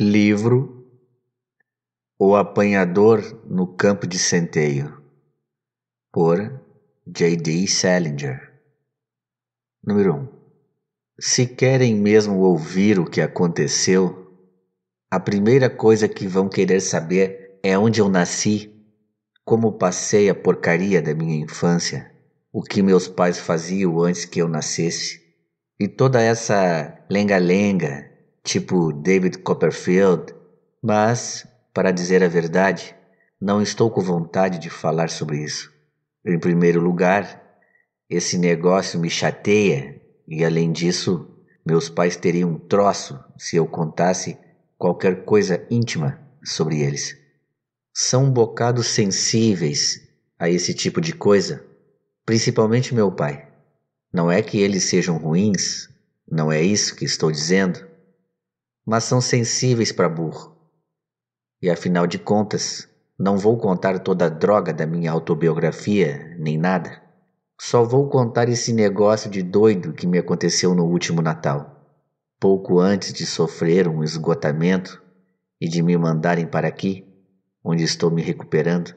livro, O Apanhador no Campo de Centeio, por J.D. Salinger. Número 1. Um, se querem mesmo ouvir o que aconteceu, a primeira coisa que vão querer saber é onde eu nasci, como passei a porcaria da minha infância, o que meus pais faziam antes que eu nascesse, e toda essa lenga-lenga tipo David Copperfield, mas, para dizer a verdade, não estou com vontade de falar sobre isso. Em primeiro lugar, esse negócio me chateia e, além disso, meus pais teriam um troço se eu contasse qualquer coisa íntima sobre eles. São um bocado sensíveis a esse tipo de coisa, principalmente meu pai. Não é que eles sejam ruins, não é isso que estou dizendo, mas são sensíveis para burro. E afinal de contas, não vou contar toda a droga da minha autobiografia, nem nada. Só vou contar esse negócio de doido que me aconteceu no último Natal, pouco antes de sofrer um esgotamento e de me mandarem para aqui, onde estou me recuperando.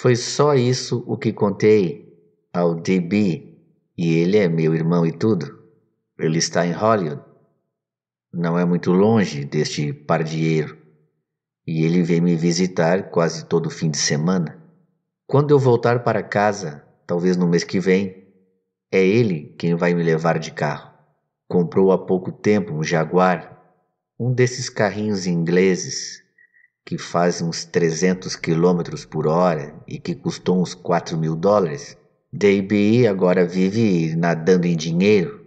Foi só isso o que contei ao DB, e ele é meu irmão e tudo. Ele está em Hollywood, não é muito longe deste pardieiro, e ele vem me visitar quase todo fim de semana. Quando eu voltar para casa, talvez no mês que vem, é ele quem vai me levar de carro. Comprou há pouco tempo um Jaguar, um desses carrinhos ingleses que faz uns 300 quilômetros por hora e que custou uns 4 mil dólares. DBI agora vive nadando em dinheiro,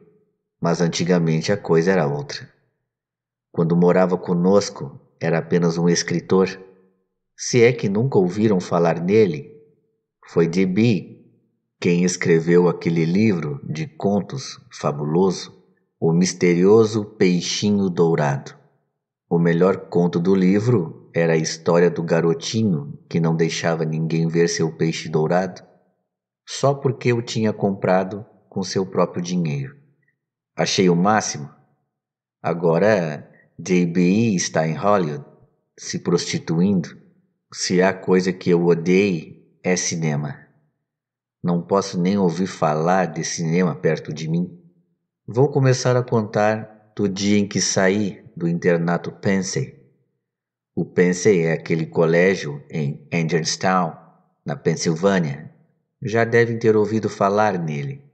mas antigamente a coisa era outra. Quando morava conosco, era apenas um escritor. Se é que nunca ouviram falar nele, foi D.B. quem escreveu aquele livro de contos fabuloso, O Misterioso Peixinho Dourado. O melhor conto do livro era a história do garotinho que não deixava ninguém ver seu peixe dourado, só porque o tinha comprado com seu próprio dinheiro. Achei o máximo. Agora JBI está em Hollywood se prostituindo, se há é coisa que eu odeio é cinema. Não posso nem ouvir falar de cinema perto de mim. Vou começar a contar do dia em que saí do internato Pensey. O Pensey é aquele colégio em Anderstown, na Pensilvânia. Já devem ter ouvido falar nele,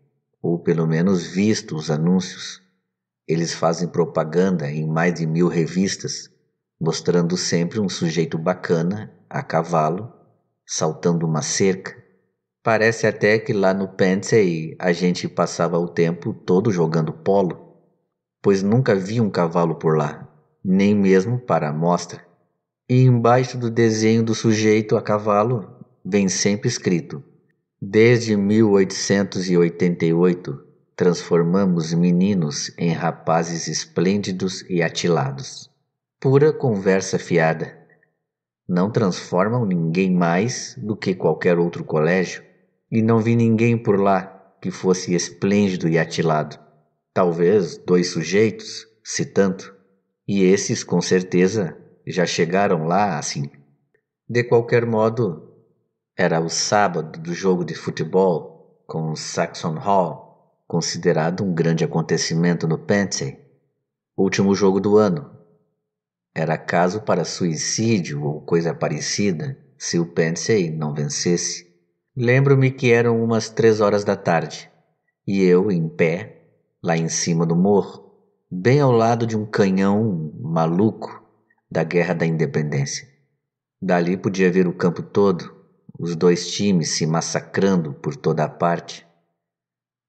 ou pelo menos visto os anúncios. Eles fazem propaganda em mais de mil revistas, mostrando sempre um sujeito bacana, a cavalo, saltando uma cerca. Parece até que lá no Pensei a gente passava o tempo todo jogando polo, pois nunca vi um cavalo por lá, nem mesmo para a mostra. E embaixo do desenho do sujeito a cavalo vem sempre escrito: desde 1888 transformamos meninos em rapazes esplêndidos e atilados. Pura conversa fiada. Não transformam ninguém mais do que qualquer outro colégio, e não vi ninguém por lá que fosse esplêndido e atilado. Talvez dois sujeitos, se tanto, e esses com certeza já chegaram lá assim. De qualquer modo, era o sábado do jogo de futebol com Saxon Hall considerado um grande acontecimento no Pente, último jogo do ano. Era caso para suicídio ou coisa parecida se o Pente não vencesse. Lembro-me que eram umas três horas da tarde e eu em pé, lá em cima do morro, bem ao lado de um canhão maluco da Guerra da Independência. Dali podia ver o campo todo, os dois times se massacrando por toda a parte.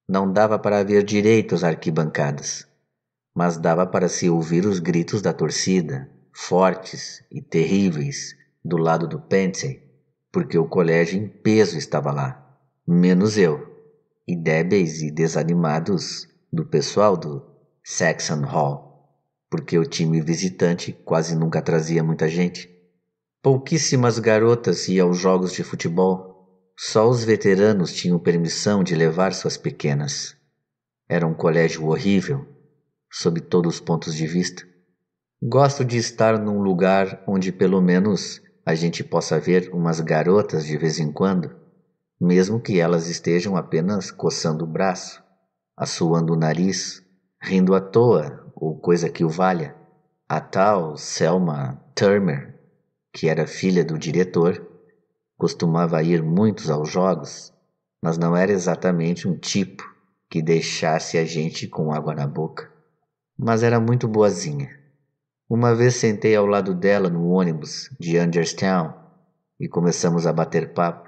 Não dava para ver direito as arquibancadas, mas dava para se ouvir os gritos da torcida, fortes e terríveis, do lado do Pensey, porque o colégio em peso estava lá, menos eu, e débeis e desanimados do pessoal do Saxon Hall, porque o time visitante quase nunca trazia muita gente. Pouquíssimas garotas iam aos jogos de futebol só os veteranos tinham permissão de levar suas pequenas. Era um colégio horrível, sob todos os pontos de vista. Gosto de estar num lugar onde pelo menos a gente possa ver umas garotas de vez em quando, mesmo que elas estejam apenas coçando o braço, assoando o nariz, rindo à toa ou coisa que o valha. A tal Selma Turmer, que era filha do diretor, costumava ir muitos aos jogos, mas não era exatamente um tipo que deixasse a gente com água na boca. Mas era muito boazinha. Uma vez sentei ao lado dela no ônibus de Anderstown e começamos a bater papo.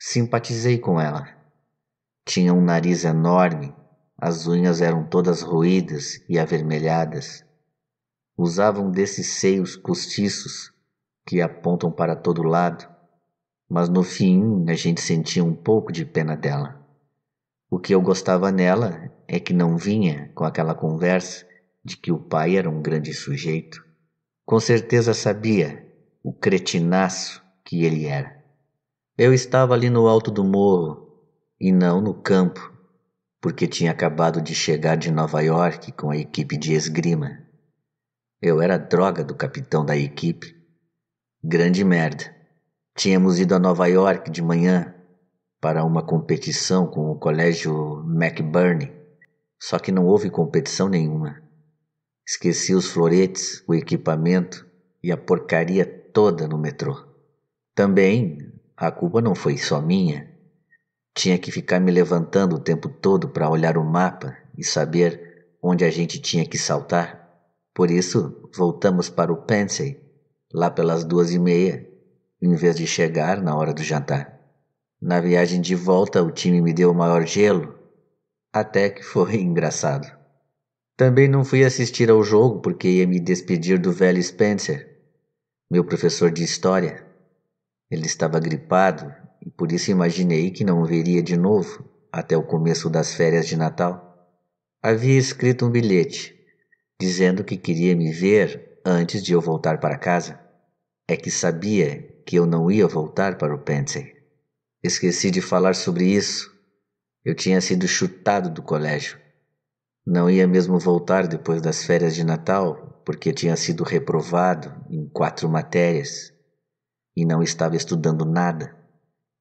Simpatizei com ela. Tinha um nariz enorme, as unhas eram todas roídas e avermelhadas. Usavam desses seios postiços que apontam para todo lado mas no fim a gente sentia um pouco de pena dela. O que eu gostava nela é que não vinha com aquela conversa de que o pai era um grande sujeito. Com certeza sabia o cretinaço que ele era. Eu estava ali no alto do morro e não no campo, porque tinha acabado de chegar de Nova York com a equipe de esgrima. Eu era droga do capitão da equipe. Grande merda. Tínhamos ido a Nova York de manhã para uma competição com o colégio McBurney, só que não houve competição nenhuma. Esqueci os floretes, o equipamento e a porcaria toda no metrô. Também a culpa não foi só minha. Tinha que ficar me levantando o tempo todo para olhar o mapa e saber onde a gente tinha que saltar. Por isso, voltamos para o Pensey, lá pelas duas e meia, em vez de chegar na hora do jantar. Na viagem de volta, o time me deu o maior gelo, até que foi engraçado. Também não fui assistir ao jogo porque ia me despedir do velho Spencer, meu professor de história. Ele estava gripado e por isso imaginei que não o veria de novo até o começo das férias de Natal. Havia escrito um bilhete dizendo que queria me ver antes de eu voltar para casa. É que sabia que eu não ia voltar para o Pensey. Esqueci de falar sobre isso. Eu tinha sido chutado do colégio. Não ia mesmo voltar depois das férias de Natal, porque tinha sido reprovado em quatro matérias e não estava estudando nada.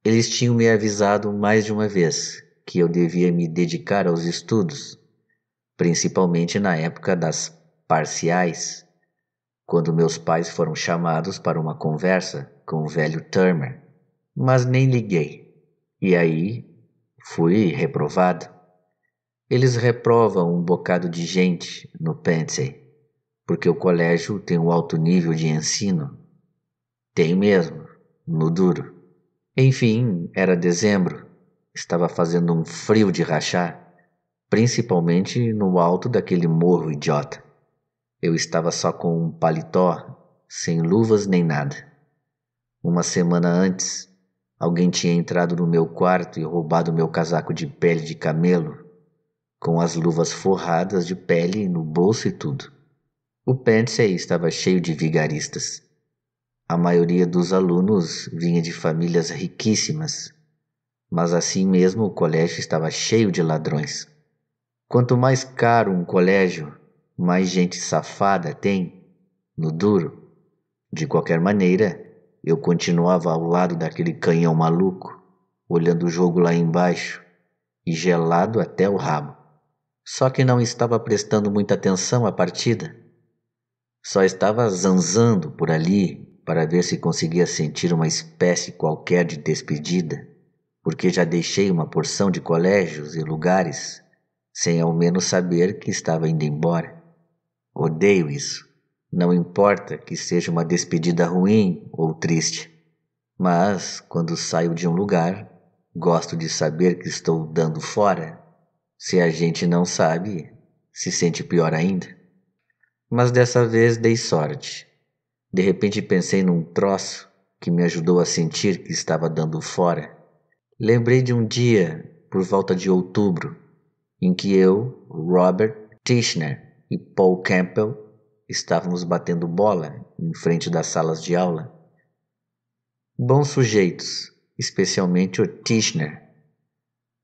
Eles tinham me avisado mais de uma vez que eu devia me dedicar aos estudos, principalmente na época das parciais, quando meus pais foram chamados para uma conversa com o velho Turner, mas nem liguei. E aí fui reprovado. Eles reprovam um bocado de gente no Pensei, porque o colégio tem um alto nível de ensino. Tem mesmo, no duro. Enfim, era dezembro, estava fazendo um frio de rachar, principalmente no alto daquele morro idiota. Eu estava só com um paletó, sem luvas nem nada. Uma semana antes, alguém tinha entrado no meu quarto e roubado meu casaco de pele de camelo, com as luvas forradas de pele no bolso e tudo. O Pensey estava cheio de vigaristas. A maioria dos alunos vinha de famílias riquíssimas, mas assim mesmo o colégio estava cheio de ladrões. Quanto mais caro um colégio, mais gente safada tem, no duro. De qualquer maneira, eu continuava ao lado daquele canhão maluco, olhando o jogo lá embaixo e gelado até o rabo. Só que não estava prestando muita atenção à partida. Só estava zanzando por ali para ver se conseguia sentir uma espécie qualquer de despedida, porque já deixei uma porção de colégios e lugares sem ao menos saber que estava indo embora. Odeio isso. Não importa que seja uma despedida ruim ou triste, mas quando saio de um lugar, gosto de saber que estou dando fora. Se a gente não sabe, se sente pior ainda. Mas dessa vez dei sorte. De repente pensei num troço que me ajudou a sentir que estava dando fora. Lembrei de um dia, por volta de outubro, em que eu, Robert Tishner e Paul Campbell Estávamos batendo bola em frente das salas de aula. Bons sujeitos, especialmente o Tischner.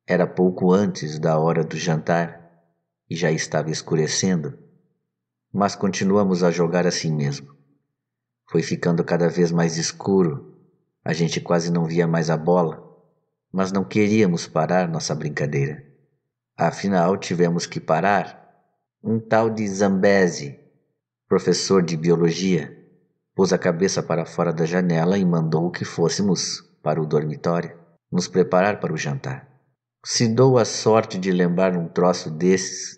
Era pouco antes da hora do jantar e já estava escurecendo, mas continuamos a jogar assim mesmo. Foi ficando cada vez mais escuro, a gente quase não via mais a bola, mas não queríamos parar nossa brincadeira. Afinal, tivemos que parar. Um tal de Zambese professor de biologia, pôs a cabeça para fora da janela e mandou que fôssemos para o dormitório nos preparar para o jantar. Se dou a sorte de lembrar um troço desses,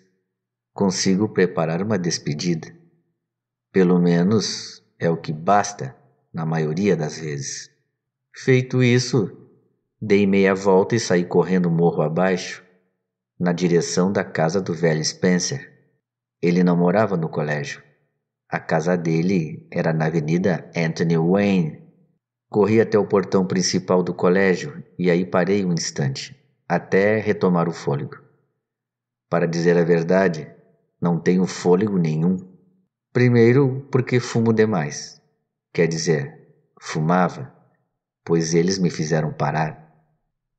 consigo preparar uma despedida. Pelo menos é o que basta na maioria das vezes. Feito isso, dei meia volta e saí correndo morro abaixo, na direção da casa do velho Spencer. Ele não morava no colégio. A casa dele era na Avenida Anthony Wayne. Corri até o portão principal do colégio e aí parei um instante, até retomar o fôlego. Para dizer a verdade, não tenho fôlego nenhum. Primeiro, porque fumo demais. Quer dizer, fumava, pois eles me fizeram parar.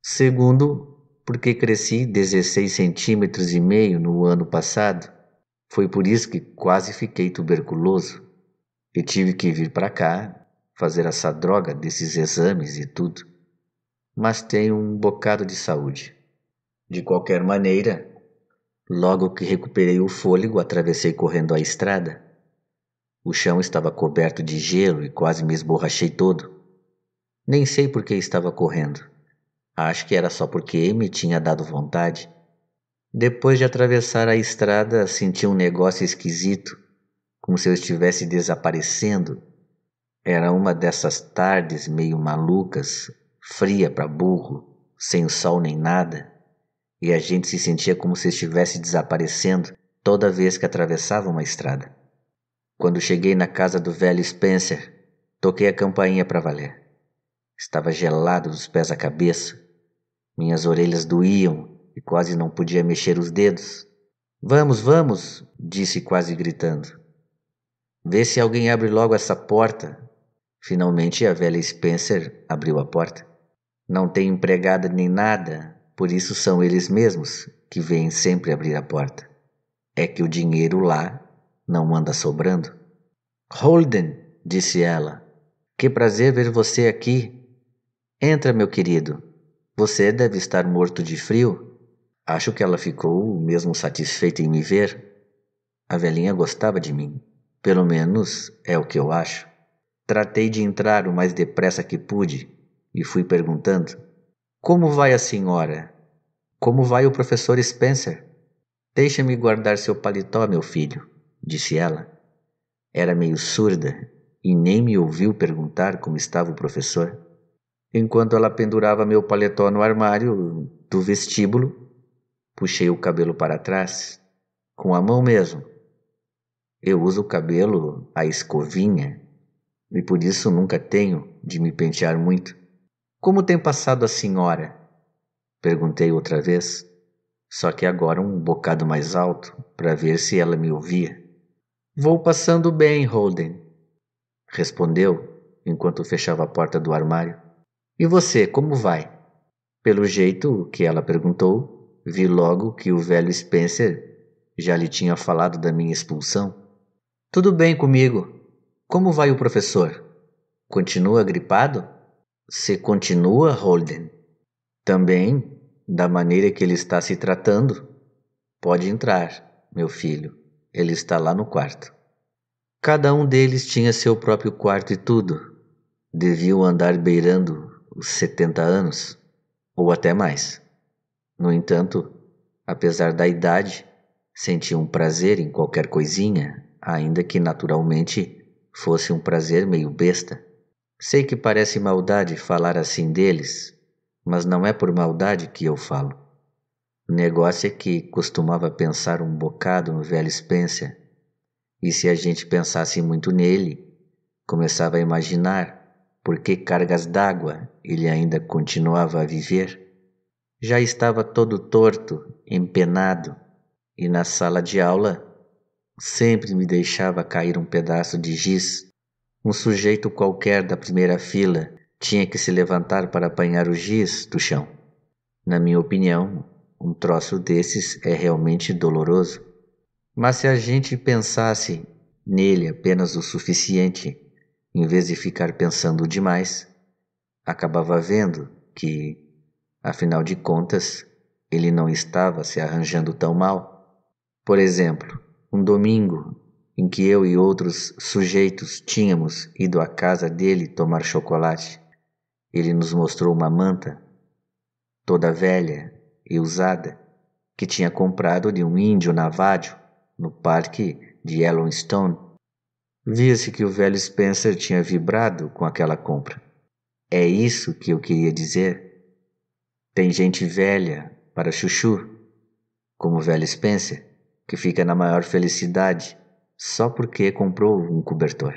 Segundo, porque cresci 16 centímetros e meio no ano passado foi por isso que quase fiquei tuberculoso e tive que vir para cá fazer essa droga desses exames e tudo. Mas tenho um bocado de saúde. De qualquer maneira, logo que recuperei o fôlego, atravessei correndo a estrada. O chão estava coberto de gelo e quase me esborrachei todo. Nem sei por que estava correndo. Acho que era só porque me tinha dado vontade. Depois de atravessar a estrada, senti um negócio esquisito, como se eu estivesse desaparecendo. Era uma dessas tardes meio malucas, fria para burro, sem o sol nem nada, e a gente se sentia como se estivesse desaparecendo toda vez que atravessava uma estrada. Quando cheguei na casa do velho Spencer, toquei a campainha para valer. Estava gelado dos pés à cabeça, minhas orelhas doíam e quase não podia mexer os dedos. Vamos, vamos, disse quase gritando. Vê se alguém abre logo essa porta. Finalmente a velha Spencer abriu a porta. Não tem empregada nem nada, por isso são eles mesmos que vêm sempre abrir a porta. É que o dinheiro lá não anda sobrando. Holden, disse ela, que prazer ver você aqui. Entra, meu querido. Você deve estar morto de frio. Acho que ela ficou mesmo satisfeita em me ver. A velhinha gostava de mim. Pelo menos é o que eu acho. Tratei de entrar o mais depressa que pude e fui perguntando: Como vai a senhora? Como vai o professor Spencer? Deixa-me guardar seu paletó, meu filho, disse ela. Era meio surda e nem me ouviu perguntar como estava o professor. Enquanto ela pendurava meu paletó no armário do vestíbulo, Puxei o cabelo para trás, com a mão mesmo. Eu uso o cabelo à escovinha e por isso nunca tenho de me pentear muito. Como tem passado a senhora? Perguntei outra vez, só que agora um bocado mais alto, para ver se ela me ouvia. Vou passando bem, Holden, respondeu enquanto fechava a porta do armário. E você, como vai? Pelo jeito que ela perguntou, vi logo que o velho Spencer já lhe tinha falado da minha expulsão. Tudo bem comigo. Como vai o professor? Continua gripado? Se continua, Holden. Também, da maneira que ele está se tratando. Pode entrar, meu filho. Ele está lá no quarto. Cada um deles tinha seu próprio quarto e tudo. Deviam andar beirando os 70 anos, ou até mais. No entanto, apesar da idade, sentia um prazer em qualquer coisinha, ainda que naturalmente fosse um prazer meio besta. Sei que parece maldade falar assim deles, mas não é por maldade que eu falo. O negócio é que costumava pensar um bocado no velho Spencer, e se a gente pensasse muito nele, começava a imaginar por que cargas d'água ele ainda continuava a viver já estava todo torto, empenado, e na sala de aula sempre me deixava cair um pedaço de giz. Um sujeito qualquer da primeira fila tinha que se levantar para apanhar o giz do chão. Na minha opinião, um troço desses é realmente doloroso. Mas se a gente pensasse nele apenas o suficiente, em vez de ficar pensando demais, acabava vendo que Afinal de contas, ele não estava se arranjando tão mal. Por exemplo, um domingo em que eu e outros sujeitos tínhamos ido à casa dele tomar chocolate, ele nos mostrou uma manta, toda velha e usada, que tinha comprado de um índio navajo no parque de Yellowstone. Via-se que o velho Spencer tinha vibrado com aquela compra. É isso que eu queria dizer. Tem gente velha para chuchu, como o velho Spencer, que fica na maior felicidade só porque comprou um cobertor.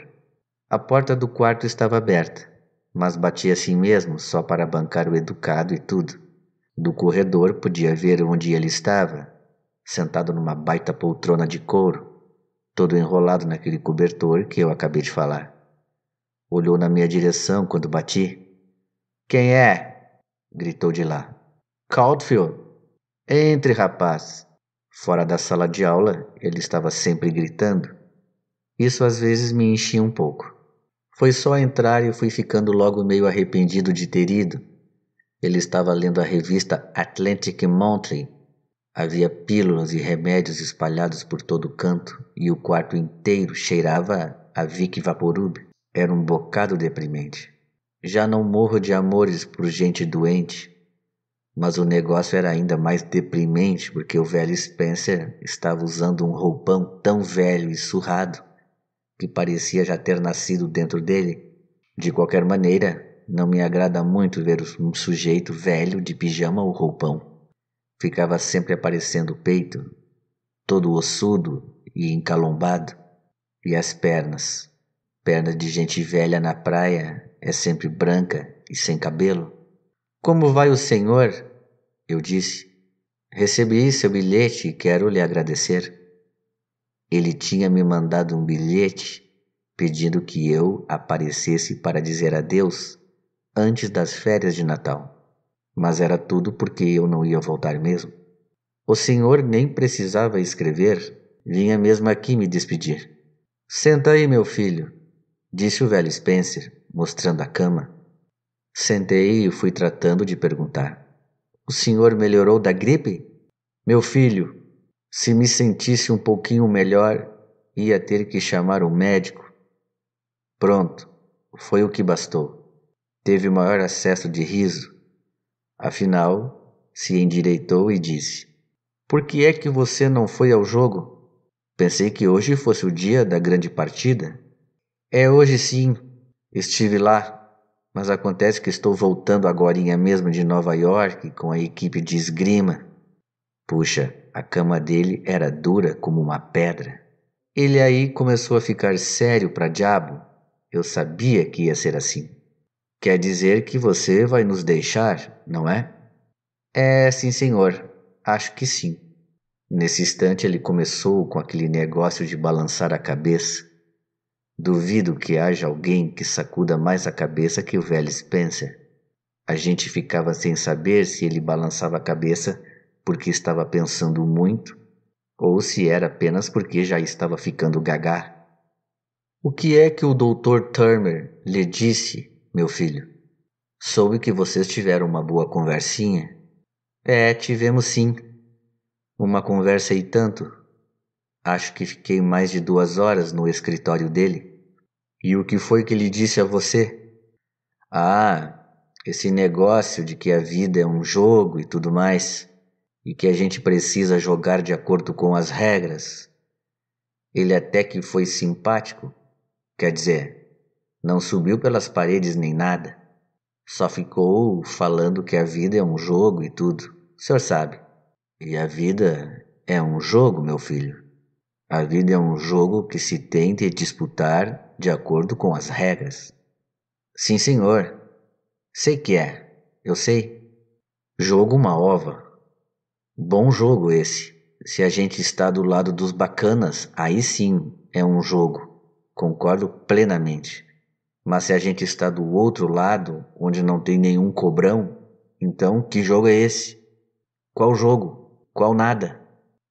A porta do quarto estava aberta, mas batia assim mesmo só para bancar o educado e tudo. Do corredor podia ver onde ele estava, sentado numa baita poltrona de couro, todo enrolado naquele cobertor que eu acabei de falar. Olhou na minha direção quando bati. Quem é? gritou de lá. Caulfield! Entre, rapaz! Fora da sala de aula, ele estava sempre gritando. Isso às vezes me enchia um pouco. Foi só entrar e fui ficando logo meio arrependido de ter ido. Ele estava lendo a revista Atlantic Monthly. Havia pílulas e remédios espalhados por todo canto e o quarto inteiro cheirava a Vick Vaporub. Era um bocado deprimente. Já não morro de amores por gente doente, mas o negócio era ainda mais deprimente porque o velho Spencer estava usando um roupão tão velho e surrado que parecia já ter nascido dentro dele. De qualquer maneira, não me agrada muito ver um sujeito velho de pijama ou roupão. Ficava sempre aparecendo o peito, todo ossudo e encalombado, e as pernas. Pernas de gente velha na praia é sempre branca e sem cabelo. Como vai o senhor? Eu disse. Recebi seu bilhete e quero lhe agradecer. Ele tinha me mandado um bilhete pedindo que eu aparecesse para dizer adeus antes das férias de Natal. Mas era tudo porque eu não ia voltar mesmo. O senhor nem precisava escrever, vinha mesmo aqui me despedir. Senta aí, meu filho, disse o velho Spencer, mostrando a cama. Sentei e fui tratando de perguntar. O senhor melhorou da gripe? Meu filho, se me sentisse um pouquinho melhor, ia ter que chamar o médico. Pronto, foi o que bastou. Teve o maior acesso de riso. Afinal, se endireitou e disse: Por que é que você não foi ao jogo? Pensei que hoje fosse o dia da grande partida. É hoje sim, Estive lá, mas acontece que estou voltando agora mesmo de Nova York com a equipe de esgrima. Puxa, a cama dele era dura como uma pedra. Ele aí começou a ficar sério para diabo. Eu sabia que ia ser assim. Quer dizer que você vai nos deixar, não é? É, sim, senhor. Acho que sim. Nesse instante, ele começou com aquele negócio de balançar a cabeça. Duvido que haja alguém que sacuda mais a cabeça que o velho Spencer. A gente ficava sem saber se ele balançava a cabeça porque estava pensando muito ou se era apenas porque já estava ficando gagá. O que é que o Dr. Turner lhe disse, meu filho? Soube que vocês tiveram uma boa conversinha. É, tivemos sim. Uma conversa e tanto, Acho que fiquei mais de duas horas no escritório dele. E o que foi que ele disse a você? Ah, esse negócio de que a vida é um jogo e tudo mais, e que a gente precisa jogar de acordo com as regras. Ele até que foi simpático, quer dizer, não subiu pelas paredes nem nada. Só ficou falando que a vida é um jogo e tudo. O senhor sabe. E a vida é um jogo, meu filho. A vida é um jogo que se tenta disputar de acordo com as regras. Sim, senhor. Sei que é. Eu sei. Jogo uma ova. Bom jogo esse. Se a gente está do lado dos bacanas, aí sim é um jogo. Concordo plenamente. Mas se a gente está do outro lado, onde não tem nenhum cobrão, então que jogo é esse? Qual jogo? Qual nada?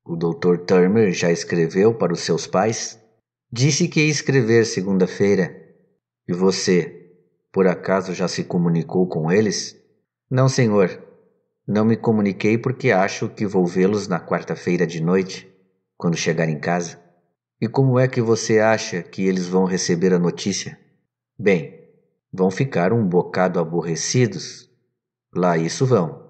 o Dr. Turner já escreveu para os seus pais? Disse que ia escrever segunda-feira. E você, por acaso já se comunicou com eles? Não, senhor. Não me comuniquei porque acho que vou vê-los na quarta-feira de noite, quando chegar em casa. E como é que você acha que eles vão receber a notícia? Bem, vão ficar um bocado aborrecidos. Lá isso vão.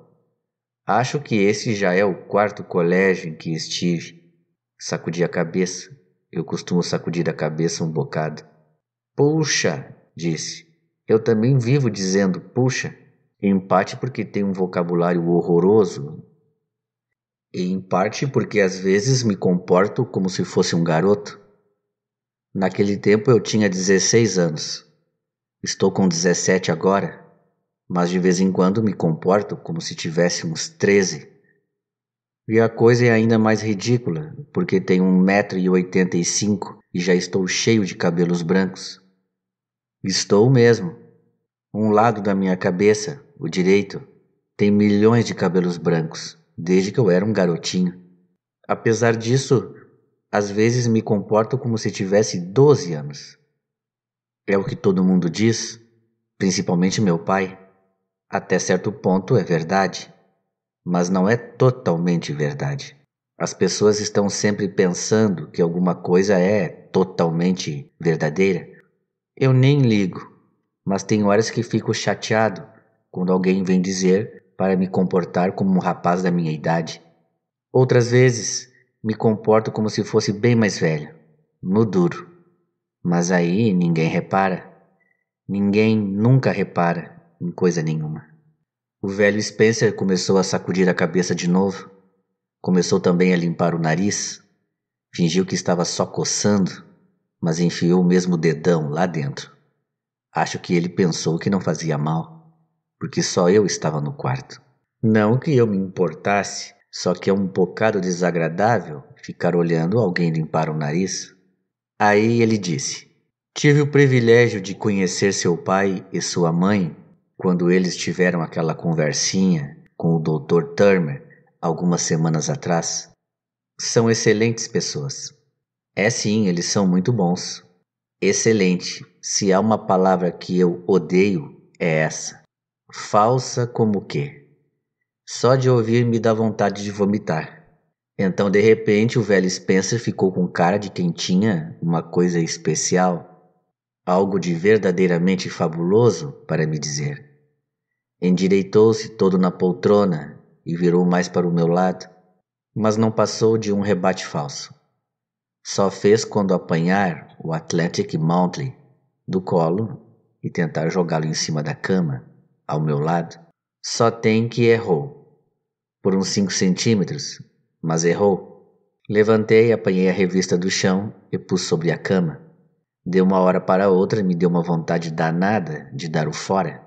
Acho que esse já é o quarto colégio em que estive. Sacudi a cabeça. Eu costumo sacudir a cabeça um bocado. Puxa, disse. Eu também vivo dizendo puxa, em parte porque tem um vocabulário horroroso, e em parte porque às vezes me comporto como se fosse um garoto. Naquele tempo eu tinha 16 anos. Estou com 17 agora mas de vez em quando me comporto como se tivéssemos 13. E a coisa é ainda mais ridícula, porque tenho 1,85m e já estou cheio de cabelos brancos. Estou mesmo. Um lado da minha cabeça, o direito, tem milhões de cabelos brancos, desde que eu era um garotinho. Apesar disso, às vezes me comporto como se tivesse 12 anos. É o que todo mundo diz, principalmente meu pai até certo ponto é verdade, mas não é totalmente verdade. As pessoas estão sempre pensando que alguma coisa é totalmente verdadeira. Eu nem ligo, mas tem horas que fico chateado quando alguém vem dizer para me comportar como um rapaz da minha idade. Outras vezes me comporto como se fosse bem mais velho, no duro. Mas aí ninguém repara. Ninguém nunca repara em coisa nenhuma. O velho Spencer começou a sacudir a cabeça de novo. Começou também a limpar o nariz. Fingiu que estava só coçando, mas enfiou o mesmo dedão lá dentro. Acho que ele pensou que não fazia mal, porque só eu estava no quarto. Não que eu me importasse, só que é um bocado desagradável ficar olhando alguém limpar o nariz. Aí ele disse: Tive o privilégio de conhecer seu pai e sua mãe quando eles tiveram aquela conversinha com o Dr. Turner algumas semanas atrás, são excelentes pessoas. É sim, eles são muito bons. Excelente. Se há uma palavra que eu odeio, é essa. Falsa como que. Só de ouvir me dá vontade de vomitar. Então, de repente, o velho Spencer ficou com cara de quem tinha uma coisa especial, algo de verdadeiramente fabuloso para me dizer. Endireitou-se todo na poltrona e virou mais para o meu lado, mas não passou de um rebate falso. Só fez quando apanhar o Athletic Mountley do colo e tentar jogá-lo em cima da cama, ao meu lado. Só tem que errou. Por uns 5 centímetros, mas errou. Levantei, apanhei a revista do chão e pus sobre a cama. De uma hora para outra me deu uma vontade danada de dar o fora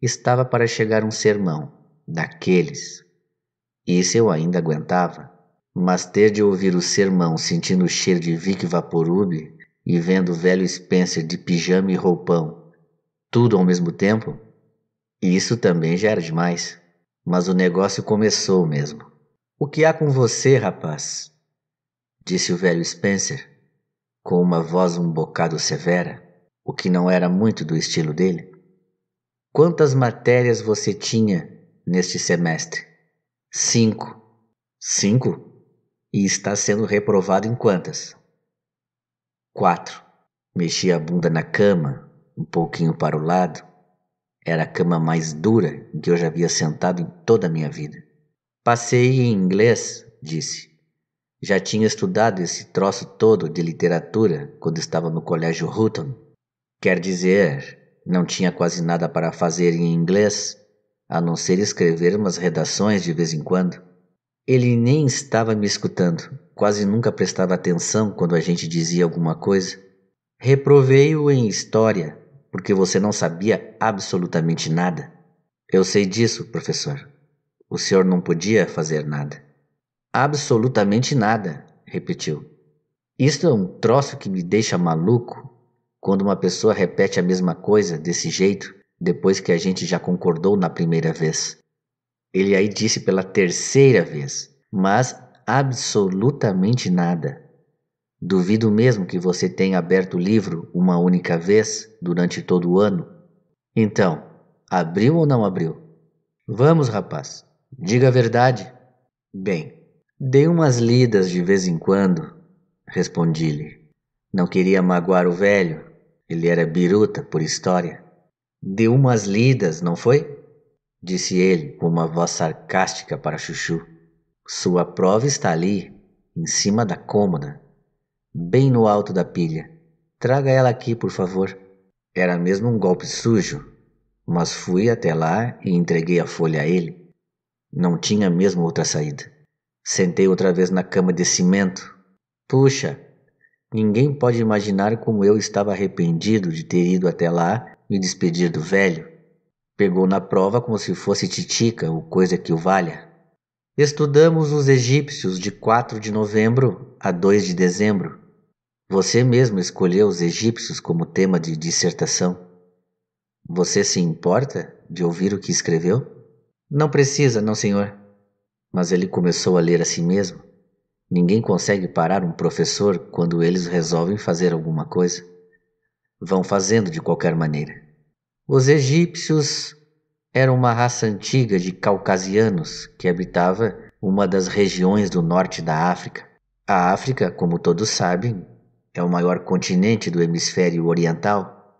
estava para chegar um sermão, daqueles. Isso eu ainda aguentava, mas ter de ouvir o sermão sentindo o cheiro de Vic Vaporub e vendo o velho Spencer de pijama e roupão, tudo ao mesmo tempo, isso também já era demais. Mas o negócio começou mesmo. O que há com você, rapaz? disse o velho Spencer, com uma voz um bocado severa, o que não era muito do estilo dele. Quantas matérias você tinha neste semestre? Cinco. Cinco? E está sendo reprovado em quantas? Quatro. Mexi a bunda na cama, um pouquinho para o lado. Era a cama mais dura em que eu já havia sentado em toda a minha vida. Passei em inglês, disse. Já tinha estudado esse troço todo de literatura quando estava no colégio Houghton. Quer dizer, não tinha quase nada para fazer em inglês, a não ser escrever umas redações de vez em quando. Ele nem estava me escutando, quase nunca prestava atenção quando a gente dizia alguma coisa. Reprovei-o em história, porque você não sabia absolutamente nada. Eu sei disso, professor. O senhor não podia fazer nada. Absolutamente nada, repetiu. Isto é um troço que me deixa maluco. Quando uma pessoa repete a mesma coisa desse jeito, depois que a gente já concordou na primeira vez. Ele aí disse pela terceira vez, mas absolutamente nada. Duvido mesmo que você tenha aberto o livro uma única vez durante todo o ano. Então, abriu ou não abriu? Vamos, rapaz, diga a verdade. Bem, dei umas lidas de vez em quando, respondi-lhe. Não queria magoar o velho, ele era biruta por história. Deu umas lidas, não foi? Disse ele com uma voz sarcástica para Chuchu. Sua prova está ali, em cima da cômoda, bem no alto da pilha. Traga ela aqui, por favor. Era mesmo um golpe sujo, mas fui até lá e entreguei a folha a ele. Não tinha mesmo outra saída. Sentei outra vez na cama de cimento. Puxa, Ninguém pode imaginar como eu estava arrependido de ter ido até lá me despedir do velho. Pegou na prova como se fosse titica ou coisa que o valha. Estudamos os egípcios de 4 de novembro a 2 de dezembro. Você mesmo escolheu os egípcios como tema de dissertação. Você se importa de ouvir o que escreveu? Não precisa, não, senhor. Mas ele começou a ler a si mesmo. Ninguém consegue parar um professor quando eles resolvem fazer alguma coisa. Vão fazendo de qualquer maneira. Os egípcios eram uma raça antiga de caucasianos que habitava uma das regiões do norte da África. A África, como todos sabem, é o maior continente do hemisfério oriental.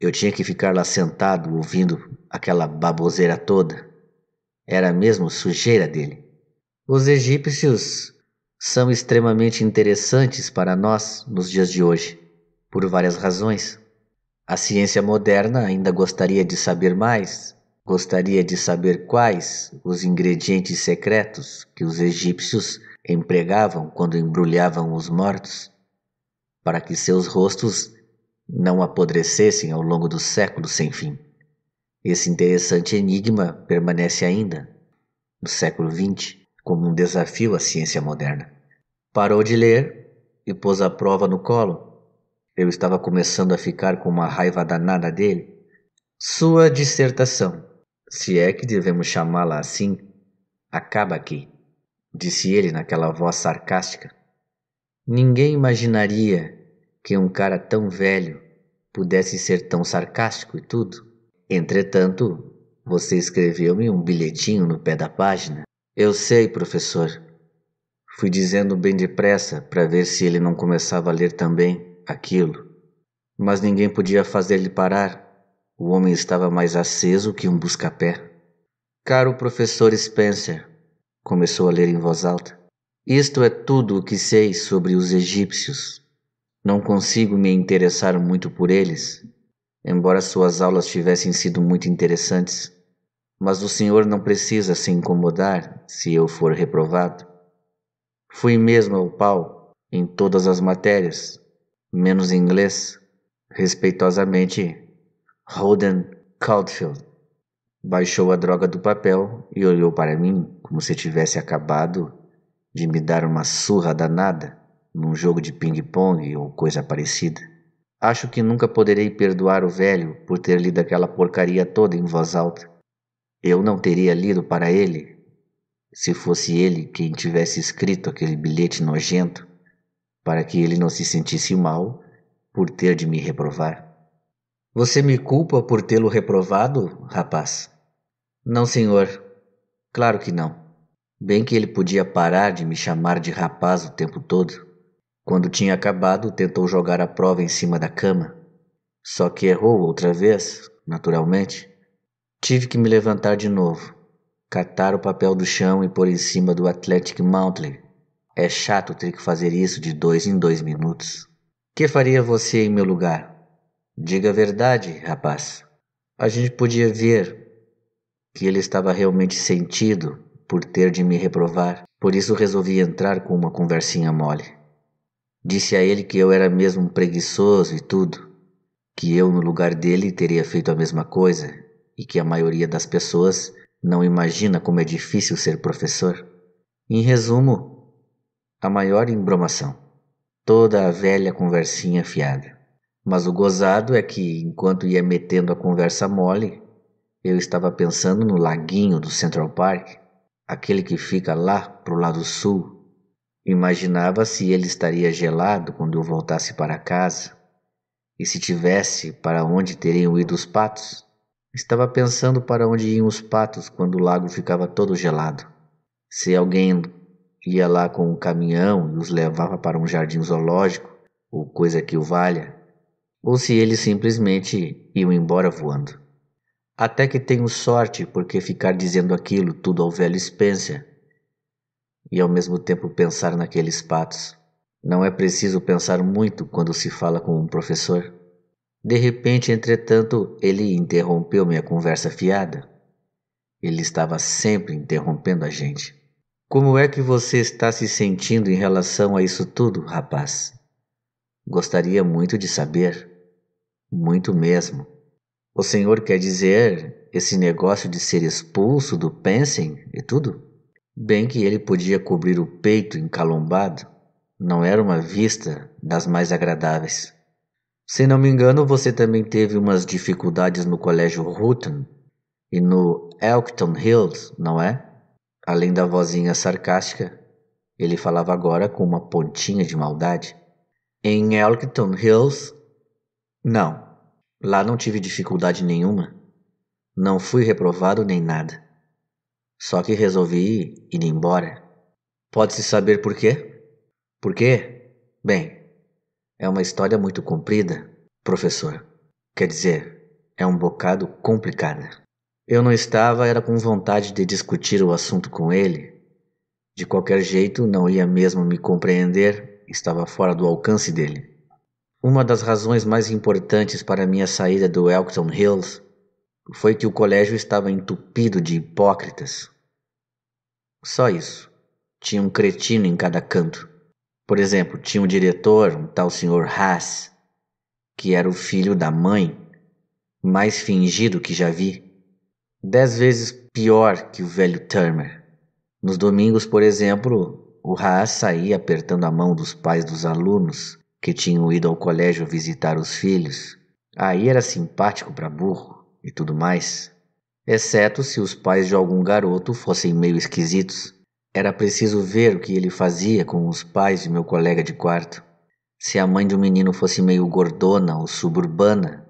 Eu tinha que ficar lá sentado ouvindo aquela baboseira toda. Era mesmo sujeira dele. Os egípcios são extremamente interessantes para nós nos dias de hoje, por várias razões. A ciência moderna ainda gostaria de saber mais, gostaria de saber quais os ingredientes secretos que os egípcios empregavam quando embrulhavam os mortos, para que seus rostos não apodrecessem ao longo dos séculos sem fim. Esse interessante enigma permanece ainda no século XX como um desafio à ciência moderna. Parou de ler e pôs a prova no colo. Eu estava começando a ficar com uma raiva danada dele. Sua dissertação, se é que devemos chamá-la assim, acaba aqui, disse ele naquela voz sarcástica. Ninguém imaginaria que um cara tão velho pudesse ser tão sarcástico e tudo. Entretanto, você escreveu-me um bilhetinho no pé da página eu sei, professor. Fui dizendo bem depressa para ver se ele não começava a ler também aquilo. Mas ninguém podia fazer-lhe parar. O homem estava mais aceso que um busca-pé. Caro professor Spencer, começou a ler em voz alta, isto é tudo o que sei sobre os egípcios. Não consigo me interessar muito por eles, embora suas aulas tivessem sido muito interessantes. Mas o Senhor não precisa se incomodar se eu for reprovado. Fui mesmo ao pau em todas as matérias, menos inglês, respeitosamente, Holden Caulfield. Baixou a droga do papel e olhou para mim como se tivesse acabado de me dar uma surra danada num jogo de ping-pong ou coisa parecida. Acho que nunca poderei perdoar o velho por ter lido aquela porcaria toda em voz alta. Eu não teria lido para ele se fosse ele quem tivesse escrito aquele bilhete nojento para que ele não se sentisse mal por ter de me reprovar. Você me culpa por tê-lo reprovado, rapaz? Não, senhor. Claro que não. Bem que ele podia parar de me chamar de rapaz o tempo todo. Quando tinha acabado, tentou jogar a prova em cima da cama. Só que errou outra vez, naturalmente. Tive que me levantar de novo, catar o papel do chão e pôr em cima do Athletic Mountain. É chato ter que fazer isso de dois em dois minutos. Que faria você em meu lugar? Diga a verdade, rapaz. A gente podia ver que ele estava realmente sentido por ter de me reprovar, por isso resolvi entrar com uma conversinha mole. Disse a ele que eu era mesmo preguiçoso e tudo, que eu no lugar dele teria feito a mesma coisa e que a maioria das pessoas não imagina como é difícil ser professor. Em resumo, a maior embromação, toda a velha conversinha fiada. Mas o gozado é que, enquanto ia metendo a conversa mole, eu estava pensando no laguinho do Central Park, aquele que fica lá pro lado sul. Imaginava se ele estaria gelado quando eu voltasse para casa, e se tivesse para onde teriam ido os patos. Estava pensando para onde iam os patos quando o lago ficava todo gelado. Se alguém ia lá com um caminhão e os levava para um jardim zoológico, ou coisa que o valha, ou se eles simplesmente iam embora voando. Até que tenho sorte porque ficar dizendo aquilo tudo ao velho Spencer e ao mesmo tempo pensar naqueles patos. Não é preciso pensar muito quando se fala com um professor. De repente, entretanto, ele interrompeu minha conversa fiada. Ele estava sempre interrompendo a gente. Como é que você está se sentindo em relação a isso tudo, rapaz? Gostaria muito de saber. Muito mesmo. O senhor quer dizer esse negócio de ser expulso do Pensem e tudo? Bem que ele podia cobrir o peito encalombado, não era uma vista das mais agradáveis. Se não me engano, você também teve umas dificuldades no colégio Houghton e no Elkton Hills, não é? Além da vozinha sarcástica, ele falava agora com uma pontinha de maldade. Em Elkton Hills? Não. Lá não tive dificuldade nenhuma. Não fui reprovado nem nada. Só que resolvi ir embora. Pode-se saber por quê? Por quê? Bem, é uma história muito comprida, professor. Quer dizer, é um bocado complicada. Eu não estava, era com vontade de discutir o assunto com ele. De qualquer jeito, não ia mesmo me compreender, estava fora do alcance dele. Uma das razões mais importantes para minha saída do Elkton Hills foi que o colégio estava entupido de hipócritas. Só isso. Tinha um cretino em cada canto. Por exemplo, tinha um diretor, um tal senhor Haas, que era o filho da mãe, mais fingido que já vi, dez vezes pior que o velho Turner. Nos domingos, por exemplo, o Haas saía apertando a mão dos pais dos alunos que tinham ido ao colégio visitar os filhos. Aí era simpático para burro e tudo mais, exceto se os pais de algum garoto fossem meio esquisitos era preciso ver o que ele fazia com os pais de meu colega de quarto. Se a mãe de um menino fosse meio gordona ou suburbana,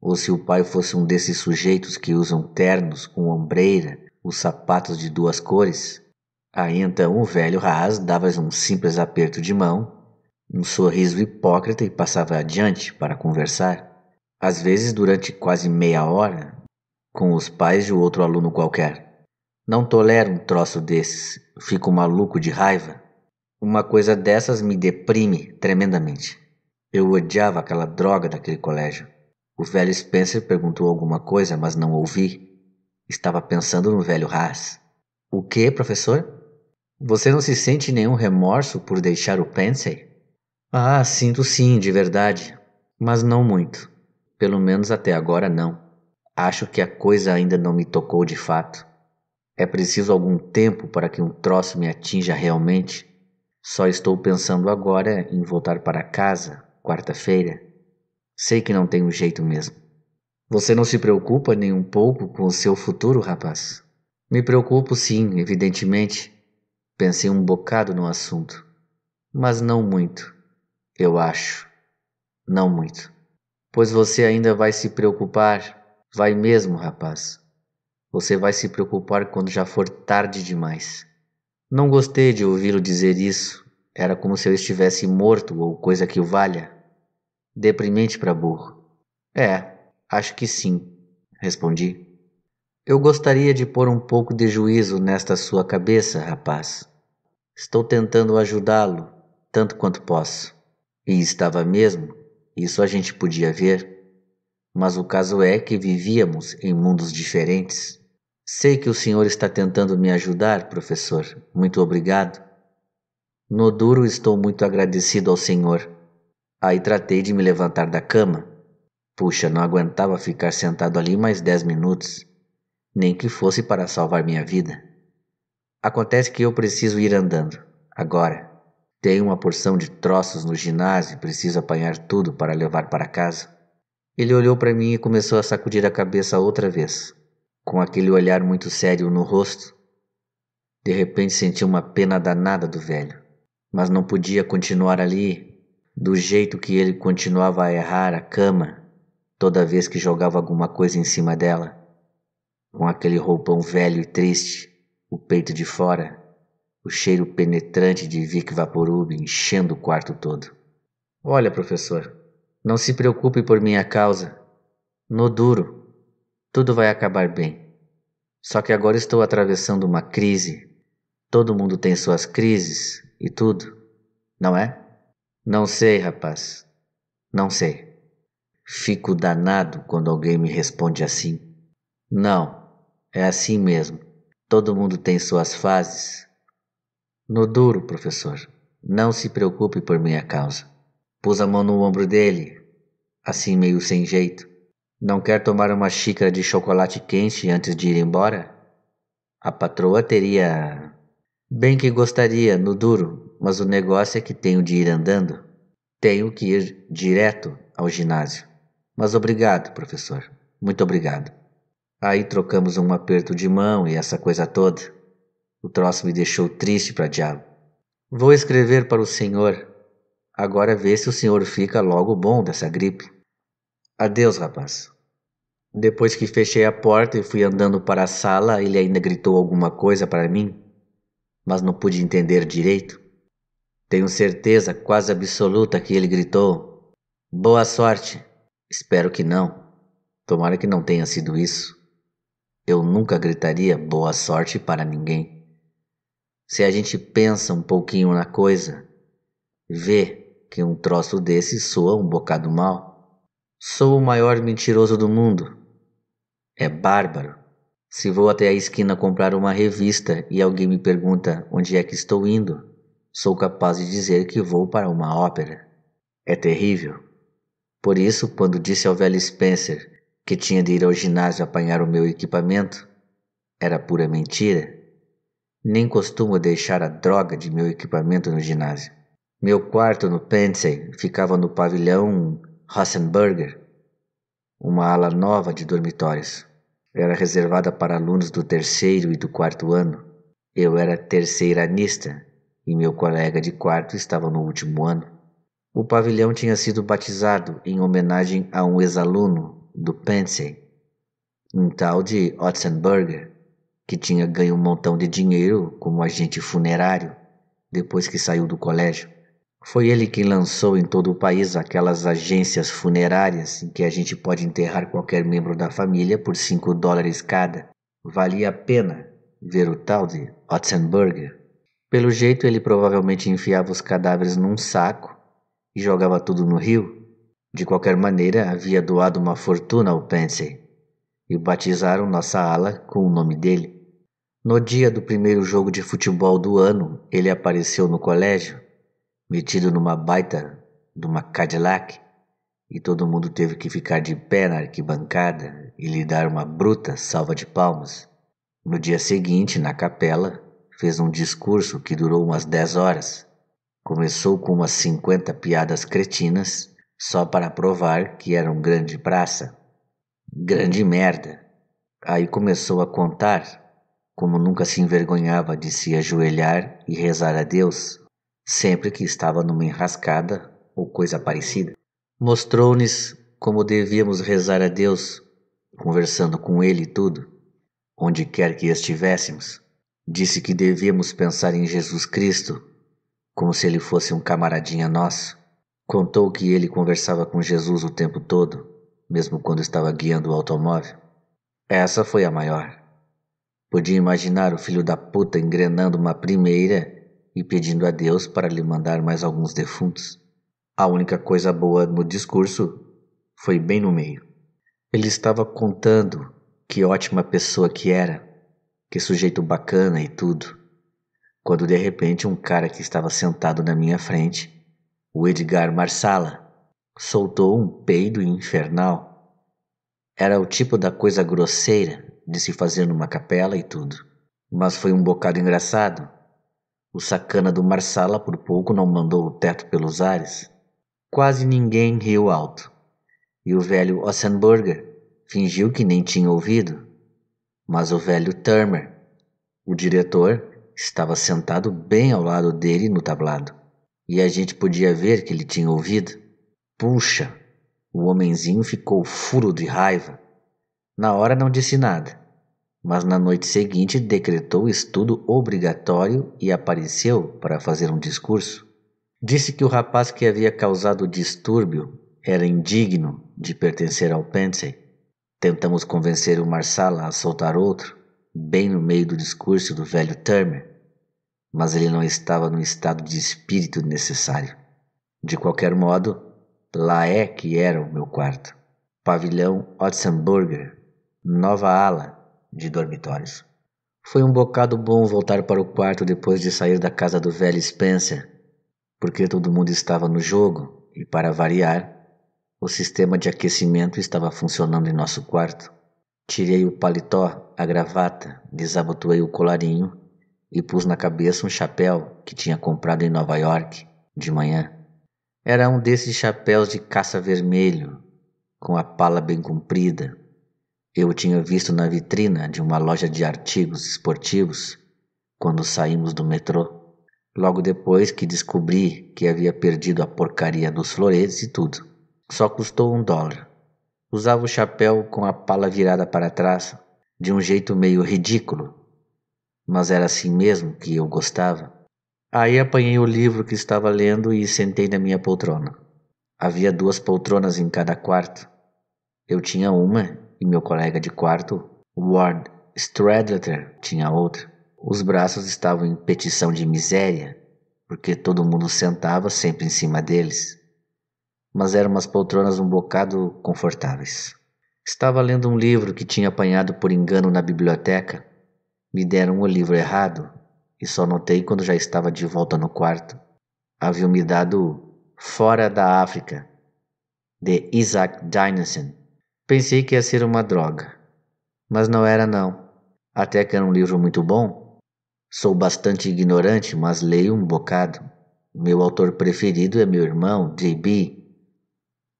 ou se o pai fosse um desses sujeitos que usam ternos com ombreira, os sapatos de duas cores, aí então o velho Haas dava um simples aperto de mão, um sorriso hipócrita e passava adiante para conversar, às vezes durante quase meia hora, com os pais de outro aluno qualquer. Não tolero um troço desses, fico maluco de raiva. Uma coisa dessas me deprime tremendamente. Eu odiava aquela droga daquele colégio. O velho Spencer perguntou alguma coisa, mas não ouvi. Estava pensando no velho Haas. O que, professor? Você não se sente nenhum remorso por deixar o Pensey? Ah, sinto sim, de verdade. Mas não muito. Pelo menos até agora não. Acho que a coisa ainda não me tocou de fato. É preciso algum tempo para que um troço me atinja realmente. Só estou pensando agora em voltar para casa, quarta-feira. Sei que não tenho jeito mesmo. Você não se preocupa nem um pouco com o seu futuro, rapaz? Me preocupo sim, evidentemente. Pensei um bocado no assunto. Mas não muito, eu acho. Não muito. Pois você ainda vai se preocupar. Vai mesmo, rapaz. Você vai se preocupar quando já for tarde demais. Não gostei de ouvi-lo dizer isso. Era como se eu estivesse morto ou coisa que o valha. Deprimente para burro. É, acho que sim, respondi. Eu gostaria de pôr um pouco de juízo nesta sua cabeça, rapaz. Estou tentando ajudá-lo, tanto quanto posso. E estava mesmo, isso a gente podia ver. Mas o caso é que vivíamos em mundos diferentes. Sei que o senhor está tentando me ajudar, professor. Muito obrigado. No duro, estou muito agradecido ao senhor. Aí tratei de me levantar da cama. Puxa, não aguentava ficar sentado ali mais dez minutos, nem que fosse para salvar minha vida. Acontece que eu preciso ir andando, agora. Tenho uma porção de troços no ginásio e preciso apanhar tudo para levar para casa. Ele olhou para mim e começou a sacudir a cabeça outra vez com aquele olhar muito sério no rosto, de repente senti uma pena danada do velho, mas não podia continuar ali do jeito que ele continuava a errar a cama toda vez que jogava alguma coisa em cima dela, com aquele roupão velho e triste, o peito de fora, o cheiro penetrante de Vic Vaporub enchendo o quarto todo. Olha, professor, não se preocupe por minha causa. No duro, tudo vai acabar bem. Só que agora estou atravessando uma crise. Todo mundo tem suas crises e tudo, não é? Não sei, rapaz. Não sei. Fico danado quando alguém me responde assim. Não, é assim mesmo. Todo mundo tem suas fases. No duro, professor. Não se preocupe por minha causa. Pus a mão no ombro dele, assim meio sem jeito. Não quer tomar uma xícara de chocolate quente antes de ir embora? A patroa teria. Bem que gostaria, no duro, mas o negócio é que tenho de ir andando. Tenho que ir direto ao ginásio. Mas obrigado, professor. Muito obrigado. Aí trocamos um aperto de mão e essa coisa toda. O troço me deixou triste para diabo. Vou escrever para o senhor. Agora vê se o senhor fica logo bom dessa gripe. Adeus, rapaz. Depois que fechei a porta e fui andando para a sala, ele ainda gritou alguma coisa para mim, mas não pude entender direito. Tenho certeza quase absoluta que ele gritou: Boa sorte! Espero que não. Tomara que não tenha sido isso. Eu nunca gritaria boa sorte para ninguém. Se a gente pensa um pouquinho na coisa, vê que um troço desse soa um bocado mal. Sou o maior mentiroso do mundo. É bárbaro. Se vou até a esquina comprar uma revista e alguém me pergunta onde é que estou indo, sou capaz de dizer que vou para uma ópera. É terrível. Por isso, quando disse ao velho Spencer que tinha de ir ao ginásio apanhar o meu equipamento, era pura mentira. Nem costumo deixar a droga de meu equipamento no ginásio. Meu quarto no Pensey ficava no pavilhão Rossenburger, uma ala nova de dormitórios. Era reservada para alunos do terceiro e do quarto ano. Eu era terceiranista e meu colega de quarto estava no último ano. O pavilhão tinha sido batizado em homenagem a um ex-aluno do Pensey, um tal de Otzenberger, que tinha ganho um montão de dinheiro como agente funerário depois que saiu do colégio. Foi ele quem lançou em todo o país aquelas agências funerárias em que a gente pode enterrar qualquer membro da família por 5 dólares cada. Valia a pena ver o tal de Otzenberger. Pelo jeito, ele provavelmente enfiava os cadáveres num saco e jogava tudo no rio. De qualquer maneira, havia doado uma fortuna ao Pensey e batizaram nossa ala com o nome dele. No dia do primeiro jogo de futebol do ano, ele apareceu no colégio metido numa baita de uma Cadillac, e todo mundo teve que ficar de pé na arquibancada e lhe dar uma bruta salva de palmas. No dia seguinte, na capela, fez um discurso que durou umas dez horas. Começou com umas cinquenta piadas cretinas, só para provar que era um grande praça. Grande merda! Aí começou a contar, como nunca se envergonhava de se ajoelhar e rezar a Deus sempre que estava numa enrascada ou coisa parecida. Mostrou-nos como devíamos rezar a Deus, conversando com Ele e tudo, onde quer que estivéssemos. Disse que devíamos pensar em Jesus Cristo, como se ele fosse um camaradinha nosso. Contou que ele conversava com Jesus o tempo todo, mesmo quando estava guiando o automóvel. Essa foi a maior. Podia imaginar o filho da puta engrenando uma primeira e pedindo a Deus para lhe mandar mais alguns defuntos. A única coisa boa no discurso foi bem no meio. Ele estava contando que ótima pessoa que era, que sujeito bacana e tudo, quando de repente um cara que estava sentado na minha frente, o Edgar Marsala, soltou um peido infernal. Era o tipo da coisa grosseira de se fazer numa capela e tudo. Mas foi um bocado engraçado, o sacana do Marsala por pouco não mandou o teto pelos ares. Quase ninguém riu alto. E o velho Ossenburger fingiu que nem tinha ouvido. Mas o velho Turmer, o diretor, estava sentado bem ao lado dele no tablado. E a gente podia ver que ele tinha ouvido. Puxa! O homenzinho ficou furo de raiva. Na hora não disse nada, mas na noite seguinte decretou estudo obrigatório e apareceu para fazer um discurso. Disse que o rapaz que havia causado o distúrbio era indigno de pertencer ao Pensei. Tentamos convencer o Marsala a soltar outro, bem no meio do discurso do velho Turner, mas ele não estava no estado de espírito necessário. De qualquer modo, lá é que era o meu quarto. Pavilhão Otzenburger, nova ala, de dormitórios. Foi um bocado bom voltar para o quarto depois de sair da casa do velho Spencer, porque todo mundo estava no jogo e, para variar, o sistema de aquecimento estava funcionando em nosso quarto. Tirei o paletó, a gravata, desabotoei o colarinho e pus na cabeça um chapéu que tinha comprado em Nova York de manhã. Era um desses chapéus de caça vermelho, com a pala bem comprida, eu o tinha visto na vitrina de uma loja de artigos esportivos quando saímos do metrô, logo depois que descobri que havia perdido a porcaria dos floretes e tudo. Só custou um dólar. Usava o chapéu com a pala virada para trás, de um jeito meio ridículo, mas era assim mesmo que eu gostava. Aí apanhei o livro que estava lendo e sentei na minha poltrona. Havia duas poltronas em cada quarto. Eu tinha uma e meu colega de quarto, Ward Stradleter, tinha outra. Os braços estavam em petição de miséria, porque todo mundo sentava sempre em cima deles. Mas eram umas poltronas um bocado confortáveis. Estava lendo um livro que tinha apanhado por engano na biblioteca. Me deram o livro errado e só notei quando já estava de volta no quarto. Havia me dado Fora da África, de Isaac Dinesen. Pensei que ia ser uma droga, mas não era não. Até que era um livro muito bom. Sou bastante ignorante, mas leio um bocado. Meu autor preferido é meu irmão, JB.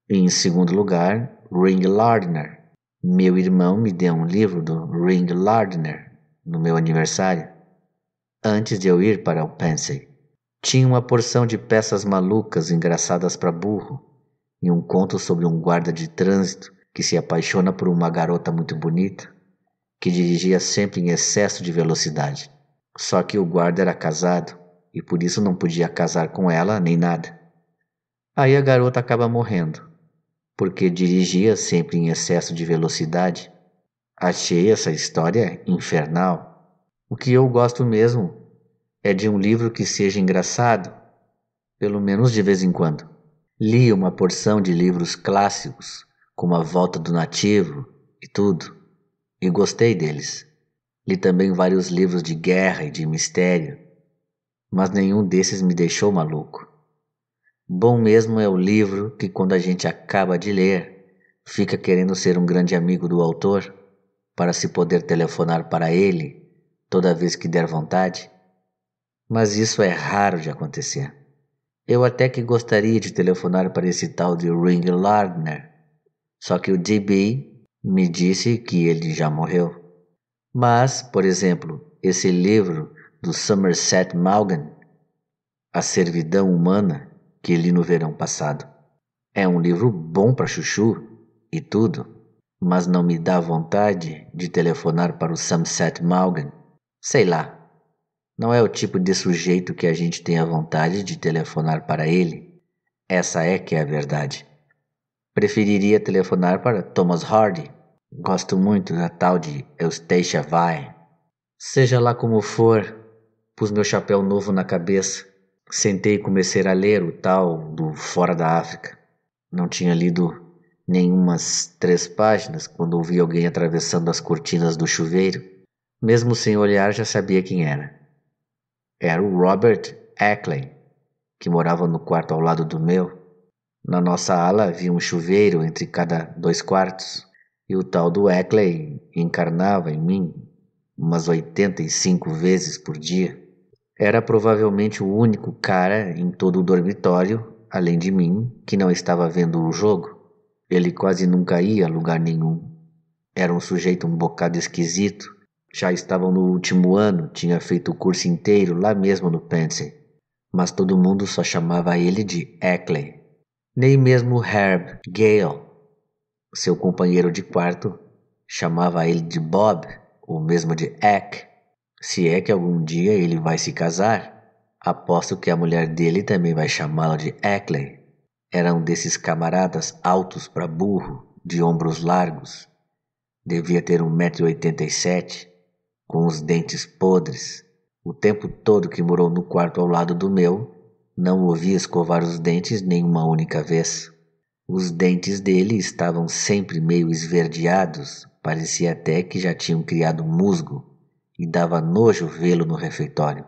E, em segundo lugar, Ring Lardner. Meu irmão me deu um livro do Ring Lardner no meu aniversário, antes de eu ir para o Pensei. Tinha uma porção de peças malucas engraçadas para burro e um conto sobre um guarda de trânsito que se apaixona por uma garota muito bonita, que dirigia sempre em excesso de velocidade. Só que o guarda era casado e por isso não podia casar com ela nem nada. Aí a garota acaba morrendo, porque dirigia sempre em excesso de velocidade. Achei essa história infernal. O que eu gosto mesmo é de um livro que seja engraçado, pelo menos de vez em quando. Li uma porção de livros clássicos como a volta do nativo e tudo, e gostei deles. Li também vários livros de guerra e de mistério, mas nenhum desses me deixou maluco. Bom mesmo é o livro que, quando a gente acaba de ler, fica querendo ser um grande amigo do autor para se poder telefonar para ele toda vez que der vontade. Mas isso é raro de acontecer. Eu até que gostaria de telefonar para esse tal de Ring Lardner só que o DB me disse que ele já morreu. Mas, por exemplo, esse livro do Somerset Maugham, A Servidão Humana, que li no verão passado, é um livro bom para chuchu e tudo, mas não me dá vontade de telefonar para o Somerset Maugham. Sei lá, não é o tipo de sujeito que a gente tem a vontade de telefonar para ele. Essa é que é a verdade. Preferiria telefonar para Thomas Hardy. Gosto muito da tal de Eustacia Vine. Seja lá como for, pus meu chapéu novo na cabeça. Sentei e comecei a ler o tal do Fora da África. Não tinha lido nenhumas três páginas quando ouvi alguém atravessando as cortinas do chuveiro. Mesmo sem olhar, já sabia quem era. Era o Robert Ackley, que morava no quarto ao lado do meu na nossa ala havia um chuveiro entre cada dois quartos, e o tal do Eckley encarnava em mim umas 85 vezes por dia. Era provavelmente o único cara em todo o dormitório, além de mim, que não estava vendo o jogo. Ele quase nunca ia a lugar nenhum. Era um sujeito um bocado esquisito. Já estavam no último ano, tinha feito o curso inteiro lá mesmo no Pensey. Mas todo mundo só chamava ele de Eckley. Nem mesmo Herb Gale, seu companheiro de quarto, chamava ele de Bob, ou mesmo de Eck. Se é que algum dia ele vai se casar, aposto que a mulher dele também vai chamá-lo de Eckley. Era um desses camaradas altos para burro, de ombros largos. Devia ter 1,87m, com os dentes podres. O tempo todo que morou no quarto ao lado do meu, não ouvi escovar os dentes nem uma única vez. Os dentes dele estavam sempre meio esverdeados, parecia até que já tinham criado musgo, e dava nojo vê-lo no refeitório,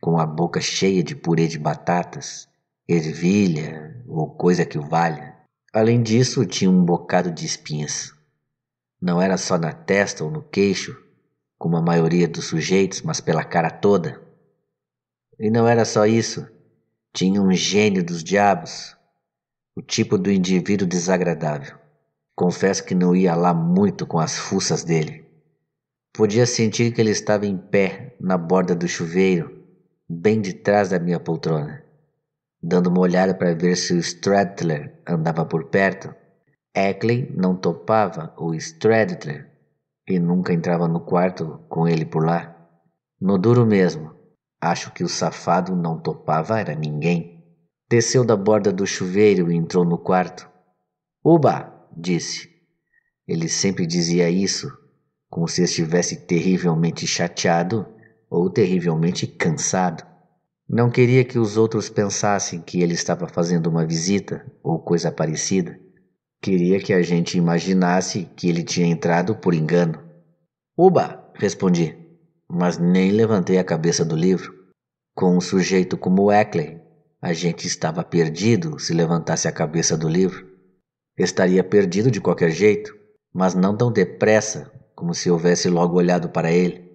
com a boca cheia de purê de batatas, ervilha ou coisa que o valha. Além disso, tinha um bocado de espinhas. Não era só na testa ou no queixo, como a maioria dos sujeitos, mas pela cara toda. E não era só isso. Tinha um gênio dos diabos, o tipo do indivíduo desagradável. Confesso que não ia lá muito com as fuças dele. Podia sentir que ele estava em pé na borda do chuveiro, bem de trás da minha poltrona. Dando uma olhada para ver se o Stradler andava por perto, Eckley não topava o Stradler e nunca entrava no quarto com ele por lá. No duro mesmo, Acho que o safado não topava era ninguém. Desceu da borda do chuveiro e entrou no quarto. Uba! disse. Ele sempre dizia isso, como se estivesse terrivelmente chateado ou terrivelmente cansado. Não queria que os outros pensassem que ele estava fazendo uma visita ou coisa parecida. Queria que a gente imaginasse que ele tinha entrado por engano. Uba! respondi mas nem levantei a cabeça do livro. Com um sujeito como Eckley, a gente estava perdido se levantasse a cabeça do livro. Estaria perdido de qualquer jeito, mas não tão depressa como se houvesse logo olhado para ele.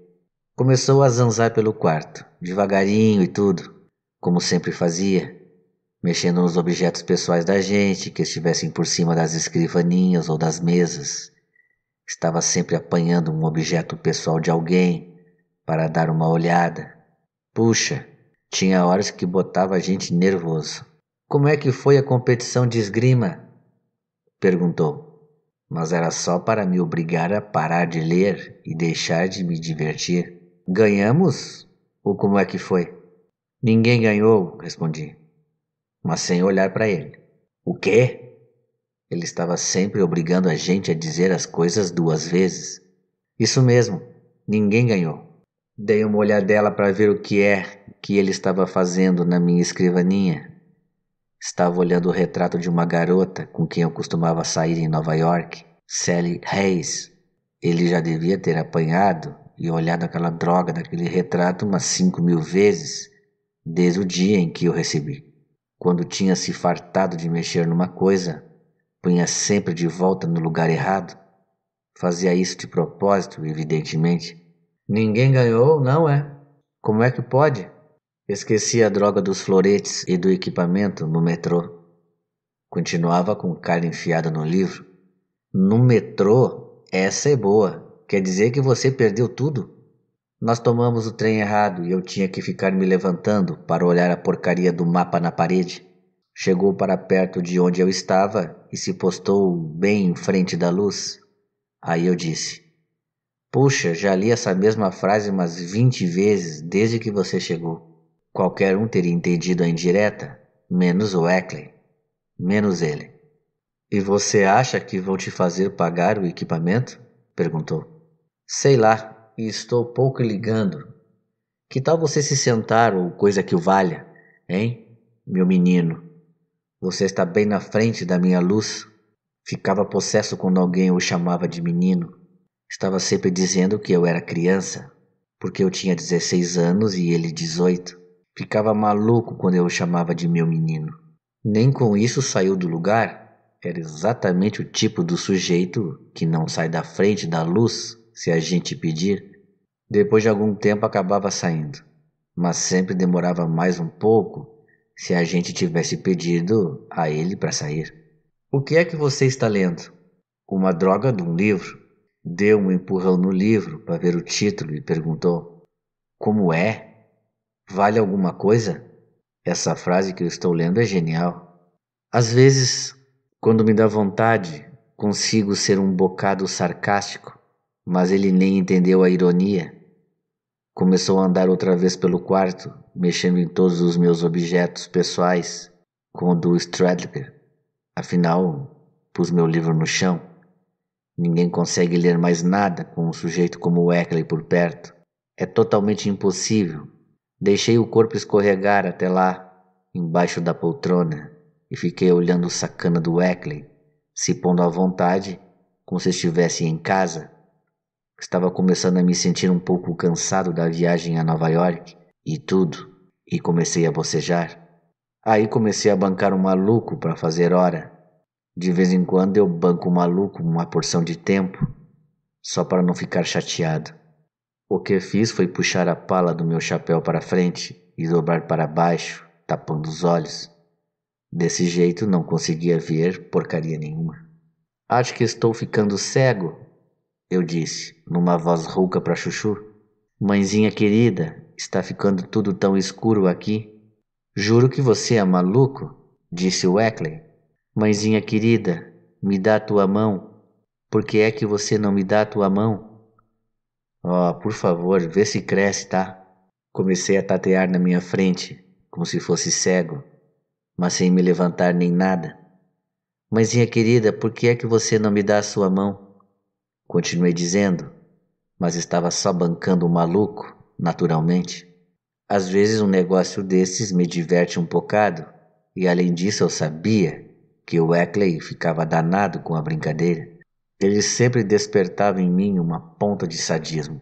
Começou a zanzar pelo quarto, devagarinho e tudo, como sempre fazia, mexendo nos objetos pessoais da gente que estivessem por cima das escrivaninhas ou das mesas. Estava sempre apanhando um objeto pessoal de alguém para dar uma olhada. Puxa, tinha horas que botava a gente nervoso. Como é que foi a competição de esgrima? perguntou, mas era só para me obrigar a parar de ler e deixar de me divertir. Ganhamos? Ou como é que foi? Ninguém ganhou, respondi, mas sem olhar para ele. O quê? Ele estava sempre obrigando a gente a dizer as coisas duas vezes. Isso mesmo, ninguém ganhou. Dei uma olhadela para ver o que é que ele estava fazendo na minha escrivaninha. Estava olhando o retrato de uma garota com quem eu costumava sair em Nova York, Sally Hayes. Ele já devia ter apanhado e olhado aquela droga daquele retrato umas cinco mil vezes desde o dia em que o recebi. Quando tinha se fartado de mexer numa coisa, punha sempre de volta no lugar errado. Fazia isso de propósito, evidentemente, Ninguém ganhou, não é? Como é que pode? Esqueci a droga dos floretes e do equipamento no metrô. Continuava com cara enfiada no livro. No metrô, essa é boa. Quer dizer que você perdeu tudo? Nós tomamos o trem errado e eu tinha que ficar me levantando para olhar a porcaria do mapa na parede. Chegou para perto de onde eu estava e se postou bem em frente da luz. Aí eu disse: Puxa, já li essa mesma frase umas 20 vezes desde que você chegou. Qualquer um teria entendido a indireta, menos o Eckley. Menos ele. E você acha que vão te fazer pagar o equipamento? perguntou. Sei lá, e estou pouco ligando. Que tal você se sentar ou coisa que o valha, hein, meu menino? Você está bem na frente da minha luz. Ficava possesso quando alguém o chamava de menino estava sempre dizendo que eu era criança, porque eu tinha 16 anos e ele 18. Ficava maluco quando eu o chamava de meu menino. Nem com isso saiu do lugar. Era exatamente o tipo do sujeito que não sai da frente da luz se a gente pedir. Depois de algum tempo acabava saindo, mas sempre demorava mais um pouco se a gente tivesse pedido a ele para sair. O que é que você está lendo? Uma droga de um livro. Deu um empurrão no livro para ver o título e perguntou: Como é? Vale alguma coisa? Essa frase que eu estou lendo é genial. Às vezes, quando me dá vontade, consigo ser um bocado sarcástico, mas ele nem entendeu a ironia. Começou a andar outra vez pelo quarto, mexendo em todos os meus objetos pessoais, com o do Stradler. Afinal, pus meu livro no chão. Ninguém consegue ler mais nada com um sujeito como o Eckley por perto. É totalmente impossível. Deixei o corpo escorregar até lá, embaixo da poltrona, e fiquei olhando o sacana do Eckley, se pondo à vontade, como se estivesse em casa. Estava começando a me sentir um pouco cansado da viagem a Nova York e tudo, e comecei a bocejar. Aí comecei a bancar um maluco para fazer hora. De vez em quando eu banco maluco uma porção de tempo, só para não ficar chateado. O que fiz foi puxar a pala do meu chapéu para frente e dobrar para baixo, tapando os olhos. Desse jeito não conseguia ver porcaria nenhuma. Acho que estou ficando cego, eu disse, numa voz rouca para Chuchu. Mãezinha querida, está ficando tudo tão escuro aqui. Juro que você é maluco, disse Weckley, Mãezinha querida, me dá tua mão. Por que é que você não me dá tua mão? oh, por favor, vê se cresce, tá? Comecei a tatear na minha frente, como se fosse cego, mas sem me levantar nem nada. Mãezinha querida, por que é que você não me dá a sua mão? Continuei dizendo, mas estava só bancando um maluco, naturalmente. Às vezes um negócio desses me diverte um bocado, e além disso eu sabia que o Eckley ficava danado com a brincadeira, ele sempre despertava em mim uma ponta de sadismo.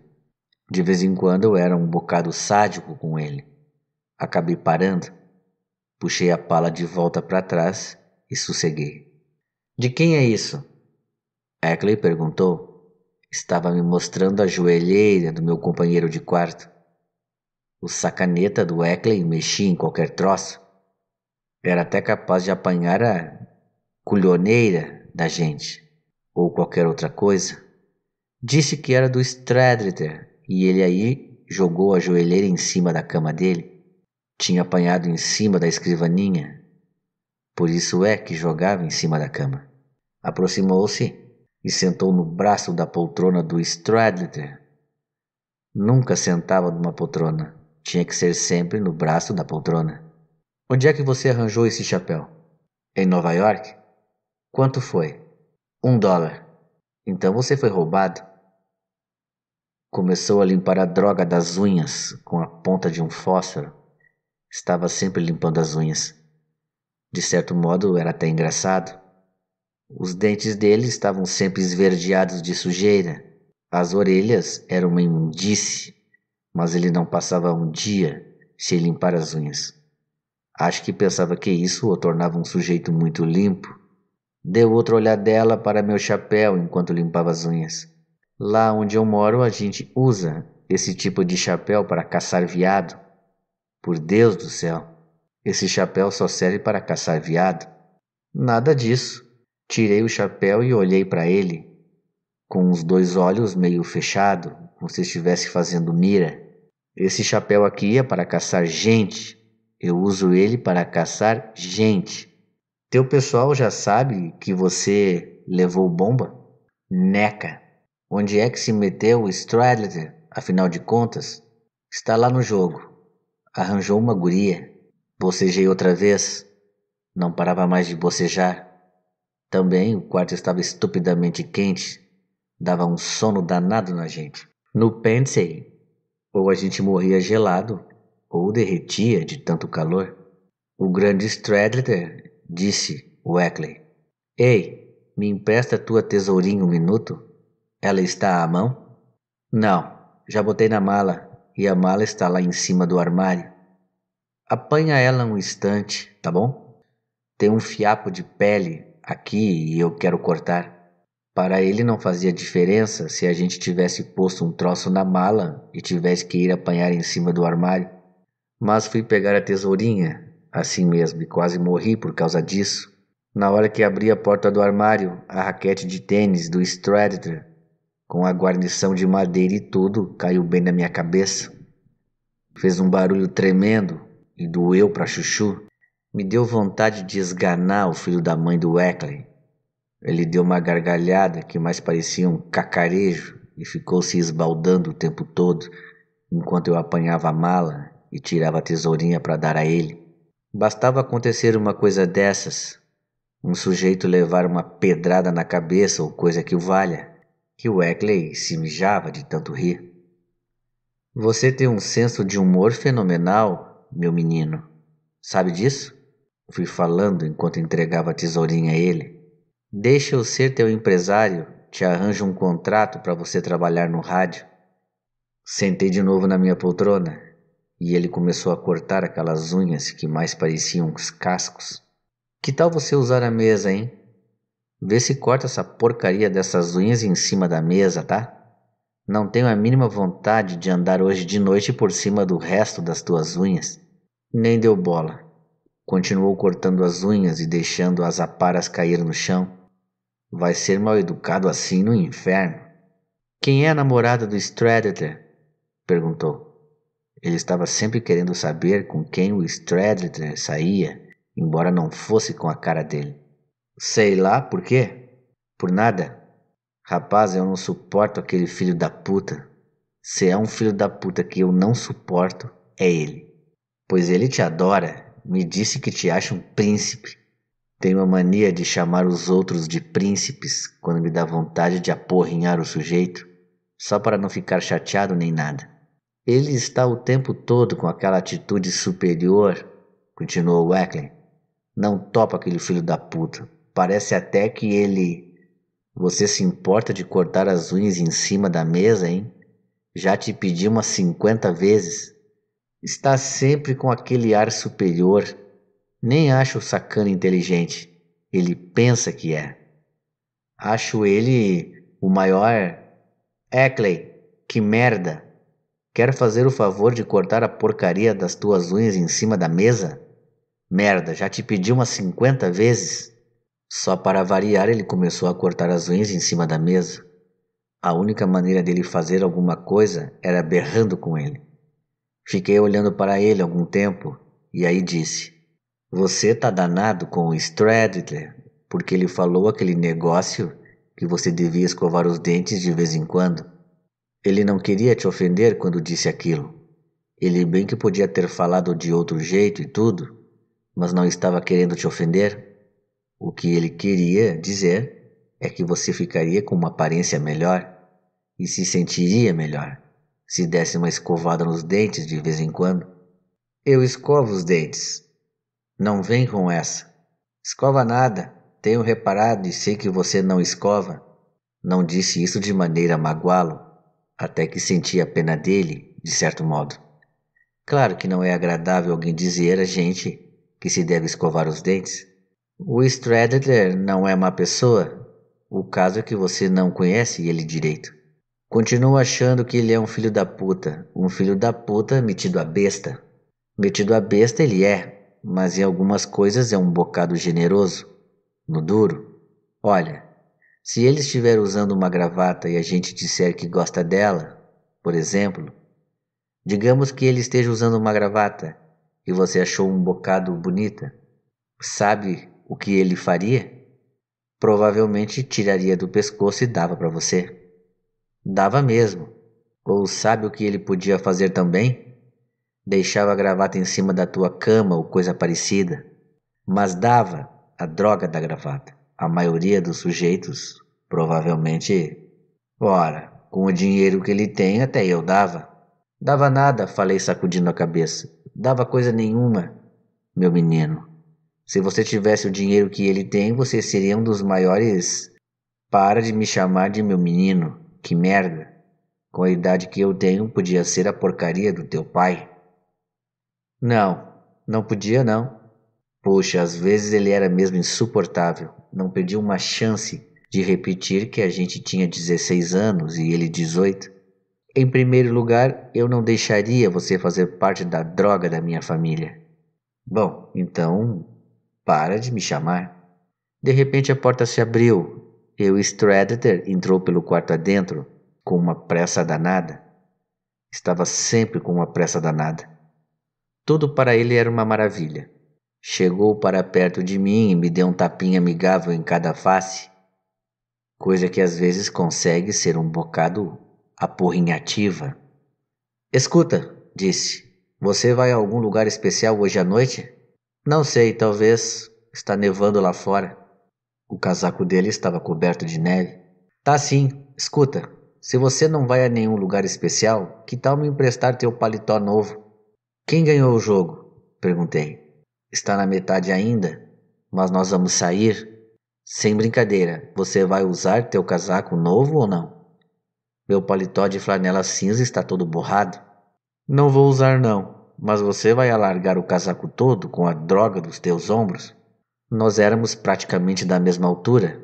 De vez em quando eu era um bocado sádico com ele. Acabei parando, puxei a pala de volta para trás e sosseguei. De quem é isso? Eckley perguntou. Estava me mostrando a joelheira do meu companheiro de quarto. O sacaneta do Eckley mexia em qualquer troço. Era até capaz de apanhar a culhoneira da gente, ou qualquer outra coisa, disse que era do Stradleter e ele aí jogou a joelheira em cima da cama dele. Tinha apanhado em cima da escrivaninha, por isso é que jogava em cima da cama. Aproximou-se e sentou no braço da poltrona do Stradleter. Nunca sentava numa poltrona, tinha que ser sempre no braço da poltrona. Onde é que você arranjou esse chapéu? Em Nova York? Quanto foi? Um dólar. Então você foi roubado? Começou a limpar a droga das unhas com a ponta de um fósforo. Estava sempre limpando as unhas. De certo modo, era até engraçado. Os dentes dele estavam sempre esverdeados de sujeira. As orelhas eram uma imundice, mas ele não passava um dia sem limpar as unhas. Acho que pensava que isso o tornava um sujeito muito limpo Deu outra olhadela para meu chapéu enquanto limpava as unhas. Lá onde eu moro, a gente usa esse tipo de chapéu para caçar viado. Por Deus do céu, esse chapéu só serve para caçar viado. Nada disso. Tirei o chapéu e olhei para ele, com os dois olhos meio fechado, como se estivesse fazendo mira. Esse chapéu aqui é para caçar gente. Eu uso ele para caçar gente. Teu pessoal já sabe que você levou bomba? Neca. Onde é que se meteu o Stradler, afinal de contas? Está lá no jogo. Arranjou uma guria. Bocejei outra vez. Não parava mais de bocejar. Também o quarto estava estupidamente quente. Dava um sono danado na gente. No Pensei, ou a gente morria gelado, ou derretia de tanto calor. O grande Stradler disse Weckley. Ei, me empresta tua tesourinha um minuto? Ela está à mão? Não, já botei na mala e a mala está lá em cima do armário. Apanha ela um instante, tá bom? Tem um fiapo de pele aqui e eu quero cortar. Para ele não fazia diferença se a gente tivesse posto um troço na mala e tivesse que ir apanhar em cima do armário. Mas fui pegar a tesourinha assim mesmo e quase morri por causa disso. Na hora que abri a porta do armário, a raquete de tênis do Straditor, com a guarnição de madeira e tudo, caiu bem na minha cabeça. Fez um barulho tremendo e doeu para Chuchu. Me deu vontade de esganar o filho da mãe do Eckley. Ele deu uma gargalhada que mais parecia um cacarejo e ficou se esbaldando o tempo todo enquanto eu apanhava a mala e tirava a tesourinha para dar a ele. Bastava acontecer uma coisa dessas, um sujeito levar uma pedrada na cabeça ou coisa que o valha, que o Eckley se mijava de tanto rir. Você tem um senso de humor fenomenal, meu menino. Sabe disso? Fui falando enquanto entregava a tesourinha a ele. Deixa eu ser teu empresário, te arranjo um contrato para você trabalhar no rádio. Sentei de novo na minha poltrona e ele começou a cortar aquelas unhas que mais pareciam uns cascos. Que tal você usar a mesa, hein? Vê se corta essa porcaria dessas unhas em cima da mesa, tá? Não tenho a mínima vontade de andar hoje de noite por cima do resto das tuas unhas. Nem deu bola. Continuou cortando as unhas e deixando as aparas cair no chão. Vai ser mal educado assim no inferno. Quem é a namorada do Stradeter? perguntou. Ele estava sempre querendo saber com quem o Stradler saía, embora não fosse com a cara dele. Sei lá por quê? Por nada. Rapaz, eu não suporto aquele filho da puta. Se é um filho da puta que eu não suporto, é ele. Pois ele te adora, me disse que te acha um príncipe. Tenho a mania de chamar os outros de príncipes quando me dá vontade de aporrinhar o sujeito, só para não ficar chateado nem nada. Ele está o tempo todo com aquela atitude superior, continuou Wacklin. Não topa aquele filho da puta. Parece até que ele. Você se importa de cortar as unhas em cima da mesa, hein? Já te pedi umas 50 vezes. Está sempre com aquele ar superior. Nem acho o sacana inteligente. Ele pensa que é. Acho ele o maior. Eckley, que merda! Quer fazer o favor de cortar a porcaria das tuas unhas em cima da mesa? Merda, já te pedi umas 50 vezes. Só para variar, ele começou a cortar as unhas em cima da mesa. A única maneira dele fazer alguma coisa era berrando com ele. Fiquei olhando para ele algum tempo e aí disse: Você tá danado com o Stradler porque ele falou aquele negócio que você devia escovar os dentes de vez em quando. Ele não queria te ofender quando disse aquilo. Ele bem que podia ter falado de outro jeito e tudo, mas não estava querendo te ofender. O que ele queria dizer é que você ficaria com uma aparência melhor e se sentiria melhor se desse uma escovada nos dentes de vez em quando. Eu escovo os dentes. Não vem com essa. Escova nada. Tenho reparado e sei que você não escova. Não disse isso de maneira a magoá-lo até que senti a pena dele, de certo modo. Claro que não é agradável alguém dizer a gente que se deve escovar os dentes. O Stradler não é uma pessoa. O caso é que você não conhece ele direito. Continuo achando que ele é um filho da puta. Um filho da puta metido a besta. Metido a besta ele é, mas em algumas coisas é um bocado generoso. No duro. Olha, se ele estiver usando uma gravata e a gente disser que gosta dela, por exemplo, digamos que ele esteja usando uma gravata e você achou um bocado bonita, sabe o que ele faria? Provavelmente tiraria do pescoço e dava para você. Dava mesmo. Ou sabe o que ele podia fazer também? Deixava a gravata em cima da tua cama ou coisa parecida. Mas dava a droga da gravata a maioria dos sujeitos provavelmente, ora, com o dinheiro que ele tem, até eu dava. Dava nada, falei sacudindo a cabeça. Dava coisa nenhuma, meu menino. Se você tivesse o dinheiro que ele tem, você seria um dos maiores. Para de me chamar de meu menino, que merda. Com a idade que eu tenho, podia ser a porcaria do teu pai. Não, não podia não. puxa às vezes ele era mesmo insuportável não perdi uma chance de repetir que a gente tinha 16 anos e ele 18. Em primeiro lugar, eu não deixaria você fazer parte da droga da minha família. Bom, então para de me chamar. De repente a porta se abriu e o Stradater entrou pelo quarto adentro com uma pressa danada. Estava sempre com uma pressa danada. Tudo para ele era uma maravilha. Chegou para perto de mim e me deu um tapinha amigável em cada face, coisa que às vezes consegue ser um bocado aporrinhativa. Escuta, disse, você vai a algum lugar especial hoje à noite? Não sei, talvez. Está nevando lá fora. O casaco dele estava coberto de neve. Tá sim, escuta. Se você não vai a nenhum lugar especial, que tal me emprestar teu paletó novo? Quem ganhou o jogo? Perguntei está na metade ainda, mas nós vamos sair. Sem brincadeira, você vai usar teu casaco novo ou não? Meu paletó de flanela cinza está todo borrado. Não vou usar não, mas você vai alargar o casaco todo com a droga dos teus ombros? Nós éramos praticamente da mesma altura,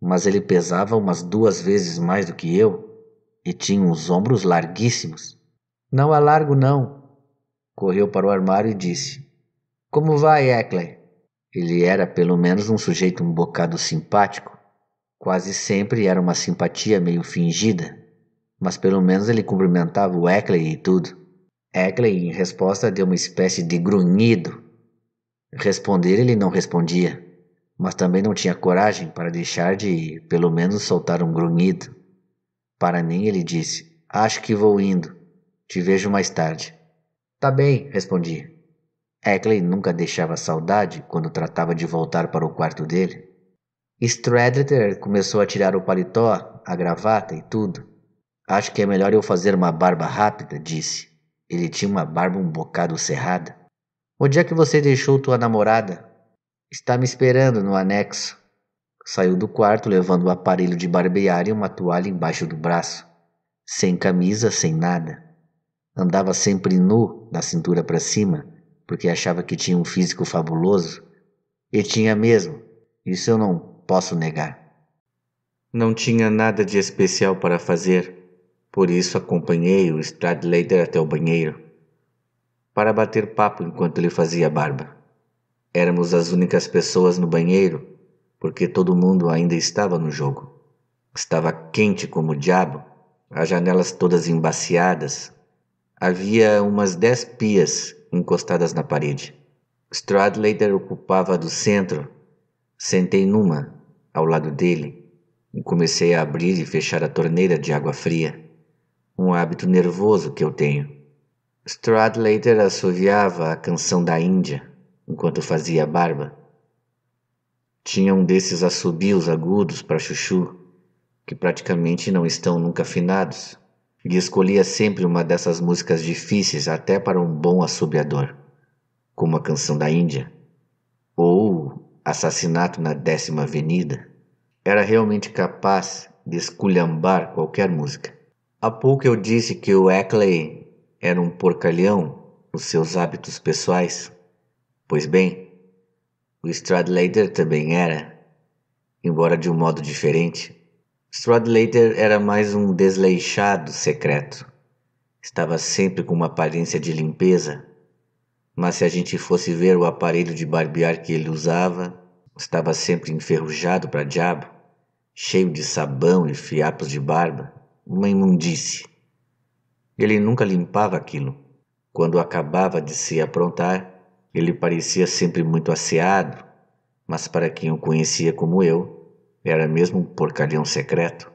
mas ele pesava umas duas vezes mais do que eu e tinha os ombros larguíssimos. Não alargo não. Correu para o armário e disse: como vai, Eckley? Ele era pelo menos um sujeito um bocado simpático. Quase sempre era uma simpatia meio fingida, mas pelo menos ele cumprimentava o Eckley e tudo. Eckley, em resposta, deu uma espécie de grunhido. Responder ele não respondia, mas também não tinha coragem para deixar de, pelo menos, soltar um grunhido. Para mim, ele disse: Acho que vou indo. Te vejo mais tarde. Tá bem, respondi. Eckley nunca deixava saudade quando tratava de voltar para o quarto dele. Stradler começou a tirar o paletó, a gravata e tudo. Acho que é melhor eu fazer uma barba rápida, disse. Ele tinha uma barba um bocado cerrada. Onde é que você deixou tua namorada? Está me esperando no anexo. Saiu do quarto levando o aparelho de barbear e uma toalha embaixo do braço. Sem camisa, sem nada. Andava sempre nu, da cintura para cima, porque achava que tinha um físico fabuloso, e tinha mesmo, isso eu não posso negar. Não tinha nada de especial para fazer, por isso acompanhei o Stradlater até o banheiro, para bater papo enquanto ele fazia barba. Éramos as únicas pessoas no banheiro, porque todo mundo ainda estava no jogo. Estava quente como o diabo, as janelas todas embaciadas. Havia umas dez pias encostadas na parede. Stradlater ocupava do centro. Sentei numa, ao lado dele, e comecei a abrir e fechar a torneira de água fria. Um hábito nervoso que eu tenho. Stradlater assoviava a canção da Índia enquanto fazia barba. Tinha um desses assobios agudos para chuchu, que praticamente não estão nunca afinados e escolhia sempre uma dessas músicas difíceis até para um bom assobiador, como a canção da Índia ou Assassinato na Décima Avenida. Era realmente capaz de esculhambar qualquer música. Há pouco eu disse que o Eckley era um porcalhão nos seus hábitos pessoais. Pois bem, o Stradlater também era, embora de um modo diferente. Stradlater era mais um desleixado secreto. Estava sempre com uma aparência de limpeza, mas se a gente fosse ver o aparelho de barbear que ele usava, estava sempre enferrujado para diabo, cheio de sabão e fiapos de barba, uma imundície. Ele nunca limpava aquilo. Quando acabava de se aprontar, ele parecia sempre muito asseado, mas para quem o conhecia como eu, era mesmo um porcalhão secreto?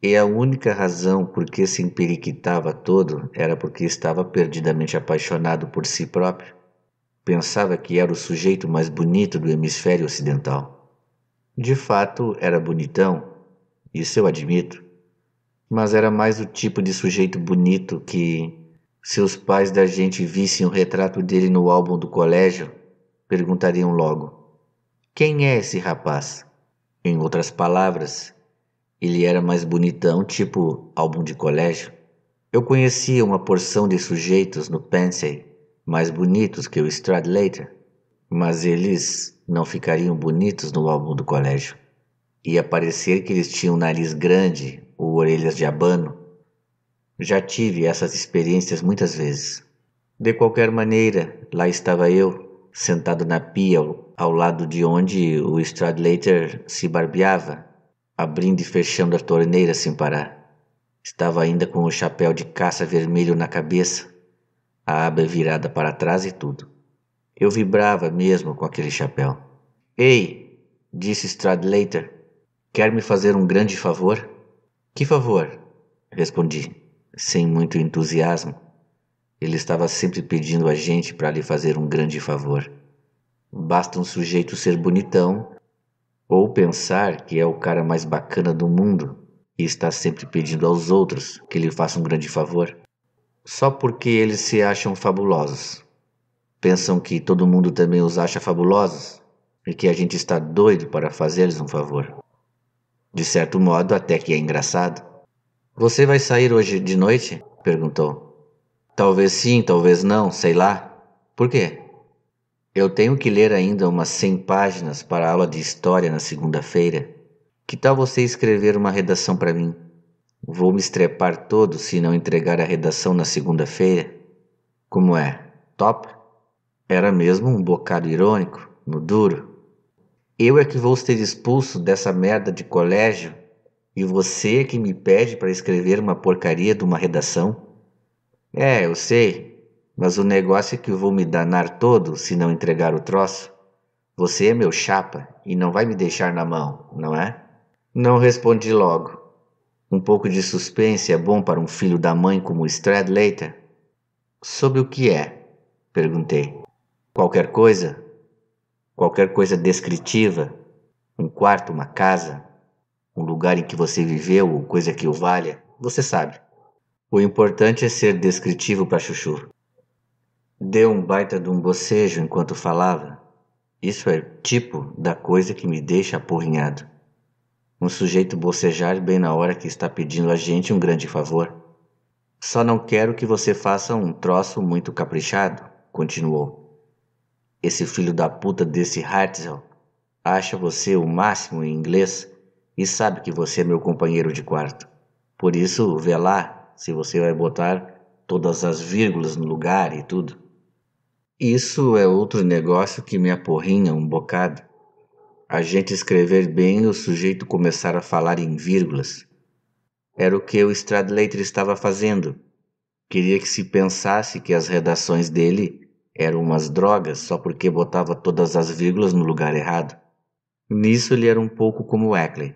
E a única razão por que se emperiquitava todo era porque estava perdidamente apaixonado por si próprio. Pensava que era o sujeito mais bonito do hemisfério ocidental. De fato, era bonitão, isso eu admito, mas era mais o tipo de sujeito bonito que, se os pais da gente vissem o retrato dele no álbum do colégio, perguntariam logo: Quem é esse rapaz? Em outras palavras, ele era mais bonitão, tipo álbum de colégio. Eu conhecia uma porção de sujeitos no Pensei mais bonitos que o Stradlater, mas eles não ficariam bonitos no álbum do colégio. Ia parecer que eles tinham nariz grande ou orelhas de abano. Já tive essas experiências muitas vezes. De qualquer maneira, lá estava eu, sentado na pia ao lado de onde o Stradlater se barbeava, abrindo e fechando a torneira sem parar. Estava ainda com o chapéu de caça vermelho na cabeça, a aba virada para trás e tudo. Eu vibrava mesmo com aquele chapéu. Ei, disse Stradlater, quer me fazer um grande favor? Que favor? Respondi, sem muito entusiasmo. Ele estava sempre pedindo a gente para lhe fazer um grande favor. Basta um sujeito ser bonitão ou pensar que é o cara mais bacana do mundo e está sempre pedindo aos outros que lhe façam um grande favor, só porque eles se acham fabulosos. Pensam que todo mundo também os acha fabulosos e que a gente está doido para fazer-lhes um favor. De certo modo, até que é engraçado. Você vai sair hoje de noite? perguntou. Talvez sim, talvez não, sei lá. Por quê? Eu tenho que ler ainda umas 100 páginas para a aula de história na segunda-feira. Que tal você escrever uma redação para mim? Vou me estrepar todo se não entregar a redação na segunda-feira. Como é? Top? Era mesmo um bocado irônico, no duro. Eu é que vou ser expulso dessa merda de colégio e você é que me pede para escrever uma porcaria de uma redação? É, eu sei, mas o negócio é que eu vou me danar todo se não entregar o troço. Você é meu chapa e não vai me deixar na mão, não é? Não respondi logo. Um pouco de suspense é bom para um filho da mãe como Stradlater. Sobre o que é? Perguntei. Qualquer coisa? Qualquer coisa descritiva? Um quarto, uma casa? Um lugar em que você viveu ou coisa que o valha? Você sabe. O importante é ser descritivo para Chuchu. Deu um baita de um bocejo enquanto falava. Isso é tipo da coisa que me deixa apurrinhado. Um sujeito bocejar bem na hora que está pedindo a gente um grande favor. Só não quero que você faça um troço muito caprichado, continuou. Esse filho da puta desse Hartzell acha você o máximo em inglês e sabe que você é meu companheiro de quarto. Por isso, vê lá se você vai botar todas as vírgulas no lugar e tudo. Isso é outro negócio que me aporrinha um bocado. A gente escrever bem e o sujeito começar a falar em vírgulas. Era o que o Stradleiter estava fazendo. Queria que se pensasse que as redações dele eram umas drogas só porque botava todas as vírgulas no lugar errado. Nisso ele era um pouco como Eckley.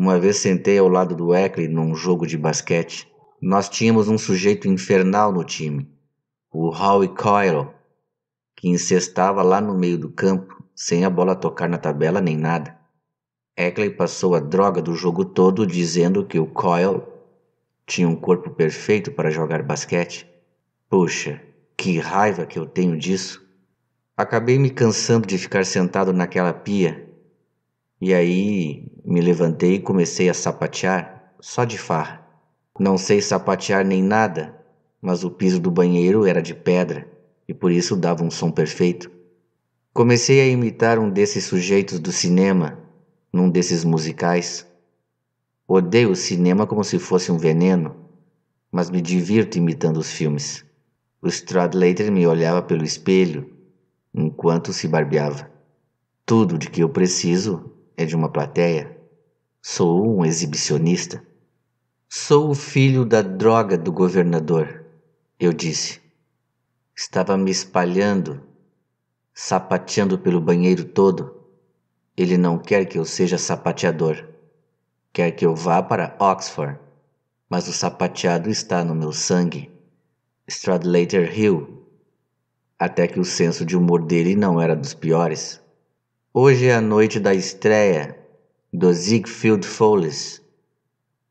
Uma vez sentei ao lado do Eckley num jogo de basquete. Nós tínhamos um sujeito infernal no time, o Howie Coyle, que incestava lá no meio do campo, sem a bola tocar na tabela nem nada. Eckley passou a droga do jogo todo dizendo que o Coyle tinha um corpo perfeito para jogar basquete. Puxa, que raiva que eu tenho disso! Acabei me cansando de ficar sentado naquela pia e aí me levantei e comecei a sapatear, só de farra. Não sei sapatear nem nada, mas o piso do banheiro era de pedra e por isso dava um som perfeito. Comecei a imitar um desses sujeitos do cinema, num desses musicais. Odeio o cinema como se fosse um veneno, mas me divirto imitando os filmes. O Stradlater me olhava pelo espelho enquanto se barbeava. Tudo de que eu preciso é de uma plateia. Sou um exibicionista. Sou o filho da droga do governador, eu disse. Estava me espalhando, sapateando pelo banheiro todo. Ele não quer que eu seja sapateador. Quer que eu vá para Oxford, mas o sapateado está no meu sangue. Stradlater Hill. Até que o senso de humor dele não era dos piores. Hoje é a noite da estreia do Ziegfeld Folles.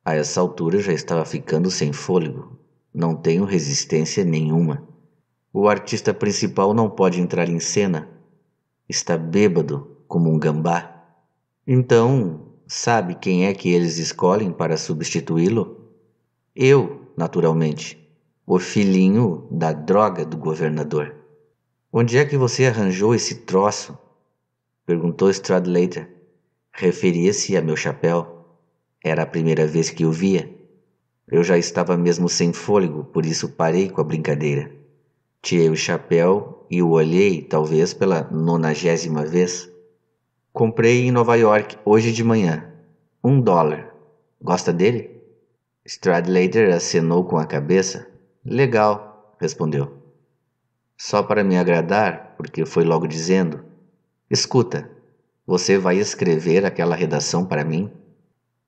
A essa altura já estava ficando sem fôlego. Não tenho resistência nenhuma. O artista principal não pode entrar em cena. Está bêbado como um gambá. Então, sabe quem é que eles escolhem para substituí-lo? Eu, naturalmente. O filhinho da droga do governador. Onde é que você arranjou esse troço? Perguntou Stradlater. Referia-se a meu chapéu. Era a primeira vez que o via. Eu já estava mesmo sem fôlego, por isso parei com a brincadeira. Tirei o chapéu e o olhei, talvez pela nonagésima vez. Comprei em Nova York hoje de manhã. Um dólar. Gosta dele? Stradlater acenou com a cabeça. Legal, respondeu. Só para me agradar, porque foi logo dizendo. Escuta, você vai escrever aquela redação para mim?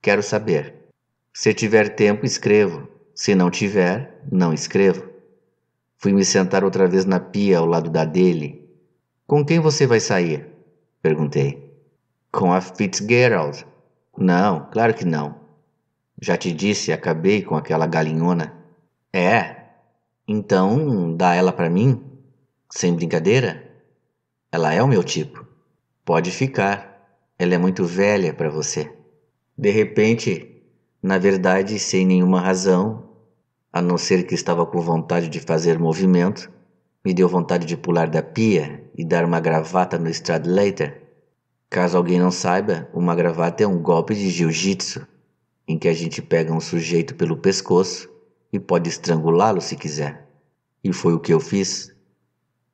Quero saber. Se tiver tempo, escrevo. Se não tiver, não escrevo. Fui me sentar outra vez na pia ao lado da dele. Com quem você vai sair? Perguntei. Com a Fitzgerald. Não, claro que não. Já te disse, acabei com aquela galinhona. É? Então, dá ela para mim? Sem brincadeira? Ela é o meu tipo. Pode ficar, ela é muito velha para você. De repente, na verdade, sem nenhuma razão, a não ser que estava com vontade de fazer movimento, me deu vontade de pular da pia e dar uma gravata no Stradlater. Caso alguém não saiba, uma gravata é um golpe de jiu-jitsu em que a gente pega um sujeito pelo pescoço e pode estrangulá-lo se quiser. E foi o que eu fiz.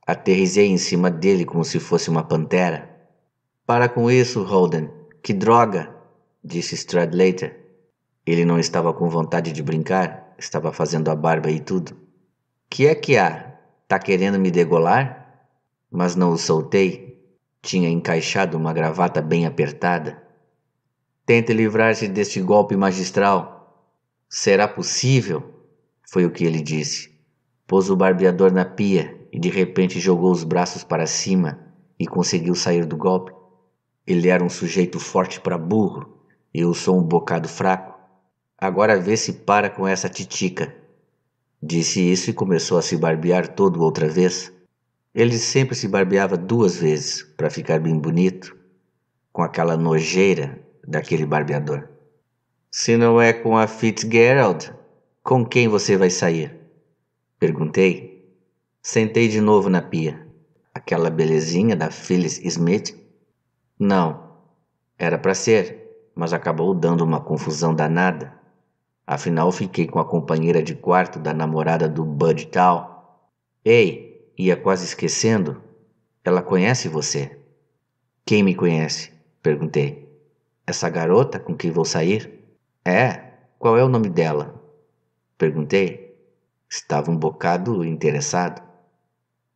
Aterrisei em cima dele como se fosse uma pantera. Para com isso, Holden. Que droga! disse Stradlater. Ele não estava com vontade de brincar, estava fazendo a barba e tudo. Que é que há? Tá querendo me degolar? Mas não o soltei. Tinha encaixado uma gravata bem apertada. Tente livrar-se deste golpe magistral. Será possível? Foi o que ele disse. Pôs o barbeador na pia e de repente jogou os braços para cima e conseguiu sair do golpe. Ele era um sujeito forte para burro, eu sou um bocado fraco. Agora vê se para com essa titica. Disse isso e começou a se barbear todo outra vez. Ele sempre se barbeava duas vezes para ficar bem bonito, com aquela nojeira daquele barbeador. Se não é com a Fitzgerald, com quem você vai sair? Perguntei. Sentei de novo na pia. Aquela belezinha da Phyllis Smith não, era para ser, mas acabou dando uma confusão danada. Afinal, fiquei com a companheira de quarto da namorada do Bud Tal. Ei, ia quase esquecendo. Ela conhece você? Quem me conhece? perguntei. Essa garota com quem vou sair? É, qual é o nome dela? perguntei. Estava um bocado interessado.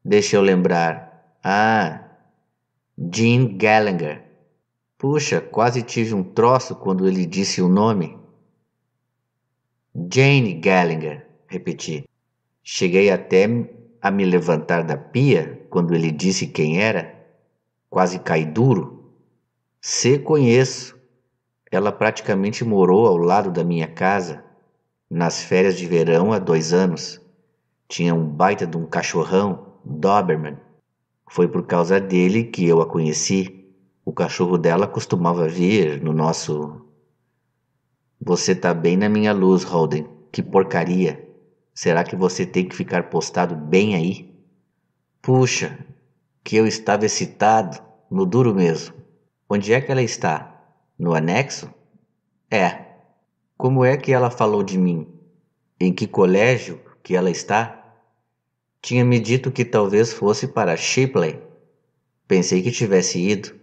Deixa eu lembrar. Ah, Jim Gallagher. Puxa, quase tive um troço quando ele disse o nome. Jane Gallagher, repeti. Cheguei até a me levantar da pia quando ele disse quem era. Quase caí duro. Se conheço. Ela praticamente morou ao lado da minha casa, nas férias de verão há dois anos. Tinha um baita de um cachorrão, Doberman, foi por causa dele que eu a conheci. O cachorro dela costumava vir no nosso. Você tá bem na minha luz, Holden. Que porcaria! Será que você tem que ficar postado bem aí? Puxa, que eu estava excitado, no duro mesmo. Onde é que ela está? No anexo? É. Como é que ela falou de mim? Em que colégio que ela está? Tinha me dito que talvez fosse para Shipley. Pensei que tivesse ido.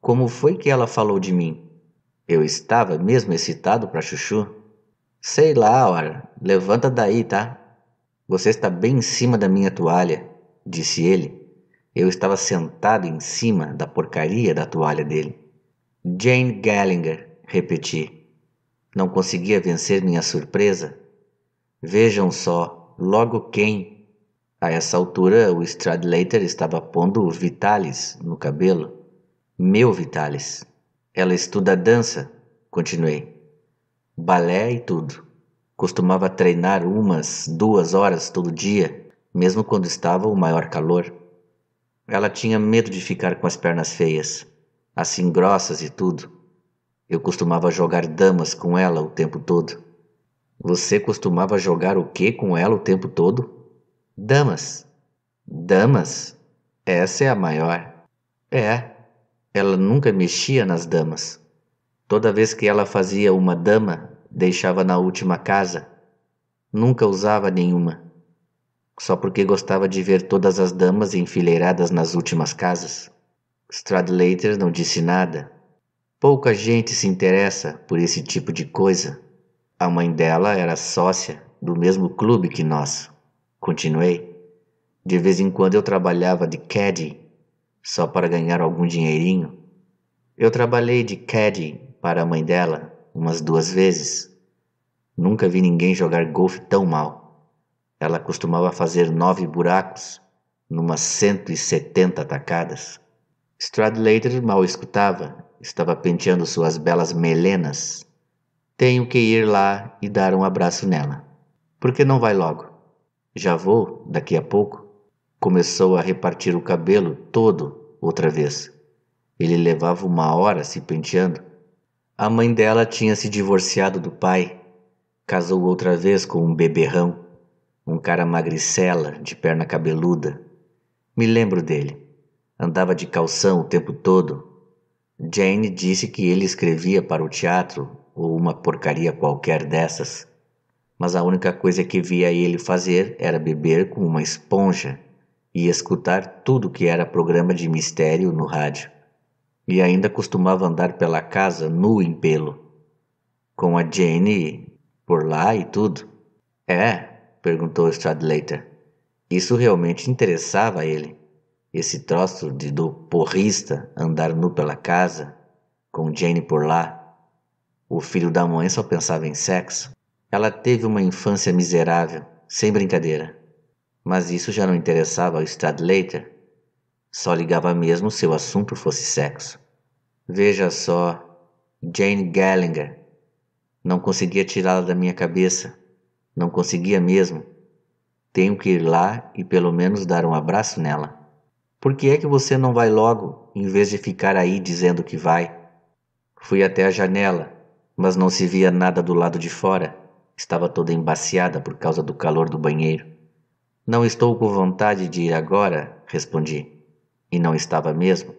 Como foi que ela falou de mim? Eu estava mesmo excitado para Chuchu? Sei lá, ora, levanta daí, tá? Você está bem em cima da minha toalha, disse ele. Eu estava sentado em cima da porcaria da toalha dele. Jane Gallagher, repeti. Não conseguia vencer minha surpresa. Vejam só, logo quem a essa altura, o Stradlater estava pondo Vitalis no cabelo. Meu Vitalis. Ela estuda dança, continuei. Balé e tudo. Costumava treinar umas, duas horas todo dia, mesmo quando estava o maior calor. Ela tinha medo de ficar com as pernas feias, assim grossas e tudo. Eu costumava jogar damas com ela o tempo todo. Você costumava jogar o que com ela o tempo todo? Damas. Damas? Essa é a maior. É, ela nunca mexia nas damas. Toda vez que ela fazia uma dama, deixava na última casa. Nunca usava nenhuma. Só porque gostava de ver todas as damas enfileiradas nas últimas casas. Stradlater não disse nada. Pouca gente se interessa por esse tipo de coisa. A mãe dela era sócia do mesmo clube que nós. Continuei. De vez em quando eu trabalhava de caddy, só para ganhar algum dinheirinho. Eu trabalhei de caddy para a mãe dela umas duas vezes. Nunca vi ninguém jogar golfe tão mal. Ela costumava fazer nove buracos, numas 170 atacadas. Stradlater mal escutava, estava penteando suas belas melenas. Tenho que ir lá e dar um abraço nela. Por que não vai logo? Já vou, daqui a pouco. Começou a repartir o cabelo todo outra vez. Ele levava uma hora se penteando. A mãe dela tinha se divorciado do pai. Casou outra vez com um beberrão, um cara magricela, de perna cabeluda. Me lembro dele. Andava de calção o tempo todo. Jane disse que ele escrevia para o teatro ou uma porcaria qualquer dessas mas a única coisa que via ele fazer era beber como uma esponja e escutar tudo que era programa de mistério no rádio. E ainda costumava andar pela casa nu em pelo, com a Jane por lá e tudo. É, perguntou Stradlater. Isso realmente interessava a ele. Esse troço de do porrista andar nu pela casa, com Jane por lá. O filho da mãe só pensava em sexo. Ela teve uma infância miserável, sem brincadeira. Mas isso já não interessava ao Stadlater. Só ligava mesmo se o assunto fosse sexo. Veja só, Jane Gallagher. Não conseguia tirá-la da minha cabeça. Não conseguia mesmo. Tenho que ir lá e pelo menos dar um abraço nela. Por que é que você não vai logo, em vez de ficar aí dizendo que vai? Fui até a janela, mas não se via nada do lado de fora. Estava toda embaciada por causa do calor do banheiro. Não estou com vontade de ir agora, respondi. E não estava mesmo.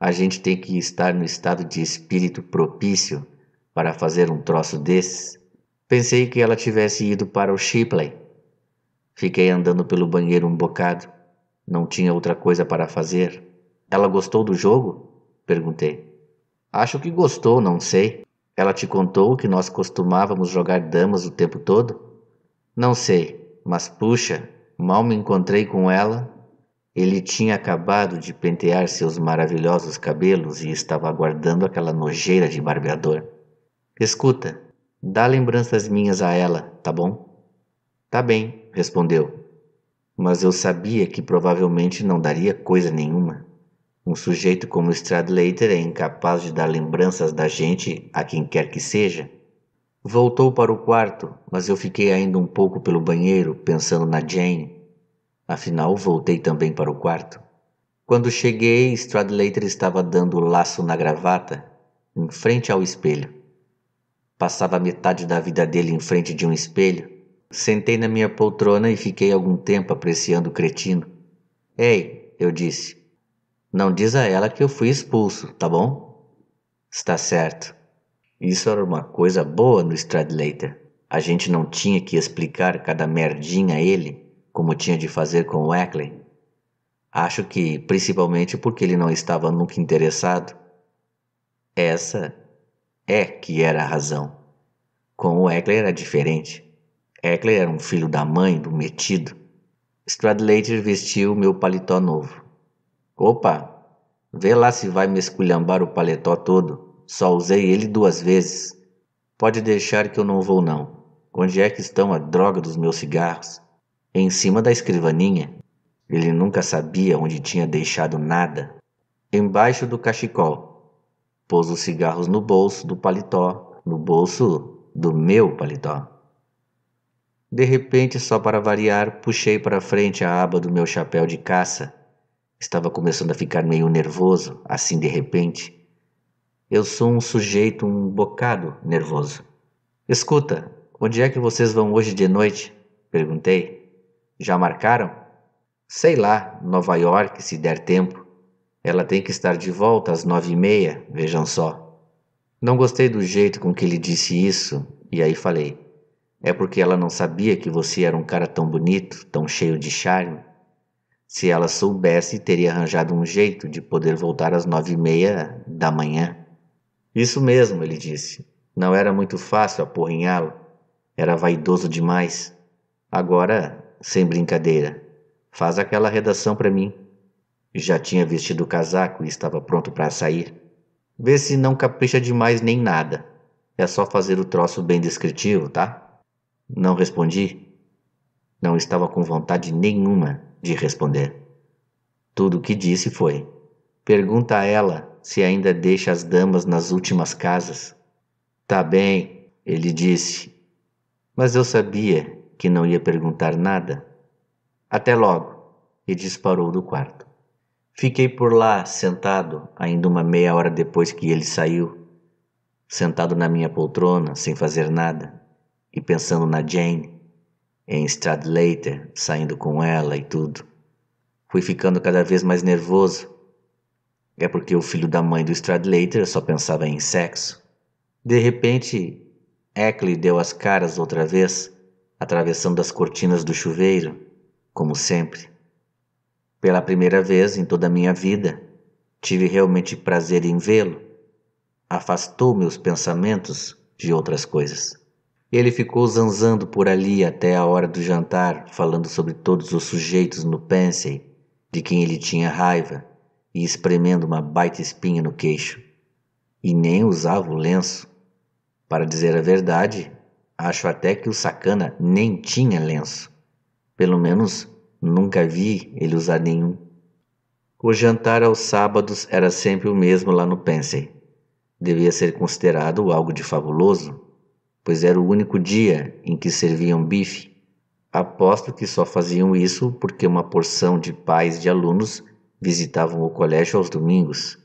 A gente tem que estar no estado de espírito propício para fazer um troço desses. Pensei que ela tivesse ido para o Shipley. Fiquei andando pelo banheiro um bocado. Não tinha outra coisa para fazer. Ela gostou do jogo? Perguntei. Acho que gostou, não sei. Ela te contou que nós costumávamos jogar damas o tempo todo? Não sei, mas puxa, mal me encontrei com ela. Ele tinha acabado de pentear seus maravilhosos cabelos e estava aguardando aquela nojeira de barbeador. Escuta, dá lembranças minhas a ela, tá bom? Tá bem, respondeu. Mas eu sabia que provavelmente não daria coisa nenhuma. Um sujeito como Stradlater é incapaz de dar lembranças da gente a quem quer que seja? Voltou para o quarto, mas eu fiquei ainda um pouco pelo banheiro, pensando na Jane. Afinal, voltei também para o quarto. Quando cheguei, Stradlater estava dando o laço na gravata, em frente ao espelho. Passava metade da vida dele em frente de um espelho. Sentei na minha poltrona e fiquei algum tempo apreciando o cretino. Ei, eu disse, não diz a ela que eu fui expulso, tá bom? Está certo. Isso era uma coisa boa no Stradlater. A gente não tinha que explicar cada merdinha a ele, como tinha de fazer com o Ackley. Acho que principalmente porque ele não estava nunca interessado. Essa é que era a razão. Com o Eckler era diferente. Eckler era um filho da mãe, do metido. Stradlater vestiu meu paletó novo. Opa, vê lá se vai me esculhambar o paletó todo. Só usei ele duas vezes. Pode deixar que eu não vou não. Onde é que estão a droga dos meus cigarros? Em cima da escrivaninha. Ele nunca sabia onde tinha deixado nada. Embaixo do cachecol. Pôs os cigarros no bolso do paletó, no bolso do meu paletó. De repente, só para variar, puxei para frente a aba do meu chapéu de caça Estava começando a ficar meio nervoso, assim de repente. Eu sou um sujeito um bocado nervoso. Escuta, onde é que vocês vão hoje de noite? Perguntei. Já marcaram? Sei lá, Nova York, se der tempo. Ela tem que estar de volta às nove e meia, vejam só. Não gostei do jeito com que ele disse isso, e aí falei. É porque ela não sabia que você era um cara tão bonito, tão cheio de charme. Se ela soubesse, teria arranjado um jeito de poder voltar às nove e meia da manhã. Isso mesmo, ele disse. Não era muito fácil aporrinhá-lo. Era vaidoso demais. Agora, sem brincadeira, faz aquela redação para mim. Já tinha vestido o casaco e estava pronto para sair. Vê se não capricha demais nem nada. É só fazer o troço bem descritivo, tá? Não respondi. Não estava com vontade nenhuma de responder. Tudo o que disse foi: Pergunta a ela se ainda deixa as damas nas últimas casas. Tá bem, ele disse. Mas eu sabia que não ia perguntar nada. Até logo, e disparou do quarto. Fiquei por lá, sentado, ainda uma meia hora depois que ele saiu, sentado na minha poltrona, sem fazer nada, e pensando na Jane, em Stradlater, saindo com ela e tudo. Fui ficando cada vez mais nervoso. É porque o filho da mãe do Stradlater só pensava em sexo. De repente, Eckley deu as caras outra vez, atravessando as cortinas do chuveiro, como sempre. Pela primeira vez em toda a minha vida, tive realmente prazer em vê-lo. Afastou meus pensamentos de outras coisas. Ele ficou zanzando por ali até a hora do jantar, falando sobre todos os sujeitos no Pensey, de quem ele tinha raiva, e espremendo uma baita espinha no queixo. E nem usava o lenço. Para dizer a verdade, acho até que o sacana nem tinha lenço. Pelo menos nunca vi ele usar nenhum. O jantar aos sábados era sempre o mesmo lá no Pensey. Devia ser considerado algo de fabuloso pois era o único dia em que serviam bife. Aposto que só faziam isso porque uma porção de pais de alunos visitavam o colégio aos domingos.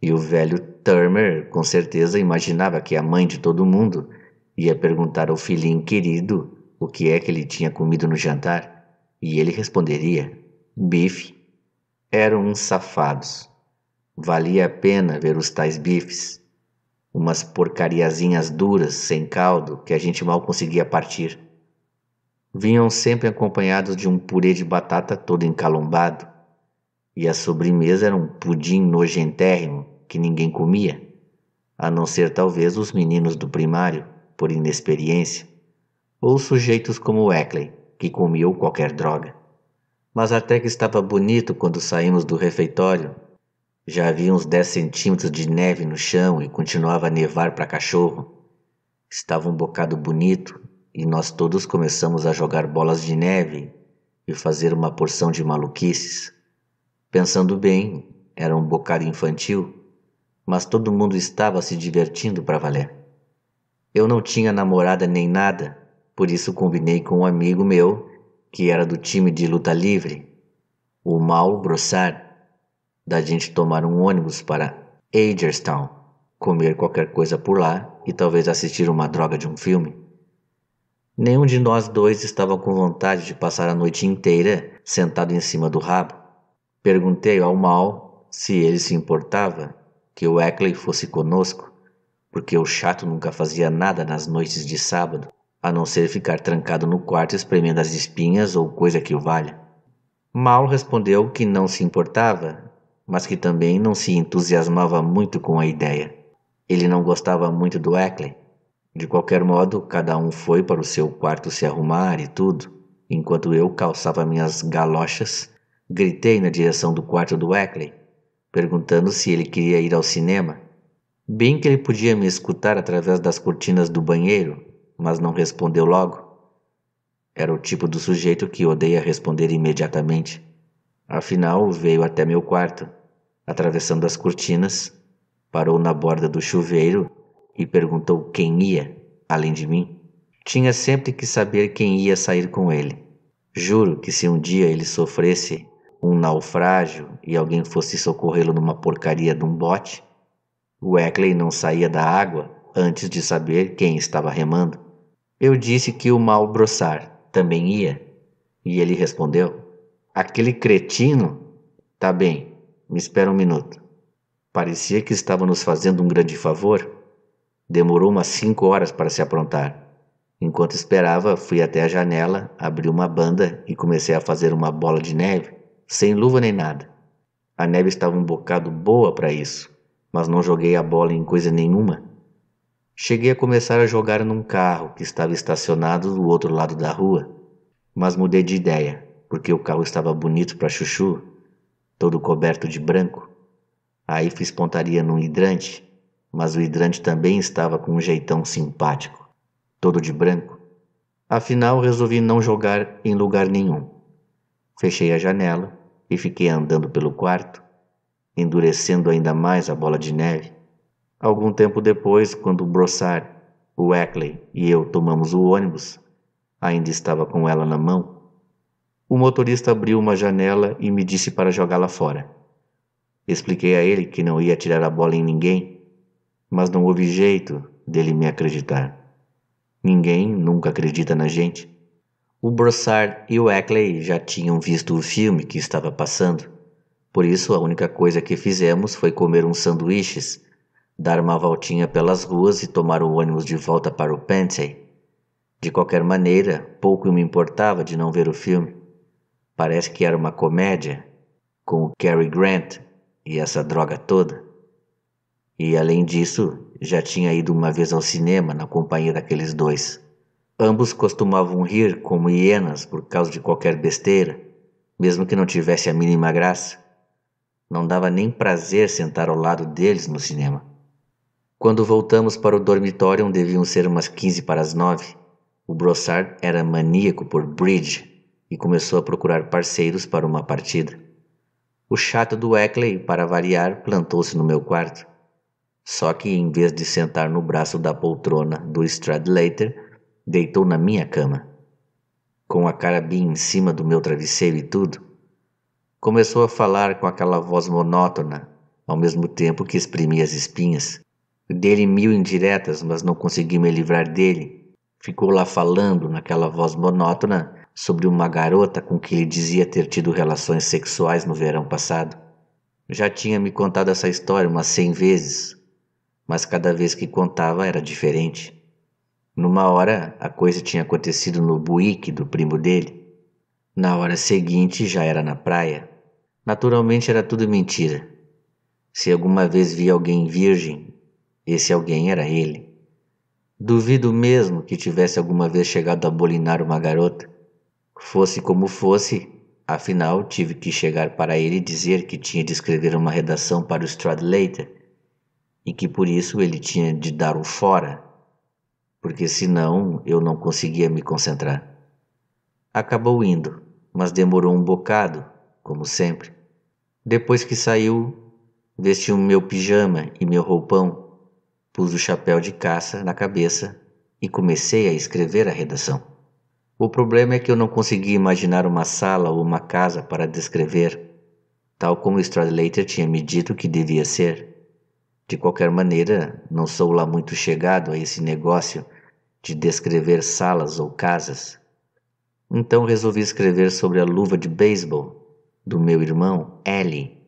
E o velho Turner, com certeza, imaginava que a mãe de todo mundo ia perguntar ao filhinho querido o que é que ele tinha comido no jantar, e ele responderia: bife. Eram uns safados. Valia a pena ver os tais bifes umas porcariazinhas duras, sem caldo, que a gente mal conseguia partir. Vinham sempre acompanhados de um purê de batata todo encalombado, e a sobremesa era um pudim nojentérrimo que ninguém comia, a não ser talvez os meninos do primário, por inexperiência, ou sujeitos como o Eckley, que comiam qualquer droga. Mas até que estava bonito quando saímos do refeitório já havia uns 10 centímetros de neve no chão e continuava a nevar para cachorro. Estava um bocado bonito e nós todos começamos a jogar bolas de neve e fazer uma porção de maluquices. Pensando bem, era um bocado infantil, mas todo mundo estava se divertindo para valer. Eu não tinha namorada nem nada, por isso combinei com um amigo meu, que era do time de luta livre, o Mal Brossard, da gente tomar um ônibus para Agerstown, comer qualquer coisa por lá e talvez assistir uma droga de um filme. Nenhum de nós dois estava com vontade de passar a noite inteira sentado em cima do rabo. Perguntei ao Mal se ele se importava que o Eckley fosse conosco, porque o chato nunca fazia nada nas noites de sábado, a não ser ficar trancado no quarto espremendo as espinhas ou coisa que o valha. Mal respondeu que não se importava mas que também não se entusiasmava muito com a ideia. Ele não gostava muito do Eckley. De qualquer modo, cada um foi para o seu quarto se arrumar e tudo. Enquanto eu calçava minhas galochas, gritei na direção do quarto do Eckley, perguntando se ele queria ir ao cinema. Bem que ele podia me escutar através das cortinas do banheiro, mas não respondeu logo. Era o tipo do sujeito que odeia responder imediatamente. Afinal, veio até meu quarto Atravessando as cortinas, parou na borda do chuveiro e perguntou quem ia, além de mim. Tinha sempre que saber quem ia sair com ele. Juro que se um dia ele sofresse um naufrágio e alguém fosse socorrê-lo numa porcaria de um bote, Weckley não saía da água antes de saber quem estava remando. Eu disse que o mal Brossar também ia, e ele respondeu: Aquele cretino? Tá bem, me espera um minuto. Parecia que estava nos fazendo um grande favor. Demorou umas cinco horas para se aprontar. Enquanto esperava, fui até a janela, abri uma banda e comecei a fazer uma bola de neve, sem luva nem nada. A neve estava um bocado boa para isso, mas não joguei a bola em coisa nenhuma. Cheguei a começar a jogar num carro que estava estacionado do outro lado da rua, mas mudei de ideia, porque o carro estava bonito para chuchu todo coberto de branco. Aí fiz pontaria num hidrante, mas o hidrante também estava com um jeitão simpático, todo de branco. Afinal, resolvi não jogar em lugar nenhum. Fechei a janela e fiquei andando pelo quarto, endurecendo ainda mais a bola de neve. Algum tempo depois, quando o Brossard, o Eckley e eu tomamos o ônibus, ainda estava com ela na mão. O motorista abriu uma janela e me disse para jogá-la fora. Expliquei a ele que não ia tirar a bola em ninguém, mas não houve jeito dele me acreditar. Ninguém nunca acredita na gente. O Brossard e o Eckley já tinham visto o filme que estava passando, por isso a única coisa que fizemos foi comer uns sanduíches, dar uma voltinha pelas ruas e tomar o ônibus de volta para o Pensey. De qualquer maneira, pouco me importava de não ver o filme. Parece que era uma comédia com o Cary Grant e essa droga toda. E além disso, já tinha ido uma vez ao cinema na companhia daqueles dois. Ambos costumavam rir como hienas por causa de qualquer besteira, mesmo que não tivesse a mínima graça. Não dava nem prazer sentar ao lado deles no cinema. Quando voltamos para o dormitório, deviam ser umas 15 para as 9. O Brossard era maníaco por bridge e começou a procurar parceiros para uma partida. O chato do Eckley, para variar, plantou-se no meu quarto. Só que, em vez de sentar no braço da poltrona do Stradlater, deitou na minha cama. Com a cara bem em cima do meu travesseiro e tudo, começou a falar com aquela voz monótona, ao mesmo tempo que exprimia as espinhas. Dele mil indiretas, mas não consegui me livrar dele. Ficou lá falando naquela voz monótona sobre uma garota com que ele dizia ter tido relações sexuais no verão passado. Já tinha me contado essa história umas cem vezes, mas cada vez que contava era diferente. Numa hora, a coisa tinha acontecido no buíque do primo dele. Na hora seguinte, já era na praia. Naturalmente, era tudo mentira. Se alguma vez vi alguém virgem, esse alguém era ele. Duvido mesmo que tivesse alguma vez chegado a bolinar uma garota. Fosse como fosse, afinal tive que chegar para ele e dizer que tinha de escrever uma redação para o Stradlater e que por isso ele tinha de dar o fora, porque senão eu não conseguia me concentrar. Acabou indo, mas demorou um bocado, como sempre. Depois que saiu, vesti o meu pijama e meu roupão, pus o chapéu de caça na cabeça e comecei a escrever a redação. O problema é que eu não consegui imaginar uma sala ou uma casa para descrever, tal como Stradlater tinha me dito que devia ser. De qualquer maneira, não sou lá muito chegado a esse negócio de descrever salas ou casas. Então resolvi escrever sobre a luva de beisebol do meu irmão Ellie.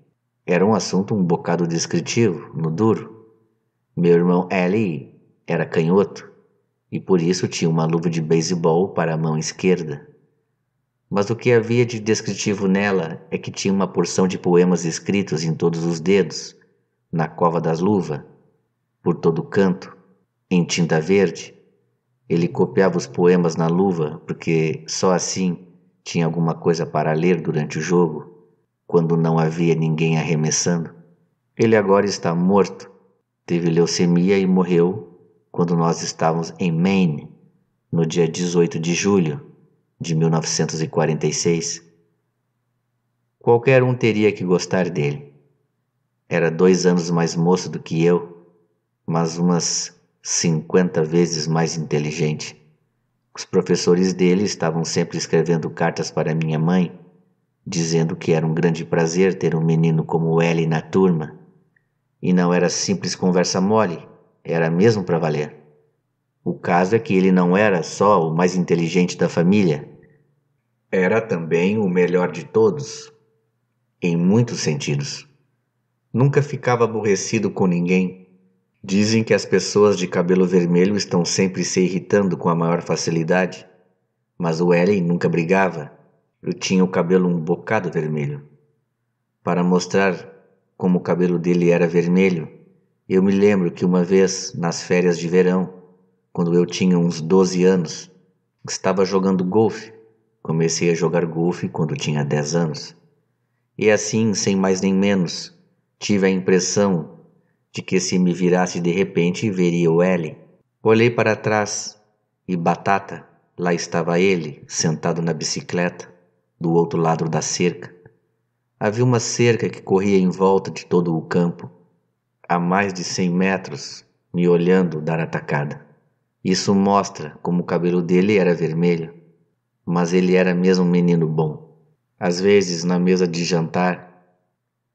Era um assunto um bocado descritivo, no duro. Meu irmão Ellie era canhoto e por isso tinha uma luva de beisebol para a mão esquerda. Mas o que havia de descritivo nela é que tinha uma porção de poemas escritos em todos os dedos, na cova das luva, por todo canto, em tinta verde. Ele copiava os poemas na luva porque só assim tinha alguma coisa para ler durante o jogo, quando não havia ninguém arremessando. Ele agora está morto, teve leucemia e morreu quando nós estávamos em Maine, no dia 18 de julho de 1946. Qualquer um teria que gostar dele. Era dois anos mais moço do que eu, mas umas 50 vezes mais inteligente. Os professores dele estavam sempre escrevendo cartas para minha mãe, dizendo que era um grande prazer ter um menino como ele na turma. E não era simples conversa mole, era mesmo para valer. O caso é que ele não era só o mais inteligente da família, era também o melhor de todos, em muitos sentidos. Nunca ficava aborrecido com ninguém. Dizem que as pessoas de cabelo vermelho estão sempre se irritando com a maior facilidade, mas o Ellen nunca brigava. Eu tinha o cabelo um bocado vermelho. Para mostrar como o cabelo dele era vermelho, eu me lembro que uma vez, nas férias de verão, quando eu tinha uns 12 anos, estava jogando golfe. Comecei a jogar golfe quando tinha 10 anos. E assim, sem mais nem menos, tive a impressão de que se me virasse de repente veria o Ellen. Olhei para trás e batata, lá estava ele, sentado na bicicleta, do outro lado da cerca. Havia uma cerca que corria em volta de todo o campo a mais de 100 metros, me olhando dar a tacada. Isso mostra como o cabelo dele era vermelho, mas ele era mesmo um menino bom. Às vezes, na mesa de jantar,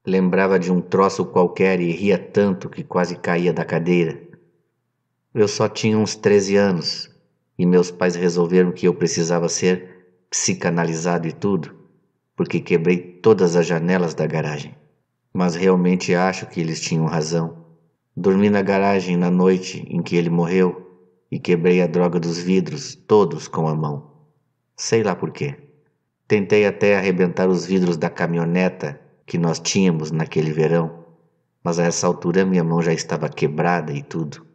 lembrava de um troço qualquer e ria tanto que quase caía da cadeira. Eu só tinha uns 13 anos e meus pais resolveram que eu precisava ser psicanalizado e tudo, porque quebrei todas as janelas da garagem mas realmente acho que eles tinham razão. Dormi na garagem na noite em que ele morreu e quebrei a droga dos vidros, todos com a mão. Sei lá por quê. Tentei até arrebentar os vidros da caminhoneta que nós tínhamos naquele verão, mas a essa altura minha mão já estava quebrada e tudo,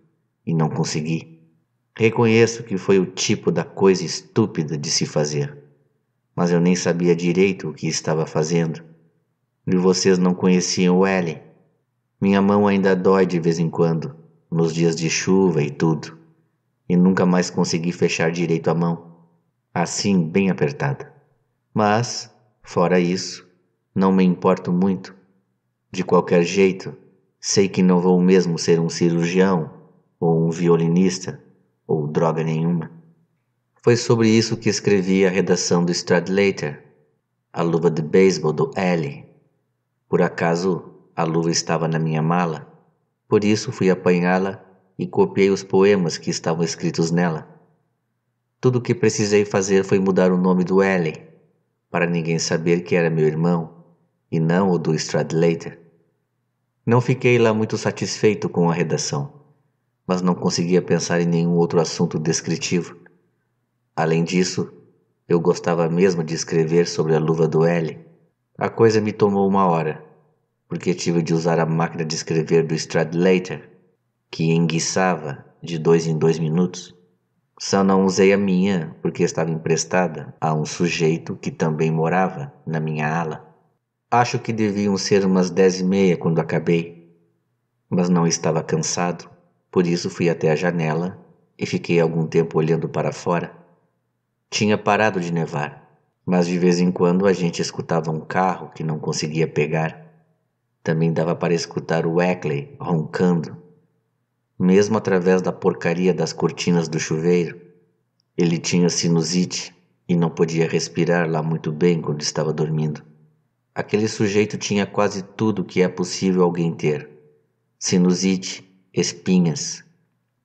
e não consegui. Reconheço que foi o tipo da coisa estúpida de se fazer, mas eu nem sabia direito o que estava fazendo e vocês não conheciam o Ellen. Minha mão ainda dói de vez em quando, nos dias de chuva e tudo. E nunca mais consegui fechar direito a mão, assim bem apertada. Mas, fora isso, não me importo muito. De qualquer jeito, sei que não vou mesmo ser um cirurgião, ou um violinista, ou droga nenhuma. Foi sobre isso que escrevi a redação do Stradlater, a luva de beisebol do Ellie por acaso a luva estava na minha mala, por isso fui apanhá-la e copiei os poemas que estavam escritos nela. Tudo o que precisei fazer foi mudar o nome do Ellen, para ninguém saber que era meu irmão e não o do Stradlater. Não fiquei lá muito satisfeito com a redação, mas não conseguia pensar em nenhum outro assunto descritivo. Além disso, eu gostava mesmo de escrever sobre a luva do Ellen. A coisa me tomou uma hora, porque tive de usar a máquina de escrever do Stradlater, que enguiçava de dois em dois minutos. Só não usei a minha porque estava emprestada a um sujeito que também morava na minha ala. Acho que deviam ser umas dez e meia quando acabei, mas não estava cansado, por isso fui até a janela e fiquei algum tempo olhando para fora. Tinha parado de nevar mas de vez em quando a gente escutava um carro que não conseguia pegar. Também dava para escutar o Eckley roncando. Mesmo através da porcaria das cortinas do chuveiro, ele tinha sinusite e não podia respirar lá muito bem quando estava dormindo. Aquele sujeito tinha quase tudo que é possível alguém ter: sinusite, espinhas,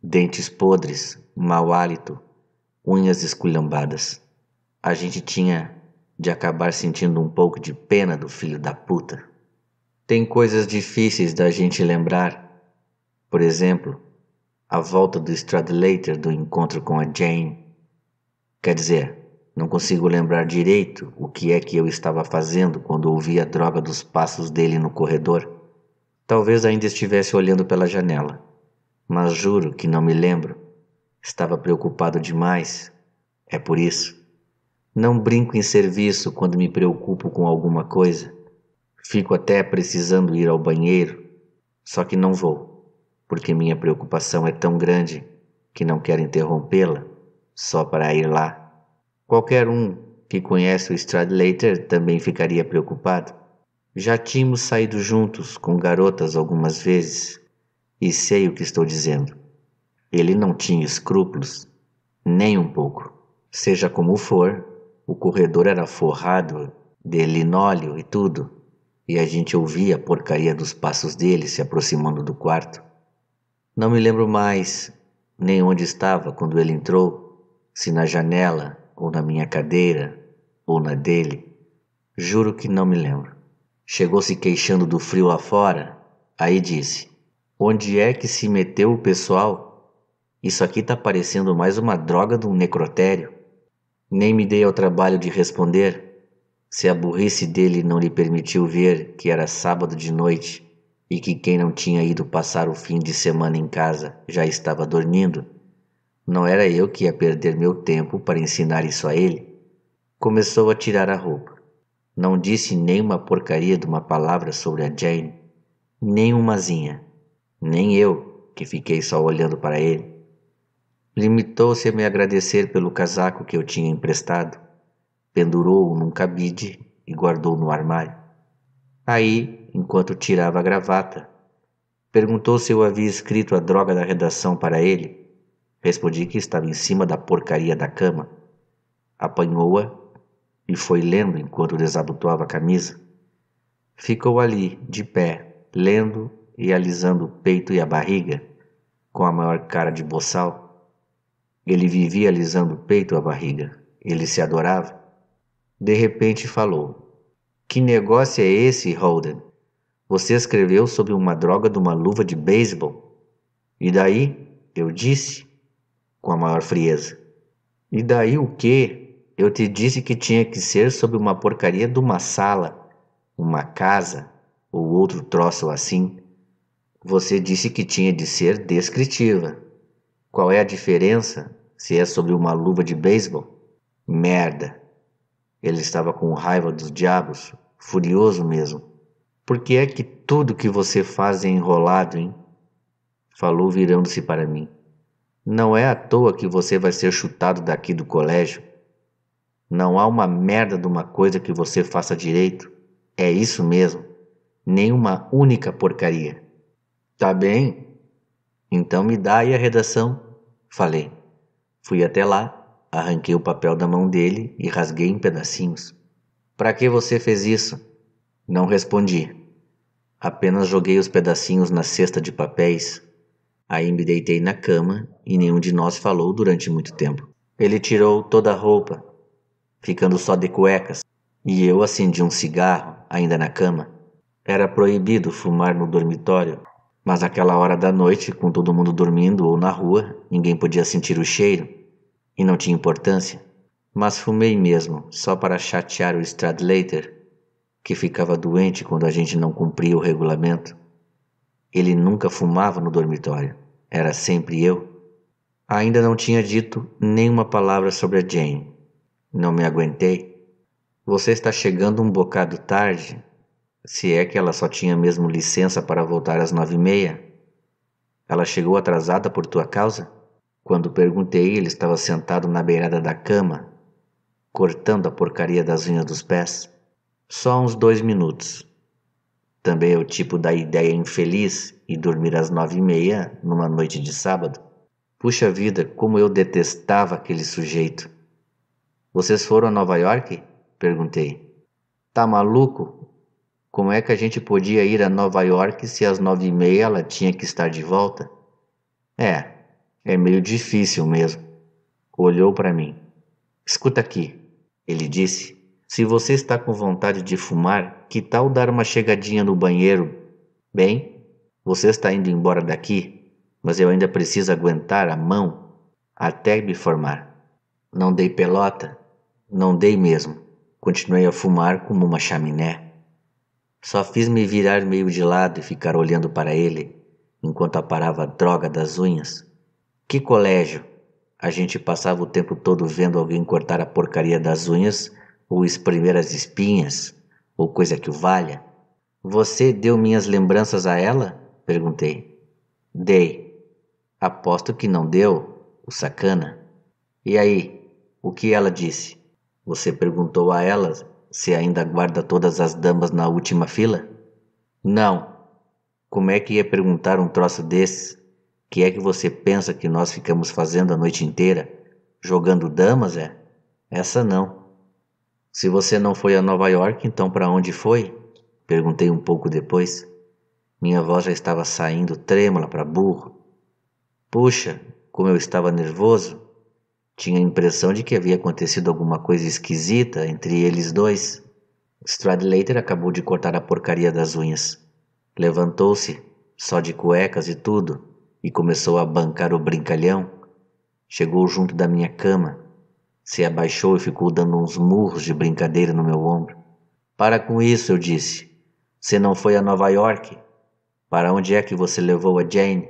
dentes podres, mau hálito, unhas esculhambadas a gente tinha de acabar sentindo um pouco de pena do filho da puta. Tem coisas difíceis da gente lembrar. Por exemplo, a volta do Stradlater do encontro com a Jane. Quer dizer, não consigo lembrar direito o que é que eu estava fazendo quando ouvi a droga dos passos dele no corredor. Talvez ainda estivesse olhando pela janela, mas juro que não me lembro. Estava preocupado demais. É por isso. Não brinco em serviço quando me preocupo com alguma coisa. Fico até precisando ir ao banheiro, só que não vou, porque minha preocupação é tão grande que não quero interrompê-la só para ir lá. Qualquer um que conhece o Stradlater também ficaria preocupado. Já tínhamos saído juntos com garotas algumas vezes e sei o que estou dizendo. Ele não tinha escrúpulos, nem um pouco. Seja como for, o corredor era forrado de linóleo e tudo, e a gente ouvia a porcaria dos passos dele se aproximando do quarto. Não me lembro mais nem onde estava quando ele entrou, se na janela ou na minha cadeira ou na dele. Juro que não me lembro. Chegou se queixando do frio lá fora, aí disse: Onde é que se meteu o pessoal? Isso aqui tá parecendo mais uma droga de um necrotério. Nem me dei ao trabalho de responder, se a burrice dele não lhe permitiu ver que era sábado de noite e que quem não tinha ido passar o fim de semana em casa já estava dormindo. Não era eu que ia perder meu tempo para ensinar isso a ele. Começou a tirar a roupa. Não disse nem uma porcaria de uma palavra sobre a Jane, nem umazinha, nem eu que fiquei só olhando para ele. Limitou-se a me agradecer pelo casaco que eu tinha emprestado, pendurou-o num cabide e guardou no armário. Aí, enquanto tirava a gravata, perguntou se eu havia escrito a droga da redação para ele. Respondi que estava em cima da porcaria da cama. Apanhou-a e foi lendo enquanto desabotoava a camisa. Ficou ali, de pé, lendo e alisando o peito e a barriga, com a maior cara de boçal. Ele vivia alisando o peito e a barriga. Ele se adorava. De repente falou: Que negócio é esse, Holden? Você escreveu sobre uma droga de uma luva de beisebol. E daí? Eu disse, com a maior frieza. E daí o quê? Eu te disse que tinha que ser sobre uma porcaria de uma sala, uma casa ou outro troço assim. Você disse que tinha de ser descritiva. Qual é a diferença se é sobre uma luva de beisebol? Merda! Ele estava com raiva dos diabos, furioso mesmo. Por que é que tudo que você faz é enrolado, hein? Falou virando-se para mim. Não é à toa que você vai ser chutado daqui do colégio. Não há uma merda de uma coisa que você faça direito. É isso mesmo. Nenhuma única porcaria. Tá bem? Então me dá aí a redação. Falei. Fui até lá, arranquei o papel da mão dele e rasguei em pedacinhos. Para que você fez isso? Não respondi. Apenas joguei os pedacinhos na cesta de papéis. Aí me deitei na cama e nenhum de nós falou durante muito tempo. Ele tirou toda a roupa, ficando só de cuecas, e eu acendi um cigarro ainda na cama. Era proibido fumar no dormitório, mas aquela hora da noite, com todo mundo dormindo ou na rua, ninguém podia sentir o cheiro e não tinha importância, mas fumei mesmo, só para chatear o Stradlater, que ficava doente quando a gente não cumpria o regulamento. Ele nunca fumava no dormitório, era sempre eu. Ainda não tinha dito nenhuma palavra sobre a Jane. Não me aguentei. Você está chegando um bocado tarde, se é que ela só tinha mesmo licença para voltar às nove e meia. Ela chegou atrasada por tua causa? Quando perguntei, ele estava sentado na beirada da cama, cortando a porcaria das unhas dos pés. Só uns dois minutos. Também é o tipo da ideia infeliz e dormir às nove e meia numa noite de sábado. Puxa vida, como eu detestava aquele sujeito. Vocês foram a Nova York? Perguntei. Tá maluco? Como é que a gente podia ir a Nova York se às nove e meia ela tinha que estar de volta? É, é meio difícil mesmo. Olhou para mim. Escuta aqui, ele disse. Se você está com vontade de fumar, que tal dar uma chegadinha no banheiro? Bem, você está indo embora daqui, mas eu ainda preciso aguentar a mão até me formar. Não dei pelota, não dei mesmo. Continuei a fumar como uma chaminé. Só fiz me virar meio de lado e ficar olhando para ele enquanto aparava a droga das unhas. Que colégio? A gente passava o tempo todo vendo alguém cortar a porcaria das unhas ou espremer as espinhas, ou coisa que o valha. Você deu minhas lembranças a ela? perguntei. Dei. Aposto que não deu, o sacana. E aí, o que ela disse? Você perguntou a ela se ainda guarda todas as damas na última fila? Não. Como é que ia perguntar um troço desses? Que é que você pensa que nós ficamos fazendo a noite inteira? Jogando damas, é? Essa não. Se você não foi a Nova York, então para onde foi? Perguntei um pouco depois. Minha voz já estava saindo trêmula para burro. Puxa, como eu estava nervoso. Tinha a impressão de que havia acontecido alguma coisa esquisita entre eles dois. Stradlater acabou de cortar a porcaria das unhas. Levantou-se, só de cuecas e tudo, e começou a bancar o brincalhão, chegou junto da minha cama, se abaixou e ficou dando uns murros de brincadeira no meu ombro. Para com isso, eu disse. Você não foi a Nova York? Para onde é que você levou a Jane?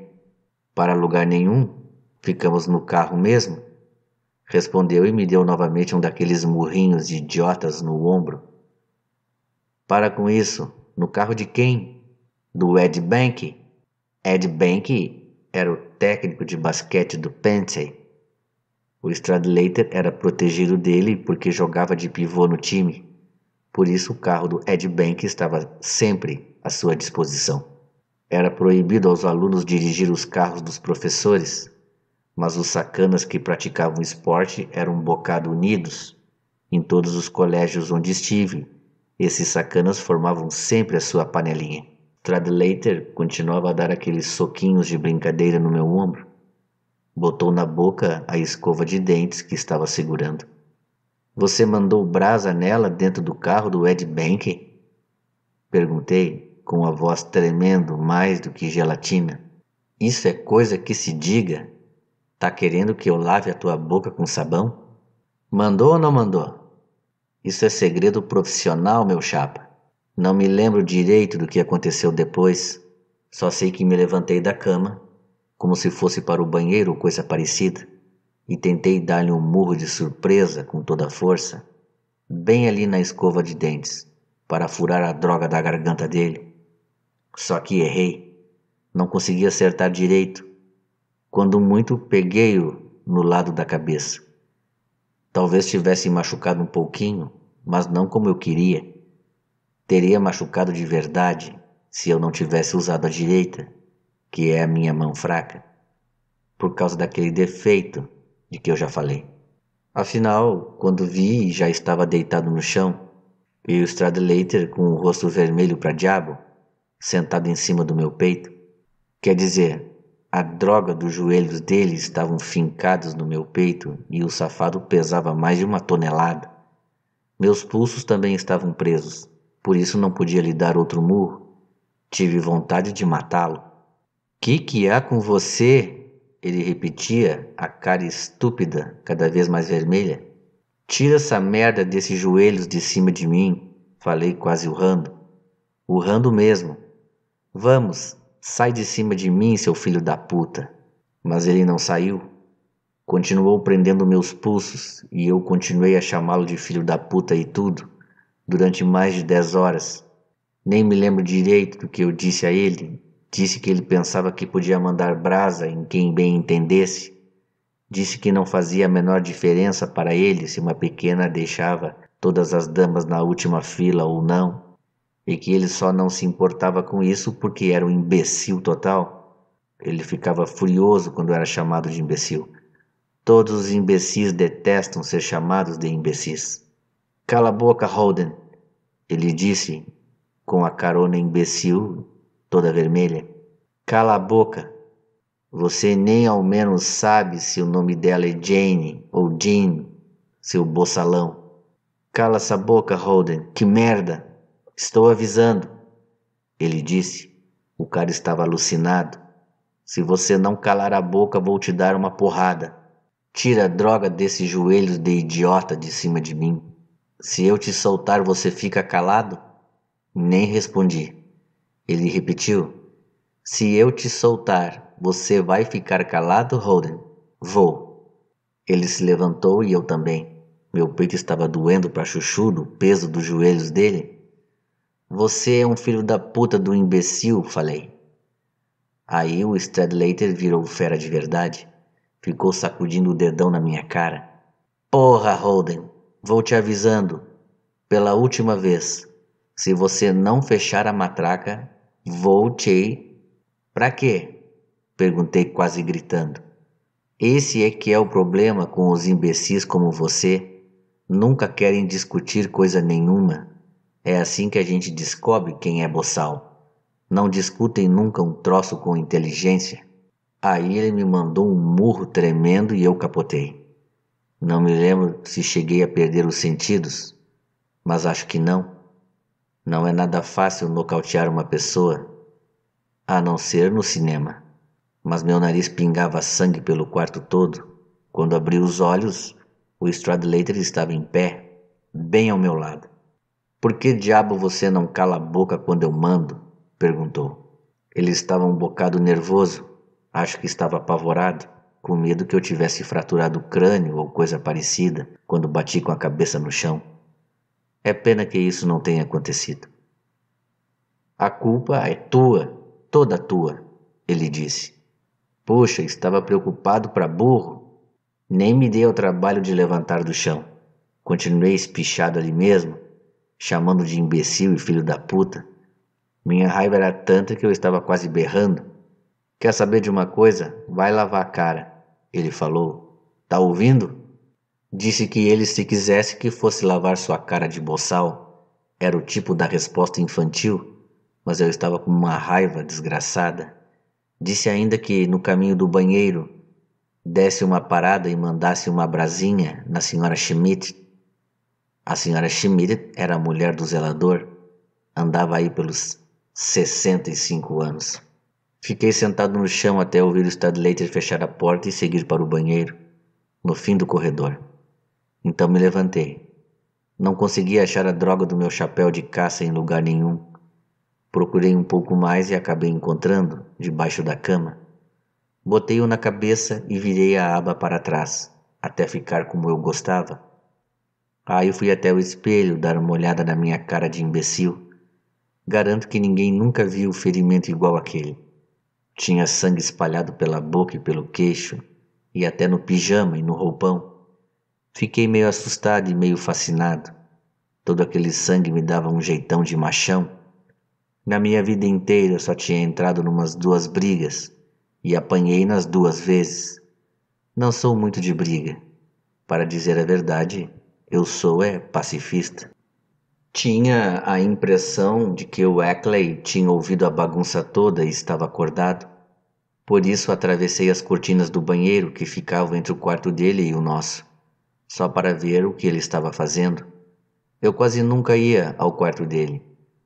Para lugar nenhum. Ficamos no carro mesmo. Respondeu e me deu novamente um daqueles murrinhos de idiotas no ombro. Para com isso. No carro de quem? Do Ed Bank. Ed Bank era o técnico de basquete do Pensey. O Stradlater era protegido dele porque jogava de pivô no time. Por isso o carro do Ed Bank estava sempre à sua disposição. Era proibido aos alunos dirigir os carros dos professores, mas os sacanas que praticavam esporte eram um bocado unidos. Em todos os colégios onde estive, esses sacanas formavam sempre a sua panelinha. Tradlater continuava a dar aqueles soquinhos de brincadeira no meu ombro. Botou na boca a escova de dentes que estava segurando. Você mandou brasa nela dentro do carro do Ed Bank? Perguntei com a voz tremendo mais do que gelatina. Isso é coisa que se diga. Tá querendo que eu lave a tua boca com sabão? Mandou ou não mandou? Isso é segredo profissional, meu chapa. Não me lembro direito do que aconteceu depois, só sei que me levantei da cama, como se fosse para o banheiro ou coisa parecida, e tentei dar-lhe um murro de surpresa com toda a força, bem ali na escova de dentes, para furar a droga da garganta dele. Só que errei, não consegui acertar direito. Quando muito, peguei-o no lado da cabeça. Talvez tivesse machucado um pouquinho, mas não como eu queria. Teria machucado de verdade se eu não tivesse usado a direita, que é a minha mão fraca, por causa daquele defeito de que eu já falei. Afinal, quando vi, já estava deitado no chão, e o Stradlater com o rosto vermelho para diabo, sentado em cima do meu peito. Quer dizer, a droga dos joelhos dele estavam fincados no meu peito e o safado pesava mais de uma tonelada. Meus pulsos também estavam presos por isso não podia lhe dar outro murro. Tive vontade de matá-lo. Que que há com você? Ele repetia, a cara estúpida, cada vez mais vermelha. Tira essa merda desses joelhos de cima de mim, falei quase urrando. Urrando mesmo. Vamos, sai de cima de mim, seu filho da puta. Mas ele não saiu. Continuou prendendo meus pulsos e eu continuei a chamá-lo de filho da puta e tudo durante mais de dez horas. Nem me lembro direito do que eu disse a ele. Disse que ele pensava que podia mandar brasa em quem bem entendesse. Disse que não fazia a menor diferença para ele se uma pequena deixava todas as damas na última fila ou não, e que ele só não se importava com isso porque era um imbecil total. Ele ficava furioso quando era chamado de imbecil. Todos os imbecis detestam ser chamados de imbecis. Cala a boca, Holden, ele disse com a carona imbecil toda vermelha. Cala a boca. Você nem ao menos sabe se o nome dela é Jane ou Jean, seu boçalão. Cala essa boca, Holden. Que merda! Estou avisando. Ele disse. O cara estava alucinado. Se você não calar a boca, vou te dar uma porrada. Tira a droga desses joelhos de idiota de cima de mim. Se eu te soltar, você fica calado? Nem respondi. Ele repetiu: Se eu te soltar, você vai ficar calado, Holden? Vou. Ele se levantou e eu também. Meu peito estava doendo para chuchu do peso dos joelhos dele. Você é um filho da puta do imbecil, falei. Aí o Stradlater virou fera de verdade. Ficou sacudindo o dedão na minha cara. Porra, Holden, Vou te avisando, pela última vez, se você não fechar a matraca, vou te. Pra quê? Perguntei quase gritando. Esse é que é o problema com os imbecis como você. Nunca querem discutir coisa nenhuma. É assim que a gente descobre quem é boçal. Não discutem nunca um troço com inteligência. Aí ele me mandou um murro tremendo e eu capotei. Não me lembro se cheguei a perder os sentidos, mas acho que não. Não é nada fácil nocautear uma pessoa, a não ser no cinema. Mas meu nariz pingava sangue pelo quarto todo. Quando abri os olhos, o Stradlater estava em pé, bem ao meu lado. Por que diabo você não cala a boca quando eu mando? perguntou. Ele estava um bocado nervoso, acho que estava apavorado com medo que eu tivesse fraturado o crânio ou coisa parecida quando bati com a cabeça no chão. É pena que isso não tenha acontecido. A culpa é tua, toda tua, ele disse. Poxa, estava preocupado para burro. Nem me dei ao trabalho de levantar do chão. Continuei espichado ali mesmo, chamando de imbecil e filho da puta. Minha raiva era tanta que eu estava quase berrando. Quer saber de uma coisa? Vai lavar a cara. Ele falou: Tá ouvindo? Disse que ele, se quisesse que fosse lavar sua cara de boçal, era o tipo da resposta infantil, mas eu estava com uma raiva desgraçada. Disse ainda que, no caminho do banheiro, desse uma parada e mandasse uma brasinha na senhora Schmidt. A senhora Schmidt era a mulher do zelador, andava aí pelos 65 anos. Fiquei sentado no chão até ouvir o Stadlater fechar a porta e seguir para o banheiro, no fim do corredor. Então me levantei. Não conseguia achar a droga do meu chapéu de caça em lugar nenhum. Procurei um pouco mais e acabei encontrando, debaixo da cama. Botei-o na cabeça e virei a aba para trás, até ficar como eu gostava. Aí fui até o espelho dar uma olhada na minha cara de imbecil. Garanto que ninguém nunca viu ferimento igual aquele. Tinha sangue espalhado pela boca e pelo queixo, e até no pijama e no roupão. Fiquei meio assustado e meio fascinado. Todo aquele sangue me dava um jeitão de machão. Na minha vida inteira eu só tinha entrado numas duas brigas e apanhei nas duas vezes. Não sou muito de briga. Para dizer a verdade, eu sou é pacifista. Tinha a impressão de que o Eckley tinha ouvido a bagunça toda e estava acordado. Por isso atravessei as cortinas do banheiro que ficava entre o quarto dele e o nosso, só para ver o que ele estava fazendo. Eu quase nunca ia ao quarto dele,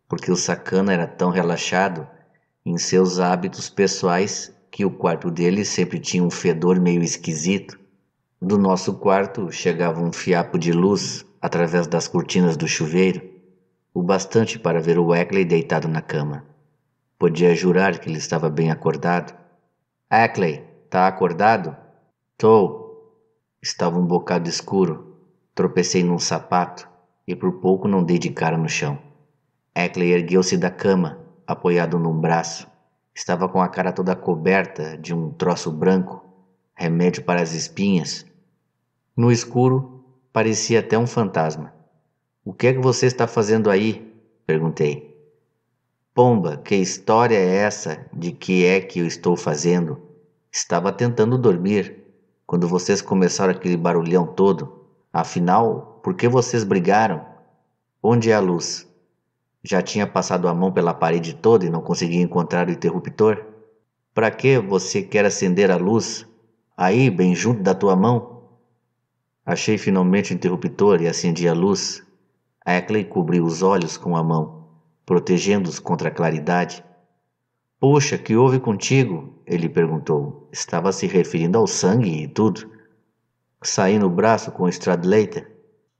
porque o sacana era tão relaxado em seus hábitos pessoais que o quarto dele sempre tinha um fedor meio esquisito. Do nosso quarto chegava um fiapo de luz através das cortinas do chuveiro o bastante para ver o Ackley deitado na cama. Podia jurar que ele estava bem acordado. Ackley, tá acordado? Tô. Estava um bocado escuro. Tropecei num sapato e por pouco não dei de cara no chão. Ackley ergueu-se da cama, apoiado num braço. Estava com a cara toda coberta de um troço branco, remédio para as espinhas. No escuro, parecia até um fantasma. O que é que você está fazendo aí? perguntei. Pomba, que história é essa de que é que eu estou fazendo? Estava tentando dormir quando vocês começaram aquele barulhão todo. Afinal, por que vocês brigaram? Onde é a luz? Já tinha passado a mão pela parede toda e não conseguia encontrar o interruptor? Para que você quer acender a luz? Aí, bem junto da tua mão? Achei finalmente o interruptor e acendi a luz. Eckley cobriu os olhos com a mão, protegendo-os contra a claridade. Poxa, que houve contigo? ele perguntou. Estava se referindo ao sangue e tudo. Saí no braço com o Stradlater.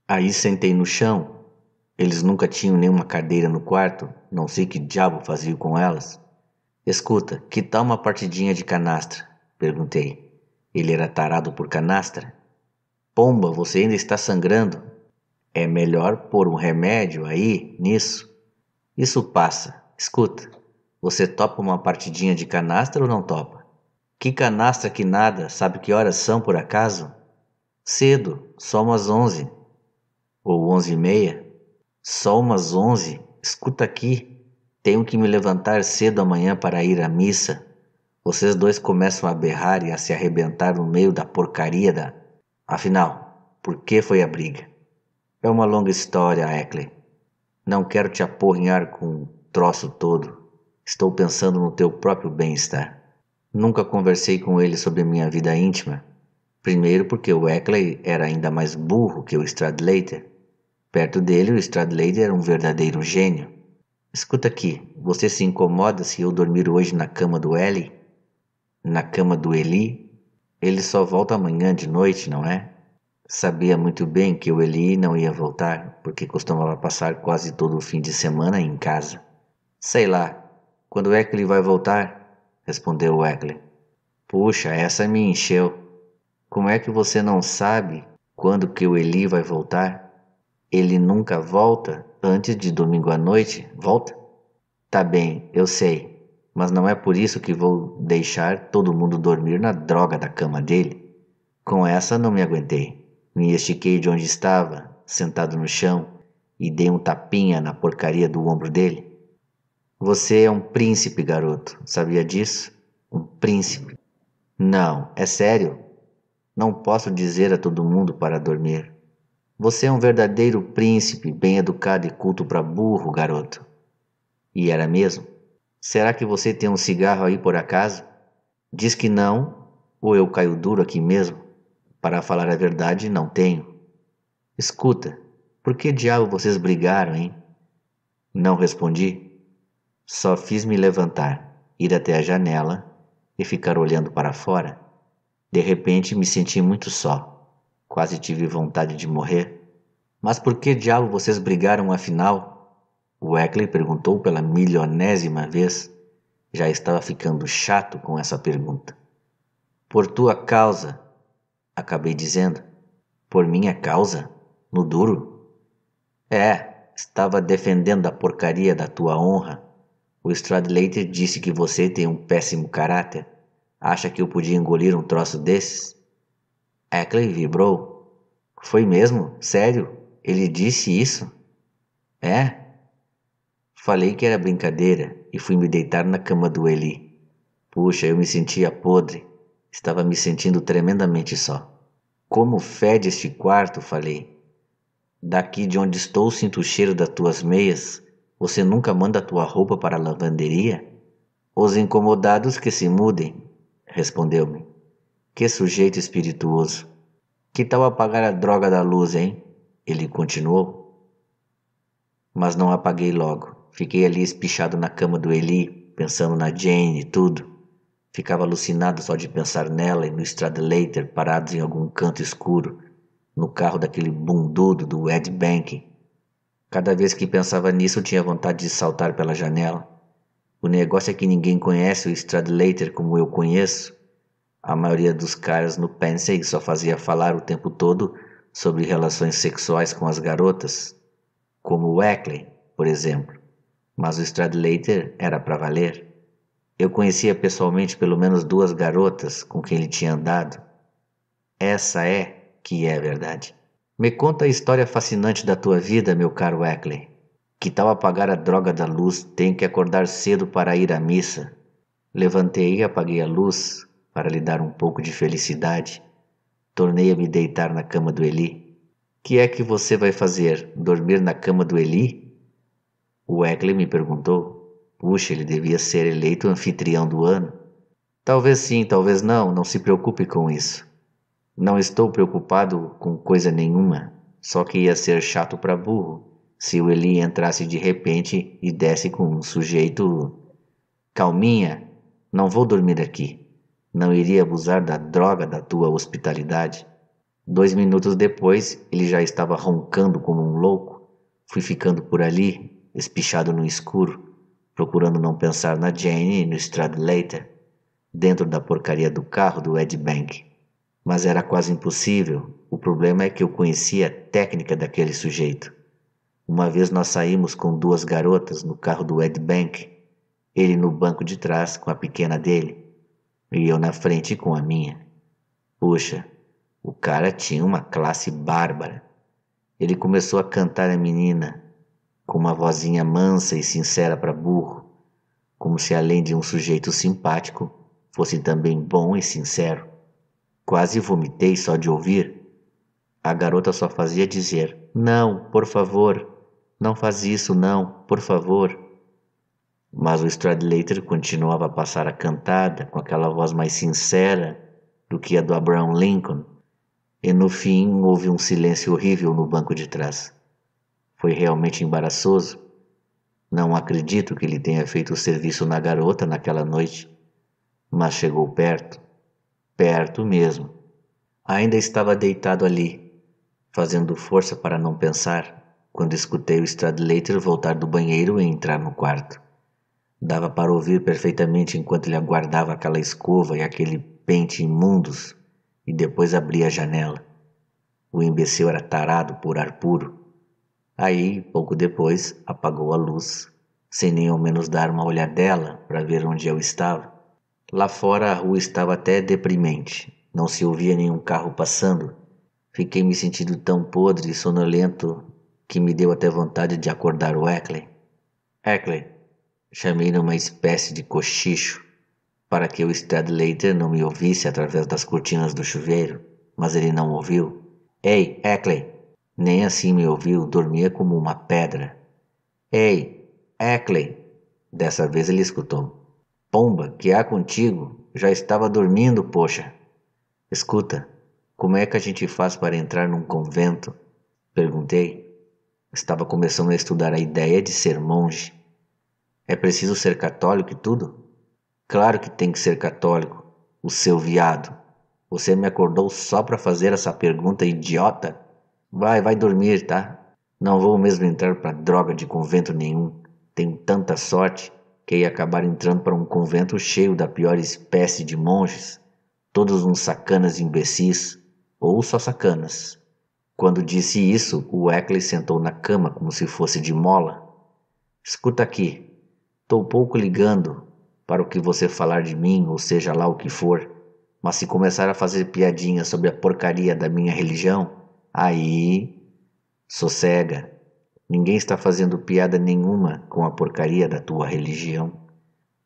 Aí sentei no chão. Eles nunca tinham nenhuma cadeira no quarto, não sei que diabo faziam com elas. Escuta, que tal uma partidinha de canastra? perguntei. Ele era tarado por canastra. Pomba, você ainda está sangrando. É melhor pôr um remédio aí nisso. Isso passa. Escuta, você topa uma partidinha de canastra ou não topa? Que canastra que nada, sabe que horas são por acaso? Cedo, só umas onze. Ou onze e meia? Só umas onze? Escuta aqui. Tenho que me levantar cedo amanhã para ir à missa. Vocês dois começam a berrar e a se arrebentar no meio da porcaria da. Afinal, por que foi a briga? É uma longa história, Eckler. Não quero te aporrinhar com o troço todo. Estou pensando no teu próprio bem-estar. Nunca conversei com ele sobre minha vida íntima. Primeiro porque o Eckley era ainda mais burro que o Stradlater. Perto dele, o Stradlater era um verdadeiro gênio. Escuta aqui, você se incomoda se eu dormir hoje na cama do Eli? Na cama do Eli? Ele só volta amanhã de noite, não é? Sabia muito bem que o Eli não ia voltar, porque costumava passar quase todo o fim de semana em casa. Sei lá, quando é que ele vai voltar? respondeu Wegley. Puxa, essa me encheu. Como é que você não sabe quando que o Eli vai voltar? Ele nunca volta antes de domingo à noite, volta? Tá bem, eu sei, mas não é por isso que vou deixar todo mundo dormir na droga da cama dele. Com essa não me aguentei. Me estiquei de onde estava, sentado no chão, e dei um tapinha na porcaria do ombro dele. Você é um príncipe, garoto. Sabia disso? Um príncipe. Não, é sério. Não posso dizer a todo mundo para dormir. Você é um verdadeiro príncipe, bem educado e culto para burro, garoto. E era mesmo. Será que você tem um cigarro aí por acaso? Diz que não, ou eu caio duro aqui mesmo. Para falar a verdade, não tenho. Escuta, por que diabo vocês brigaram, hein? Não respondi. Só fiz me levantar, ir até a janela e ficar olhando para fora. De repente me senti muito só. Quase tive vontade de morrer. Mas por que diabo vocês brigaram afinal? O Eckley perguntou pela milionésima vez. Já estava ficando chato com essa pergunta. Por tua causa, acabei dizendo. Por minha causa? No duro? É, estava defendendo a porcaria da tua honra. O Stradlater disse que você tem um péssimo caráter. Acha que eu podia engolir um troço desses? Eckley vibrou. Foi mesmo? Sério? Ele disse isso? É? Falei que era brincadeira e fui me deitar na cama do Eli. Puxa, eu me sentia podre. Estava me sentindo tremendamente só. Como fede este quarto, falei. Daqui de onde estou sinto o cheiro das tuas meias. Você nunca manda a tua roupa para a lavanderia? Os incomodados que se mudem, respondeu-me. Que sujeito espirituoso. Que tal apagar a droga da luz, hein? Ele continuou. Mas não apaguei logo. Fiquei ali espichado na cama do Eli, pensando na Jane e tudo. Ficava alucinado só de pensar nela e no Stradlater parados em algum canto escuro, no carro daquele bundudo do Ed Bank. Cada vez que pensava nisso, tinha vontade de saltar pela janela. O negócio é que ninguém conhece o Stradlater como eu conheço. A maioria dos caras no Pensei só fazia falar o tempo todo sobre relações sexuais com as garotas, como o Eckley, por exemplo. Mas o Stradlater era para valer. Eu conhecia pessoalmente pelo menos duas garotas com quem ele tinha andado. Essa é que é a verdade. Me conta a história fascinante da tua vida, meu caro Eckley. Que tal apagar a droga da luz? Tenho que acordar cedo para ir à missa. Levantei e apaguei a luz para lhe dar um pouco de felicidade. Tornei a me deitar na cama do Eli. Que é que você vai fazer? Dormir na cama do Eli? O Eckley me perguntou. Puxa, ele devia ser eleito anfitrião do ano. Talvez sim, talvez não, não se preocupe com isso. Não estou preocupado com coisa nenhuma, só que ia ser chato para burro se o Eli entrasse de repente e desse com um sujeito. Calminha, não vou dormir aqui. Não iria abusar da droga da tua hospitalidade. Dois minutos depois, ele já estava roncando como um louco. Fui ficando por ali, espichado no escuro procurando não pensar na Jane e no Stradlater, dentro da porcaria do carro do Ed Bank. Mas era quase impossível, o problema é que eu conhecia a técnica daquele sujeito. Uma vez nós saímos com duas garotas no carro do Ed Bank, ele no banco de trás com a pequena dele e eu na frente com a minha. Puxa, o cara tinha uma classe bárbara. Ele começou a cantar a menina, com uma vozinha mansa e sincera para burro, como se além de um sujeito simpático, fosse também bom e sincero. Quase vomitei só de ouvir. A garota só fazia dizer: Não, por favor, não faz isso, não, por favor. Mas o Stradlater continuava a passar a cantada com aquela voz mais sincera do que a do Abraham Lincoln, e no fim houve um silêncio horrível no banco de trás. Foi realmente embaraçoso. Não acredito que ele tenha feito o serviço na garota naquela noite, mas chegou perto, perto mesmo. Ainda estava deitado ali, fazendo força para não pensar, quando escutei o Stradlater voltar do banheiro e entrar no quarto. Dava para ouvir perfeitamente enquanto ele aguardava aquela escova e aquele pente imundos e depois abria a janela. O imbecil era tarado por ar puro. Aí, pouco depois, apagou a luz, sem nem ao menos dar uma olhadela para ver onde eu estava. Lá fora a rua estava até deprimente, não se ouvia nenhum carro passando. Fiquei me sentindo tão podre e sonolento que me deu até vontade de acordar o Eckley. Eckley, chamei numa espécie de cochicho, para que o Stradlater não me ouvisse através das cortinas do chuveiro, mas ele não ouviu. Ei, Eckley, nem assim me ouviu, dormia como uma pedra. Ei, Eckley, Dessa vez ele escutou. Pomba, que há contigo? Já estava dormindo, poxa. Escuta, como é que a gente faz para entrar num convento? Perguntei. Estava começando a estudar a ideia de ser monge. É preciso ser católico e tudo? Claro que tem que ser católico, o seu viado. Você me acordou só para fazer essa pergunta idiota? Vai, vai dormir, tá? Não vou mesmo entrar para droga de convento nenhum. Tenho tanta sorte que ia acabar entrando para um convento cheio da pior espécie de monges, todos uns sacanas imbecis, ou só sacanas. Quando disse isso, o Eccles sentou na cama como se fosse de mola. Escuta aqui, estou pouco ligando para o que você falar de mim, ou seja lá o que for, mas se começar a fazer piadinha sobre a porcaria da minha religião, Aí, sossega. Ninguém está fazendo piada nenhuma com a porcaria da tua religião.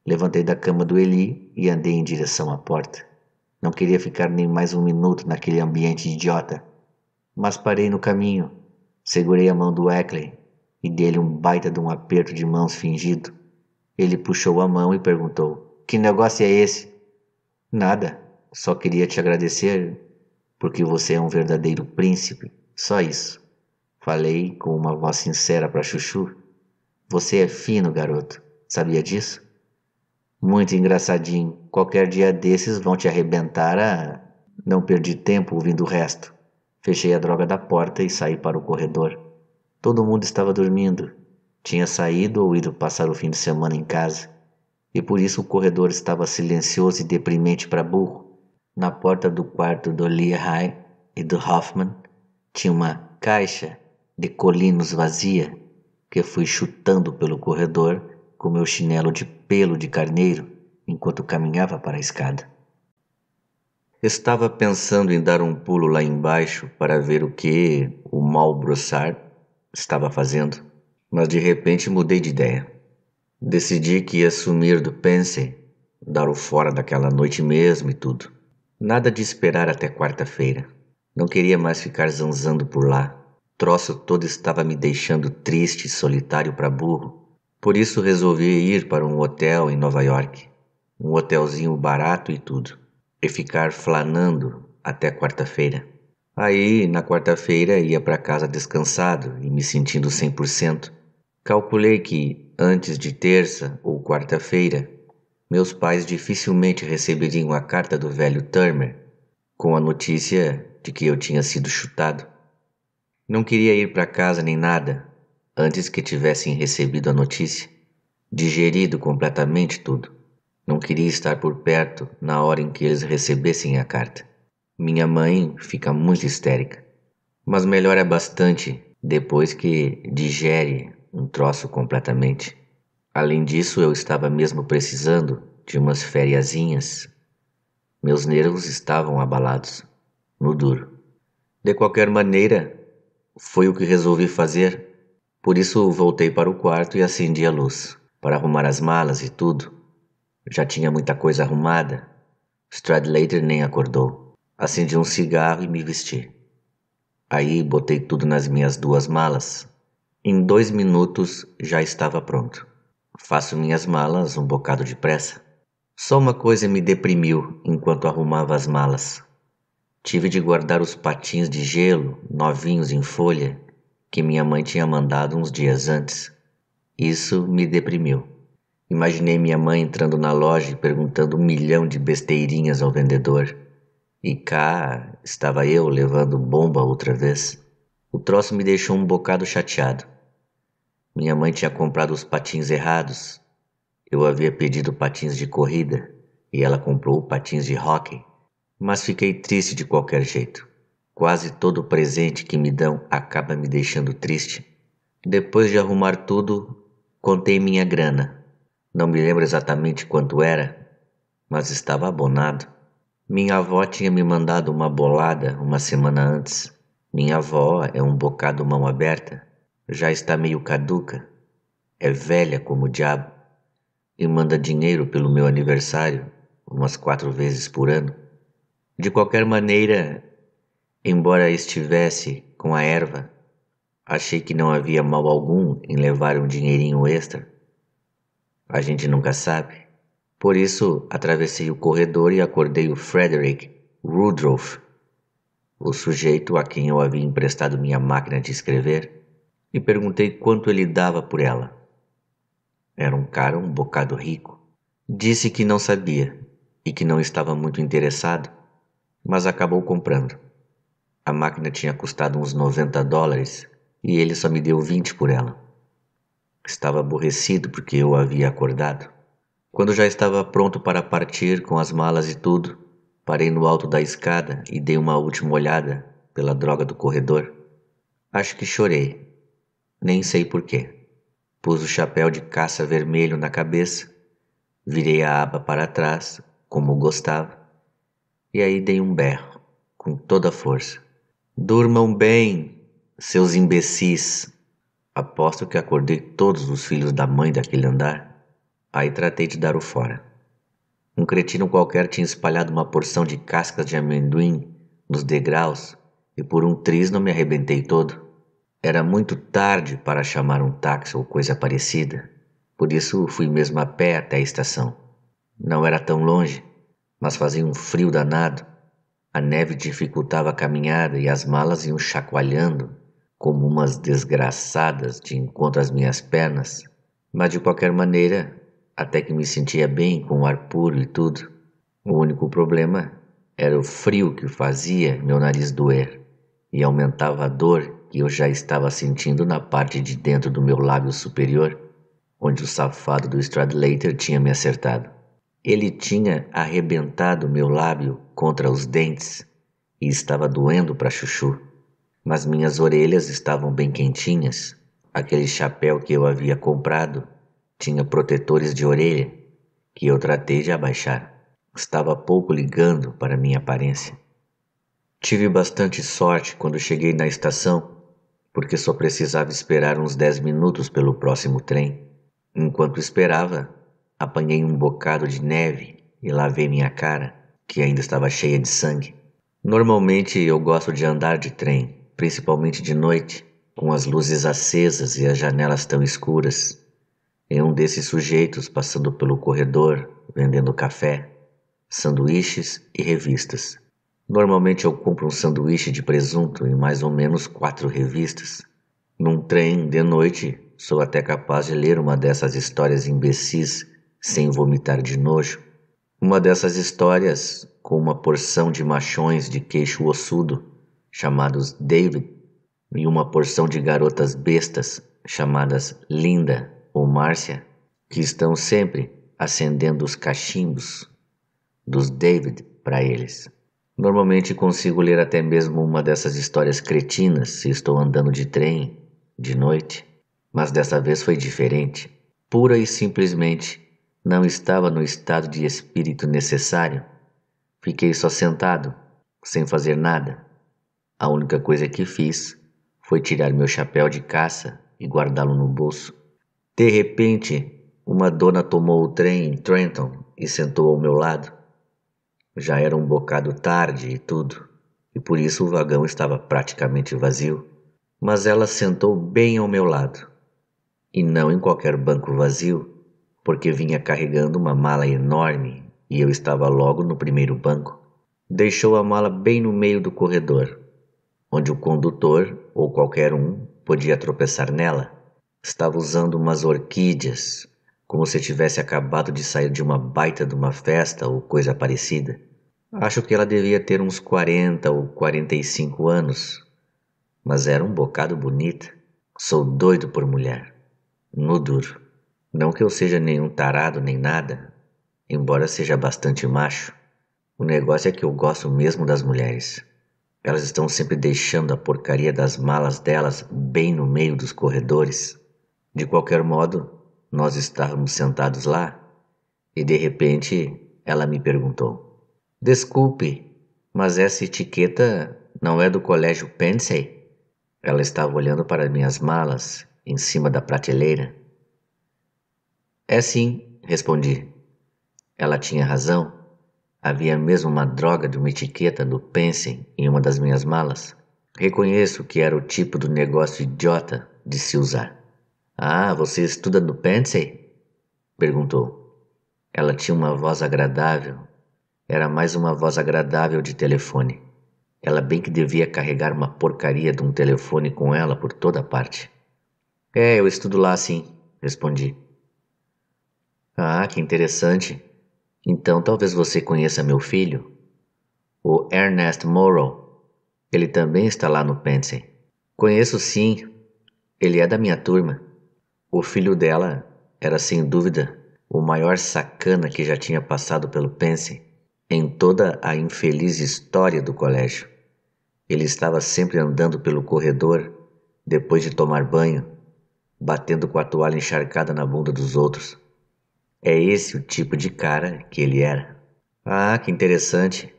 Levantei da cama do Eli e andei em direção à porta. Não queria ficar nem mais um minuto naquele ambiente idiota. Mas parei no caminho, segurei a mão do Eckley e dei-lhe um baita de um aperto de mãos fingido. Ele puxou a mão e perguntou: Que negócio é esse? Nada, só queria te agradecer porque você é um verdadeiro príncipe, só isso. Falei com uma voz sincera para Chuchu. Você é fino, garoto. Sabia disso? Muito engraçadinho. Qualquer dia desses vão te arrebentar a. Não perdi tempo ouvindo o resto. Fechei a droga da porta e saí para o corredor. Todo mundo estava dormindo. Tinha saído ou ido passar o fim de semana em casa. E por isso o corredor estava silencioso e deprimente para burro. Na porta do quarto do Lehigh e do Hoffman tinha uma caixa de colinos vazia que fui chutando pelo corredor com meu chinelo de pelo de carneiro enquanto caminhava para a escada. Estava pensando em dar um pulo lá embaixo para ver o que o mal broçar estava fazendo, mas de repente mudei de ideia. Decidi que ia sumir do Pensy, dar o fora daquela noite mesmo e tudo. Nada de esperar até quarta-feira. Não queria mais ficar zanzando por lá. Troço todo estava me deixando triste e solitário para burro. Por isso resolvi ir para um hotel em Nova York. Um hotelzinho barato e tudo. E ficar flanando até quarta-feira. Aí, na quarta-feira, ia para casa descansado e me sentindo 100%. Calculei que, antes de terça ou quarta-feira, meus pais dificilmente receberiam a carta do velho Turner com a notícia de que eu tinha sido chutado. Não queria ir para casa nem nada antes que tivessem recebido a notícia, digerido completamente tudo. Não queria estar por perto na hora em que eles recebessem a carta. Minha mãe fica muito histérica, mas melhora bastante depois que digere um troço completamente. Além disso, eu estava mesmo precisando de umas fériasinhas. Meus nervos estavam abalados, no duro. De qualquer maneira, foi o que resolvi fazer. Por isso voltei para o quarto e acendi a luz, para arrumar as malas e tudo. Já tinha muita coisa arrumada. Stradlater nem acordou. Acendi um cigarro e me vesti. Aí botei tudo nas minhas duas malas. Em dois minutos já estava pronto. Faço minhas malas um bocado de pressa. Só uma coisa me deprimiu enquanto arrumava as malas. Tive de guardar os patins de gelo, novinhos em folha, que minha mãe tinha mandado uns dias antes. Isso me deprimiu. Imaginei minha mãe entrando na loja e perguntando um milhão de besteirinhas ao vendedor. E cá estava eu levando bomba outra vez. O troço me deixou um bocado chateado. Minha mãe tinha comprado os patins errados. Eu havia pedido patins de corrida e ela comprou patins de hóquei. Mas fiquei triste de qualquer jeito. Quase todo presente que me dão acaba me deixando triste. Depois de arrumar tudo, contei minha grana. Não me lembro exatamente quanto era, mas estava abonado. Minha avó tinha me mandado uma bolada uma semana antes. Minha avó é um bocado mão aberta já está meio caduca, é velha como o diabo e manda dinheiro pelo meu aniversário umas quatro vezes por ano. De qualquer maneira, embora estivesse com a erva, achei que não havia mal algum em levar um dinheirinho extra. A gente nunca sabe. Por isso, atravessei o corredor e acordei o Frederick Rudolph, o sujeito a quem eu havia emprestado minha máquina de escrever e perguntei quanto ele dava por ela. Era um cara um bocado rico. Disse que não sabia e que não estava muito interessado, mas acabou comprando. A máquina tinha custado uns 90 dólares e ele só me deu 20 por ela. Estava aborrecido porque eu havia acordado. Quando já estava pronto para partir com as malas e tudo, parei no alto da escada e dei uma última olhada pela droga do corredor. Acho que chorei, nem sei porquê. Pus o chapéu de caça vermelho na cabeça, virei a aba para trás, como gostava, e aí dei um berro, com toda a força. Durmam bem, seus imbecis! Aposto que acordei todos os filhos da mãe daquele andar. Aí tratei de dar o fora. Um cretino qualquer tinha espalhado uma porção de cascas de amendoim nos degraus e por um triz não me arrebentei todo. Era muito tarde para chamar um táxi ou coisa parecida, por isso fui mesmo a pé até a estação. Não era tão longe, mas fazia um frio danado. A neve dificultava a caminhada e as malas iam chacoalhando, como umas desgraçadas, de encontro às minhas pernas. Mas de qualquer maneira, até que me sentia bem com o ar puro e tudo. O único problema era o frio que fazia meu nariz doer e aumentava a dor que eu já estava sentindo na parte de dentro do meu lábio superior, onde o safado do Stradlater tinha me acertado. Ele tinha arrebentado meu lábio contra os dentes e estava doendo para chuchu, mas minhas orelhas estavam bem quentinhas. Aquele chapéu que eu havia comprado tinha protetores de orelha que eu tratei de abaixar. Estava pouco ligando para minha aparência. Tive bastante sorte quando cheguei na estação porque só precisava esperar uns dez minutos pelo próximo trem. Enquanto esperava, apanhei um bocado de neve e lavei minha cara, que ainda estava cheia de sangue. Normalmente eu gosto de andar de trem, principalmente de noite, com as luzes acesas e as janelas tão escuras. Em um desses sujeitos passando pelo corredor vendendo café, sanduíches e revistas. Normalmente eu compro um sanduíche de presunto e mais ou menos quatro revistas. Num trem de noite, sou até capaz de ler uma dessas histórias imbecis sem vomitar de nojo. Uma dessas histórias com uma porção de machões de queixo ossudo, chamados David, e uma porção de garotas bestas, chamadas Linda ou Márcia, que estão sempre acendendo os cachimbos dos David para eles. Normalmente consigo ler até mesmo uma dessas histórias cretinas se estou andando de trem, de noite, mas dessa vez foi diferente. Pura e simplesmente não estava no estado de espírito necessário. Fiquei só sentado, sem fazer nada. A única coisa que fiz foi tirar meu chapéu de caça e guardá-lo no bolso. De repente, uma dona tomou o trem em Trenton e sentou ao meu lado. Já era um bocado tarde e tudo, e por isso o vagão estava praticamente vazio. Mas ela sentou bem ao meu lado, e não em qualquer banco vazio, porque vinha carregando uma mala enorme e eu estava logo no primeiro banco. Deixou a mala bem no meio do corredor, onde o condutor ou qualquer um podia tropeçar nela. Estava usando umas orquídeas, como se tivesse acabado de sair de uma baita de uma festa ou coisa parecida. Acho que ela devia ter uns 40 ou 45 anos, mas era um bocado bonita. Sou doido por mulher, no duro. Não que eu seja nenhum tarado nem nada, embora seja bastante macho. O negócio é que eu gosto mesmo das mulheres. Elas estão sempre deixando a porcaria das malas delas bem no meio dos corredores. De qualquer modo, nós estávamos sentados lá e de repente ela me perguntou: Desculpe, mas essa etiqueta não é do colégio Pensei? Ela estava olhando para minhas malas em cima da prateleira. É sim, respondi. Ela tinha razão. Havia mesmo uma droga de uma etiqueta do Pensem em uma das minhas malas. Reconheço que era o tipo do negócio idiota de se usar. Ah, você estuda no Pensei? perguntou. Ela tinha uma voz agradável. Era mais uma voz agradável de telefone. Ela bem que devia carregar uma porcaria de um telefone com ela por toda parte. É, eu estudo lá sim, respondi. Ah, que interessante. Então talvez você conheça meu filho, o Ernest Morrow. Ele também está lá no Pensei. Conheço sim. Ele é da minha turma. O filho dela era sem dúvida o maior sacana que já tinha passado pelo Pense em toda a infeliz história do colégio. Ele estava sempre andando pelo corredor depois de tomar banho, batendo com a toalha encharcada na bunda dos outros. É esse o tipo de cara que ele era. Ah, que interessante,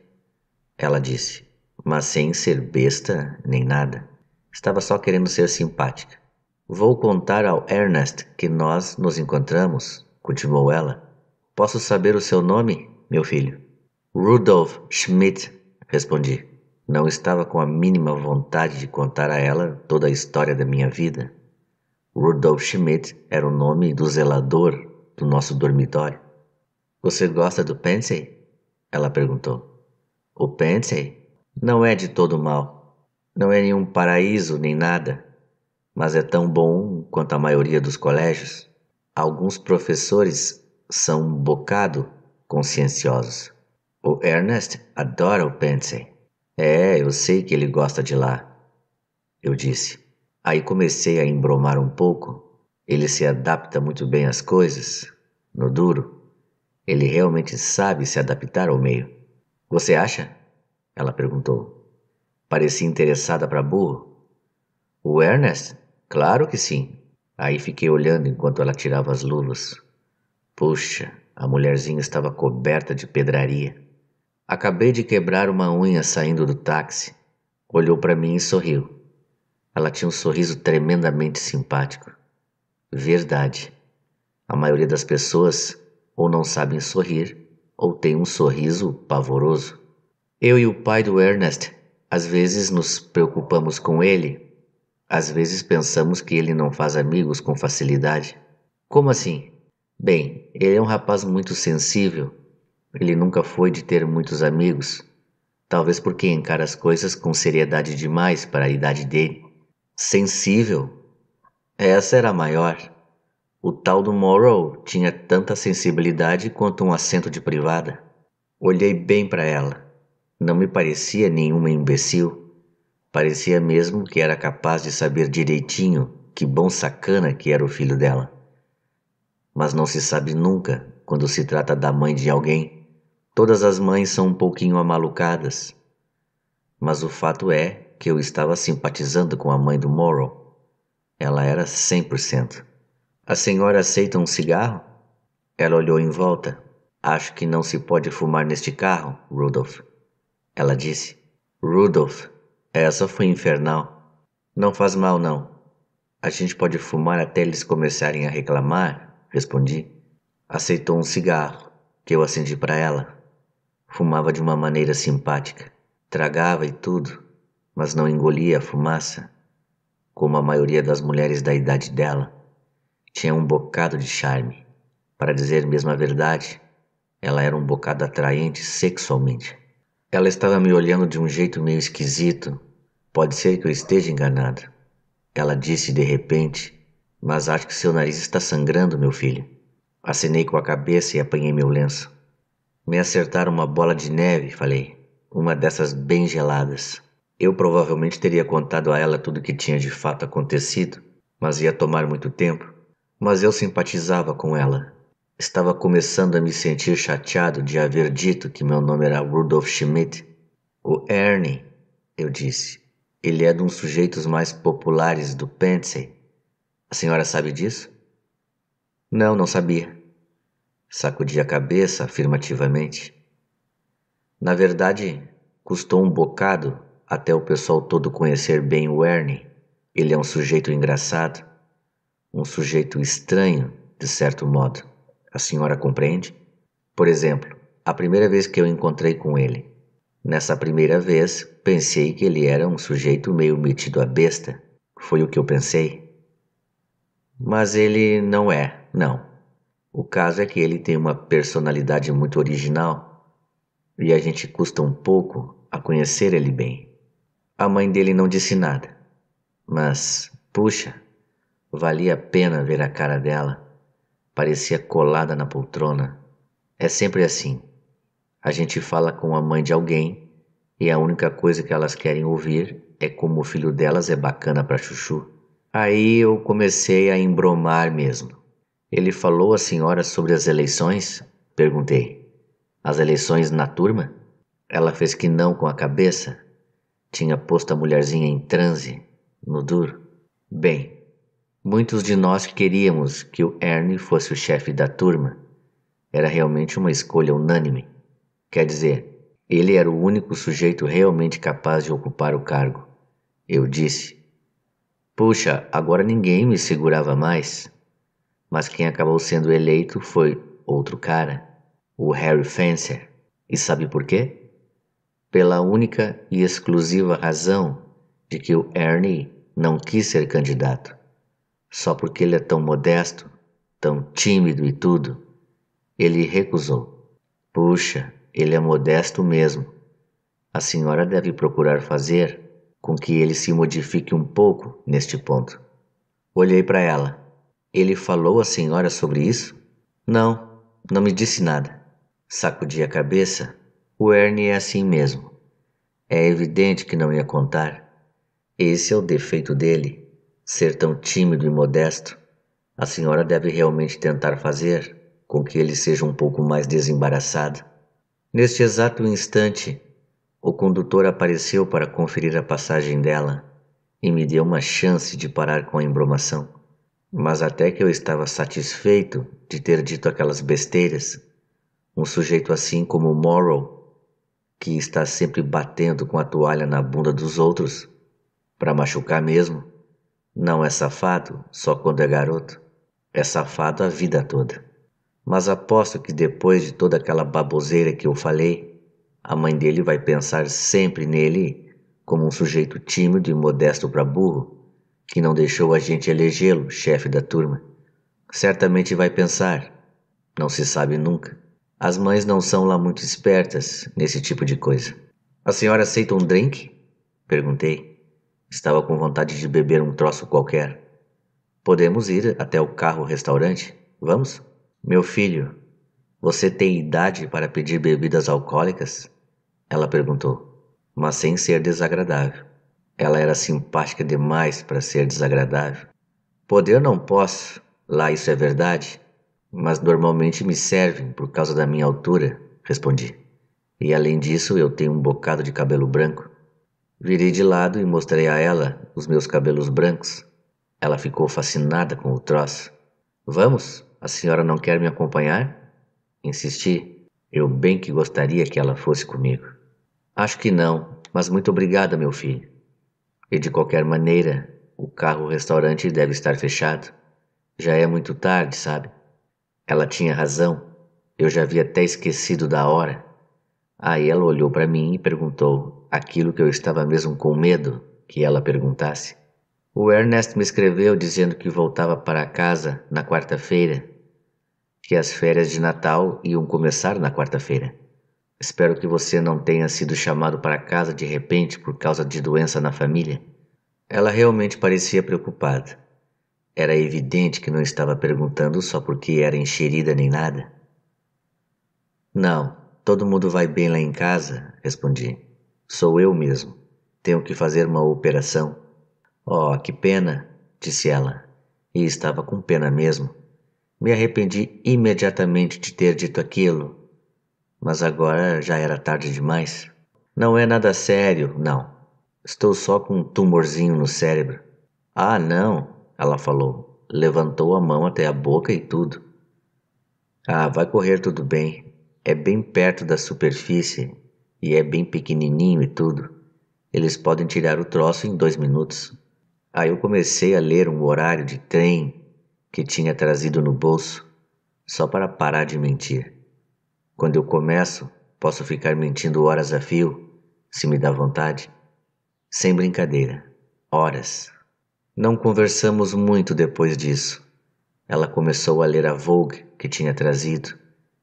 ela disse, mas sem ser besta nem nada. Estava só querendo ser simpática. Vou contar ao Ernest que nós nos encontramos, continuou ela. Posso saber o seu nome, meu filho? Rudolf Schmidt, respondi. Não estava com a mínima vontade de contar a ela toda a história da minha vida. Rudolf Schmidt era o nome do zelador do nosso dormitório. Você gosta do Pensey? Ela perguntou. O Pensey não é de todo mal. Não é nenhum paraíso nem nada mas é tão bom quanto a maioria dos colégios. Alguns professores são um bocado conscienciosos. O Ernest adora o Pensey. É, eu sei que ele gosta de lá, eu disse. Aí comecei a embromar um pouco. Ele se adapta muito bem às coisas, no duro. Ele realmente sabe se adaptar ao meio. Você acha? Ela perguntou. Parecia interessada para burro. O Ernest Claro que sim. Aí fiquei olhando enquanto ela tirava as lulas. Puxa, a mulherzinha estava coberta de pedraria. Acabei de quebrar uma unha saindo do táxi. Olhou para mim e sorriu. Ela tinha um sorriso tremendamente simpático. Verdade. A maioria das pessoas ou não sabem sorrir ou tem um sorriso pavoroso. Eu e o pai do Ernest às vezes nos preocupamos com ele às vezes pensamos que ele não faz amigos com facilidade. Como assim? Bem, ele é um rapaz muito sensível. Ele nunca foi de ter muitos amigos, talvez porque encara as coisas com seriedade demais para a idade dele. Sensível? Essa era a maior. O tal do Morrow tinha tanta sensibilidade quanto um assento de privada. Olhei bem para ela. Não me parecia nenhuma imbecil. Parecia mesmo que era capaz de saber direitinho que bom sacana que era o filho dela. Mas não se sabe nunca quando se trata da mãe de alguém. Todas as mães são um pouquinho amalucadas. Mas o fato é que eu estava simpatizando com a mãe do Morrow. Ela era 100%. A senhora aceita um cigarro? Ela olhou em volta. Acho que não se pode fumar neste carro, Rudolph. Ela disse. Rudolph, essa foi infernal. Não faz mal, não. A gente pode fumar até eles começarem a reclamar, respondi. Aceitou um cigarro, que eu acendi para ela. Fumava de uma maneira simpática. Tragava e tudo, mas não engolia a fumaça, como a maioria das mulheres da idade dela. Tinha um bocado de charme. Para dizer mesmo a verdade, ela era um bocado atraente sexualmente. Ela estava me olhando de um jeito meio esquisito, Pode ser que eu esteja enganada. Ela disse de repente, mas acho que seu nariz está sangrando, meu filho. Acenei com a cabeça e apanhei meu lenço. Me acertaram uma bola de neve, falei. Uma dessas bem geladas. Eu provavelmente teria contado a ela tudo o que tinha de fato acontecido, mas ia tomar muito tempo. Mas eu simpatizava com ela. Estava começando a me sentir chateado de haver dito que meu nome era Rudolf Schmidt. O Ernie, eu disse. Ele é de um sujeitos mais populares do Pensey. A senhora sabe disso? Não, não sabia. Sacudi a cabeça afirmativamente. Na verdade, custou um bocado até o pessoal todo conhecer bem o Ernie. Ele é um sujeito engraçado, um sujeito estranho, de certo modo. A senhora compreende? Por exemplo, a primeira vez que eu encontrei com ele, Nessa primeira vez, pensei que ele era um sujeito meio metido a besta. Foi o que eu pensei. Mas ele não é, não. O caso é que ele tem uma personalidade muito original e a gente custa um pouco a conhecer ele bem. A mãe dele não disse nada, mas, puxa, valia a pena ver a cara dela. Parecia colada na poltrona. É sempre assim. A gente fala com a mãe de alguém e a única coisa que elas querem ouvir é como o filho delas é bacana para chuchu. Aí eu comecei a embromar mesmo. Ele falou à senhora sobre as eleições? Perguntei. As eleições na turma? Ela fez que não com a cabeça. Tinha posto a mulherzinha em transe, no duro. Bem, muitos de nós queríamos que o Ernie fosse o chefe da turma. Era realmente uma escolha unânime. Quer dizer, ele era o único sujeito realmente capaz de ocupar o cargo. Eu disse: Puxa, agora ninguém me segurava mais. Mas quem acabou sendo eleito foi outro cara, o Harry Fencer. E sabe por quê? Pela única e exclusiva razão de que o Ernie não quis ser candidato. Só porque ele é tão modesto, tão tímido e tudo, ele recusou. Puxa, ele é modesto mesmo. A senhora deve procurar fazer com que ele se modifique um pouco neste ponto. Olhei para ela. Ele falou à senhora sobre isso? Não, não me disse nada. Sacudi a cabeça. O Ernie é assim mesmo. É evidente que não ia contar. Esse é o defeito dele, ser tão tímido e modesto. A senhora deve realmente tentar fazer com que ele seja um pouco mais desembaraçado. Neste exato instante, o condutor apareceu para conferir a passagem dela e me deu uma chance de parar com a embromação. Mas até que eu estava satisfeito de ter dito aquelas besteiras, um sujeito assim como Morrow, que está sempre batendo com a toalha na bunda dos outros, para machucar mesmo, não é safado só quando é garoto, é safado a vida toda. Mas aposto que depois de toda aquela baboseira que eu falei, a mãe dele vai pensar sempre nele como um sujeito tímido e modesto para burro, que não deixou a gente elegê-lo chefe da turma. Certamente vai pensar, não se sabe nunca. As mães não são lá muito espertas nesse tipo de coisa. A senhora aceita um drink? Perguntei. Estava com vontade de beber um troço qualquer. Podemos ir até o carro-restaurante? Vamos? Meu filho, você tem idade para pedir bebidas alcoólicas? Ela perguntou, mas sem ser desagradável. Ela era simpática demais para ser desagradável. Poder não posso, lá isso é verdade, mas normalmente me servem por causa da minha altura, respondi. E além disso, eu tenho um bocado de cabelo branco. Virei de lado e mostrei a ela os meus cabelos brancos. Ela ficou fascinada com o troço. Vamos? A senhora não quer me acompanhar? Insisti. Eu bem que gostaria que ela fosse comigo. Acho que não, mas muito obrigada, meu filho. E de qualquer maneira, o carro-restaurante deve estar fechado. Já é muito tarde, sabe? Ela tinha razão. Eu já havia até esquecido da hora. Aí ela olhou para mim e perguntou aquilo que eu estava mesmo com medo que ela perguntasse. O Ernest me escreveu dizendo que voltava para casa na quarta-feira, que as férias de Natal iam começar na quarta-feira. Espero que você não tenha sido chamado para casa de repente por causa de doença na família. Ela realmente parecia preocupada. Era evidente que não estava perguntando só porque era enxerida nem nada. Não, todo mundo vai bem lá em casa, respondi. Sou eu mesmo. Tenho que fazer uma operação. Oh, que pena! disse ela, e estava com pena mesmo. Me arrependi imediatamente de ter dito aquilo, mas agora já era tarde demais. Não é nada sério, não. Estou só com um tumorzinho no cérebro. Ah, não, ela falou. Levantou a mão até a boca e tudo. Ah, vai correr tudo bem. É bem perto da superfície e é bem pequenininho e tudo. Eles podem tirar o troço em dois minutos. Aí eu comecei a ler um horário de trem que tinha trazido no bolso, só para parar de mentir. Quando eu começo, posso ficar mentindo horas a fio, se me dá vontade. Sem brincadeira, horas. Não conversamos muito depois disso. Ela começou a ler a Vogue que tinha trazido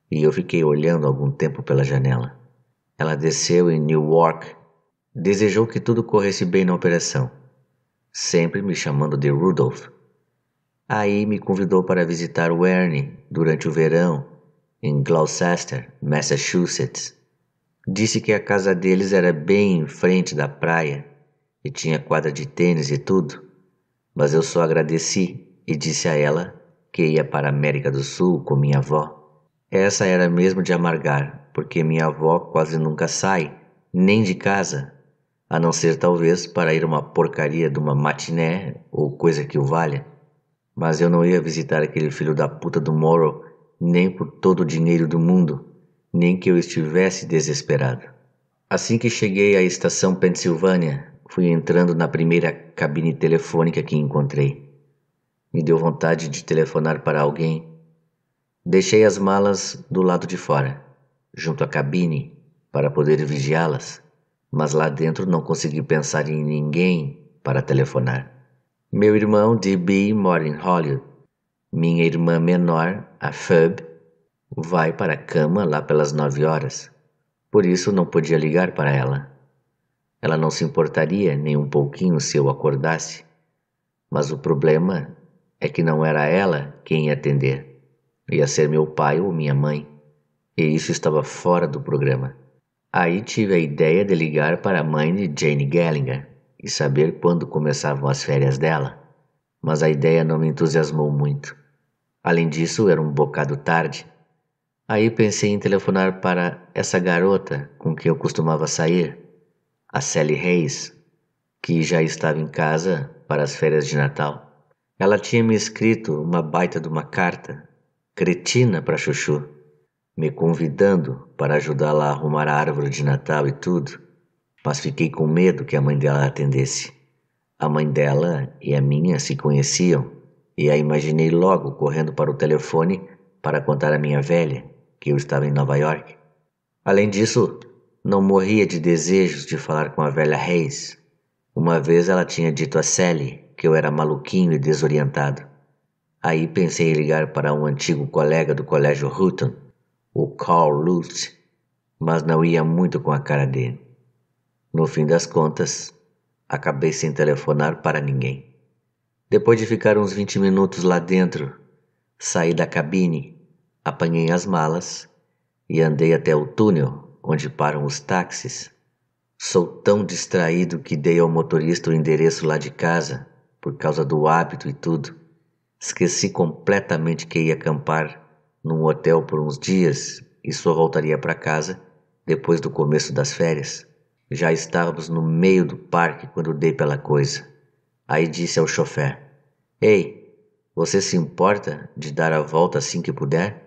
e eu fiquei olhando algum tempo pela janela. Ela desceu em Newark, desejou que tudo corresse bem na operação sempre me chamando de Rudolph. Aí me convidou para visitar o Ernie durante o verão, em Gloucester, Massachusetts. Disse que a casa deles era bem em frente da praia e tinha quadra de tênis e tudo, mas eu só agradeci e disse a ela que ia para a América do Sul com minha avó. Essa era mesmo de amargar, porque minha avó quase nunca sai, nem de casa, a não ser talvez para ir uma porcaria de uma matiné ou coisa que o valha. Mas eu não ia visitar aquele filho da puta do Morrow nem por todo o dinheiro do mundo, nem que eu estivesse desesperado. Assim que cheguei à estação Pensilvânia, fui entrando na primeira cabine telefônica que encontrei. Me deu vontade de telefonar para alguém. Deixei as malas do lado de fora, junto à cabine, para poder vigiá-las mas lá dentro não consegui pensar em ninguém para telefonar. Meu irmão DB mora em Hollywood. Minha irmã menor, a Phoebe, vai para a cama lá pelas nove horas. Por isso não podia ligar para ela. Ela não se importaria nem um pouquinho se eu acordasse. Mas o problema é que não era ela quem ia atender. Ia ser meu pai ou minha mãe. E isso estava fora do programa. Aí tive a ideia de ligar para a mãe de Jane Gallagher e saber quando começavam as férias dela, mas a ideia não me entusiasmou muito. Além disso, era um bocado tarde. Aí pensei em telefonar para essa garota com quem eu costumava sair, a Sally Reis, que já estava em casa para as férias de Natal. Ela tinha me escrito uma baita de uma carta, cretina para Chuchu, me convidando para ajudá-la a arrumar a árvore de Natal e tudo, mas fiquei com medo que a mãe dela atendesse. A mãe dela e a minha se conheciam e a imaginei logo correndo para o telefone para contar à minha velha que eu estava em Nova York. Além disso, não morria de desejos de falar com a velha Reis. Uma vez ela tinha dito a Sally que eu era maluquinho e desorientado. Aí pensei em ligar para um antigo colega do colégio Hutton, o Carl Lutz, mas não ia muito com a cara dele. No fim das contas, acabei sem telefonar para ninguém. Depois de ficar uns 20 minutos lá dentro, saí da cabine, apanhei as malas e andei até o túnel onde param os táxis. Sou tão distraído que dei ao motorista o endereço lá de casa, por causa do hábito e tudo. Esqueci completamente que ia acampar num hotel por uns dias e só voltaria para casa depois do começo das férias. Já estávamos no meio do parque quando dei pela coisa. Aí disse ao chofer: Ei, você se importa de dar a volta assim que puder?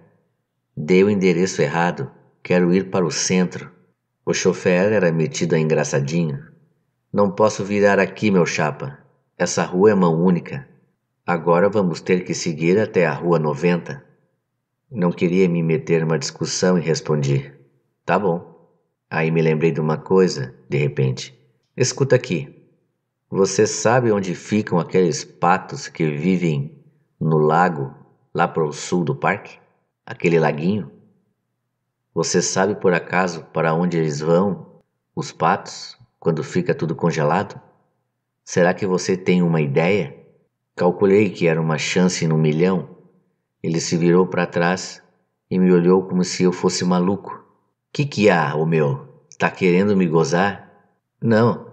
Dei o endereço errado, quero ir para o centro. O chofer era metido a engraçadinho. Não posso virar aqui, meu chapa. Essa rua é mão única. Agora vamos ter que seguir até a rua 90. Não queria me meter numa discussão e respondi: Tá bom. Aí me lembrei de uma coisa, de repente. Escuta aqui. Você sabe onde ficam aqueles patos que vivem no lago lá para o sul do parque? Aquele laguinho? Você sabe por acaso para onde eles vão, os patos, quando fica tudo congelado? Será que você tem uma ideia? Calculei que era uma chance no milhão ele se virou para trás e me olhou como se eu fosse maluco. Que que há, o meu? Tá querendo me gozar? Não,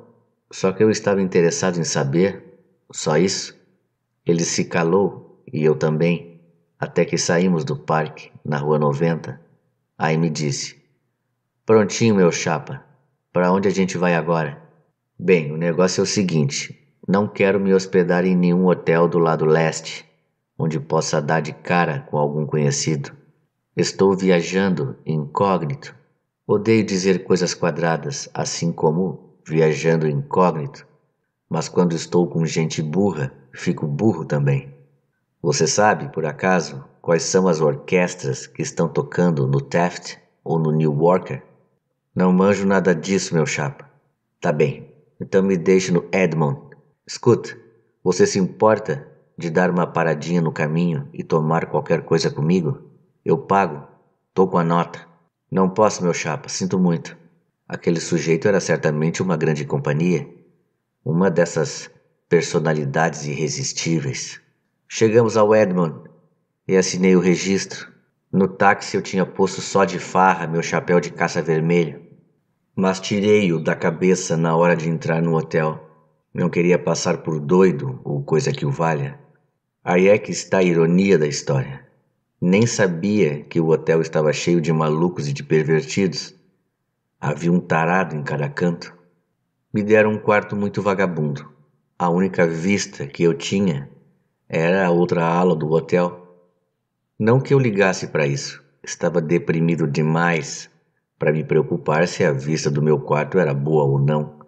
só que eu estava interessado em saber, só isso. Ele se calou e eu também, até que saímos do parque, na rua 90. Aí me disse: Prontinho, meu chapa, para onde a gente vai agora? Bem, o negócio é o seguinte: não quero me hospedar em nenhum hotel do lado leste onde possa dar de cara com algum conhecido. Estou viajando incógnito. Odeio dizer coisas quadradas, assim como viajando incógnito, mas quando estou com gente burra, fico burro também. Você sabe, por acaso, quais são as orquestras que estão tocando no Taft ou no New Yorker? Não manjo nada disso, meu chapa. Tá bem, então me deixe no Edmond. Escuta, você se importa de dar uma paradinha no caminho e tomar qualquer coisa comigo? Eu pago. Tô com a nota. Não posso, meu chapa, sinto muito. Aquele sujeito era certamente uma grande companhia, uma dessas personalidades irresistíveis. Chegamos ao Edmond e assinei o registro. No táxi eu tinha posto só de farra meu chapéu de caça vermelho, mas tirei-o da cabeça na hora de entrar no hotel. Não queria passar por doido ou coisa que o valha. Aí é que está a ironia da história. Nem sabia que o hotel estava cheio de malucos e de pervertidos. Havia um tarado em cada canto. Me deram um quarto muito vagabundo. A única vista que eu tinha era a outra ala do hotel. Não que eu ligasse para isso. Estava deprimido demais para me preocupar se a vista do meu quarto era boa ou não.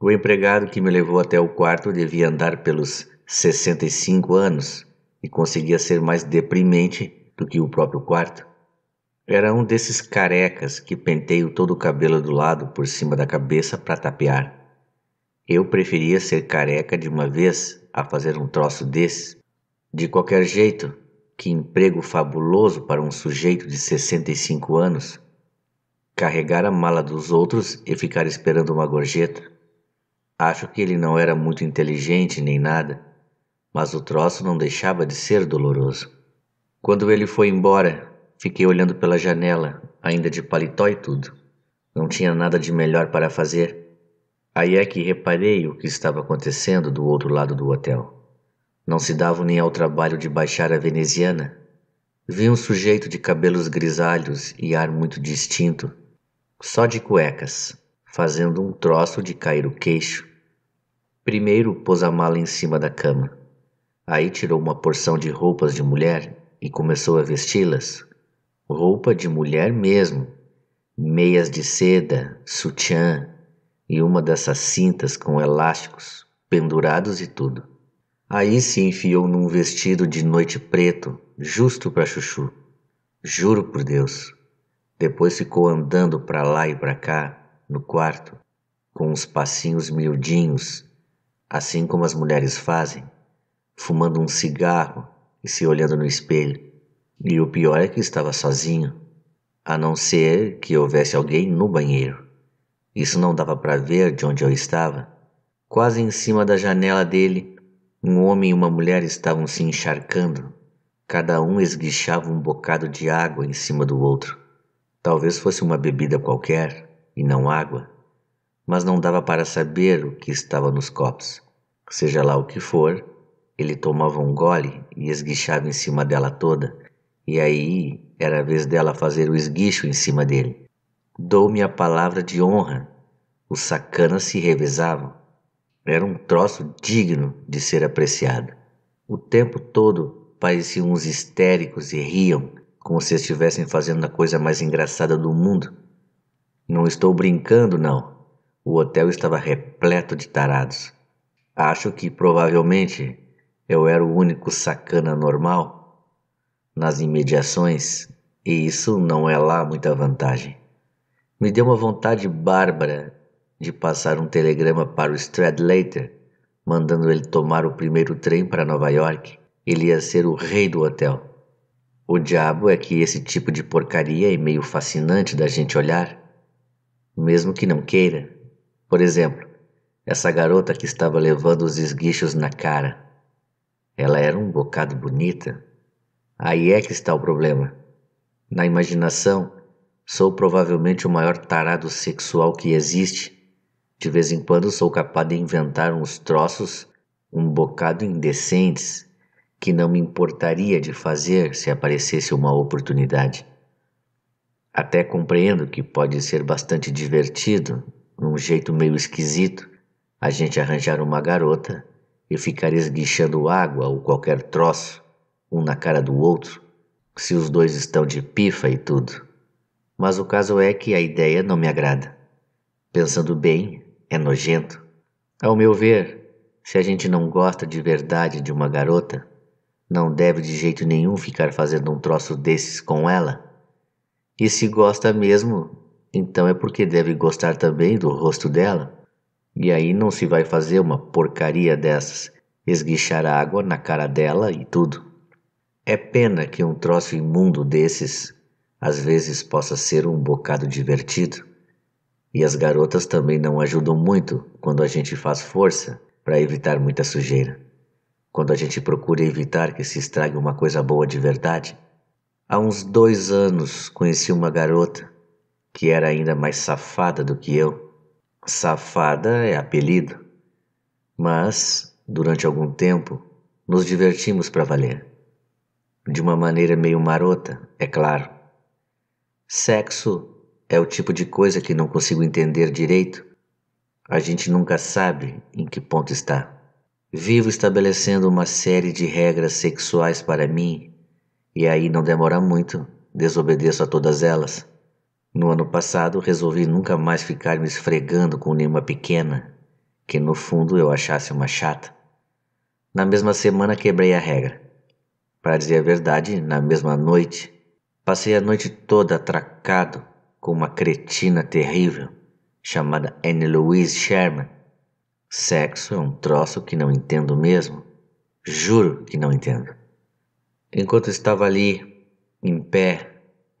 O empregado que me levou até o quarto devia andar pelos 65 anos e conseguia ser mais deprimente do que o próprio quarto. Era um desses carecas que penteio todo o cabelo do lado por cima da cabeça para tapear. Eu preferia ser careca de uma vez a fazer um troço desses De qualquer jeito, que emprego fabuloso para um sujeito de 65 anos. Carregar a mala dos outros e ficar esperando uma gorjeta. Acho que ele não era muito inteligente nem nada mas o troço não deixava de ser doloroso. Quando ele foi embora, fiquei olhando pela janela, ainda de paletó e tudo. Não tinha nada de melhor para fazer. Aí é que reparei o que estava acontecendo do outro lado do hotel. Não se davam nem ao trabalho de baixar a veneziana. Vi um sujeito de cabelos grisalhos e ar muito distinto, só de cuecas, fazendo um troço de cair o queixo. Primeiro pôs a mala em cima da cama Aí tirou uma porção de roupas de mulher e começou a vesti-las. Roupa de mulher mesmo, meias de seda, sutiã e uma dessas cintas com elásticos pendurados e tudo. Aí se enfiou num vestido de noite preto, justo para Chuchu. Juro por Deus. Depois ficou andando para lá e para cá, no quarto, com uns passinhos miudinhos, assim como as mulheres fazem fumando um cigarro e se olhando no espelho. E o pior é que estava sozinho, a não ser que houvesse alguém no banheiro. Isso não dava para ver de onde eu estava. Quase em cima da janela dele, um homem e uma mulher estavam se encharcando. Cada um esguichava um bocado de água em cima do outro. Talvez fosse uma bebida qualquer e não água, mas não dava para saber o que estava nos copos. Seja lá o que for, ele tomava um gole e esguichava em cima dela toda, e aí era a vez dela fazer o esguicho em cima dele. Dou-me a palavra de honra. Os sacanas se revezavam. Era um troço digno de ser apreciado. O tempo todo pareciam uns histéricos e riam, como se estivessem fazendo a coisa mais engraçada do mundo. Não estou brincando, não. O hotel estava repleto de tarados. Acho que provavelmente eu era o único sacana normal nas imediações e isso não é lá muita vantagem. Me deu uma vontade bárbara de passar um telegrama para o Stradlater, mandando ele tomar o primeiro trem para Nova York. Ele ia ser o rei do hotel. O diabo é que esse tipo de porcaria é meio fascinante da gente olhar, mesmo que não queira. Por exemplo, essa garota que estava levando os esguichos na cara. Ela era um bocado bonita. Aí é que está o problema. Na imaginação, sou provavelmente o maior tarado sexual que existe. De vez em quando sou capaz de inventar uns troços um bocado indecentes que não me importaria de fazer se aparecesse uma oportunidade. Até compreendo que pode ser bastante divertido, num jeito meio esquisito, a gente arranjar uma garota e ficar esguichando água ou qualquer troço, um na cara do outro, se os dois estão de pifa e tudo. Mas o caso é que a ideia não me agrada. Pensando bem, é nojento. Ao meu ver, se a gente não gosta de verdade de uma garota, não deve de jeito nenhum ficar fazendo um troço desses com ela. E se gosta mesmo, então é porque deve gostar também do rosto dela. E aí não se vai fazer uma porcaria dessas, esguichar água na cara dela e tudo. É pena que um troço imundo desses às vezes possa ser um bocado divertido. E as garotas também não ajudam muito quando a gente faz força para evitar muita sujeira. Quando a gente procura evitar que se estrague uma coisa boa de verdade. Há uns dois anos conheci uma garota que era ainda mais safada do que eu Safada é apelido, mas durante algum tempo nos divertimos para valer. De uma maneira meio marota, é claro. Sexo é o tipo de coisa que não consigo entender direito. A gente nunca sabe em que ponto está. Vivo estabelecendo uma série de regras sexuais para mim, e aí não demora muito, desobedeço a todas elas. No ano passado, resolvi nunca mais ficar me esfregando com nenhuma pequena, que no fundo eu achasse uma chata. Na mesma semana, quebrei a regra. Para dizer a verdade, na mesma noite, passei a noite toda atracado com uma cretina terrível chamada Anne Louise Sherman. Sexo é um troço que não entendo mesmo. Juro que não entendo. Enquanto estava ali, em pé,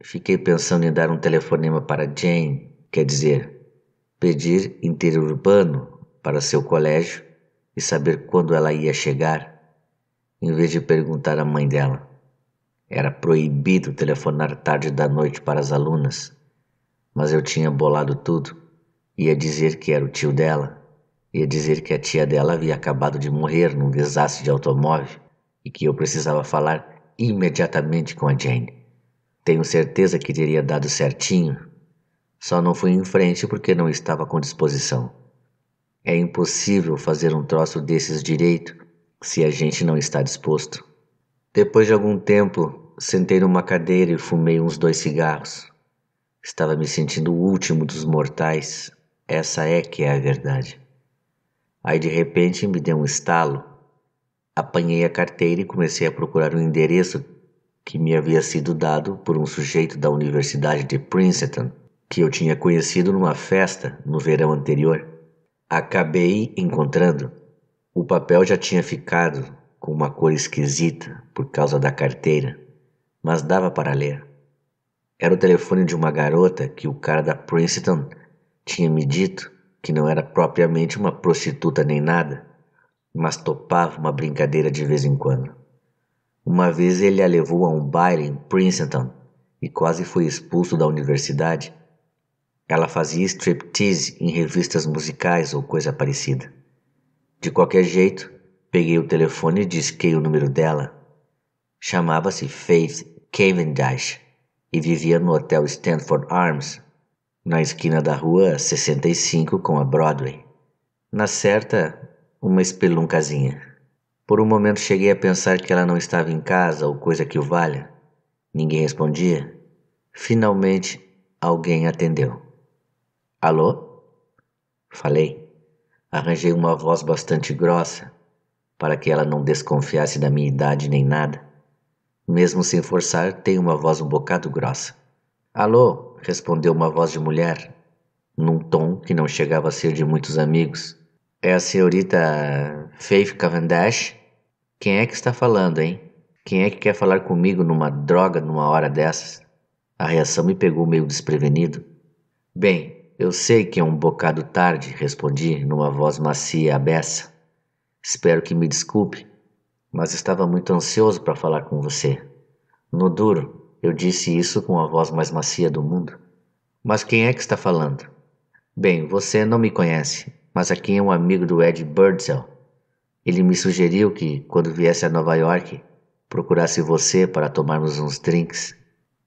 Fiquei pensando em dar um telefonema para Jane, quer dizer, pedir interurbano para seu colégio e saber quando ela ia chegar, em vez de perguntar à mãe dela. Era proibido telefonar tarde da noite para as alunas, mas eu tinha bolado tudo. Ia dizer que era o tio dela, ia dizer que a tia dela havia acabado de morrer num desastre de automóvel e que eu precisava falar imediatamente com a Jane. Tenho certeza que teria dado certinho, só não fui em frente porque não estava com disposição. É impossível fazer um troço desses direito se a gente não está disposto. Depois de algum tempo, sentei numa cadeira e fumei uns dois cigarros. Estava me sentindo o último dos mortais. Essa é que é a verdade. Aí de repente me deu um estalo. Apanhei a carteira e comecei a procurar o um endereço que me havia sido dado por um sujeito da Universidade de Princeton, que eu tinha conhecido numa festa no verão anterior. Acabei encontrando. O papel já tinha ficado com uma cor esquisita por causa da carteira, mas dava para ler. Era o telefone de uma garota que o cara da Princeton tinha me dito que não era propriamente uma prostituta nem nada, mas topava uma brincadeira de vez em quando. Uma vez ele a levou a um baile em Princeton e quase foi expulso da universidade. Ela fazia striptease em revistas musicais ou coisa parecida. De qualquer jeito, peguei o telefone e disquei o número dela. Chamava-se Faith Cavendish e vivia no hotel Stanford Arms, na esquina da rua 65 com a Broadway. Na certa, uma espeluncazinha. Por um momento cheguei a pensar que ela não estava em casa ou coisa que o valha. Ninguém respondia. Finalmente, alguém atendeu. Alô? Falei. Arranjei uma voz bastante grossa para que ela não desconfiasse da minha idade nem nada. Mesmo sem forçar, tenho uma voz um bocado grossa. Alô? respondeu uma voz de mulher, num tom que não chegava a ser de muitos amigos. É a senhorita Faith Cavendish? Quem é que está falando, hein? Quem é que quer falar comigo numa droga numa hora dessas? A reação me pegou meio desprevenido. Bem, eu sei que é um bocado tarde, respondi numa voz macia e abessa. Espero que me desculpe, mas estava muito ansioso para falar com você. No duro, eu disse isso com a voz mais macia do mundo. Mas quem é que está falando? Bem, você não me conhece, mas a quem é um amigo do Ed Birdsell. Ele me sugeriu que, quando viesse a Nova York, procurasse você para tomarmos uns drinks.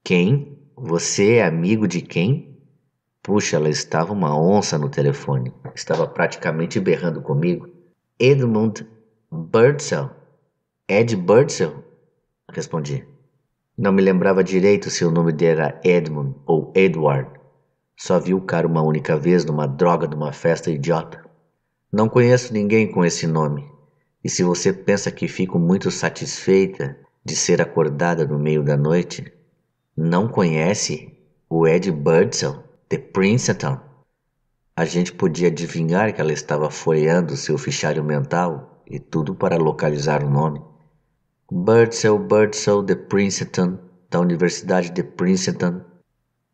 Quem? Você é amigo de quem? Puxa, ela estava uma onça no telefone. Estava praticamente berrando comigo. Edmund Birdsell. Ed Birdsell? Respondi. Não me lembrava direito se o nome dele era Edmund ou Edward. Só vi o cara uma única vez numa droga de uma festa idiota. Não conheço ninguém com esse nome. E se você pensa que fico muito satisfeita de ser acordada no meio da noite, não conhece o Ed Birdsell, de Princeton? A gente podia adivinhar que ela estava folheando seu fichário mental e tudo para localizar o nome. Birdsell, Birdsell, de Princeton, da Universidade de Princeton.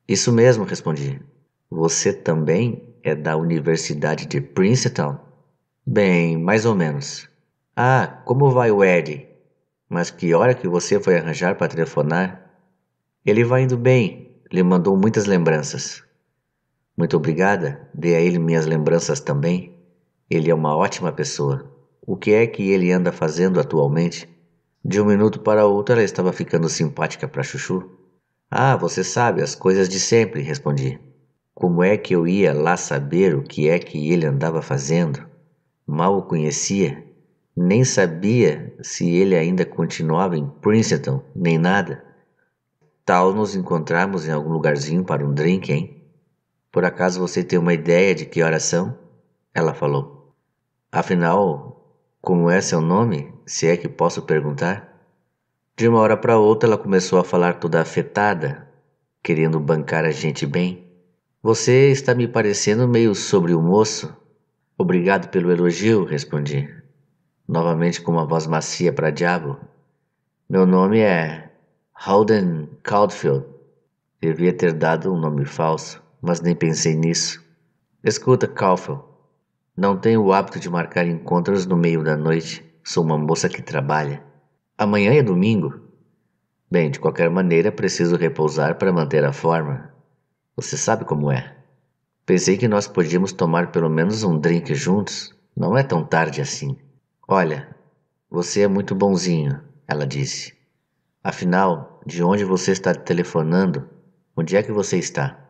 Isso mesmo, respondi. Você também é da Universidade de Princeton? Bem, mais ou menos. Ah, como vai o Ed? Mas que hora que você foi arranjar para telefonar? Ele vai indo bem, lhe mandou muitas lembranças. Muito obrigada, dê a ele minhas lembranças também. Ele é uma ótima pessoa. O que é que ele anda fazendo atualmente? De um minuto para outro ela estava ficando simpática para Chuchu. Ah, você sabe, as coisas de sempre, respondi. Como é que eu ia lá saber o que é que ele andava fazendo? Mal o conhecia, nem sabia se ele ainda continuava em Princeton, nem nada. Tal nos encontrarmos em algum lugarzinho para um drink, hein? Por acaso você tem uma ideia de que horas são? Ela falou. Afinal, como é seu nome, se é que posso perguntar? De uma hora para outra ela começou a falar toda afetada, querendo bancar a gente bem. Você está me parecendo meio sobre o moço. Obrigado pelo elogio, respondi, novamente com uma voz macia para diabo. Meu nome é Holden Caulfield. Devia ter dado um nome falso, mas nem pensei nisso. Escuta, Caulfield. Não tenho o hábito de marcar encontros no meio da noite. Sou uma moça que trabalha. Amanhã é domingo. Bem, de qualquer maneira, preciso repousar para manter a forma. Você sabe como é. Pensei que nós podíamos tomar pelo menos um drink juntos. Não é tão tarde assim. Olha, você é muito bonzinho, ela disse. Afinal, de onde você está telefonando? Onde é que você está?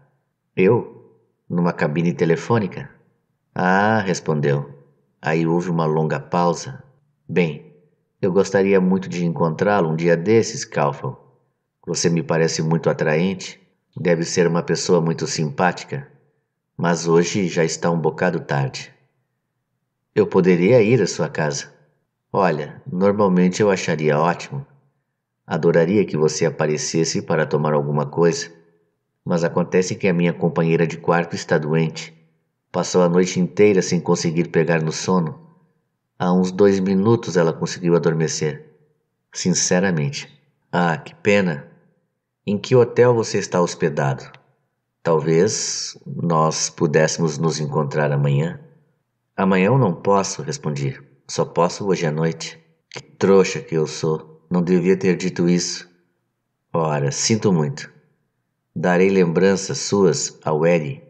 Eu? Numa cabine telefônica? Ah, respondeu. Aí houve uma longa pausa. Bem, eu gostaria muito de encontrá-lo um dia desses, Calfal. Você me parece muito atraente. Deve ser uma pessoa muito simpática, mas hoje já está um bocado tarde. Eu poderia ir à sua casa. Olha, normalmente eu acharia ótimo. Adoraria que você aparecesse para tomar alguma coisa, mas acontece que a minha companheira de quarto está doente. Passou a noite inteira sem conseguir pegar no sono. Há uns dois minutos ela conseguiu adormecer. Sinceramente. Ah, que pena! Em que hotel você está hospedado? Talvez nós pudéssemos nos encontrar amanhã. Amanhã eu não posso, respondi. Só posso hoje à noite. Que trouxa que eu sou. Não devia ter dito isso. Ora, sinto muito. Darei lembranças suas ao Eri.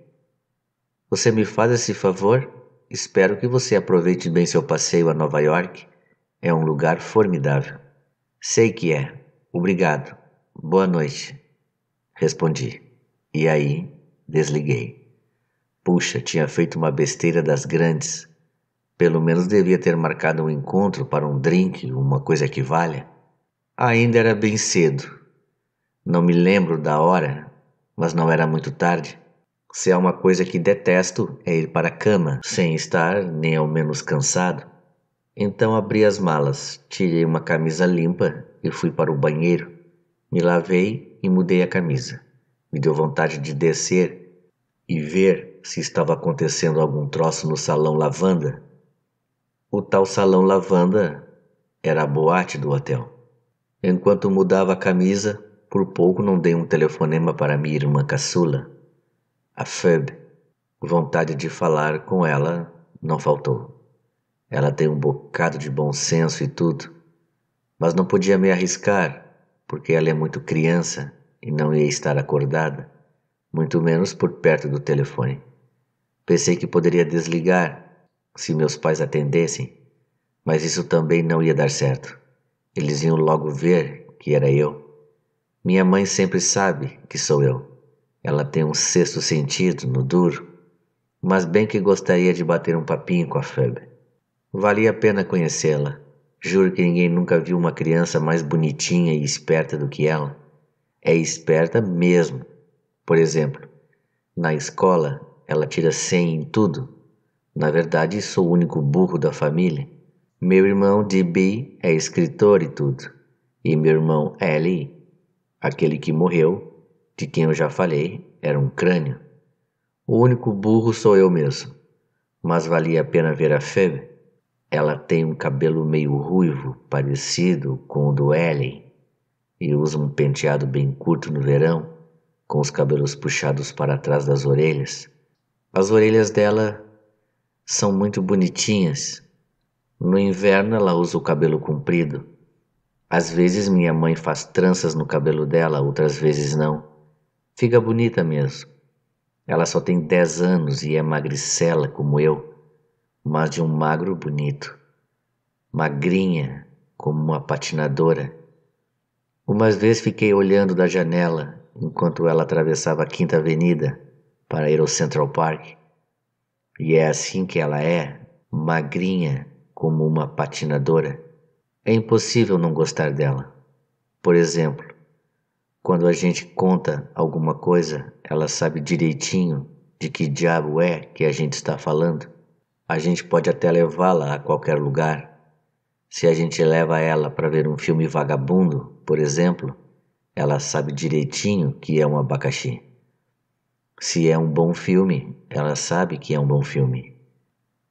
Você me faz esse favor? Espero que você aproveite bem seu passeio a Nova York. É um lugar formidável. Sei que é. Obrigado. Boa noite, respondi. E aí, desliguei. Puxa, tinha feito uma besteira das grandes. Pelo menos devia ter marcado um encontro para um drink, uma coisa que valha. Ainda era bem cedo. Não me lembro da hora, mas não era muito tarde. Se há uma coisa que detesto é ir para a cama sem estar nem ao menos cansado. Então abri as malas, tirei uma camisa limpa e fui para o banheiro. Me lavei e mudei a camisa. Me deu vontade de descer e ver se estava acontecendo algum troço no salão lavanda. O tal salão lavanda era a boate do hotel. Enquanto mudava a camisa, por pouco não dei um telefonema para minha irmã caçula, a Feb. Vontade de falar com ela não faltou. Ela tem um bocado de bom senso e tudo, mas não podia me arriscar porque ela é muito criança e não ia estar acordada, muito menos por perto do telefone. Pensei que poderia desligar se meus pais atendessem, mas isso também não ia dar certo. Eles iam logo ver que era eu. Minha mãe sempre sabe que sou eu. Ela tem um sexto sentido no duro, mas bem que gostaria de bater um papinho com a febre. Valia a pena conhecê-la. Juro que ninguém nunca viu uma criança mais bonitinha e esperta do que ela. É esperta mesmo. Por exemplo, na escola ela tira 100 em tudo. Na verdade, sou o único burro da família. Meu irmão DB é escritor e tudo. E meu irmão L, aquele que morreu, de quem eu já falei, era um crânio. O único burro sou eu mesmo. Mas valia a pena ver a febre ela tem um cabelo meio ruivo, parecido com o do Ellen, e usa um penteado bem curto no verão, com os cabelos puxados para trás das orelhas. As orelhas dela são muito bonitinhas. No inverno ela usa o cabelo comprido. Às vezes minha mãe faz tranças no cabelo dela, outras vezes não. Fica bonita mesmo. Ela só tem 10 anos e é magricela como eu mas de um magro bonito, magrinha como uma patinadora. Umas vezes fiquei olhando da janela enquanto ela atravessava a Quinta Avenida para ir ao Central Park. E é assim que ela é, magrinha como uma patinadora. É impossível não gostar dela. Por exemplo, quando a gente conta alguma coisa, ela sabe direitinho de que diabo é que a gente está falando a gente pode até levá-la a qualquer lugar. Se a gente leva ela para ver um filme vagabundo, por exemplo, ela sabe direitinho que é um abacaxi. Se é um bom filme, ela sabe que é um bom filme.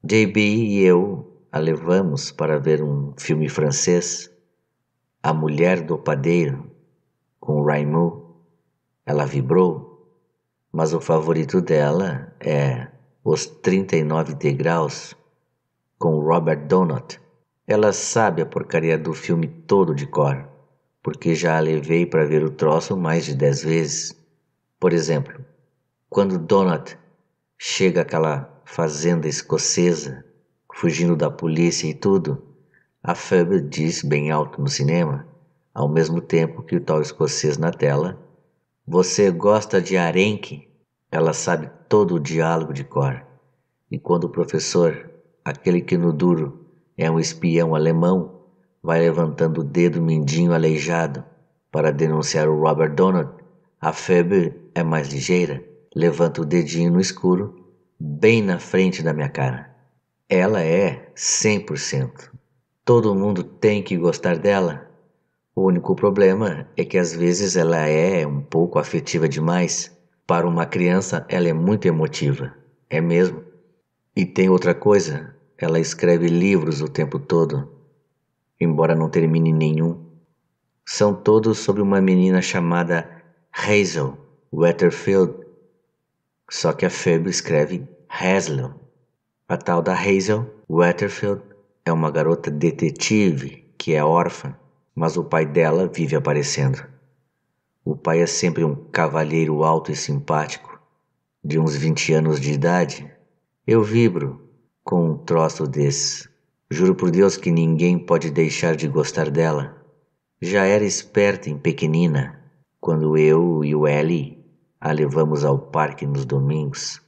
JB e eu a levamos para ver um filme francês, A Mulher do Padeiro, com Raimou. Ela vibrou, mas o favorito dela é os 39 Degraus, com Robert Donat, ela sabe a porcaria do filme todo de cor, porque já a levei para ver o troço mais de dez vezes. Por exemplo, quando Donat chega àquela fazenda escocesa, fugindo da polícia e tudo, a Phoebe diz bem alto no cinema, ao mesmo tempo que o tal escocês na tela: Você gosta de arenque? Ela sabe todo o diálogo de cor. E quando o professor, aquele que no duro é um espião alemão, vai levantando o dedo mindinho aleijado para denunciar o Robert Donald, a febre é mais ligeira, levanta o dedinho no escuro, bem na frente da minha cara. Ela é 100%. Todo mundo tem que gostar dela. O único problema é que às vezes ela é um pouco afetiva demais para uma criança, ela é muito emotiva, é mesmo. E tem outra coisa, ela escreve livros o tempo todo, embora não termine nenhum. São todos sobre uma menina chamada Hazel Wetterfield, só que a Phoebe escreve Hazel. A tal da Hazel Wetterfield é uma garota detetive que é órfã, mas o pai dela vive aparecendo. O pai é sempre um cavalheiro alto e simpático, de uns 20 anos de idade. Eu vibro com um troço desse. Juro por Deus que ninguém pode deixar de gostar dela. Já era esperta em pequenina, quando eu e o Ellie a levamos ao parque nos domingos.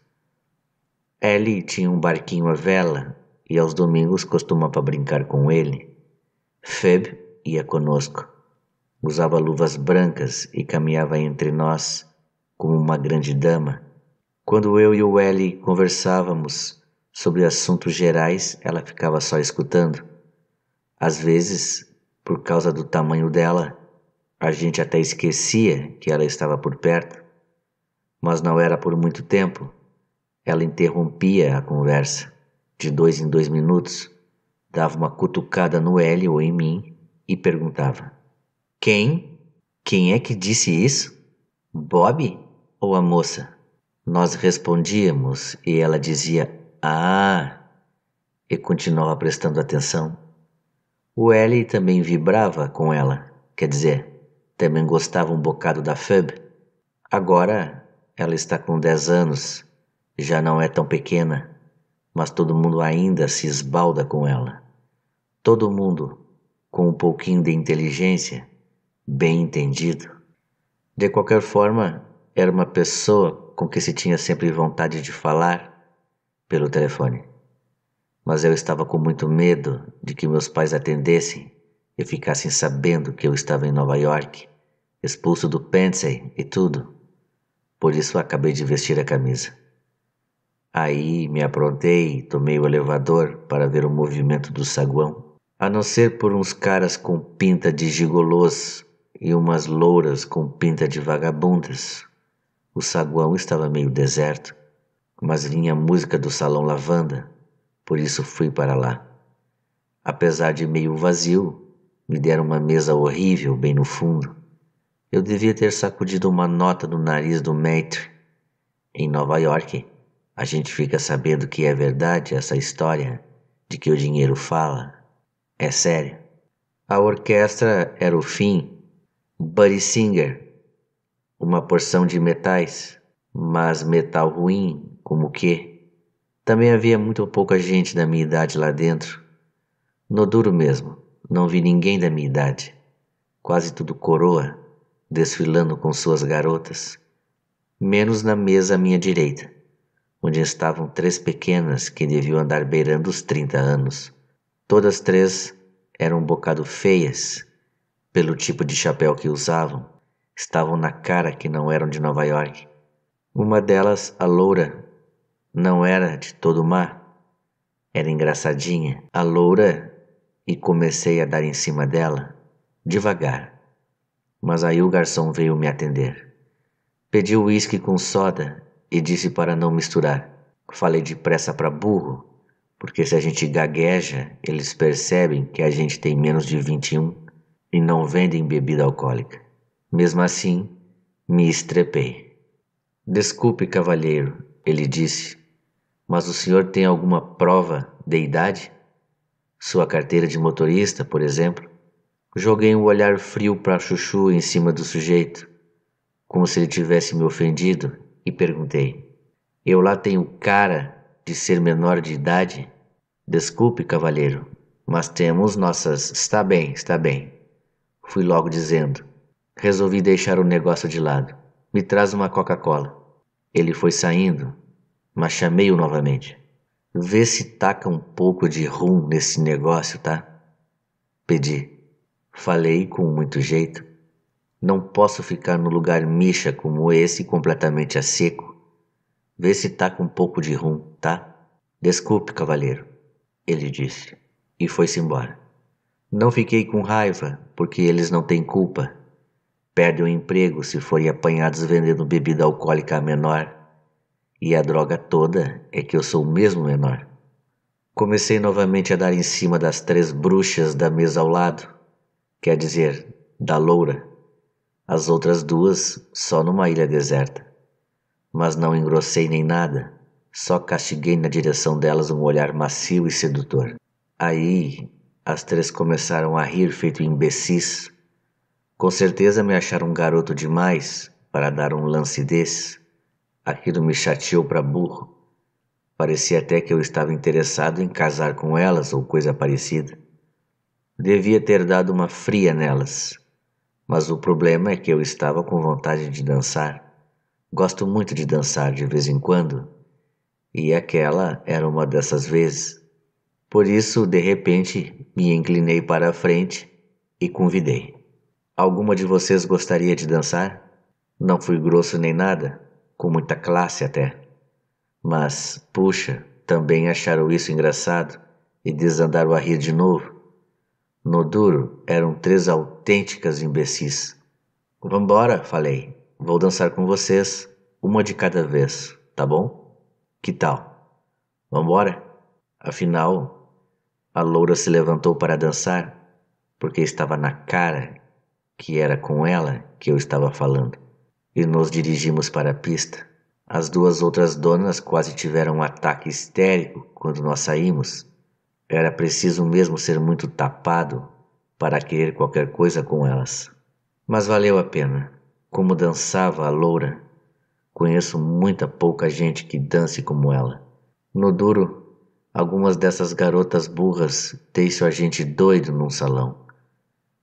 Ellie tinha um barquinho à vela e aos domingos costumava brincar com ele. Feb ia conosco usava luvas brancas e caminhava entre nós como uma grande dama. Quando eu e o L conversávamos sobre assuntos gerais, ela ficava só escutando. Às vezes, por causa do tamanho dela, a gente até esquecia que ela estava por perto, mas não era por muito tempo. Ela interrompia a conversa. De dois em dois minutos, dava uma cutucada no L ou em mim e perguntava: quem? Quem é que disse isso? Bob ou a moça? Nós respondíamos e ela dizia Ah! e continuava prestando atenção. O L também vibrava com ela, quer dizer, também gostava um bocado da Fub. Agora ela está com 10 anos, já não é tão pequena, mas todo mundo ainda se esbalda com ela. Todo mundo, com um pouquinho de inteligência, bem entendido. De qualquer forma, era uma pessoa com que se tinha sempre vontade de falar pelo telefone. Mas eu estava com muito medo de que meus pais atendessem e ficassem sabendo que eu estava em Nova York, expulso do Pensei e tudo. Por isso acabei de vestir a camisa. Aí me aprontei e tomei o elevador para ver o movimento do saguão. A não ser por uns caras com pinta de gigolos e umas louras com pinta de vagabundas. O saguão estava meio deserto, mas vinha a música do salão Lavanda, por isso fui para lá. Apesar de meio vazio, me deram uma mesa horrível bem no fundo. Eu devia ter sacudido uma nota do nariz do maître. Em Nova York, a gente fica sabendo que é verdade essa história de que o dinheiro fala. É sério. A orquestra era o fim Buddy Singer, uma porção de metais, mas metal ruim, como que? Também havia muito pouca gente da minha idade lá dentro. No duro mesmo, não vi ninguém da minha idade. Quase tudo coroa, desfilando com suas garotas. Menos na mesa à minha direita, onde estavam três pequenas que deviam andar beirando os 30 anos. Todas três eram um bocado feias pelo tipo de chapéu que usavam, estavam na cara que não eram de Nova York. Uma delas, a loura, não era de todo má. Era engraçadinha, a loura, e comecei a dar em cima dela, devagar. Mas aí o garçom veio me atender. Pediu uísque com soda e disse para não misturar. Falei depressa para burro, porque se a gente gagueja, eles percebem que a gente tem menos de 21 e não vendem bebida alcoólica. Mesmo assim, me estrepei. Desculpe, cavalheiro, ele disse, mas o senhor tem alguma prova de idade? Sua carteira de motorista, por exemplo? Joguei um olhar frio para Chuchu em cima do sujeito, como se ele tivesse me ofendido, e perguntei: Eu lá tenho cara de ser menor de idade? Desculpe, cavalheiro, mas temos nossas. Está bem, está bem. Fui logo dizendo. Resolvi deixar o negócio de lado. Me traz uma Coca-Cola. Ele foi saindo, mas chamei-o novamente. Vê se taca um pouco de rum nesse negócio, tá? Pedi. Falei com muito jeito. Não posso ficar num lugar micha como esse completamente a seco. Vê se taca um pouco de rum, tá? Desculpe, cavaleiro, ele disse, e foi-se embora. Não fiquei com raiva, porque eles não têm culpa. Perdem o emprego se forem apanhados vendendo bebida alcoólica a menor. E a droga toda é que eu sou mesmo menor. Comecei novamente a dar em cima das três bruxas da mesa ao lado, quer dizer, da loura. As outras duas só numa ilha deserta. Mas não engrossei nem nada, só castiguei na direção delas um olhar macio e sedutor. Aí as três começaram a rir feito imbecis. Com certeza me acharam garoto demais para dar um lance desse. Aquilo me chateou para burro. Parecia até que eu estava interessado em casar com elas ou coisa parecida. Devia ter dado uma fria nelas. Mas o problema é que eu estava com vontade de dançar. Gosto muito de dançar de vez em quando, e aquela era uma dessas vezes. Por isso, de repente, me inclinei para a frente e convidei. Alguma de vocês gostaria de dançar? Não fui grosso nem nada, com muita classe até. Mas, puxa, também acharam isso engraçado e desandaram a rir de novo. No duro, eram três autênticas imbecis. Vambora, falei. Vou dançar com vocês, uma de cada vez, tá bom? Que tal? Vambora? Afinal, a loura se levantou para dançar, porque estava na cara que era com ela que eu estava falando, e nos dirigimos para a pista. As duas outras donas quase tiveram um ataque histérico quando nós saímos. Era preciso mesmo ser muito tapado para querer qualquer coisa com elas. Mas valeu a pena. Como dançava a loura, conheço muita pouca gente que dance como ela. No duro, Algumas dessas garotas burras deixam a gente doido num salão.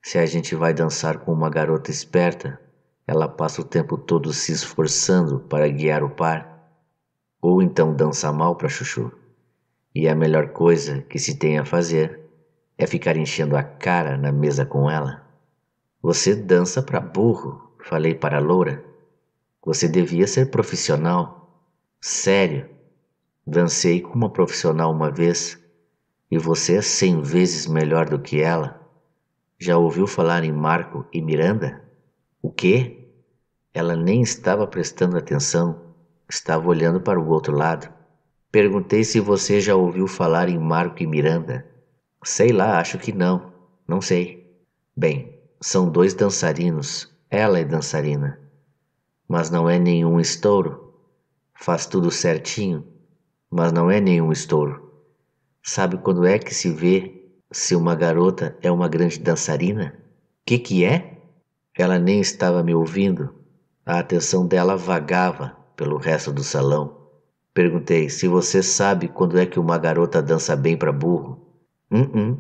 Se a gente vai dançar com uma garota esperta, ela passa o tempo todo se esforçando para guiar o par, ou então dança mal para Chuchu. E a melhor coisa que se tem a fazer é ficar enchendo a cara na mesa com ela. Você dança para burro, falei para a loura. Você devia ser profissional, sério Dancei com uma profissional uma vez e você é cem vezes melhor do que ela. Já ouviu falar em Marco e Miranda? O quê? Ela nem estava prestando atenção, estava olhando para o outro lado. Perguntei se você já ouviu falar em Marco e Miranda. Sei lá, acho que não. Não sei. Bem, são dois dançarinos. Ela é dançarina. Mas não é nenhum estouro. Faz tudo certinho mas não é nenhum estouro. Sabe quando é que se vê se uma garota é uma grande dançarina? Que que é? Ela nem estava me ouvindo. A atenção dela vagava pelo resto do salão. Perguntei se você sabe quando é que uma garota dança bem para burro. Hum, hum.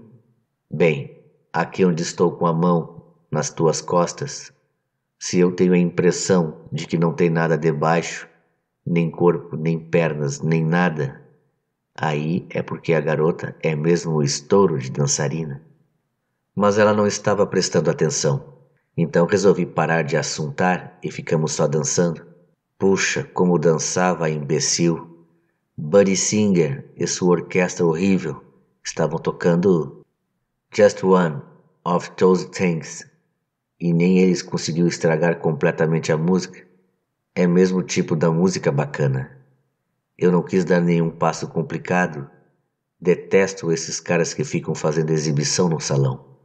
Bem, aqui onde estou com a mão nas tuas costas, se eu tenho a impressão de que não tem nada debaixo, nem corpo, nem pernas, nem nada, aí é porque a garota é mesmo o estouro de dançarina. Mas ela não estava prestando atenção, então resolvi parar de assuntar e ficamos só dançando. Puxa, como dançava a imbecil! Buddy Singer e sua orquestra horrível estavam tocando Just One of Those Things e nem eles conseguiu estragar completamente a música. É mesmo tipo da música bacana. Eu não quis dar nenhum passo complicado. Detesto esses caras que ficam fazendo exibição no salão.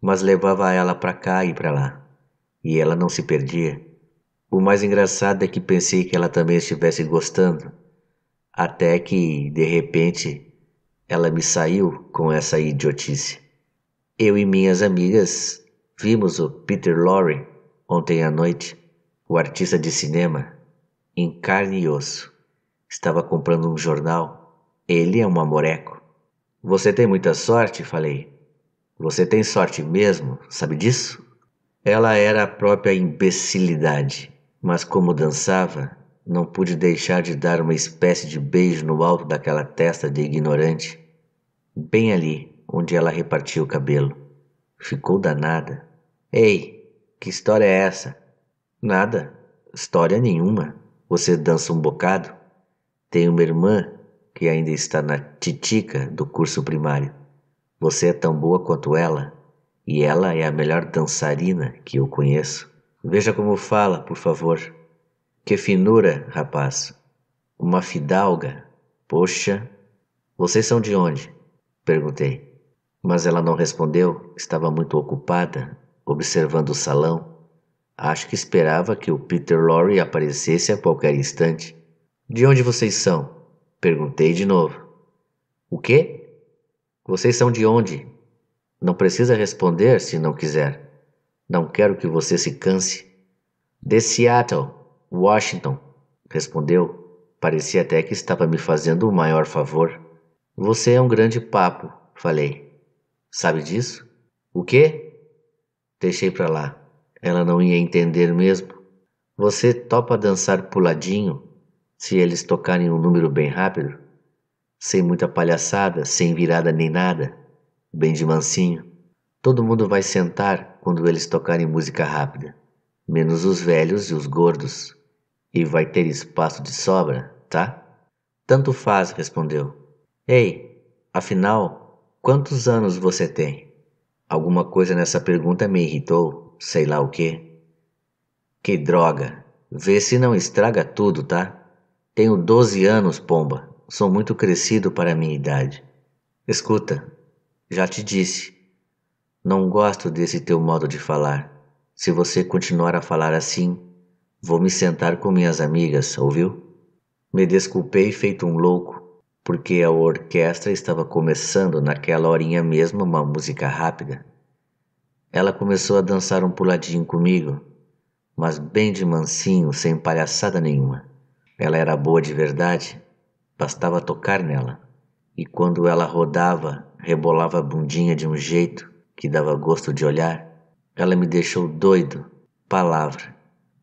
Mas levava ela para cá e para lá. E ela não se perdia. O mais engraçado é que pensei que ela também estivesse gostando. Até que, de repente, ela me saiu com essa idiotice. Eu e minhas amigas vimos o Peter Lorre ontem à noite. O artista de cinema, em carne e osso, estava comprando um jornal. Ele é um amoreco. Você tem muita sorte, falei. Você tem sorte mesmo, sabe disso? Ela era a própria imbecilidade, mas como dançava, não pude deixar de dar uma espécie de beijo no alto daquela testa de ignorante, bem ali onde ela repartia o cabelo. Ficou danada. Ei, que história é essa? Nada, história nenhuma. Você dança um bocado? Tem uma irmã que ainda está na titica do curso primário. Você é tão boa quanto ela, e ela é a melhor dançarina que eu conheço. Veja como fala, por favor. Que finura, rapaz. Uma fidalga. Poxa. Vocês são de onde? Perguntei. Mas ela não respondeu, estava muito ocupada, observando o salão Acho que esperava que o Peter Lorre aparecesse a qualquer instante. De onde vocês são? Perguntei de novo. O quê? Vocês são de onde? Não precisa responder se não quiser. Não quero que você se canse. De Seattle, Washington, respondeu. Parecia até que estava me fazendo o maior favor. Você é um grande papo, falei. Sabe disso? O quê? Deixei para lá. Ela não ia entender mesmo. Você topa dançar puladinho se eles tocarem um número bem rápido? Sem muita palhaçada, sem virada nem nada, bem de mansinho. Todo mundo vai sentar quando eles tocarem música rápida, menos os velhos e os gordos. E vai ter espaço de sobra, tá? Tanto faz, respondeu. Ei, afinal, quantos anos você tem? Alguma coisa nessa pergunta me irritou sei lá o que. Que droga. Vê se não estraga tudo, tá? Tenho 12 anos, pomba. Sou muito crescido para a minha idade. Escuta, já te disse. Não gosto desse teu modo de falar. Se você continuar a falar assim, vou me sentar com minhas amigas, ouviu? Me desculpei feito um louco, porque a orquestra estava começando naquela horinha mesmo uma música rápida. Ela começou a dançar um puladinho comigo, mas bem de mansinho, sem palhaçada nenhuma. Ela era boa de verdade, bastava tocar nela. E quando ela rodava, rebolava a bundinha de um jeito que dava gosto de olhar, ela me deixou doido, palavra.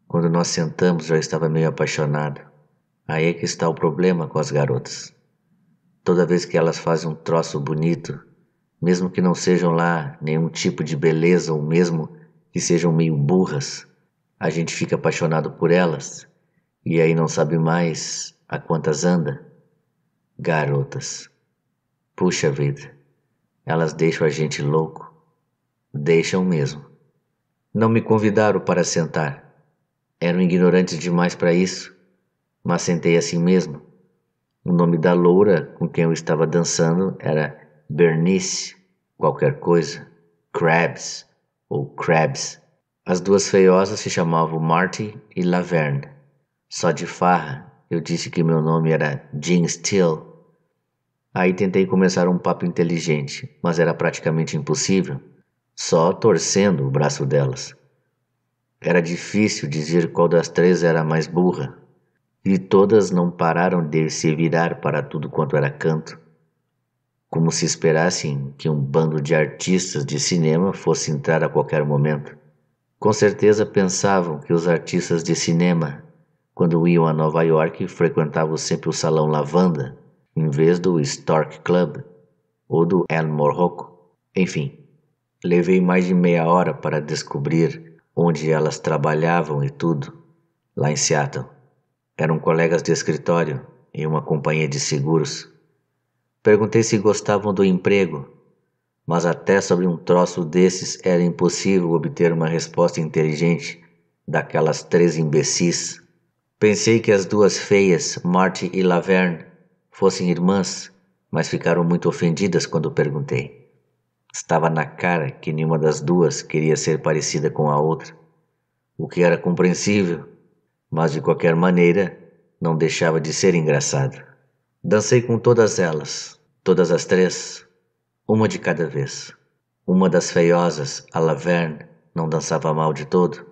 Quando nós sentamos, já estava meio apaixonado. Aí é que está o problema com as garotas. Toda vez que elas fazem um troço bonito, mesmo que não sejam lá nenhum tipo de beleza ou mesmo que sejam meio burras, a gente fica apaixonado por elas e aí não sabe mais a quantas anda. Garotas, puxa vida, elas deixam a gente louco, deixam mesmo. Não me convidaram para sentar, eram ignorantes demais para isso, mas sentei assim mesmo. O nome da loura com quem eu estava dançando era Bernice, qualquer coisa, Krabs ou Krabs. As duas feiosas se chamavam Marty e Laverne. Só de farra, eu disse que meu nome era Jean Steele. Aí tentei começar um papo inteligente, mas era praticamente impossível, só torcendo o braço delas. Era difícil dizer qual das três era a mais burra, e todas não pararam de se virar para tudo quanto era canto como se esperassem que um bando de artistas de cinema fosse entrar a qualquer momento. Com certeza pensavam que os artistas de cinema, quando iam a Nova York, frequentavam sempre o Salão Lavanda, em vez do Stork Club ou do El Morroco. Enfim, levei mais de meia hora para descobrir onde elas trabalhavam e tudo, lá em Seattle. Eram colegas de escritório em uma companhia de seguros. Perguntei se gostavam do emprego, mas até sobre um troço desses era impossível obter uma resposta inteligente daquelas três imbecis. Pensei que as duas feias, Marty e Laverne, fossem irmãs, mas ficaram muito ofendidas quando perguntei. Estava na cara que nenhuma das duas queria ser parecida com a outra, o que era compreensível, mas de qualquer maneira não deixava de ser engraçado. Dancei com todas elas, todas as três, uma de cada vez. Uma das feiosas, a Laverne, não dançava mal de todo,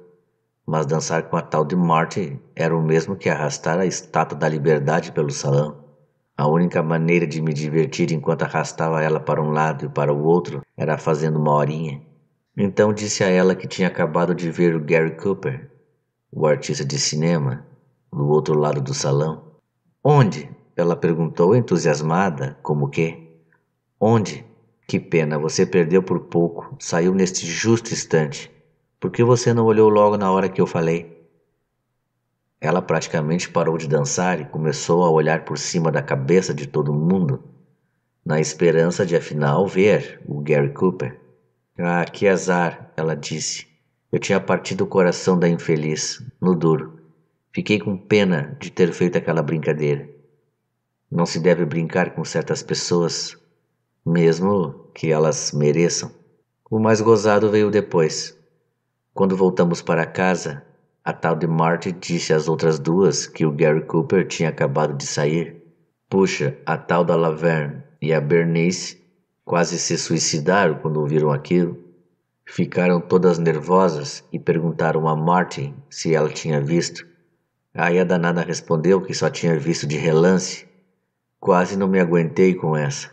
mas dançar com a tal de Marty era o mesmo que arrastar a estátua da liberdade pelo salão. A única maneira de me divertir enquanto arrastava ela para um lado e para o outro era fazendo uma horinha. Então disse a ela que tinha acabado de ver o Gary Cooper, o artista de cinema, do outro lado do salão. Onde? Ela perguntou entusiasmada, como que? Onde? Que pena, você perdeu por pouco, saiu neste justo instante. Por que você não olhou logo na hora que eu falei? Ela praticamente parou de dançar e começou a olhar por cima da cabeça de todo mundo, na esperança de afinal ver o Gary Cooper. Ah, que azar, ela disse. Eu tinha partido o coração da infeliz, no duro. Fiquei com pena de ter feito aquela brincadeira. Não se deve brincar com certas pessoas, mesmo que elas mereçam. O mais gozado veio depois. Quando voltamos para casa, a tal de Marty disse às outras duas que o Gary Cooper tinha acabado de sair. Puxa, a tal da Laverne e a Bernice quase se suicidaram quando ouviram aquilo. Ficaram todas nervosas e perguntaram a Martin se ela tinha visto. Aí a danada respondeu que só tinha visto de relance Quase não me aguentei com essa.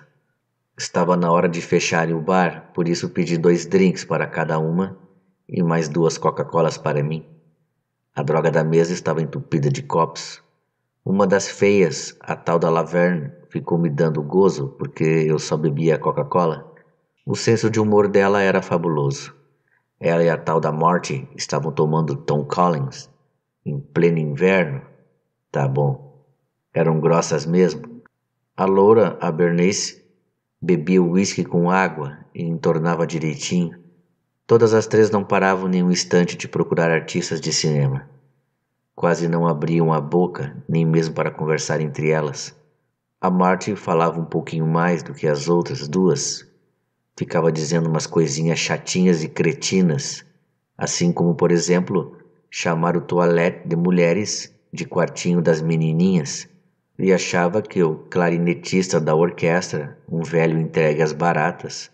Estava na hora de fechar o bar, por isso pedi dois drinks para cada uma e mais duas Coca-Colas para mim. A droga da mesa estava entupida de copos. Uma das feias, a tal da Laverne, ficou me dando gozo porque eu só bebia Coca-Cola. O senso de humor dela era fabuloso. Ela e a tal da Morte estavam tomando Tom Collins em pleno inverno. Tá bom. Eram grossas mesmo. A loura, a Bernice, bebia o uísque com água e entornava direitinho. Todas as três não paravam nem um instante de procurar artistas de cinema. Quase não abriam a boca, nem mesmo para conversar entre elas. A Marty falava um pouquinho mais do que as outras duas. Ficava dizendo umas coisinhas chatinhas e cretinas, assim como, por exemplo, chamar o toalete de mulheres de quartinho das menininhas e achava que o clarinetista da orquestra, um velho entregue às baratas,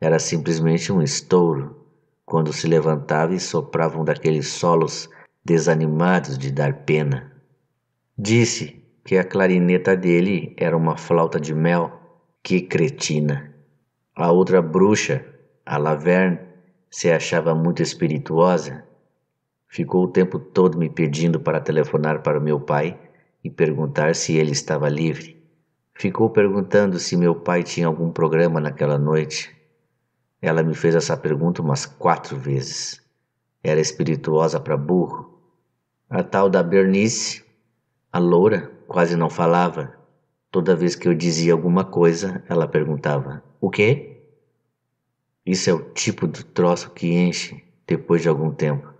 era simplesmente um estouro quando se levantava e soprava um daqueles solos desanimados de dar pena. Disse que a clarineta dele era uma flauta de mel, que cretina. A outra bruxa, a Laverne, se achava muito espirituosa. Ficou o tempo todo me pedindo para telefonar para o meu pai e perguntar se ele estava livre. Ficou perguntando se meu pai tinha algum programa naquela noite. Ela me fez essa pergunta umas quatro vezes. Era espirituosa para burro. A tal da Bernice, a loura, quase não falava. Toda vez que eu dizia alguma coisa, ela perguntava: O quê? Isso é o tipo do troço que enche depois de algum tempo.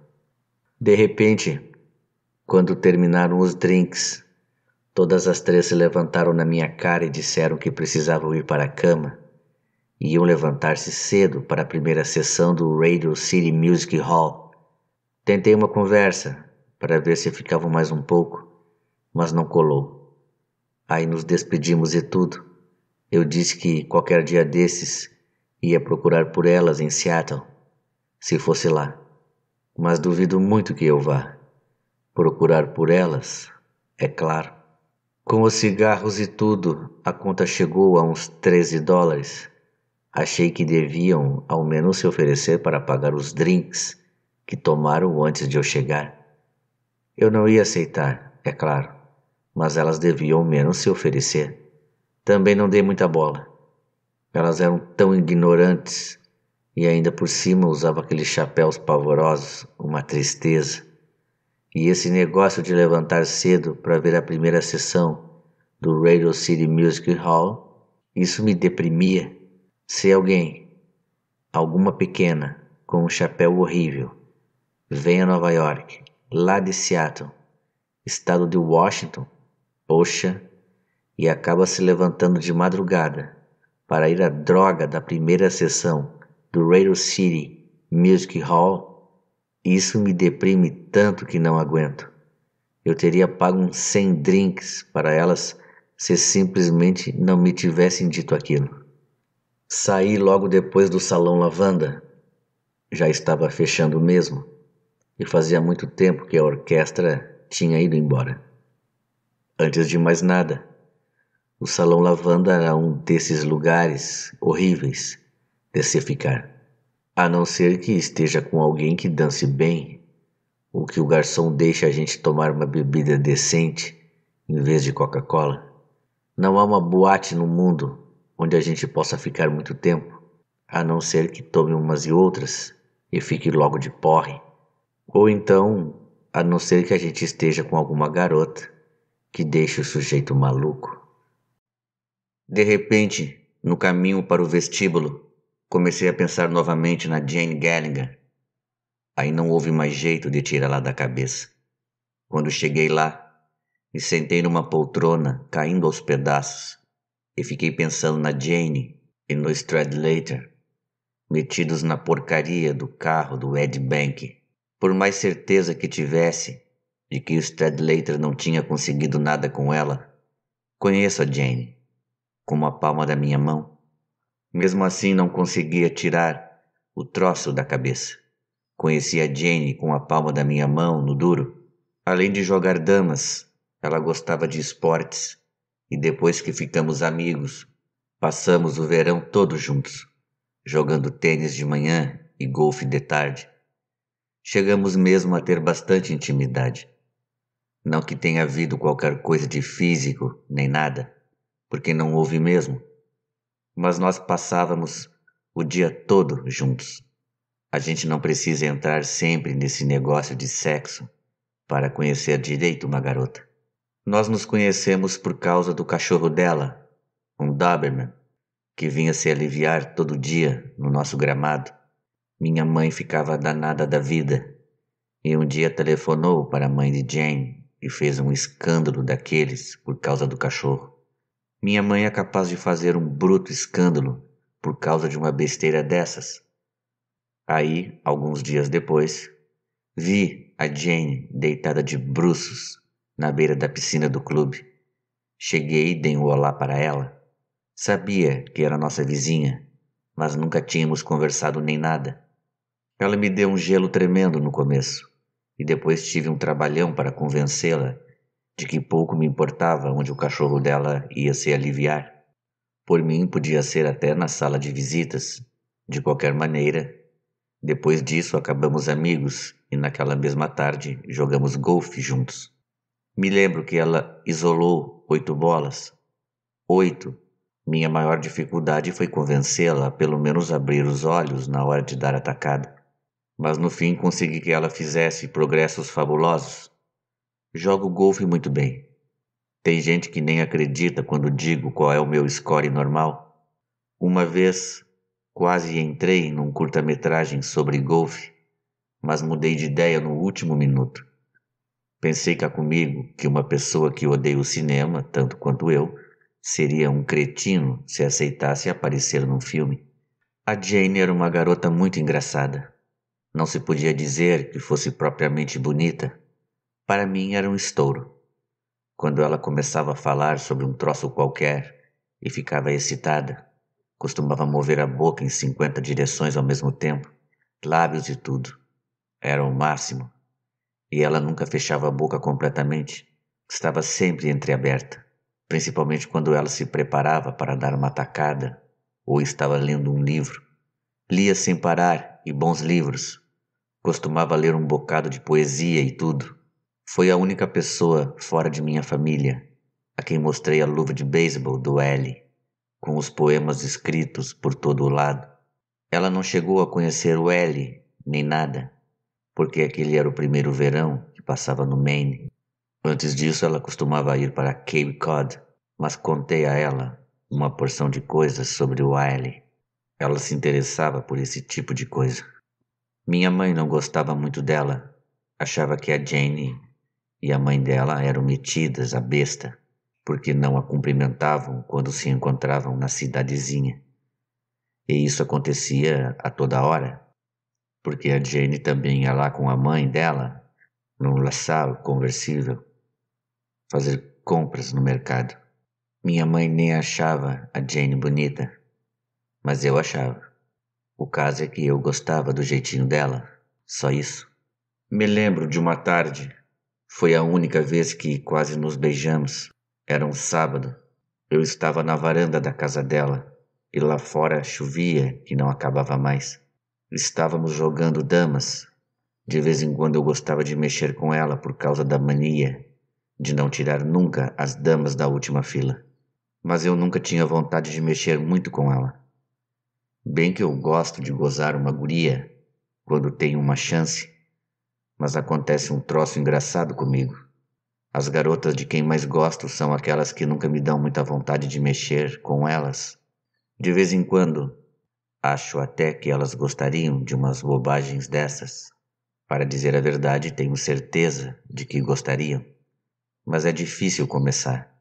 De repente, quando terminaram os drinks, Todas as três se levantaram na minha cara e disseram que precisavam ir para a cama. Iam levantar-se cedo para a primeira sessão do Radio City Music Hall. Tentei uma conversa para ver se ficavam mais um pouco, mas não colou. Aí nos despedimos e tudo. Eu disse que qualquer dia desses ia procurar por elas em Seattle, se fosse lá. Mas duvido muito que eu vá. Procurar por elas, é claro. Com os cigarros e tudo, a conta chegou a uns 13 dólares. Achei que deviam ao menos se oferecer para pagar os drinks que tomaram antes de eu chegar. Eu não ia aceitar, é claro, mas elas deviam ao menos se oferecer. Também não dei muita bola. Elas eram tão ignorantes e ainda por cima usava aqueles chapéus pavorosos, uma tristeza. E esse negócio de levantar cedo para ver a primeira sessão do Radio City Music Hall, isso me deprimia. Se alguém, alguma pequena, com um chapéu horrível, vem a Nova York, lá de Seattle, estado de Washington, poxa, e acaba se levantando de madrugada para ir à droga da primeira sessão do Radio City Music Hall, e isso me deprime tanto que não aguento. Eu teria pago uns 100 drinks para elas se simplesmente não me tivessem dito aquilo. Saí logo depois do salão Lavanda. Já estava fechando mesmo, e fazia muito tempo que a orquestra tinha ido embora. Antes de mais nada, o salão Lavanda era um desses lugares horríveis de se ficar a não ser que esteja com alguém que dance bem, ou que o garçom deixe a gente tomar uma bebida decente em vez de Coca-Cola. Não há uma boate no mundo onde a gente possa ficar muito tempo, a não ser que tome umas e outras e fique logo de porre. Ou então, a não ser que a gente esteja com alguma garota que deixe o sujeito maluco. De repente, no caminho para o vestíbulo, Comecei a pensar novamente na Jane Gallagher. Aí não houve mais jeito de tirá-la da cabeça. Quando cheguei lá, me sentei numa poltrona, caindo aos pedaços, e fiquei pensando na Jane e no Stradlater, metidos na porcaria do carro do Ed Bank. Por mais certeza que tivesse de que o Stradlater não tinha conseguido nada com ela, conheço a Jane, como a palma da minha mão mesmo assim, não conseguia tirar o troço da cabeça. Conhecia Jane com a palma da minha mão no duro. Além de jogar damas, ela gostava de esportes e depois que ficamos amigos, passamos o verão todos juntos, jogando tênis de manhã e golfe de tarde. Chegamos mesmo a ter bastante intimidade. Não que tenha havido qualquer coisa de físico nem nada, porque não houve mesmo mas nós passávamos o dia todo juntos. A gente não precisa entrar sempre nesse negócio de sexo para conhecer direito uma garota. Nós nos conhecemos por causa do cachorro dela, um Doberman, que vinha se aliviar todo dia no nosso gramado. Minha mãe ficava danada da vida e um dia telefonou para a mãe de Jane e fez um escândalo daqueles por causa do cachorro. Minha mãe é capaz de fazer um bruto escândalo por causa de uma besteira dessas. Aí, alguns dias depois, vi a Jane deitada de bruços na beira da piscina do clube. Cheguei e dei um olá para ela. Sabia que era nossa vizinha, mas nunca tínhamos conversado nem nada. Ela me deu um gelo tremendo no começo, e depois tive um trabalhão para convencê-la de que pouco me importava onde o cachorro dela ia se aliviar. Por mim, podia ser até na sala de visitas. De qualquer maneira, depois disso acabamos amigos e naquela mesma tarde jogamos golfe juntos. Me lembro que ela isolou oito bolas. Oito. Minha maior dificuldade foi convencê-la a pelo menos abrir os olhos na hora de dar atacada. Mas no fim consegui que ela fizesse progressos fabulosos. Jogo golfe muito bem. Tem gente que nem acredita quando digo qual é o meu score normal. Uma vez quase entrei num curta-metragem sobre golfe, mas mudei de ideia no último minuto. Pensei cá comigo que uma pessoa que odeia o cinema, tanto quanto eu, seria um cretino se aceitasse aparecer num filme. A Jane era uma garota muito engraçada. Não se podia dizer que fosse propriamente bonita, para mim era um estouro. Quando ela começava a falar sobre um troço qualquer e ficava excitada, costumava mover a boca em 50 direções ao mesmo tempo, lábios e tudo. Era o máximo. E ela nunca fechava a boca completamente, estava sempre entreaberta, principalmente quando ela se preparava para dar uma tacada ou estava lendo um livro. Lia sem parar e bons livros. Costumava ler um bocado de poesia e tudo. Foi a única pessoa fora de minha família a quem mostrei a luva de beisebol do L, com os poemas escritos por todo o lado. Ela não chegou a conhecer o L nem nada, porque aquele era o primeiro verão que passava no Maine. Antes disso, ela costumava ir para Cape Cod, mas contei a ela uma porção de coisas sobre o L. Ela se interessava por esse tipo de coisa. Minha mãe não gostava muito dela, achava que a Jane e a mãe dela eram metidas à besta, porque não a cumprimentavam quando se encontravam na cidadezinha. E isso acontecia a toda hora, porque a Jane também ia lá com a mãe dela, num laçal conversível, fazer compras no mercado. Minha mãe nem achava a Jane bonita, mas eu achava. O caso é que eu gostava do jeitinho dela, só isso. Me lembro de uma tarde foi a única vez que quase nos beijamos. Era um sábado. Eu estava na varanda da casa dela e lá fora chovia e não acabava mais. Estávamos jogando damas. De vez em quando eu gostava de mexer com ela por causa da mania de não tirar nunca as damas da última fila. Mas eu nunca tinha vontade de mexer muito com ela. Bem que eu gosto de gozar uma guria quando tenho uma chance, mas acontece um troço engraçado comigo. As garotas de quem mais gosto são aquelas que nunca me dão muita vontade de mexer com elas. De vez em quando, acho até que elas gostariam de umas bobagens dessas. Para dizer a verdade, tenho certeza de que gostariam. Mas é difícil começar.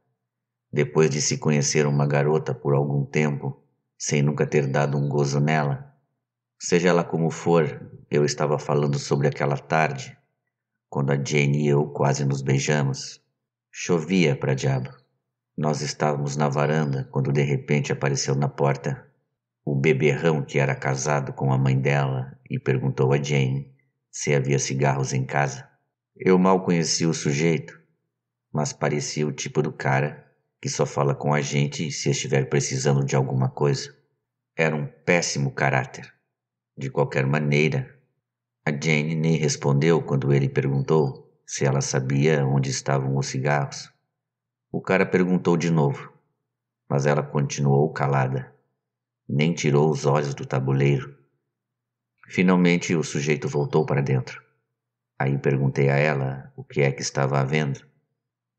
Depois de se conhecer uma garota por algum tempo, sem nunca ter dado um gozo nela, Seja lá como for, eu estava falando sobre aquela tarde, quando a Jane e eu quase nos beijamos. Chovia para diabo. Nós estávamos na varanda quando de repente apareceu na porta o beberrão que era casado com a mãe dela e perguntou a Jane se havia cigarros em casa. Eu mal conheci o sujeito, mas parecia o tipo do cara que só fala com a gente se estiver precisando de alguma coisa. Era um péssimo caráter. De qualquer maneira, a Jane nem respondeu quando ele perguntou se ela sabia onde estavam os cigarros. O cara perguntou de novo, mas ela continuou calada, nem tirou os olhos do tabuleiro. Finalmente o sujeito voltou para dentro. Aí perguntei a ela o que é que estava havendo.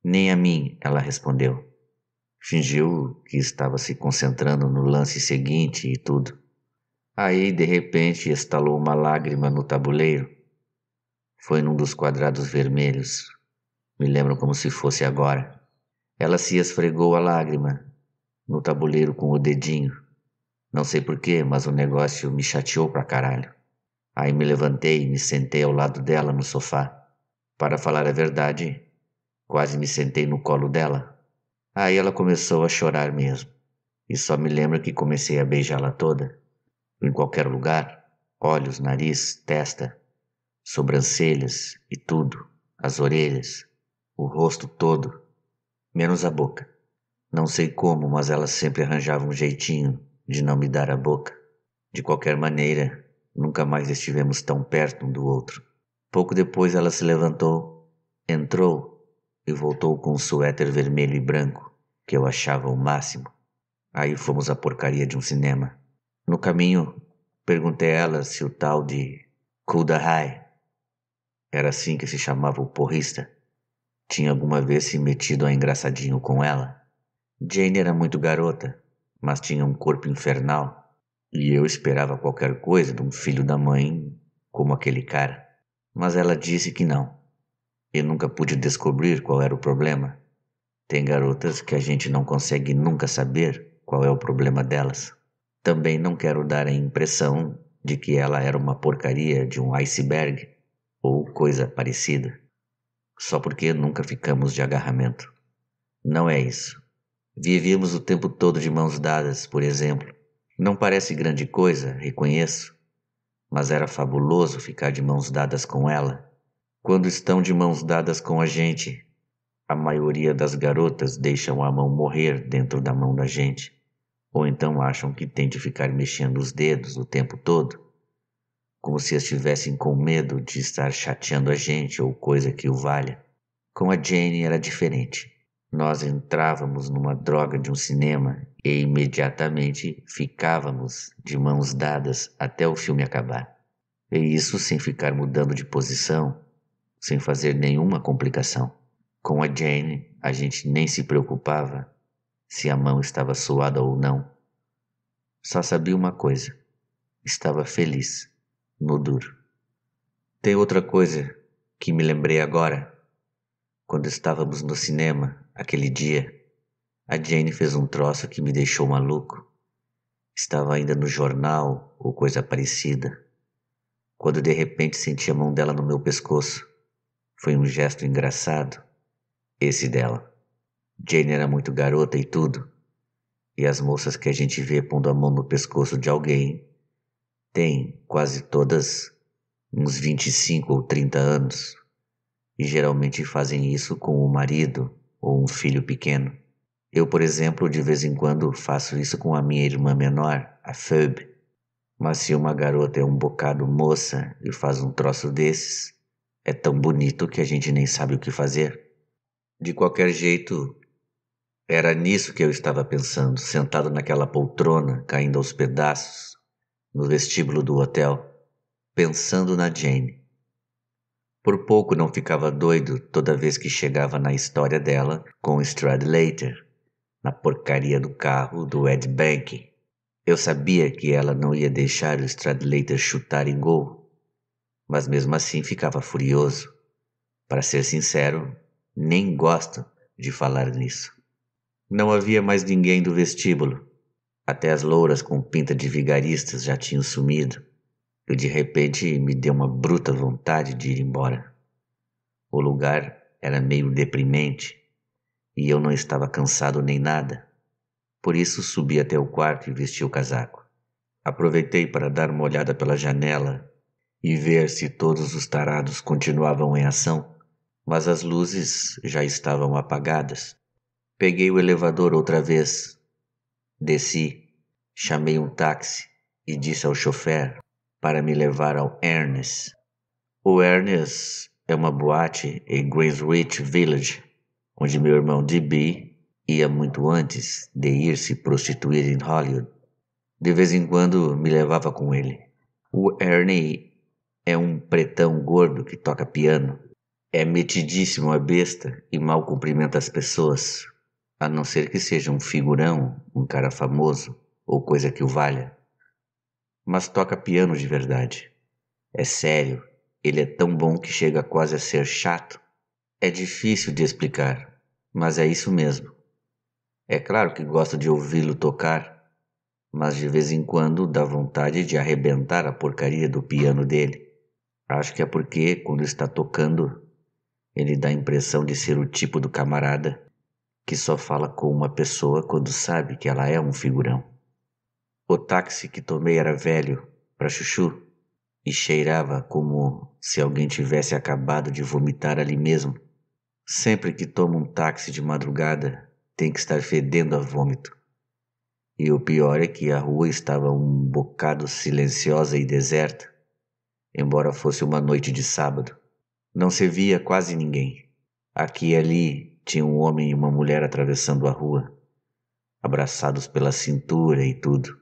Nem a mim, ela respondeu. Fingiu que estava se concentrando no lance seguinte e tudo. Aí, de repente, estalou uma lágrima no tabuleiro. Foi num dos quadrados vermelhos. Me lembro como se fosse agora. Ela se esfregou a lágrima no tabuleiro com o dedinho. Não sei porquê, mas o negócio me chateou pra caralho. Aí me levantei e me sentei ao lado dela no sofá. Para falar a verdade, quase me sentei no colo dela. Aí ela começou a chorar mesmo. E só me lembro que comecei a beijá-la toda em qualquer lugar, olhos, nariz, testa, sobrancelhas e tudo, as orelhas, o rosto todo, menos a boca. Não sei como, mas ela sempre arranjava um jeitinho de não me dar a boca. De qualquer maneira, nunca mais estivemos tão perto um do outro. Pouco depois ela se levantou, entrou e voltou com um suéter vermelho e branco, que eu achava o máximo. Aí fomos à porcaria de um cinema. No caminho, perguntei a ela se o tal de Kuldahai, era assim que se chamava o porrista, tinha alguma vez se metido a engraçadinho com ela. Jane era muito garota, mas tinha um corpo infernal, e eu esperava qualquer coisa de um filho da mãe como aquele cara. Mas ela disse que não. Eu nunca pude descobrir qual era o problema. Tem garotas que a gente não consegue nunca saber qual é o problema delas. Também não quero dar a impressão de que ela era uma porcaria de um iceberg ou coisa parecida, só porque nunca ficamos de agarramento. Não é isso. Vivíamos o tempo todo de mãos dadas, por exemplo. Não parece grande coisa, reconheço, mas era fabuloso ficar de mãos dadas com ela. Quando estão de mãos dadas com a gente, a maioria das garotas deixam a mão morrer dentro da mão da gente. Ou então acham que tem de ficar mexendo os dedos o tempo todo, como se estivessem com medo de estar chateando a gente ou coisa que o valha. Com a Jane era diferente. Nós entrávamos numa droga de um cinema e imediatamente ficávamos de mãos dadas até o filme acabar. E isso sem ficar mudando de posição, sem fazer nenhuma complicação. Com a Jane, a gente nem se preocupava se a mão estava suada ou não. Só sabia uma coisa: estava feliz, no duro. Tem outra coisa que me lembrei agora. Quando estávamos no cinema, aquele dia, a Jane fez um troço que me deixou maluco. Estava ainda no jornal ou coisa parecida. Quando de repente senti a mão dela no meu pescoço. Foi um gesto engraçado, esse dela. Jane era muito garota e tudo. E as moças que a gente vê pondo a mão no pescoço de alguém têm quase todas uns 25 ou 30 anos e geralmente fazem isso com o marido ou um filho pequeno. Eu, por exemplo, de vez em quando faço isso com a minha irmã menor, a Phoebe. Mas se uma garota é um bocado moça e faz um troço desses, é tão bonito que a gente nem sabe o que fazer. De qualquer jeito, era nisso que eu estava pensando, sentado naquela poltrona, caindo aos pedaços, no vestíbulo do hotel, pensando na Jane. Por pouco não ficava doido toda vez que chegava na história dela com Stradlater, na porcaria do carro do Ed Bank. Eu sabia que ela não ia deixar o Stradlater chutar em gol, mas mesmo assim ficava furioso. Para ser sincero, nem gosto de falar nisso. Não havia mais ninguém do vestíbulo. Até as louras com pinta de vigaristas já tinham sumido. Eu de repente me deu uma bruta vontade de ir embora. O lugar era meio deprimente e eu não estava cansado nem nada. Por isso subi até o quarto e vesti o casaco. Aproveitei para dar uma olhada pela janela e ver se todos os tarados continuavam em ação, mas as luzes já estavam apagadas. Peguei o elevador outra vez. Desci, chamei um táxi e disse ao chofer para me levar ao Ernest. O Ernest é uma boate em Greenswich Village, onde meu irmão DB ia muito antes de ir se prostituir em Hollywood. De vez em quando me levava com ele. O Ernie é um pretão gordo que toca piano. É metidíssimo a é besta e mal cumprimenta as pessoas a não ser que seja um figurão, um cara famoso ou coisa que o valha. Mas toca piano de verdade. É sério, ele é tão bom que chega quase a ser chato. É difícil de explicar, mas é isso mesmo. É claro que gosto de ouvi-lo tocar, mas de vez em quando dá vontade de arrebentar a porcaria do piano dele. Acho que é porque, quando está tocando, ele dá a impressão de ser o tipo do camarada que só fala com uma pessoa quando sabe que ela é um figurão. O táxi que tomei era velho, para chuchu, e cheirava como se alguém tivesse acabado de vomitar ali mesmo. Sempre que tomo um táxi de madrugada, tem que estar fedendo a vômito. E o pior é que a rua estava um bocado silenciosa e deserta, embora fosse uma noite de sábado. Não se via quase ninguém. Aqui e ali tinha um homem e uma mulher atravessando a rua, abraçados pela cintura e tudo.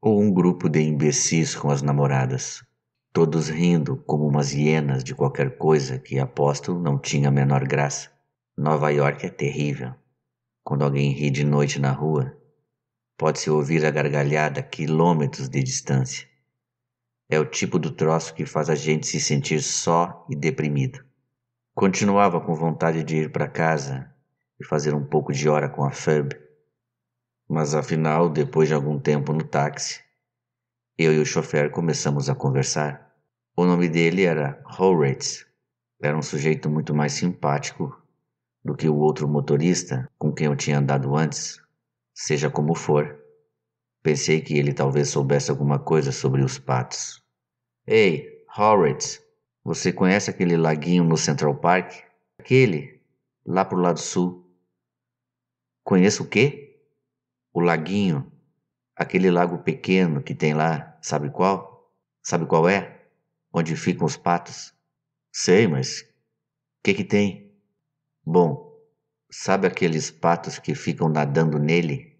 Ou um grupo de imbecis com as namoradas, todos rindo como umas hienas de qualquer coisa que aposto não tinha a menor graça. Nova York é terrível. Quando alguém ri de noite na rua, pode-se ouvir a gargalhada a quilômetros de distância. É o tipo do troço que faz a gente se sentir só e deprimido. Continuava com vontade de ir para casa e fazer um pouco de hora com a Ferb. Mas afinal, depois de algum tempo no táxi, eu e o chofer começamos a conversar. O nome dele era Horowitz. Era um sujeito muito mais simpático do que o outro motorista com quem eu tinha andado antes. Seja como for, pensei que ele talvez soubesse alguma coisa sobre os patos. Ei, Horowitz, você conhece aquele laguinho no Central Park? Aquele, lá pro lado sul. Conheço o quê? O laguinho. Aquele lago pequeno que tem lá, sabe qual? Sabe qual é? Onde ficam os patos? Sei, mas. O que que tem? Bom, sabe aqueles patos que ficam nadando nele?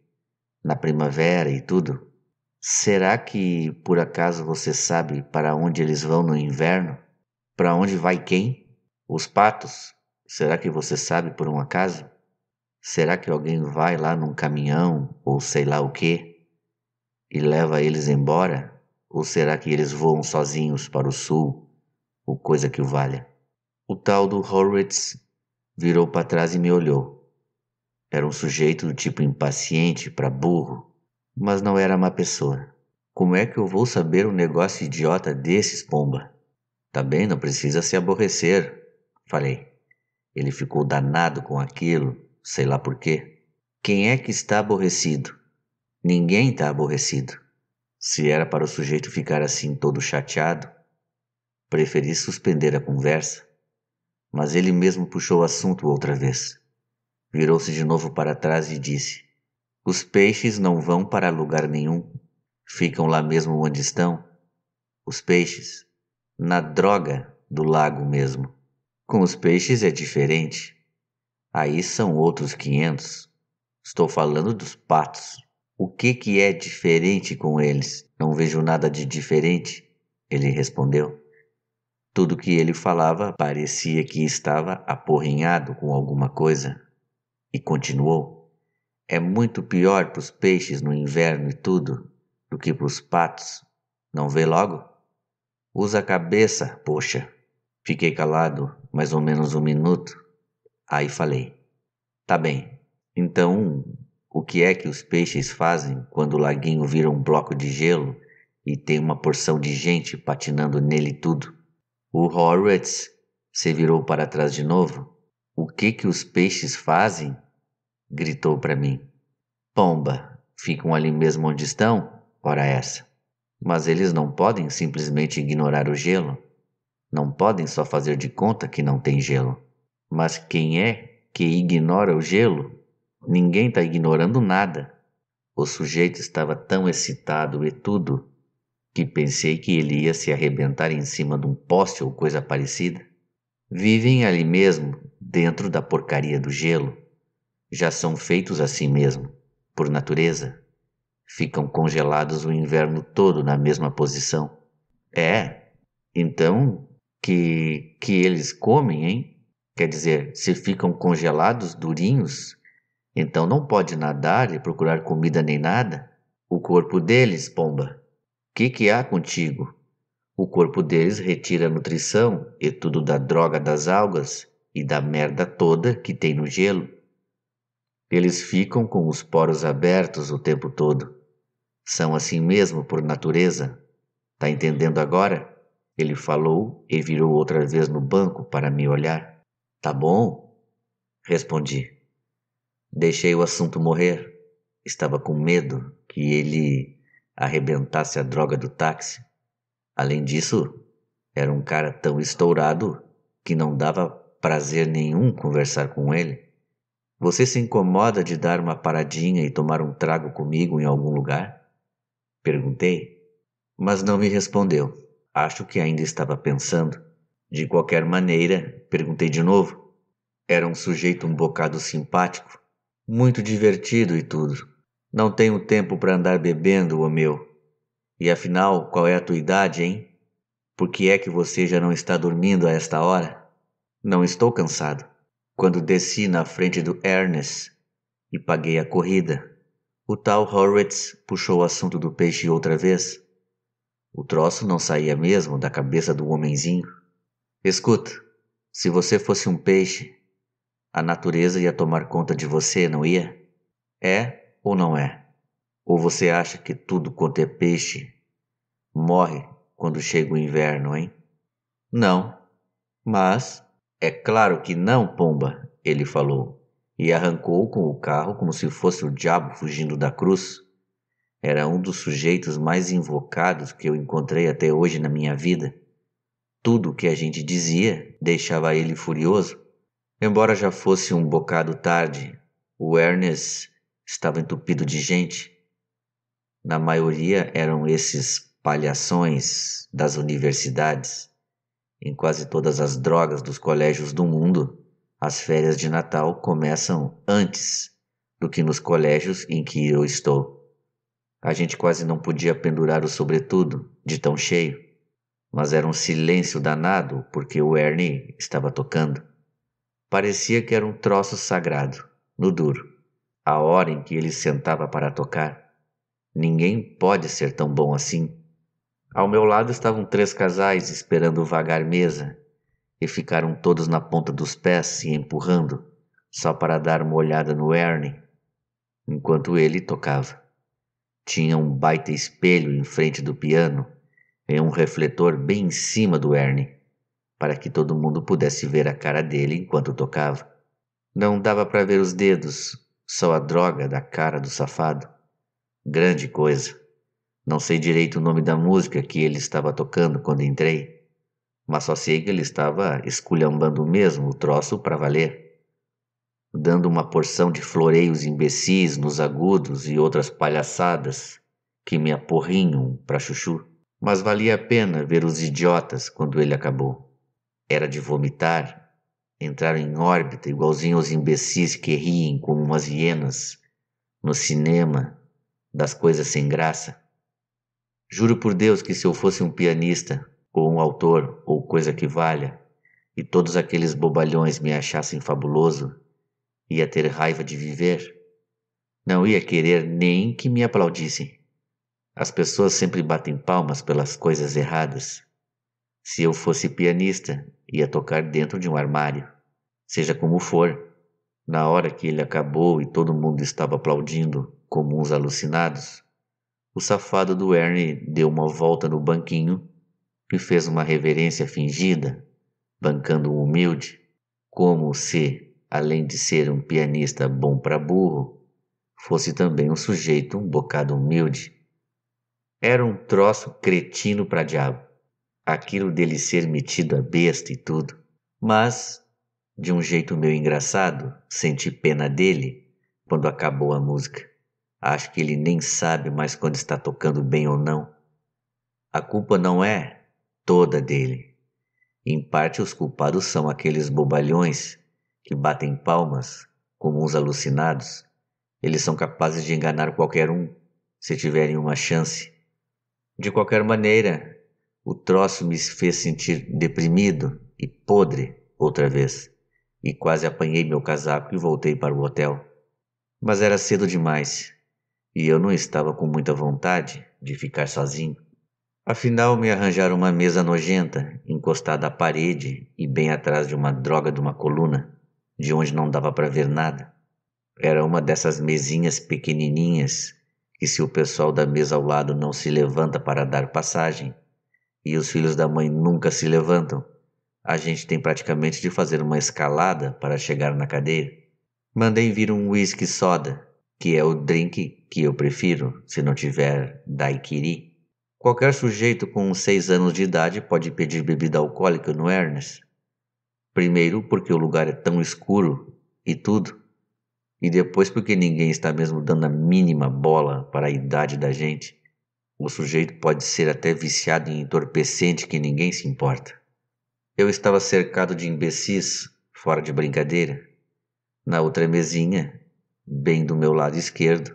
Na primavera e tudo? Será que por acaso você sabe para onde eles vão no inverno? Para onde vai quem? Os patos? Será que você sabe por um acaso? Será que alguém vai lá num caminhão ou sei lá o quê e leva eles embora? Ou será que eles voam sozinhos para o sul ou coisa que o valha? O tal do Horwitz virou para trás e me olhou. Era um sujeito do tipo impaciente para burro, mas não era má pessoa. Como é que eu vou saber um negócio idiota desses, pomba? Tá bem, não precisa se aborrecer, falei. Ele ficou danado com aquilo, sei lá por quê. Quem é que está aborrecido? Ninguém está aborrecido. Se era para o sujeito ficar assim todo chateado, preferi suspender a conversa. Mas ele mesmo puxou o assunto outra vez. Virou-se de novo para trás e disse: Os peixes não vão para lugar nenhum. Ficam lá mesmo onde estão. Os peixes, na droga do lago mesmo. Com os peixes é diferente. Aí são outros 500. Estou falando dos patos. O que, que é diferente com eles? Não vejo nada de diferente, ele respondeu. Tudo que ele falava parecia que estava aporrinhado com alguma coisa. E continuou: É muito pior para os peixes no inverno e tudo do que para os patos. Não vê logo? Usa a cabeça, poxa. Fiquei calado mais ou menos um minuto. Aí falei: Tá bem. Então, o que é que os peixes fazem quando o laguinho vira um bloco de gelo e tem uma porção de gente patinando nele tudo? O Horwitz se virou para trás de novo. O que que os peixes fazem? gritou para mim. Pomba, ficam ali mesmo onde estão? Ora essa. Mas eles não podem simplesmente ignorar o gelo. Não podem só fazer de conta que não tem gelo. Mas quem é que ignora o gelo? Ninguém está ignorando nada. O sujeito estava tão excitado e tudo que pensei que ele ia se arrebentar em cima de um poste ou coisa parecida. Vivem ali mesmo, dentro da porcaria do gelo. Já são feitos assim mesmo, por natureza. Ficam congelados o inverno todo na mesma posição. É, então que, que eles comem, hein? Quer dizer, se ficam congelados, durinhos, então não pode nadar e procurar comida nem nada. O corpo deles, pomba. Que que há contigo? O corpo deles retira a nutrição e tudo da droga das algas e da merda toda que tem no gelo. Eles ficam com os poros abertos o tempo todo são assim mesmo por natureza. Tá entendendo agora? Ele falou e virou outra vez no banco para me olhar. Tá bom? Respondi. Deixei o assunto morrer. Estava com medo que ele arrebentasse a droga do táxi. Além disso, era um cara tão estourado que não dava prazer nenhum conversar com ele. Você se incomoda de dar uma paradinha e tomar um trago comigo em algum lugar? Perguntei, mas não me respondeu. Acho que ainda estava pensando. De qualquer maneira, perguntei de novo. Era um sujeito um bocado simpático, muito divertido e tudo. Não tenho tempo para andar bebendo, o meu. E afinal, qual é a tua idade, hein? Por que é que você já não está dormindo a esta hora? Não estou cansado. Quando desci na frente do Ernest e paguei a corrida, o tal Horwitz puxou o assunto do peixe outra vez. O troço não saía mesmo da cabeça do homenzinho. Escuta, se você fosse um peixe, a natureza ia tomar conta de você, não ia? É ou não é? Ou você acha que tudo quanto é peixe morre quando chega o inverno, hein? Não. Mas é claro que não, pomba, ele falou e arrancou com o carro como se fosse o diabo fugindo da cruz. Era um dos sujeitos mais invocados que eu encontrei até hoje na minha vida. Tudo o que a gente dizia deixava ele furioso. Embora já fosse um bocado tarde, o Ernest estava entupido de gente. Na maioria eram esses palhações das universidades, em quase todas as drogas dos colégios do mundo as férias de Natal começam antes do que nos colégios em que eu estou. A gente quase não podia pendurar o sobretudo, de tão cheio, mas era um silêncio danado porque o Ernie estava tocando. Parecia que era um troço sagrado, no duro. A hora em que ele sentava para tocar. Ninguém pode ser tão bom assim. Ao meu lado estavam três casais esperando vagar mesa, e ficaram todos na ponta dos pés se empurrando, só para dar uma olhada no Ernie, enquanto ele tocava. Tinha um baita espelho em frente do piano e um refletor bem em cima do Ernie, para que todo mundo pudesse ver a cara dele enquanto tocava. Não dava para ver os dedos, só a droga da cara do safado. Grande coisa. Não sei direito o nome da música que ele estava tocando quando entrei mas só sei que ele estava esculhambando mesmo o troço para valer, dando uma porção de floreios imbecis nos agudos e outras palhaçadas que me aporrinham para chuchu. Mas valia a pena ver os idiotas quando ele acabou. Era de vomitar, entraram em órbita igualzinho aos imbecis que riem como umas hienas no cinema das coisas sem graça. Juro por Deus que se eu fosse um pianista, ou um autor ou coisa que valha, e todos aqueles bobalhões me achassem fabuloso, ia ter raiva de viver. Não ia querer nem que me aplaudissem. As pessoas sempre batem palmas pelas coisas erradas. Se eu fosse pianista, ia tocar dentro de um armário. Seja como for, na hora que ele acabou e todo mundo estava aplaudindo, como uns alucinados, o safado do Ernie deu uma volta no banquinho e fez uma reverência fingida, bancando um humilde, como se, além de ser um pianista bom para burro, fosse também um sujeito um bocado humilde. Era um troço cretino para diabo, aquilo dele ser metido a besta e tudo, mas, de um jeito meio engraçado, senti pena dele quando acabou a música. Acho que ele nem sabe mais quando está tocando bem ou não. A culpa não é toda dele. Em parte, os culpados são aqueles bobalhões que batem palmas como uns alucinados. Eles são capazes de enganar qualquer um se tiverem uma chance. De qualquer maneira, o troço me fez sentir deprimido e podre outra vez, e quase apanhei meu casaco e voltei para o hotel. Mas era cedo demais, e eu não estava com muita vontade de ficar sozinho. Afinal, me arranjaram uma mesa nojenta, encostada à parede e bem atrás de uma droga de uma coluna, de onde não dava para ver nada. Era uma dessas mesinhas pequenininhas que, se o pessoal da mesa ao lado não se levanta para dar passagem, e os filhos da mãe nunca se levantam, a gente tem praticamente de fazer uma escalada para chegar na cadeira. Mandei vir um whisky soda, que é o drink que eu prefiro se não tiver daiquiri. Qualquer sujeito com 6 anos de idade pode pedir bebida alcoólica no é, Ernest. Primeiro, porque o lugar é tão escuro e tudo, e depois porque ninguém está mesmo dando a mínima bola para a idade da gente. O sujeito pode ser até viciado em entorpecente que ninguém se importa. Eu estava cercado de imbecis, fora de brincadeira. Na outra mesinha, bem do meu lado esquerdo,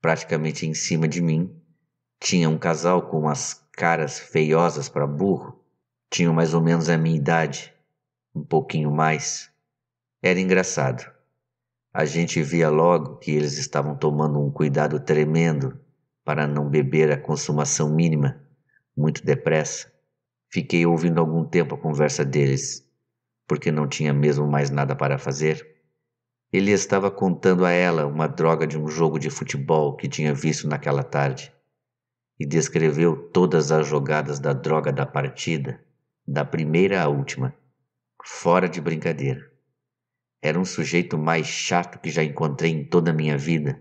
praticamente em cima de mim, tinha um casal com umas caras feiosas para burro. Tinham mais ou menos a minha idade, um pouquinho mais. Era engraçado. A gente via logo que eles estavam tomando um cuidado tremendo para não beber a consumação mínima, muito depressa. Fiquei ouvindo algum tempo a conversa deles, porque não tinha mesmo mais nada para fazer. Ele estava contando a ela uma droga de um jogo de futebol que tinha visto naquela tarde e descreveu todas as jogadas da droga da partida, da primeira à última, fora de brincadeira. Era um sujeito mais chato que já encontrei em toda a minha vida,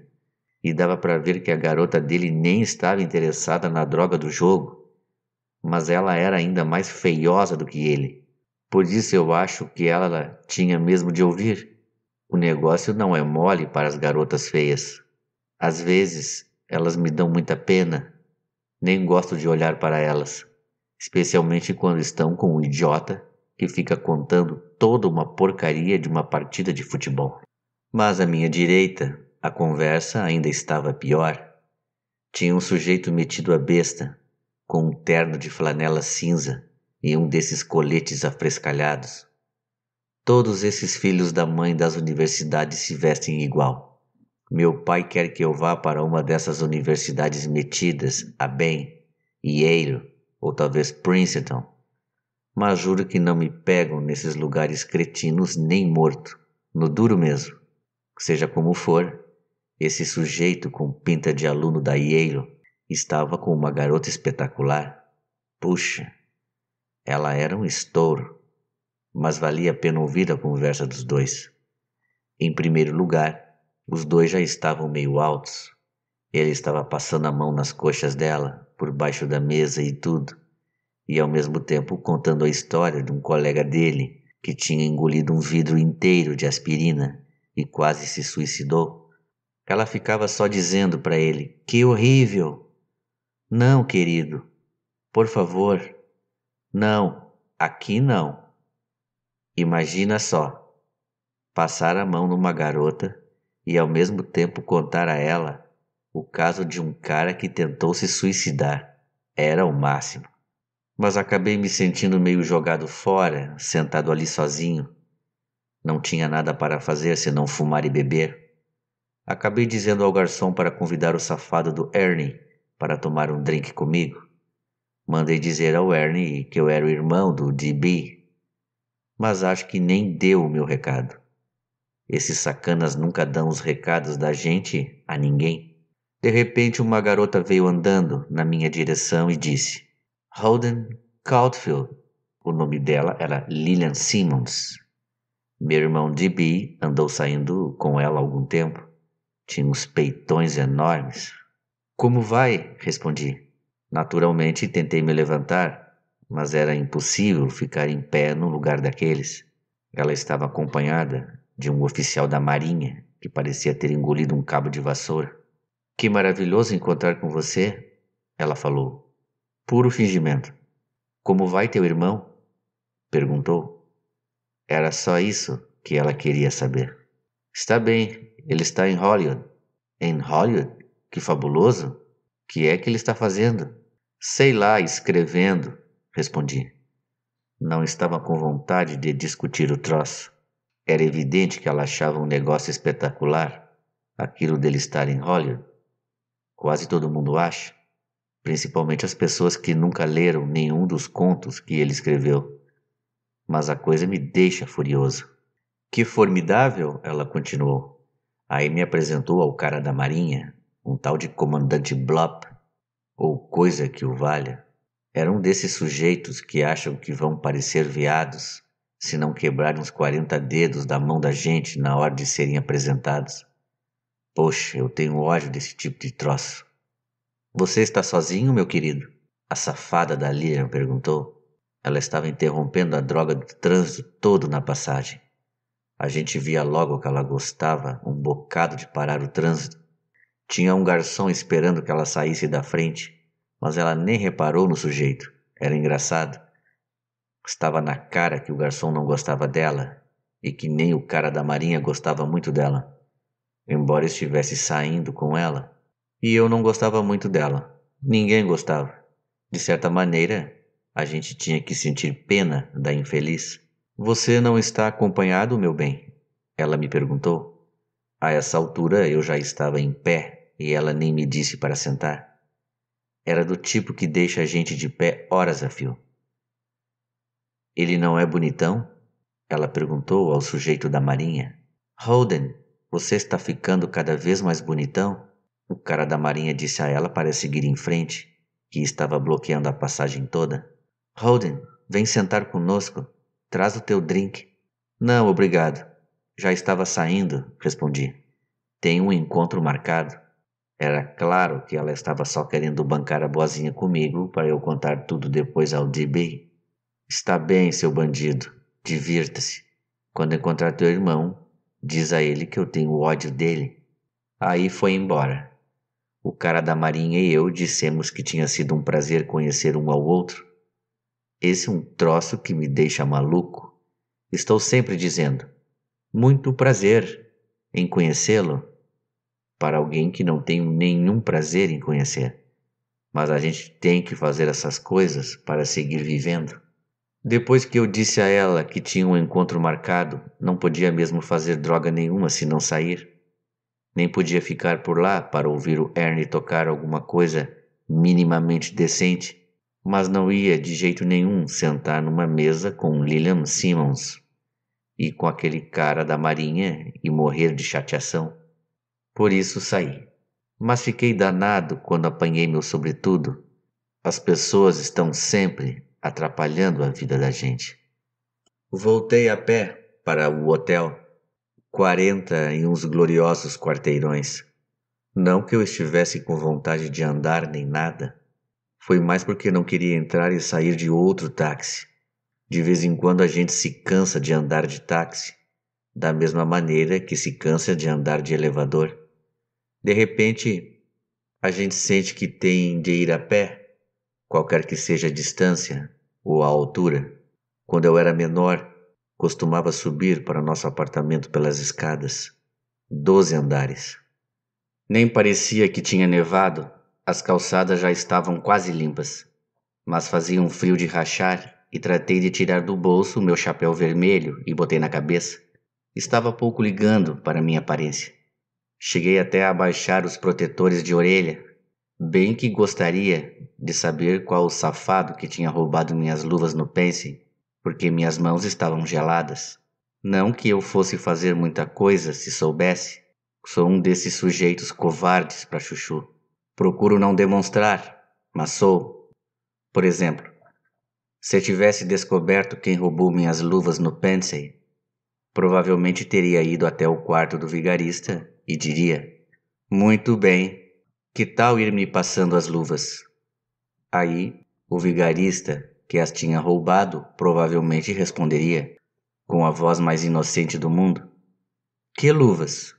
e dava para ver que a garota dele nem estava interessada na droga do jogo, mas ela era ainda mais feiosa do que ele. Por isso eu acho que ela tinha mesmo de ouvir. O negócio não é mole para as garotas feias. Às vezes, elas me dão muita pena nem gosto de olhar para elas, especialmente quando estão com o um idiota que fica contando toda uma porcaria de uma partida de futebol. Mas à minha direita, a conversa ainda estava pior. Tinha um sujeito metido a besta, com um terno de flanela cinza e um desses coletes afrescalhados. Todos esses filhos da mãe das universidades se vestem igual. Meu pai quer que eu vá para uma dessas universidades metidas a bem, Yale ou talvez Princeton, mas juro que não me pegam nesses lugares cretinos nem morto, no duro mesmo. Seja como for, esse sujeito com pinta de aluno da Yale estava com uma garota espetacular. Puxa, ela era um estouro, mas valia a pena ouvir a conversa dos dois. Em primeiro lugar, os dois já estavam meio altos. Ele estava passando a mão nas coxas dela, por baixo da mesa e tudo, e ao mesmo tempo contando a história de um colega dele que tinha engolido um vidro inteiro de aspirina e quase se suicidou. Ela ficava só dizendo para ele: Que horrível! Não, querido, por favor, não, aqui não. Imagina só: passar a mão numa garota e ao mesmo tempo contar a ela o caso de um cara que tentou se suicidar. Era o máximo. Mas acabei me sentindo meio jogado fora, sentado ali sozinho. Não tinha nada para fazer senão fumar e beber. Acabei dizendo ao garçom para convidar o safado do Ernie para tomar um drink comigo. Mandei dizer ao Ernie que eu era o irmão do DB, mas acho que nem deu o meu recado. Esses sacanas nunca dão os recados da gente a ninguém. De repente, uma garota veio andando na minha direção e disse: Holden Caulfield. O nome dela era Lillian Simmons. Meu irmão DB andou saindo com ela há algum tempo. Tinha uns peitões enormes. Como vai? respondi. Naturalmente tentei me levantar, mas era impossível ficar em pé no lugar daqueles. Ela estava acompanhada de um oficial da marinha que parecia ter engolido um cabo de vassoura. Que maravilhoso encontrar com você, ela falou. Puro fingimento. Como vai teu irmão? perguntou. Era só isso que ela queria saber. Está bem, ele está em Hollywood. Em Hollywood? Que fabuloso! Que é que ele está fazendo? Sei lá, escrevendo, respondi. Não estava com vontade de discutir o troço. Era evidente que ela achava um negócio espetacular, aquilo dele estar em Hollywood. Quase todo mundo acha, principalmente as pessoas que nunca leram nenhum dos contos que ele escreveu. Mas a coisa me deixa furioso. Que formidável, ela continuou. Aí me apresentou ao cara da marinha, um tal de comandante Blop, ou coisa que o valha. Era um desses sujeitos que acham que vão parecer veados se não quebrarem os 40 dedos da mão da gente na hora de serem apresentados. Poxa, eu tenho ódio desse tipo de troço. Você está sozinho, meu querido? A safada da Lilian perguntou. Ela estava interrompendo a droga do trânsito todo na passagem. A gente via logo que ela gostava um bocado de parar o trânsito. Tinha um garçom esperando que ela saísse da frente, mas ela nem reparou no sujeito. Era engraçado. Estava na cara que o garçom não gostava dela e que nem o cara da marinha gostava muito dela, embora estivesse saindo com ela. E eu não gostava muito dela. Ninguém gostava. De certa maneira, a gente tinha que sentir pena da infeliz. Você não está acompanhado, meu bem? Ela me perguntou. A essa altura eu já estava em pé e ela nem me disse para sentar. Era do tipo que deixa a gente de pé horas a fio. Ele não é bonitão? Ela perguntou ao sujeito da marinha. Holden, você está ficando cada vez mais bonitão? O cara da marinha disse a ela para seguir em frente, que estava bloqueando a passagem toda. Holden, vem sentar conosco. Traz o teu drink. Não, obrigado. Já estava saindo, respondi. Tem um encontro marcado. Era claro que ela estava só querendo bancar a boazinha comigo para eu contar tudo depois ao DB. Está bem, seu bandido, divirta-se. Quando encontrar teu irmão, diz a ele que eu tenho ódio dele. Aí foi embora. O cara da marinha e eu dissemos que tinha sido um prazer conhecer um ao outro. Esse é um troço que me deixa maluco. Estou sempre dizendo: muito prazer em conhecê-lo para alguém que não tenho nenhum prazer em conhecer. Mas a gente tem que fazer essas coisas para seguir vivendo. Depois que eu disse a ela que tinha um encontro marcado, não podia mesmo fazer droga nenhuma se não sair. Nem podia ficar por lá para ouvir o Ernie tocar alguma coisa minimamente decente, mas não ia de jeito nenhum sentar numa mesa com Lilian Simmons e com aquele cara da marinha e morrer de chateação. Por isso saí. Mas fiquei danado quando apanhei meu sobretudo. As pessoas estão sempre atrapalhando a vida da gente. Voltei a pé para o hotel, 40 em uns gloriosos quarteirões. Não que eu estivesse com vontade de andar nem nada, foi mais porque não queria entrar e sair de outro táxi. De vez em quando a gente se cansa de andar de táxi, da mesma maneira que se cansa de andar de elevador. De repente, a gente sente que tem de ir a pé, qualquer que seja a distância, ou à altura. Quando eu era menor, costumava subir para nosso apartamento pelas escadas, doze andares. Nem parecia que tinha nevado, as calçadas já estavam quase limpas, mas fazia um frio de rachar e tratei de tirar do bolso meu chapéu vermelho e botei na cabeça. Estava pouco ligando para minha aparência. Cheguei até a abaixar os protetores de orelha, bem que gostaria de saber qual o safado que tinha roubado minhas luvas no pence, porque minhas mãos estavam geladas. Não que eu fosse fazer muita coisa se soubesse. Sou um desses sujeitos covardes para Chuchu. Procuro não demonstrar, mas sou. Por exemplo, se eu tivesse descoberto quem roubou minhas luvas no Pensei, provavelmente teria ido até o quarto do vigarista e diria: Muito bem, que tal ir me passando as luvas? Aí, o vigarista que as tinha roubado provavelmente responderia, com a voz mais inocente do mundo: Que luvas?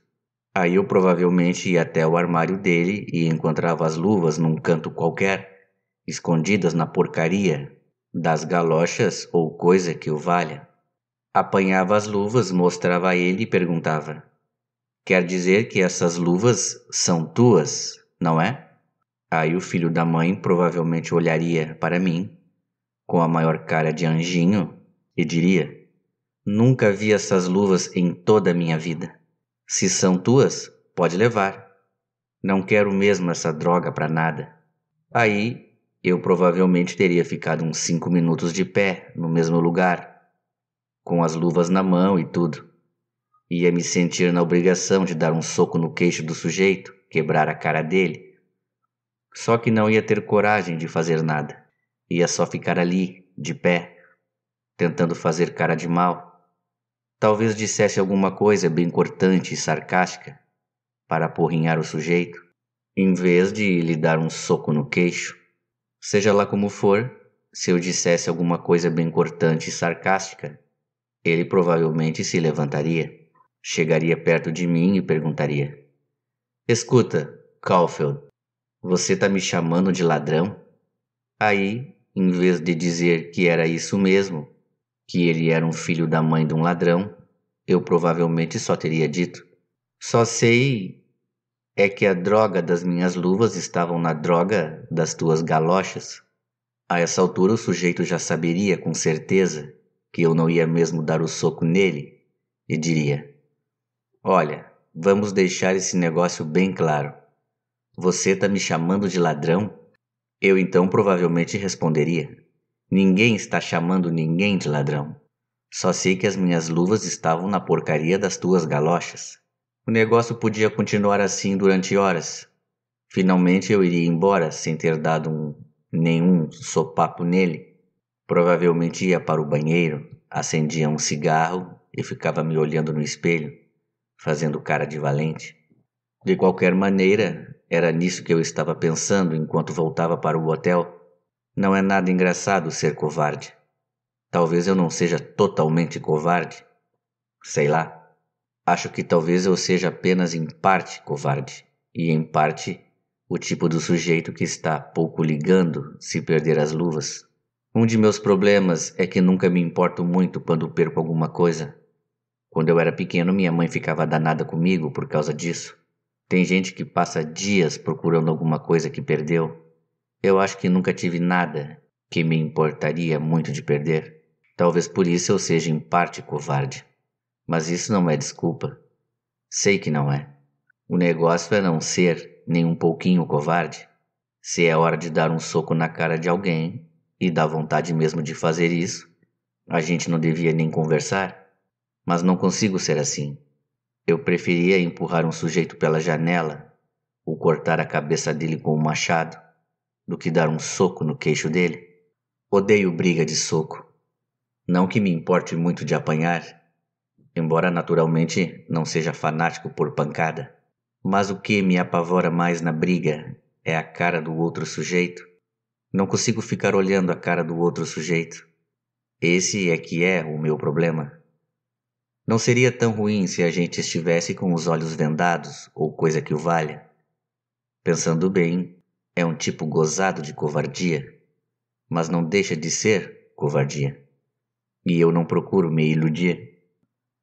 Aí eu provavelmente ia até o armário dele e encontrava as luvas num canto qualquer, escondidas na porcaria das galochas ou coisa que o valha. Apanhava as luvas, mostrava a ele e perguntava: Quer dizer que essas luvas são tuas, não é? Aí o filho da mãe provavelmente olharia para mim com a maior cara de anjinho e diria: Nunca vi essas luvas em toda a minha vida. Se são tuas, pode levar. Não quero mesmo essa droga para nada. Aí eu provavelmente teria ficado uns cinco minutos de pé no mesmo lugar, com as luvas na mão e tudo. Ia me sentir na obrigação de dar um soco no queixo do sujeito, quebrar a cara dele, só que não ia ter coragem de fazer nada. Ia só ficar ali, de pé, tentando fazer cara de mal. Talvez dissesse alguma coisa bem cortante e sarcástica para aporrinhar o sujeito, em vez de lhe dar um soco no queixo. Seja lá como for, se eu dissesse alguma coisa bem cortante e sarcástica, ele provavelmente se levantaria, chegaria perto de mim e perguntaria: Escuta, Caulfield, você está me chamando de ladrão? Aí, em vez de dizer que era isso mesmo, que ele era um filho da mãe de um ladrão, eu provavelmente só teria dito. Só sei é que a droga das minhas luvas estavam na droga das tuas galochas. A essa altura o sujeito já saberia com certeza que eu não ia mesmo dar o soco nele e diria: Olha, vamos deixar esse negócio bem claro. Você está me chamando de ladrão? Eu então provavelmente responderia: Ninguém está chamando ninguém de ladrão. Só sei que as minhas luvas estavam na porcaria das tuas galochas. O negócio podia continuar assim durante horas. Finalmente eu iria embora sem ter dado um, nenhum sopapo nele. Provavelmente ia para o banheiro, acendia um cigarro e ficava me olhando no espelho, fazendo cara de valente. De qualquer maneira, era nisso que eu estava pensando enquanto voltava para o hotel. Não é nada engraçado ser covarde. Talvez eu não seja totalmente covarde. Sei lá. Acho que talvez eu seja apenas em parte covarde e em parte o tipo do sujeito que está pouco ligando se perder as luvas. Um de meus problemas é que nunca me importo muito quando perco alguma coisa. Quando eu era pequeno, minha mãe ficava danada comigo por causa disso. Tem gente que passa dias procurando alguma coisa que perdeu. Eu acho que nunca tive nada que me importaria muito de perder. Talvez por isso eu seja em parte covarde. Mas isso não é desculpa. Sei que não é. O negócio é não ser nem um pouquinho covarde. Se é hora de dar um soco na cara de alguém e dá vontade mesmo de fazer isso, a gente não devia nem conversar. Mas não consigo ser assim. Eu preferia empurrar um sujeito pela janela ou cortar a cabeça dele com um machado do que dar um soco no queixo dele. Odeio briga de soco. Não que me importe muito de apanhar, embora naturalmente não seja fanático por pancada. Mas o que me apavora mais na briga é a cara do outro sujeito. Não consigo ficar olhando a cara do outro sujeito. Esse é que é o meu problema. Não seria tão ruim se a gente estivesse com os olhos vendados ou coisa que o valha? Pensando bem, é um tipo gozado de covardia, mas não deixa de ser covardia. E eu não procuro me iludir.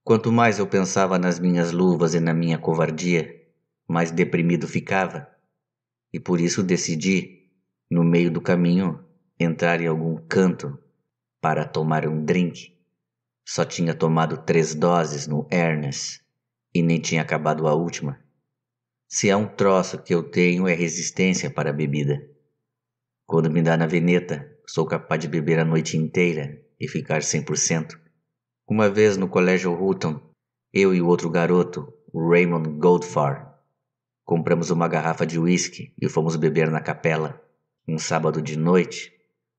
Quanto mais eu pensava nas minhas luvas e na minha covardia, mais deprimido ficava. E por isso decidi, no meio do caminho, entrar em algum canto para tomar um drink. Só tinha tomado três doses no Ernest e nem tinha acabado a última. Se há é um troço que eu tenho é resistência para a bebida. Quando me dá na veneta, sou capaz de beber a noite inteira e ficar 100%. Uma vez no colégio Houghton, eu e o outro garoto, o Raymond Goldfar, compramos uma garrafa de uísque e fomos beber na capela, um sábado de noite,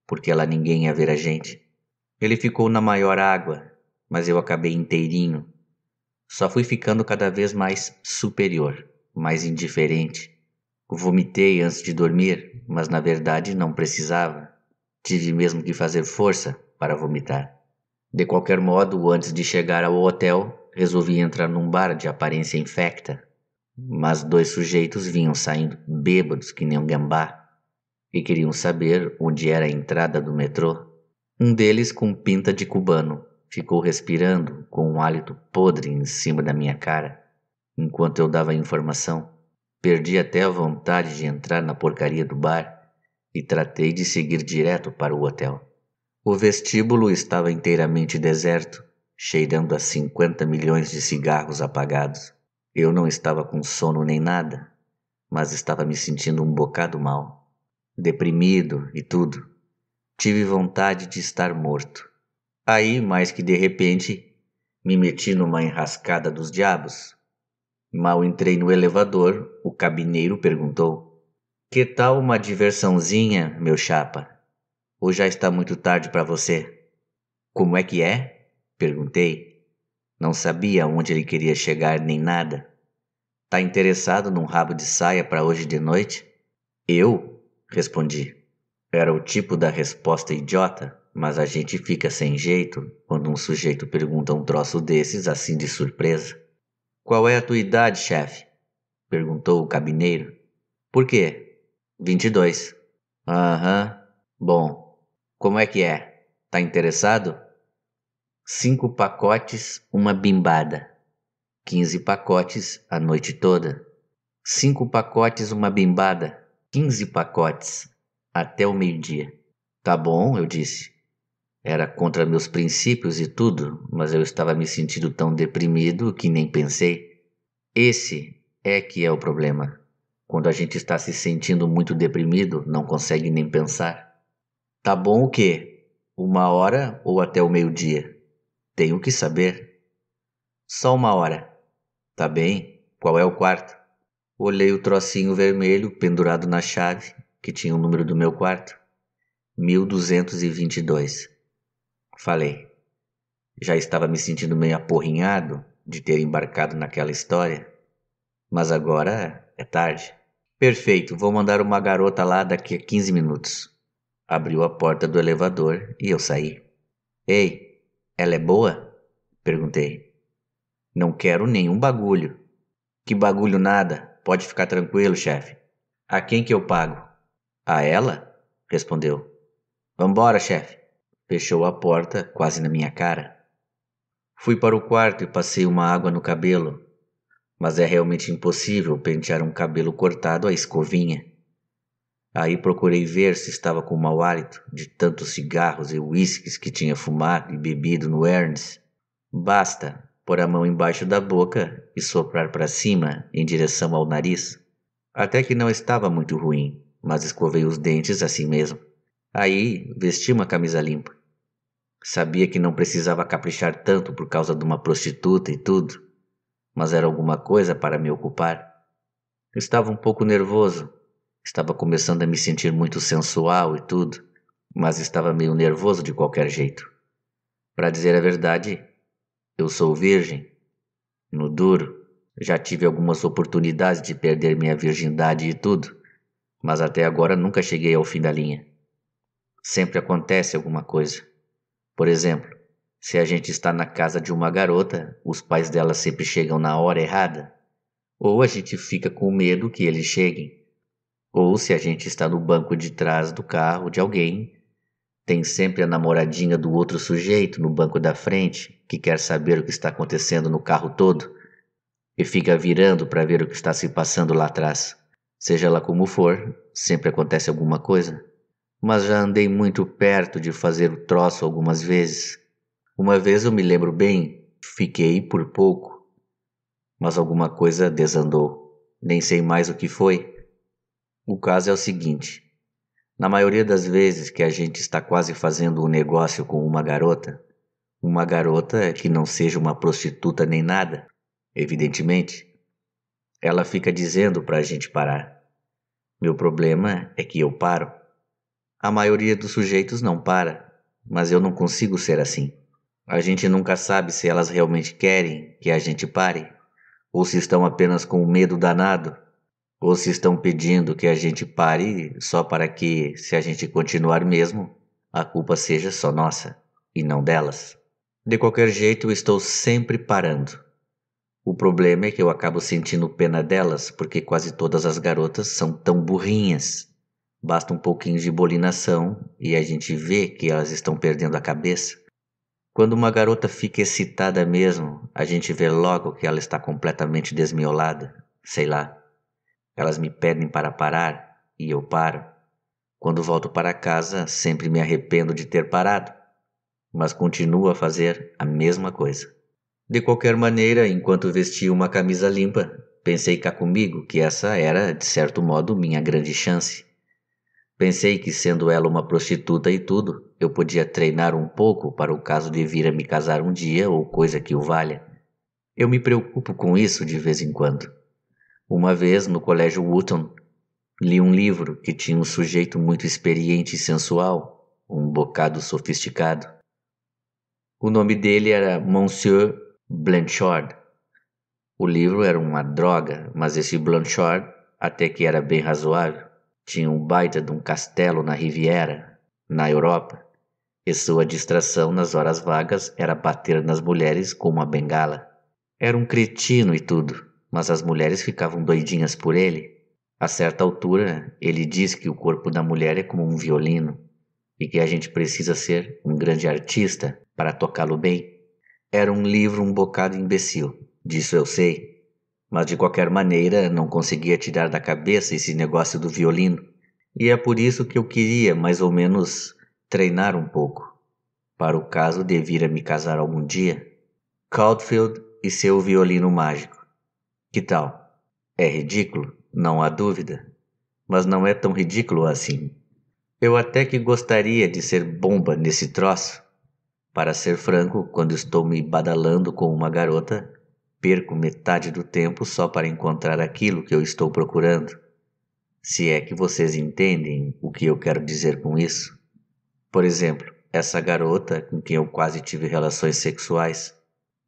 porque lá ninguém ia ver a gente. Ele ficou na maior água mas eu acabei inteirinho. Só fui ficando cada vez mais superior, mais indiferente. Vomitei antes de dormir, mas na verdade não precisava. Tive mesmo que fazer força para vomitar. De qualquer modo, antes de chegar ao hotel, resolvi entrar num bar de aparência infecta. Mas dois sujeitos vinham saindo bêbados que nem um gambá e queriam saber onde era a entrada do metrô. Um deles com pinta de cubano ficou respirando com um hálito podre em cima da minha cara. Enquanto eu dava a informação, perdi até a vontade de entrar na porcaria do bar e tratei de seguir direto para o hotel. O vestíbulo estava inteiramente deserto, cheirando a 50 milhões de cigarros apagados. Eu não estava com sono nem nada, mas estava me sentindo um bocado mal, deprimido e tudo. Tive vontade de estar morto. Aí, mais que de repente, me meti numa enrascada dos diabos. Mal entrei no elevador, o cabineiro perguntou: Que tal uma diversãozinha, meu chapa? Ou já está muito tarde para você? Como é que é? perguntei. Não sabia onde ele queria chegar nem nada. Tá interessado num rabo de saia para hoje de noite? Eu? respondi. Era o tipo da resposta idiota mas a gente fica sem jeito quando um sujeito pergunta um troço desses assim de surpresa. Qual é a tua idade, chefe? perguntou o cabineiro. Por quê? 22. Aham. Bom, como é que é? Tá interessado? Cinco pacotes, uma bimbada. Quinze pacotes a noite toda. Cinco pacotes, uma bimbada. Quinze pacotes até o meio-dia. Tá bom, eu disse era contra meus princípios e tudo, mas eu estava me sentindo tão deprimido que nem pensei. Esse é que é o problema. Quando a gente está se sentindo muito deprimido, não consegue nem pensar. Tá bom o quê? Uma hora ou até o meio-dia? Tenho que saber. Só uma hora. Tá bem? Qual é o quarto? Olhei o trocinho vermelho pendurado na chave, que tinha o número do meu quarto. 1222. Falei. Já estava me sentindo meio aporrinhado de ter embarcado naquela história. Mas agora é tarde. Perfeito, vou mandar uma garota lá daqui a 15 minutos. Abriu a porta do elevador e eu saí. Ei, ela é boa? Perguntei. Não quero nenhum bagulho. Que bagulho nada, pode ficar tranquilo, chefe. A quem que eu pago? A ela? Respondeu. Vambora, chefe. Fechou a porta, quase na minha cara. Fui para o quarto e passei uma água no cabelo, mas é realmente impossível pentear um cabelo cortado à escovinha. Aí procurei ver se estava com mau hálito de tantos cigarros e uísques que tinha fumado e bebido no Ernst. Basta pôr a mão embaixo da boca e soprar para cima em direção ao nariz. Até que não estava muito ruim, mas escovei os dentes assim mesmo. Aí vesti uma camisa limpa. Sabia que não precisava caprichar tanto por causa de uma prostituta e tudo, mas era alguma coisa para me ocupar. Eu estava um pouco nervoso, estava começando a me sentir muito sensual e tudo, mas estava meio nervoso de qualquer jeito. Para dizer a verdade, eu sou virgem. No duro, já tive algumas oportunidades de perder minha virgindade e tudo, mas até agora nunca cheguei ao fim da linha. Sempre acontece alguma coisa. Por exemplo, se a gente está na casa de uma garota, os pais dela sempre chegam na hora errada, ou a gente fica com medo que eles cheguem, ou se a gente está no banco de trás do carro de alguém, tem sempre a namoradinha do outro sujeito no banco da frente que quer saber o que está acontecendo no carro todo e fica virando para ver o que está se passando lá atrás. Seja lá como for, sempre acontece alguma coisa mas já andei muito perto de fazer o troço algumas vezes. Uma vez eu me lembro bem, fiquei por pouco, mas alguma coisa desandou. Nem sei mais o que foi. O caso é o seguinte: na maioria das vezes que a gente está quase fazendo um negócio com uma garota, uma garota que não seja uma prostituta nem nada, evidentemente, ela fica dizendo para a gente parar. Meu problema é que eu paro. A maioria dos sujeitos não para, mas eu não consigo ser assim. A gente nunca sabe se elas realmente querem que a gente pare, ou se estão apenas com medo danado, ou se estão pedindo que a gente pare só para que, se a gente continuar mesmo, a culpa seja só nossa e não delas. De qualquer jeito, estou sempre parando. O problema é que eu acabo sentindo pena delas porque quase todas as garotas são tão burrinhas. Basta um pouquinho de bolinação e a gente vê que elas estão perdendo a cabeça. Quando uma garota fica excitada mesmo, a gente vê logo que ela está completamente desmiolada, sei lá. Elas me pedem para parar e eu paro. Quando volto para casa, sempre me arrependo de ter parado, mas continuo a fazer a mesma coisa. De qualquer maneira, enquanto vestia uma camisa limpa, pensei cá comigo que essa era, de certo modo, minha grande chance. Pensei que, sendo ela uma prostituta e tudo, eu podia treinar um pouco para o caso de vir a me casar um dia ou coisa que o valha. Eu me preocupo com isso de vez em quando. Uma vez, no colégio Wooton, li um livro que tinha um sujeito muito experiente e sensual, um bocado sofisticado. O nome dele era Monsieur Blanchard. O livro era uma droga, mas esse Blanchard até que era bem razoável. Tinha um baita de um castelo na Riviera, na Europa, e sua distração nas horas vagas era bater nas mulheres com uma bengala. Era um cretino e tudo, mas as mulheres ficavam doidinhas por ele. A certa altura, ele diz que o corpo da mulher é como um violino e que a gente precisa ser um grande artista para tocá-lo bem. Era um livro um bocado imbecil, disso eu sei, mas de qualquer maneira não conseguia tirar da cabeça esse negócio do violino, e é por isso que eu queria mais ou menos treinar um pouco, para o caso de vir a me casar algum dia. Caulfield e seu violino mágico. Que tal? É ridículo, não há dúvida, mas não é tão ridículo assim. Eu até que gostaria de ser bomba nesse troço. Para ser franco, quando estou me badalando com uma garota, perco metade do tempo só para encontrar aquilo que eu estou procurando. Se é que vocês entendem o que eu quero dizer com isso. Por exemplo, essa garota com quem eu quase tive relações sexuais.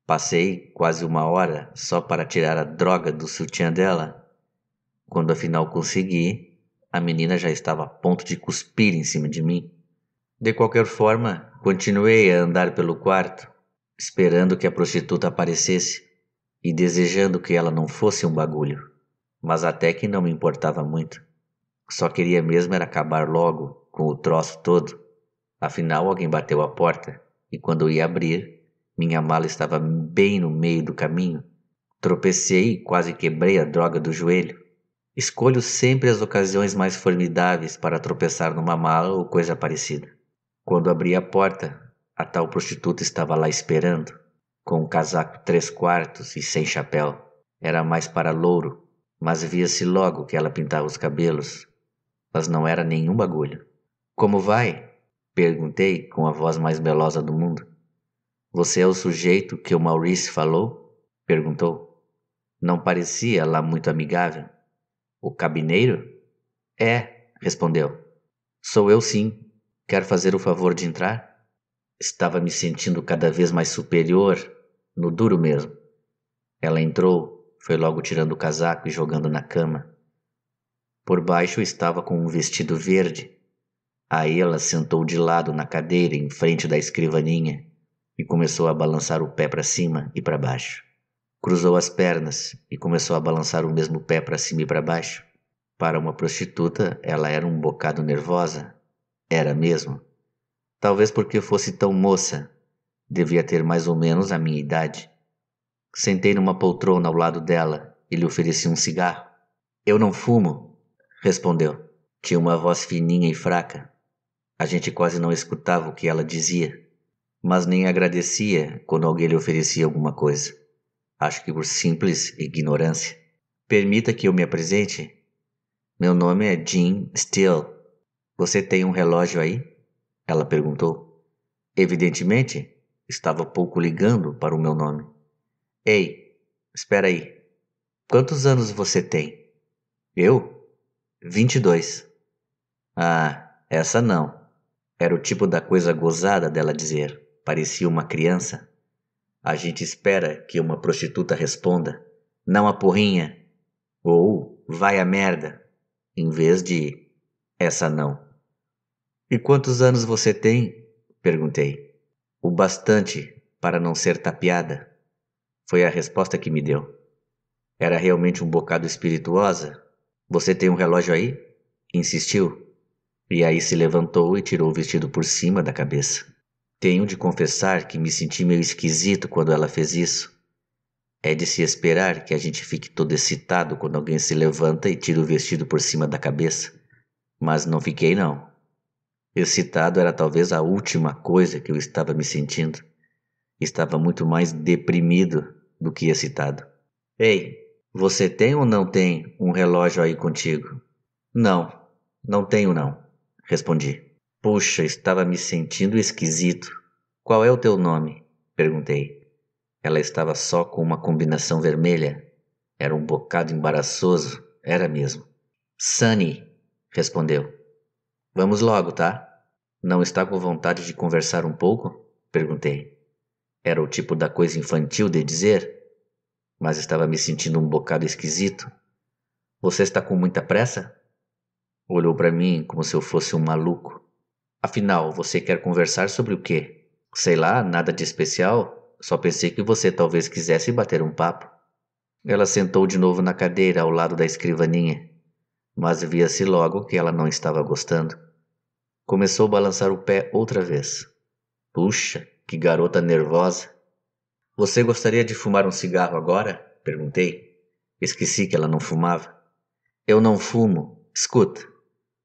Passei quase uma hora só para tirar a droga do sutiã dela. Quando afinal consegui, a menina já estava a ponto de cuspir em cima de mim. De qualquer forma, continuei a andar pelo quarto, esperando que a prostituta aparecesse e desejando que ela não fosse um bagulho, mas até que não me importava muito. Só queria mesmo era acabar logo com o troço todo. Afinal, alguém bateu a porta e quando eu ia abrir, minha mala estava bem no meio do caminho. Tropecei e quase quebrei a droga do joelho. Escolho sempre as ocasiões mais formidáveis para tropeçar numa mala ou coisa parecida. Quando abri a porta, a tal prostituta estava lá esperando com um casaco três quartos e sem chapéu. Era mais para louro, mas via-se logo que ela pintava os cabelos. Mas não era nenhum bagulho. Como vai? Perguntei com a voz mais belosa do mundo. Você é o sujeito que o Maurice falou? Perguntou. Não parecia lá muito amigável. O cabineiro? É, respondeu. Sou eu sim. Quer fazer o favor de entrar? Estava me sentindo cada vez mais superior no duro mesmo. Ela entrou, foi logo tirando o casaco e jogando na cama. Por baixo estava com um vestido verde. Aí ela sentou de lado na cadeira em frente da escrivaninha e começou a balançar o pé para cima e para baixo. Cruzou as pernas e começou a balançar o mesmo pé para cima e para baixo. Para uma prostituta, ela era um bocado nervosa. Era mesmo. Talvez porque fosse tão moça, Devia ter mais ou menos a minha idade. Sentei numa poltrona ao lado dela e lhe ofereci um cigarro. Eu não fumo, respondeu. Tinha uma voz fininha e fraca. A gente quase não escutava o que ela dizia, mas nem agradecia quando alguém lhe oferecia alguma coisa. Acho que por simples ignorância. Permita que eu me apresente. Meu nome é Jean Steele. Você tem um relógio aí? Ela perguntou. Evidentemente, Estava pouco ligando para o meu nome. Ei, espera aí. Quantos anos você tem? Eu? Vinte e dois. Ah, essa não. Era o tipo da coisa gozada dela dizer. Parecia uma criança. A gente espera que uma prostituta responda: Não a porrinha. Ou vai a merda. Em vez de essa não. E quantos anos você tem? Perguntei. O bastante para não ser tapeada, foi a resposta que me deu. Era realmente um bocado espirituosa. Você tem um relógio aí? Insistiu. E aí se levantou e tirou o vestido por cima da cabeça. Tenho de confessar que me senti meio esquisito quando ela fez isso. É de se esperar que a gente fique todo excitado quando alguém se levanta e tira o vestido por cima da cabeça. Mas não fiquei, não. Excitado era talvez a última coisa que eu estava me sentindo. Estava muito mais deprimido do que excitado. Ei, você tem ou não tem um relógio aí contigo? Não, não tenho não, respondi. Puxa, estava me sentindo esquisito. Qual é o teu nome? perguntei. Ela estava só com uma combinação vermelha. Era um bocado embaraçoso, era mesmo. Sunny, respondeu. Vamos logo, tá? Não está com vontade de conversar um pouco? perguntei. Era o tipo da coisa infantil de dizer, mas estava me sentindo um bocado esquisito. Você está com muita pressa? Olhou para mim como se eu fosse um maluco. Afinal, você quer conversar sobre o quê? Sei lá, nada de especial. Só pensei que você talvez quisesse bater um papo. Ela sentou de novo na cadeira ao lado da escrivaninha, mas via-se logo que ela não estava gostando. Começou a balançar o pé outra vez. Puxa, que garota nervosa! Você gostaria de fumar um cigarro agora? Perguntei. Esqueci que ela não fumava. Eu não fumo. Escuta.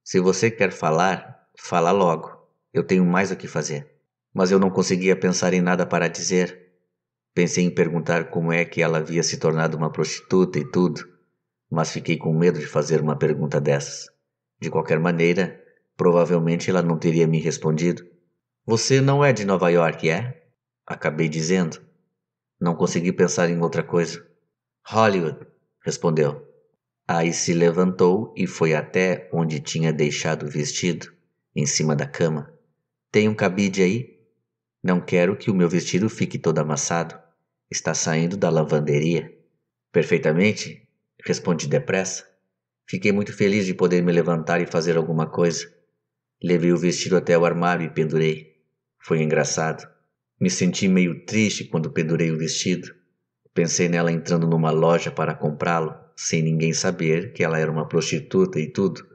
Se você quer falar, fala logo. Eu tenho mais o que fazer. Mas eu não conseguia pensar em nada para dizer. Pensei em perguntar como é que ela havia se tornado uma prostituta e tudo, mas fiquei com medo de fazer uma pergunta dessas. De qualquer maneira, Provavelmente ela não teria me respondido. Você não é de Nova York, é? Acabei dizendo. Não consegui pensar em outra coisa. Hollywood, respondeu. Aí se levantou e foi até onde tinha deixado o vestido, em cima da cama. Tem um cabide aí? Não quero que o meu vestido fique todo amassado. Está saindo da lavanderia. Perfeitamente, respondi depressa. Fiquei muito feliz de poder me levantar e fazer alguma coisa. Levei o vestido até o armário e pendurei. Foi engraçado. Me senti meio triste quando pendurei o vestido. Pensei nela entrando numa loja para comprá-lo, sem ninguém saber que ela era uma prostituta e tudo.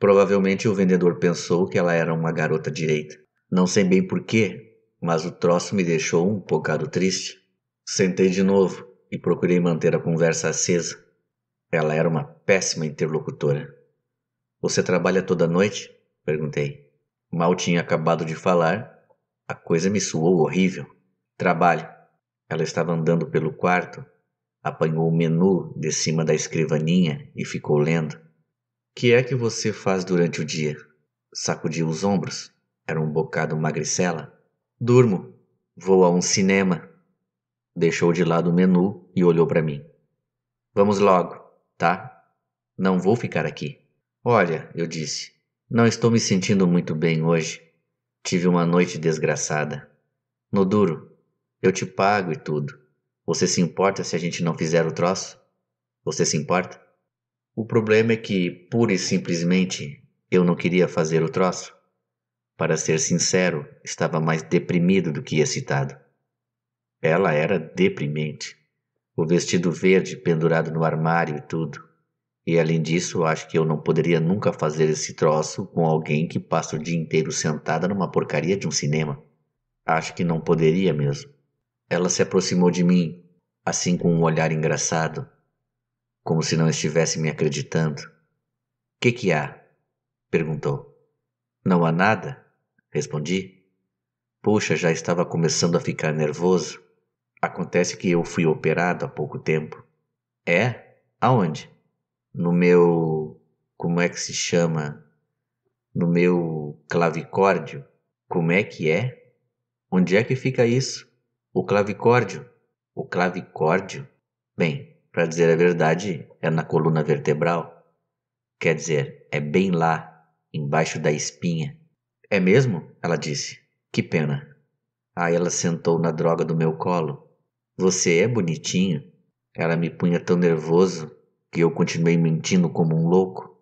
Provavelmente o vendedor pensou que ela era uma garota direita. Não sei bem porquê, mas o troço me deixou um bocado triste. Sentei de novo e procurei manter a conversa acesa. Ela era uma péssima interlocutora. Você trabalha toda noite? Perguntei. Mal tinha acabado de falar, a coisa me suou horrível. Trabalho. Ela estava andando pelo quarto, apanhou o menu de cima da escrivaninha e ficou lendo. Que é que você faz durante o dia? Sacudiu os ombros. Era um bocado magricela. Durmo. Vou a um cinema. Deixou de lado o menu e olhou para mim. Vamos logo, tá? Não vou ficar aqui. Olha, eu disse, não estou me sentindo muito bem hoje. Tive uma noite desgraçada. No duro, eu te pago e tudo. Você se importa se a gente não fizer o troço? Você se importa? O problema é que, pura e simplesmente, eu não queria fazer o troço. Para ser sincero, estava mais deprimido do que excitado. Ela era deprimente. O vestido verde pendurado no armário e tudo. E além disso, acho que eu não poderia nunca fazer esse troço com alguém que passa o dia inteiro sentada numa porcaria de um cinema. Acho que não poderia mesmo. Ela se aproximou de mim, assim com um olhar engraçado, como se não estivesse me acreditando. Que que há? perguntou. Não há nada, respondi. Puxa, já estava começando a ficar nervoso. Acontece que eu fui operado há pouco tempo. É? Aonde? no meu. Como é que se chama? No meu clavicórdio. Como é que é? Onde é que fica isso? O clavicórdio. O clavicórdio? Bem, para dizer a verdade, é na coluna vertebral. Quer dizer, é bem lá, embaixo da espinha. É mesmo? Ela disse. Que pena. Aí ela sentou na droga do meu colo. Você é bonitinho. Ela me punha tão nervoso que eu continuei mentindo como um louco?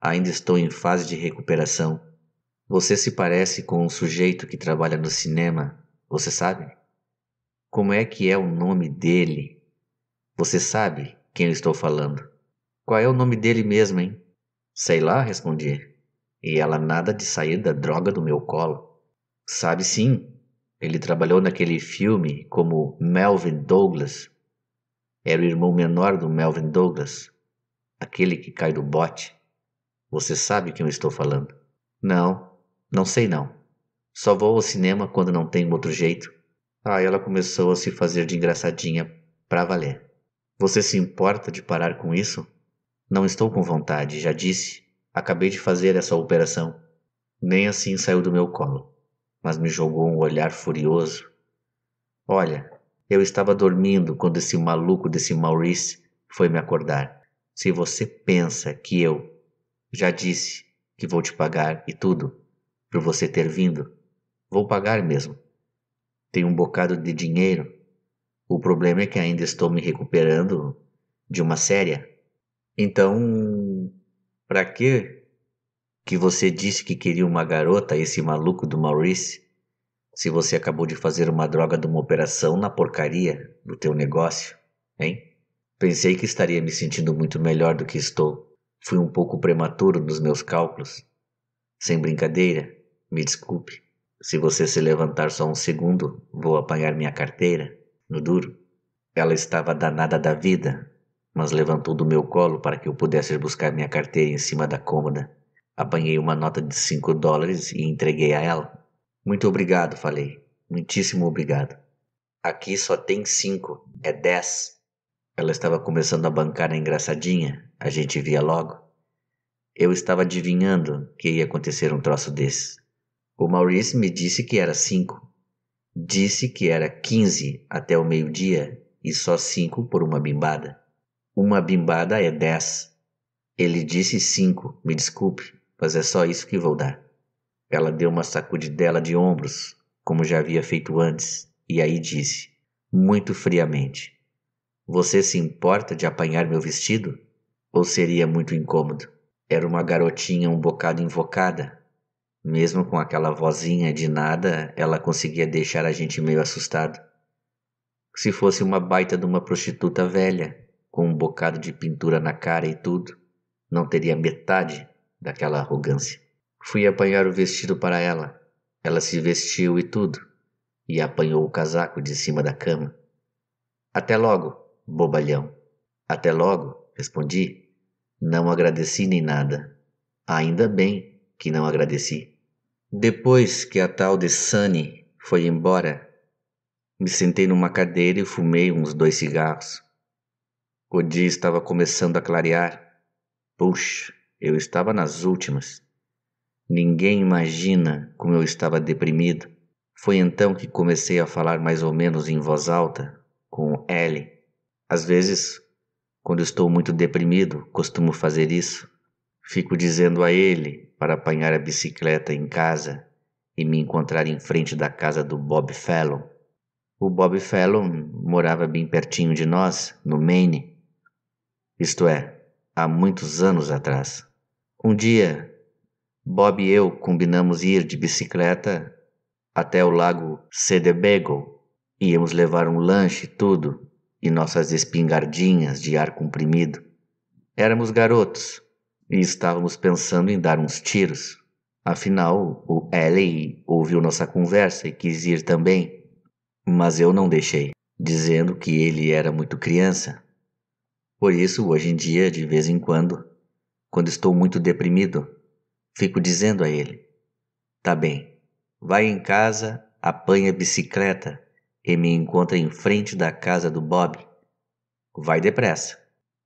Ainda estou em fase de recuperação. Você se parece com um sujeito que trabalha no cinema, você sabe? Como é que é o nome dele? Você sabe quem eu estou falando? Qual é o nome dele mesmo, hein? Sei lá, respondi. E ela nada de sair da droga do meu colo. Sabe sim, ele trabalhou naquele filme como Melvin Douglas, era o irmão menor do Melvin Douglas, aquele que cai do bote. Você sabe quem eu estou falando? Não, não sei não. Só vou ao cinema quando não tem outro jeito. ah, ela começou a se fazer de engraçadinha pra valer. Você se importa de parar com isso? Não estou com vontade, já disse. Acabei de fazer essa operação. Nem assim saiu do meu colo, mas me jogou um olhar furioso. Olha, eu estava dormindo quando esse maluco desse Maurice foi me acordar. Se você pensa que eu já disse que vou te pagar e tudo por você ter vindo, vou pagar mesmo. Tenho um bocado de dinheiro. O problema é que ainda estou me recuperando de uma séria. Então, para que que você disse que queria uma garota, esse maluco do Maurice? se você acabou de fazer uma droga de uma operação na porcaria do teu negócio, hein? Pensei que estaria me sentindo muito melhor do que estou. Fui um pouco prematuro nos meus cálculos. Sem brincadeira, me desculpe. Se você se levantar só um segundo, vou apanhar minha carteira, no duro. Ela estava danada da vida, mas levantou do meu colo para que eu pudesse buscar minha carteira em cima da cômoda. Apanhei uma nota de cinco dólares e entreguei a ela. Muito obrigado, falei. Muitíssimo obrigado. Aqui só tem cinco, é dez. Ela estava começando a bancar a engraçadinha, a gente via logo. Eu estava adivinhando que ia acontecer um troço desse. O Maurício me disse que era cinco. Disse que era quinze até o meio-dia e só cinco por uma bimbada. Uma bimbada é dez. Ele disse cinco, me desculpe, mas é só isso que vou dar. Ela deu uma sacudidela de ombros, como já havia feito antes, e aí disse, muito friamente: Você se importa de apanhar meu vestido? Ou seria muito incômodo? Era uma garotinha um bocado invocada. Mesmo com aquela vozinha de nada, ela conseguia deixar a gente meio assustado. Se fosse uma baita de uma prostituta velha, com um bocado de pintura na cara e tudo, não teria metade daquela arrogância. Fui apanhar o vestido para ela. Ela se vestiu e tudo, e apanhou o casaco de cima da cama. Até logo, bobalhão. Até logo, respondi. Não agradeci nem nada. Ainda bem que não agradeci. Depois que a tal de Sunny foi embora, me sentei numa cadeira e fumei uns dois cigarros. O dia estava começando a clarear. Puxa, eu estava nas últimas. Ninguém imagina como eu estava deprimido. Foi então que comecei a falar mais ou menos em voz alta, com L. Às vezes, quando estou muito deprimido, costumo fazer isso. Fico dizendo a ele para apanhar a bicicleta em casa e me encontrar em frente da casa do Bob Fallon. O Bob Fallon morava bem pertinho de nós, no Maine. Isto é, há muitos anos atrás. Um dia Bob e eu combinamos ir de bicicleta até o lago Cedebego. Íamos levar um lanche e tudo, e nossas espingardinhas de ar comprimido. Éramos garotos e estávamos pensando em dar uns tiros. Afinal, o Ellie ouviu nossa conversa e quis ir também, mas eu não deixei, dizendo que ele era muito criança. Por isso, hoje em dia, de vez em quando, quando estou muito deprimido, Fico dizendo a ele: Tá bem, vai em casa, apanha a bicicleta e me encontra em frente da casa do Bob. Vai depressa.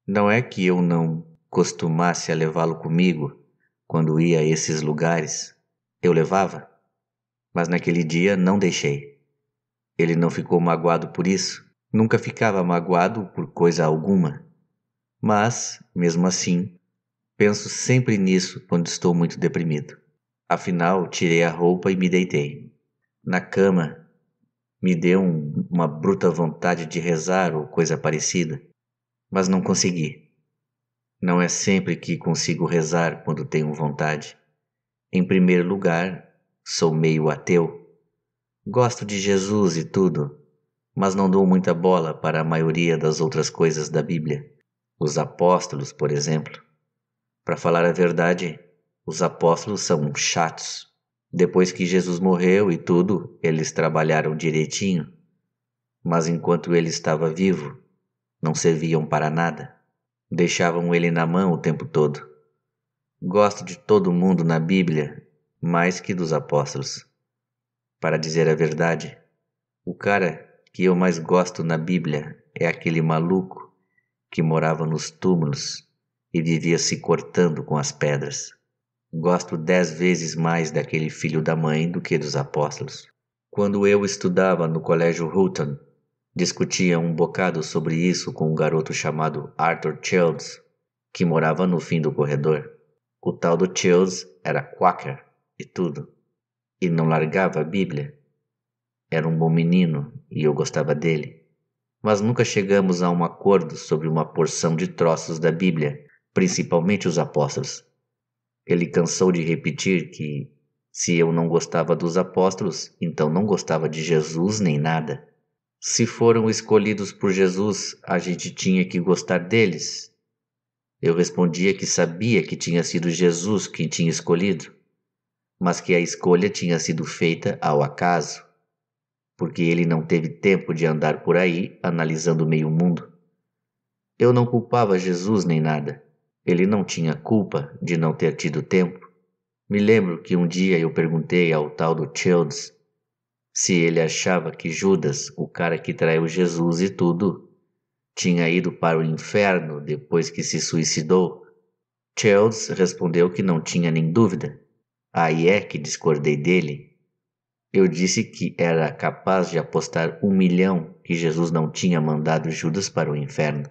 Não é que eu não costumasse a levá-lo comigo quando ia a esses lugares. Eu levava, mas naquele dia não deixei. Ele não ficou magoado por isso. Nunca ficava magoado por coisa alguma. Mas, mesmo assim, Penso sempre nisso quando estou muito deprimido. Afinal, tirei a roupa e me deitei. Na cama, me deu um, uma bruta vontade de rezar ou coisa parecida, mas não consegui. Não é sempre que consigo rezar quando tenho vontade. Em primeiro lugar, sou meio ateu. Gosto de Jesus e tudo, mas não dou muita bola para a maioria das outras coisas da Bíblia. Os apóstolos, por exemplo para falar a verdade, os apóstolos são chatos. Depois que Jesus morreu e tudo, eles trabalharam direitinho. Mas enquanto ele estava vivo, não serviam para nada. Deixavam ele na mão o tempo todo. Gosto de todo mundo na Bíblia, mais que dos apóstolos. Para dizer a verdade, o cara que eu mais gosto na Bíblia é aquele maluco que morava nos túmulos e vivia se cortando com as pedras. Gosto dez vezes mais daquele filho da mãe do que dos apóstolos. Quando eu estudava no colégio Houghton, discutia um bocado sobre isso com um garoto chamado Arthur Childs, que morava no fim do corredor. O tal do Childs era quaker e tudo, e não largava a Bíblia. Era um bom menino e eu gostava dele, mas nunca chegamos a um acordo sobre uma porção de troços da Bíblia principalmente os apóstolos. Ele cansou de repetir que se eu não gostava dos apóstolos, então não gostava de Jesus nem nada. Se foram escolhidos por Jesus, a gente tinha que gostar deles. Eu respondia que sabia que tinha sido Jesus quem tinha escolhido, mas que a escolha tinha sido feita ao acaso, porque ele não teve tempo de andar por aí analisando meio mundo. Eu não culpava Jesus nem nada. Ele não tinha culpa de não ter tido tempo. Me lembro que um dia eu perguntei ao tal do Childs se ele achava que Judas, o cara que traiu Jesus e tudo, tinha ido para o inferno depois que se suicidou. Childs respondeu que não tinha nem dúvida. Aí é que discordei dele. Eu disse que era capaz de apostar um milhão que Jesus não tinha mandado Judas para o inferno.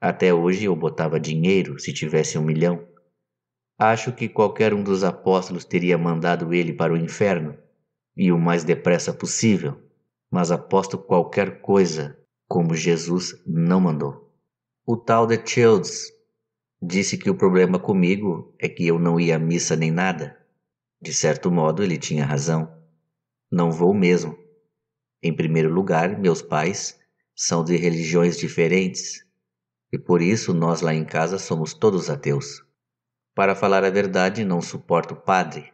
Até hoje eu botava dinheiro se tivesse um milhão. Acho que qualquer um dos apóstolos teria mandado ele para o inferno, e o mais depressa possível, mas aposto qualquer coisa, como Jesus não mandou. O tal de Childs disse que o problema comigo é que eu não ia à missa nem nada. De certo modo, ele tinha razão. Não vou mesmo. Em primeiro lugar, meus pais são de religiões diferentes e por isso nós lá em casa somos todos ateus. Para falar a verdade, não suporto padre.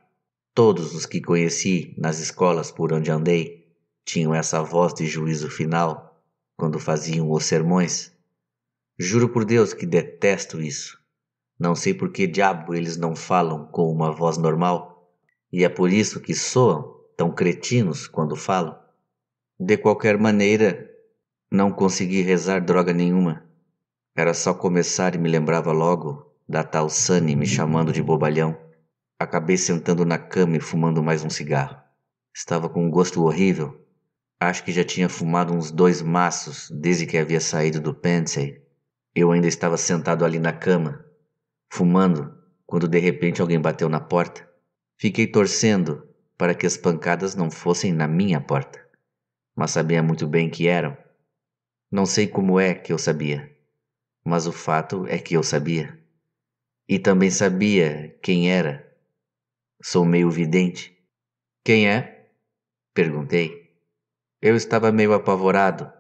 Todos os que conheci nas escolas por onde andei tinham essa voz de juízo final quando faziam os sermões. Juro por Deus que detesto isso. Não sei por que diabo eles não falam com uma voz normal, e é por isso que soam tão cretinos quando falam. De qualquer maneira, não consegui rezar droga nenhuma. Era só começar e me lembrava logo da tal Sunny me chamando de bobalhão. Acabei sentando na cama e fumando mais um cigarro. Estava com um gosto horrível. Acho que já tinha fumado uns dois maços desde que havia saído do Pensey. Eu ainda estava sentado ali na cama, fumando, quando de repente alguém bateu na porta. Fiquei torcendo para que as pancadas não fossem na minha porta, mas sabia muito bem que eram. Não sei como é que eu sabia mas o fato é que eu sabia. E também sabia quem era. Sou meio vidente. Quem é? Perguntei. Eu estava meio apavorado.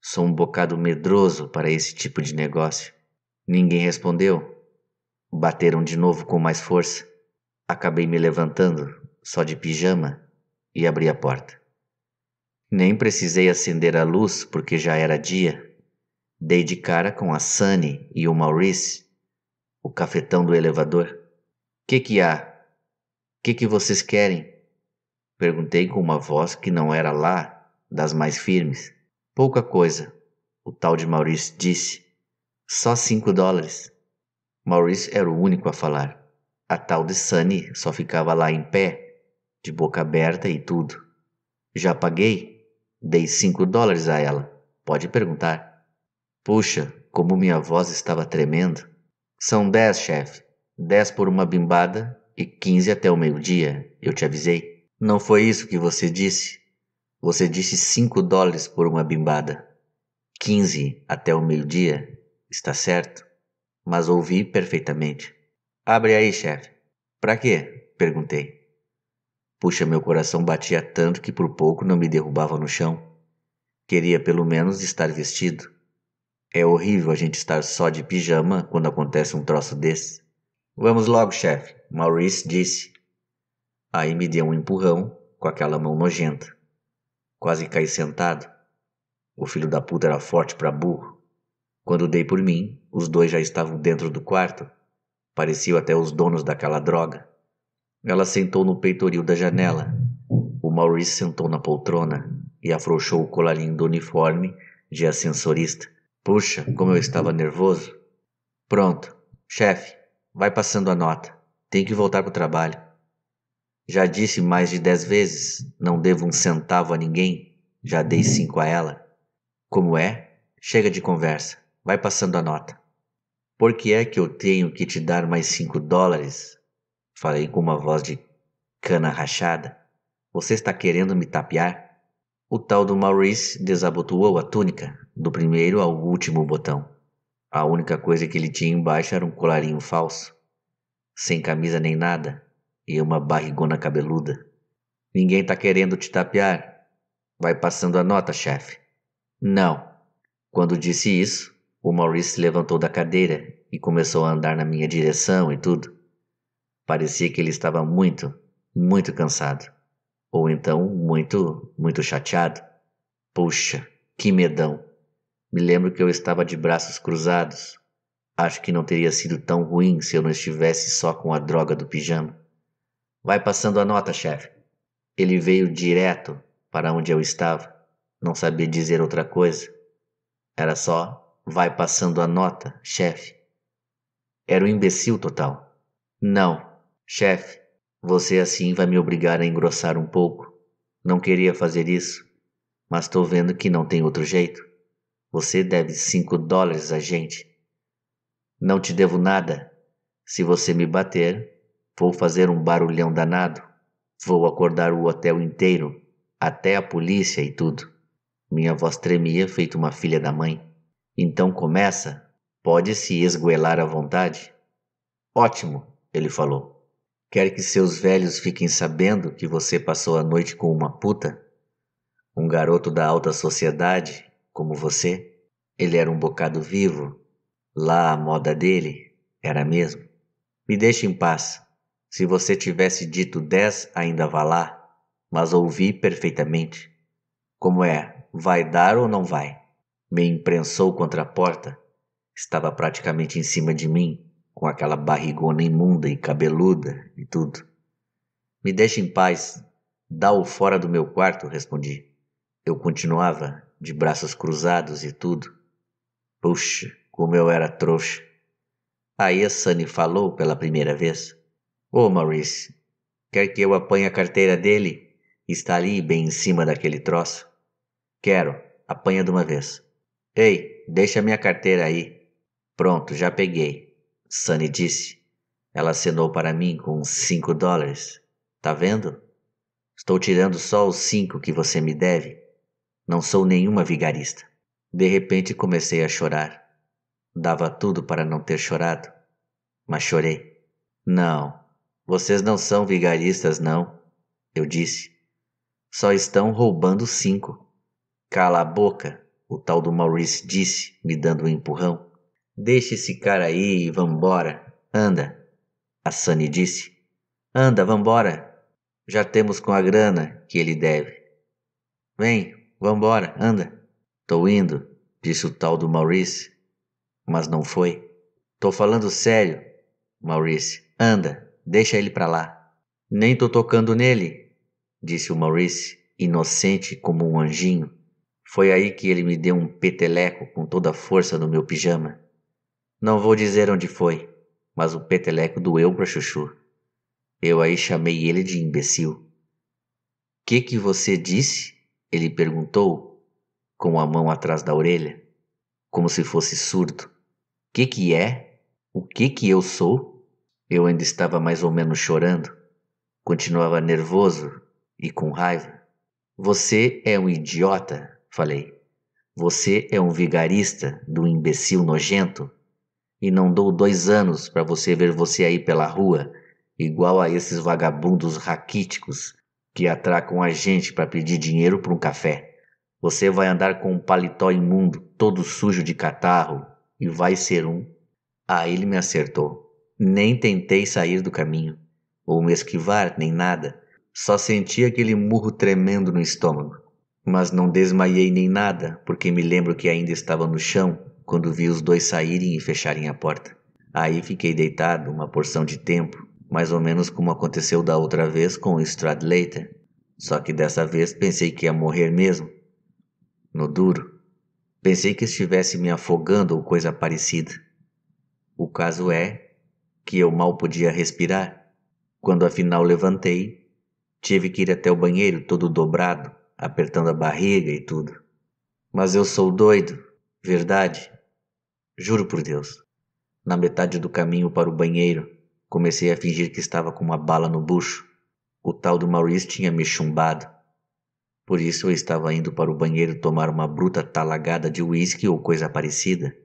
Sou um bocado medroso para esse tipo de negócio. Ninguém respondeu. Bateram de novo com mais força. Acabei me levantando, só de pijama, e abri a porta. Nem precisei acender a luz porque já era dia Dei de cara com a Sunny e o Maurice, o cafetão do elevador. Que que há? Que que vocês querem? Perguntei com uma voz que não era lá das mais firmes. Pouca coisa, o tal de Maurice disse. Só cinco dólares. Maurice era o único a falar. A tal de Sunny só ficava lá em pé, de boca aberta e tudo. Já paguei? Dei cinco dólares a ela. Pode perguntar. Puxa, como minha voz estava tremendo. São dez, chefe. Dez por uma bimbada e quinze até o meio-dia, eu te avisei. Não foi isso que você disse? Você disse cinco dólares por uma bimbada. Quinze até o meio-dia, está certo? Mas ouvi perfeitamente. Abre aí, chefe. Para quê? perguntei. Puxa, meu coração batia tanto que por pouco não me derrubava no chão. Queria pelo menos estar vestido. É horrível a gente estar só de pijama quando acontece um troço desse. Vamos logo, chefe, Maurice disse. Aí me deu um empurrão com aquela mão nojenta. Quase caí sentado. O filho da puta era forte para burro. Quando dei por mim, os dois já estavam dentro do quarto. Pareciam até os donos daquela droga. Ela sentou no peitoril da janela. O Maurice sentou na poltrona e afrouxou o colarinho do uniforme de ascensorista. Puxa, como eu estava nervoso. Pronto, chefe, vai passando a nota. Tem que voltar para o trabalho. Já disse mais de dez vezes: não devo um centavo a ninguém. Já dei cinco a ela. Como é? Chega de conversa. Vai passando a nota. Por que é que eu tenho que te dar mais cinco dólares? Falei com uma voz de cana rachada. Você está querendo me tapear? O tal do Maurice desabotoou a túnica, do primeiro ao último botão. A única coisa que ele tinha embaixo era um colarinho falso, sem camisa nem nada, e uma barrigona cabeluda. Ninguém tá querendo te tapear. Vai passando a nota, chefe. Não. Quando disse isso, o Maurice levantou da cadeira e começou a andar na minha direção e tudo. Parecia que ele estava muito, muito cansado. Ou então muito, muito chateado. Puxa, que medão! Me lembro que eu estava de braços cruzados. Acho que não teria sido tão ruim se eu não estivesse só com a droga do pijama. Vai passando a nota, chefe. Ele veio direto para onde eu estava. Não sabia dizer outra coisa. Era só: vai passando a nota, chefe. Era um imbecil total. Não, chefe, você assim vai me obrigar a engrossar um pouco. Não queria fazer isso, mas estou vendo que não tem outro jeito. Você deve cinco dólares a gente. Não te devo nada. Se você me bater, vou fazer um barulhão danado. Vou acordar o hotel inteiro, até a polícia e tudo. Minha voz tremia feito uma filha da mãe. Então começa, pode se esgoelar à vontade. Ótimo, ele falou. Quer que seus velhos fiquem sabendo que você passou a noite com uma puta? Um garoto da alta sociedade como você. Ele era um bocado vivo. Lá a moda dele era mesmo. Me deixe em paz. Se você tivesse dito dez, ainda vá lá, mas ouvi perfeitamente. Como é? Vai dar ou não vai? Me imprensou contra a porta. Estava praticamente em cima de mim, com aquela barrigona imunda e cabeluda e tudo. Me deixe em paz. Dá-o fora do meu quarto, respondi. Eu continuava de braços cruzados e tudo. Puxa, como eu era trouxa. Aí a Sunny falou pela primeira vez. Ô oh, Maurice, quer que eu apanhe a carteira dele? Está ali bem em cima daquele troço. Quero, apanha de uma vez. Ei, deixa minha carteira aí. Pronto, já peguei. Sunny disse. Ela acenou para mim com cinco dólares. Tá vendo? Estou tirando só os cinco que você me deve. Não sou nenhuma vigarista. De repente comecei a chorar. Dava tudo para não ter chorado, mas chorei. Não, vocês não são vigaristas, não, eu disse. Só estão roubando cinco. Cala a boca, o tal do Maurice disse, me dando um empurrão. Deixa esse cara aí e vambora. Anda. A Sunny disse. Anda, vambora. Já temos com a grana que ele deve. Vem, Vambora, anda. Tô indo, disse o tal do Maurice. Mas não foi. Tô falando sério. Maurice, anda, deixa ele pra lá. Nem tô tocando nele, disse o Maurice, inocente como um anjinho. Foi aí que ele me deu um peteleco com toda a força no meu pijama. Não vou dizer onde foi, mas o peteleco doeu pra chuchu. Eu aí chamei ele de imbecil. Que que você disse? Ele perguntou, com a mão atrás da orelha, como se fosse surdo. Que que é? O que que eu sou? Eu ainda estava mais ou menos chorando. Continuava nervoso e com raiva. Você é um idiota, falei. Você é um vigarista do imbecil nojento. E não dou dois anos para você ver você aí pela rua, igual a esses vagabundos raquíticos que atracam a gente para pedir dinheiro para um café. Você vai andar com um paletó imundo, todo sujo de catarro, e vai ser um. Aí ah, ele me acertou. Nem tentei sair do caminho, ou me esquivar, nem nada. Só senti aquele murro tremendo no estômago. Mas não desmaiei nem nada, porque me lembro que ainda estava no chão quando vi os dois saírem e fecharem a porta. Aí fiquei deitado uma porção de tempo, mais ou menos como aconteceu da outra vez com Stradlater, só que dessa vez pensei que ia morrer mesmo. No duro, pensei que estivesse me afogando ou coisa parecida. O caso é que eu mal podia respirar. Quando afinal levantei, tive que ir até o banheiro todo dobrado, apertando a barriga e tudo. Mas eu sou doido, verdade. Juro por Deus. Na metade do caminho para o banheiro, Comecei a fingir que estava com uma bala no bucho. O tal do Maurício tinha me chumbado. Por isso eu estava indo para o banheiro tomar uma bruta talagada de uísque ou coisa parecida,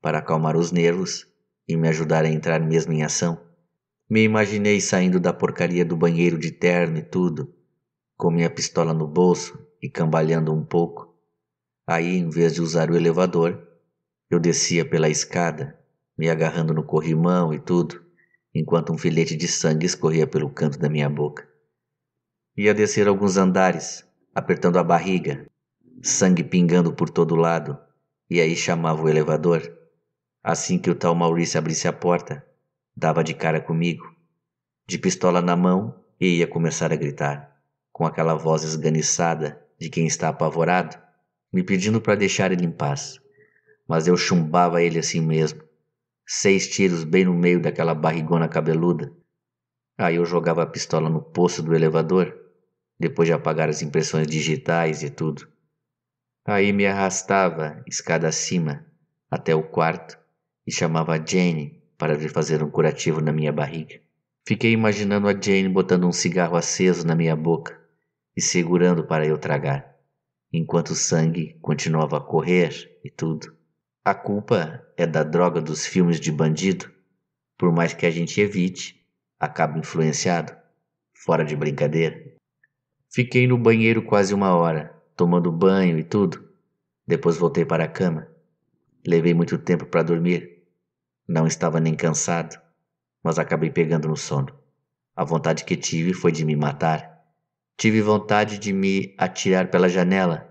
para acalmar os nervos e me ajudar a entrar mesmo em ação. Me imaginei saindo da porcaria do banheiro de terno e tudo, com minha pistola no bolso e cambalhando um pouco. Aí, em vez de usar o elevador, eu descia pela escada, me agarrando no corrimão e tudo enquanto um filete de sangue escorria pelo canto da minha boca. Ia descer alguns andares, apertando a barriga, sangue pingando por todo lado, e aí chamava o elevador. Assim que o tal Maurício abrisse a porta, dava de cara comigo, de pistola na mão, e ia começar a gritar, com aquela voz esganiçada de quem está apavorado, me pedindo para deixar ele em paz. Mas eu chumbava ele assim mesmo, seis tiros bem no meio daquela barrigona cabeluda. Aí eu jogava a pistola no poço do elevador, depois de apagar as impressões digitais e tudo. Aí me arrastava escada acima até o quarto e chamava a Jane para vir fazer um curativo na minha barriga. Fiquei imaginando a Jane botando um cigarro aceso na minha boca e segurando para eu tragar, enquanto o sangue continuava a correr e tudo. A culpa é da droga dos filmes de bandido. Por mais que a gente evite, acaba influenciado. Fora de brincadeira. Fiquei no banheiro quase uma hora, tomando banho e tudo. Depois voltei para a cama. Levei muito tempo para dormir. Não estava nem cansado, mas acabei pegando no sono. A vontade que tive foi de me matar. Tive vontade de me atirar pela janela.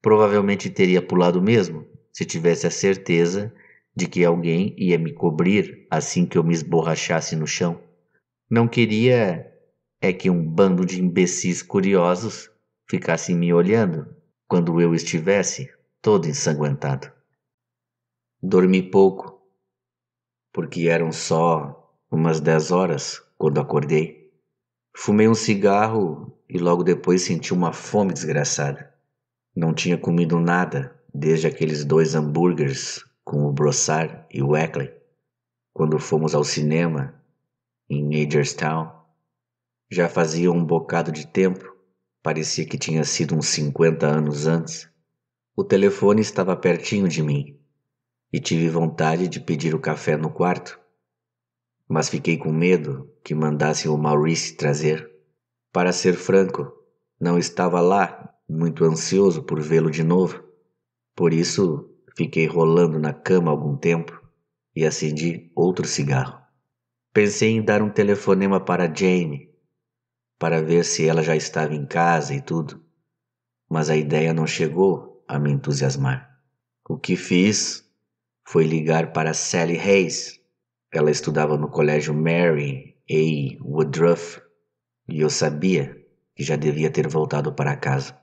Provavelmente teria pulado mesmo, se tivesse a certeza de que alguém ia me cobrir assim que eu me esborrachasse no chão. Não queria é que um bando de imbecis curiosos ficasse me olhando quando eu estivesse todo ensanguentado. Dormi pouco, porque eram só umas dez horas quando acordei. Fumei um cigarro e logo depois senti uma fome desgraçada. Não tinha comido nada desde aqueles dois hambúrgueres com o Brossard e o Eckley, quando fomos ao cinema em Majorstown. Já fazia um bocado de tempo, parecia que tinha sido uns 50 anos antes. O telefone estava pertinho de mim e tive vontade de pedir o café no quarto, mas fiquei com medo que mandassem o Maurice trazer. Para ser franco, não estava lá muito ansioso por vê-lo de novo. Por isso, fiquei rolando na cama algum tempo e acendi outro cigarro. Pensei em dar um telefonema para Jane, para ver se ela já estava em casa e tudo, mas a ideia não chegou a me entusiasmar. O que fiz foi ligar para Sally Hayes. Ela estudava no colégio Mary A. Woodruff e eu sabia que já devia ter voltado para casa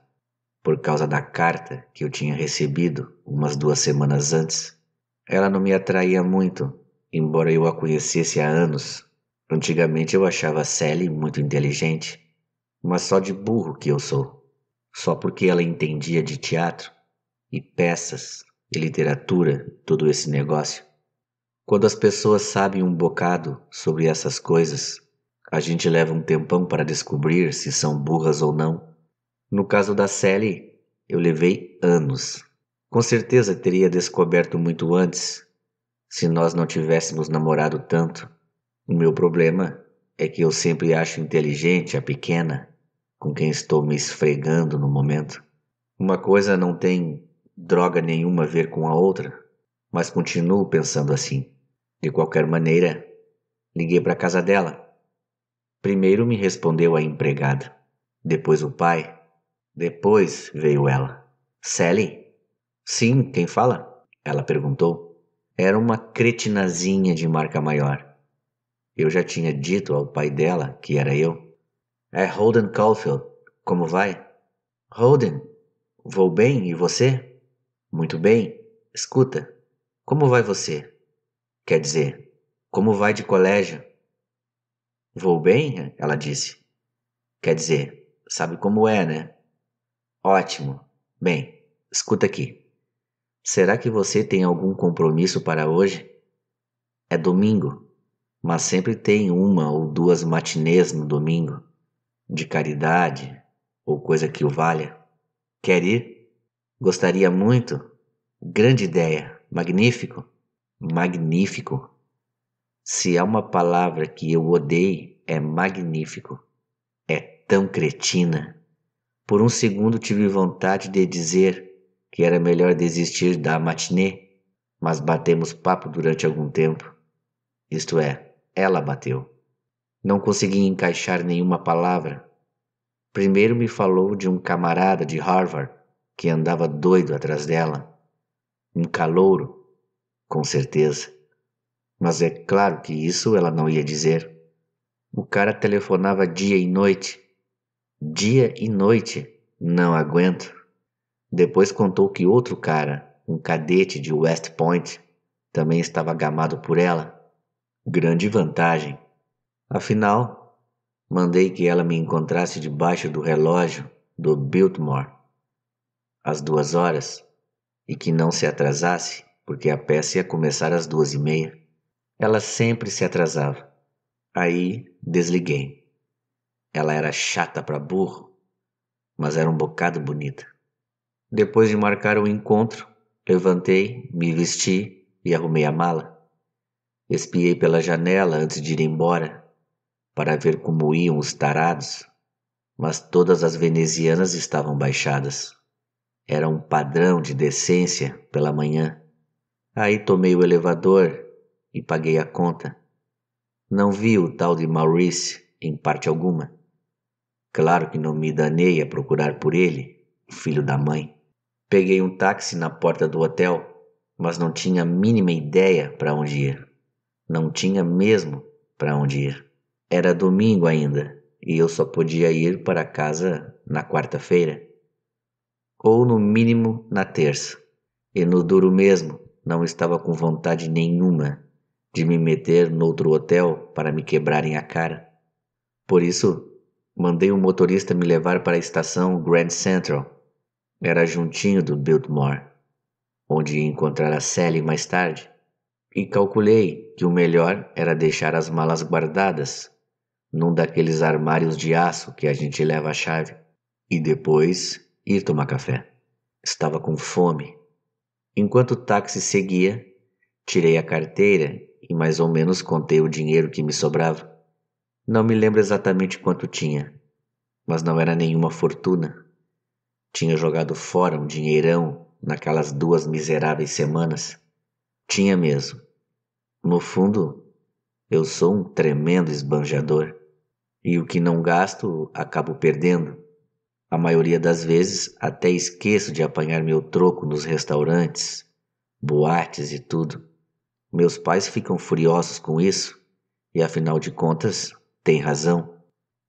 por causa da carta que eu tinha recebido umas duas semanas antes. Ela não me atraía muito, embora eu a conhecesse há anos. Antigamente eu achava Sally muito inteligente, mas só de burro que eu sou. Só porque ela entendia de teatro e peças e literatura, todo esse negócio. Quando as pessoas sabem um bocado sobre essas coisas, a gente leva um tempão para descobrir se são burras ou não. No caso da Sally, eu levei anos. Com certeza teria descoberto muito antes se nós não tivéssemos namorado tanto. O meu problema é que eu sempre acho inteligente a pequena com quem estou me esfregando no momento. Uma coisa não tem droga nenhuma a ver com a outra, mas continuo pensando assim. De qualquer maneira, liguei para a casa dela. Primeiro me respondeu a empregada, depois o pai, depois veio ela. Sally? Sim, quem fala? Ela perguntou. Era uma cretinazinha de marca maior. Eu já tinha dito ao pai dela que era eu. É Holden Caulfield. Como vai? Holden, vou bem e você? Muito bem. Escuta, como vai você? Quer dizer, como vai de colégio? Vou bem, ela disse. Quer dizer, sabe como é, né? Ótimo. Bem, escuta aqui. Será que você tem algum compromisso para hoje? É domingo, mas sempre tem uma ou duas matinês no domingo, de caridade ou coisa que o valha. Quer ir? Gostaria muito? Grande ideia, magnífico, magnífico. Se há uma palavra que eu odeio, é magnífico. É tão cretina. Por um segundo tive vontade de dizer que era melhor desistir da matinê, mas batemos papo durante algum tempo. Isto é, ela bateu. Não consegui encaixar nenhuma palavra. Primeiro me falou de um camarada de Harvard que andava doido atrás dela. Um calouro, com certeza. Mas é claro que isso ela não ia dizer. O cara telefonava dia e noite dia e noite. Não aguento. Depois contou que outro cara, um cadete de West Point, também estava gamado por ela. Grande vantagem. Afinal, mandei que ela me encontrasse debaixo do relógio do Biltmore às duas horas e que não se atrasasse, porque a peça ia começar às duas e meia. Ela sempre se atrasava. Aí desliguei. Ela era chata para burro, mas era um bocado bonita. Depois de marcar o encontro, levantei, me vesti e arrumei a mala. Espiei pela janela antes de ir embora para ver como iam os tarados, mas todas as venezianas estavam baixadas. Era um padrão de decência pela manhã. Aí tomei o elevador e paguei a conta. Não vi o tal de Maurice em parte alguma. Claro que não me danei a procurar por ele, o filho da mãe. Peguei um táxi na porta do hotel, mas não tinha a mínima ideia para onde ir. Não tinha mesmo para onde ir. Era domingo ainda e eu só podia ir para casa na quarta-feira, ou no mínimo na terça. E no duro mesmo, não estava com vontade nenhuma de me meter noutro hotel para me quebrarem a cara. Por isso, Mandei um motorista me levar para a estação Grand Central. Era juntinho do Biltmore, onde ia encontrar a Sally mais tarde, e calculei que o melhor era deixar as malas guardadas num daqueles armários de aço que a gente leva a chave, e depois ir tomar café. Estava com fome. Enquanto o táxi seguia, tirei a carteira e mais ou menos contei o dinheiro que me sobrava. Não me lembro exatamente quanto tinha, mas não era nenhuma fortuna. Tinha jogado fora um dinheirão naquelas duas miseráveis semanas. Tinha mesmo. No fundo, eu sou um tremendo esbanjador. E o que não gasto, acabo perdendo. A maioria das vezes até esqueço de apanhar meu troco nos restaurantes, boates e tudo. Meus pais ficam furiosos com isso, e afinal de contas, tem razão.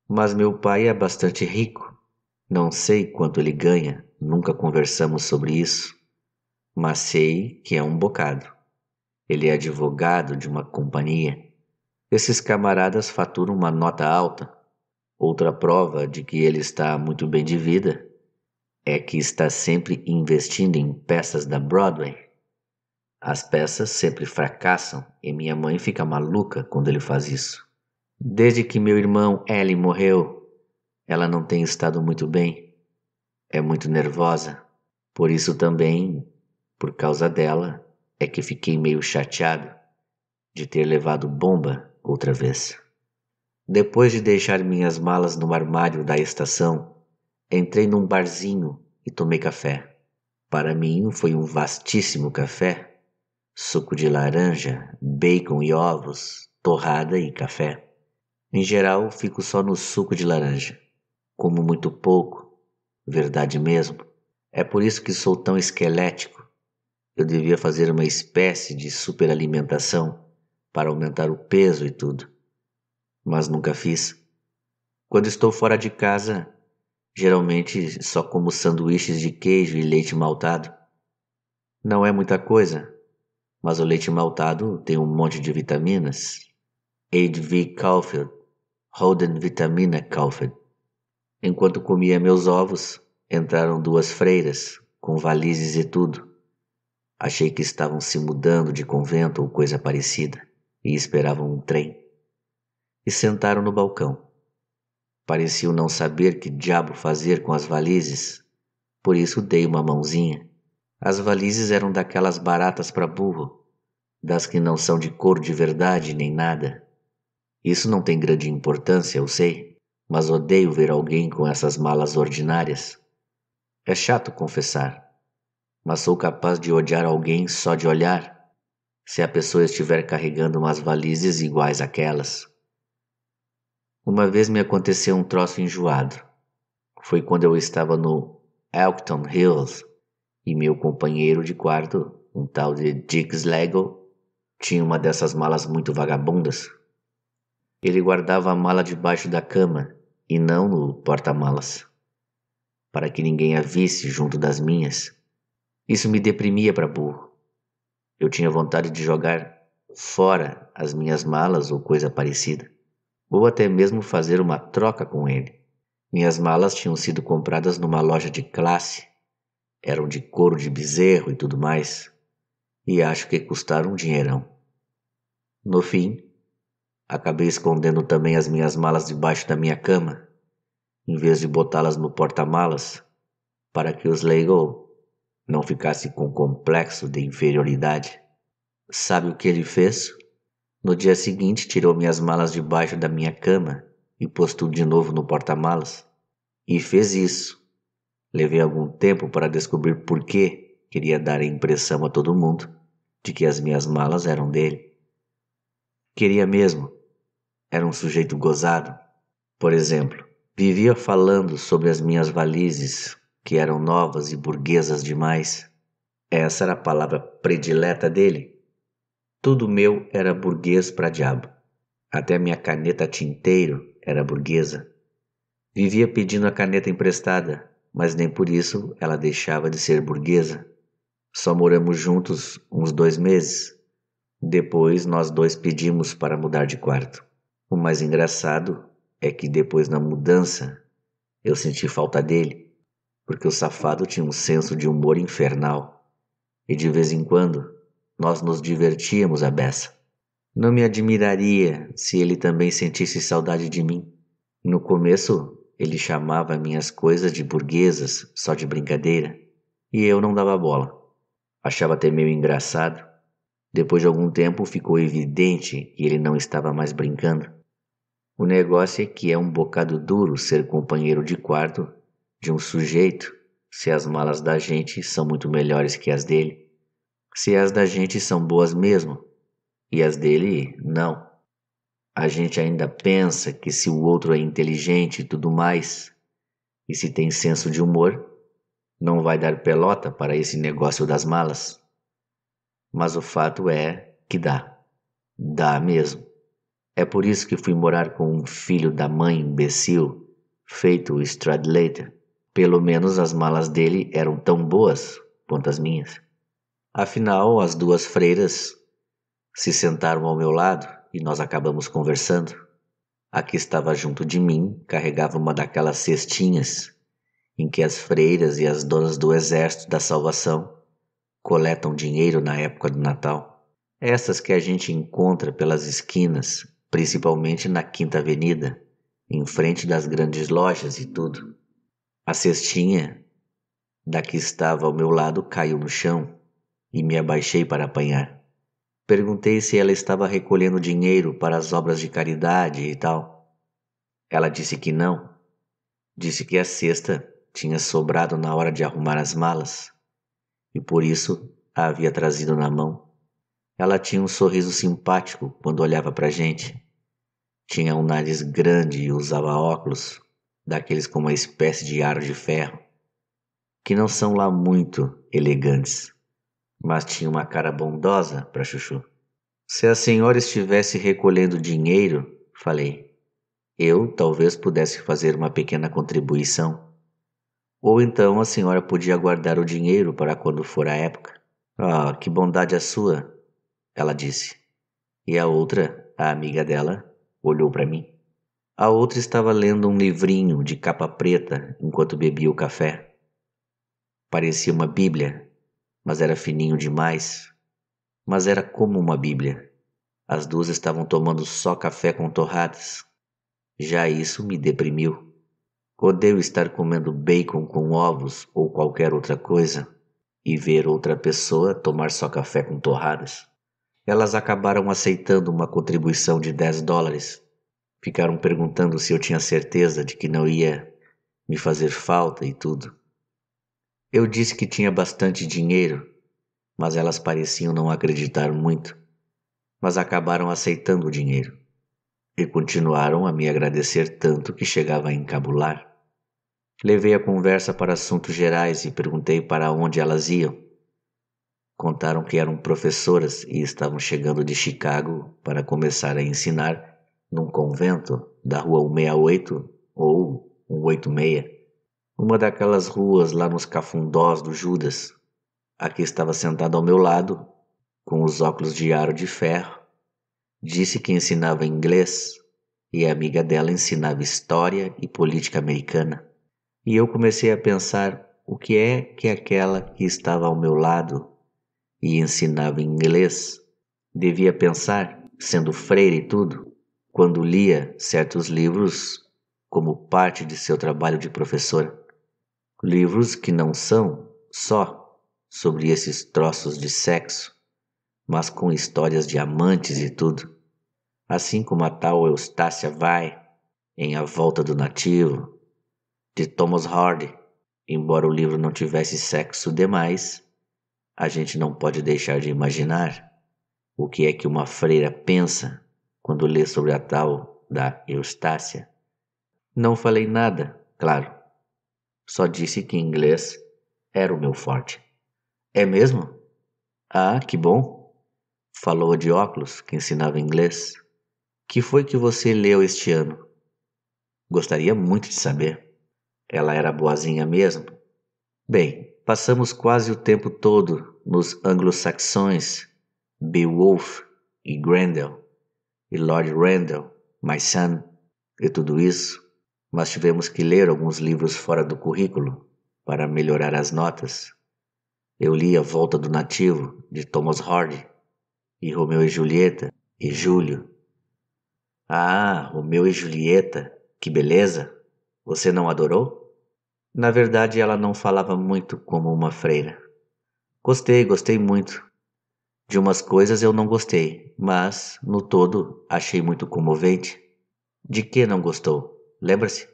Mas meu pai é bastante rico. Não sei quanto ele ganha, nunca conversamos sobre isso. Mas sei que é um bocado. Ele é advogado de uma companhia. Esses camaradas faturam uma nota alta. Outra prova de que ele está muito bem de vida é que está sempre investindo em peças da Broadway. As peças sempre fracassam e minha mãe fica maluca quando ele faz isso. Desde que meu irmão Ellen morreu, ela não tem estado muito bem. É muito nervosa. Por isso também, por causa dela, é que fiquei meio chateado de ter levado bomba outra vez. Depois de deixar minhas malas no armário da estação, entrei num barzinho e tomei café. Para mim foi um vastíssimo café: suco de laranja, bacon e ovos, torrada e café. Em geral, fico só no suco de laranja. Como muito pouco, verdade mesmo. É por isso que sou tão esquelético. Eu devia fazer uma espécie de superalimentação para aumentar o peso e tudo. Mas nunca fiz. Quando estou fora de casa, geralmente só como sanduíches de queijo e leite maltado. Não é muita coisa, mas o leite maltado tem um monte de vitaminas. V. Caulfield Holden vitamina Kaufen. Enquanto comia meus ovos, entraram duas freiras, com valizes e tudo. Achei que estavam se mudando de convento ou coisa parecida e esperavam um trem. E sentaram no balcão. Pareciam não saber que diabo fazer com as valizes, por isso dei uma mãozinha. As valizes eram daquelas baratas para burro, das que não são de cor de verdade nem nada, isso não tem grande importância, eu sei, mas odeio ver alguém com essas malas ordinárias. É chato confessar, mas sou capaz de odiar alguém só de olhar, se a pessoa estiver carregando umas valizes iguais àquelas. Uma vez me aconteceu um troço enjoado. Foi quando eu estava no Elkton Hills e meu companheiro de quarto, um tal de Dick Slagle, tinha uma dessas malas muito vagabundas ele guardava a mala debaixo da cama e não no porta-malas, para que ninguém a visse junto das minhas. Isso me deprimia para burro. Eu tinha vontade de jogar fora as minhas malas ou coisa parecida, ou até mesmo fazer uma troca com ele. Minhas malas tinham sido compradas numa loja de classe, eram de couro de bezerro e tudo mais, e acho que custaram um dinheirão. No fim, Acabei escondendo também as minhas malas debaixo da minha cama, em vez de botá-las no porta-malas, para que os Leigo não ficasse com complexo de inferioridade. Sabe o que ele fez? No dia seguinte, tirou minhas malas debaixo da minha cama e pôs tudo de novo no porta-malas. E fez isso. Levei algum tempo para descobrir por que queria dar a impressão a todo mundo de que as minhas malas eram dele. Queria mesmo, era um sujeito gozado. Por exemplo, vivia falando sobre as minhas valizes, que eram novas e burguesas demais. Essa era a palavra predileta dele. Tudo meu era burguês para diabo. Até minha caneta tinteiro era burguesa. Vivia pedindo a caneta emprestada, mas nem por isso ela deixava de ser burguesa. Só moramos juntos uns dois meses. Depois nós dois pedimos para mudar de quarto. O mais engraçado é que depois na mudança eu senti falta dele, porque o safado tinha um senso de humor infernal e de vez em quando nós nos divertíamos à beça. Não me admiraria se ele também sentisse saudade de mim. No começo, ele chamava minhas coisas de burguesas só de brincadeira e eu não dava bola. Achava até meio engraçado. Depois de algum tempo, ficou evidente que ele não estava mais brincando. O negócio é que é um bocado duro ser companheiro de quarto de um sujeito se as malas da gente são muito melhores que as dele. Se as da gente são boas mesmo e as dele não. A gente ainda pensa que se o outro é inteligente e tudo mais, e se tem senso de humor, não vai dar pelota para esse negócio das malas. Mas o fato é que dá. Dá mesmo. É por isso que fui morar com um filho da mãe imbecil, feito o Stradlater. Pelo menos as malas dele eram tão boas quanto as minhas. Afinal, as duas freiras se sentaram ao meu lado e nós acabamos conversando. A que estava junto de mim carregava uma daquelas cestinhas em que as freiras e as donas do exército da salvação coletam dinheiro na época do Natal. Essas que a gente encontra pelas esquinas principalmente na Quinta Avenida, em frente das grandes lojas e tudo. A cestinha da que estava ao meu lado caiu no chão e me abaixei para apanhar. Perguntei se ela estava recolhendo dinheiro para as obras de caridade e tal. Ela disse que não. Disse que a cesta tinha sobrado na hora de arrumar as malas e por isso a havia trazido na mão. Ela tinha um sorriso simpático quando olhava para gente. Tinha um nariz grande e usava óculos, daqueles com uma espécie de aro de ferro, que não são lá muito elegantes, mas tinha uma cara bondosa para Chuchu. Se a senhora estivesse recolhendo dinheiro, falei, eu talvez pudesse fazer uma pequena contribuição. Ou então a senhora podia guardar o dinheiro para quando for a época. Ah, que bondade a sua, ela disse. E a outra, a amiga dela, olhou para mim. A outra estava lendo um livrinho de capa preta enquanto bebia o café. Parecia uma Bíblia, mas era fininho demais. Mas era como uma Bíblia. As duas estavam tomando só café com torradas. Já isso me deprimiu. Odeio estar comendo bacon com ovos ou qualquer outra coisa e ver outra pessoa tomar só café com torradas. Elas acabaram aceitando uma contribuição de 10 dólares. Ficaram perguntando se eu tinha certeza de que não ia me fazer falta e tudo. Eu disse que tinha bastante dinheiro, mas elas pareciam não acreditar muito, mas acabaram aceitando o dinheiro e continuaram a me agradecer tanto que chegava a encabular. Levei a conversa para assuntos gerais e perguntei para onde elas iam contaram que eram professoras e estavam chegando de Chicago para começar a ensinar num convento da rua 168 ou 186, uma daquelas ruas lá nos cafundós do Judas. Aqui estava sentado ao meu lado, com os óculos de aro de ferro, disse que ensinava inglês e a amiga dela ensinava história e política americana. E eu comecei a pensar o que é que aquela que estava ao meu lado e ensinava inglês, devia pensar, sendo freira e tudo, quando lia certos livros como parte de seu trabalho de professor, Livros que não são só sobre esses troços de sexo, mas com histórias de amantes e tudo. Assim como a tal Eustácia vai em A Volta do Nativo, de Thomas Hardy, embora o livro não tivesse sexo demais, a gente não pode deixar de imaginar o que é que uma freira pensa quando lê sobre a tal da Eustácia. Não falei nada, claro. Só disse que inglês era o meu forte. É mesmo? Ah, que bom! Falou de óculos, que ensinava inglês. Que foi que você leu este ano? Gostaria muito de saber. Ela era boazinha mesmo? Bem, Passamos quase o tempo todo nos anglo-saxões, Beowulf e Grendel, e Lord Randall, My Son, e tudo isso, mas tivemos que ler alguns livros fora do currículo para melhorar as notas. Eu li A Volta do Nativo, de Thomas Hardy, e Romeu e Julieta, e Júlio. Ah, Romeu e Julieta, que beleza! Você não adorou? Na verdade, ela não falava muito como uma freira. Gostei, gostei muito. De umas coisas eu não gostei, mas, no todo, achei muito comovente. De que não gostou? Lembra-se?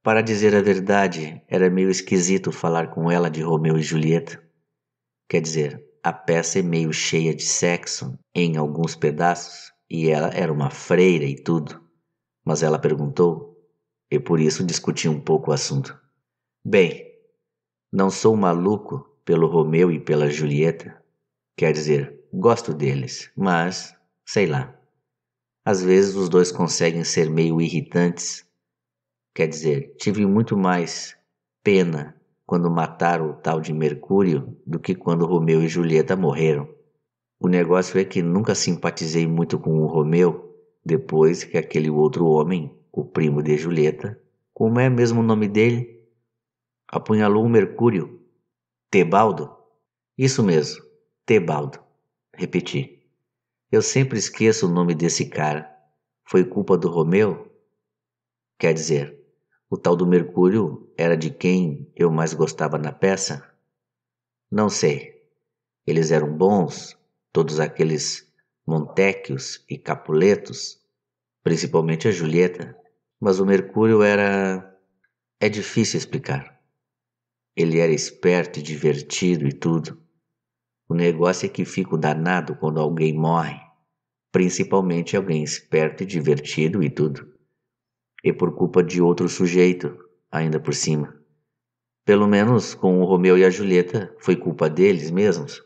Para dizer a verdade, era meio esquisito falar com ela de Romeu e Julieta. Quer dizer, a peça é meio cheia de sexo em alguns pedaços e ela era uma freira e tudo. Mas ela perguntou, e por isso discuti um pouco o assunto. Bem, não sou maluco pelo Romeu e pela Julieta. Quer dizer, gosto deles, mas sei lá. Às vezes os dois conseguem ser meio irritantes. Quer dizer, tive muito mais pena quando mataram o tal de Mercúrio do que quando Romeu e Julieta morreram. O negócio é que nunca simpatizei muito com o Romeu depois que aquele outro homem, o primo de Julieta, como é mesmo o nome dele? apunhalou Mercúrio. Tebaldo? Isso mesmo, Tebaldo. Repeti. Eu sempre esqueço o nome desse cara. Foi culpa do Romeu? Quer dizer, o tal do Mercúrio era de quem eu mais gostava na peça? Não sei. Eles eram bons, todos aqueles Montecchios e Capuletos, principalmente a Julieta, mas o Mercúrio era. é difícil explicar. Ele era esperto e divertido e tudo. O negócio é que fico danado quando alguém morre, principalmente alguém esperto e divertido e tudo. E por culpa de outro sujeito, ainda por cima. Pelo menos com o Romeu e a Julieta, foi culpa deles mesmos.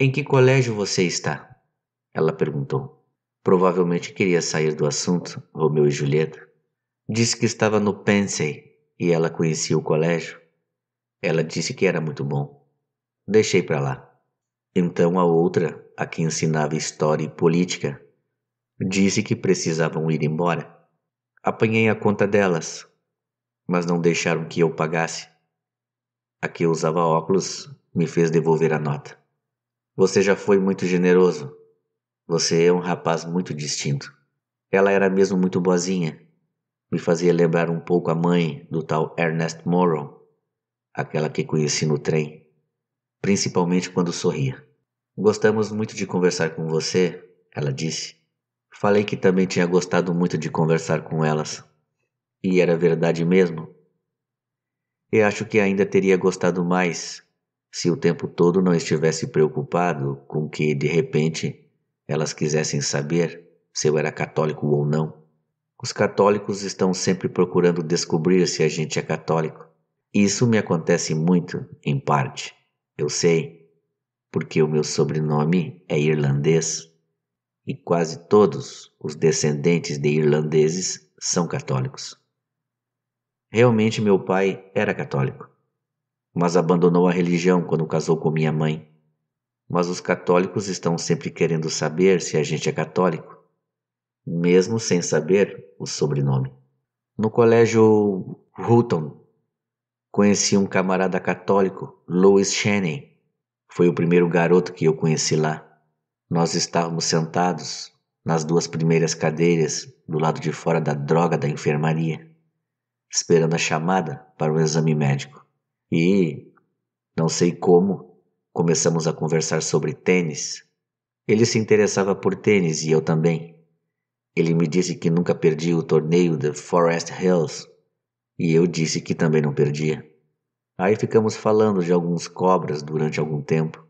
Em que colégio você está? Ela perguntou. Provavelmente queria sair do assunto, Romeu e Julieta. Disse que estava no Pensei e ela conhecia o colégio. Ela disse que era muito bom. Deixei para lá. Então a outra, a que ensinava história e política, disse que precisavam ir embora. Apanhei a conta delas, mas não deixaram que eu pagasse. A que usava óculos me fez devolver a nota. Você já foi muito generoso. Você é um rapaz muito distinto. Ela era mesmo muito boazinha. Me fazia lembrar um pouco a mãe do tal Ernest Morrow aquela que conheci no trem, principalmente quando sorria. Gostamos muito de conversar com você, ela disse. Falei que também tinha gostado muito de conversar com elas. E era verdade mesmo. E acho que ainda teria gostado mais se o tempo todo não estivesse preocupado com que, de repente, elas quisessem saber se eu era católico ou não. Os católicos estão sempre procurando descobrir se a gente é católico. Isso me acontece muito, em parte, eu sei, porque o meu sobrenome é irlandês e quase todos os descendentes de irlandeses são católicos. Realmente meu pai era católico, mas abandonou a religião quando casou com minha mãe. Mas os católicos estão sempre querendo saber se a gente é católico, mesmo sem saber o sobrenome. No colégio Houghton, Conheci um camarada católico, Louis Shannon. Foi o primeiro garoto que eu conheci lá. Nós estávamos sentados nas duas primeiras cadeiras do lado de fora da droga da enfermaria, esperando a chamada para o exame médico. E, não sei como, começamos a conversar sobre tênis. Ele se interessava por tênis e eu também. Ele me disse que nunca perdi o torneio de Forest Hills e eu disse que também não perdia. Aí ficamos falando de alguns cobras durante algum tempo.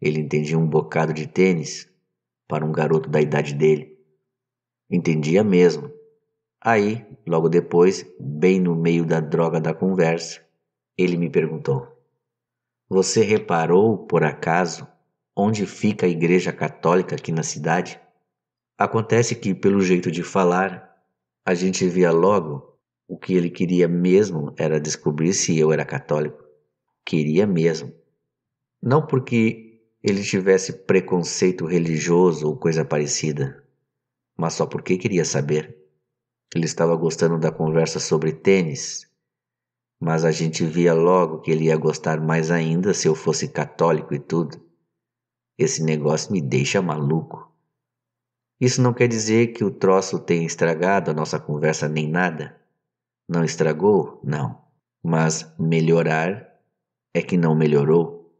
Ele entendia um bocado de tênis para um garoto da idade dele. Entendia mesmo. Aí, logo depois, bem no meio da droga da conversa, ele me perguntou: Você reparou, por acaso, onde fica a igreja católica aqui na cidade? Acontece que, pelo jeito de falar, a gente via logo o que ele queria mesmo era descobrir se eu era católico. Queria mesmo. Não porque ele tivesse preconceito religioso ou coisa parecida, mas só porque queria saber. Ele estava gostando da conversa sobre tênis, mas a gente via logo que ele ia gostar mais ainda se eu fosse católico e tudo. Esse negócio me deixa maluco. Isso não quer dizer que o troço tenha estragado a nossa conversa nem nada. Não estragou? Não. Mas melhorar é que não melhorou.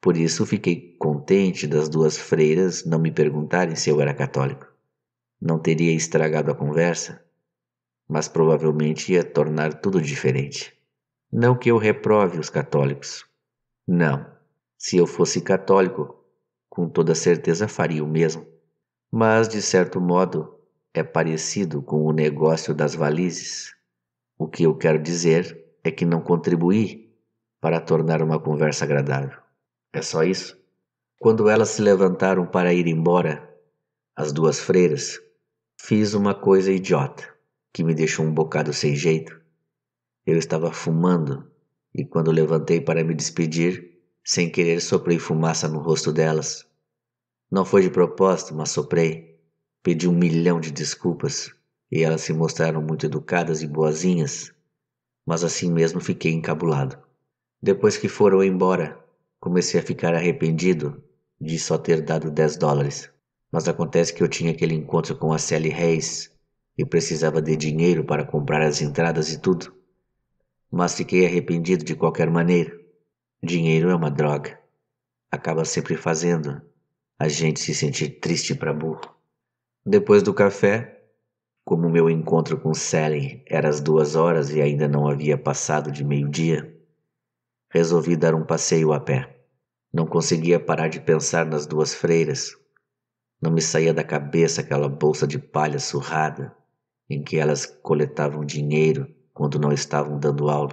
Por isso fiquei contente das duas freiras não me perguntarem se eu era católico. Não teria estragado a conversa, mas provavelmente ia tornar tudo diferente. Não que eu reprove os católicos. Não. Se eu fosse católico, com toda certeza faria o mesmo. Mas, de certo modo, é parecido com o negócio das valizes. O que eu quero dizer é que não contribuí para tornar uma conversa agradável. É só isso. Quando elas se levantaram para ir embora, as duas freiras, fiz uma coisa idiota que me deixou um bocado sem jeito. Eu estava fumando e quando levantei para me despedir, sem querer soprei fumaça no rosto delas. Não foi de propósito, mas soprei. Pedi um milhão de desculpas e elas se mostraram muito educadas e boazinhas, mas assim mesmo fiquei encabulado. Depois que foram embora, comecei a ficar arrependido de só ter dado 10 dólares. Mas acontece que eu tinha aquele encontro com a Sally Reis e precisava de dinheiro para comprar as entradas e tudo. Mas fiquei arrependido de qualquer maneira. Dinheiro é uma droga. Acaba sempre fazendo a gente se sentir triste para burro. Depois do café, como meu encontro com Sally era às duas horas e ainda não havia passado de meio-dia, resolvi dar um passeio a pé. Não conseguia parar de pensar nas duas freiras. Não me saía da cabeça aquela bolsa de palha surrada em que elas coletavam dinheiro quando não estavam dando aula.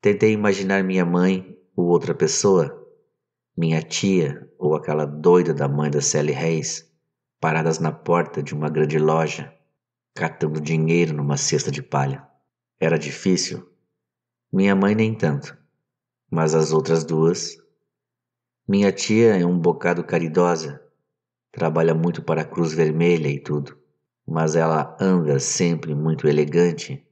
Tentei imaginar minha mãe ou outra pessoa, minha tia ou aquela doida da mãe da Sally Reis, paradas na porta de uma grande loja, catando dinheiro numa cesta de palha. Era difícil? Minha mãe nem tanto, mas as outras duas. Minha tia é um bocado caridosa, trabalha muito para a Cruz Vermelha e tudo, mas ela anda sempre muito elegante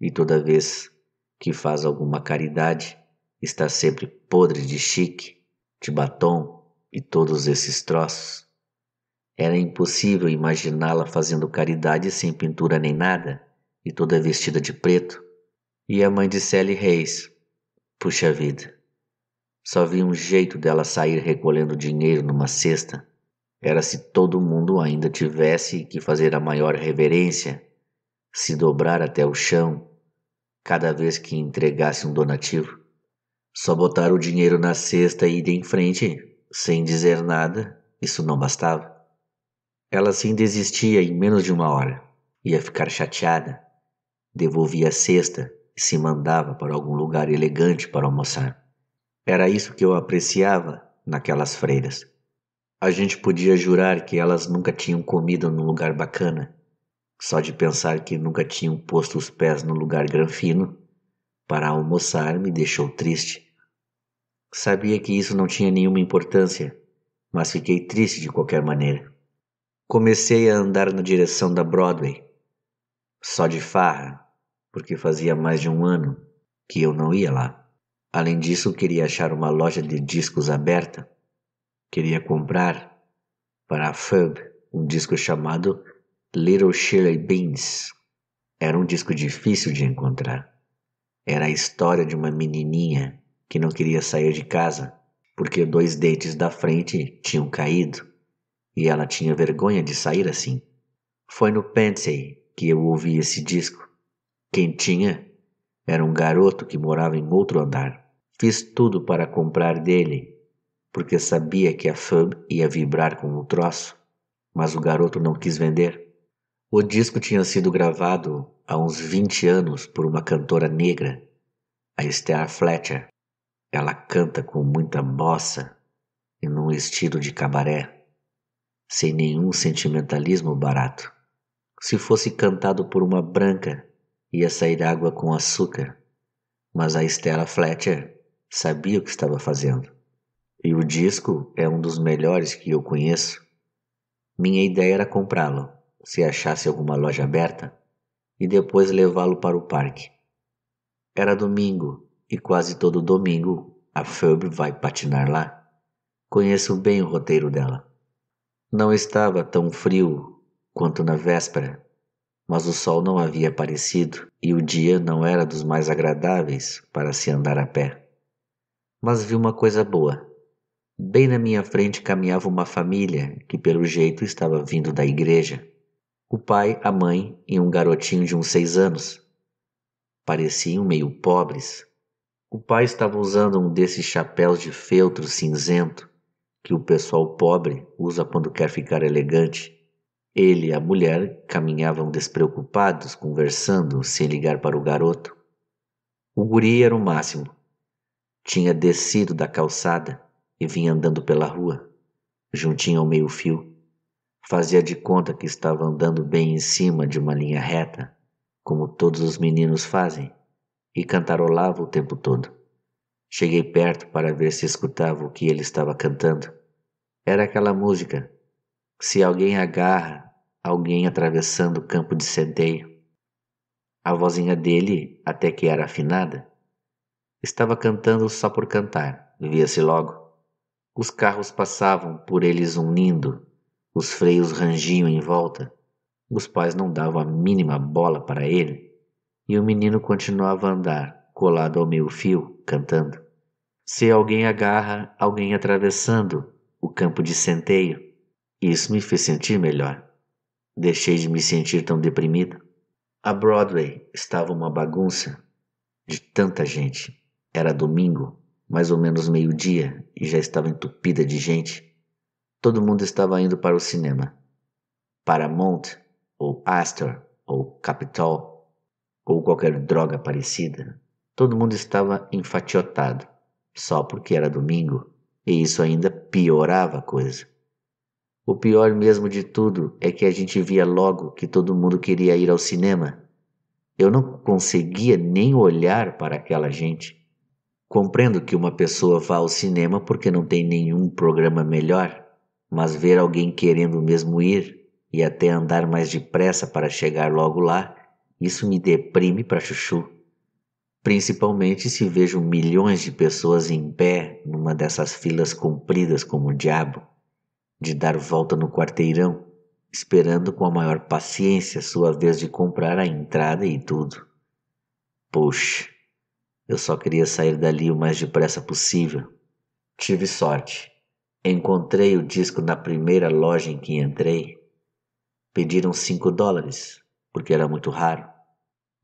e toda vez que faz alguma caridade está sempre podre de chique, de batom e todos esses troços. Era impossível imaginá-la fazendo caridade sem pintura nem nada, e toda vestida de preto. E a mãe de Sally Reis. Puxa vida. Só vi um jeito dela sair recolhendo dinheiro numa cesta. Era se todo mundo ainda tivesse que fazer a maior reverência, se dobrar até o chão, cada vez que entregasse um donativo. Só botar o dinheiro na cesta e ir em frente, sem dizer nada, isso não bastava. Ela sim desistia em menos de uma hora. Ia ficar chateada. Devolvia a cesta e se mandava para algum lugar elegante para almoçar. Era isso que eu apreciava naquelas freiras. A gente podia jurar que elas nunca tinham comido num lugar bacana, só de pensar que nunca tinham posto os pés num lugar granfino para almoçar me deixou triste. Sabia que isso não tinha nenhuma importância, mas fiquei triste de qualquer maneira. Comecei a andar na direção da Broadway, só de farra, porque fazia mais de um ano que eu não ia lá. Além disso, queria achar uma loja de discos aberta. Queria comprar para a FUB um disco chamado Little Shirley Beans. Era um disco difícil de encontrar. Era a história de uma menininha que não queria sair de casa porque dois dentes da frente tinham caído e ela tinha vergonha de sair assim. Foi no Pensei que eu ouvi esse disco. Quem tinha era um garoto que morava em outro andar. Fiz tudo para comprar dele, porque sabia que a FUB ia vibrar com o troço, mas o garoto não quis vender. O disco tinha sido gravado há uns 20 anos por uma cantora negra, a Esther Fletcher. Ela canta com muita bossa e num estilo de cabaré sem nenhum sentimentalismo barato. Se fosse cantado por uma branca, ia sair água com açúcar. Mas a Stella Fletcher sabia o que estava fazendo. E o disco é um dos melhores que eu conheço. Minha ideia era comprá-lo, se achasse alguma loja aberta, e depois levá-lo para o parque. Era domingo, e quase todo domingo a Phoebe vai patinar lá. Conheço bem o roteiro dela. Não estava tão frio quanto na véspera, mas o sol não havia aparecido e o dia não era dos mais agradáveis para se andar a pé. Mas vi uma coisa boa. Bem na minha frente caminhava uma família que, pelo jeito, estava vindo da igreja. O pai, a mãe e um garotinho de uns seis anos. Pareciam meio pobres. O pai estava usando um desses chapéus de feltro cinzento que o pessoal pobre usa quando quer ficar elegante. Ele e a mulher caminhavam despreocupados, conversando, sem ligar para o garoto. O guri era o máximo. Tinha descido da calçada e vinha andando pela rua, juntinho ao meio-fio. Fazia de conta que estava andando bem em cima de uma linha reta, como todos os meninos fazem, e cantarolava o tempo todo. Cheguei perto para ver se escutava o que ele estava cantando. Era aquela música. Se alguém agarra, alguém atravessando o campo de centeio. A vozinha dele até que era afinada. Estava cantando só por cantar, via-se logo. Os carros passavam por eles unindo, os freios rangiam em volta. Os pais não davam a mínima bola para ele, e o menino continuava a andar, colado ao meio fio, cantando. Se alguém agarra alguém atravessando o campo de centeio, isso me fez sentir melhor. Deixei de me sentir tão deprimido. A Broadway estava uma bagunça de tanta gente. Era domingo, mais ou menos meio-dia, e já estava entupida de gente. Todo mundo estava indo para o cinema. Paramount, ou Astor, ou Capitol, ou qualquer droga parecida, Todo mundo estava enfatiotado, só porque era domingo, e isso ainda piorava a coisa. O pior mesmo de tudo é que a gente via logo que todo mundo queria ir ao cinema. Eu não conseguia nem olhar para aquela gente. Compreendo que uma pessoa vá ao cinema porque não tem nenhum programa melhor, mas ver alguém querendo mesmo ir e até andar mais depressa para chegar logo lá, isso me deprime para chuchu principalmente se vejo milhões de pessoas em pé numa dessas filas compridas como o diabo, de dar volta no quarteirão, esperando com a maior paciência sua vez de comprar a entrada e tudo. Puxa, eu só queria sair dali o mais depressa possível. Tive sorte. Encontrei o disco na primeira loja em que entrei. Pediram cinco dólares, porque era muito raro,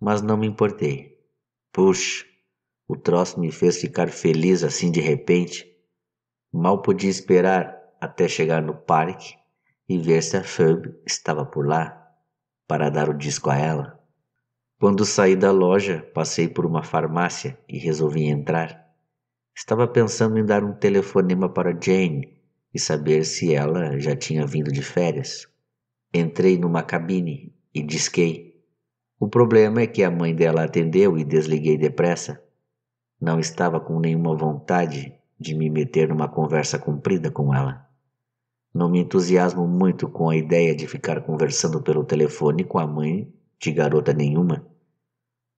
mas não me importei Puxa, o troço me fez ficar feliz assim de repente. Mal podia esperar até chegar no parque e ver se a Phoebe estava por lá para dar o disco a ela. Quando saí da loja, passei por uma farmácia e resolvi entrar. Estava pensando em dar um telefonema para Jane e saber se ela já tinha vindo de férias. Entrei numa cabine e disquei. O problema é que a mãe dela atendeu e desliguei depressa. Não estava com nenhuma vontade de me meter numa conversa comprida com ela. Não me entusiasmo muito com a ideia de ficar conversando pelo telefone com a mãe de garota nenhuma.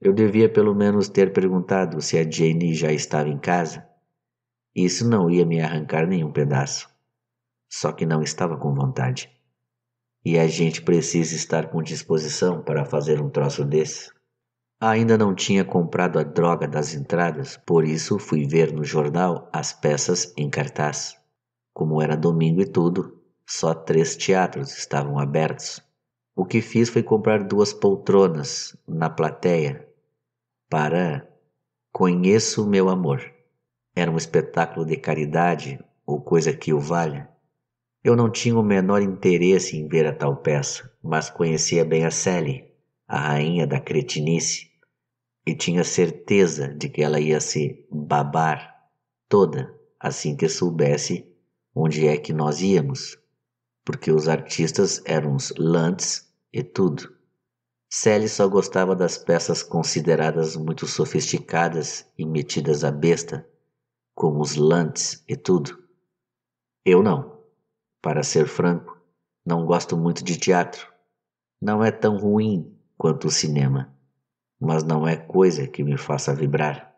Eu devia pelo menos ter perguntado se a Jane já estava em casa. Isso não ia me arrancar nenhum pedaço. Só que não estava com vontade. E a gente precisa estar com disposição para fazer um troço desse. Ainda não tinha comprado a droga das entradas, por isso fui ver no jornal as peças em cartaz. Como era domingo e tudo, só três teatros estavam abertos. O que fiz foi comprar duas poltronas na plateia para Conheço Meu Amor. Era um espetáculo de caridade ou coisa que o valha. Eu não tinha o menor interesse em ver a tal peça, mas conhecia bem a Sally, a rainha da cretinice, e tinha certeza de que ela ia se babar toda assim que soubesse onde é que nós íamos, porque os artistas eram os lantes e tudo. Sally só gostava das peças consideradas muito sofisticadas e metidas à besta, como os lantes e tudo. Eu não. Para ser franco, não gosto muito de teatro. Não é tão ruim quanto o cinema, mas não é coisa que me faça vibrar.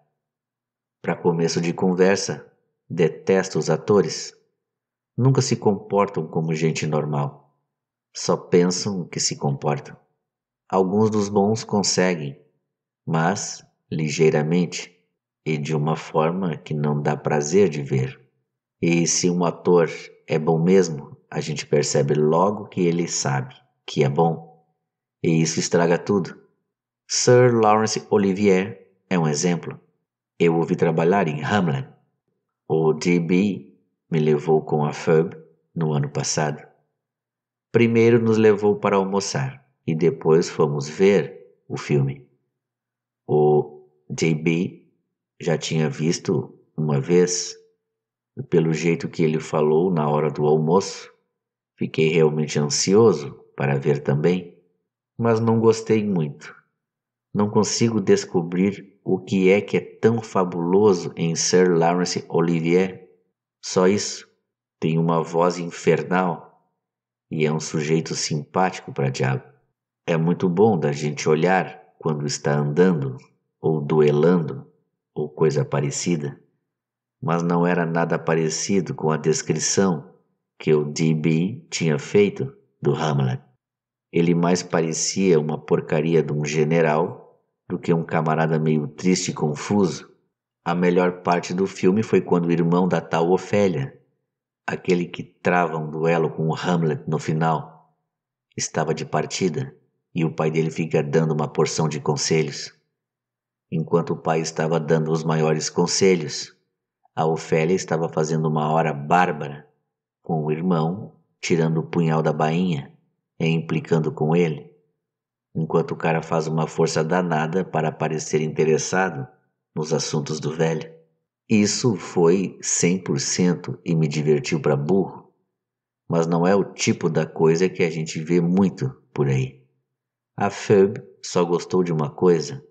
Para começo de conversa, detesto os atores. Nunca se comportam como gente normal. Só pensam que se comportam. Alguns dos bons conseguem, mas ligeiramente e de uma forma que não dá prazer de ver. E se um ator é bom mesmo, a gente percebe logo que ele sabe que é bom. E isso estraga tudo. Sir Lawrence Olivier é um exemplo. Eu ouvi trabalhar em Hamlet. O DB me levou com a FUB no ano passado. Primeiro nos levou para almoçar e depois fomos ver o filme. O DB já tinha visto uma vez pelo jeito que ele falou na hora do almoço, fiquei realmente ansioso para ver também, mas não gostei muito. Não consigo descobrir o que é que é tão fabuloso em Sir Lawrence Olivier. Só isso. Tem uma voz infernal e é um sujeito simpático para diabo. É muito bom da gente olhar quando está andando ou duelando ou coisa parecida mas não era nada parecido com a descrição que o D.B. tinha feito do Hamlet. Ele mais parecia uma porcaria de um general do que um camarada meio triste e confuso. A melhor parte do filme foi quando o irmão da tal Ofélia, aquele que trava um duelo com o Hamlet no final, estava de partida e o pai dele fica dando uma porção de conselhos. Enquanto o pai estava dando os maiores conselhos, a Ofélia estava fazendo uma hora bárbara com o irmão, tirando o punhal da bainha e implicando com ele, enquanto o cara faz uma força danada para parecer interessado nos assuntos do velho. Isso foi 100% e me divertiu para burro, mas não é o tipo da coisa que a gente vê muito por aí. A Phoebe só gostou de uma coisa,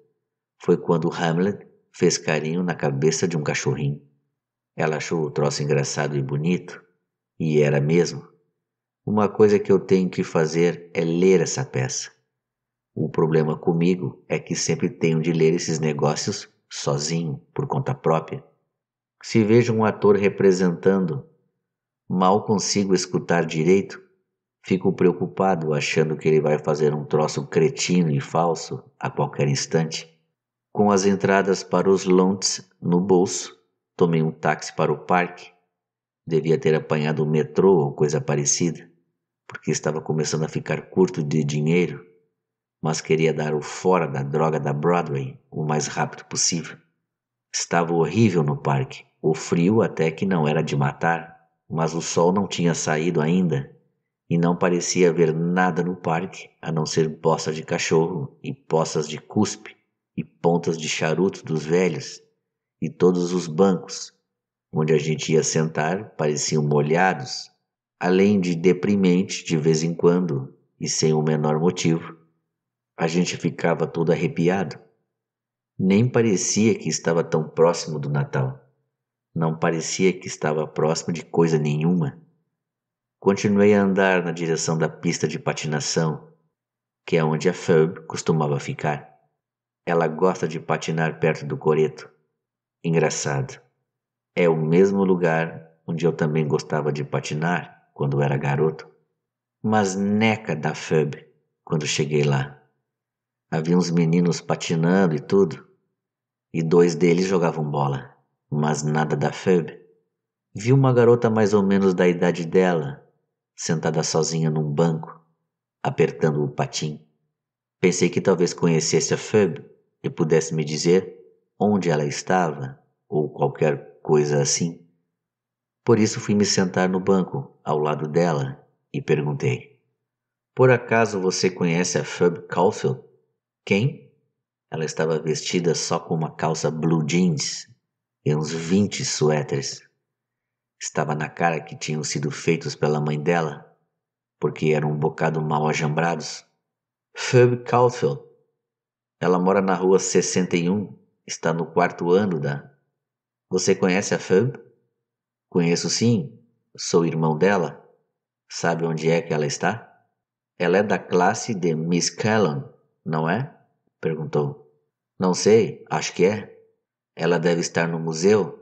foi quando Hamlet fez carinho na cabeça de um cachorrinho. Ela achou o troço engraçado e bonito, e era mesmo. Uma coisa que eu tenho que fazer é ler essa peça. O problema comigo é que sempre tenho de ler esses negócios sozinho, por conta própria. Se vejo um ator representando, mal consigo escutar direito, fico preocupado achando que ele vai fazer um troço cretino e falso a qualquer instante. Com as entradas para os lontes no bolso, Tomei um táxi para o parque. Devia ter apanhado o um metrô ou coisa parecida, porque estava começando a ficar curto de dinheiro, mas queria dar o fora da droga da Broadway o mais rápido possível. Estava horrível no parque, o frio até que não era de matar, mas o sol não tinha saído ainda e não parecia haver nada no parque a não ser poças de cachorro e poças de cuspe e pontas de charuto dos velhos e todos os bancos onde a gente ia sentar pareciam molhados, além de deprimente de vez em quando e sem o menor motivo. A gente ficava todo arrepiado. Nem parecia que estava tão próximo do Natal. Não parecia que estava próximo de coisa nenhuma. Continuei a andar na direção da pista de patinação, que é onde a Phoebe costumava ficar. Ela gosta de patinar perto do coreto Engraçado, é o mesmo lugar onde eu também gostava de patinar quando era garoto, mas neca da FUB quando cheguei lá. Havia uns meninos patinando e tudo, e dois deles jogavam bola, mas nada da FUB. Vi uma garota mais ou menos da idade dela, sentada sozinha num banco, apertando o patim. Pensei que talvez conhecesse a FUB e pudesse me dizer onde ela estava ou qualquer coisa assim. Por isso fui me sentar no banco ao lado dela e perguntei: Por acaso você conhece a Phoebe Caulfield? Quem? Ela estava vestida só com uma calça blue jeans e uns 20 suéteres. Estava na cara que tinham sido feitos pela mãe dela, porque eram um bocado mal ajambrados. Phoebe Caulfield. Ela mora na rua 61 está no quarto ano da. Você conhece a Fub? Conheço sim, sou irmão dela. Sabe onde é que ela está? Ela é da classe de Miss Callum, não é? perguntou. Não sei, acho que é. Ela deve estar no museu.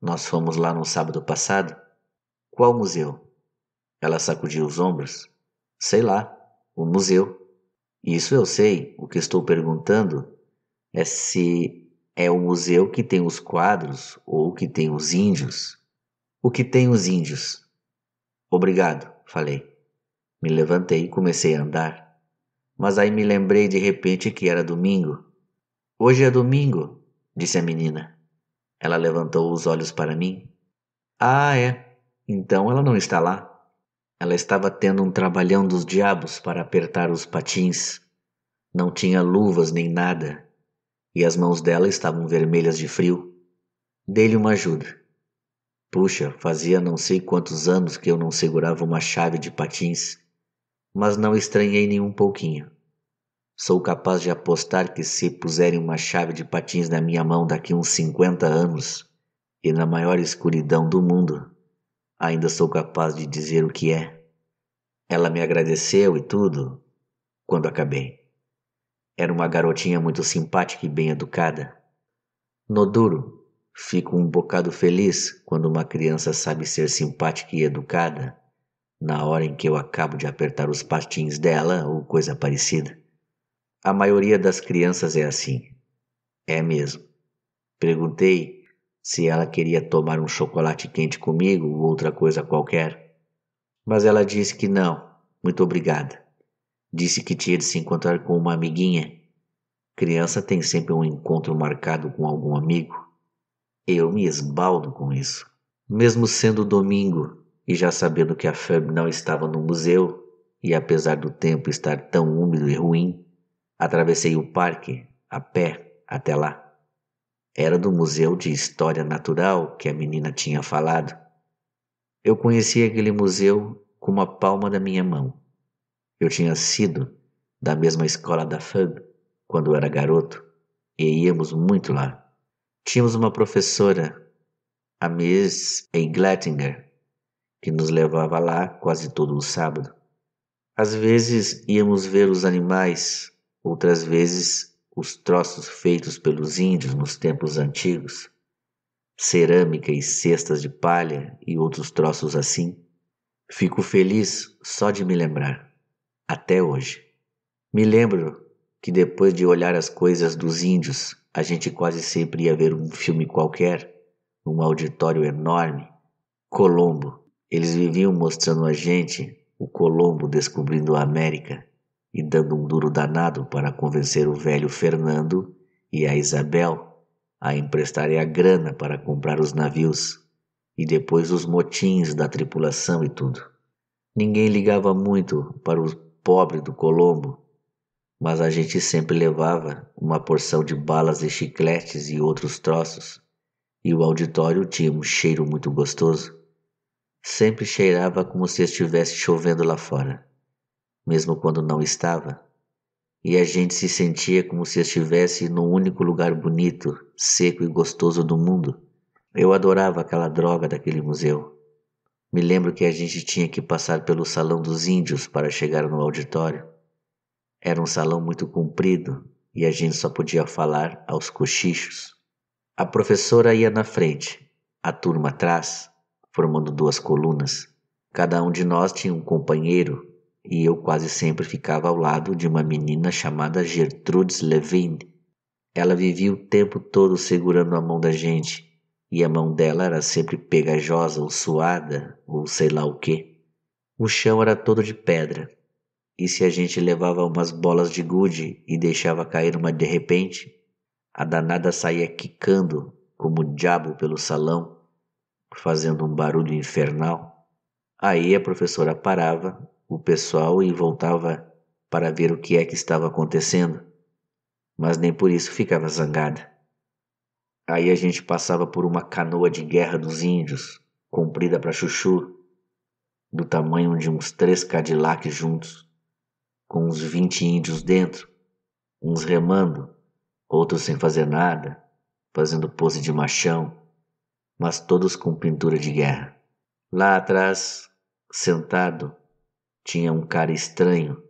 Nós fomos lá no sábado passado. Qual museu? Ela sacudiu os ombros. Sei lá, o museu. Isso eu sei, o que estou perguntando é se é o museu que tem os quadros ou que tem os índios. O que tem os índios? Obrigado, falei. Me levantei e comecei a andar. Mas aí me lembrei de repente que era domingo. Hoje é domingo, disse a menina. Ela levantou os olhos para mim. Ah, é. Então ela não está lá. Ela estava tendo um trabalhão dos diabos para apertar os patins. Não tinha luvas nem nada e as mãos dela estavam vermelhas de frio. Dei-lhe uma ajuda. Puxa, fazia não sei quantos anos que eu não segurava uma chave de patins, mas não estranhei nenhum pouquinho. Sou capaz de apostar que se puserem uma chave de patins na minha mão daqui uns 50 anos, e na maior escuridão do mundo, ainda sou capaz de dizer o que é. Ela me agradeceu e tudo quando acabei. Era uma garotinha muito simpática e bem educada. No duro, fico um bocado feliz quando uma criança sabe ser simpática e educada na hora em que eu acabo de apertar os patins dela ou coisa parecida. A maioria das crianças é assim. É mesmo. Perguntei se ela queria tomar um chocolate quente comigo ou outra coisa qualquer, mas ela disse que não, muito obrigada. Disse que tinha de se encontrar com uma amiguinha. Criança tem sempre um encontro marcado com algum amigo. Eu me esbaldo com isso. Mesmo sendo domingo e já sabendo que a Feb não estava no museu, e apesar do tempo estar tão úmido e ruim, atravessei o parque a pé até lá. Era do Museu de História Natural que a menina tinha falado. Eu conheci aquele museu com uma palma da minha mão. Eu tinha sido da mesma escola da FAB quando era garoto e íamos muito lá. Tínhamos uma professora, a Miss Eglettinger, que nos levava lá quase todo o sábado. Às vezes íamos ver os animais, outras vezes os troços feitos pelos índios nos tempos antigos, cerâmica e cestas de palha e outros troços assim. Fico feliz só de me lembrar até hoje. Me lembro que depois de olhar as coisas dos índios, a gente quase sempre ia ver um filme qualquer, num auditório enorme. Colombo. Eles viviam mostrando a gente o Colombo descobrindo a América e dando um duro danado para convencer o velho Fernando e a Isabel a emprestarem a grana para comprar os navios e depois os motins da tripulação e tudo. Ninguém ligava muito para os pobre do Colombo, mas a gente sempre levava uma porção de balas e chicletes e outros troços, e o auditório tinha um cheiro muito gostoso. Sempre cheirava como se estivesse chovendo lá fora, mesmo quando não estava, e a gente se sentia como se estivesse no único lugar bonito, seco e gostoso do mundo. Eu adorava aquela droga daquele museu. Me lembro que a gente tinha que passar pelo salão dos índios para chegar no auditório. Era um salão muito comprido e a gente só podia falar aos cochichos. A professora ia na frente, a turma atrás, formando duas colunas. Cada um de nós tinha um companheiro e eu quase sempre ficava ao lado de uma menina chamada Gertrudes Levine. Ela vivia o tempo todo segurando a mão da gente e a mão dela era sempre pegajosa ou suada ou sei lá o que. O chão era todo de pedra, e se a gente levava umas bolas de gude e deixava cair uma de repente, a danada saía quicando como o diabo pelo salão, fazendo um barulho infernal. Aí a professora parava o pessoal e voltava para ver o que é que estava acontecendo, mas nem por isso ficava zangada. Aí a gente passava por uma canoa de guerra dos índios, comprida para chuchu, do tamanho de uns três Cadillacs juntos, com uns vinte índios dentro, uns remando, outros sem fazer nada, fazendo pose de machão, mas todos com pintura de guerra. Lá atrás, sentado, tinha um cara estranho,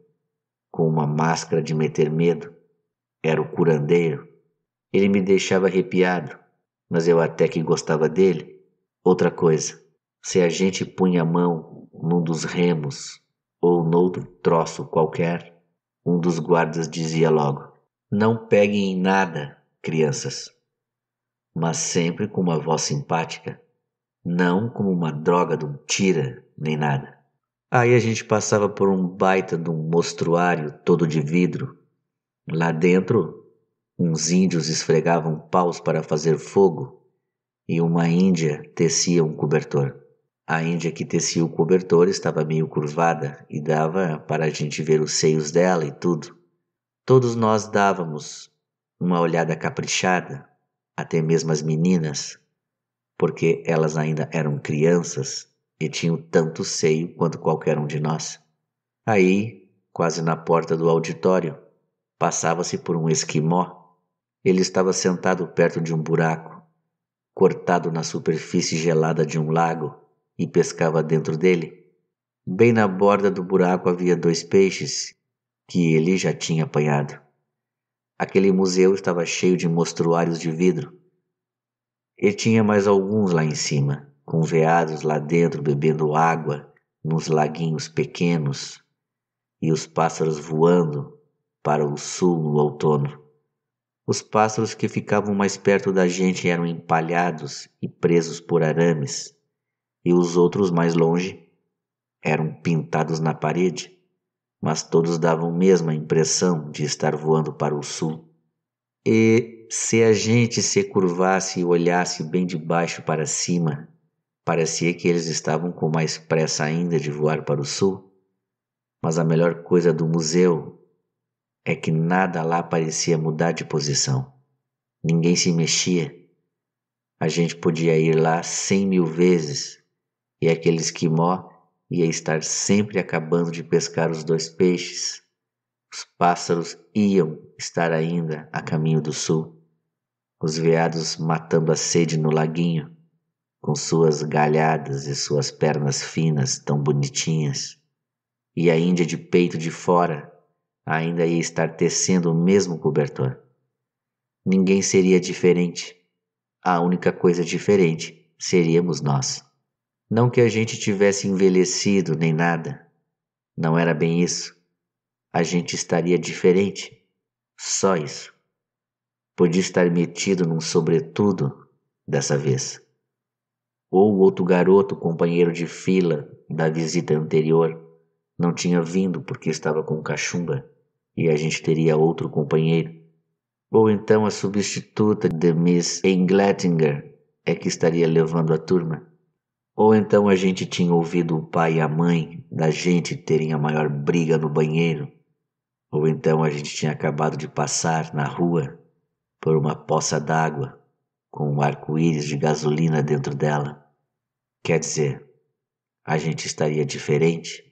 com uma máscara de meter medo. Era o curandeiro. Ele me deixava arrepiado, mas eu até que gostava dele. Outra coisa, se a gente punha a mão num dos remos ou noutro troço qualquer, um dos guardas dizia logo: Não peguem em nada, crianças. Mas sempre com uma voz simpática, não como uma droga de um tira nem nada. Aí a gente passava por um baita de um mostruário todo de vidro. Lá dentro Uns índios esfregavam paus para fazer fogo e uma índia tecia um cobertor. A índia que tecia o cobertor estava meio curvada e dava para a gente ver os seios dela e tudo. Todos nós dávamos uma olhada caprichada, até mesmo as meninas, porque elas ainda eram crianças e tinham tanto seio quanto qualquer um de nós. Aí, quase na porta do auditório, passava-se por um esquimó ele estava sentado perto de um buraco, cortado na superfície gelada de um lago, e pescava dentro dele. Bem na borda do buraco havia dois peixes que ele já tinha apanhado. Aquele museu estava cheio de mostruários de vidro. E tinha mais alguns lá em cima, com veados lá dentro bebendo água nos laguinhos pequenos e os pássaros voando para o sul no outono. Os pássaros que ficavam mais perto da gente eram empalhados e presos por arames, e os outros mais longe eram pintados na parede, mas todos davam mesmo a impressão de estar voando para o sul. E se a gente se curvasse e olhasse bem de baixo para cima, parecia que eles estavam com mais pressa ainda de voar para o sul. Mas a melhor coisa do museu é que nada lá parecia mudar de posição. Ninguém se mexia. A gente podia ir lá cem mil vezes e aquele esquimó ia estar sempre acabando de pescar os dois peixes. Os pássaros iam estar ainda a caminho do sul, os veados matando a sede no laguinho, com suas galhadas e suas pernas finas tão bonitinhas, e a Índia de peito de fora ainda ia estar tecendo o mesmo cobertor. Ninguém seria diferente. A única coisa diferente seríamos nós. Não que a gente tivesse envelhecido nem nada. Não era bem isso. A gente estaria diferente. Só isso. Podia estar metido num sobretudo dessa vez. Ou o outro garoto, companheiro de fila da visita anterior, não tinha vindo porque estava com cachumba e a gente teria outro companheiro. Ou então a substituta de Miss Engletinger é que estaria levando a turma. Ou então a gente tinha ouvido o pai e a mãe da gente terem a maior briga no banheiro. Ou então a gente tinha acabado de passar na rua por uma poça d'água com um arco-íris de gasolina dentro dela. Quer dizer, a gente estaria diferente,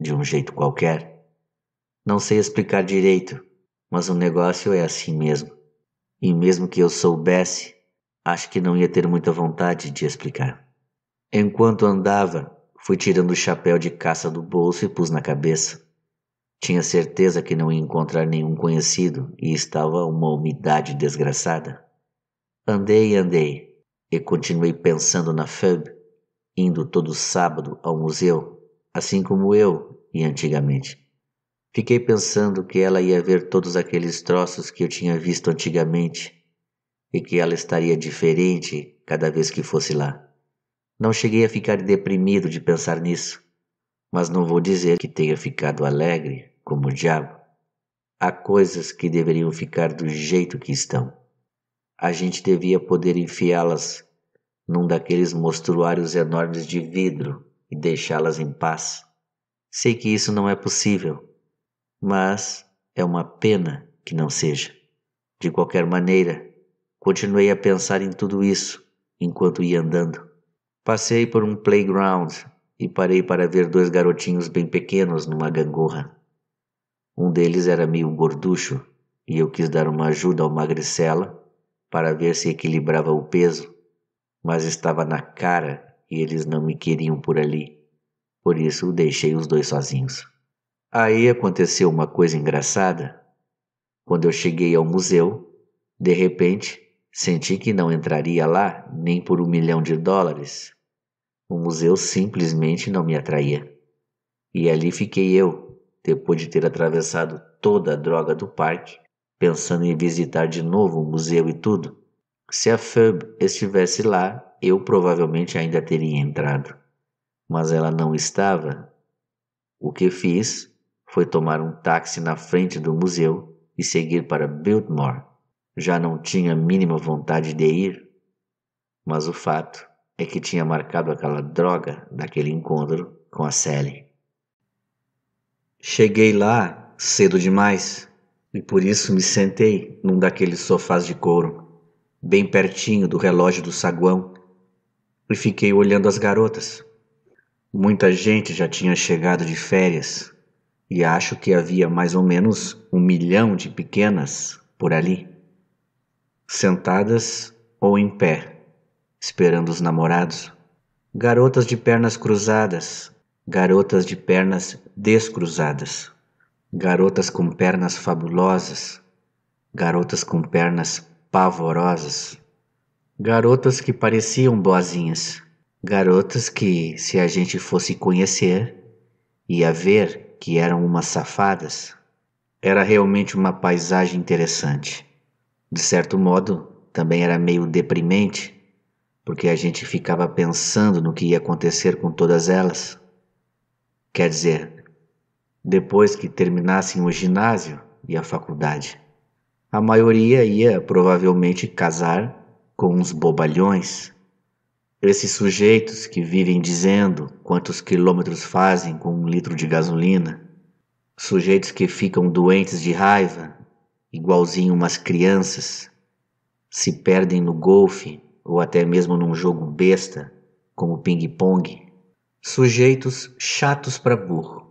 de um jeito qualquer. Não sei explicar direito, mas o negócio é assim mesmo. E mesmo que eu soubesse, acho que não ia ter muita vontade de explicar. Enquanto andava, fui tirando o chapéu de caça do bolso e pus na cabeça. Tinha certeza que não ia encontrar nenhum conhecido e estava uma umidade desgraçada. Andei, e andei e continuei pensando na FUB, indo todo sábado ao museu, assim como eu e antigamente. Fiquei pensando que ela ia ver todos aqueles troços que eu tinha visto antigamente e que ela estaria diferente cada vez que fosse lá. Não cheguei a ficar deprimido de pensar nisso, mas não vou dizer que tenha ficado alegre como o diabo. Há coisas que deveriam ficar do jeito que estão. A gente devia poder enfiá-las num daqueles mostruários enormes de vidro e deixá-las em paz. Sei que isso não é possível mas é uma pena que não seja. De qualquer maneira, continuei a pensar em tudo isso enquanto ia andando. Passei por um playground e parei para ver dois garotinhos bem pequenos numa gangorra. Um deles era meio gorducho e eu quis dar uma ajuda ao magricela para ver se equilibrava o peso, mas estava na cara e eles não me queriam por ali. Por isso deixei os dois sozinhos. Aí aconteceu uma coisa engraçada. Quando eu cheguei ao museu, de repente senti que não entraria lá nem por um milhão de dólares. O museu simplesmente não me atraía. E ali fiquei eu, depois de ter atravessado toda a droga do parque, pensando em visitar de novo o museu e tudo. Se a FUB estivesse lá, eu provavelmente ainda teria entrado. Mas ela não estava. O que fiz foi tomar um táxi na frente do museu e seguir para Biltmore. Já não tinha mínima vontade de ir, mas o fato é que tinha marcado aquela droga daquele encontro com a Sally. Cheguei lá cedo demais e por isso me sentei num daqueles sofás de couro, bem pertinho do relógio do saguão, e fiquei olhando as garotas. Muita gente já tinha chegado de férias e acho que havia mais ou menos um milhão de pequenas por ali, sentadas ou em pé, esperando os namorados. Garotas de pernas cruzadas, garotas de pernas descruzadas, garotas com pernas fabulosas, garotas com pernas pavorosas, garotas que pareciam boazinhas, garotas que, se a gente fosse conhecer, ia ver que eram umas safadas, era realmente uma paisagem interessante. De certo modo, também era meio deprimente, porque a gente ficava pensando no que ia acontecer com todas elas. Quer dizer, depois que terminassem o ginásio e a faculdade, a maioria ia provavelmente casar com uns bobalhões esses sujeitos que vivem dizendo quantos quilômetros fazem com um litro de gasolina, sujeitos que ficam doentes de raiva, igualzinho umas crianças, se perdem no golfe ou até mesmo num jogo besta, como ping-pong, sujeitos chatos para burro.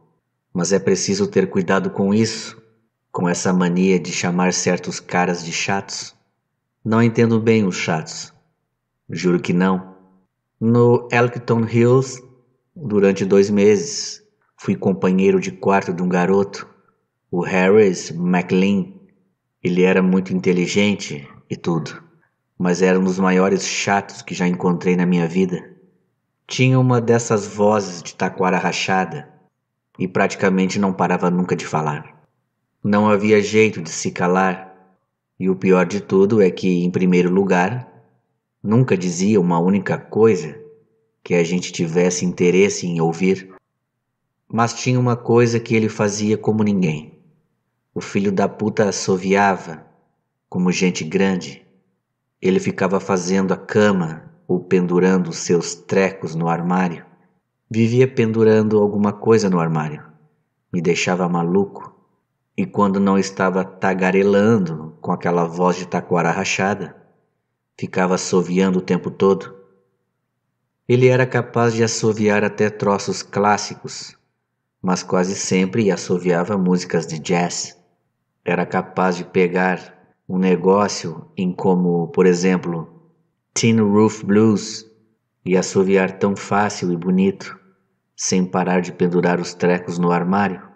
Mas é preciso ter cuidado com isso, com essa mania de chamar certos caras de chatos. Não entendo bem os chatos. Juro que não no Elkton Hills durante dois meses. Fui companheiro de quarto de um garoto, o Harris MacLean. Ele era muito inteligente e tudo, mas era um dos maiores chatos que já encontrei na minha vida. Tinha uma dessas vozes de taquara rachada e praticamente não parava nunca de falar. Não havia jeito de se calar, e o pior de tudo é que, em primeiro lugar, Nunca dizia uma única coisa que a gente tivesse interesse em ouvir, mas tinha uma coisa que ele fazia como ninguém. O filho da puta assoviava, como gente grande. Ele ficava fazendo a cama ou pendurando seus trecos no armário. Vivia pendurando alguma coisa no armário. Me deixava maluco. E quando não estava tagarelando com aquela voz de taquara rachada, ficava assoviando o tempo todo. Ele era capaz de assoviar até troços clássicos, mas quase sempre assoviava músicas de jazz. Era capaz de pegar um negócio em como, por exemplo, Tin Roof Blues e assoviar tão fácil e bonito, sem parar de pendurar os trecos no armário,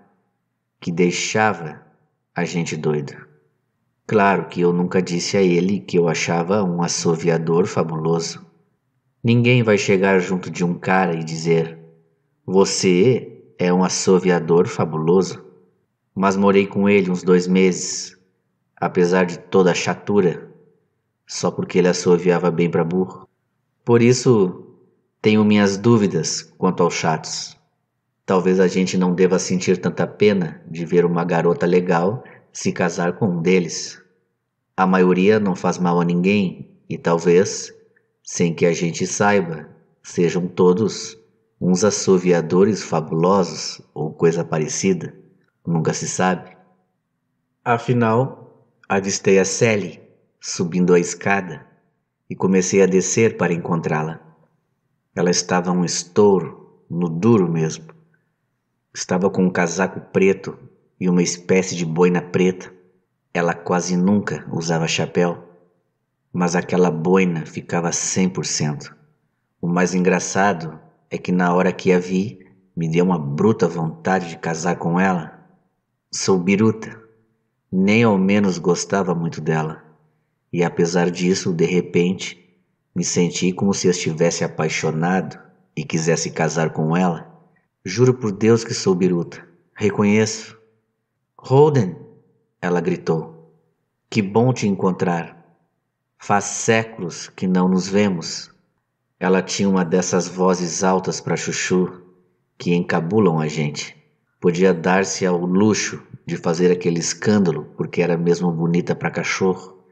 que deixava a gente doido. Claro que eu nunca disse a ele que eu achava um assoviador fabuloso. Ninguém vai chegar junto de um cara e dizer: Você é um assoviador fabuloso. Mas morei com ele uns dois meses, apesar de toda a chatura, só porque ele assoviava bem para burro. Por isso, tenho minhas dúvidas quanto aos chatos. Talvez a gente não deva sentir tanta pena de ver uma garota legal se casar com um deles. A maioria não faz mal a ninguém e talvez, sem que a gente saiba, sejam todos uns assoviadores fabulosos ou coisa parecida. Nunca se sabe. Afinal, avistei a Sally subindo a escada e comecei a descer para encontrá-la. Ela estava um estouro, no duro mesmo. Estava com um casaco preto e uma espécie de boina preta. Ela quase nunca usava chapéu, mas aquela boina ficava 100%. O mais engraçado é que na hora que a vi, me deu uma bruta vontade de casar com ela. Sou biruta, nem ao menos gostava muito dela, e apesar disso, de repente, me senti como se estivesse apaixonado e quisesse casar com ela. Juro por Deus que sou biruta, reconheço, Holden! Ela gritou. Que bom te encontrar. Faz séculos que não nos vemos. Ela tinha uma dessas vozes altas para Chuchu que encabulam a gente. Podia dar-se ao luxo de fazer aquele escândalo porque era mesmo bonita para cachorro,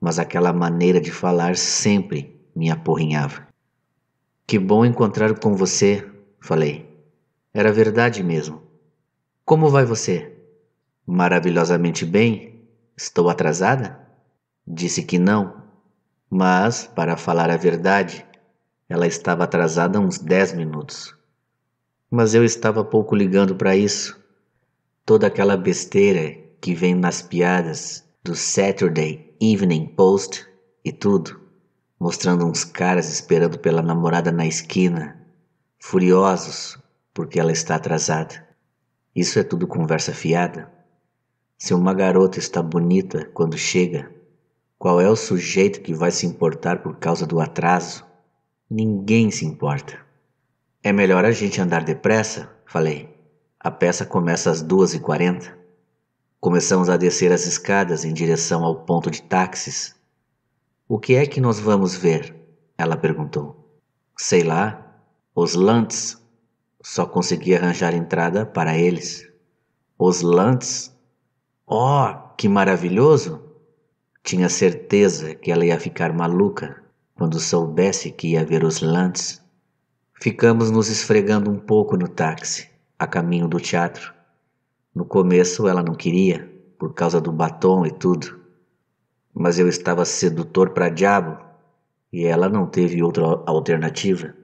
mas aquela maneira de falar sempre me aporrinhava. Que bom encontrar com você, falei. Era verdade mesmo. Como vai você? Maravilhosamente bem. Estou atrasada? Disse que não, mas, para falar a verdade, ela estava atrasada uns dez minutos. Mas eu estava pouco ligando para isso. Toda aquela besteira que vem nas piadas do Saturday Evening Post e tudo, mostrando uns caras esperando pela namorada na esquina, furiosos porque ela está atrasada. Isso é tudo conversa fiada. Se uma garota está bonita quando chega, qual é o sujeito que vai se importar por causa do atraso? Ninguém se importa. É melhor a gente andar depressa, falei. A peça começa às 2h40. Começamos a descer as escadas em direção ao ponto de táxis. O que é que nós vamos ver? Ela perguntou. Sei lá, os lantes. Só consegui arranjar entrada para eles. Os lantes? Oh, que maravilhoso! Tinha certeza que ela ia ficar maluca quando soubesse que ia ver os Lantz. Ficamos nos esfregando um pouco no táxi, a caminho do teatro. No começo ela não queria, por causa do batom e tudo. Mas eu estava sedutor para diabo e ela não teve outra alternativa.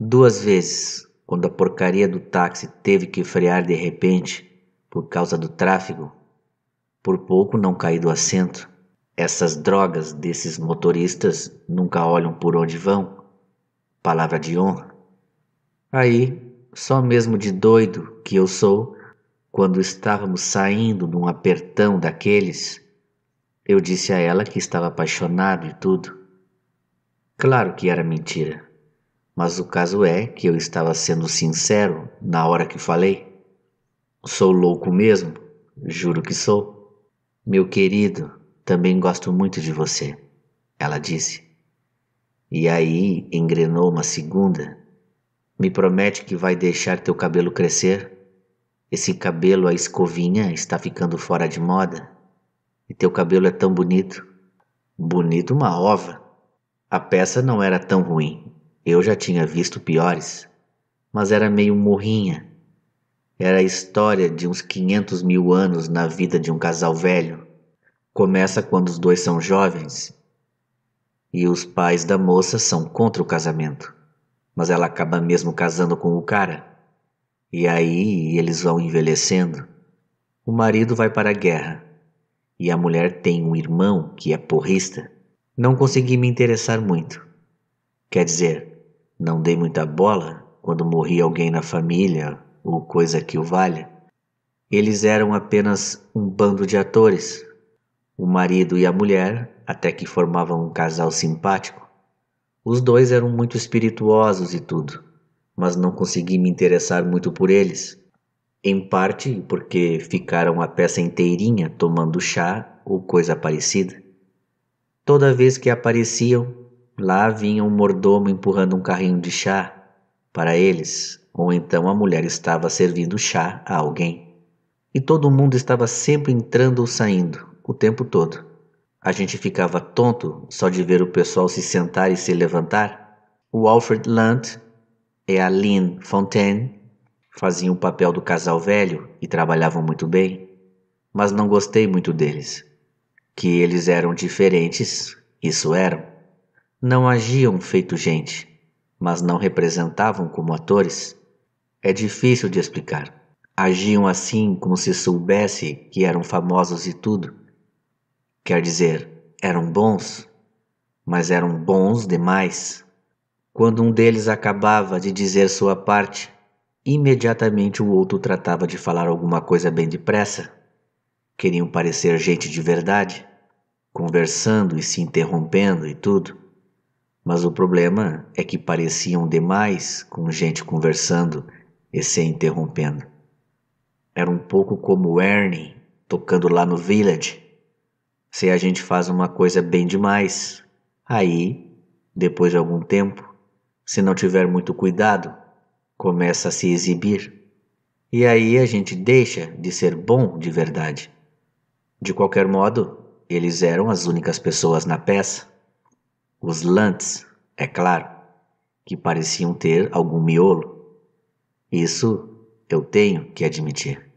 Duas vezes, quando a porcaria do táxi teve que frear de repente por causa do tráfego, por pouco não caí do assento. Essas drogas desses motoristas nunca olham por onde vão. Palavra de honra. Aí, só mesmo de doido que eu sou, quando estávamos saindo num apertão daqueles, eu disse a ela que estava apaixonado e tudo. Claro que era mentira, mas o caso é que eu estava sendo sincero na hora que falei. Sou louco mesmo, juro que sou. Meu querido, também gosto muito de você, ela disse. E aí engrenou uma segunda. Me promete que vai deixar teu cabelo crescer? Esse cabelo à escovinha está ficando fora de moda. E teu cabelo é tão bonito. Bonito uma ova. A peça não era tão ruim. Eu já tinha visto piores. Mas era meio morrinha era a história de uns 500 mil anos na vida de um casal velho. Começa quando os dois são jovens e os pais da moça são contra o casamento, mas ela acaba mesmo casando com o cara. E aí eles vão envelhecendo. O marido vai para a guerra e a mulher tem um irmão que é porrista. Não consegui me interessar muito. Quer dizer, não dei muita bola quando morria alguém na família ou coisa que o valha. Eles eram apenas um bando de atores, o marido e a mulher, até que formavam um casal simpático. Os dois eram muito espirituosos e tudo, mas não consegui me interessar muito por eles. Em parte porque ficaram a peça inteirinha tomando chá ou coisa parecida. Toda vez que apareciam, lá vinha um mordomo empurrando um carrinho de chá para eles, ou então a mulher estava servindo chá a alguém. E todo mundo estava sempre entrando ou saindo, o tempo todo. A gente ficava tonto só de ver o pessoal se sentar e se levantar. O Alfred Lunt e a Lynn Fontaine faziam o papel do casal velho e trabalhavam muito bem, mas não gostei muito deles. Que eles eram diferentes, isso eram. Não agiam feito gente, mas não representavam como atores é difícil de explicar. Agiam assim como se soubesse que eram famosos e tudo. Quer dizer, eram bons, mas eram bons demais. Quando um deles acabava de dizer sua parte, imediatamente o outro tratava de falar alguma coisa bem depressa. Queriam parecer gente de verdade, conversando e se interrompendo e tudo. Mas o problema é que pareciam demais com gente conversando e se interrompendo. Era um pouco como Ernie tocando lá no Village. Se a gente faz uma coisa bem demais, aí, depois de algum tempo, se não tiver muito cuidado, começa a se exibir. E aí a gente deixa de ser bom de verdade. De qualquer modo, eles eram as únicas pessoas na peça. Os Lantz, é claro, que pareciam ter algum miolo. Isso eu tenho que admitir.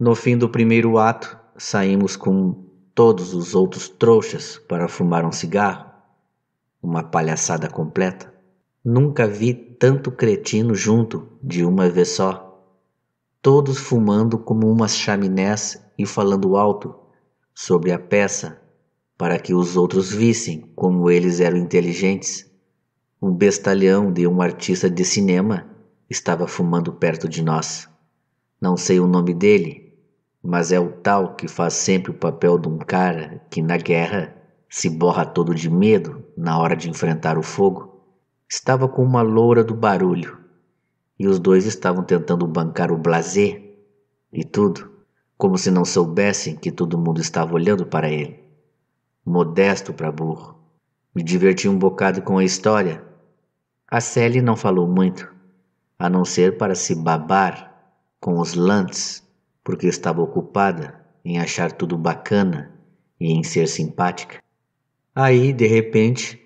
No fim do primeiro ato, saímos com todos os outros trouxas para fumar um cigarro. Uma palhaçada completa. Nunca vi tanto cretino junto de uma vez só. Todos fumando como umas chaminés e falando alto sobre a peça para que os outros vissem como eles eram inteligentes. Um bestalhão de um artista de cinema estava fumando perto de nós. Não sei o nome dele, mas é o tal que faz sempre o papel de um cara que na guerra se borra todo de medo na hora de enfrentar o fogo. Estava com uma loura do barulho e os dois estavam tentando bancar o blazer e tudo, como se não soubessem que todo mundo estava olhando para ele. Modesto para burro. Me diverti um bocado com a história. A Sally não falou muito a não ser para se babar com os lantes, porque estava ocupada em achar tudo bacana e em ser simpática. Aí, de repente,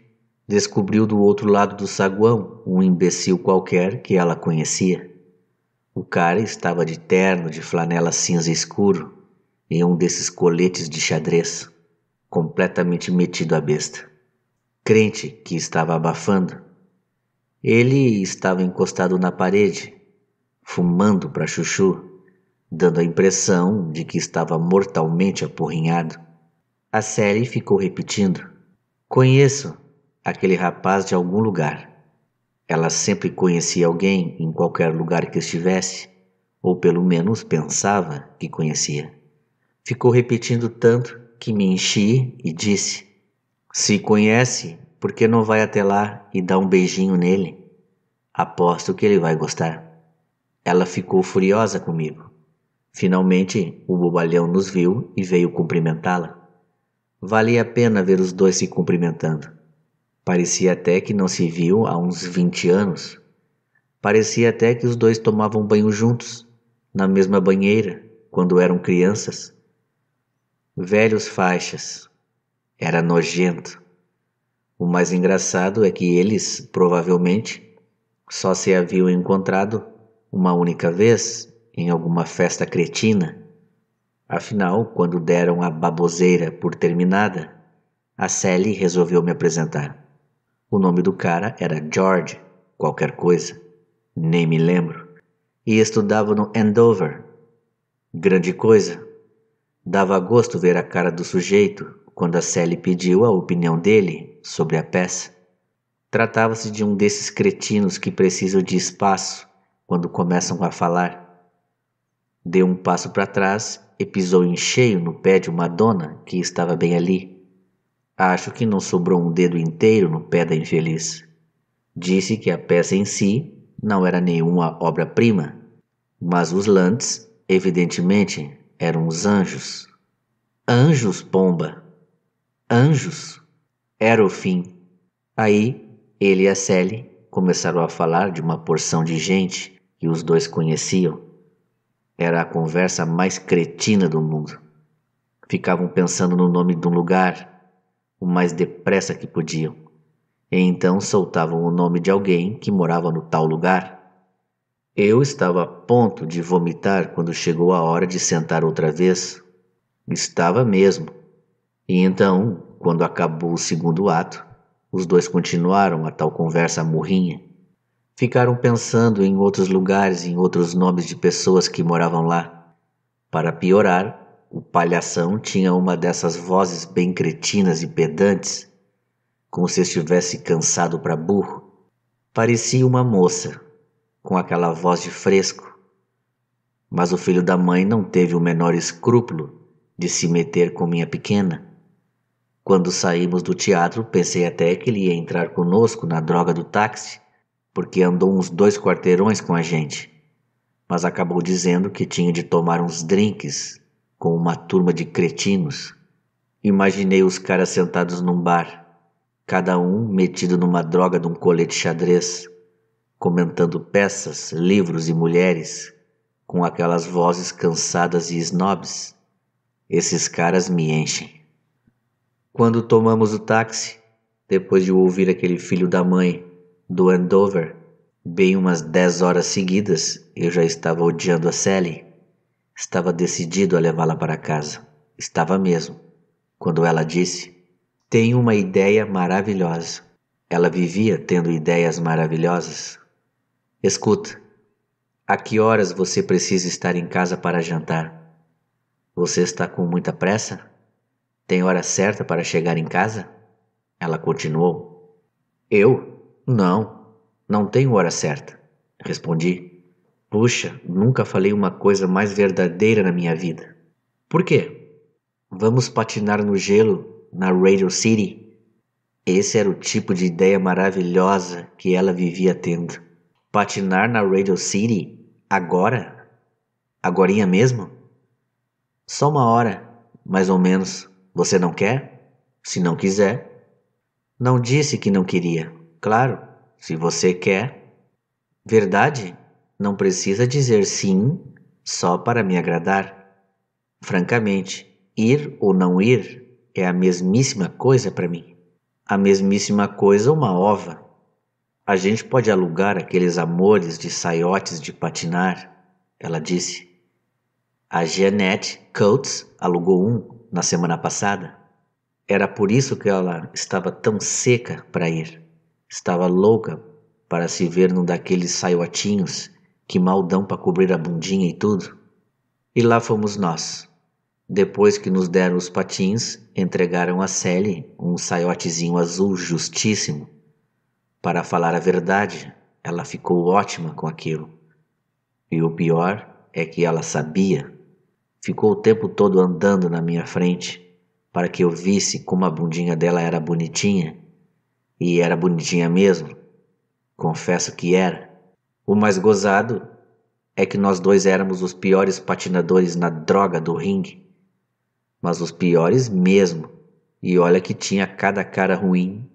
descobriu do outro lado do saguão um imbecil qualquer que ela conhecia. O cara estava de terno de flanela cinza escuro e um desses coletes de xadrez, completamente metido à besta. Crente que estava abafando, ele estava encostado na parede, fumando para chuchu, dando a impressão de que estava mortalmente apurrinhado. A série ficou repetindo: Conheço aquele rapaz de algum lugar. Ela sempre conhecia alguém em qualquer lugar que estivesse, ou pelo menos pensava que conhecia. Ficou repetindo tanto que me enchi e disse: Se conhece, por que não vai até lá e dá um beijinho nele? Aposto que ele vai gostar. Ela ficou furiosa comigo. Finalmente, o bobalhão nos viu e veio cumprimentá-la. Valia a pena ver os dois se cumprimentando. Parecia até que não se viu há uns 20 anos. Parecia até que os dois tomavam banho juntos, na mesma banheira, quando eram crianças. Velhos faixas. Era nojento. O mais engraçado é que eles, provavelmente, só se haviam encontrado uma única vez em alguma festa cretina. Afinal, quando deram a baboseira por terminada, a Sally resolveu me apresentar. O nome do cara era George, qualquer coisa, nem me lembro, e estudava no Andover. Grande coisa. Dava gosto ver a cara do sujeito quando a Sally pediu a opinião dele sobre a peça. Tratava-se de um desses cretinos que precisam de espaço quando começam a falar. Deu um passo para trás e pisou em cheio no pé de uma dona que estava bem ali. Acho que não sobrou um dedo inteiro no pé da infeliz. Disse que a peça em si não era nenhuma obra-prima, mas os lantes, evidentemente, eram os anjos. Anjos, pomba! Anjos! Era o fim. Aí ele e a Sally começaram a falar de uma porção de gente que os dois conheciam. Era a conversa mais cretina do mundo. Ficavam pensando no nome de um lugar o mais depressa que podiam. E então soltavam o nome de alguém que morava no tal lugar. Eu estava a ponto de vomitar quando chegou a hora de sentar outra vez. Estava mesmo. E então quando acabou o segundo ato, os dois continuaram a tal conversa murrinha. Ficaram pensando em outros lugares, e em outros nomes de pessoas que moravam lá. Para piorar, o palhação tinha uma dessas vozes bem cretinas e pedantes, como se estivesse cansado para burro. Parecia uma moça, com aquela voz de fresco. Mas o filho da mãe não teve o menor escrúpulo de se meter com minha pequena. Quando saímos do teatro, pensei até que ele ia entrar conosco na droga do táxi, porque andou uns dois quarteirões com a gente, mas acabou dizendo que tinha de tomar uns drinks com uma turma de cretinos. Imaginei os caras sentados num bar, cada um metido numa droga de um colete xadrez, comentando peças, livros e mulheres, com aquelas vozes cansadas e snobs. Esses caras me enchem. Quando tomamos o táxi, depois de ouvir aquele filho da mãe do Andover, bem umas 10 horas seguidas, eu já estava odiando a Sally. Estava decidido a levá-la para casa. Estava mesmo. Quando ela disse: Tenho uma ideia maravilhosa. Ela vivia tendo ideias maravilhosas. Escuta, a que horas você precisa estar em casa para jantar? Você está com muita pressa? Tem hora certa para chegar em casa? Ela continuou. Eu? Não, não tenho hora certa. Respondi. Puxa, nunca falei uma coisa mais verdadeira na minha vida. Por quê? Vamos patinar no gelo na Radio City? Esse era o tipo de ideia maravilhosa que ela vivia tendo. Patinar na Radio City? Agora? Agorinha mesmo? Só uma hora, mais ou menos. Você não quer? Se não quiser. Não disse que não queria. Claro, se você quer. Verdade? Não precisa dizer sim só para me agradar. Francamente, ir ou não ir é a mesmíssima coisa para mim. A mesmíssima coisa é uma ova. A gente pode alugar aqueles amores de saiotes de patinar, ela disse. A Jeanette Coates alugou um na semana passada, era por isso que ela estava tão seca para ir. Estava louca para se ver num daqueles saiotinhos que mal dão para cobrir a bundinha e tudo. E lá fomos nós. Depois que nos deram os patins, entregaram a Sally um saiotezinho azul justíssimo. Para falar a verdade, ela ficou ótima com aquilo. E o pior é que ela sabia Ficou o tempo todo andando na minha frente para que eu visse como a bundinha dela era bonitinha. E era bonitinha mesmo. Confesso que era. O mais gozado é que nós dois éramos os piores patinadores na droga do ringue. Mas os piores mesmo. E olha que tinha cada cara ruim.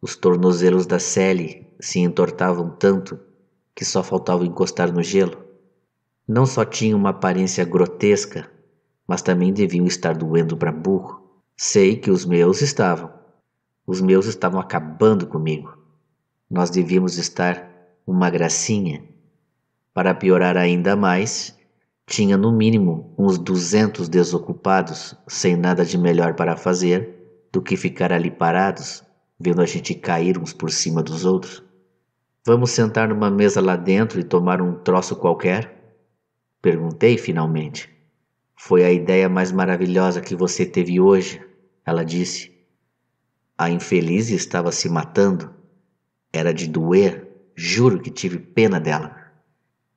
Os tornozelos da Sally se entortavam tanto que só faltava encostar no gelo não só tinham uma aparência grotesca, mas também deviam estar doendo para burro. Sei que os meus estavam. Os meus estavam acabando comigo. Nós devíamos estar uma gracinha. Para piorar ainda mais, tinha no mínimo uns 200 desocupados, sem nada de melhor para fazer do que ficar ali parados, vendo a gente cair uns por cima dos outros. Vamos sentar numa mesa lá dentro e tomar um troço qualquer? Perguntei finalmente. Foi a ideia mais maravilhosa que você teve hoje, ela disse. A infeliz estava se matando. Era de doer, juro que tive pena dela.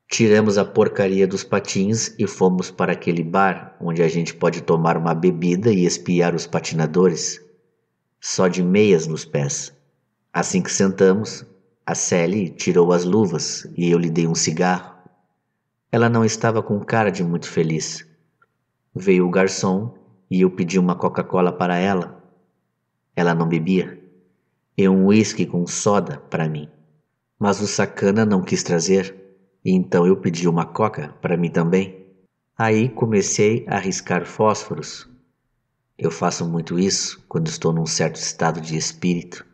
Tiramos a porcaria dos patins e fomos para aquele bar onde a gente pode tomar uma bebida e espiar os patinadores, só de meias nos pés. Assim que sentamos, a Sally tirou as luvas e eu lhe dei um cigarro. Ela não estava com cara de muito feliz. Veio o garçom e eu pedi uma Coca-Cola para ela. Ela não bebia. E um uísque com soda para mim. Mas o sacana não quis trazer, e então eu pedi uma coca para mim também. Aí comecei a riscar fósforos. Eu faço muito isso quando estou num certo estado de espírito.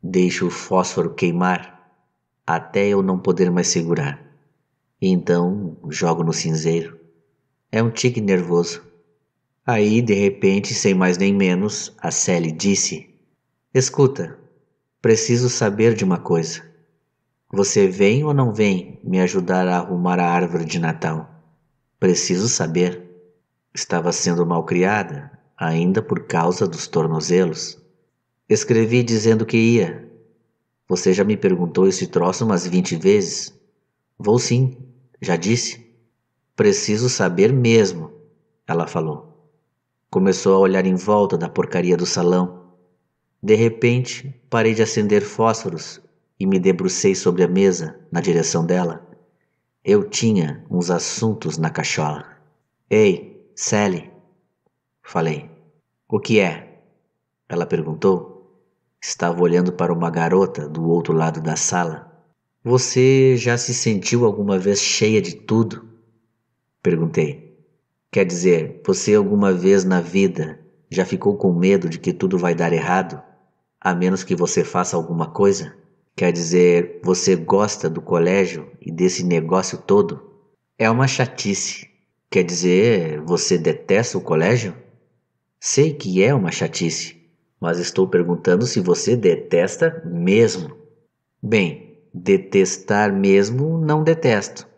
Deixo o fósforo queimar até eu não poder mais segurar e então jogo no cinzeiro. É um tique nervoso. Aí, de repente, sem mais nem menos, a Sally disse: Escuta, preciso saber de uma coisa. Você vem ou não vem me ajudar a arrumar a árvore de Natal? Preciso saber. Estava sendo malcriada, ainda por causa dos tornozelos. Escrevi dizendo que ia. Você já me perguntou esse troço umas vinte vezes. Vou sim, já disse? Preciso saber mesmo, ela falou. Começou a olhar em volta da porcaria do salão. De repente, parei de acender fósforos e me debrucei sobre a mesa, na direção dela. Eu tinha uns assuntos na cachola. Ei, Sally, falei. O que é? Ela perguntou. Estava olhando para uma garota do outro lado da sala. Você já se sentiu alguma vez cheia de tudo? Perguntei. Quer dizer, você alguma vez na vida já ficou com medo de que tudo vai dar errado, a menos que você faça alguma coisa? Quer dizer, você gosta do colégio e desse negócio todo? É uma chatice. Quer dizer, você detesta o colégio? Sei que é uma chatice, mas estou perguntando se você detesta mesmo. Bem, detestar mesmo não detesto.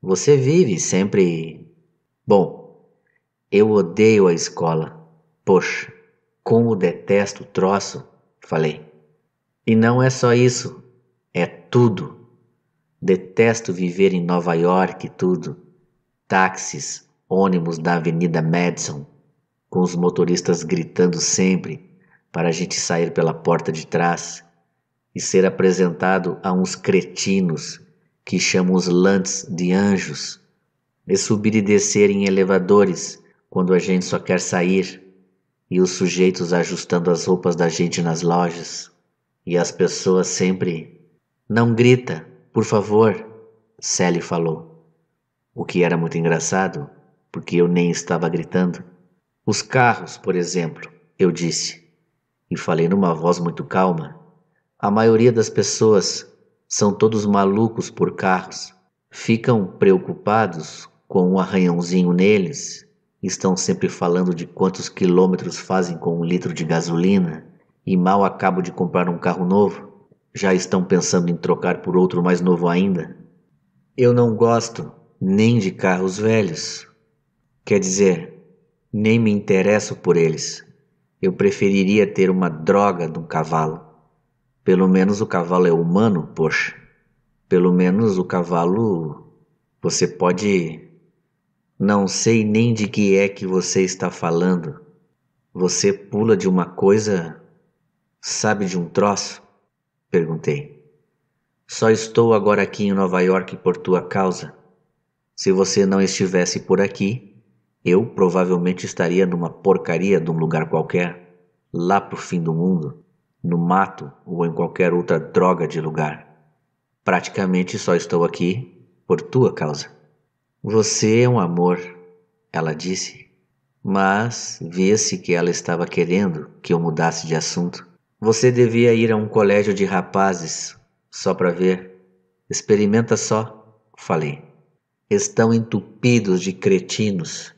Você vive sempre. Bom, eu odeio a escola. Poxa, como detesto o troço, falei. E não é só isso, é tudo. Detesto viver em Nova York tudo. Táxis, ônibus da Avenida Madison, com os motoristas gritando sempre para a gente sair pela porta de trás e ser apresentado a uns cretinos que chamam os lantes de anjos, e subir e descer em elevadores quando a gente só quer sair, e os sujeitos ajustando as roupas da gente nas lojas, e as pessoas sempre: Não grita, por favor, Sally falou. O que era muito engraçado, porque eu nem estava gritando. Os carros, por exemplo, eu disse, e falei numa voz muito calma a maioria das pessoas são todos malucos por carros, ficam preocupados com um arranhãozinho neles, estão sempre falando de quantos quilômetros fazem com um litro de gasolina e mal acabo de comprar um carro novo, já estão pensando em trocar por outro mais novo ainda. Eu não gosto nem de carros velhos. Quer dizer, nem me interesso por eles. Eu preferiria ter uma droga de um cavalo. Pelo menos o cavalo é humano, poxa. Pelo menos o cavalo você pode. Não sei nem de que é que você está falando. Você pula de uma coisa. Sabe de um troço? Perguntei. Só estou agora aqui em Nova York por tua causa. Se você não estivesse por aqui, eu provavelmente estaria numa porcaria de um lugar qualquer, lá pro fim do mundo no mato ou em qualquer outra droga de lugar. Praticamente só estou aqui por tua causa. Você é um amor, ela disse, mas vê-se que ela estava querendo que eu mudasse de assunto. Você devia ir a um colégio de rapazes só para ver. Experimenta só, falei. Estão entupidos de cretinos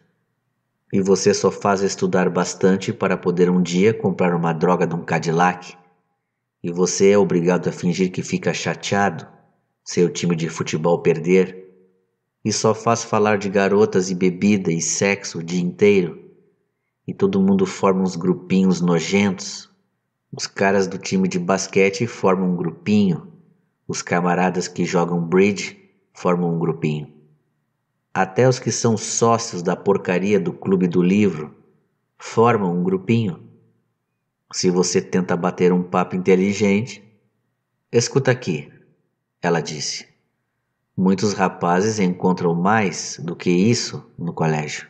e você só faz estudar bastante para poder um dia comprar uma droga de um Cadillac? E você é obrigado a fingir que fica chateado se o time de futebol perder? E só faz falar de garotas e bebida e sexo o dia inteiro? E todo mundo forma uns grupinhos nojentos? Os caras do time de basquete formam um grupinho, os camaradas que jogam bridge formam um grupinho. Até os que são sócios da porcaria do clube do livro formam um grupinho. Se você tenta bater um papo inteligente, escuta aqui, ela disse. Muitos rapazes encontram mais do que isso no colégio.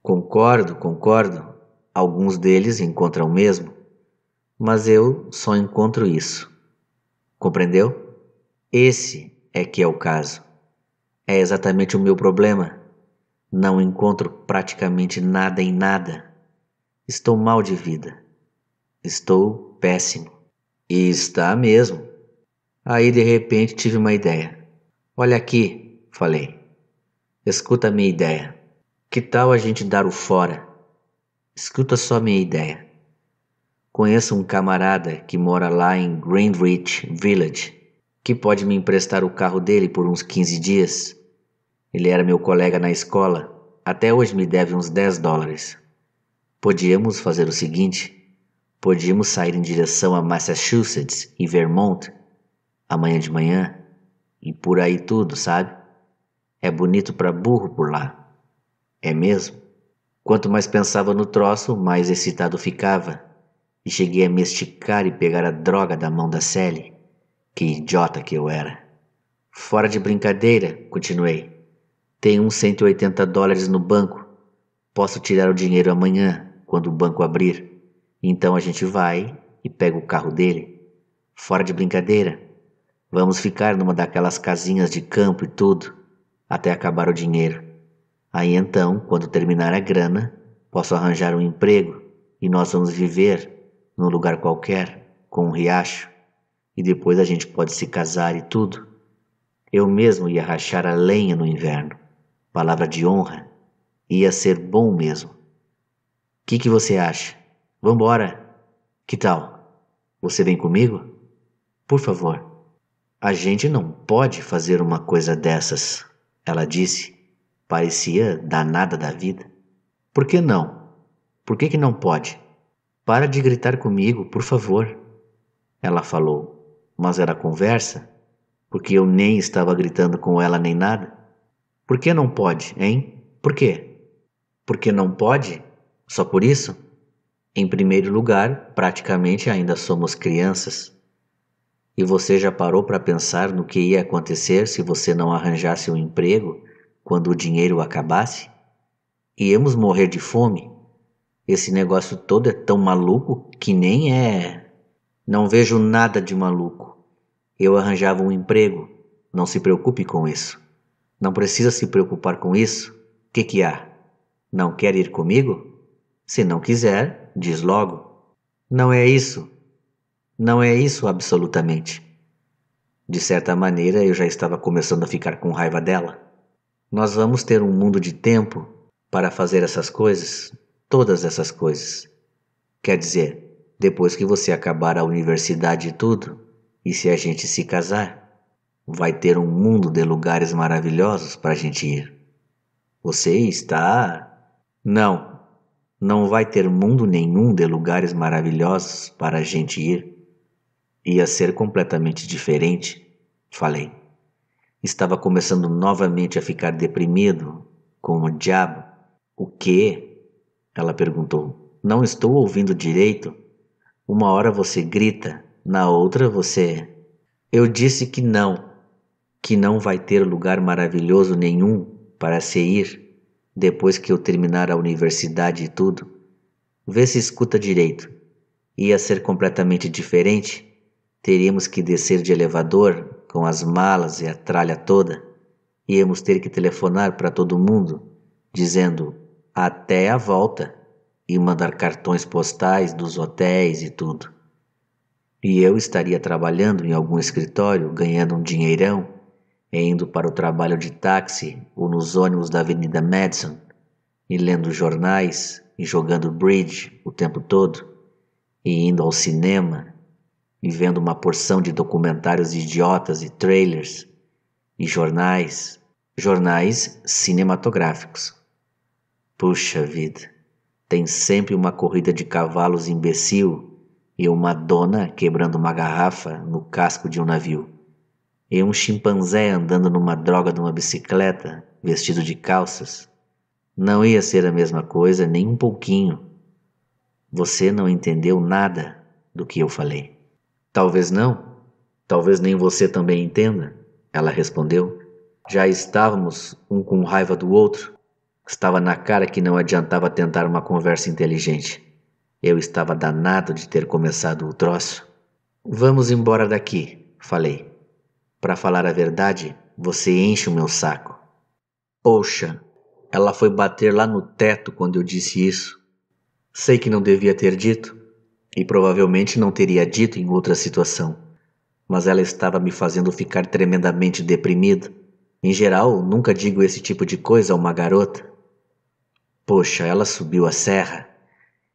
Concordo, concordo. Alguns deles encontram mesmo. Mas eu só encontro isso. Compreendeu? Esse é que é o caso. É exatamente o meu problema. Não encontro praticamente nada em nada. Estou mal de vida. Estou péssimo. E está mesmo. Aí de repente tive uma ideia. Olha aqui, falei. Escuta a minha ideia. Que tal a gente dar o fora? Escuta só a minha ideia. Conheço um camarada que mora lá em Greenwich Village, que pode me emprestar o carro dele por uns 15 dias. Ele era meu colega na escola. Até hoje me deve uns 10 dólares. Podíamos fazer o seguinte: podíamos sair em direção a Massachusetts e Vermont amanhã de manhã e por aí tudo, sabe? É bonito para burro por lá. É mesmo? Quanto mais pensava no troço, mais excitado ficava e cheguei a me esticar e pegar a droga da mão da Sally. Que idiota que eu era. Fora de brincadeira, continuei. Tenho uns 180 dólares no banco. Posso tirar o dinheiro amanhã, quando o banco abrir. Então a gente vai e pega o carro dele. Fora de brincadeira. Vamos ficar numa daquelas casinhas de campo e tudo, até acabar o dinheiro. Aí então, quando terminar a grana, posso arranjar um emprego e nós vamos viver num lugar qualquer, com um riacho. E depois a gente pode se casar e tudo. Eu mesmo ia rachar a lenha no inverno palavra de honra, ia ser bom mesmo. O que, que você acha? Vambora! Que tal? Você vem comigo? Por favor. A gente não pode fazer uma coisa dessas, ela disse. Parecia danada da vida. Por que não? Por que, que não pode? Para de gritar comigo, por favor. Ela falou, mas era conversa, porque eu nem estava gritando com ela nem nada. Por que não pode, hein? Por quê? Porque não pode? Só por isso? Em primeiro lugar, praticamente ainda somos crianças. E você já parou para pensar no que ia acontecer se você não arranjasse um emprego quando o dinheiro acabasse? Iamos morrer de fome? Esse negócio todo é tão maluco que nem é. Não vejo nada de maluco. Eu arranjava um emprego, não se preocupe com isso. Não precisa se preocupar com isso. O que, que há? Não quer ir comigo? Se não quiser, diz logo. Não é isso. Não é isso absolutamente. De certa maneira, eu já estava começando a ficar com raiva dela. Nós vamos ter um mundo de tempo para fazer essas coisas, todas essas coisas. Quer dizer, depois que você acabar a universidade e tudo, e se a gente se casar? vai ter um mundo de lugares maravilhosos para a gente ir. Você está. Não, não vai ter mundo nenhum de lugares maravilhosos para a gente ir. Ia ser completamente diferente, falei. Estava começando novamente a ficar deprimido como o diabo. O quê? Ela perguntou. Não estou ouvindo direito. Uma hora você grita, na outra você. Eu disse que não, que não vai ter lugar maravilhoso nenhum para se ir depois que eu terminar a universidade e tudo? Vê se escuta direito. Ia ser completamente diferente? Teríamos que descer de elevador com as malas e a tralha toda? Íamos ter que telefonar para todo mundo, dizendo até a volta e mandar cartões postais dos hotéis e tudo. E eu estaria trabalhando em algum escritório, ganhando um dinheirão indo para o trabalho de táxi ou nos ônibus da Avenida Madison, e lendo jornais e jogando bridge o tempo todo, e indo ao cinema e vendo uma porção de documentários idiotas e trailers e jornais, jornais cinematográficos. Puxa vida, tem sempre uma corrida de cavalos imbecil e uma dona quebrando uma garrafa no casco de um navio e um chimpanzé andando numa droga de uma bicicleta, vestido de calças. Não ia ser a mesma coisa nem um pouquinho. Você não entendeu nada do que eu falei. Talvez não. Talvez nem você também entenda, ela respondeu. Já estávamos um com raiva do outro. Estava na cara que não adiantava tentar uma conversa inteligente. Eu estava danado de ter começado o troço. Vamos embora daqui, falei. Para falar a verdade, você enche o meu saco. Poxa, ela foi bater lá no teto quando eu disse isso. Sei que não devia ter dito, e provavelmente não teria dito em outra situação, mas ela estava me fazendo ficar tremendamente deprimida. Em geral, nunca digo esse tipo de coisa a uma garota. Poxa, ela subiu a serra.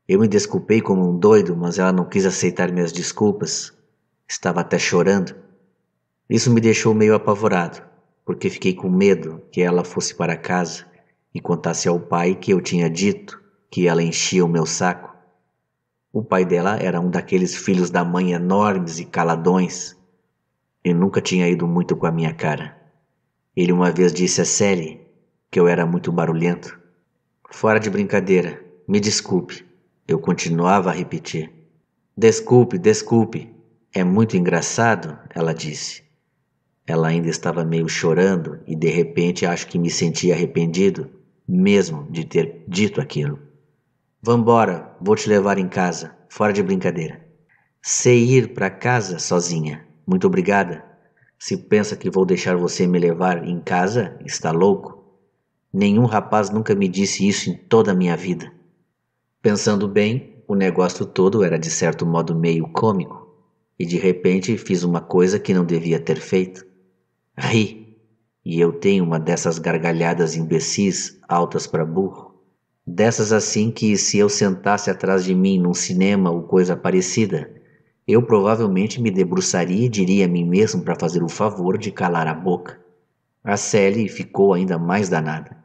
Eu me desculpei como um doido, mas ela não quis aceitar minhas desculpas. Estava até chorando. Isso me deixou meio apavorado, porque fiquei com medo que ela fosse para casa e contasse ao pai que eu tinha dito que ela enchia o meu saco. O pai dela era um daqueles filhos da mãe enormes e caladões, e nunca tinha ido muito com a minha cara. Ele uma vez disse a Sally que eu era muito barulhento. Fora de brincadeira, me desculpe. Eu continuava a repetir. Desculpe, desculpe. É muito engraçado, ela disse. Ela ainda estava meio chorando e de repente acho que me senti arrependido, mesmo de ter dito aquilo. Vambora, vou te levar em casa, fora de brincadeira. Sei ir para casa sozinha, muito obrigada. Se pensa que vou deixar você me levar em casa, está louco? Nenhum rapaz nunca me disse isso em toda a minha vida. Pensando bem, o negócio todo era de certo modo meio cômico, e de repente fiz uma coisa que não devia ter feito. Ri, e eu tenho uma dessas gargalhadas imbecis altas para burro. Dessas assim que, se eu sentasse atrás de mim num cinema ou coisa parecida, eu provavelmente me debruçaria e diria a mim mesmo para fazer o favor de calar a boca. A Sally ficou ainda mais danada.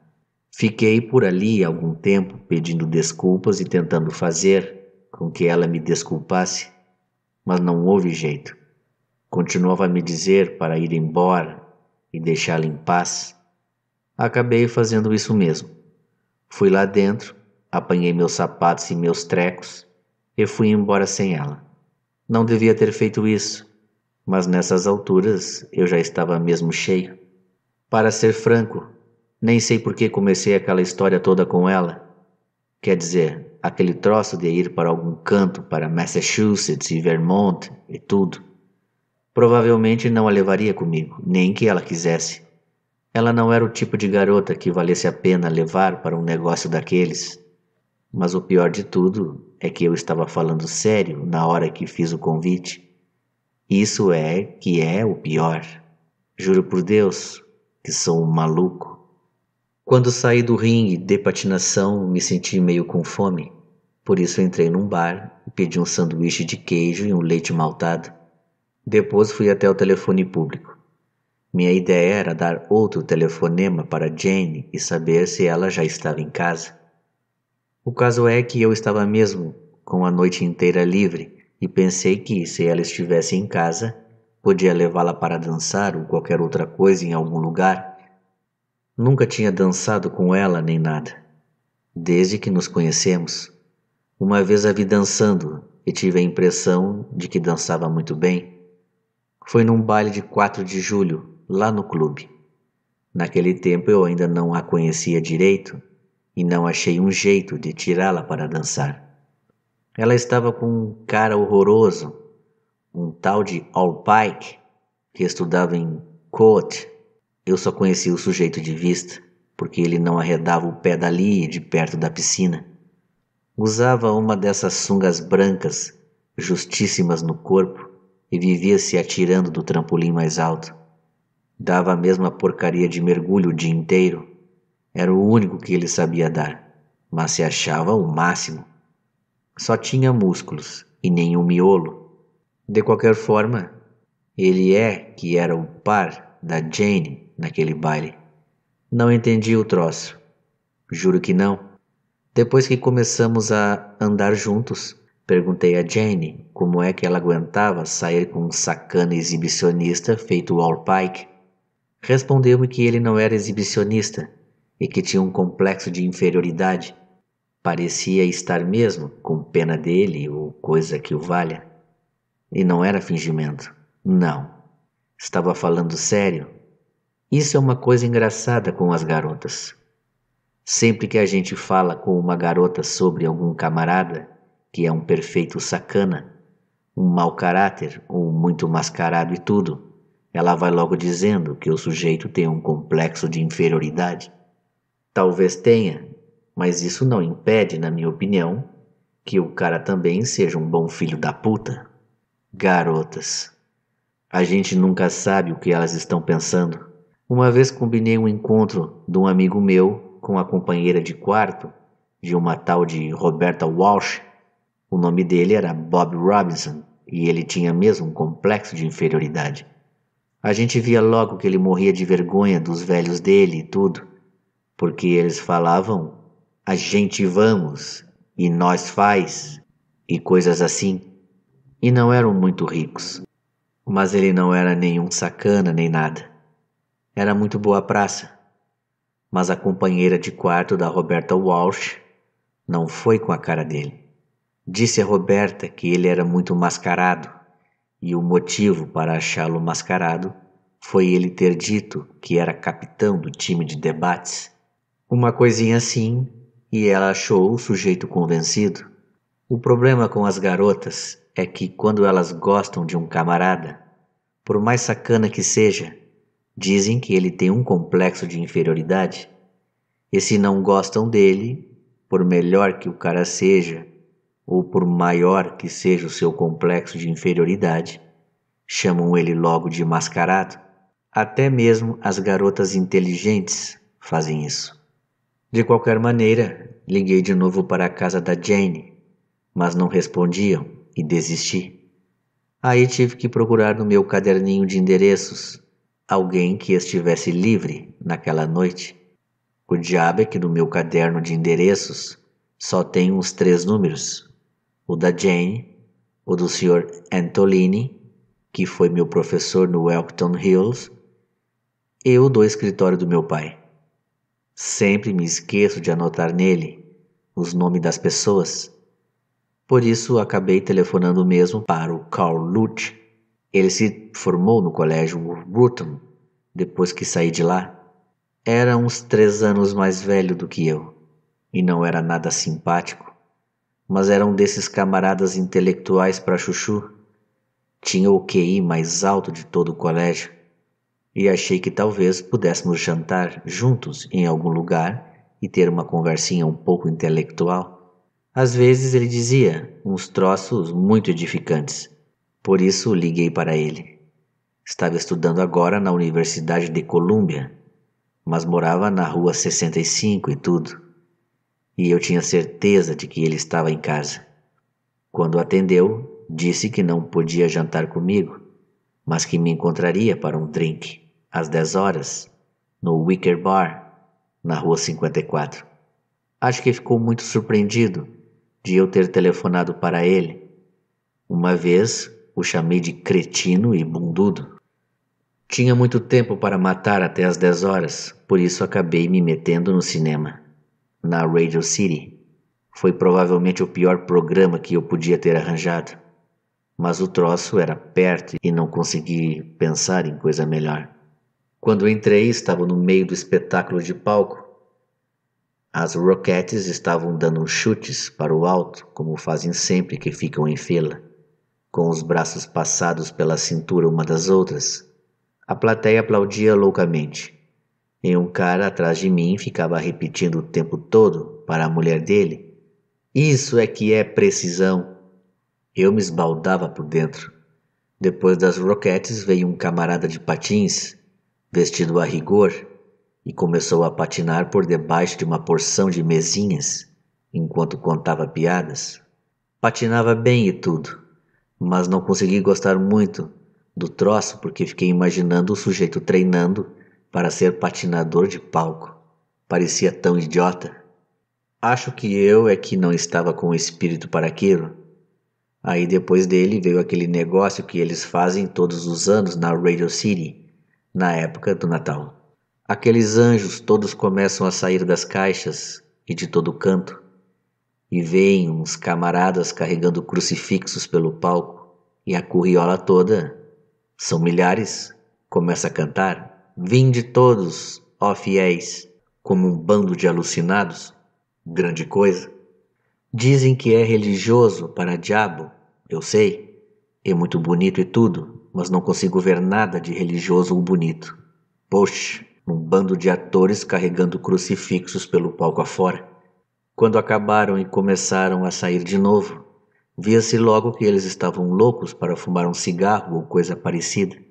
Fiquei por ali algum tempo pedindo desculpas e tentando fazer com que ela me desculpasse, mas não houve jeito. Continuava a me dizer para ir embora e deixá-la em paz, acabei fazendo isso mesmo. Fui lá dentro, apanhei meus sapatos e meus trecos e fui embora sem ela. Não devia ter feito isso, mas nessas alturas eu já estava mesmo cheio. Para ser franco, nem sei por que comecei aquela história toda com ela. Quer dizer, aquele troço de ir para algum canto, para Massachusetts e Vermont e tudo. Provavelmente não a levaria comigo, nem que ela quisesse. Ela não era o tipo de garota que valesse a pena levar para um negócio daqueles. Mas o pior de tudo é que eu estava falando sério na hora que fiz o convite. Isso é que é o pior. Juro por Deus que sou um maluco. Quando saí do ringue de patinação, me senti meio com fome. Por isso entrei num bar e pedi um sanduíche de queijo e um leite maltado. Depois fui até o telefone público. Minha ideia era dar outro telefonema para Jane e saber se ela já estava em casa. O caso é que eu estava mesmo com a noite inteira livre e pensei que, se ela estivesse em casa, podia levá-la para dançar ou qualquer outra coisa em algum lugar. Nunca tinha dançado com ela nem nada, desde que nos conhecemos. Uma vez a vi dançando e tive a impressão de que dançava muito bem. Foi num baile de 4 de julho, lá no clube. Naquele tempo eu ainda não a conhecia direito e não achei um jeito de tirá-la para dançar. Ela estava com um cara horroroso, um tal de Allpike, que estudava em Coate. Eu só conhecia o sujeito de vista, porque ele não arredava o pé dali de perto da piscina. Usava uma dessas sungas brancas, justíssimas no corpo, e vivia se atirando do trampolim mais alto. Dava a mesma porcaria de mergulho o dia inteiro. Era o único que ele sabia dar, mas se achava o máximo. Só tinha músculos e nenhum miolo. De qualquer forma, ele é que era o par da Jane naquele baile. Não entendi o troço. Juro que não. Depois que começamos a andar juntos, Perguntei a Jane como é que ela aguentava sair com um sacana exibicionista feito Pike. Respondeu-me que ele não era exibicionista e que tinha um complexo de inferioridade. Parecia estar mesmo com pena dele ou coisa que o valha. E não era fingimento. Não. Estava falando sério. Isso é uma coisa engraçada com as garotas. Sempre que a gente fala com uma garota sobre algum camarada, que é um perfeito sacana, um mau caráter, um muito mascarado e tudo, ela vai logo dizendo que o sujeito tem um complexo de inferioridade. Talvez tenha, mas isso não impede, na minha opinião, que o cara também seja um bom filho da puta. Garotas. A gente nunca sabe o que elas estão pensando. Uma vez combinei um encontro de um amigo meu com a companheira de quarto de uma tal de Roberta Walsh o nome dele era Bob Robinson e ele tinha mesmo um complexo de inferioridade. A gente via logo que ele morria de vergonha dos velhos dele e tudo, porque eles falavam a gente vamos e nós faz e coisas assim, e não eram muito ricos. Mas ele não era nenhum sacana nem nada. Era muito boa praça. Mas a companheira de quarto da Roberta Walsh não foi com a cara dele. Disse a Roberta que ele era muito mascarado, e o motivo para achá-lo mascarado foi ele ter dito que era capitão do time de debates. Uma coisinha assim, e ela achou o sujeito convencido. O problema com as garotas é que quando elas gostam de um camarada, por mais sacana que seja, dizem que ele tem um complexo de inferioridade. E se não gostam dele, por melhor que o cara seja, ou por maior que seja o seu complexo de inferioridade, chamam ele logo de mascarado, até mesmo as garotas inteligentes fazem isso. De qualquer maneira, liguei de novo para a casa da Jane, mas não respondiam e desisti. Aí tive que procurar no meu caderninho de endereços alguém que estivesse livre naquela noite. O diabo é que no meu caderno de endereços só tem uns três números: o da Jane, o do Sr. Antolini, que foi meu professor no Elkton Hills, e o do escritório do meu pai. Sempre me esqueço de anotar nele os nomes das pessoas. Por isso acabei telefonando mesmo para o Carl Lutz. Ele se formou no colégio Bruton. depois que saí de lá. Era uns três anos mais velho do que eu e não era nada simpático mas era um desses camaradas intelectuais para chuchu. Tinha o QI mais alto de todo o colégio e achei que talvez pudéssemos jantar juntos em algum lugar e ter uma conversinha um pouco intelectual. Às vezes ele dizia uns troços muito edificantes, por isso liguei para ele. Estava estudando agora na Universidade de Colômbia, mas morava na Rua 65 e tudo e eu tinha certeza de que ele estava em casa. Quando atendeu, disse que não podia jantar comigo, mas que me encontraria para um drink às 10 horas no Wicker Bar, na rua 54. Acho que ficou muito surpreendido de eu ter telefonado para ele. Uma vez o chamei de cretino e bundudo. Tinha muito tempo para matar até as 10 horas, por isso acabei me metendo no cinema na Radio City. Foi provavelmente o pior programa que eu podia ter arranjado, mas o troço era perto e não consegui pensar em coisa melhor. Quando entrei, estava no meio do espetáculo de palco. As Rockettes estavam dando chutes para o alto, como fazem sempre que ficam em fila, com os braços passados pela cintura uma das outras. A plateia aplaudia loucamente. E um cara atrás de mim ficava repetindo o tempo todo para a mulher dele: Isso é que é precisão. Eu me esbaldava por dentro. Depois das roquetes veio um camarada de patins, vestido a rigor, e começou a patinar por debaixo de uma porção de mesinhas, enquanto contava piadas. Patinava bem e tudo, mas não consegui gostar muito do troço porque fiquei imaginando o sujeito treinando para ser patinador de palco. Parecia tão idiota. Acho que eu é que não estava com o espírito para aquilo. Aí depois dele veio aquele negócio que eles fazem todos os anos na Radio City, na época do Natal. Aqueles anjos todos começam a sair das caixas e de todo canto, e veem uns camaradas carregando crucifixos pelo palco, e a curriola toda, são milhares, começa a cantar. Vinde todos, ó fiéis, como um bando de alucinados, grande coisa. Dizem que é religioso para diabo, eu sei, é muito bonito e tudo, mas não consigo ver nada de religioso ou bonito. Poxa, um bando de atores carregando crucifixos pelo palco afora. Quando acabaram e começaram a sair de novo, via-se logo que eles estavam loucos para fumar um cigarro ou coisa parecida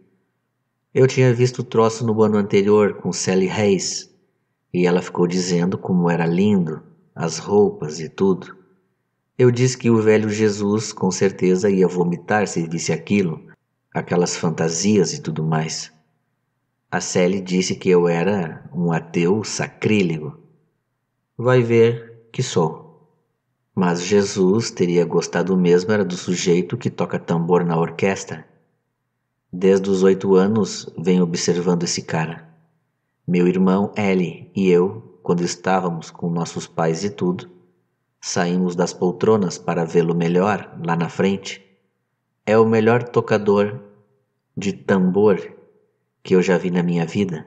eu tinha visto o troço no ano anterior com Sally Reis e ela ficou dizendo como era lindo, as roupas e tudo. Eu disse que o velho Jesus com certeza ia vomitar se visse aquilo, aquelas fantasias e tudo mais. A Sally disse que eu era um ateu sacrílego. Vai ver que sou. Mas Jesus teria gostado mesmo era do sujeito que toca tambor na orquestra Desde os oito anos venho observando esse cara. Meu irmão L e eu, quando estávamos com nossos pais e tudo, saímos das poltronas para vê-lo melhor lá na frente. É o melhor tocador de tambor que eu já vi na minha vida.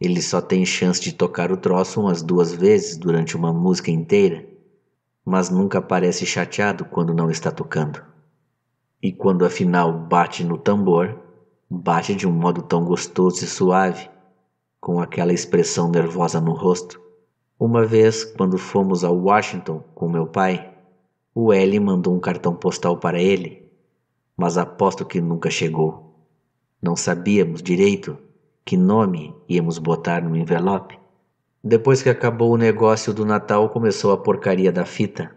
Ele só tem chance de tocar o troço umas duas vezes durante uma música inteira, mas nunca parece chateado quando não está tocando. E quando afinal bate no tambor, bate de um modo tão gostoso e suave, com aquela expressão nervosa no rosto. Uma vez, quando fomos a Washington com meu pai, o L mandou um cartão postal para ele, mas aposto que nunca chegou. Não sabíamos direito que nome íamos botar no envelope. Depois que acabou o negócio do Natal, começou a porcaria da fita.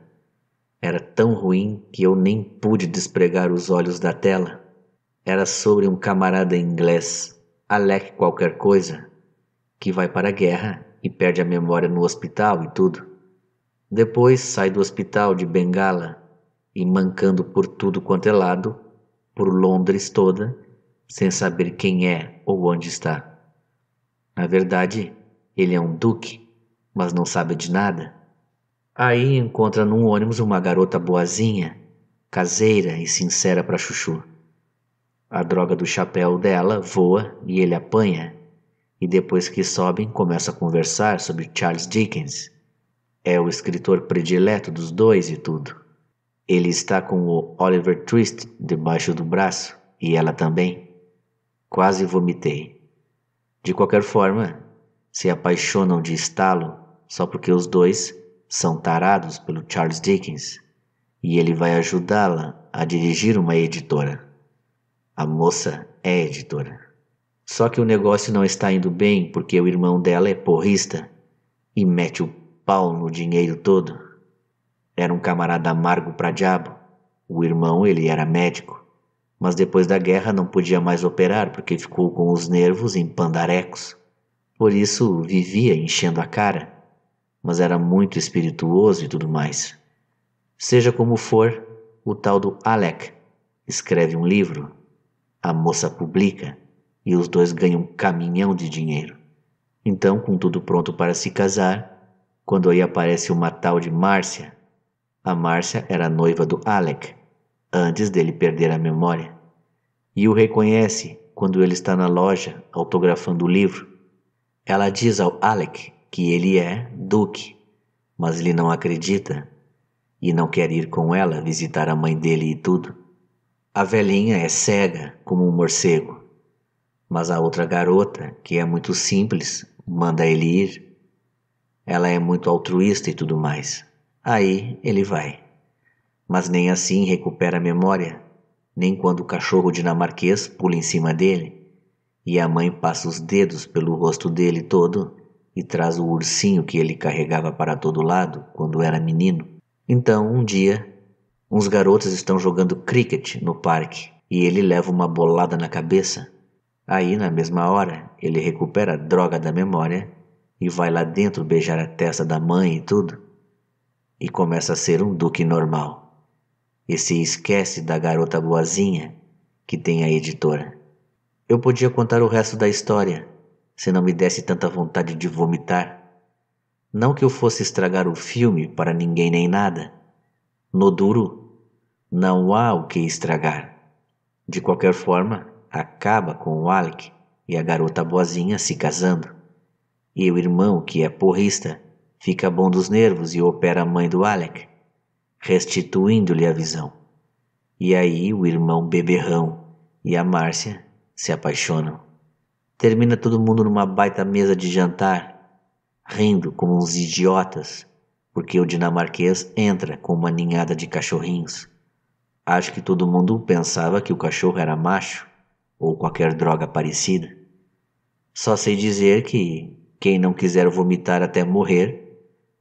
Era tão ruim que eu nem pude despregar os olhos da tela. Era sobre um camarada inglês, Alec qualquer coisa, que vai para a guerra e perde a memória no hospital e tudo. Depois sai do hospital de Bengala e mancando por tudo quanto é lado, por Londres toda, sem saber quem é ou onde está. Na verdade, ele é um duque, mas não sabe de nada. Aí encontra num ônibus uma garota boazinha, caseira e sincera para Chuchu. A droga do chapéu dela voa e ele apanha, e depois que sobem, começa a conversar sobre Charles Dickens. É o escritor predileto dos dois e tudo. Ele está com o Oliver Twist debaixo do braço e ela também. Quase vomitei. De qualquer forma, se apaixonam de estalo só porque os dois são tarados pelo Charles Dickens e ele vai ajudá-la a dirigir uma editora. A moça é editora. Só que o negócio não está indo bem porque o irmão dela é porrista e mete o pau no dinheiro todo. Era um camarada amargo pra diabo. O irmão, ele era médico, mas depois da guerra não podia mais operar porque ficou com os nervos em pandarecos. Por isso vivia enchendo a cara mas era muito espirituoso e tudo mais. Seja como for, o tal do Alec escreve um livro, a moça publica e os dois ganham um caminhão de dinheiro. Então, com tudo pronto para se casar, quando aí aparece uma tal de Márcia. A Márcia era noiva do Alec, antes dele perder a memória, e o reconhece quando ele está na loja autografando o livro. Ela diz ao Alec que ele é duque, mas ele não acredita e não quer ir com ela visitar a mãe dele e tudo. A velhinha é cega como um morcego, mas a outra garota, que é muito simples, manda ele ir. Ela é muito altruísta e tudo mais. Aí ele vai. Mas nem assim recupera a memória, nem quando o cachorro dinamarquês pula em cima dele e a mãe passa os dedos pelo rosto dele todo e traz o ursinho que ele carregava para todo lado quando era menino. Então, um dia, uns garotos estão jogando cricket no parque e ele leva uma bolada na cabeça. Aí, na mesma hora, ele recupera a droga da memória e vai lá dentro beijar a testa da mãe e tudo. E começa a ser um duque normal. E se esquece da garota boazinha que tem a editora. Eu podia contar o resto da história se não me desse tanta vontade de vomitar. Não que eu fosse estragar o filme para ninguém nem nada. No duro, não há o que estragar. De qualquer forma, acaba com o Alec e a garota boazinha se casando. E o irmão, que é porrista, fica bom dos nervos e opera a mãe do Alec, restituindo-lhe a visão. E aí o irmão beberrão e a Márcia se apaixonam. Termina todo mundo numa baita mesa de jantar, rindo como uns idiotas, porque o dinamarquês entra com uma ninhada de cachorrinhos. Acho que todo mundo pensava que o cachorro era macho ou qualquer droga parecida. Só sei dizer que quem não quiser vomitar até morrer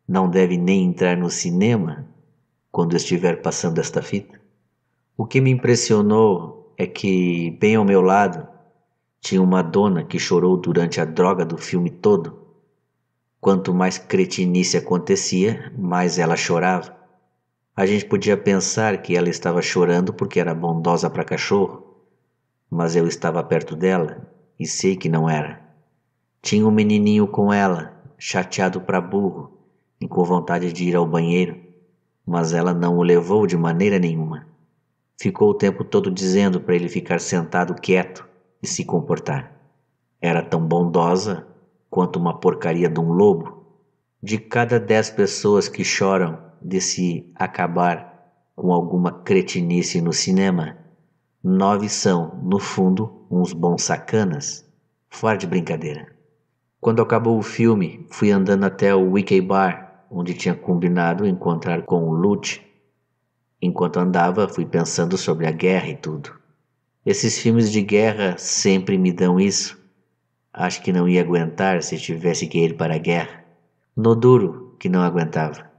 não deve nem entrar no cinema quando estiver passando esta fita. O que me impressionou é que, bem ao meu lado, tinha uma dona que chorou durante a droga do filme todo. Quanto mais cretinice acontecia, mais ela chorava. A gente podia pensar que ela estava chorando porque era bondosa para cachorro, mas eu estava perto dela e sei que não era. Tinha um menininho com ela, chateado para burro e com vontade de ir ao banheiro, mas ela não o levou de maneira nenhuma. Ficou o tempo todo dizendo para ele ficar sentado quieto, e se comportar. Era tão bondosa quanto uma porcaria de um lobo. De cada dez pessoas que choram de se acabar com alguma cretinice no cinema, nove são, no fundo, uns bons sacanas. Fora de brincadeira. Quando acabou o filme, fui andando até o Wiki Bar, onde tinha combinado encontrar com o Lute. Enquanto andava, fui pensando sobre a guerra e tudo. Esses filmes de guerra sempre me dão isso. Acho que não ia aguentar se tivesse que ir para a guerra. No duro que não aguentava.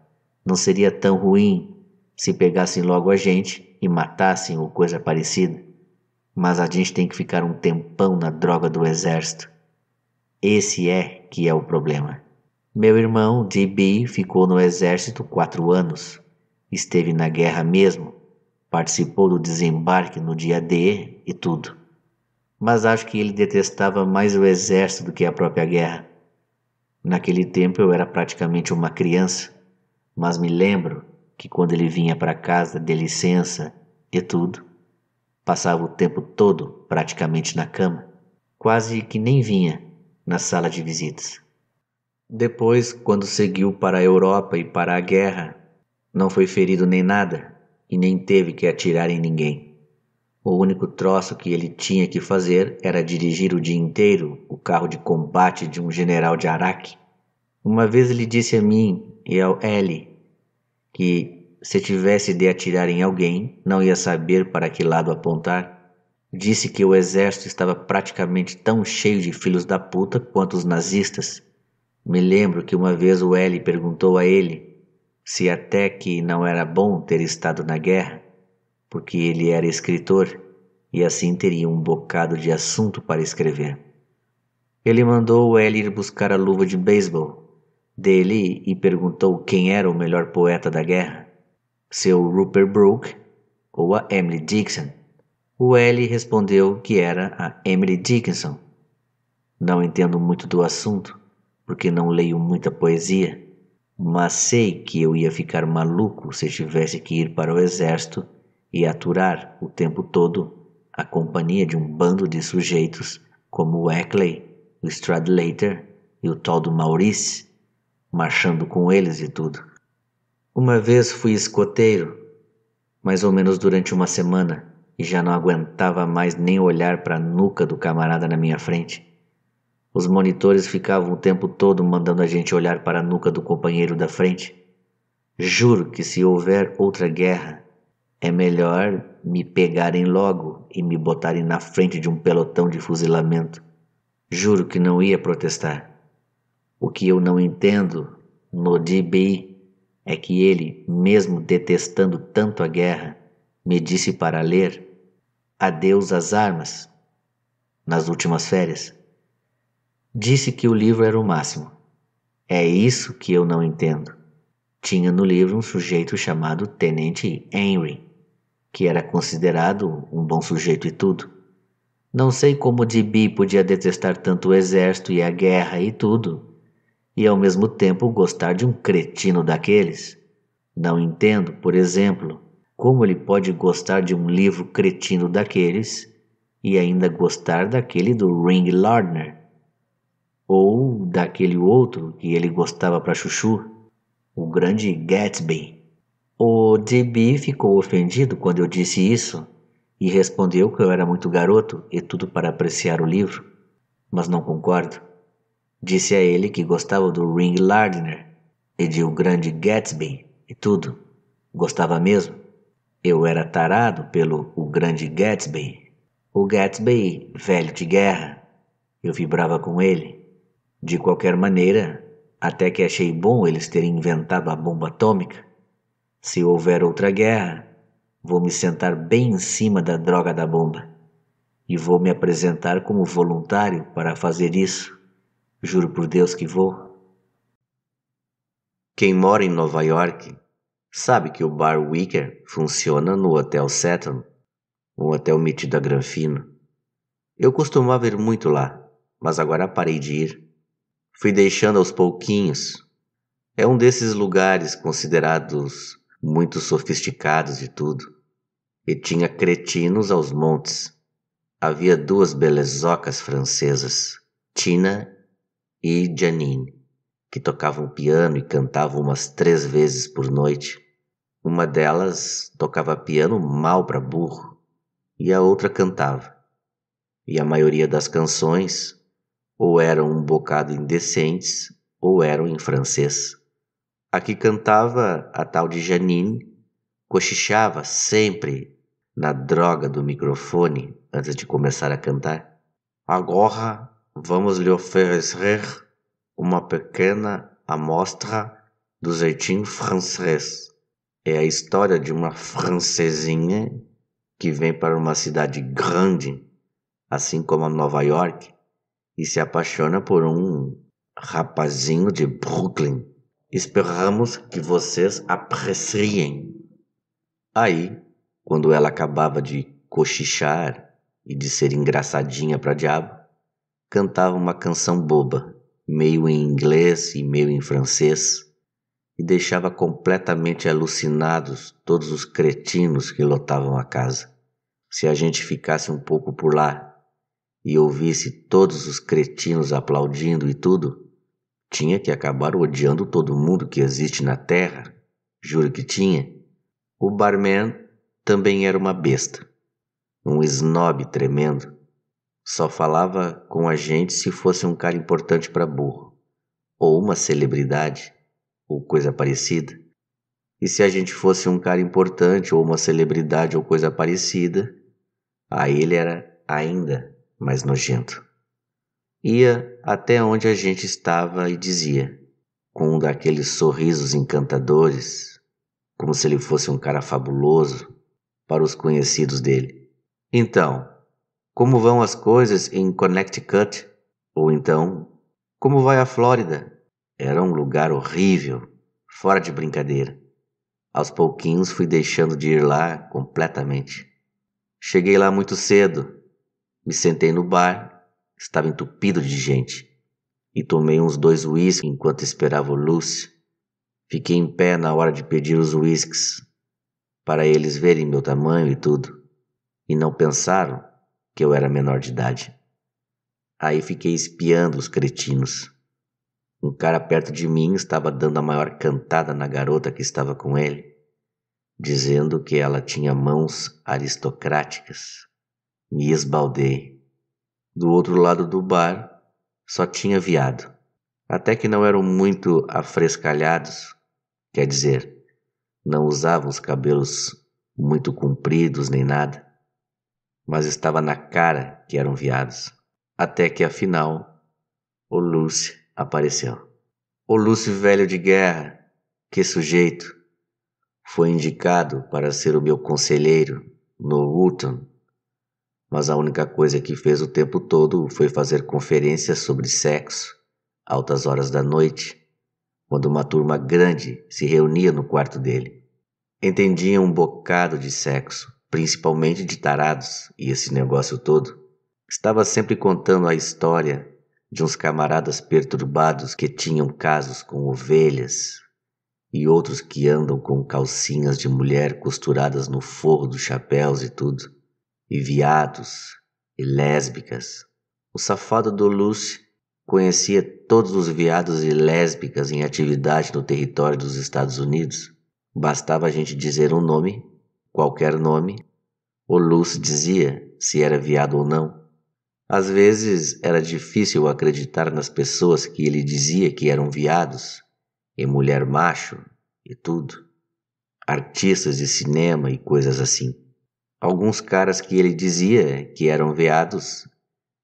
Não seria tão ruim se pegassem logo a gente e matassem ou coisa parecida. Mas a gente tem que ficar um tempão na droga do exército. Esse é que é o problema. Meu irmão, D.B., ficou no exército quatro anos. Esteve na guerra mesmo. Participou do desembarque no dia D e tudo. Mas acho que ele detestava mais o exército do que a própria guerra. Naquele tempo eu era praticamente uma criança, mas me lembro que quando ele vinha para casa de licença e tudo, passava o tempo todo praticamente na cama, quase que nem vinha na sala de visitas. Depois, quando seguiu para a Europa e para a guerra, não foi ferido nem nada e nem teve que atirar em ninguém. O único troço que ele tinha que fazer era dirigir o dia inteiro o carro de combate de um general de Araque. Uma vez ele disse a mim e ao L que se tivesse de atirar em alguém, não ia saber para que lado apontar. Disse que o exército estava praticamente tão cheio de filhos da puta quanto os nazistas. Me lembro que uma vez o L perguntou a ele se até que não era bom ter estado na guerra porque ele era escritor e assim teria um bocado de assunto para escrever. Ele mandou o L ir buscar a luva de beisebol dele e perguntou quem era o melhor poeta da guerra, seu Rupert Brooke ou a Emily Dickinson. O L respondeu que era a Emily Dickinson. Não entendo muito do assunto, porque não leio muita poesia, mas sei que eu ia ficar maluco se tivesse que ir para o exército e aturar o tempo todo a companhia de um bando de sujeitos como o Eckley, o Stradlater e o tal do Maurice, marchando com eles e tudo. Uma vez fui escoteiro, mais ou menos durante uma semana, e já não aguentava mais nem olhar para a nuca do camarada na minha frente. Os monitores ficavam o tempo todo mandando a gente olhar para a nuca do companheiro da frente. Juro que se houver outra guerra, é melhor me pegarem logo e me botarem na frente de um pelotão de fuzilamento. Juro que não ia protestar. O que eu não entendo no DBI é que ele, mesmo detestando tanto a guerra, me disse para ler Adeus às Armas nas últimas férias. Disse que o livro era o máximo. É isso que eu não entendo. Tinha no livro um sujeito chamado Tenente Henry que era considerado um bom sujeito e tudo. Não sei como Dibi podia detestar tanto o exército e a guerra e tudo, e ao mesmo tempo gostar de um cretino daqueles. Não entendo, por exemplo, como ele pode gostar de um livro cretino daqueles e ainda gostar daquele do Ring Lardner, ou daquele outro que ele gostava para Chuchu, o grande Gatsby. O DB ficou ofendido quando eu disse isso e respondeu que eu era muito garoto e tudo para apreciar o livro, mas não concordo. Disse a ele que gostava do Ring Lardner e de O Grande Gatsby e tudo. Gostava mesmo. Eu era tarado pelo O Grande Gatsby. O Gatsby, velho de guerra. Eu vibrava com ele. De qualquer maneira, até que achei bom eles terem inventado a bomba atômica. Se houver outra guerra, vou me sentar bem em cima da droga da bomba e vou me apresentar como voluntário para fazer isso. Juro por Deus que vou. Quem mora em Nova York sabe que o Bar Wicker funciona no Hotel Seton, um hotel metido a granfino. Eu costumava ir muito lá, mas agora parei de ir. Fui deixando aos pouquinhos. É um desses lugares considerados muito sofisticados e tudo, e tinha cretinos aos montes. Havia duas belezocas francesas, Tina e Janine, que tocavam piano e cantavam umas três vezes por noite. Uma delas tocava piano mal para burro e a outra cantava. E a maioria das canções ou eram um bocado indecentes ou eram em francês. A que cantava, a tal de Janine, cochichava sempre na droga do microfone antes de começar a cantar. Agora vamos lhe oferecer uma pequena amostra do jeitinho francês. É a história de uma francesinha que vem para uma cidade grande, assim como Nova York, e se apaixona por um rapazinho de Brooklyn. Esperamos que vocês apreciem. Aí, quando ela acabava de cochichar e de ser engraçadinha para diabo, cantava uma canção boba, meio em inglês e meio em francês, e deixava completamente alucinados todos os cretinos que lotavam a casa. Se a gente ficasse um pouco por lá e ouvisse todos os cretinos aplaudindo e tudo, tinha que acabar odiando todo mundo que existe na Terra. Juro que tinha. O barman também era uma besta. Um snob tremendo. Só falava com a gente se fosse um cara importante para burro. Ou uma celebridade. Ou coisa parecida. E se a gente fosse um cara importante ou uma celebridade ou coisa parecida, aí ele era ainda mais nojento. Ia até onde a gente estava e dizia, com um daqueles sorrisos encantadores, como se ele fosse um cara fabuloso, para os conhecidos dele. Então, como vão as coisas em Connecticut? Ou então, como vai a Flórida? Era um lugar horrível, fora de brincadeira. Aos pouquinhos fui deixando de ir lá completamente. Cheguei lá muito cedo, me sentei no bar Estava entupido de gente. E tomei uns dois uísques enquanto esperava o Lúcio. Fiquei em pé na hora de pedir os uísques, para eles verem meu tamanho e tudo. E não pensaram que eu era menor de idade. Aí fiquei espiando os cretinos. Um cara perto de mim estava dando a maior cantada na garota que estava com ele, dizendo que ela tinha mãos aristocráticas. Me esbaldei. Do outro lado do bar só tinha viado. Até que não eram muito afrescalhados, quer dizer, não usavam os cabelos muito compridos nem nada, mas estava na cara que eram viados. Até que afinal, o Lúcio apareceu. O Lúcio velho de guerra, que sujeito, foi indicado para ser o meu conselheiro no Woolton mas a única coisa que fez o tempo todo foi fazer conferências sobre sexo, altas horas da noite, quando uma turma grande se reunia no quarto dele. Entendiam um bocado de sexo, principalmente de tarados e esse negócio todo. Estava sempre contando a história de uns camaradas perturbados que tinham casos com ovelhas e outros que andam com calcinhas de mulher costuradas no forro dos chapéus e tudo e viados, e lésbicas. O safado do Luce conhecia todos os viados e lésbicas em atividade no território dos Estados Unidos. Bastava a gente dizer um nome, qualquer nome, o Luce dizia se era viado ou não. Às vezes era difícil acreditar nas pessoas que ele dizia que eram viados, e mulher macho, e tudo. Artistas de cinema e coisas assim. Alguns caras que ele dizia que eram veados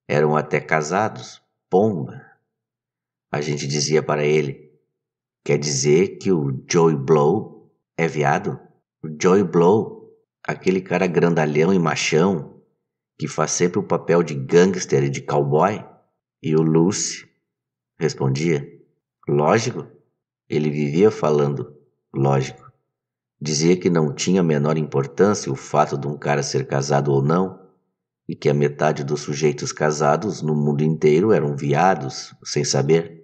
eram até casados, pomba. A gente dizia para ele: quer dizer que o Joey Blow é veado? O Joey Blow, aquele cara grandalhão e machão que faz sempre o papel de gangster e de cowboy? E o Lucy respondia: lógico. Ele vivia falando: lógico. Dizia que não tinha a menor importância o fato de um cara ser casado ou não, e que a metade dos sujeitos casados no mundo inteiro eram viados, sem saber.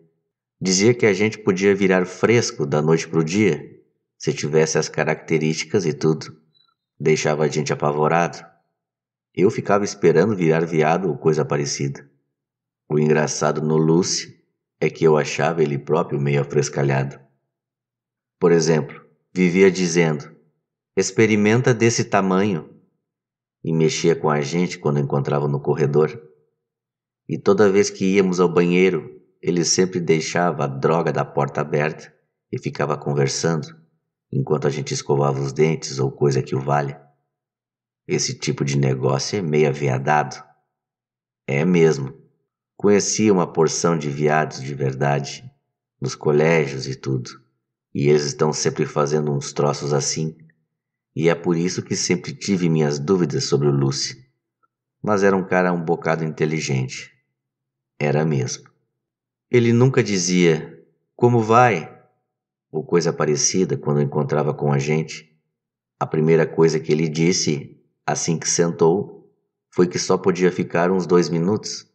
Dizia que a gente podia virar fresco da noite para o dia, se tivesse as características e tudo. Deixava a gente apavorado. Eu ficava esperando virar viado ou coisa parecida. O engraçado no Lúcio é que eu achava ele próprio meio afrescalhado. Por exemplo, vivia dizendo: experimenta desse tamanho. E mexia com a gente quando encontrava no corredor. E toda vez que íamos ao banheiro, ele sempre deixava a droga da porta aberta e ficava conversando enquanto a gente escovava os dentes ou coisa que o valha. Esse tipo de negócio é meia viadado. É mesmo. Conhecia uma porção de viados de verdade, nos colégios e tudo e eles estão sempre fazendo uns troços assim, e é por isso que sempre tive minhas dúvidas sobre o Lucy. Mas era um cara um bocado inteligente. Era mesmo. Ele nunca dizia como vai ou coisa parecida quando encontrava com a gente. A primeira coisa que ele disse assim que sentou foi que só podia ficar uns dois minutos.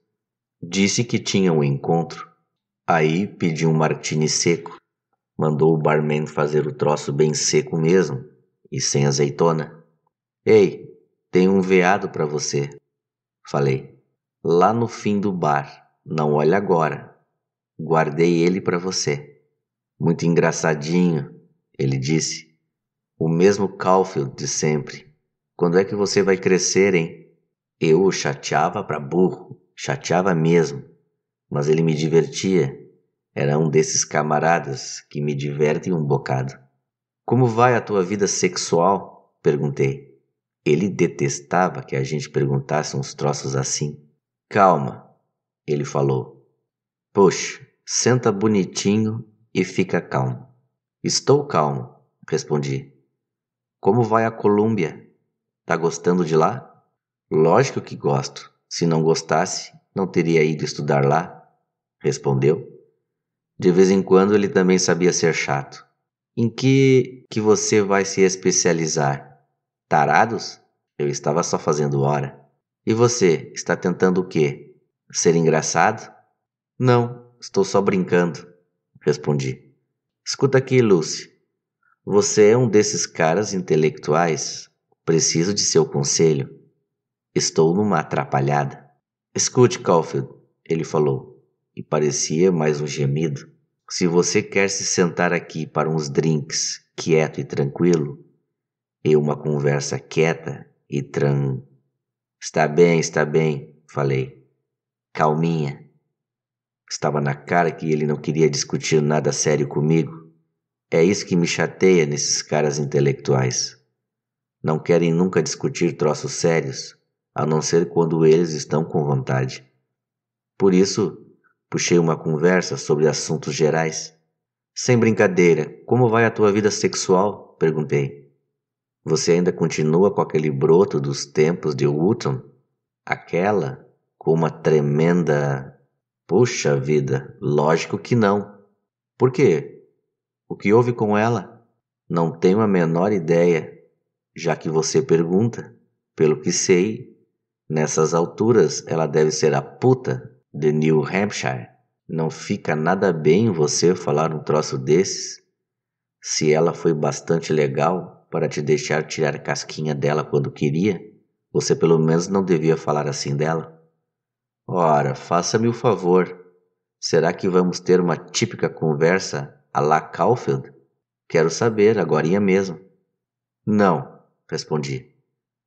Disse que tinha um encontro. Aí pediu um martini seco Mandou o barman fazer o troço bem seco mesmo e sem azeitona. Ei, tem um veado para você, falei. Lá no fim do bar, não olha agora. Guardei ele para você. Muito engraçadinho, ele disse. O mesmo Caulfield de sempre. Quando é que você vai crescer, hein? Eu o chateava para burro, chateava mesmo, mas ele me divertia era um desses camaradas que me divertem um bocado. Como vai a tua vida sexual? perguntei. Ele detestava que a gente perguntasse uns troços assim. Calma, ele falou. Poxa, senta bonitinho e fica calmo. Estou calmo, respondi. Como vai a Colômbia? Tá gostando de lá? Lógico que gosto. Se não gostasse, não teria ido estudar lá, respondeu de vez em quando ele também sabia ser chato. Em que que você vai se especializar? Tarados? Eu estava só fazendo hora. E você está tentando o quê? Ser engraçado? Não, estou só brincando, respondi. Escuta aqui, Lucy. Você é um desses caras intelectuais. Preciso de seu conselho. Estou numa atrapalhada. Escute, Caulfield, ele falou e parecia mais um gemido. Se você quer se sentar aqui para uns drinks, quieto e tranquilo, e uma conversa quieta e tran. Está bem, está bem, falei. Calminha. Estava na cara que ele não queria discutir nada sério comigo. É isso que me chateia nesses caras intelectuais. Não querem nunca discutir troços sérios, a não ser quando eles estão com vontade. Por isso, Puxei uma conversa sobre assuntos gerais. Sem brincadeira, como vai a tua vida sexual? perguntei. Você ainda continua com aquele broto dos tempos de Wooton? Aquela? Com uma tremenda. Puxa vida, lógico que não. Por quê? O que houve com ela? Não tenho a menor ideia, já que você pergunta. Pelo que sei, nessas alturas ela deve ser a puta de New Hampshire, não fica nada bem você falar um troço desses, se ela foi bastante legal para te deixar tirar casquinha dela quando queria, você pelo menos não devia falar assim dela. Ora, faça-me o favor. Será que vamos ter uma típica conversa a la Caulfield? Quero saber, agorinha mesmo. Não, respondi.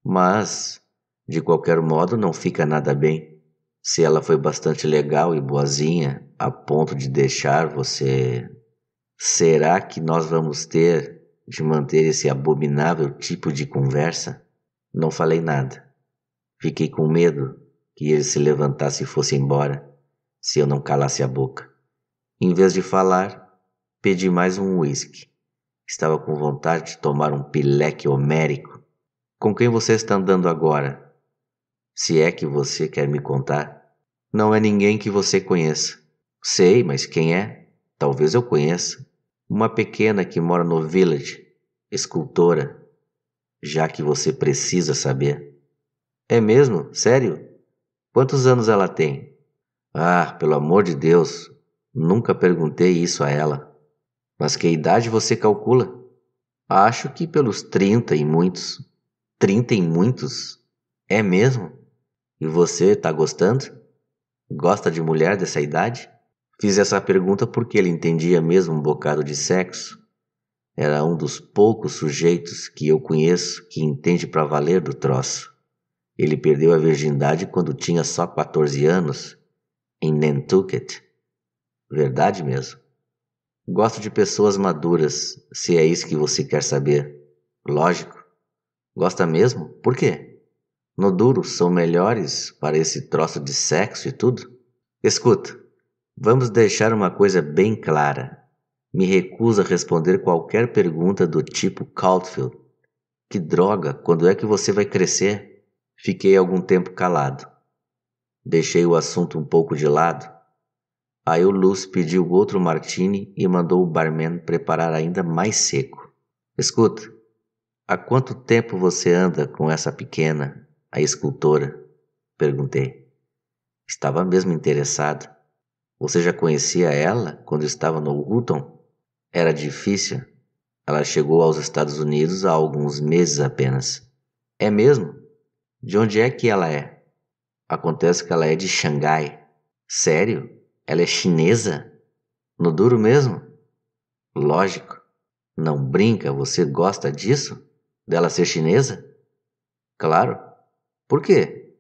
Mas, de qualquer modo, não fica nada bem se ela foi bastante legal e boazinha a ponto de deixar você, será que nós vamos ter de manter esse abominável tipo de conversa? Não falei nada. Fiquei com medo que ele se levantasse e fosse embora, se eu não calasse a boca. Em vez de falar, pedi mais um uísque. Estava com vontade de tomar um pileque homérico. Com quem você está andando agora? se é que você quer me contar. Não é ninguém que você conheça. Sei, mas quem é? Talvez eu conheça. Uma pequena que mora no village, escultora. Já que você precisa saber. É mesmo? Sério? Quantos anos ela tem? Ah, pelo amor de Deus, nunca perguntei isso a ela. Mas que idade você calcula? Acho que pelos 30 e muitos. 30 e muitos? É mesmo? E você tá gostando? Gosta de mulher dessa idade? Fiz essa pergunta porque ele entendia mesmo um bocado de sexo. Era um dos poucos sujeitos que eu conheço que entende para valer do troço. Ele perdeu a virgindade quando tinha só 14 anos, em Nantucket. Verdade mesmo. Gosto de pessoas maduras, se é isso que você quer saber. Lógico. Gosta mesmo? Por quê? No duro, são melhores para esse troço de sexo e tudo? Escuta, vamos deixar uma coisa bem clara. Me recuso a responder qualquer pergunta do tipo Caulfield. Que droga, quando é que você vai crescer? Fiquei algum tempo calado. Deixei o assunto um pouco de lado. Aí o Luz pediu outro martini e mandou o barman preparar ainda mais seco. Escuta, há quanto tempo você anda com essa pequena? a escultora? Perguntei. Estava mesmo interessado. Você já conhecia ela quando estava no Hutton? Era difícil. Ela chegou aos Estados Unidos há alguns meses apenas. É mesmo? De onde é que ela é? Acontece que ela é de Xangai. Sério? Ela é chinesa? No duro mesmo? Lógico. Não brinca, você gosta disso? Dela ser chinesa? Claro. Por quê?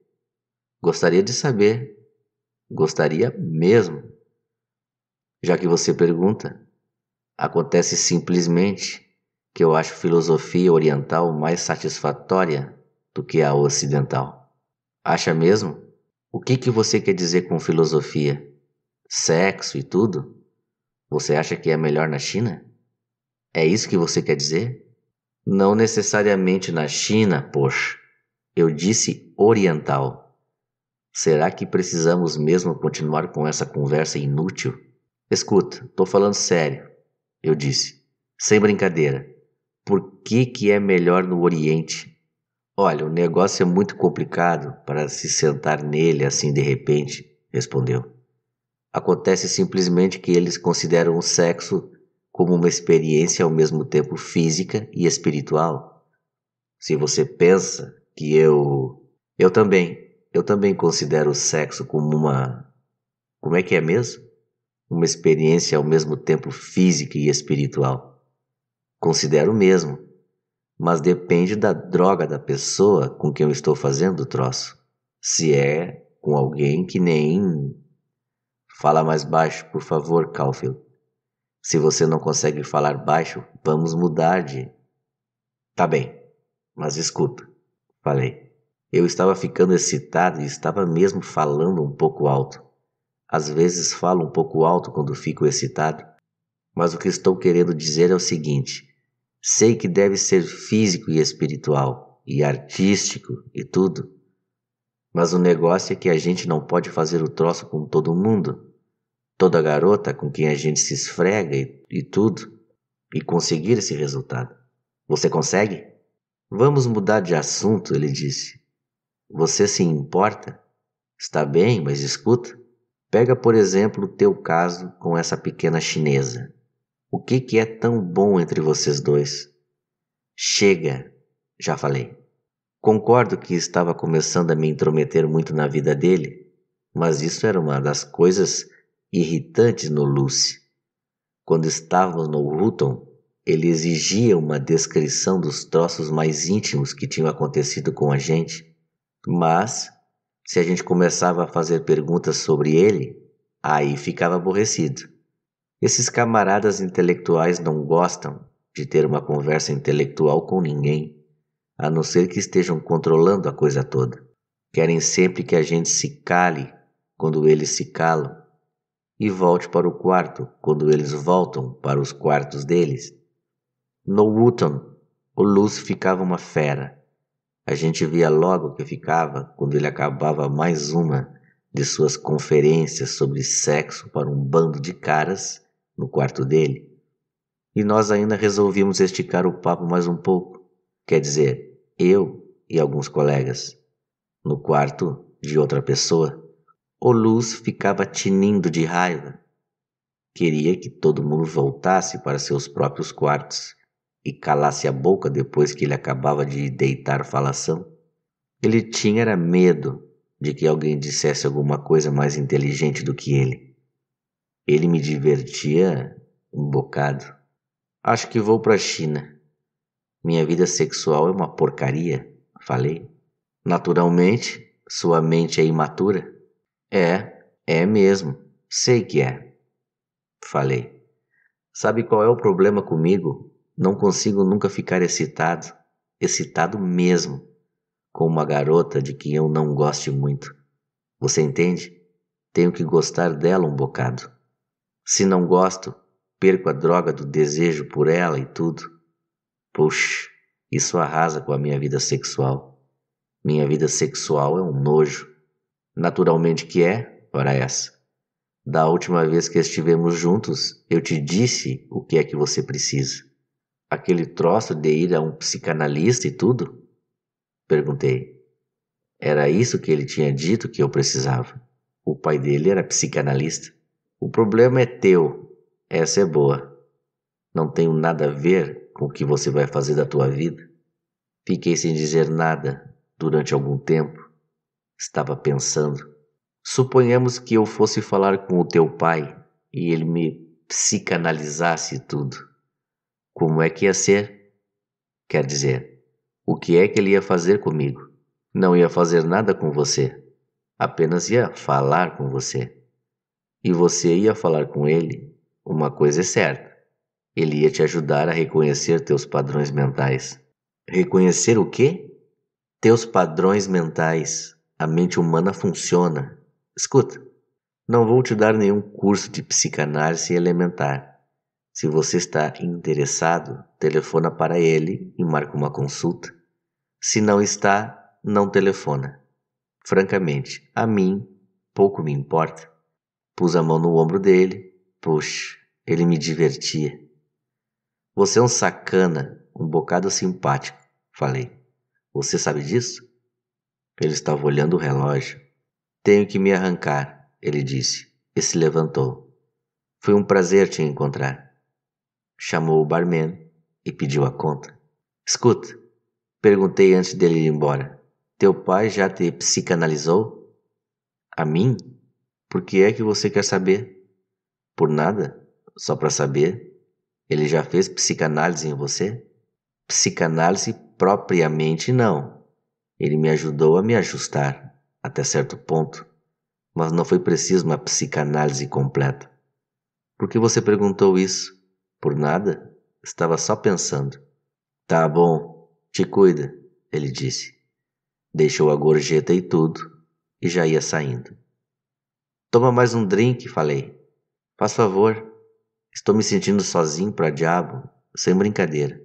Gostaria de saber. Gostaria mesmo. Já que você pergunta, acontece simplesmente que eu acho filosofia oriental mais satisfatória do que a ocidental. Acha mesmo? O que, que você quer dizer com filosofia? Sexo e tudo? Você acha que é melhor na China? É isso que você quer dizer? Não necessariamente na China, poxa. Eu disse oriental. Será que precisamos mesmo continuar com essa conversa inútil? Escuta, tô falando sério, eu disse, sem brincadeira. Por que que é melhor no Oriente? Olha, o negócio é muito complicado para se sentar nele assim de repente, respondeu. Acontece simplesmente que eles consideram o sexo como uma experiência ao mesmo tempo física e espiritual. Se você pensa que eu eu também eu também considero o sexo como uma como é que é mesmo? Uma experiência ao mesmo tempo física e espiritual. Considero mesmo, mas depende da droga da pessoa com quem eu estou fazendo o troço. Se é com alguém que nem Fala mais baixo, por favor, Caulfield. Se você não consegue falar baixo, vamos mudar de. Tá bem, mas escuta falei. Eu estava ficando excitado e estava mesmo falando um pouco alto. Às vezes falo um pouco alto quando fico excitado, mas o que estou querendo dizer é o seguinte: sei que deve ser físico e espiritual, e artístico e tudo, mas o negócio é que a gente não pode fazer o troço com todo mundo, toda garota com quem a gente se esfrega e, e tudo, e conseguir esse resultado. Você consegue? Vamos mudar de assunto, ele disse. Você se importa? Está bem, mas escuta. Pega, por exemplo, o teu caso com essa pequena chinesa. O que, que é tão bom entre vocês dois? Chega, já falei. Concordo que estava começando a me intrometer muito na vida dele, mas isso era uma das coisas irritantes no Lucy. Quando estávamos no Hutton, ele exigia uma descrição dos troços mais íntimos que tinham acontecido com a gente, mas se a gente começava a fazer perguntas sobre ele, aí ficava aborrecido. Esses camaradas intelectuais não gostam de ter uma conversa intelectual com ninguém, a não ser que estejam controlando a coisa toda. Querem sempre que a gente se cale quando eles se calam, e volte para o quarto quando eles voltam para os quartos deles. No Wooton, o Lúcio ficava uma fera. A gente via logo que ficava quando ele acabava mais uma de suas conferências sobre sexo para um bando de caras no quarto dele. E nós ainda resolvimos esticar o papo mais um pouco, quer dizer, eu e alguns colegas. No quarto de outra pessoa, o Luz ficava tinindo de raiva. Queria que todo mundo voltasse para seus próprios quartos e calasse a boca depois que ele acabava de deitar falação. Ele tinha era medo de que alguém dissesse alguma coisa mais inteligente do que ele. Ele me divertia um bocado. Acho que vou para a China. Minha vida sexual é uma porcaria, falei. Naturalmente, sua mente é imatura. É, é mesmo. Sei que é. Falei. Sabe qual é o problema comigo? Não consigo nunca ficar excitado, excitado mesmo, com uma garota de quem eu não goste muito. Você entende? Tenho que gostar dela um bocado. Se não gosto, perco a droga do desejo por ela e tudo. Puxa, isso arrasa com a minha vida sexual. Minha vida sexual é um nojo. Naturalmente que é, ora essa. Da última vez que estivemos juntos, eu te disse o que é que você precisa aquele troço de ir a um psicanalista e tudo? Perguntei. Era isso que ele tinha dito que eu precisava. O pai dele era psicanalista. O problema é teu. Essa é boa. Não tenho nada a ver com o que você vai fazer da tua vida. Fiquei sem dizer nada durante algum tempo. Estava pensando. Suponhamos que eu fosse falar com o teu pai e ele me psicanalizasse tudo. Como é que ia ser? Quer dizer, o que é que ele ia fazer comigo? Não ia fazer nada com você. Apenas ia falar com você. E você ia falar com ele. Uma coisa é certa: ele ia te ajudar a reconhecer teus padrões mentais. Reconhecer o quê? Teus padrões mentais. A mente humana funciona. Escuta, não vou te dar nenhum curso de psicanálise elementar. Se você está interessado, telefona para ele e marca uma consulta. Se não está, não telefona. Francamente, a mim pouco me importa. Pus a mão no ombro dele. Puxa, ele me divertia. Você é um sacana, um bocado simpático, falei. Você sabe disso? Ele estava olhando o relógio. Tenho que me arrancar, ele disse e se levantou. Foi um prazer te encontrar chamou o barman e pediu a conta. Escuta, perguntei antes dele ir embora. Teu pai já te psicanalizou? A mim? Por que é que você quer saber? Por nada, só para saber. Ele já fez psicanálise em você? Psicanálise propriamente não. Ele me ajudou a me ajustar, até certo ponto, mas não foi preciso uma psicanálise completa. Por que você perguntou isso? Por nada, estava só pensando. Tá bom, te cuida, ele disse. Deixou a gorjeta e tudo e já ia saindo. Toma mais um drink, falei. Faz favor. Estou me sentindo sozinho pra diabo, sem brincadeira.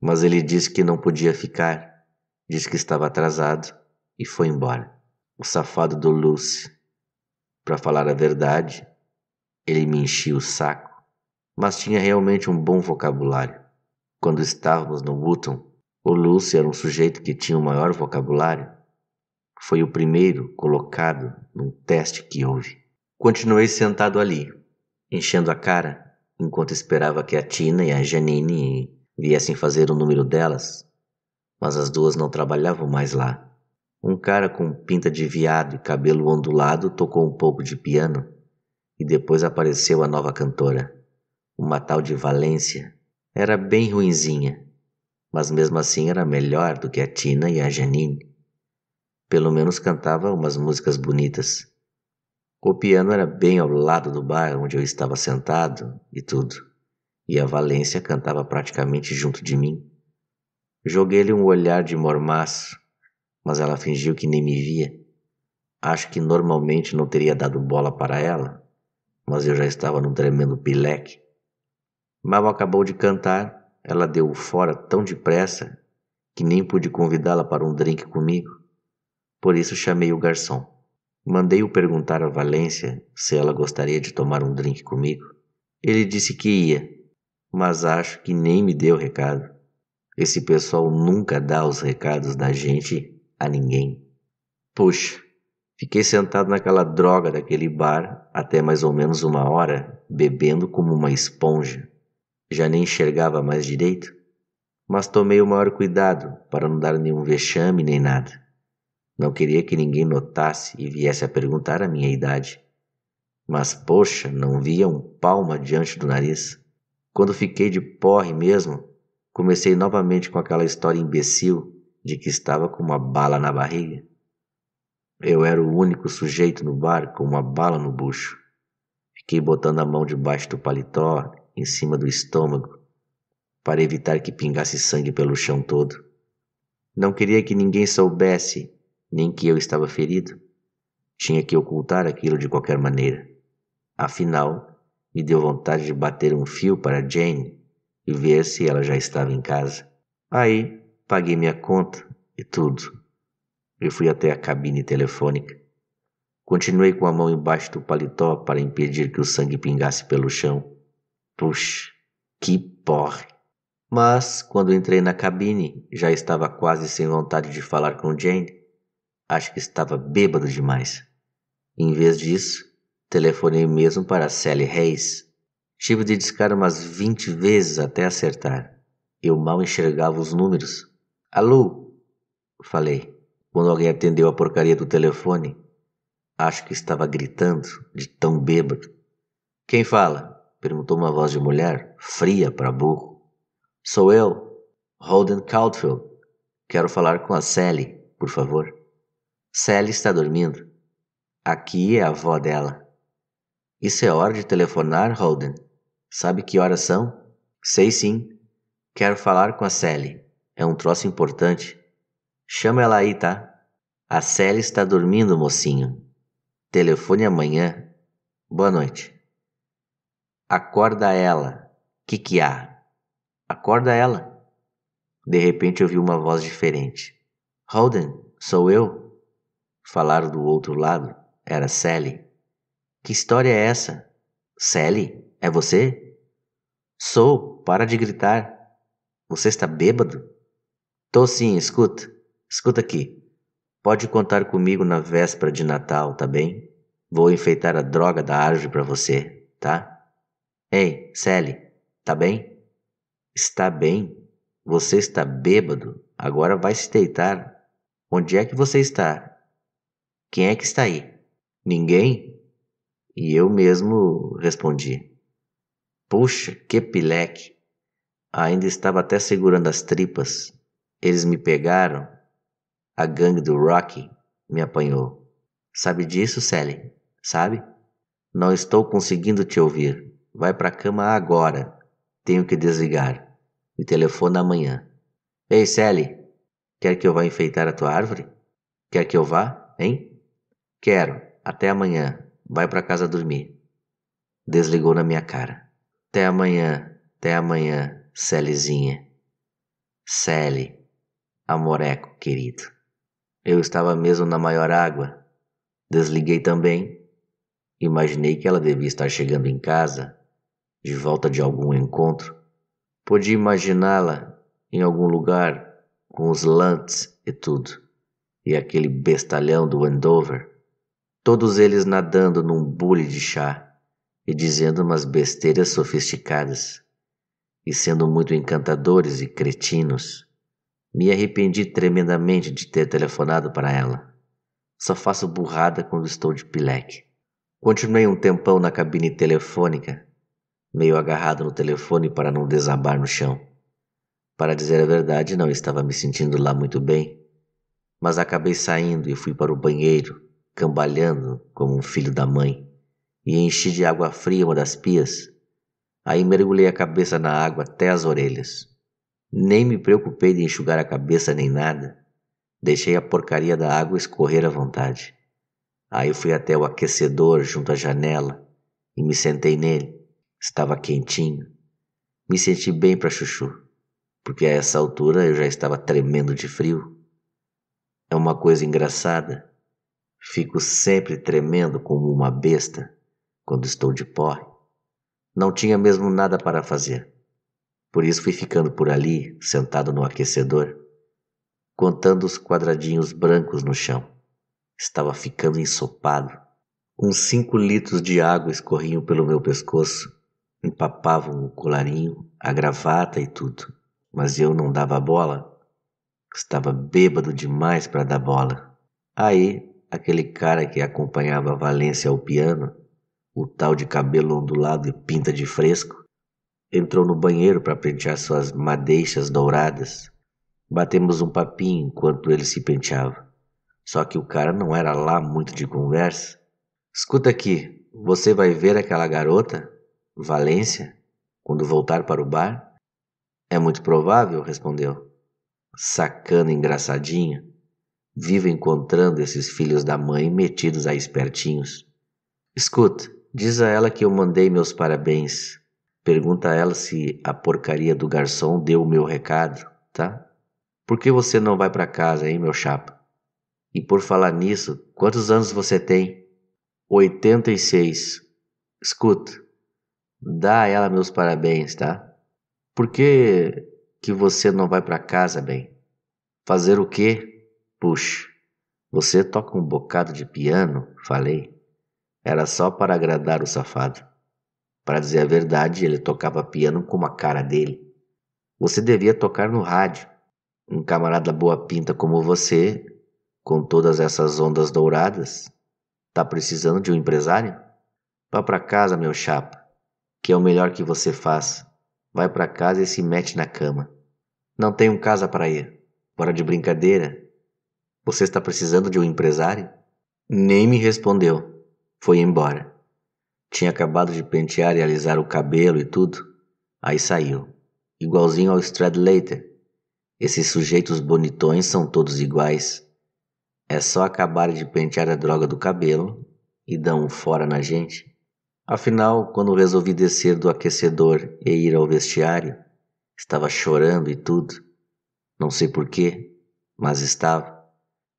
Mas ele disse que não podia ficar, disse que estava atrasado e foi embora. O safado do Lucy. Para falar a verdade, ele me enchia o saco mas tinha realmente um bom vocabulário. Quando estávamos no Wooton, o Lúcio era um sujeito que tinha o maior vocabulário. Foi o primeiro colocado num teste que houve. Continuei sentado ali, enchendo a cara, enquanto esperava que a Tina e a Janine viessem fazer o número delas, mas as duas não trabalhavam mais lá. Um cara com pinta de viado e cabelo ondulado tocou um pouco de piano e depois apareceu a nova cantora uma tal de Valência, era bem ruinzinha, mas mesmo assim era melhor do que a Tina e a Janine. Pelo menos cantava umas músicas bonitas. O piano era bem ao lado do bar onde eu estava sentado e tudo, e a Valência cantava praticamente junto de mim. Joguei-lhe um olhar de mormaço, mas ela fingiu que nem me via. Acho que normalmente não teria dado bola para ela, mas eu já estava num tremendo pileque Mal acabou de cantar, ela deu fora tão depressa que nem pude convidá-la para um drink comigo. Por isso chamei o garçom. Mandei-o perguntar a Valência se ela gostaria de tomar um drink comigo. Ele disse que ia, mas acho que nem me deu recado. Esse pessoal nunca dá os recados da gente a ninguém. Puxa, fiquei sentado naquela droga daquele bar até mais ou menos uma hora, bebendo como uma esponja já nem enxergava mais direito, mas tomei o maior cuidado para não dar nenhum vexame nem nada. Não queria que ninguém notasse e viesse a perguntar a minha idade. Mas, poxa, não via um palmo diante do nariz. Quando fiquei de porre mesmo, comecei novamente com aquela história imbecil de que estava com uma bala na barriga. Eu era o único sujeito no bar com uma bala no bucho. Fiquei botando a mão debaixo do paletó em cima do estômago para evitar que pingasse sangue pelo chão todo. Não queria que ninguém soubesse nem que eu estava ferido. Tinha que ocultar aquilo de qualquer maneira. Afinal, me deu vontade de bater um fio para Jane e ver se ela já estava em casa. Aí, paguei minha conta e tudo. Eu fui até a cabine telefônica. Continuei com a mão embaixo do paletó para impedir que o sangue pingasse pelo chão. Puxa, que porre! Mas, quando entrei na cabine, já estava quase sem vontade de falar com Jane. Acho que estava bêbado demais. Em vez disso, telefonei mesmo para Sally Reis. Tive de discar umas 20 vezes até acertar. Eu mal enxergava os números. Alô? Falei, quando alguém atendeu a porcaria do telefone. Acho que estava gritando, de tão bêbado. Quem fala? Perguntou uma voz de mulher, fria para burro. Sou eu, Holden Caulfield. Quero falar com a Sally, por favor. Sally está dormindo. Aqui é a avó dela. Isso é hora de telefonar, Holden? Sabe que horas são? Sei sim. Quero falar com a Sally. É um troço importante. Chama ela aí, tá? A Sally está dormindo, mocinho. Telefone amanhã. Boa noite. Acorda ela. Que que há? Acorda ela. De repente ouvi uma voz diferente. Holden, sou eu? Falaram do outro lado. Era Sally. Que história é essa? Sally, é você? Sou, para de gritar. Você está bêbado? Tô sim, escuta. Escuta aqui. Pode contar comigo na véspera de Natal, tá bem? Vou enfeitar a droga da árvore para você, tá? Ei, Sally, tá bem? Está bem? Você está bêbado? Agora vai se deitar. Onde é que você está? Quem é que está aí? Ninguém? E eu mesmo respondi. Puxa, que pileque! Ainda estava até segurando as tripas. Eles me pegaram. A gangue do Rocky me apanhou. Sabe disso, Sally? Sabe? Não estou conseguindo te ouvir. Vai para a cama agora. Tenho que desligar. Me telefona amanhã. Ei, Sally, quer que eu vá enfeitar a tua árvore? Quer que eu vá, hein? Quero. Até amanhã. Vai para casa dormir. Desligou na minha cara. Até amanhã. Até amanhã, Sallyzinha. Sally, amoreco querido. Eu estava mesmo na maior água. Desliguei também. Imaginei que ela devia estar chegando em casa de volta de algum encontro, podia imaginá-la em algum lugar com os Lantz e tudo, e aquele bestalhão do Andover, todos eles nadando num bule de chá e dizendo umas besteiras sofisticadas, e sendo muito encantadores e cretinos. Me arrependi tremendamente de ter telefonado para ela. Só faço burrada quando estou de pileque. Continuei um tempão na cabine telefônica, meio agarrado no telefone para não desabar no chão. Para dizer a verdade, não estava me sentindo lá muito bem, mas acabei saindo e fui para o banheiro, cambalhando como um filho da mãe, e enchi de água fria uma das pias. Aí mergulhei a cabeça na água até as orelhas. Nem me preocupei de enxugar a cabeça nem nada. Deixei a porcaria da água escorrer à vontade. Aí fui até o aquecedor junto à janela e me sentei nele. Estava quentinho. Me senti bem para chuchu, porque a essa altura eu já estava tremendo de frio. É uma coisa engraçada. Fico sempre tremendo como uma besta quando estou de porre. Não tinha mesmo nada para fazer. Por isso fui ficando por ali, sentado no aquecedor, contando os quadradinhos brancos no chão. Estava ficando ensopado. Uns cinco litros de água escorriam pelo meu pescoço empapavam o colarinho, a gravata e tudo. Mas eu não dava bola. Estava bêbado demais para dar bola. Aí, aquele cara que acompanhava a Valência ao piano, o tal de cabelo ondulado e pinta de fresco, entrou no banheiro para pentear suas madeixas douradas. Batemos um papinho enquanto ele se penteava. Só que o cara não era lá muito de conversa. Escuta aqui, você vai ver aquela garota? Valência, quando voltar para o bar? É muito provável, respondeu. Sacana engraçadinha. Vivo encontrando esses filhos da mãe metidos a espertinhos. Escuta, diz a ela que eu mandei meus parabéns. Pergunta a ela se a porcaria do garçom deu o meu recado, tá? Por que você não vai para casa, hein, meu chapa? E por falar nisso, quantos anos você tem? 86. Escuta, Dá a ela meus parabéns, tá? Por que, que você não vai para casa, bem? Fazer o quê? Puxa, você toca um bocado de piano, falei. Era só para agradar o safado. Para dizer a verdade, ele tocava piano com a cara dele. Você devia tocar no rádio. Um camarada boa pinta como você, com todas essas ondas douradas, tá precisando de um empresário? Vá para casa, meu chapa que é o melhor que você faz. Vai para casa e se mete na cama. Não tenho casa para ir. Bora de brincadeira. Você está precisando de um empresário? Nem me respondeu. Foi embora. Tinha acabado de pentear e alisar o cabelo e tudo. Aí saiu. Igualzinho ao Stradlater. Esses sujeitos bonitões são todos iguais. É só acabar de pentear a droga do cabelo e dão um fora na gente. Afinal, quando resolvi descer do aquecedor e ir ao vestiário, estava chorando e tudo. Não sei porquê, mas estava.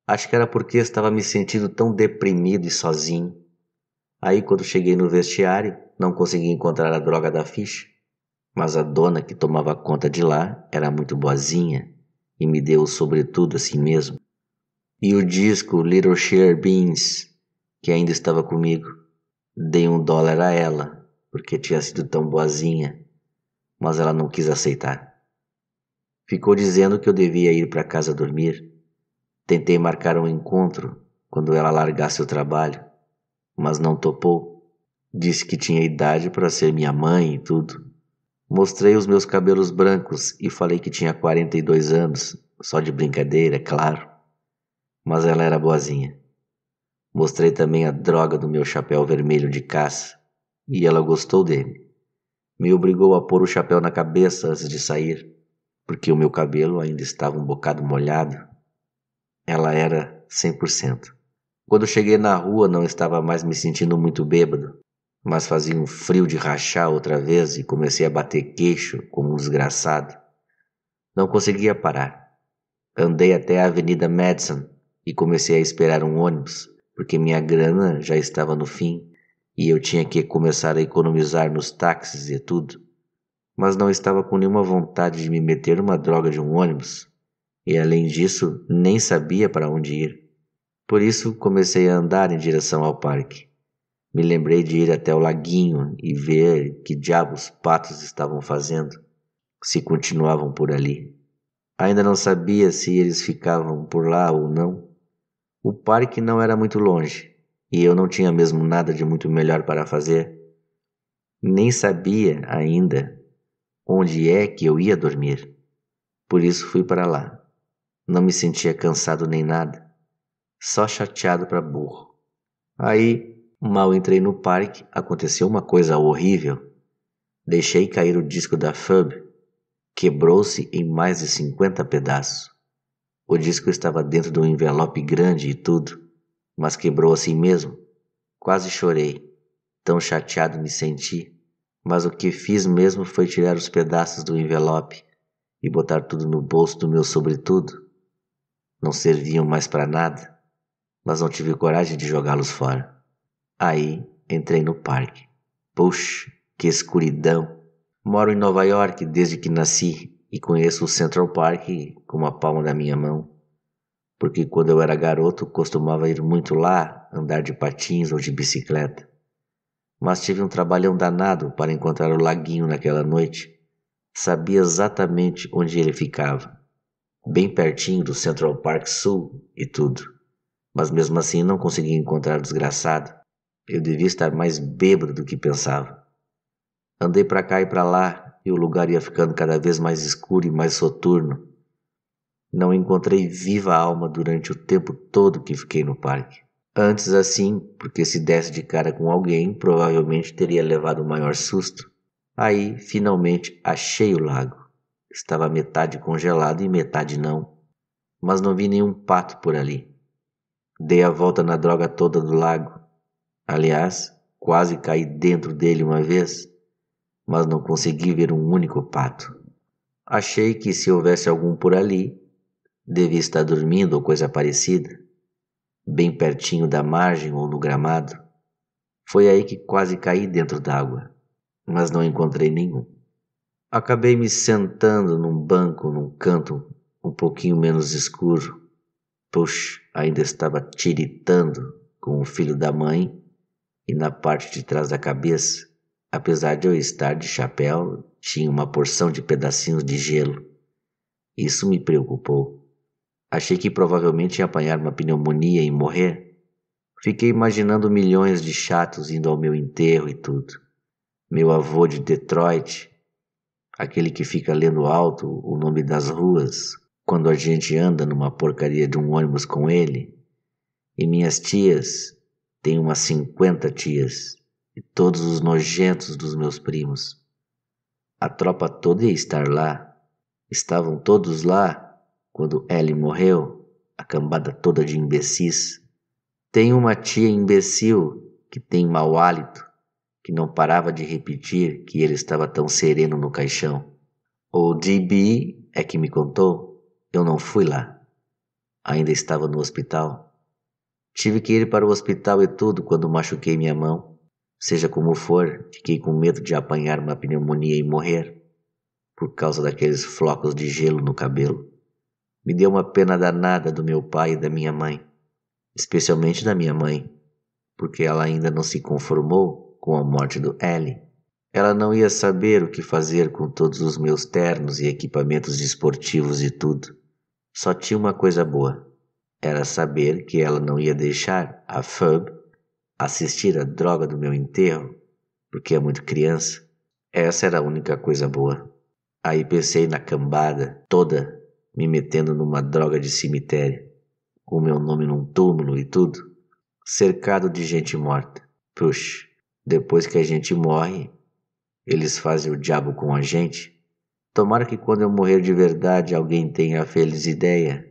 Acho que era porque estava me sentindo tão deprimido e sozinho. Aí, quando cheguei no vestiário, não consegui encontrar a droga da ficha, mas a dona que tomava conta de lá era muito boazinha e me deu sobretudo assim mesmo. E o disco Little Share Beans, que ainda estava comigo. Dei um dólar a ela, porque tinha sido tão boazinha, mas ela não quis aceitar. Ficou dizendo que eu devia ir para casa dormir. Tentei marcar um encontro quando ela largasse o trabalho, mas não topou. Disse que tinha idade para ser minha mãe e tudo. Mostrei os meus cabelos brancos e falei que tinha 42 anos, só de brincadeira, é claro. Mas ela era boazinha. Mostrei também a droga do meu chapéu vermelho de caça e ela gostou dele. Me obrigou a pôr o chapéu na cabeça antes de sair, porque o meu cabelo ainda estava um bocado molhado. Ela era 100%. Quando cheguei na rua, não estava mais me sentindo muito bêbado, mas fazia um frio de rachar outra vez e comecei a bater queixo como um desgraçado. Não conseguia parar. Andei até a Avenida Madison e comecei a esperar um ônibus porque minha grana já estava no fim e eu tinha que começar a economizar nos táxis e tudo. Mas não estava com nenhuma vontade de me meter numa droga de um ônibus, e além disso, nem sabia para onde ir. Por isso, comecei a andar em direção ao parque. Me lembrei de ir até o laguinho e ver que diabos patos estavam fazendo, se continuavam por ali. Ainda não sabia se eles ficavam por lá ou não, o parque não era muito longe, e eu não tinha mesmo nada de muito melhor para fazer. Nem sabia ainda onde é que eu ia dormir. Por isso fui para lá. Não me sentia cansado nem nada, só chateado para burro. Aí, mal entrei no parque, aconteceu uma coisa horrível. Deixei cair o disco da FUB, quebrou-se em mais de 50 pedaços. O disco estava dentro de um envelope grande e tudo, mas quebrou assim mesmo. Quase chorei. Tão chateado me senti, mas o que fiz mesmo foi tirar os pedaços do envelope e botar tudo no bolso do meu sobretudo. Não serviam mais para nada, mas não tive coragem de jogá-los fora. Aí entrei no parque. Puxa, que escuridão! Moro em Nova York desde que nasci e conheço o Central Park com a palma da minha mão, porque quando eu era garoto costumava ir muito lá andar de patins ou de bicicleta. Mas tive um trabalhão danado para encontrar o laguinho naquela noite. Sabia exatamente onde ele ficava, bem pertinho do Central Park Sul e tudo. Mas mesmo assim não consegui encontrar o desgraçado. Eu devia estar mais bêbado do que pensava. Andei para cá e para lá, e o lugar ia ficando cada vez mais escuro e mais soturno. Não encontrei viva alma durante o tempo todo que fiquei no parque. Antes assim, porque se desse de cara com alguém, provavelmente teria levado o maior susto. Aí, finalmente, achei o lago. Estava metade congelado e metade não, mas não vi nenhum pato por ali. Dei a volta na droga toda do lago. Aliás, quase caí dentro dele uma vez, mas não consegui ver um único pato. Achei que se houvesse algum por ali, devia estar dormindo ou coisa parecida, bem pertinho da margem ou no gramado. Foi aí que quase caí dentro d'água, mas não encontrei nenhum. Acabei me sentando num banco num canto um pouquinho menos escuro. Puxa, ainda estava tiritando com o filho da mãe e na parte de trás da cabeça Apesar de eu estar de chapéu, tinha uma porção de pedacinhos de gelo. Isso me preocupou. Achei que provavelmente ia apanhar uma pneumonia e morrer. Fiquei imaginando milhões de chatos indo ao meu enterro e tudo. Meu avô de Detroit, aquele que fica lendo alto o nome das ruas quando a gente anda numa porcaria de um ônibus com ele. E minhas tias, tenho umas 50 tias e todos os nojentos dos meus primos. A tropa toda ia estar lá. Estavam todos lá quando Ellie morreu, a cambada toda de imbecis. Tem uma tia imbecil que tem mau hálito, que não parava de repetir que ele estava tão sereno no caixão. O DB é que me contou, eu não fui lá. Ainda estava no hospital. Tive que ir para o hospital e tudo quando machuquei minha mão. Seja como for, fiquei com medo de apanhar uma pneumonia e morrer por causa daqueles flocos de gelo no cabelo. Me deu uma pena danada do meu pai e da minha mãe, especialmente da minha mãe, porque ela ainda não se conformou com a morte do L. Ela não ia saber o que fazer com todos os meus ternos e equipamentos esportivos e tudo. Só tinha uma coisa boa: era saber que ela não ia deixar a FUB assistir a droga do meu enterro, porque é muito criança. Essa era a única coisa boa. Aí pensei na cambada toda me metendo numa droga de cemitério, com meu nome num túmulo e tudo, cercado de gente morta. Puxa, depois que a gente morre, eles fazem o diabo com a gente. Tomara que quando eu morrer de verdade alguém tenha a feliz ideia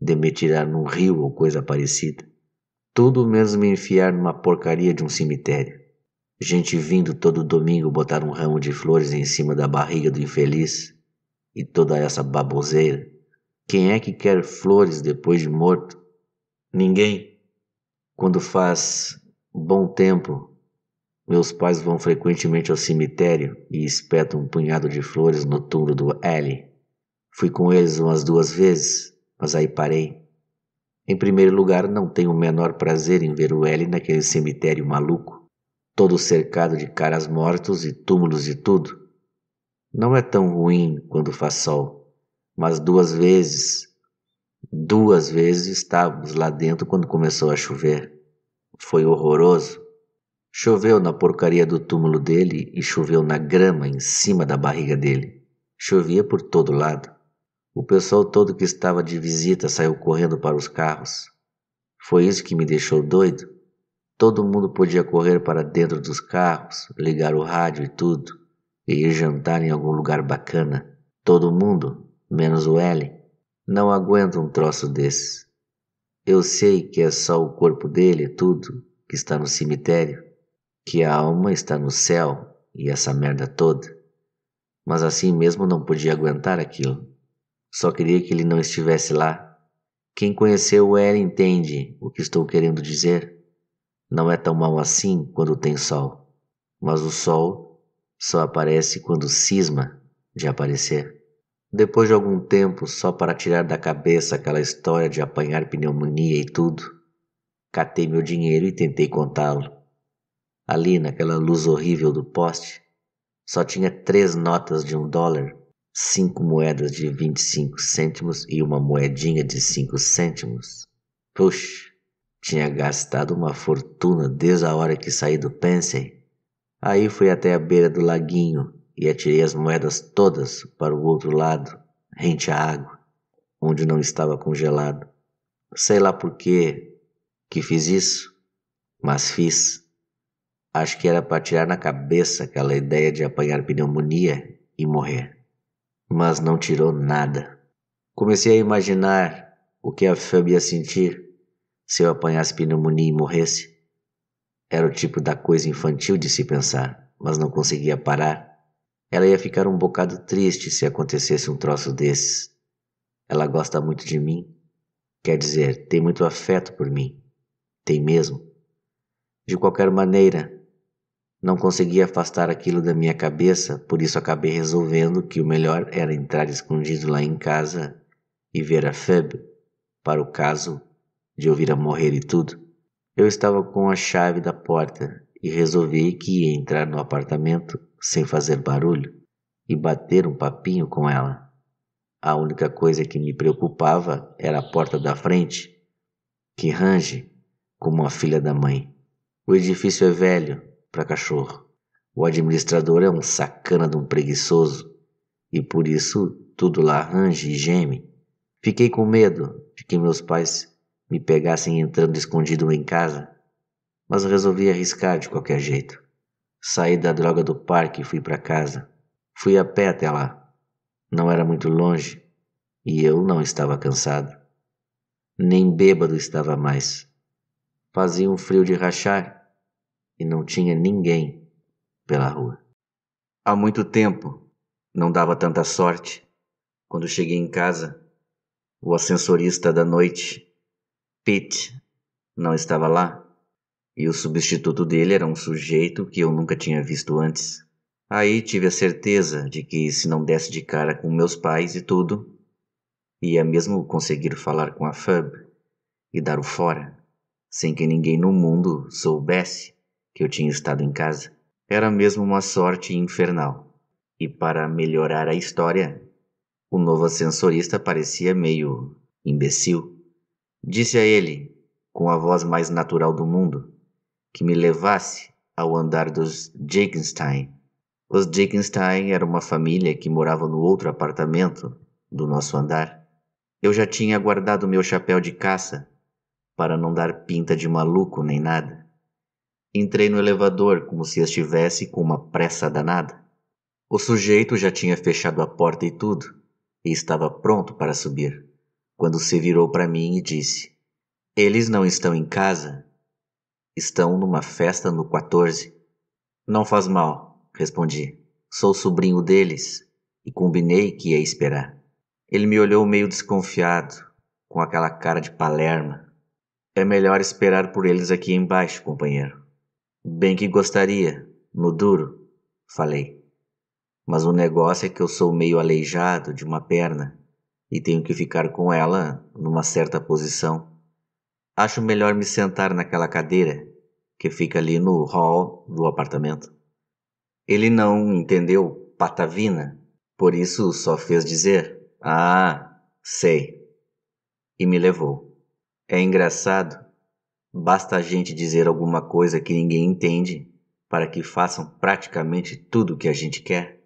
de me tirar num rio ou coisa parecida. Tudo menos me enfiar numa porcaria de um cemitério. Gente vindo todo domingo botar um ramo de flores em cima da barriga do infeliz. E toda essa baboseira. Quem é que quer flores depois de morto? Ninguém. Quando faz bom tempo, meus pais vão frequentemente ao cemitério e espetam um punhado de flores no túmulo do L. Fui com eles umas duas vezes, mas aí parei. Em primeiro lugar, não tenho o menor prazer em ver o L naquele cemitério maluco, todo cercado de caras mortos e túmulos de tudo. Não é tão ruim quando faz sol, mas duas vezes, duas vezes estávamos lá dentro quando começou a chover. Foi horroroso. Choveu na porcaria do túmulo dele e choveu na grama em cima da barriga dele. Chovia por todo lado. O pessoal todo que estava de visita saiu correndo para os carros. Foi isso que me deixou doido. Todo mundo podia correr para dentro dos carros, ligar o rádio e tudo, e ir jantar em algum lugar bacana. Todo mundo, menos o L. Não aguenta um troço desse. Eu sei que é só o corpo dele, tudo, que está no cemitério, que a alma está no céu e essa merda toda. Mas assim mesmo não podia aguentar aquilo. Só queria que ele não estivesse lá. Quem conheceu ela entende o que estou querendo dizer. Não é tão mal assim quando tem sol. Mas o sol só aparece quando cisma de aparecer. Depois de algum tempo, só para tirar da cabeça aquela história de apanhar pneumonia e tudo, catei meu dinheiro e tentei contá-lo. Ali, naquela luz horrível do poste, só tinha três notas de um dólar cinco moedas de 25 cêntimos e uma moedinha de 5 cêntimos. Puxa, tinha gastado uma fortuna desde a hora que saí do Pensey. Aí fui até a beira do laguinho e atirei as moedas todas para o outro lado, rente à água, onde não estava congelado. Sei lá por que que fiz isso, mas fiz. Acho que era para tirar na cabeça aquela ideia de apanhar pneumonia e morrer mas não tirou nada. Comecei a imaginar o que a Feb ia sentir se eu apanhasse pneumonia e morresse. Era o tipo da coisa infantil de se pensar, mas não conseguia parar. Ela ia ficar um bocado triste se acontecesse um troço desses. Ela gosta muito de mim. Quer dizer, tem muito afeto por mim. Tem mesmo. De qualquer maneira, não consegui afastar aquilo da minha cabeça, por isso acabei resolvendo que o melhor era entrar escondido lá em casa e ver a Feb, para o caso de ouvir a morrer e tudo. Eu estava com a chave da porta e resolvi que ia entrar no apartamento sem fazer barulho e bater um papinho com ela. A única coisa que me preocupava era a porta da frente, que range como a filha da mãe. O edifício é velho para cachorro. O administrador é um sacana de um preguiçoso e por isso tudo lá range e geme. Fiquei com medo de que meus pais me pegassem entrando escondido em casa, mas resolvi arriscar de qualquer jeito. Saí da droga do parque e fui para casa. Fui a pé até lá. Não era muito longe e eu não estava cansado. Nem bêbado estava mais. Fazia um frio de rachar e não tinha ninguém pela rua. Há muito tempo não dava tanta sorte. Quando cheguei em casa, o ascensorista da noite, Pete, não estava lá e o substituto dele era um sujeito que eu nunca tinha visto antes. Aí tive a certeza de que se não desse de cara com meus pais e tudo, ia mesmo conseguir falar com a FUB e dar o fora, sem que ninguém no mundo soubesse que eu tinha estado em casa, era mesmo uma sorte infernal. E para melhorar a história, o novo ascensorista parecia meio imbecil. Disse a ele, com a voz mais natural do mundo, que me levasse ao andar dos Jegenstein. Os Jegenstein era uma família que morava no outro apartamento do nosso andar. Eu já tinha guardado meu chapéu de caça para não dar pinta de maluco nem nada. Entrei no elevador como se estivesse com uma pressa danada. O sujeito já tinha fechado a porta e tudo, e estava pronto para subir, quando se virou para mim e disse: Eles não estão em casa? Estão numa festa no 14. Não faz mal, respondi. Sou sobrinho deles e combinei que ia esperar. Ele me olhou meio desconfiado, com aquela cara de palerma. É melhor esperar por eles aqui embaixo, companheiro. Bem que gostaria, no duro, falei. Mas o negócio é que eu sou meio aleijado de uma perna e tenho que ficar com ela numa certa posição. Acho melhor me sentar naquela cadeira que fica ali no hall do apartamento. Ele não entendeu patavina, por isso só fez dizer: Ah, sei. E me levou. É engraçado Basta a gente dizer alguma coisa que ninguém entende para que façam praticamente tudo o que a gente quer.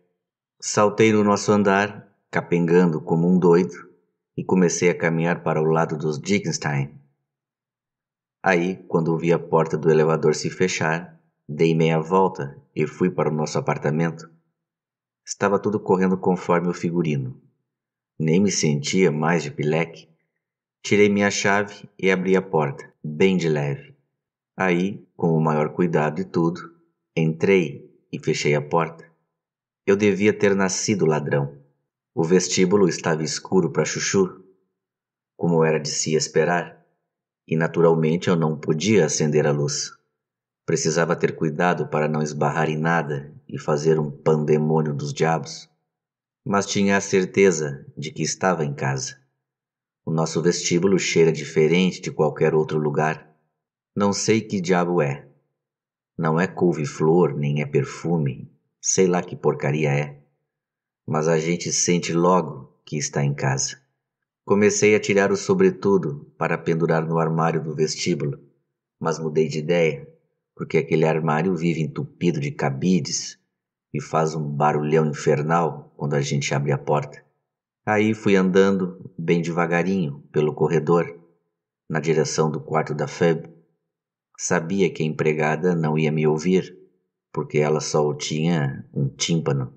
Saltei no nosso andar, capengando como um doido, e comecei a caminhar para o lado dos Dickenstein. Aí, quando ouvi a porta do elevador se fechar, dei meia volta e fui para o nosso apartamento. Estava tudo correndo conforme o figurino. Nem me sentia mais de pileque. Tirei minha chave e abri a porta, bem de leve. Aí, com o maior cuidado e tudo, entrei e fechei a porta. Eu devia ter nascido ladrão. O vestíbulo estava escuro para Chuchu, como era de se esperar, e naturalmente eu não podia acender a luz. Precisava ter cuidado para não esbarrar em nada e fazer um pandemônio dos diabos. Mas tinha a certeza de que estava em casa. O nosso vestíbulo cheira diferente de qualquer outro lugar. Não sei que diabo é. Não é couve-flor, nem é perfume, sei lá que porcaria é. Mas a gente sente logo que está em casa. Comecei a tirar o sobretudo para pendurar no armário do vestíbulo, mas mudei de ideia, porque aquele armário vive entupido de cabides e faz um barulhão infernal quando a gente abre a porta. Aí fui andando bem devagarinho pelo corredor, na direção do quarto da Feb. Sabia que a empregada não ia me ouvir, porque ela só tinha um tímpano.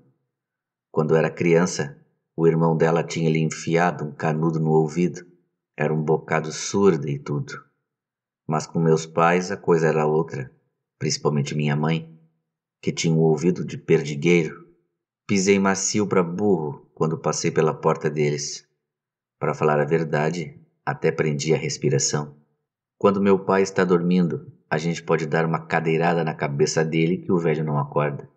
Quando era criança, o irmão dela tinha lhe enfiado um canudo no ouvido. Era um bocado surda e tudo. Mas com meus pais a coisa era outra, principalmente minha mãe, que tinha um ouvido de perdigueiro Pisei macio para burro quando passei pela porta deles. Para falar a verdade, até prendi a respiração. Quando meu pai está dormindo, a gente pode dar uma cadeirada na cabeça dele que o velho não acorda.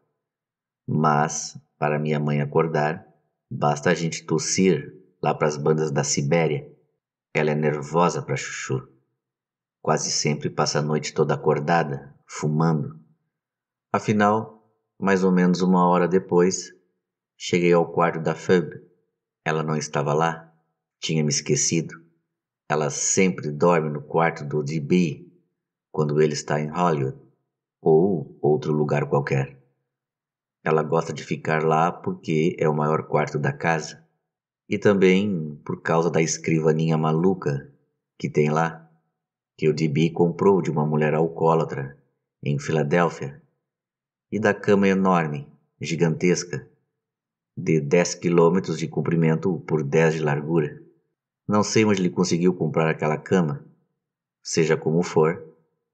Mas, para minha mãe acordar, basta a gente tossir lá para as bandas da Sibéria. Ela é nervosa para chuchu. Quase sempre passa a noite toda acordada, fumando. Afinal, mais ou menos uma hora depois, Cheguei ao quarto da FUB. Ela não estava lá. Tinha me esquecido. Ela sempre dorme no quarto do DB quando ele está em Hollywood ou outro lugar qualquer. Ela gosta de ficar lá porque é o maior quarto da casa. E também por causa da escrivaninha maluca que tem lá, que o DB comprou de uma mulher alcoólatra em Filadélfia. E da cama enorme, gigantesca, de 10 quilômetros de comprimento por 10 de largura. Não sei onde ele conseguiu comprar aquela cama. Seja como for,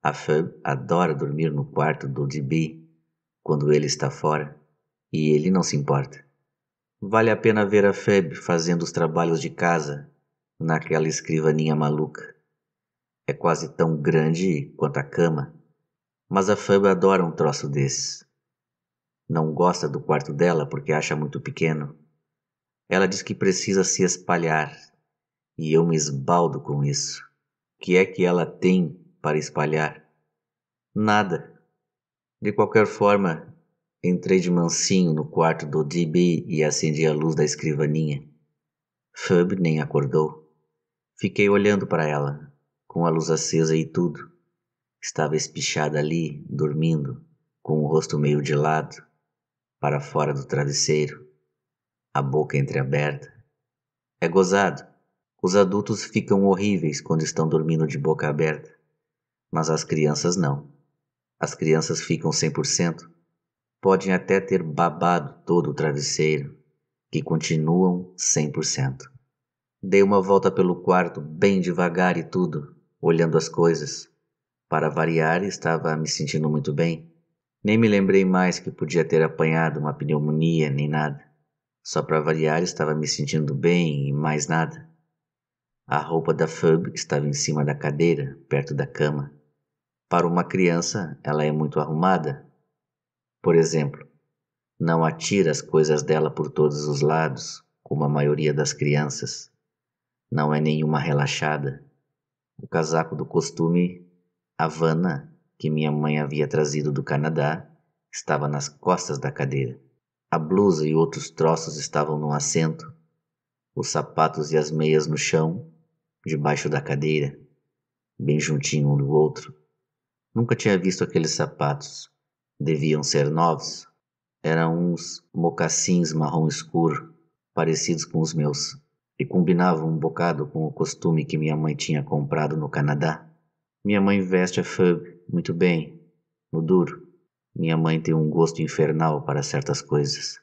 a Fab adora dormir no quarto do DB quando ele está fora e ele não se importa. Vale a pena ver a Feb fazendo os trabalhos de casa naquela escrivaninha maluca. É quase tão grande quanto a cama, mas a Feb adora um troço desses não gosta do quarto dela porque acha muito pequeno. Ela diz que precisa se espalhar e eu me esbaldo com isso. O que é que ela tem para espalhar? Nada. De qualquer forma, entrei de mansinho no quarto do DB e acendi a luz da escrivaninha. Fub nem acordou. Fiquei olhando para ela, com a luz acesa e tudo. Estava espichada ali, dormindo, com o rosto meio de lado para fora do travesseiro, a boca entreaberta. É gozado. Os adultos ficam horríveis quando estão dormindo de boca aberta, mas as crianças não. As crianças ficam 100%. Podem até ter babado todo o travesseiro, que continuam 100%. Dei uma volta pelo quarto, bem devagar e tudo, olhando as coisas. Para variar, estava me sentindo muito bem. Nem me lembrei mais que podia ter apanhado uma pneumonia nem nada. Só para variar, estava me sentindo bem e mais nada. A roupa da Fub estava em cima da cadeira, perto da cama. Para uma criança, ela é muito arrumada. Por exemplo, não atira as coisas dela por todos os lados, como a maioria das crianças. Não é nenhuma relaxada. O casaco do costume, Havana, que minha mãe havia trazido do Canadá estava nas costas da cadeira. A blusa e outros troços estavam no assento, os sapatos e as meias no chão, debaixo da cadeira, bem juntinho um do outro. Nunca tinha visto aqueles sapatos. Deviam ser novos. Eram uns mocassins marrom escuro, parecidos com os meus, e combinavam um bocado com o costume que minha mãe tinha comprado no Canadá. Minha mãe veste a Fub muito bem, no duro. Minha mãe tem um gosto infernal para certas coisas.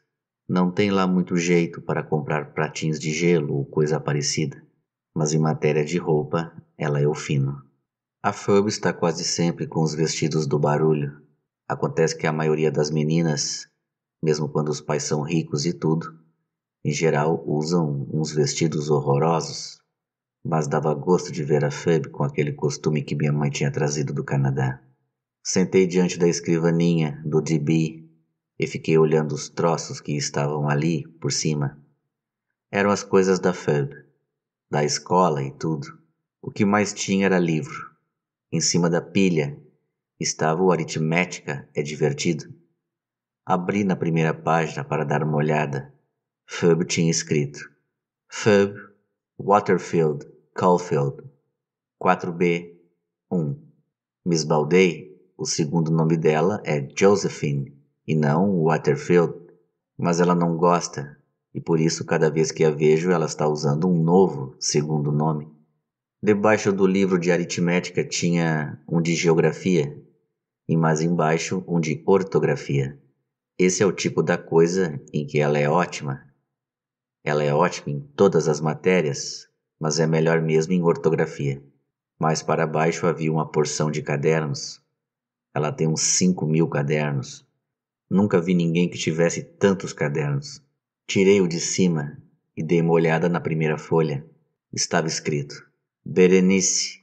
Não tem lá muito jeito para comprar pratins de gelo ou coisa parecida, mas em matéria de roupa, ela é o fino. A Phoebe está quase sempre com os vestidos do barulho. Acontece que a maioria das meninas, mesmo quando os pais são ricos e tudo, em geral usam uns vestidos horrorosos mas dava gosto de ver a Fub com aquele costume que minha mãe tinha trazido do Canadá. Sentei diante da escrivaninha do DB e fiquei olhando os troços que estavam ali por cima. Eram as coisas da Fub, da escola e tudo. O que mais tinha era livro. Em cima da pilha estava o Aritmética é Divertido. Abri na primeira página para dar uma olhada. Feb tinha escrito: Feb Waterfield Caulfield, 4B, 1. Miss Balday, o segundo nome dela é Josephine e não Waterfield, mas ela não gosta e por isso cada vez que a vejo ela está usando um novo segundo nome. Debaixo do livro de aritmética tinha um de geografia e mais embaixo um de ortografia. Esse é o tipo da coisa em que ela é ótima. Ela é ótima em todas as matérias, mas é melhor mesmo em ortografia. Mais para baixo havia uma porção de cadernos. Ela tem uns 5 mil cadernos. Nunca vi ninguém que tivesse tantos cadernos. Tirei o de cima e dei uma olhada na primeira folha. Estava escrito: Berenice,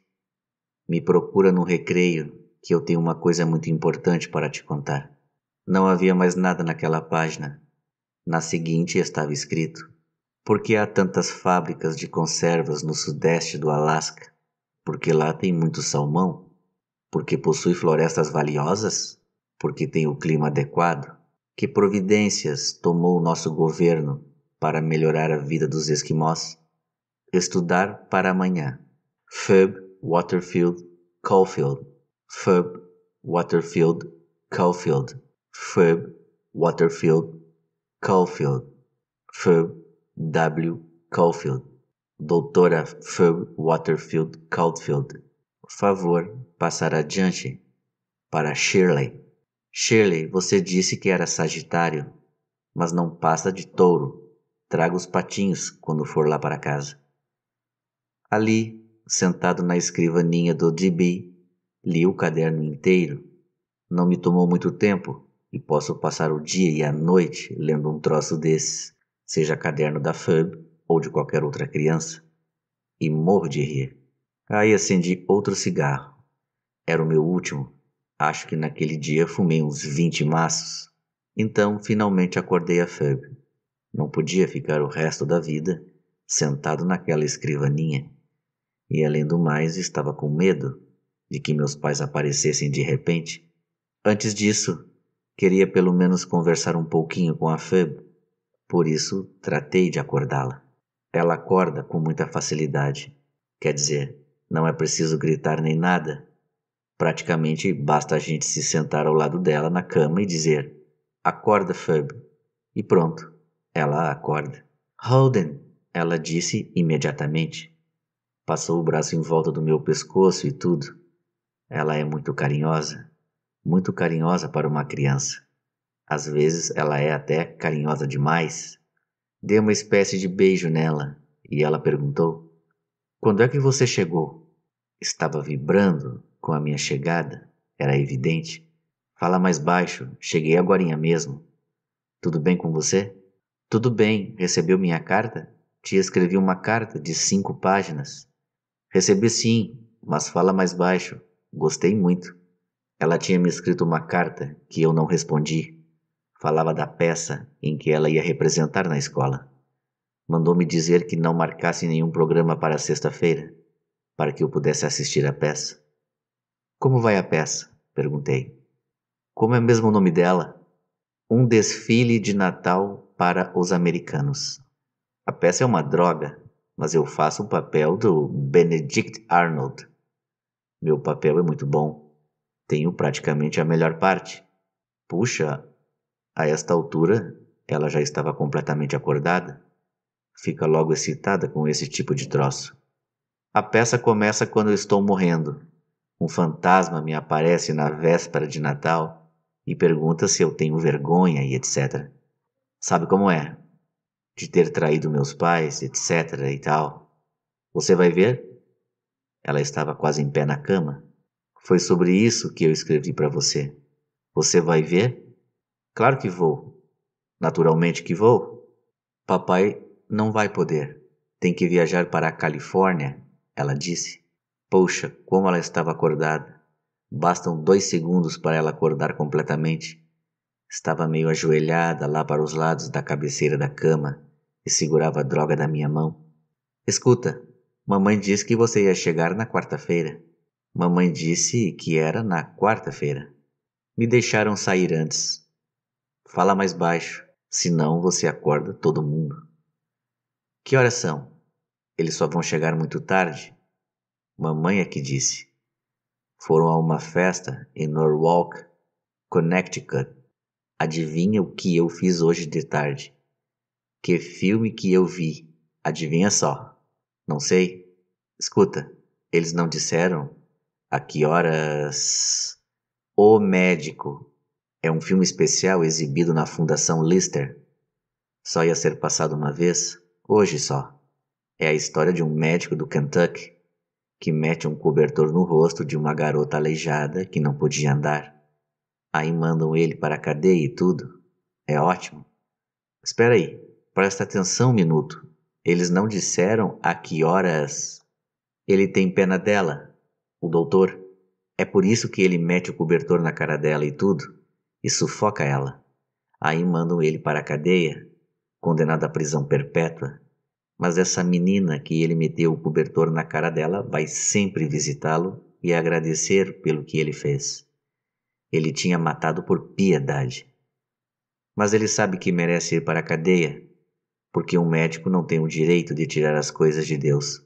me procura no recreio que eu tenho uma coisa muito importante para te contar. Não havia mais nada naquela página. Na seguinte estava escrito: porque há tantas fábricas de conservas no sudeste do Alasca? Porque lá tem muito salmão? Porque possui florestas valiosas? Porque tem o clima adequado? Que providências tomou o nosso governo para melhorar a vida dos esquimós? Estudar para amanhã. Fub Waterfield Caulfield. Fub Waterfield Caulfield. Fub Waterfield Caulfield. Phoebe W. Caulfield, Doutora Phoebe Waterfield Caulfield. Favor passar adiante para Shirley. Shirley, você disse que era Sagitário, mas não passa de touro. Traga os patinhos quando for lá para casa. Ali, sentado na escrivaninha do DB, li o caderno inteiro. Não me tomou muito tempo e posso passar o dia e a noite lendo um troço desses seja caderno da FUB ou de qualquer outra criança, e morro de rir. Aí acendi outro cigarro. Era o meu último. Acho que naquele dia fumei uns 20 maços. Então, finalmente acordei a FUB. Não podia ficar o resto da vida sentado naquela escrivaninha. E além do mais, estava com medo de que meus pais aparecessem de repente. Antes disso, queria pelo menos conversar um pouquinho com a Feb, por isso, tratei de acordá-la. Ela acorda com muita facilidade. Quer dizer, não é preciso gritar nem nada. Praticamente basta a gente se sentar ao lado dela na cama e dizer: Acorda, Fub. E pronto, ela acorda. Holden, ela disse imediatamente. Passou o braço em volta do meu pescoço e tudo. Ela é muito carinhosa, muito carinhosa para uma criança. Às vezes ela é até carinhosa demais. Dei uma espécie de beijo nela e ela perguntou: Quando é que você chegou? Estava vibrando com a minha chegada, era evidente. Fala mais baixo, cheguei agora mesmo. Tudo bem com você? Tudo bem, recebeu minha carta? Te escrevi uma carta de cinco páginas. Recebi sim, mas fala mais baixo. Gostei muito. Ela tinha me escrito uma carta que eu não respondi falava da peça em que ela ia representar na escola. Mandou-me dizer que não marcasse nenhum programa para sexta-feira, para que eu pudesse assistir a peça. Como vai a peça? perguntei. Como é mesmo o nome dela? Um desfile de Natal para os americanos. A peça é uma droga, mas eu faço o papel do Benedict Arnold. Meu papel é muito bom. Tenho praticamente a melhor parte. Puxa, a esta altura, ela já estava completamente acordada. Fica logo excitada com esse tipo de troço. A peça começa quando eu estou morrendo. Um fantasma me aparece na véspera de Natal e pergunta se eu tenho vergonha e etc. Sabe como é? De ter traído meus pais, etc. e tal. Você vai ver? Ela estava quase em pé na cama. Foi sobre isso que eu escrevi para você. Você vai ver? Claro que vou. Naturalmente que vou. Papai não vai poder. Tem que viajar para a Califórnia, ela disse. Poxa, como ela estava acordada. Bastam dois segundos para ela acordar completamente. Estava meio ajoelhada lá para os lados da cabeceira da cama e segurava a droga da minha mão. Escuta, mamãe disse que você ia chegar na quarta-feira. Mamãe disse que era na quarta-feira. Me deixaram sair antes. Fala mais baixo, senão você acorda todo mundo. Que horas são? Eles só vão chegar muito tarde? Mamãe é que disse. Foram a uma festa em Norwalk, Connecticut. Adivinha o que eu fiz hoje de tarde? Que filme que eu vi? Adivinha só. Não sei. Escuta, eles não disseram a que horas. O médico é um filme especial exibido na Fundação Lister. Só ia ser passado uma vez, hoje só. É a história de um médico do Kentucky que mete um cobertor no rosto de uma garota aleijada que não podia andar. Aí mandam ele para a cadeia e tudo. É ótimo. Espera aí, presta atenção um minuto. Eles não disseram a que horas. Ele tem pena dela, o doutor. É por isso que ele mete o cobertor na cara dela e tudo e sufoca ela. Aí mandam ele para a cadeia, condenado à prisão perpétua. Mas essa menina que ele meteu o cobertor na cara dela vai sempre visitá-lo e agradecer pelo que ele fez. Ele tinha matado por piedade. Mas ele sabe que merece ir para a cadeia, porque um médico não tem o direito de tirar as coisas de Deus.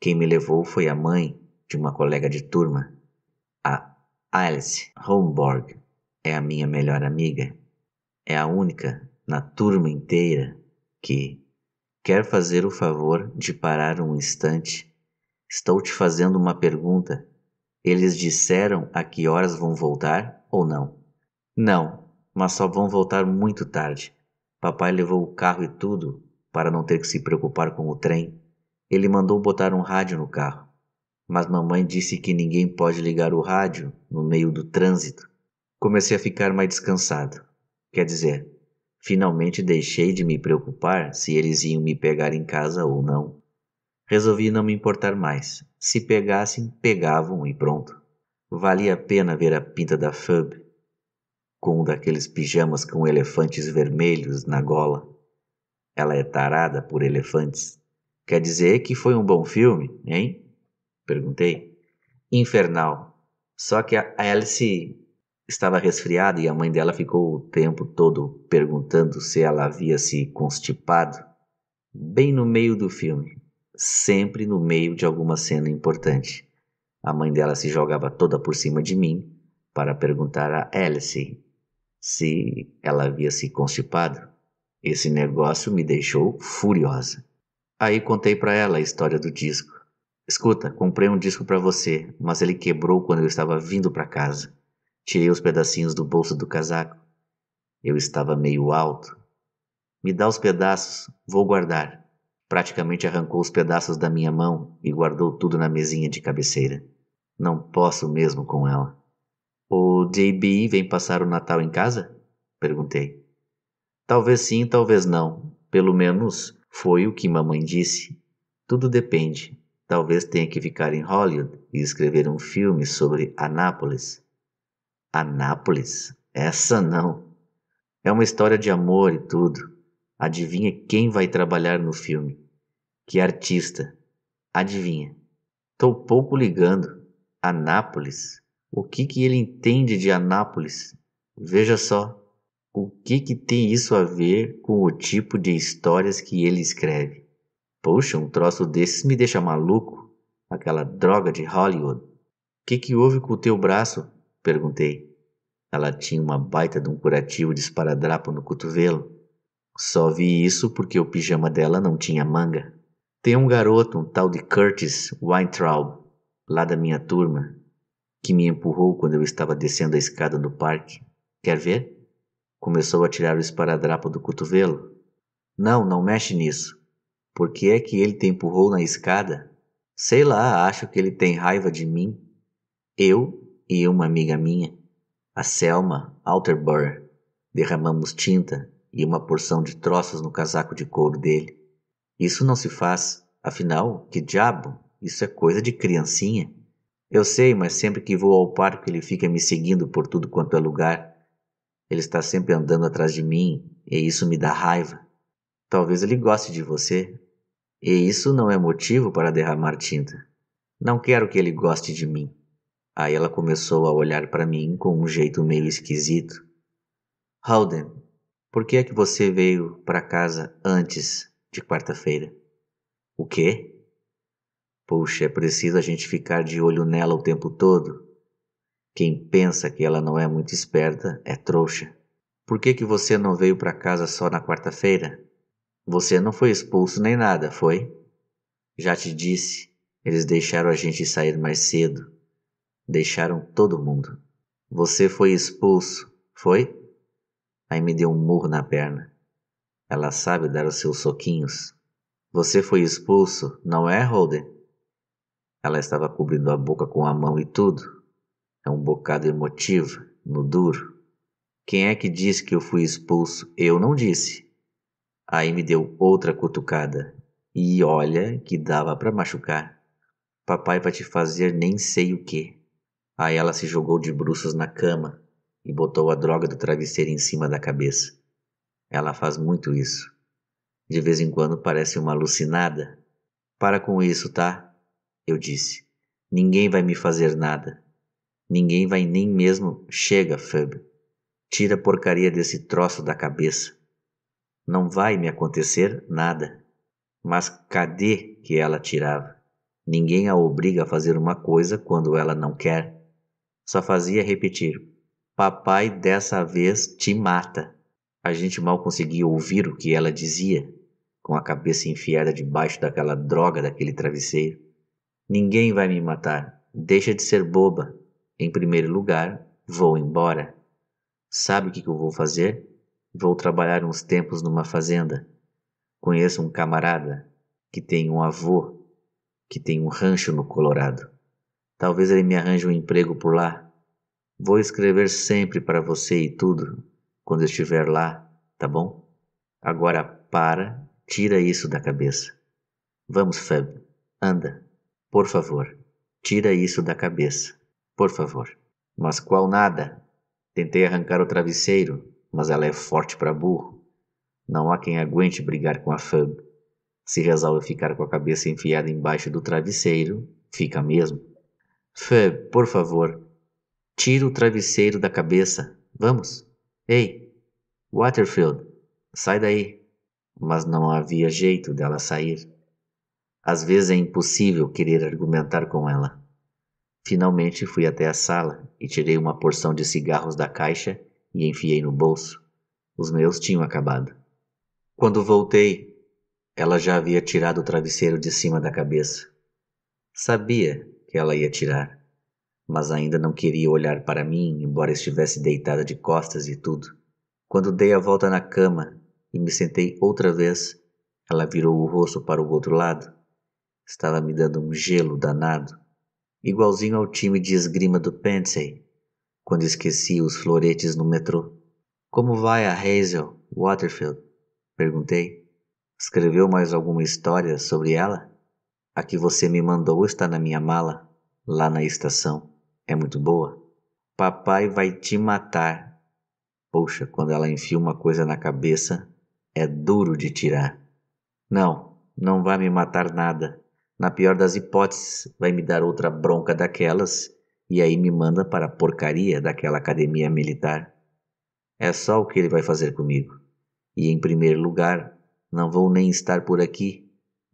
Quem me levou foi a mãe de uma colega de turma, a Alice Homborg é a minha melhor amiga. É a única na turma inteira que quer fazer o favor de parar um instante. Estou te fazendo uma pergunta. Eles disseram a que horas vão voltar ou não? Não, mas só vão voltar muito tarde. Papai levou o carro e tudo para não ter que se preocupar com o trem. Ele mandou botar um rádio no carro, mas mamãe disse que ninguém pode ligar o rádio no meio do trânsito comecei a ficar mais descansado. Quer dizer, finalmente deixei de me preocupar se eles iam me pegar em casa ou não. Resolvi não me importar mais. Se pegassem, pegavam e pronto. Valia a pena ver a pinta da FUB com um daqueles pijamas com elefantes vermelhos na gola. Ela é tarada por elefantes. Quer dizer que foi um bom filme, hein? Perguntei. Infernal. Só que a Alice estava resfriada e a mãe dela ficou o tempo todo perguntando se ela havia se constipado. Bem no meio do filme, sempre no meio de alguma cena importante. A mãe dela se jogava toda por cima de mim para perguntar a Alice se ela havia se constipado. Esse negócio me deixou furiosa. Aí contei para ela a história do disco. Escuta, comprei um disco para você, mas ele quebrou quando eu estava vindo para casa. Tirei os pedacinhos do bolso do casaco. Eu estava meio alto. Me dá os pedaços, vou guardar. Praticamente arrancou os pedaços da minha mão e guardou tudo na mesinha de cabeceira. Não posso mesmo com ela. O JB vem passar o Natal em casa? Perguntei. Talvez sim, talvez não. Pelo menos foi o que mamãe disse. Tudo depende. Talvez tenha que ficar em Hollywood e escrever um filme sobre Anápolis. Anápolis? Essa não. É uma história de amor e tudo. Adivinha quem vai trabalhar no filme? Que artista? Adivinha. Tô pouco ligando. Anápolis? O que que ele entende de Anápolis? Veja só. O que que tem isso a ver com o tipo de histórias que ele escreve? Poxa, um troço desses me deixa maluco. Aquela droga de Hollywood. O que que houve com o teu braço? Perguntei. Ela tinha uma baita de um curativo de esparadrapo no cotovelo. Só vi isso porque o pijama dela não tinha manga. Tem um garoto, um tal de Curtis Weintraub, lá da minha turma, que me empurrou quando eu estava descendo a escada do parque. Quer ver? Começou a tirar o esparadrapo do cotovelo. Não, não mexe nisso. Por que é que ele te empurrou na escada? Sei lá, acho que ele tem raiva de mim. Eu e uma amiga minha, a Selma Alterburr, derramamos tinta e uma porção de troços no casaco de couro dele. Isso não se faz, afinal, que diabo, isso é coisa de criancinha. Eu sei, mas sempre que vou ao parque ele fica me seguindo por tudo quanto é lugar. Ele está sempre andando atrás de mim e isso me dá raiva. Talvez ele goste de você. E isso não é motivo para derramar tinta. Não quero que ele goste de mim. Aí ela começou a olhar para mim com um jeito meio esquisito. Howden, por que é que você veio para casa antes de quarta-feira? O quê? Puxa, é preciso a gente ficar de olho nela o tempo todo. Quem pensa que ela não é muito esperta é trouxa. Por que que você não veio para casa só na quarta-feira? Você não foi expulso nem nada, foi? Já te disse, eles deixaram a gente sair mais cedo. Deixaram todo mundo. Você foi expulso, foi? Aí me deu um murro na perna. Ela sabe dar os seus soquinhos. Você foi expulso, não é, Holden? Ela estava cobrindo a boca com a mão e tudo. É um bocado emotivo, no duro. Quem é que disse que eu fui expulso? Eu não disse. Aí me deu outra cutucada. E olha que dava para machucar. Papai vai te fazer nem sei o que. Aí ela se jogou de bruços na cama e botou a droga do travesseiro em cima da cabeça. Ela faz muito isso. De vez em quando parece uma alucinada. Para com isso, tá? Eu disse. Ninguém vai me fazer nada. Ninguém vai nem mesmo. Chega, Fub. Tira a porcaria desse troço da cabeça. Não vai me acontecer nada. Mas cadê que ela tirava? Ninguém a obriga a fazer uma coisa quando ela não quer só fazia repetir: Papai dessa vez te mata. A gente mal conseguia ouvir o que ela dizia, com a cabeça enfiada debaixo daquela droga daquele travesseiro. Ninguém vai me matar. Deixa de ser boba. Em primeiro lugar, vou embora. Sabe o que, eu vou fazer? Vou trabalhar uns tempos numa fazenda. Conheço um camarada que tem um avô que tem um rancho no Colorado. Talvez ele me arranje um emprego por lá. Vou escrever sempre para você e tudo quando estiver lá, tá bom? Agora para, tira isso da cabeça. Vamos, Feb, anda, por favor, tira isso da cabeça, por favor. Mas qual nada? Tentei arrancar o travesseiro, mas ela é forte para burro. Não há quem aguente brigar com a Feb. Se resolve ficar com a cabeça enfiada embaixo do travesseiro, fica mesmo. Fer, por favor, tira o travesseiro da cabeça. Vamos. Ei, Waterfield, sai daí. Mas não havia jeito dela sair. Às vezes é impossível querer argumentar com ela. Finalmente fui até a sala e tirei uma porção de cigarros da caixa e enfiei no bolso. Os meus tinham acabado. Quando voltei, ela já havia tirado o travesseiro de cima da cabeça. Sabia ela ia tirar, mas ainda não queria olhar para mim, embora estivesse deitada de costas e tudo. Quando dei a volta na cama e me sentei outra vez, ela virou o rosto para o outro lado. Estava me dando um gelo danado, igualzinho ao time de esgrima do Pensei, quando esqueci os floretes no metrô. Como vai a Hazel Waterfield? Perguntei. Escreveu mais alguma história sobre ela? A que você me mandou está na minha mala, lá na estação. É muito boa. Papai vai te matar. Poxa, quando ela enfia uma coisa na cabeça, é duro de tirar. Não, não vai me matar nada. Na pior das hipóteses, vai me dar outra bronca daquelas e aí me manda para a porcaria daquela academia militar. É só o que ele vai fazer comigo. E em primeiro lugar, não vou nem estar por aqui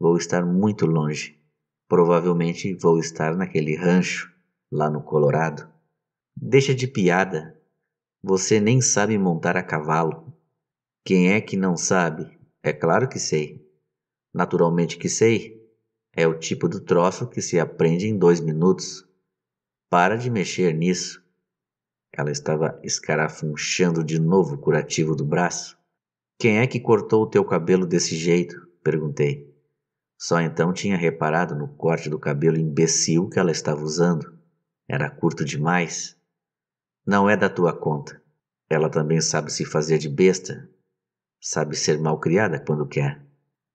vou estar muito longe. Provavelmente vou estar naquele rancho lá no Colorado. Deixa de piada. Você nem sabe montar a cavalo. Quem é que não sabe? É claro que sei. Naturalmente que sei. É o tipo do troço que se aprende em dois minutos. Para de mexer nisso. Ela estava escarafunchando de novo o curativo do braço. Quem é que cortou o teu cabelo desse jeito? perguntei. Só então tinha reparado no corte do cabelo imbecil que ela estava usando. Era curto demais. Não é da tua conta. Ela também sabe se fazer de besta. Sabe ser malcriada quando quer.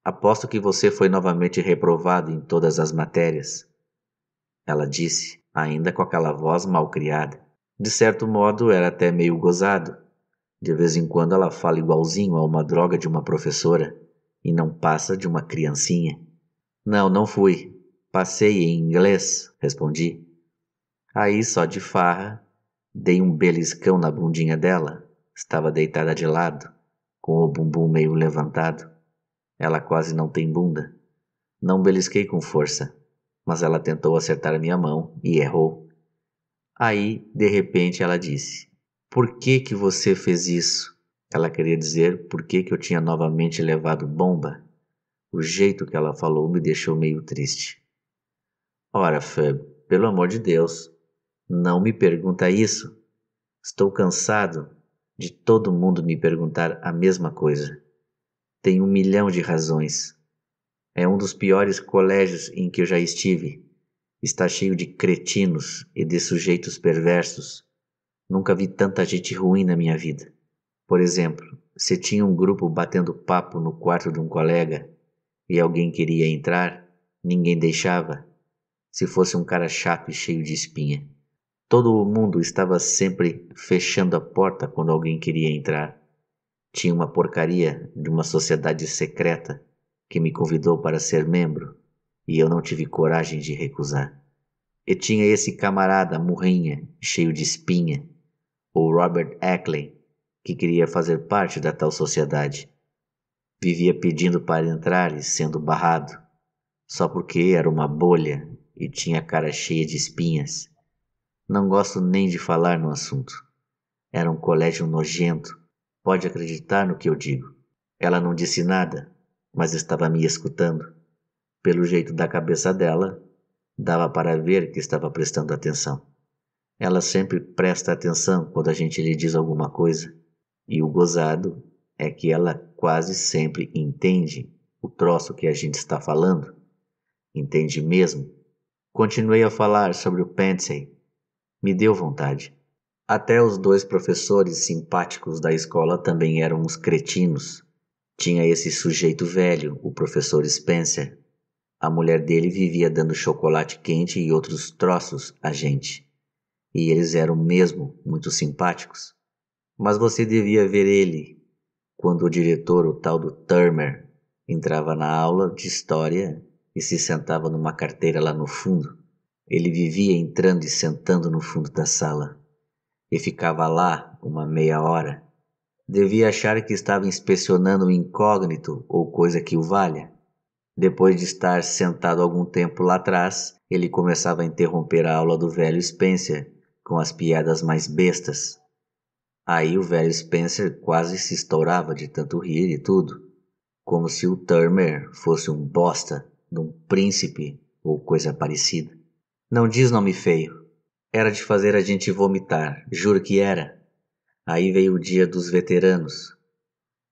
Aposto que você foi novamente reprovado em todas as matérias. Ela disse, ainda com aquela voz malcriada. De certo modo, era até meio gozado. De vez em quando ela fala igualzinho a uma droga de uma professora e não passa de uma criancinha. Não, não fui. Passei em inglês, respondi. Aí, só de farra, dei um beliscão na bundinha dela. Estava deitada de lado, com o bumbum meio levantado. Ela quase não tem bunda. Não belisquei com força, mas ela tentou acertar a minha mão e errou. Aí, de repente, ela disse: Por que que você fez isso? Ela queria dizer por que que eu tinha novamente levado bomba o jeito que ela falou me deixou meio triste. Ora, Fab, pelo amor de Deus, não me pergunta isso. Estou cansado de todo mundo me perguntar a mesma coisa. Tem um milhão de razões. É um dos piores colégios em que eu já estive. Está cheio de cretinos e de sujeitos perversos. Nunca vi tanta gente ruim na minha vida. Por exemplo, se tinha um grupo batendo papo no quarto de um colega, e alguém queria entrar, ninguém deixava, se fosse um cara chato e cheio de espinha. Todo mundo estava sempre fechando a porta quando alguém queria entrar. Tinha uma porcaria de uma sociedade secreta que me convidou para ser membro e eu não tive coragem de recusar. E tinha esse camarada murrinha, cheio de espinha, o Robert Ackley, que queria fazer parte da tal sociedade. Vivia pedindo para entrar e sendo barrado, só porque era uma bolha e tinha a cara cheia de espinhas. Não gosto nem de falar no assunto. Era um colégio nojento, pode acreditar no que eu digo. Ela não disse nada, mas estava me escutando. Pelo jeito da cabeça dela, dava para ver que estava prestando atenção. Ela sempre presta atenção quando a gente lhe diz alguma coisa, e o gozado é que ela quase sempre entende o troço que a gente está falando. Entende mesmo? Continuei a falar sobre o Pansy. Me deu vontade. Até os dois professores simpáticos da escola também eram uns cretinos. Tinha esse sujeito velho, o professor Spencer. A mulher dele vivia dando chocolate quente e outros troços a gente. E eles eram mesmo muito simpáticos. Mas você devia ver ele, quando o diretor, o tal do Turmer, entrava na aula de história e se sentava numa carteira lá no fundo. Ele vivia entrando e sentando no fundo da sala e ficava lá uma meia hora. Devia achar que estava inspecionando um incógnito ou coisa que o valha. Depois de estar sentado algum tempo lá atrás, ele começava a interromper a aula do velho Spencer com as piadas mais bestas. Aí o velho Spencer quase se estourava de tanto rir e tudo, como se o Turmer fosse um bosta de um príncipe ou coisa parecida. Não diz nome feio. Era de fazer a gente vomitar, juro que era. Aí veio o dia dos veteranos.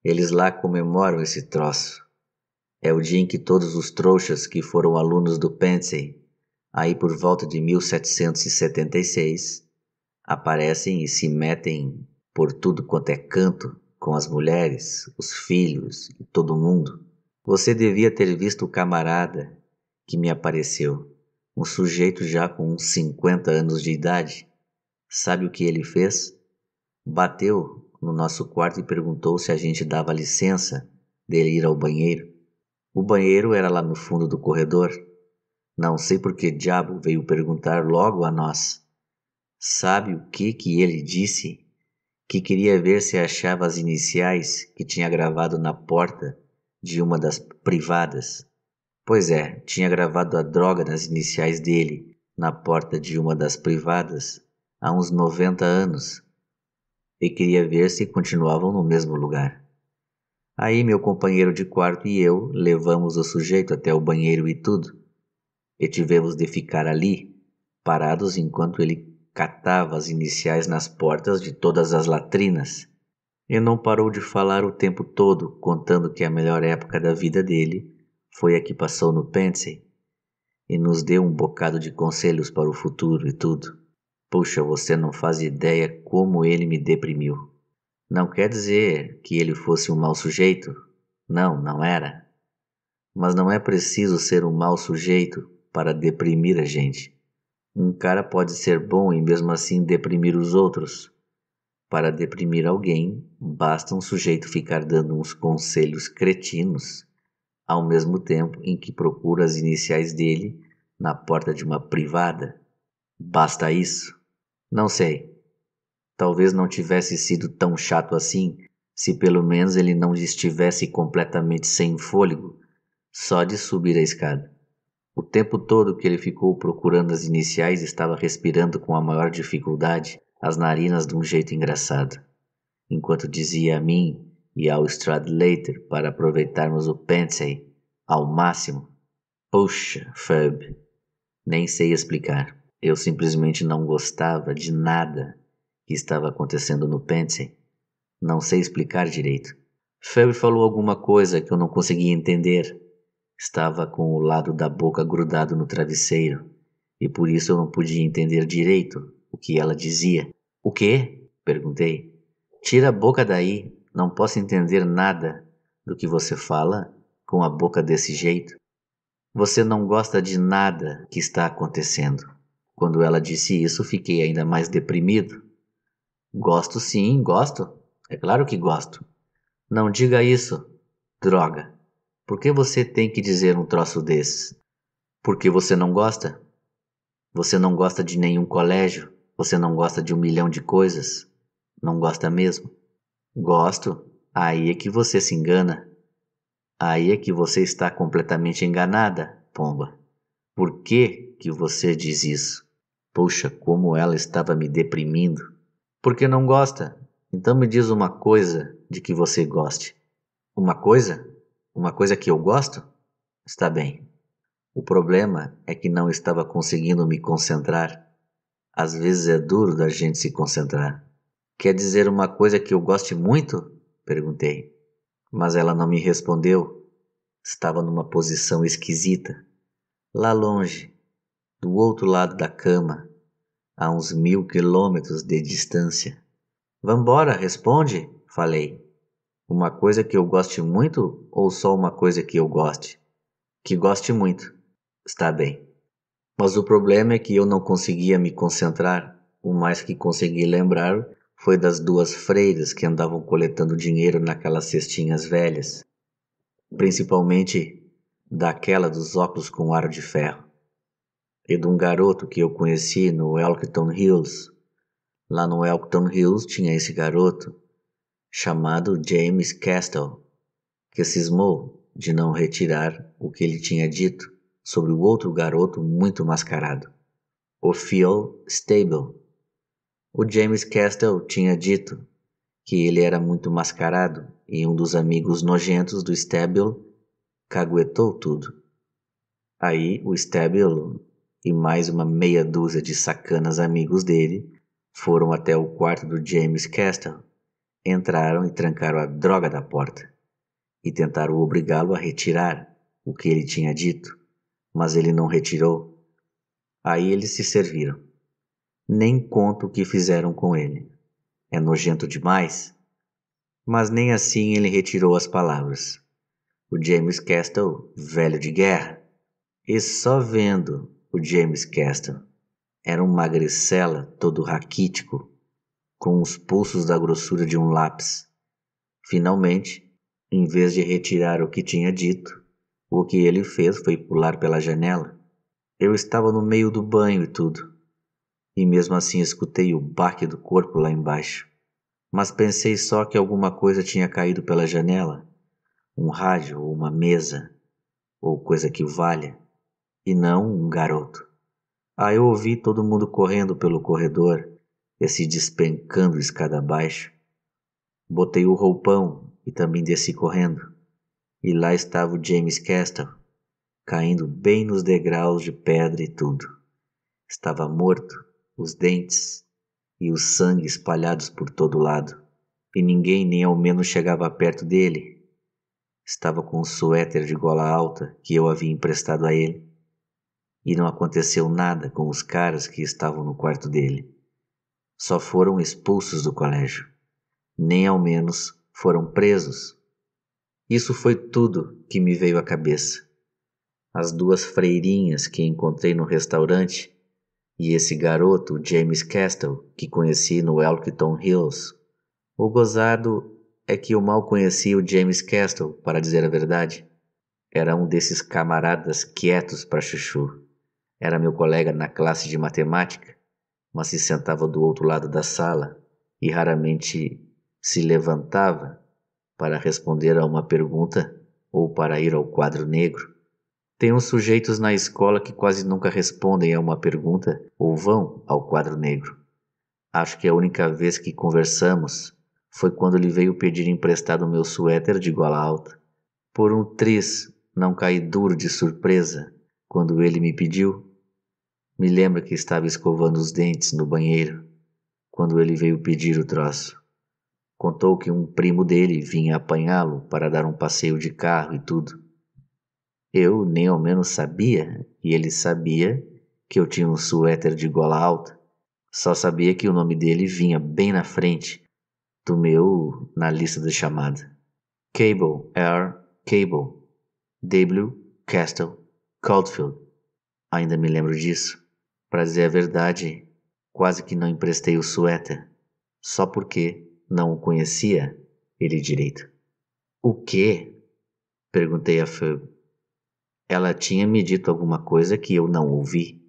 Eles lá comemoram esse troço. É o dia em que todos os trouxas que foram alunos do Pensey, aí por volta de 1776, aparecem e se metem por tudo quanto é canto, com as mulheres, os filhos e todo mundo. Você devia ter visto o camarada que me apareceu, um sujeito já com uns 50 anos de idade. Sabe o que ele fez? Bateu no nosso quarto e perguntou se a gente dava licença dele ir ao banheiro. O banheiro era lá no fundo do corredor. Não sei por que diabo veio perguntar logo a nós. Sabe o que que ele disse? que queria ver se achava as iniciais que tinha gravado na porta de uma das privadas. Pois é, tinha gravado a droga nas iniciais dele, na porta de uma das privadas, há uns 90 anos, e queria ver se continuavam no mesmo lugar. Aí meu companheiro de quarto e eu levamos o sujeito até o banheiro e tudo, e tivemos de ficar ali, parados enquanto ele catava as iniciais nas portas de todas as latrinas, e não parou de falar o tempo todo, contando que a melhor época da vida dele foi a que passou no Pensey, e nos deu um bocado de conselhos para o futuro e tudo. Puxa, você não faz ideia como ele me deprimiu. Não quer dizer que ele fosse um mau sujeito. Não, não era. Mas não é preciso ser um mau sujeito para deprimir a gente. Um cara pode ser bom e mesmo assim deprimir os outros. Para deprimir alguém, basta um sujeito ficar dando uns conselhos cretinos, ao mesmo tempo em que procura as iniciais dele na porta de uma privada. Basta isso? Não sei. Talvez não tivesse sido tão chato assim se pelo menos ele não estivesse completamente sem fôlego, só de subir a escada. O tempo todo que ele ficou procurando as iniciais estava respirando com a maior dificuldade, as narinas de um jeito engraçado. Enquanto dizia a mim e ao Stradlater para aproveitarmos o Pensei ao máximo: Puxa, Feb, nem sei explicar. Eu simplesmente não gostava de nada que estava acontecendo no Pensei. Não sei explicar direito. Feb falou alguma coisa que eu não conseguia entender Estava com o lado da boca grudado no travesseiro e por isso eu não podia entender direito o que ela dizia. O quê? perguntei. Tira a boca daí, não posso entender nada do que você fala com a boca desse jeito. Você não gosta de nada que está acontecendo. Quando ela disse isso, fiquei ainda mais deprimido. Gosto sim, gosto. É claro que gosto. Não diga isso. Droga. Por que você tem que dizer um troço desses? Porque você não gosta? Você não gosta de nenhum colégio? Você não gosta de um milhão de coisas? Não gosta mesmo? Gosto? Aí é que você se engana. Aí é que você está completamente enganada, pomba. Por que que você diz isso? Poxa, como ela estava me deprimindo. Porque não gosta? Então me diz uma coisa de que você goste. Uma coisa? uma coisa que eu gosto? Está bem. O problema é que não estava conseguindo me concentrar. Às vezes é duro da gente se concentrar. Quer dizer uma coisa que eu goste muito? Perguntei. Mas ela não me respondeu. Estava numa posição esquisita. Lá longe, do outro lado da cama, a uns mil quilômetros de distância. Vambora, responde, falei uma coisa que eu goste muito ou só uma coisa que eu goste? Que goste muito. Está bem. Mas o problema é que eu não conseguia me concentrar. O mais que consegui lembrar foi das duas freiras que andavam coletando dinheiro naquelas cestinhas velhas, principalmente daquela dos óculos com aro de ferro, e de um garoto que eu conheci no Elkton Hills. Lá no Elkton Hills tinha esse garoto chamado James Castle, que cismou de não retirar o que ele tinha dito sobre o outro garoto muito mascarado, o Phil Stable. O James Castle tinha dito que ele era muito mascarado e um dos amigos nojentos do Stable caguetou tudo. Aí o Stable e mais uma meia dúzia de sacanas amigos dele foram até o quarto do James Castle entraram e trancaram a droga da porta e tentaram obrigá-lo a retirar o que ele tinha dito, mas ele não retirou. Aí eles se serviram. Nem conto o que fizeram com ele. É nojento demais. Mas nem assim ele retirou as palavras. O James Castle, velho de guerra. E só vendo o James Castle, era um magricela todo raquítico com os pulsos da grossura de um lápis. Finalmente, em vez de retirar o que tinha dito, o que ele fez foi pular pela janela. Eu estava no meio do banho e tudo, e mesmo assim escutei o baque do corpo lá embaixo. Mas pensei só que alguma coisa tinha caído pela janela um rádio ou uma mesa, ou coisa que valha, e não um garoto. Aí eu ouvi todo mundo correndo pelo corredor e se despencando escada abaixo. Botei o roupão e também desci correndo. E lá estava o James Castle, caindo bem nos degraus de pedra e tudo. Estava morto, os dentes e o sangue espalhados por todo lado, e ninguém nem ao menos chegava perto dele. Estava com um suéter de gola alta que eu havia emprestado a ele, e não aconteceu nada com os caras que estavam no quarto dele só foram expulsos do colégio, nem ao menos foram presos. Isso foi tudo que me veio à cabeça. As duas freirinhas que encontrei no restaurante e esse garoto, James Castle, que conheci no Elkton Hills. O gozado é que eu mal conhecia o James Castle, para dizer a verdade. Era um desses camaradas quietos para chuchu. Era meu colega na classe de matemática mas se sentava do outro lado da sala e raramente se levantava para responder a uma pergunta ou para ir ao quadro negro. Tem uns sujeitos na escola que quase nunca respondem a uma pergunta ou vão ao quadro negro. Acho que a única vez que conversamos foi quando ele veio pedir emprestado meu suéter de gola alta. Por um triz, não caí duro de surpresa quando ele me pediu me lembra que estava escovando os dentes no banheiro quando ele veio pedir o troço. Contou que um primo dele vinha apanhá-lo para dar um passeio de carro e tudo. Eu nem ao menos sabia, e ele sabia, que eu tinha um suéter de gola alta. Só sabia que o nome dele vinha bem na frente do meu na lista de chamada. Cable, R. Cable, W. Castle, Coldfield. Ainda me lembro disso. Para dizer a é verdade, quase que não emprestei o suéter, só porque não o conhecia ele direito. O quê? perguntei a Phoebe. Ela tinha me dito alguma coisa que eu não ouvi.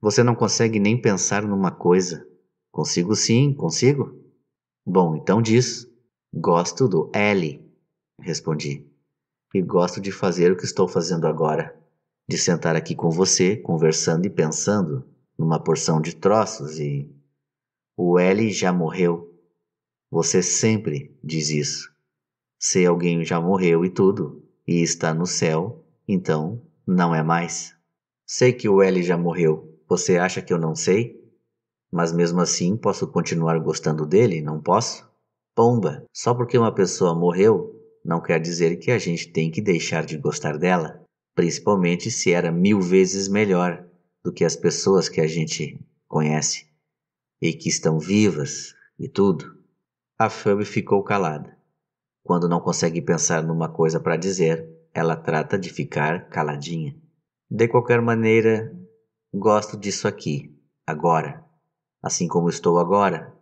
Você não consegue nem pensar numa coisa. Consigo sim, consigo. Bom, então diz. Gosto do L, respondi. E gosto de fazer o que estou fazendo agora de sentar aqui com você, conversando e pensando numa porção de troços e o L já morreu. Você sempre diz isso. Se alguém já morreu e tudo, e está no céu, então não é mais. Sei que o L já morreu. Você acha que eu não sei? Mas mesmo assim posso continuar gostando dele, não posso? Pomba, só porque uma pessoa morreu, não quer dizer que a gente tem que deixar de gostar dela principalmente se era mil vezes melhor do que as pessoas que a gente conhece e que estão vivas e tudo. A Phoebe ficou calada. Quando não consegue pensar numa coisa para dizer, ela trata de ficar caladinha. De qualquer maneira, gosto disso aqui, agora, assim como estou agora,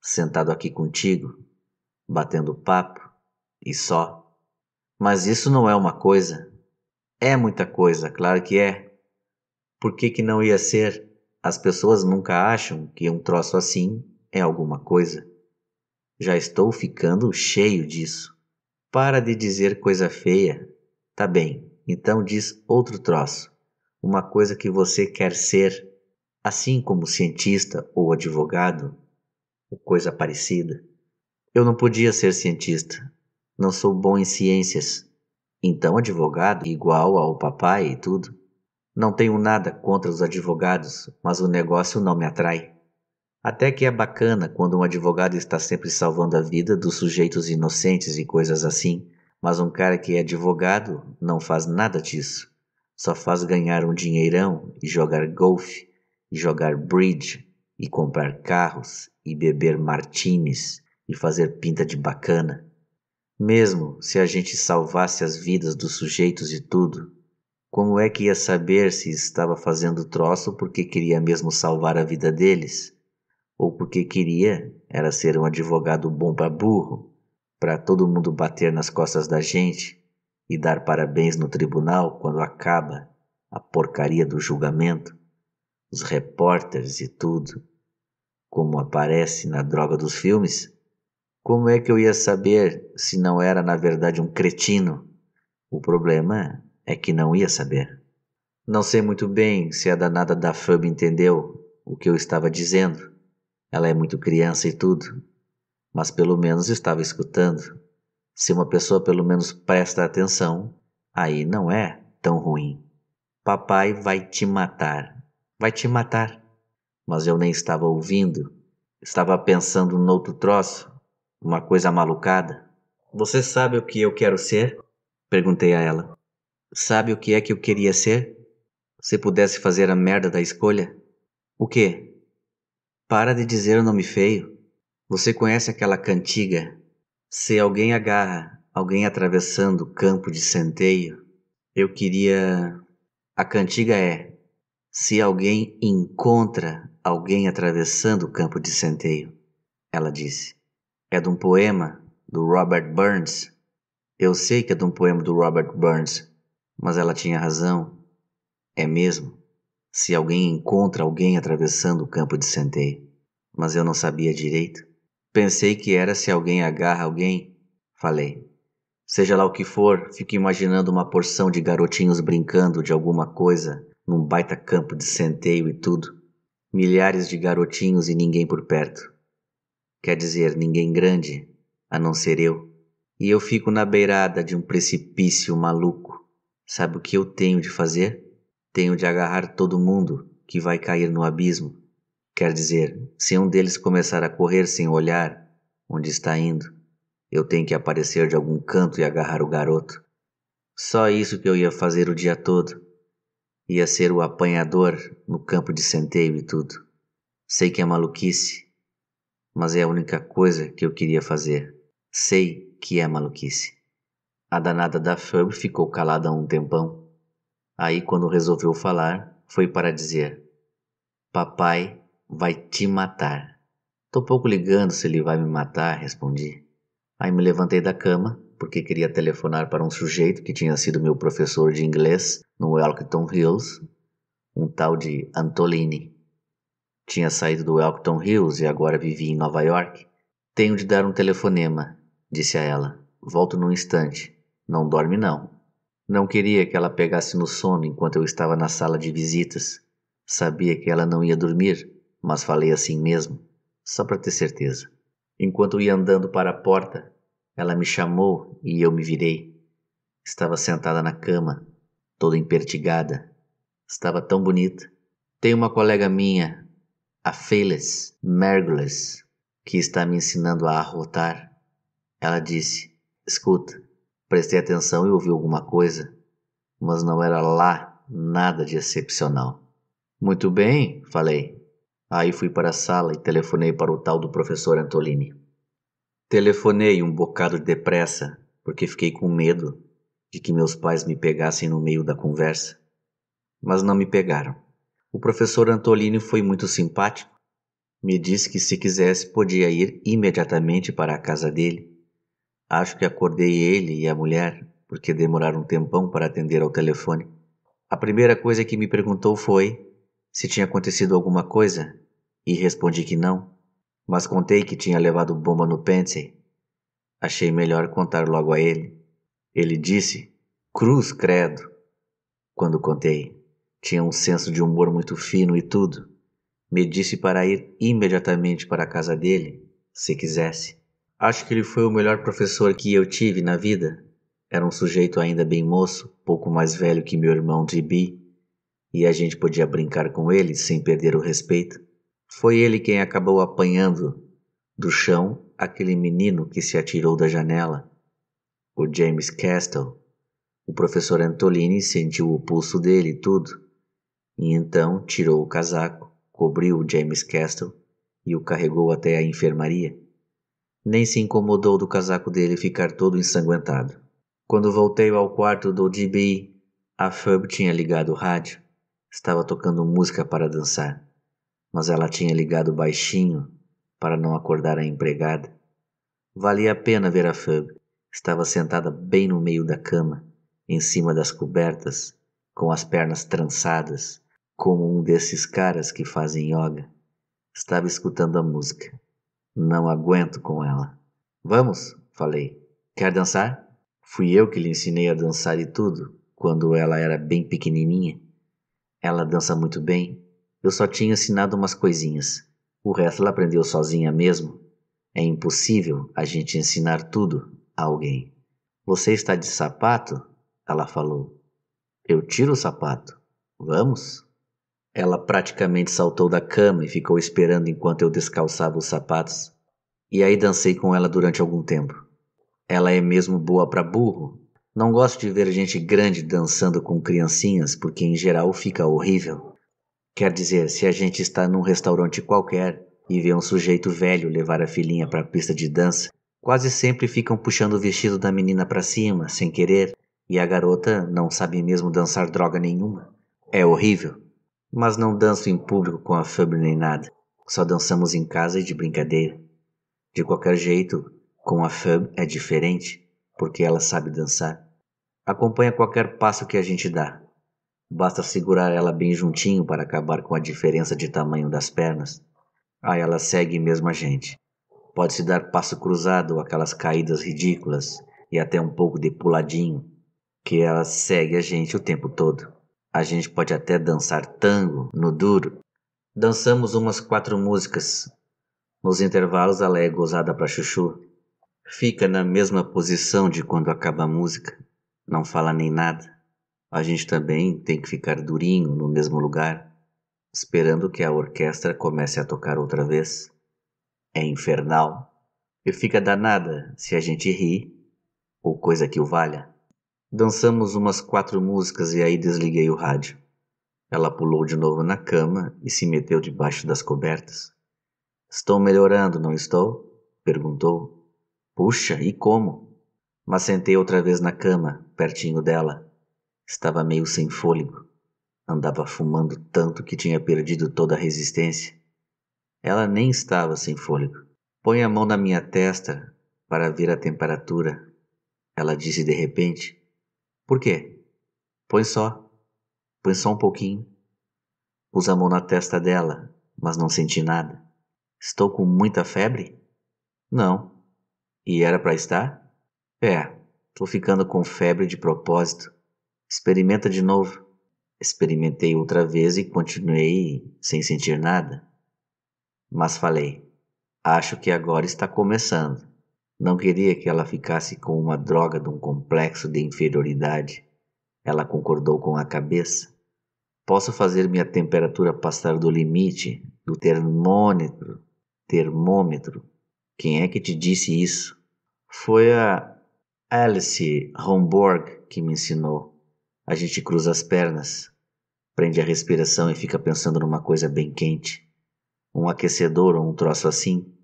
sentado aqui contigo, batendo papo e só. Mas isso não é uma coisa, é muita coisa, claro que é. Por que, que não ia ser? As pessoas nunca acham que um troço assim é alguma coisa. Já estou ficando cheio disso. Para de dizer coisa feia. Tá bem, então diz outro troço. Uma coisa que você quer ser, assim como cientista ou advogado, ou coisa parecida. Eu não podia ser cientista. Não sou bom em ciências. Então, advogado, igual ao papai e tudo. Não tenho nada contra os advogados, mas o negócio não me atrai. Até que é bacana quando um advogado está sempre salvando a vida dos sujeitos inocentes e coisas assim, mas um cara que é advogado não faz nada disso. Só faz ganhar um dinheirão e jogar golfe, e jogar bridge, e comprar carros, e beber martinis, e fazer pinta de bacana. Mesmo se a gente salvasse as vidas dos sujeitos e tudo, como é que ia saber se estava fazendo troço porque queria mesmo salvar a vida deles? Ou porque queria era ser um advogado bom para burro, para todo mundo bater nas costas da gente e dar parabéns no tribunal quando acaba a porcaria do julgamento, os repórteres e tudo, como aparece na droga dos filmes? Como é que eu ia saber se não era, na verdade, um cretino? O problema é que não ia saber. Não sei muito bem se a danada da FAB entendeu o que eu estava dizendo. Ela é muito criança e tudo, mas pelo menos estava escutando. Se uma pessoa pelo menos presta atenção, aí não é tão ruim. Papai vai te matar. Vai te matar. Mas eu nem estava ouvindo. Estava pensando no outro troço uma coisa malucada. Você sabe o que eu quero ser? Perguntei a ela. Sabe o que é que eu queria ser? Se pudesse fazer a merda da escolha? O quê? Para de dizer o nome feio. Você conhece aquela cantiga? Se alguém agarra alguém atravessando o campo de centeio, eu queria. A cantiga é: Se alguém encontra alguém atravessando o campo de centeio, ela disse é de um poema do Robert Burns. Eu sei que é de um poema do Robert Burns, mas ela tinha razão. É mesmo. Se alguém encontra alguém atravessando o campo de centeio. Mas eu não sabia direito. Pensei que era se alguém agarra alguém. Falei. Seja lá o que for, fico imaginando uma porção de garotinhos brincando de alguma coisa num baita campo de centeio e tudo. Milhares de garotinhos e ninguém por perto quer dizer, ninguém grande, a não ser eu. E eu fico na beirada de um precipício maluco. Sabe o que eu tenho de fazer? Tenho de agarrar todo mundo que vai cair no abismo. Quer dizer, se um deles começar a correr sem olhar onde está indo, eu tenho que aparecer de algum canto e agarrar o garoto. Só isso que eu ia fazer o dia todo. Ia ser o apanhador no campo de centeio e tudo. Sei que é maluquice, mas é a única coisa que eu queria fazer. Sei que é maluquice. A danada da Fub ficou calada um tempão. Aí, quando resolveu falar, foi para dizer: Papai vai te matar. Tô pouco ligando se ele vai me matar, respondi. Aí me levantei da cama, porque queria telefonar para um sujeito que tinha sido meu professor de inglês no Elkton Hills, um tal de Antolini tinha saído do Elkton Hills e agora vivia em Nova York. Tenho de dar um telefonema, disse a ela. Volto num instante. Não dorme, não. Não queria que ela pegasse no sono enquanto eu estava na sala de visitas. Sabia que ela não ia dormir, mas falei assim mesmo, só para ter certeza. Enquanto ia andando para a porta, ela me chamou e eu me virei. Estava sentada na cama, toda empertigada. Estava tão bonita. Tem uma colega minha, Afeles Mérgules, que está me ensinando a arrotar, ela disse: Escuta, prestei atenção e ouvi alguma coisa, mas não era lá nada de excepcional. Muito bem, falei. Aí fui para a sala e telefonei para o tal do professor Antolini. Telefonei um bocado depressa, porque fiquei com medo de que meus pais me pegassem no meio da conversa, mas não me pegaram. O professor Antolino foi muito simpático. Me disse que se quisesse podia ir imediatamente para a casa dele. Acho que acordei ele e a mulher, porque demoraram um tempão para atender ao telefone. A primeira coisa que me perguntou foi se tinha acontecido alguma coisa, e respondi que não, mas contei que tinha levado bomba no pence. Achei melhor contar logo a ele. Ele disse, cruz credo, quando contei. Tinha um senso de humor muito fino e tudo. Me disse para ir imediatamente para a casa dele, se quisesse. Acho que ele foi o melhor professor que eu tive na vida. Era um sujeito ainda bem moço, pouco mais velho que meu irmão de e a gente podia brincar com ele sem perder o respeito. Foi ele quem acabou apanhando do chão aquele menino que se atirou da janela, o James Castle. O professor Antolini sentiu o pulso dele e tudo. E então tirou o casaco, cobriu James Castle e o carregou até a enfermaria. Nem se incomodou do casaco dele ficar todo ensanguentado. Quando voltei ao quarto do DB, a Fub tinha ligado o rádio. Estava tocando música para dançar, mas ela tinha ligado baixinho para não acordar a empregada. Valia a pena ver a Fub. Estava sentada bem no meio da cama, em cima das cobertas, com as pernas trançadas, como um desses caras que fazem yoga. Estava escutando a música. Não aguento com ela. Vamos, falei. Quer dançar? Fui eu que lhe ensinei a dançar e tudo, quando ela era bem pequenininha. Ela dança muito bem. Eu só tinha ensinado umas coisinhas. O resto ela aprendeu sozinha mesmo. É impossível a gente ensinar tudo a alguém. Você está de sapato? Ela falou. Eu tiro o sapato. Vamos? Ela praticamente saltou da cama e ficou esperando enquanto eu descalçava os sapatos, e aí dancei com ela durante algum tempo. Ela é mesmo boa para burro. Não gosto de ver gente grande dançando com criancinhas, porque em geral fica horrível. Quer dizer, se a gente está num restaurante qualquer e vê um sujeito velho levar a filhinha para a pista de dança, quase sempre ficam puxando o vestido da menina para cima, sem querer, e a garota não sabe mesmo dançar droga nenhuma. É horrível. Mas não danço em público com a Fabre nem nada. Só dançamos em casa e de brincadeira. De qualquer jeito, com a Fab é diferente, porque ela sabe dançar. Acompanha qualquer passo que a gente dá. Basta segurar ela bem juntinho para acabar com a diferença de tamanho das pernas. Aí ela segue mesmo a gente. Pode-se dar passo cruzado, aquelas caídas ridículas e até um pouco de puladinho, que ela segue a gente o tempo todo. A gente pode até dançar tango no duro. Dançamos umas quatro músicas. Nos intervalos, ela é gozada para Chuchu. Fica na mesma posição de quando acaba a música. Não fala nem nada. A gente também tem que ficar durinho no mesmo lugar, esperando que a orquestra comece a tocar outra vez. É infernal. E fica danada se a gente ri ou coisa que o valha. Dançamos umas quatro músicas e aí desliguei o rádio. Ela pulou de novo na cama e se meteu debaixo das cobertas. Estou melhorando, não estou? perguntou. Puxa, e como? Mas sentei outra vez na cama, pertinho dela. Estava meio sem fôlego. Andava fumando tanto que tinha perdido toda a resistência. Ela nem estava sem fôlego. Põe a mão na minha testa para ver a temperatura, ela disse de repente por quê? Põe só. Põe só um pouquinho. Pus a mão na testa dela, mas não senti nada. Estou com muita febre? Não. E era para estar? É, Estou ficando com febre de propósito. Experimenta de novo. Experimentei outra vez e continuei sem sentir nada. Mas falei: Acho que agora está começando. Não queria que ela ficasse com uma droga de um complexo de inferioridade. Ela concordou com a cabeça. Posso fazer minha temperatura passar do limite do termômetro. Termômetro. Quem é que te disse isso? Foi a Alice Homburg que me ensinou. A gente cruza as pernas, prende a respiração e fica pensando numa coisa bem quente. Um aquecedor ou um troço assim.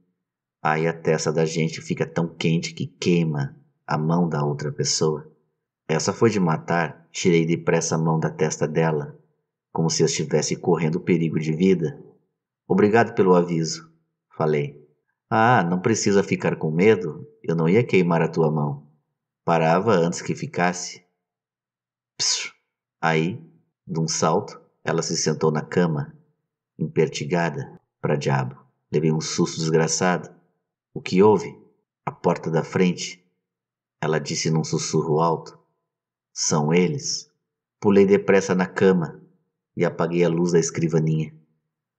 Aí a testa da gente fica tão quente que queima a mão da outra pessoa. Essa foi de matar, tirei depressa a mão da testa dela, como se eu estivesse correndo perigo de vida. Obrigado pelo aviso, falei. Ah, não precisa ficar com medo, eu não ia queimar a tua mão. Parava antes que ficasse. Psiu. Aí, de um salto, ela se sentou na cama, empertigada, pra diabo. Levei um susto desgraçado. O que houve? A porta da frente. Ela disse num sussurro alto. São eles. Pulei depressa na cama e apaguei a luz da escrivaninha.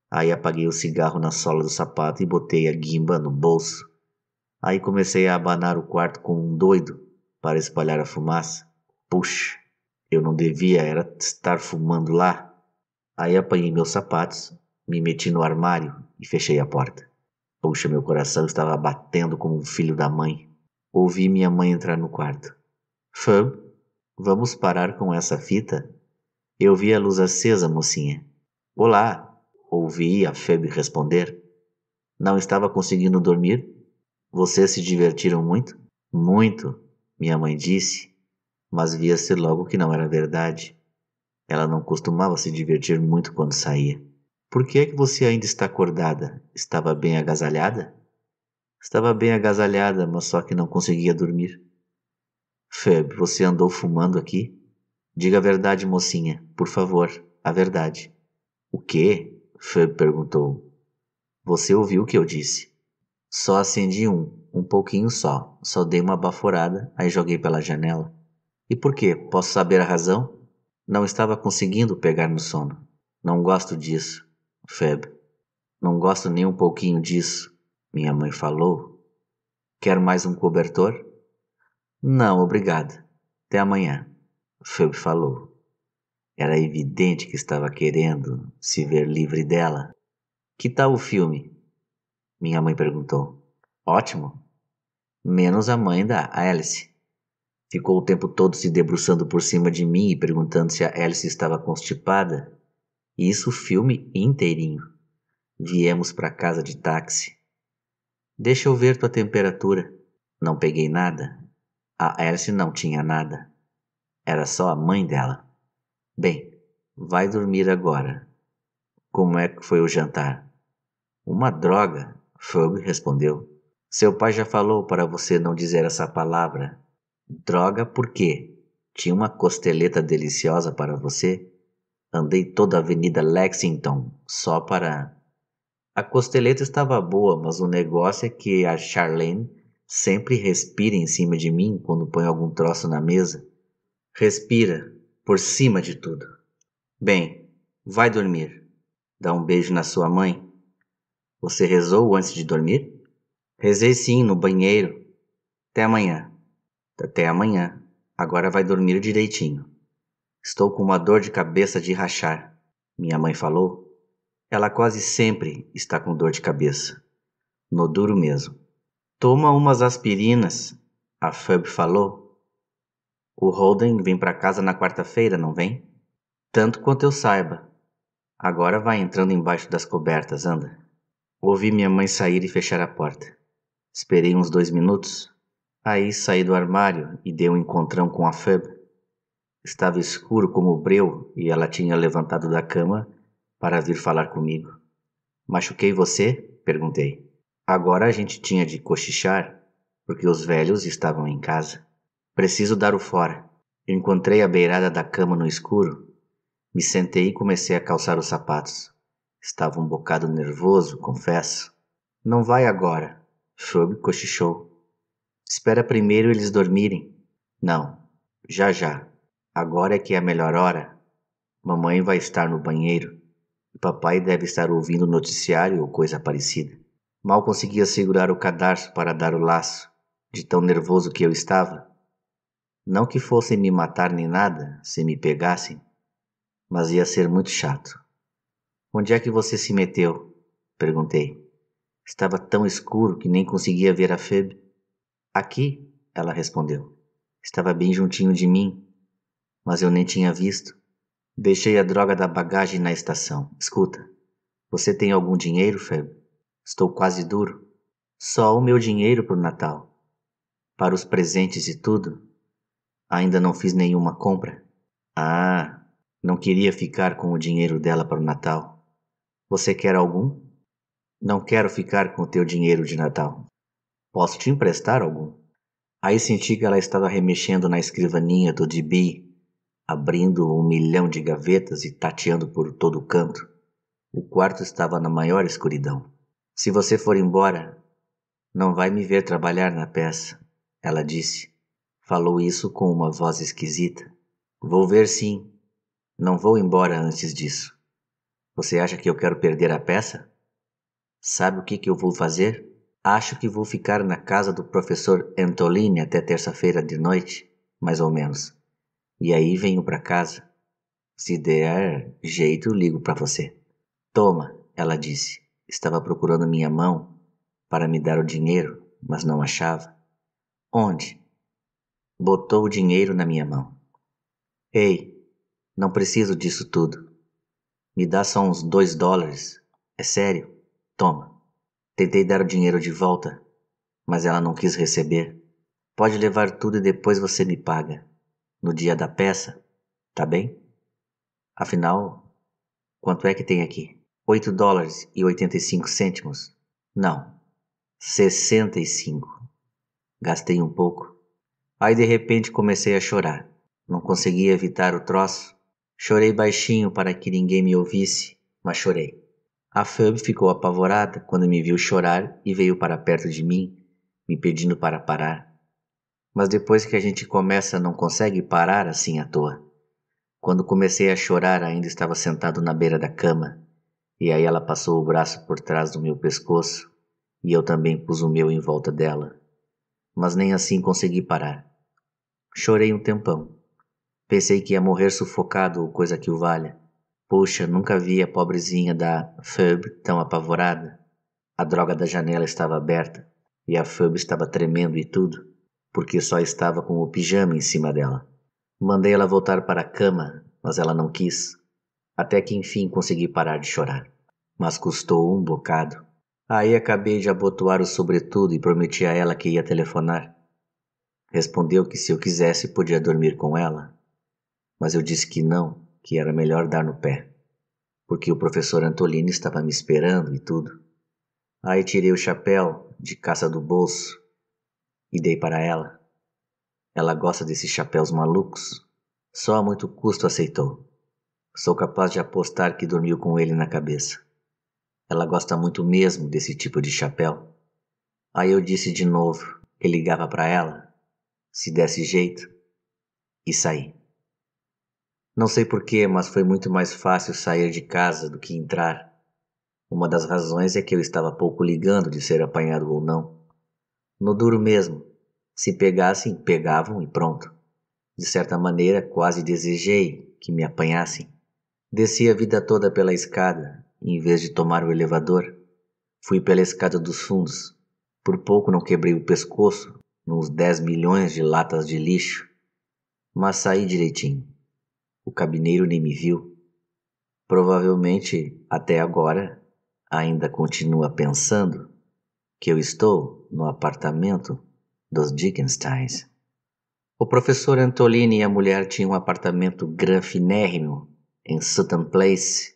Aí apaguei o cigarro na sola do sapato e botei a guimba no bolso. Aí comecei a abanar o quarto com um doido para espalhar a fumaça. Puxa, eu não devia era estar fumando lá. Aí apanhei meus sapatos, me meti no armário e fechei a porta. Poxa, meu coração estava batendo como um filho da mãe. Ouvi minha mãe entrar no quarto. Fab, vamos parar com essa fita? Eu vi a luz acesa, mocinha. Olá, ouvi a Feb responder. Não estava conseguindo dormir? Vocês se divertiram muito? Muito, minha mãe disse, mas via-se logo que não era verdade. Ela não costumava se divertir muito quando saía. Por que é que você ainda está acordada? Estava bem agasalhada? Estava bem agasalhada, mas só que não conseguia dormir. Feb, você andou fumando aqui? Diga a verdade, mocinha, por favor, a verdade. O quê? Feb perguntou. Você ouviu o que eu disse? Só acendi um, um pouquinho só. Só dei uma baforada, aí joguei pela janela. E por quê? Posso saber a razão? Não estava conseguindo pegar no sono. Não gosto disso. Feb, não gosto nem um pouquinho disso. Minha mãe falou. Quer mais um cobertor? Não, obrigado. Até amanhã. Feb falou. Era evidente que estava querendo se ver livre dela. Que tal o filme? Minha mãe perguntou. Ótimo. Menos a mãe da Alice. Ficou o tempo todo se debruçando por cima de mim e perguntando se a Alice estava constipada isso o filme inteirinho. Viemos para casa de táxi. Deixa eu ver tua temperatura. Não peguei nada. A Alice não tinha nada. Era só a mãe dela. Bem, vai dormir agora. Como é que foi o jantar? Uma droga, Fogg respondeu. Seu pai já falou para você não dizer essa palavra. Droga por quê? Tinha uma costeleta deliciosa para você? Andei toda a Avenida Lexington só para. A costeleta estava boa, mas o negócio é que a Charlene sempre respira em cima de mim quando põe algum troço na mesa. Respira, por cima de tudo. Bem, vai dormir. Dá um beijo na sua mãe. Você rezou antes de dormir? Rezei sim, no banheiro. Até amanhã. Até amanhã. Agora vai dormir direitinho. Estou com uma dor de cabeça de rachar, minha mãe falou. Ela quase sempre está com dor de cabeça. No duro mesmo. Toma umas aspirinas, a Fub falou. O Holden vem para casa na quarta-feira, não vem? Tanto quanto eu saiba. Agora vai entrando embaixo das cobertas, anda. Ouvi minha mãe sair e fechar a porta. Esperei uns dois minutos. Aí saí do armário e dei um encontrão com a Fub. Estava escuro como o breu e ela tinha levantado da cama para vir falar comigo. Machuquei você? perguntei. Agora a gente tinha de cochichar, porque os velhos estavam em casa. Preciso dar o fora. Encontrei a beirada da cama no escuro. Me sentei e comecei a calçar os sapatos. Estava um bocado nervoso, confesso. Não vai agora, Shob cochichou. Espera primeiro eles dormirem. Não, já já, Agora é que é a melhor hora. Mamãe vai estar no banheiro e papai deve estar ouvindo o noticiário ou coisa parecida. Mal conseguia segurar o cadarço para dar o laço, de tão nervoso que eu estava. Não que fossem me matar nem nada, se me pegassem, mas ia ser muito chato. Onde é que você se meteu? perguntei. Estava tão escuro que nem conseguia ver a Feb. Aqui, ela respondeu. Estava bem juntinho de mim, mas eu nem tinha visto. Deixei a droga da bagagem na estação. Escuta, você tem algum dinheiro, Feb? Estou quase duro. Só o meu dinheiro para o Natal. Para os presentes e tudo. Ainda não fiz nenhuma compra. Ah, não queria ficar com o dinheiro dela para o Natal. Você quer algum? Não quero ficar com o teu dinheiro de Natal. Posso te emprestar algum? Aí senti que ela estava remexendo na escrivaninha do DB abrindo um milhão de gavetas e tateando por todo o canto. O quarto estava na maior escuridão. Se você for embora, não vai me ver trabalhar na peça, ela disse. Falou isso com uma voz esquisita. Vou ver sim. Não vou embora antes disso. Você acha que eu quero perder a peça? Sabe o que, que eu vou fazer? Acho que vou ficar na casa do professor Antolini até terça-feira de noite, mais ou menos. E aí venho para casa. Se der jeito, ligo para você. Toma, ela disse. Estava procurando minha mão para me dar o dinheiro, mas não achava. Onde? Botou o dinheiro na minha mão. Ei, não preciso disso tudo. Me dá só uns dois dólares. É sério? Toma. Tentei dar o dinheiro de volta, mas ela não quis receber. Pode levar tudo e depois você me paga no dia da peça, tá bem? Afinal, quanto é que tem aqui? 8 dólares e 85 cêntimos? Não, 65. Gastei um pouco. Aí de repente comecei a chorar. Não consegui evitar o troço. Chorei baixinho para que ninguém me ouvisse, mas chorei. A Fub ficou apavorada quando me viu chorar e veio para perto de mim, me pedindo para parar mas depois que a gente começa não consegue parar assim à toa. Quando comecei a chorar, ainda estava sentado na beira da cama, e aí ela passou o braço por trás do meu pescoço, e eu também pus o meu em volta dela. Mas nem assim consegui parar. Chorei um tempão. Pensei que ia morrer sufocado ou coisa que o valha. Puxa, nunca vi a pobrezinha da Fub tão apavorada. A droga da janela estava aberta, e a Fub estava tremendo e tudo porque só estava com o pijama em cima dela. Mandei ela voltar para a cama, mas ela não quis, até que enfim consegui parar de chorar. Mas custou um bocado. Aí acabei de abotoar o sobretudo e prometi a ela que ia telefonar. Respondeu que se eu quisesse podia dormir com ela, mas eu disse que não, que era melhor dar no pé, porque o professor Antolini estava me esperando e tudo. Aí tirei o chapéu de caça do bolso e dei para ela. Ela gosta desses chapéus malucos. Só a muito custo aceitou. Sou capaz de apostar que dormiu com ele na cabeça. Ela gosta muito mesmo desse tipo de chapéu. Aí eu disse de novo que ligava para ela, se desse jeito, e saí. Não sei porquê, mas foi muito mais fácil sair de casa do que entrar. Uma das razões é que eu estava pouco ligando de ser apanhado ou não. No duro mesmo. Se pegassem, pegavam e pronto. De certa maneira, quase desejei que me apanhassem. Desci a vida toda pela escada, em vez de tomar o elevador. Fui pela escada dos fundos. Por pouco não quebrei o pescoço nos 10 milhões de latas de lixo. Mas saí direitinho. O cabineiro nem me viu. Provavelmente, até agora, ainda continua pensando que eu estou no apartamento dos Dickensteins. O professor Antolini e a mulher tinham um apartamento granfinérrimo em Sutton Place,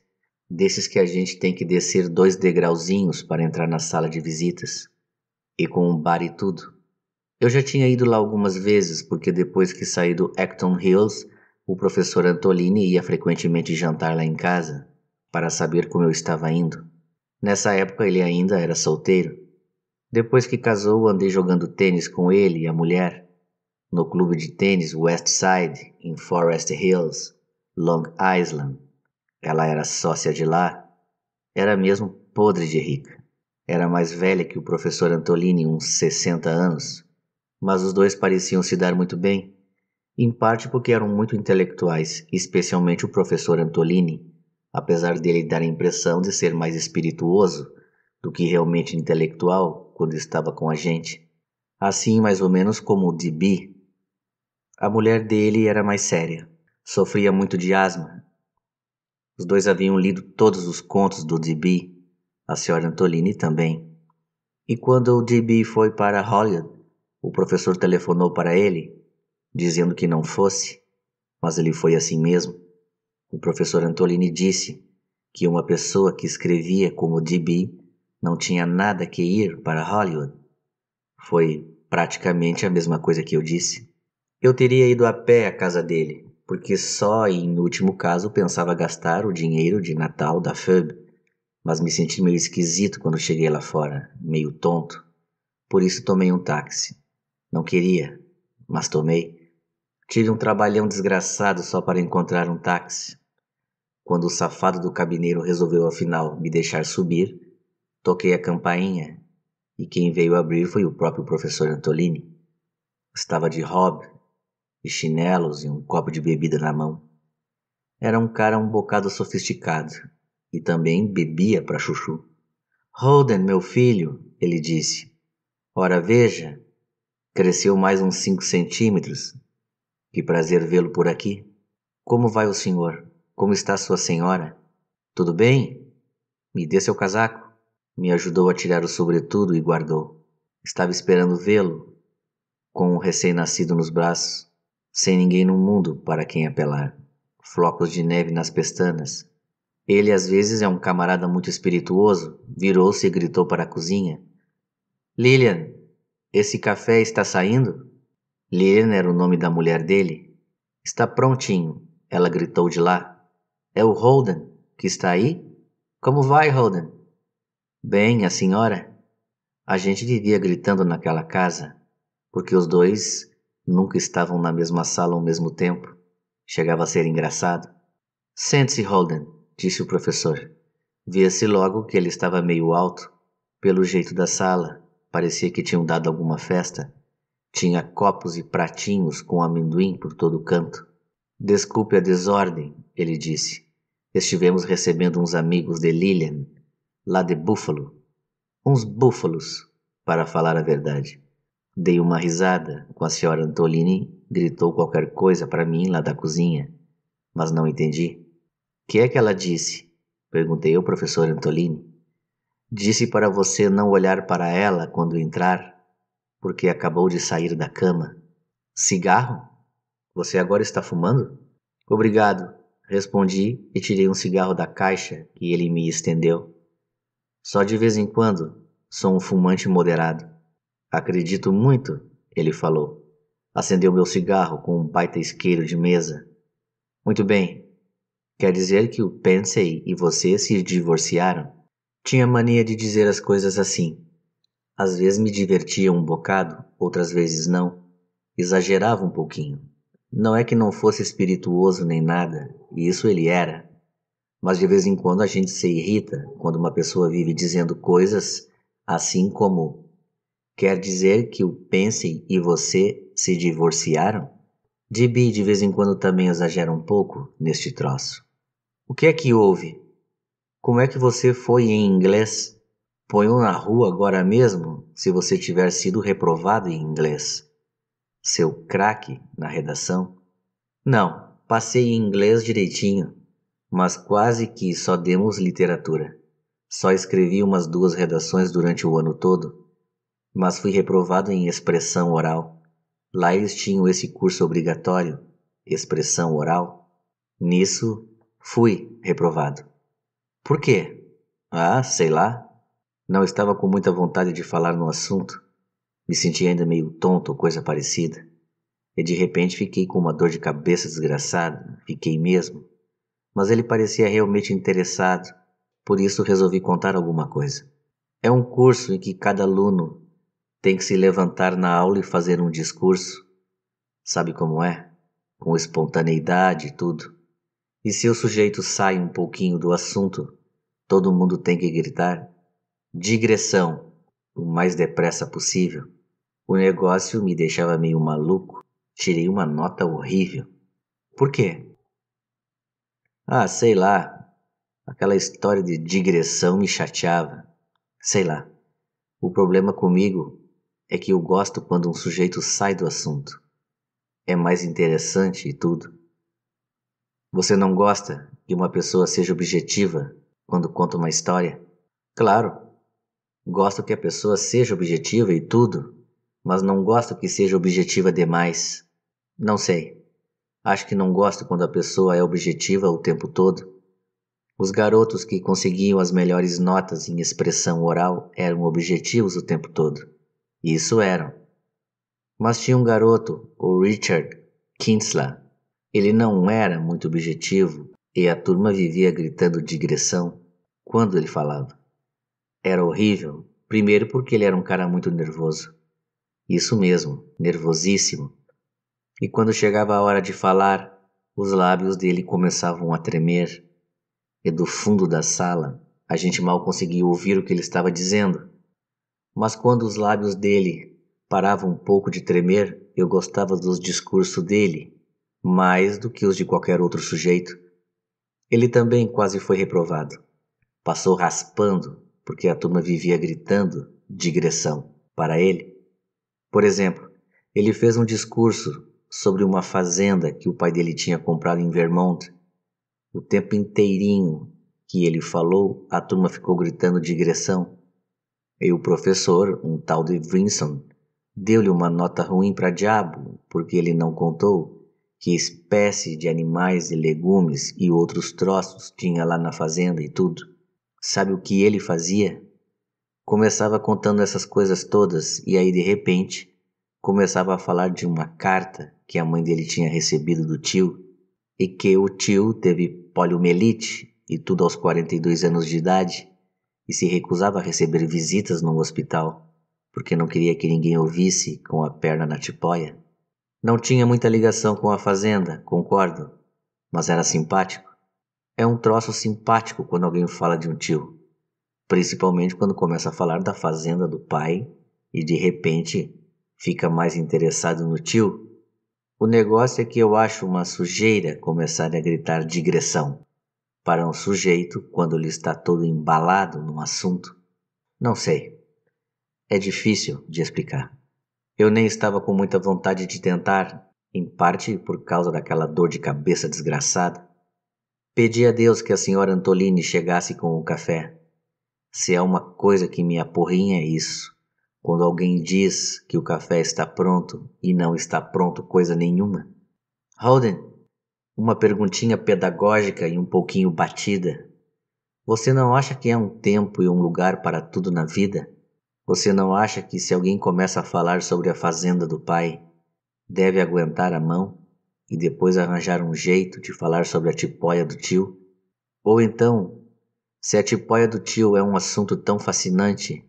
desses que a gente tem que descer dois degrauzinhos para entrar na sala de visitas, e com um bar e tudo. Eu já tinha ido lá algumas vezes, porque depois que saí do Acton Hills, o professor Antolini ia frequentemente jantar lá em casa, para saber como eu estava indo. Nessa época ele ainda era solteiro, depois que casou, andei jogando tênis com ele e a mulher no clube de tênis West Side, em Forest Hills, Long Island. Ela era sócia de lá. Era mesmo podre de rica. Era mais velha que o professor Antolini, uns 60 anos. Mas os dois pareciam se dar muito bem, em parte porque eram muito intelectuais, especialmente o professor Antolini, apesar dele dar a impressão de ser mais espirituoso do que realmente intelectual quando estava com a gente, assim mais ou menos como o Dibi. A mulher dele era mais séria, sofria muito de asma. Os dois haviam lido todos os contos do Dibi. a senhora Antolini também. E quando o Dibi foi para Hollywood, o professor telefonou para ele, dizendo que não fosse, mas ele foi assim mesmo. O professor Antolini disse que uma pessoa que escrevia como Dibi não tinha nada que ir para Hollywood. Foi praticamente a mesma coisa que eu disse. Eu teria ido a pé à casa dele, porque só em último caso pensava gastar o dinheiro de Natal da FUB, mas me senti meio esquisito quando cheguei lá fora, meio tonto. Por isso tomei um táxi. Não queria, mas tomei. Tive um trabalhão desgraçado só para encontrar um táxi. Quando o safado do cabineiro resolveu afinal me deixar subir, Toquei a campainha e quem veio abrir foi o próprio professor Antolini. Estava de robe e chinelos e um copo de bebida na mão. Era um cara um bocado sofisticado e também bebia para chuchu. Holden, meu filho, ele disse. Ora veja, cresceu mais uns cinco centímetros. Que prazer vê-lo por aqui. Como vai o senhor? Como está sua senhora? Tudo bem? Me dê seu casaco me ajudou a tirar o sobretudo e guardou. Estava esperando vê-lo, com o um recém-nascido nos braços, sem ninguém no mundo para quem apelar, flocos de neve nas pestanas. Ele, às vezes, é um camarada muito espirituoso, virou-se e gritou para a cozinha: Lilian, esse café está saindo? Lilian era o nome da mulher dele. Está prontinho, ela gritou de lá. É o Holden, que está aí? Como vai, Holden? Bem, a senhora? A gente vivia gritando naquela casa, porque os dois nunca estavam na mesma sala ao mesmo tempo. Chegava a ser engraçado. Sente-se, Holden, disse o professor. Via-se logo que ele estava meio alto, pelo jeito da sala, parecia que tinham dado alguma festa. Tinha copos e pratinhos com amendoim por todo canto. Desculpe a desordem, ele disse. Estivemos recebendo uns amigos de Lilian lá de Buffalo. Uns búfalos, para falar a verdade. Dei uma risada com a senhora Antolini, gritou qualquer coisa para mim lá da cozinha, mas não entendi. Que é que ela disse? perguntei ao professor Antolini. Disse para você não olhar para ela quando entrar, porque acabou de sair da cama. Cigarro? Você agora está fumando? Obrigado, respondi e tirei um cigarro da caixa que ele me estendeu. Só de vez em quando sou um fumante moderado. Acredito muito, ele falou. Acendeu meu cigarro com um baita isqueiro de mesa. Muito bem. Quer dizer que o Pensei e você se divorciaram? Tinha mania de dizer as coisas assim. Às vezes me divertia um bocado, outras vezes não. Exagerava um pouquinho. Não é que não fosse espirituoso nem nada, e isso ele era mas de vez em quando a gente se irrita quando uma pessoa vive dizendo coisas assim como: Quer dizer que o Pensem e você se divorciaram? Dibi de vez em quando também exagera um pouco neste troço. O que é que houve? Como é que você foi em inglês? Põe-o na rua agora mesmo se você tiver sido reprovado em inglês. Seu craque na redação? Não, passei em inglês direitinho mas quase que só demos literatura. Só escrevi umas duas redações durante o ano todo, mas fui reprovado em expressão oral. Lá eles tinham esse curso obrigatório, expressão oral. Nisso, fui reprovado. Por quê? Ah, sei lá. Não estava com muita vontade de falar no assunto. Me senti ainda meio tonto ou coisa parecida. E de repente fiquei com uma dor de cabeça desgraçada, fiquei mesmo mas ele parecia realmente interessado, por isso resolvi contar alguma coisa. É um curso em que cada aluno tem que se levantar na aula e fazer um discurso. Sabe como é? Com espontaneidade e tudo. E se o sujeito sai um pouquinho do assunto, todo mundo tem que gritar: digressão, o mais depressa possível. O negócio me deixava meio maluco, tirei uma nota horrível. Por quê? Ah, sei lá. Aquela história de digressão me chateava. Sei lá. O problema comigo é que eu gosto quando um sujeito sai do assunto. É mais interessante e tudo. Você não gosta que uma pessoa seja objetiva quando conta uma história? Claro, gosto que a pessoa seja objetiva e tudo, mas não gosto que seja objetiva demais. Não sei. Acho que não gosto quando a pessoa é objetiva o tempo todo. Os garotos que conseguiam as melhores notas em expressão oral eram objetivos o tempo todo. Isso eram. Mas tinha um garoto, o Richard Kinsla. Ele não era muito objetivo e a turma vivia gritando digressão quando ele falava. Era horrível, primeiro porque ele era um cara muito nervoso. Isso mesmo, nervosíssimo e quando chegava a hora de falar, os lábios dele começavam a tremer, e do fundo da sala a gente mal conseguia ouvir o que ele estava dizendo. Mas quando os lábios dele paravam um pouco de tremer, eu gostava dos discursos dele, mais do que os de qualquer outro sujeito. Ele também quase foi reprovado. Passou raspando, porque a turma vivia gritando digressão para ele. Por exemplo, ele fez um discurso sobre uma fazenda que o pai dele tinha comprado em Vermont. O tempo inteirinho que ele falou, a turma ficou gritando digressão. E o professor, um tal de Vinson, deu-lhe uma nota ruim para diabo, porque ele não contou que espécie de animais e legumes e outros troços tinha lá na fazenda e tudo. Sabe o que ele fazia? Começava contando essas coisas todas e aí de repente começava a falar de uma carta que a mãe dele tinha recebido do tio e que o tio teve poliomielite e tudo aos 42 anos de idade e se recusava a receber visitas no hospital porque não queria que ninguém ouvisse com a perna na tipóia. Não tinha muita ligação com a fazenda, concordo, mas era simpático. É um troço simpático quando alguém fala de um tio, principalmente quando começa a falar da fazenda do pai e de repente fica mais interessado no tio o negócio é que eu acho uma sujeira começar a gritar digressão para um sujeito quando ele está todo embalado num assunto. Não sei. É difícil de explicar. Eu nem estava com muita vontade de tentar, em parte por causa daquela dor de cabeça desgraçada. Pedi a Deus que a senhora Antolini chegasse com o café. Se é uma coisa que me aporrinha é isso. Quando alguém diz que o café está pronto e não está pronto coisa nenhuma. Holden, uma perguntinha pedagógica e um pouquinho batida. Você não acha que há é um tempo e um lugar para tudo na vida? Você não acha que se alguém começa a falar sobre a fazenda do pai, deve aguentar a mão e depois arranjar um jeito de falar sobre a tipóia do tio? Ou então, se a tipóia do tio é um assunto tão fascinante,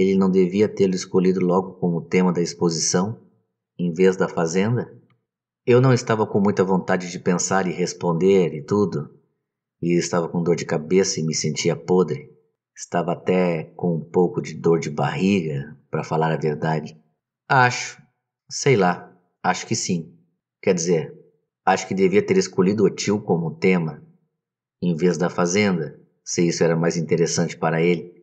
ele não devia tê-lo escolhido logo como tema da exposição, em vez da fazenda? Eu não estava com muita vontade de pensar e responder e tudo, e estava com dor de cabeça e me sentia podre. Estava até com um pouco de dor de barriga, para falar a verdade. Acho, sei lá, acho que sim. Quer dizer, acho que devia ter escolhido o tio como tema, em vez da fazenda, se isso era mais interessante para ele.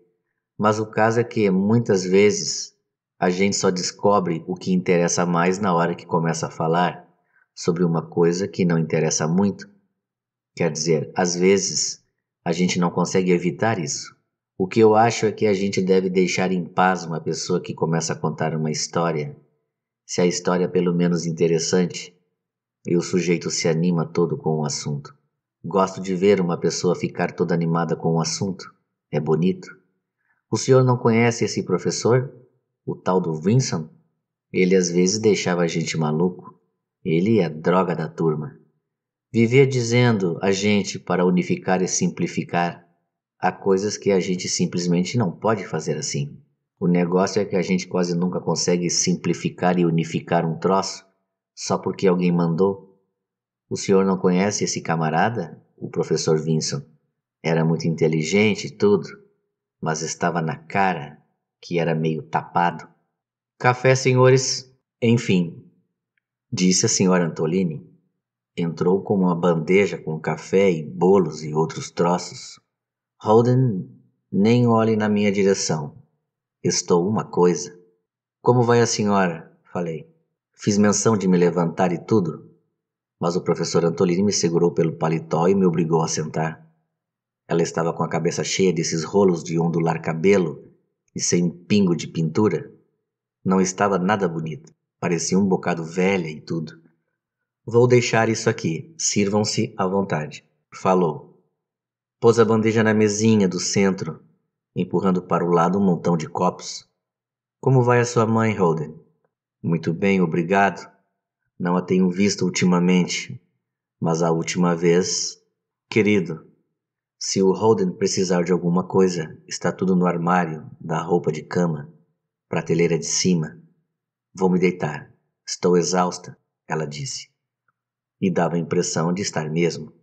Mas o caso é que muitas vezes a gente só descobre o que interessa mais na hora que começa a falar sobre uma coisa que não interessa muito. Quer dizer, às vezes a gente não consegue evitar isso. O que eu acho é que a gente deve deixar em paz uma pessoa que começa a contar uma história, se a história é pelo menos interessante e o sujeito se anima todo com o assunto. Gosto de ver uma pessoa ficar toda animada com o assunto. É bonito. O senhor não conhece esse professor? O tal do Vinson? Ele às vezes deixava a gente maluco. Ele é a droga da turma. Vivia dizendo a gente para unificar e simplificar. Há coisas que a gente simplesmente não pode fazer assim. O negócio é que a gente quase nunca consegue simplificar e unificar um troço só porque alguém mandou. O senhor não conhece esse camarada? O professor Vinson. Era muito inteligente e tudo mas estava na cara que era meio tapado. Café, senhores. Enfim, disse a senhora Antolini. Entrou com uma bandeja com café e bolos e outros troços. Holden, nem olhe na minha direção. Estou uma coisa. Como vai a senhora? Falei. Fiz menção de me levantar e tudo, mas o professor Antolini me segurou pelo paletó e me obrigou a sentar. Ela estava com a cabeça cheia desses rolos de ondular cabelo e sem um pingo de pintura. Não estava nada bonita, parecia um bocado velha e tudo. Vou deixar isso aqui, sirvam-se à vontade, falou. Pôs a bandeja na mesinha do centro, empurrando para o lado um montão de copos. Como vai a sua mãe, Holden? Muito bem, obrigado. Não a tenho visto ultimamente, mas a última vez, querido, se o Holden precisar de alguma coisa, está tudo no armário, na roupa de cama, prateleira de cima. Vou me deitar. Estou exausta, ela disse. E dava a impressão de estar mesmo.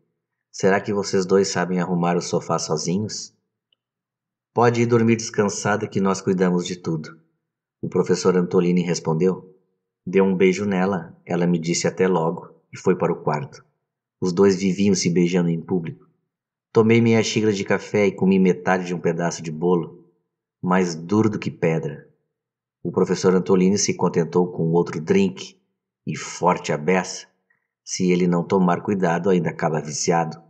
Será que vocês dois sabem arrumar o sofá sozinhos? Pode ir dormir descansada que nós cuidamos de tudo. O professor Antolini respondeu. Deu um beijo nela, ela me disse até logo e foi para o quarto. Os dois viviam se beijando em público. Tomei meia xícara de café e comi metade de um pedaço de bolo, mais duro do que pedra. O professor Antolini se contentou com outro drink, e forte a beça. Se ele não tomar cuidado, ainda acaba viciado.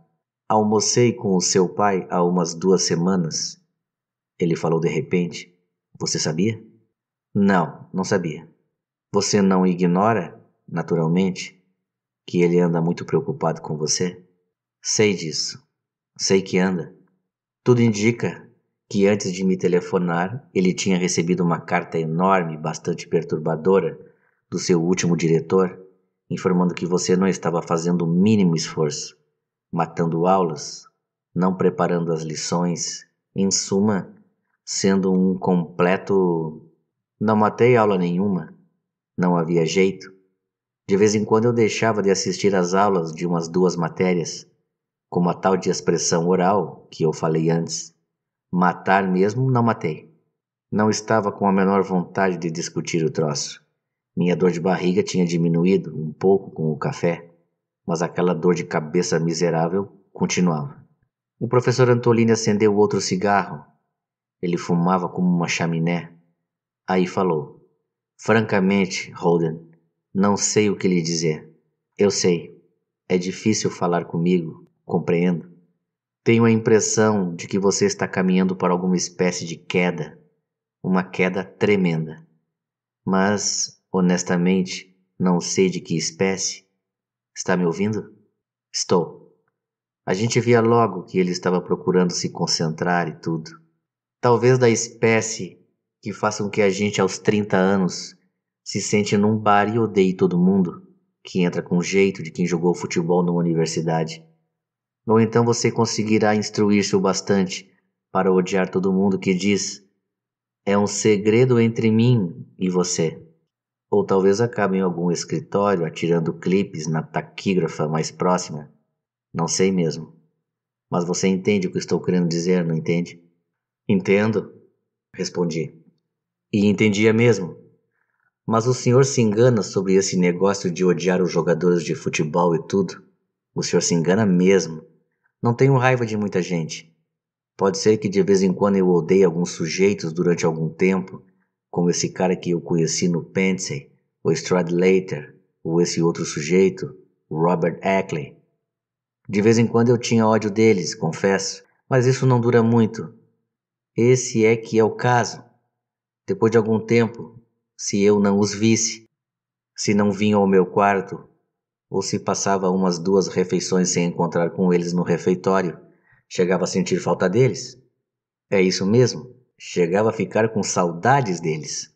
Almocei com o seu pai há umas duas semanas. Ele falou de repente. Você sabia? Não, não sabia. Você não ignora, naturalmente, que ele anda muito preocupado com você? Sei disso. Sei que anda. Tudo indica que antes de me telefonar, ele tinha recebido uma carta enorme, bastante perturbadora, do seu último diretor, informando que você não estava fazendo o mínimo esforço, matando aulas, não preparando as lições, em suma, sendo um completo. Não matei aula nenhuma, não havia jeito. De vez em quando eu deixava de assistir às aulas de umas duas matérias como a tal de expressão oral que eu falei antes. Matar mesmo não matei. Não estava com a menor vontade de discutir o troço. Minha dor de barriga tinha diminuído um pouco com o café, mas aquela dor de cabeça miserável continuava. O professor Antolini acendeu outro cigarro. Ele fumava como uma chaminé. Aí falou: Francamente, Holden, não sei o que lhe dizer. Eu sei, é difícil falar comigo Compreendo. Tenho a impressão de que você está caminhando para alguma espécie de queda, uma queda tremenda. Mas, honestamente, não sei de que espécie. Está me ouvindo? Estou. A gente via logo que ele estava procurando se concentrar e tudo. Talvez da espécie que com que a gente aos 30 anos se sente num bar e odeie todo mundo, que entra com jeito de quem jogou futebol numa universidade ou então você conseguirá instruir-se o bastante para odiar todo mundo que diz: é um segredo entre mim e você. Ou talvez acabe em algum escritório atirando clipes na taquígrafa mais próxima. Não sei mesmo. Mas você entende o que estou querendo dizer, não entende? Entendo, respondi. E entendia mesmo. Mas o senhor se engana sobre esse negócio de odiar os jogadores de futebol e tudo. O senhor se engana mesmo. Não tenho raiva de muita gente. Pode ser que de vez em quando eu odeie alguns sujeitos durante algum tempo, como esse cara que eu conheci no Pensey, o Stradlater, ou esse outro sujeito, o Robert Ackley. De vez em quando eu tinha ódio deles, confesso, mas isso não dura muito. Esse é que é o caso. Depois de algum tempo, se eu não os visse, se não vinham ao meu quarto ou se passava umas duas refeições sem encontrar com eles no refeitório, chegava a sentir falta deles. É isso mesmo, chegava a ficar com saudades deles.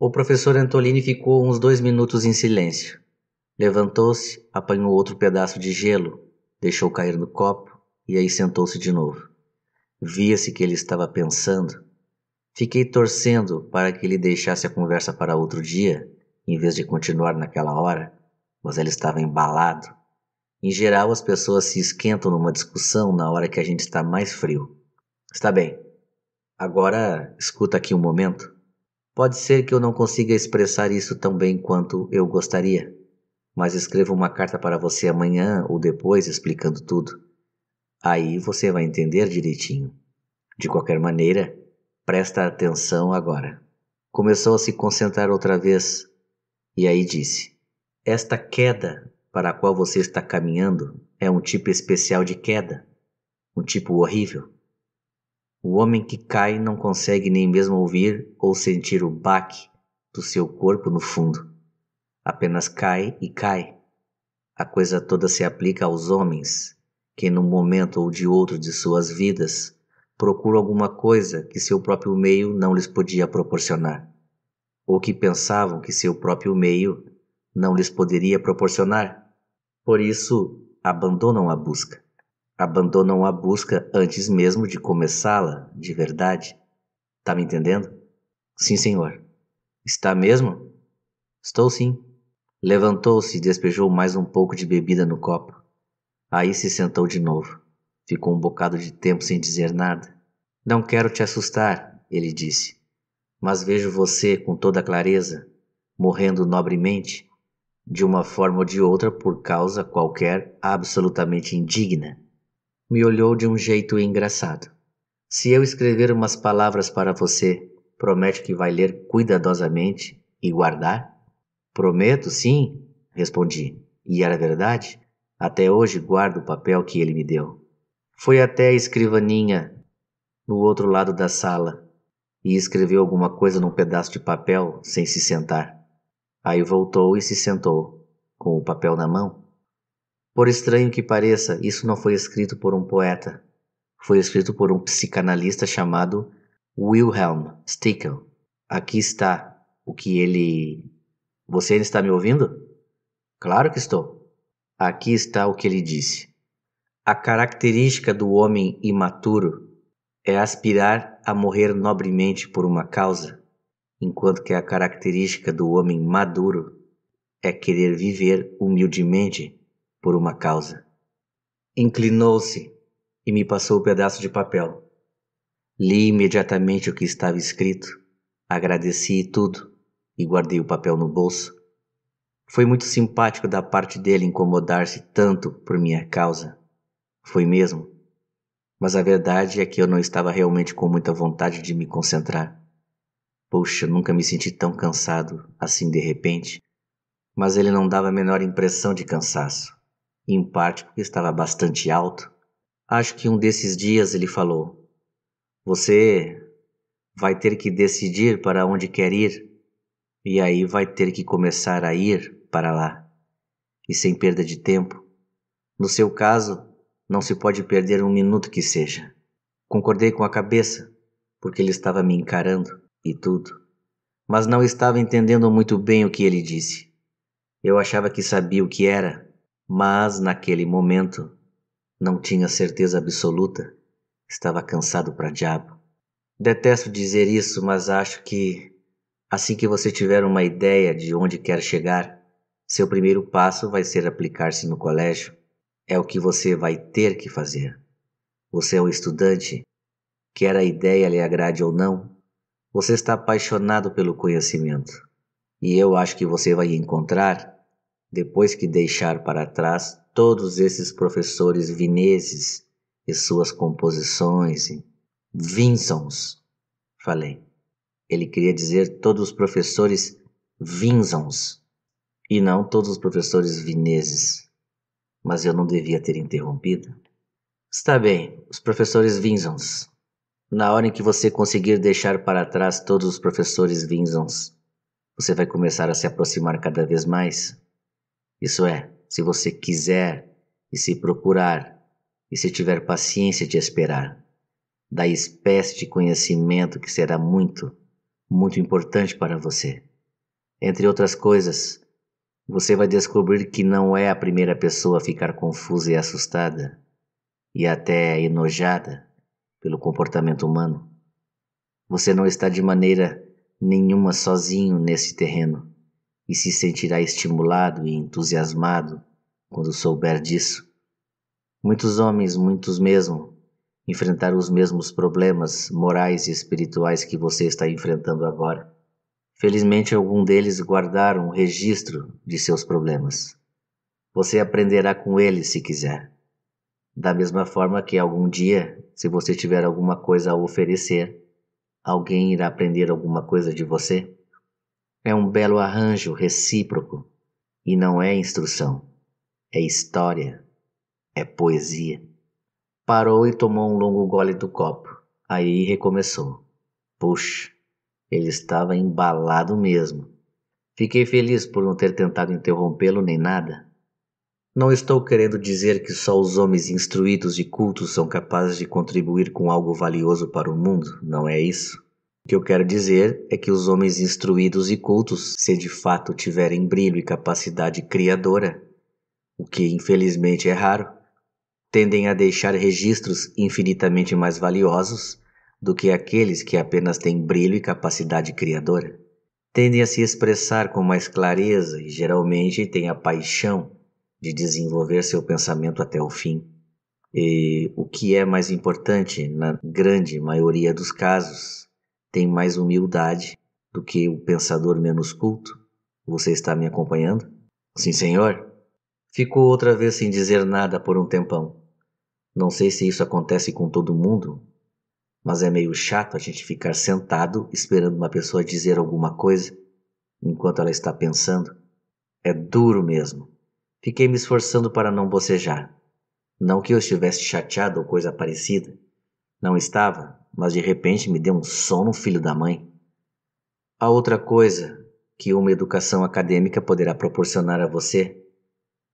O professor Antolini ficou uns dois minutos em silêncio. Levantou-se, apanhou outro pedaço de gelo, deixou cair no copo e aí sentou-se de novo. Via-se que ele estava pensando. Fiquei torcendo para que ele deixasse a conversa para outro dia, em vez de continuar naquela hora mas ela estava embalado. Em geral, as pessoas se esquentam numa discussão na hora que a gente está mais frio. Está bem. Agora, escuta aqui um momento. Pode ser que eu não consiga expressar isso tão bem quanto eu gostaria, mas escrevo uma carta para você amanhã ou depois explicando tudo. Aí você vai entender direitinho. De qualquer maneira, presta atenção agora. Começou a se concentrar outra vez e aí disse: esta queda para a qual você está caminhando é um tipo especial de queda, um tipo horrível. O homem que cai não consegue nem mesmo ouvir ou sentir o baque do seu corpo no fundo. Apenas cai e cai. A coisa toda se aplica aos homens que, num momento ou de outro de suas vidas, procuram alguma coisa que seu próprio meio não lhes podia proporcionar, ou que pensavam que seu próprio meio não lhes poderia proporcionar. Por isso, abandonam a busca. Abandonam a busca antes mesmo de começá-la de verdade. Tá me entendendo? Sim, senhor. Está mesmo? Estou sim. Levantou-se e despejou mais um pouco de bebida no copo. Aí se sentou de novo. Ficou um bocado de tempo sem dizer nada. Não quero te assustar, ele disse, mas vejo você com toda clareza, morrendo nobremente, de uma forma ou de outra por causa qualquer absolutamente indigna, me olhou de um jeito engraçado. Se eu escrever umas palavras para você, promete que vai ler cuidadosamente e guardar? Prometo, sim, respondi. E era verdade. Até hoje guardo o papel que ele me deu. Foi até a escrivaninha no outro lado da sala e escreveu alguma coisa num pedaço de papel sem se sentar. Aí voltou e se sentou, com o papel na mão. Por estranho que pareça, isso não foi escrito por um poeta. Foi escrito por um psicanalista chamado Wilhelm Stickel. Aqui está o que ele. Você ainda está me ouvindo? Claro que estou. Aqui está o que ele disse. A característica do homem imaturo é aspirar a morrer nobremente por uma causa enquanto que a característica do homem maduro é querer viver humildemente por uma causa. Inclinou-se e me passou o um pedaço de papel. Li imediatamente o que estava escrito, agradeci tudo e guardei o papel no bolso. Foi muito simpático da parte dele incomodar-se tanto por minha causa. Foi mesmo. Mas a verdade é que eu não estava realmente com muita vontade de me concentrar. Poxa, nunca me senti tão cansado assim de repente. Mas ele não dava a menor impressão de cansaço, em parte porque estava bastante alto. Acho que um desses dias ele falou: Você vai ter que decidir para onde quer ir, e aí vai ter que começar a ir para lá, e sem perda de tempo. No seu caso, não se pode perder um minuto que seja. Concordei com a cabeça, porque ele estava me encarando e tudo, mas não estava entendendo muito bem o que ele disse. Eu achava que sabia o que era, mas naquele momento não tinha certeza absoluta. Estava cansado para diabo. Detesto dizer isso, mas acho que assim que você tiver uma ideia de onde quer chegar, seu primeiro passo vai ser aplicar-se no colégio. É o que você vai ter que fazer. Você é um estudante, quer a ideia lhe agrade ou não, você está apaixonado pelo conhecimento e eu acho que você vai encontrar, depois que deixar para trás todos esses professores vineses e suas composições, Vinsons, falei. Ele queria dizer todos os professores Vinsons e não todos os professores vineses. Mas eu não devia ter interrompido. Está bem, os professores Vinsons. Na hora em que você conseguir deixar para trás todos os professores Vinzons, você vai começar a se aproximar cada vez mais. Isso é, se você quiser e se procurar e se tiver paciência de esperar, da espécie de conhecimento que será muito, muito importante para você. Entre outras coisas, você vai descobrir que não é a primeira pessoa a ficar confusa e assustada, e até enojada pelo comportamento humano. Você não está de maneira nenhuma sozinho nesse terreno e se sentirá estimulado e entusiasmado quando souber disso. Muitos homens, muitos mesmo, enfrentaram os mesmos problemas morais e espirituais que você está enfrentando agora. Felizmente, algum deles guardaram um registro de seus problemas. Você aprenderá com eles se quiser. Da mesma forma que algum dia se você tiver alguma coisa a oferecer, alguém irá aprender alguma coisa de você. É um belo arranjo recíproco e não é instrução, é história, é poesia. Parou e tomou um longo gole do copo. Aí recomeçou. Puxa, ele estava embalado mesmo. Fiquei feliz por não ter tentado interrompê-lo nem nada. Não estou querendo dizer que só os homens instruídos e cultos são capazes de contribuir com algo valioso para o mundo, não é isso. O que eu quero dizer é que os homens instruídos e cultos, se de fato tiverem brilho e capacidade criadora, o que infelizmente é raro, tendem a deixar registros infinitamente mais valiosos do que aqueles que apenas têm brilho e capacidade criadora. Tendem a se expressar com mais clareza e geralmente têm a paixão de desenvolver seu pensamento até o fim. E o que é mais importante, na grande maioria dos casos, tem mais humildade do que o pensador menos culto. Você está me acompanhando? Sim, senhor. Ficou outra vez sem dizer nada por um tempão. Não sei se isso acontece com todo mundo, mas é meio chato a gente ficar sentado esperando uma pessoa dizer alguma coisa enquanto ela está pensando. É duro mesmo. Fiquei me esforçando para não bocejar. Não que eu estivesse chateado ou coisa parecida. Não estava, mas de repente me deu um sono filho da mãe. A outra coisa que uma educação acadêmica poderá proporcionar a você,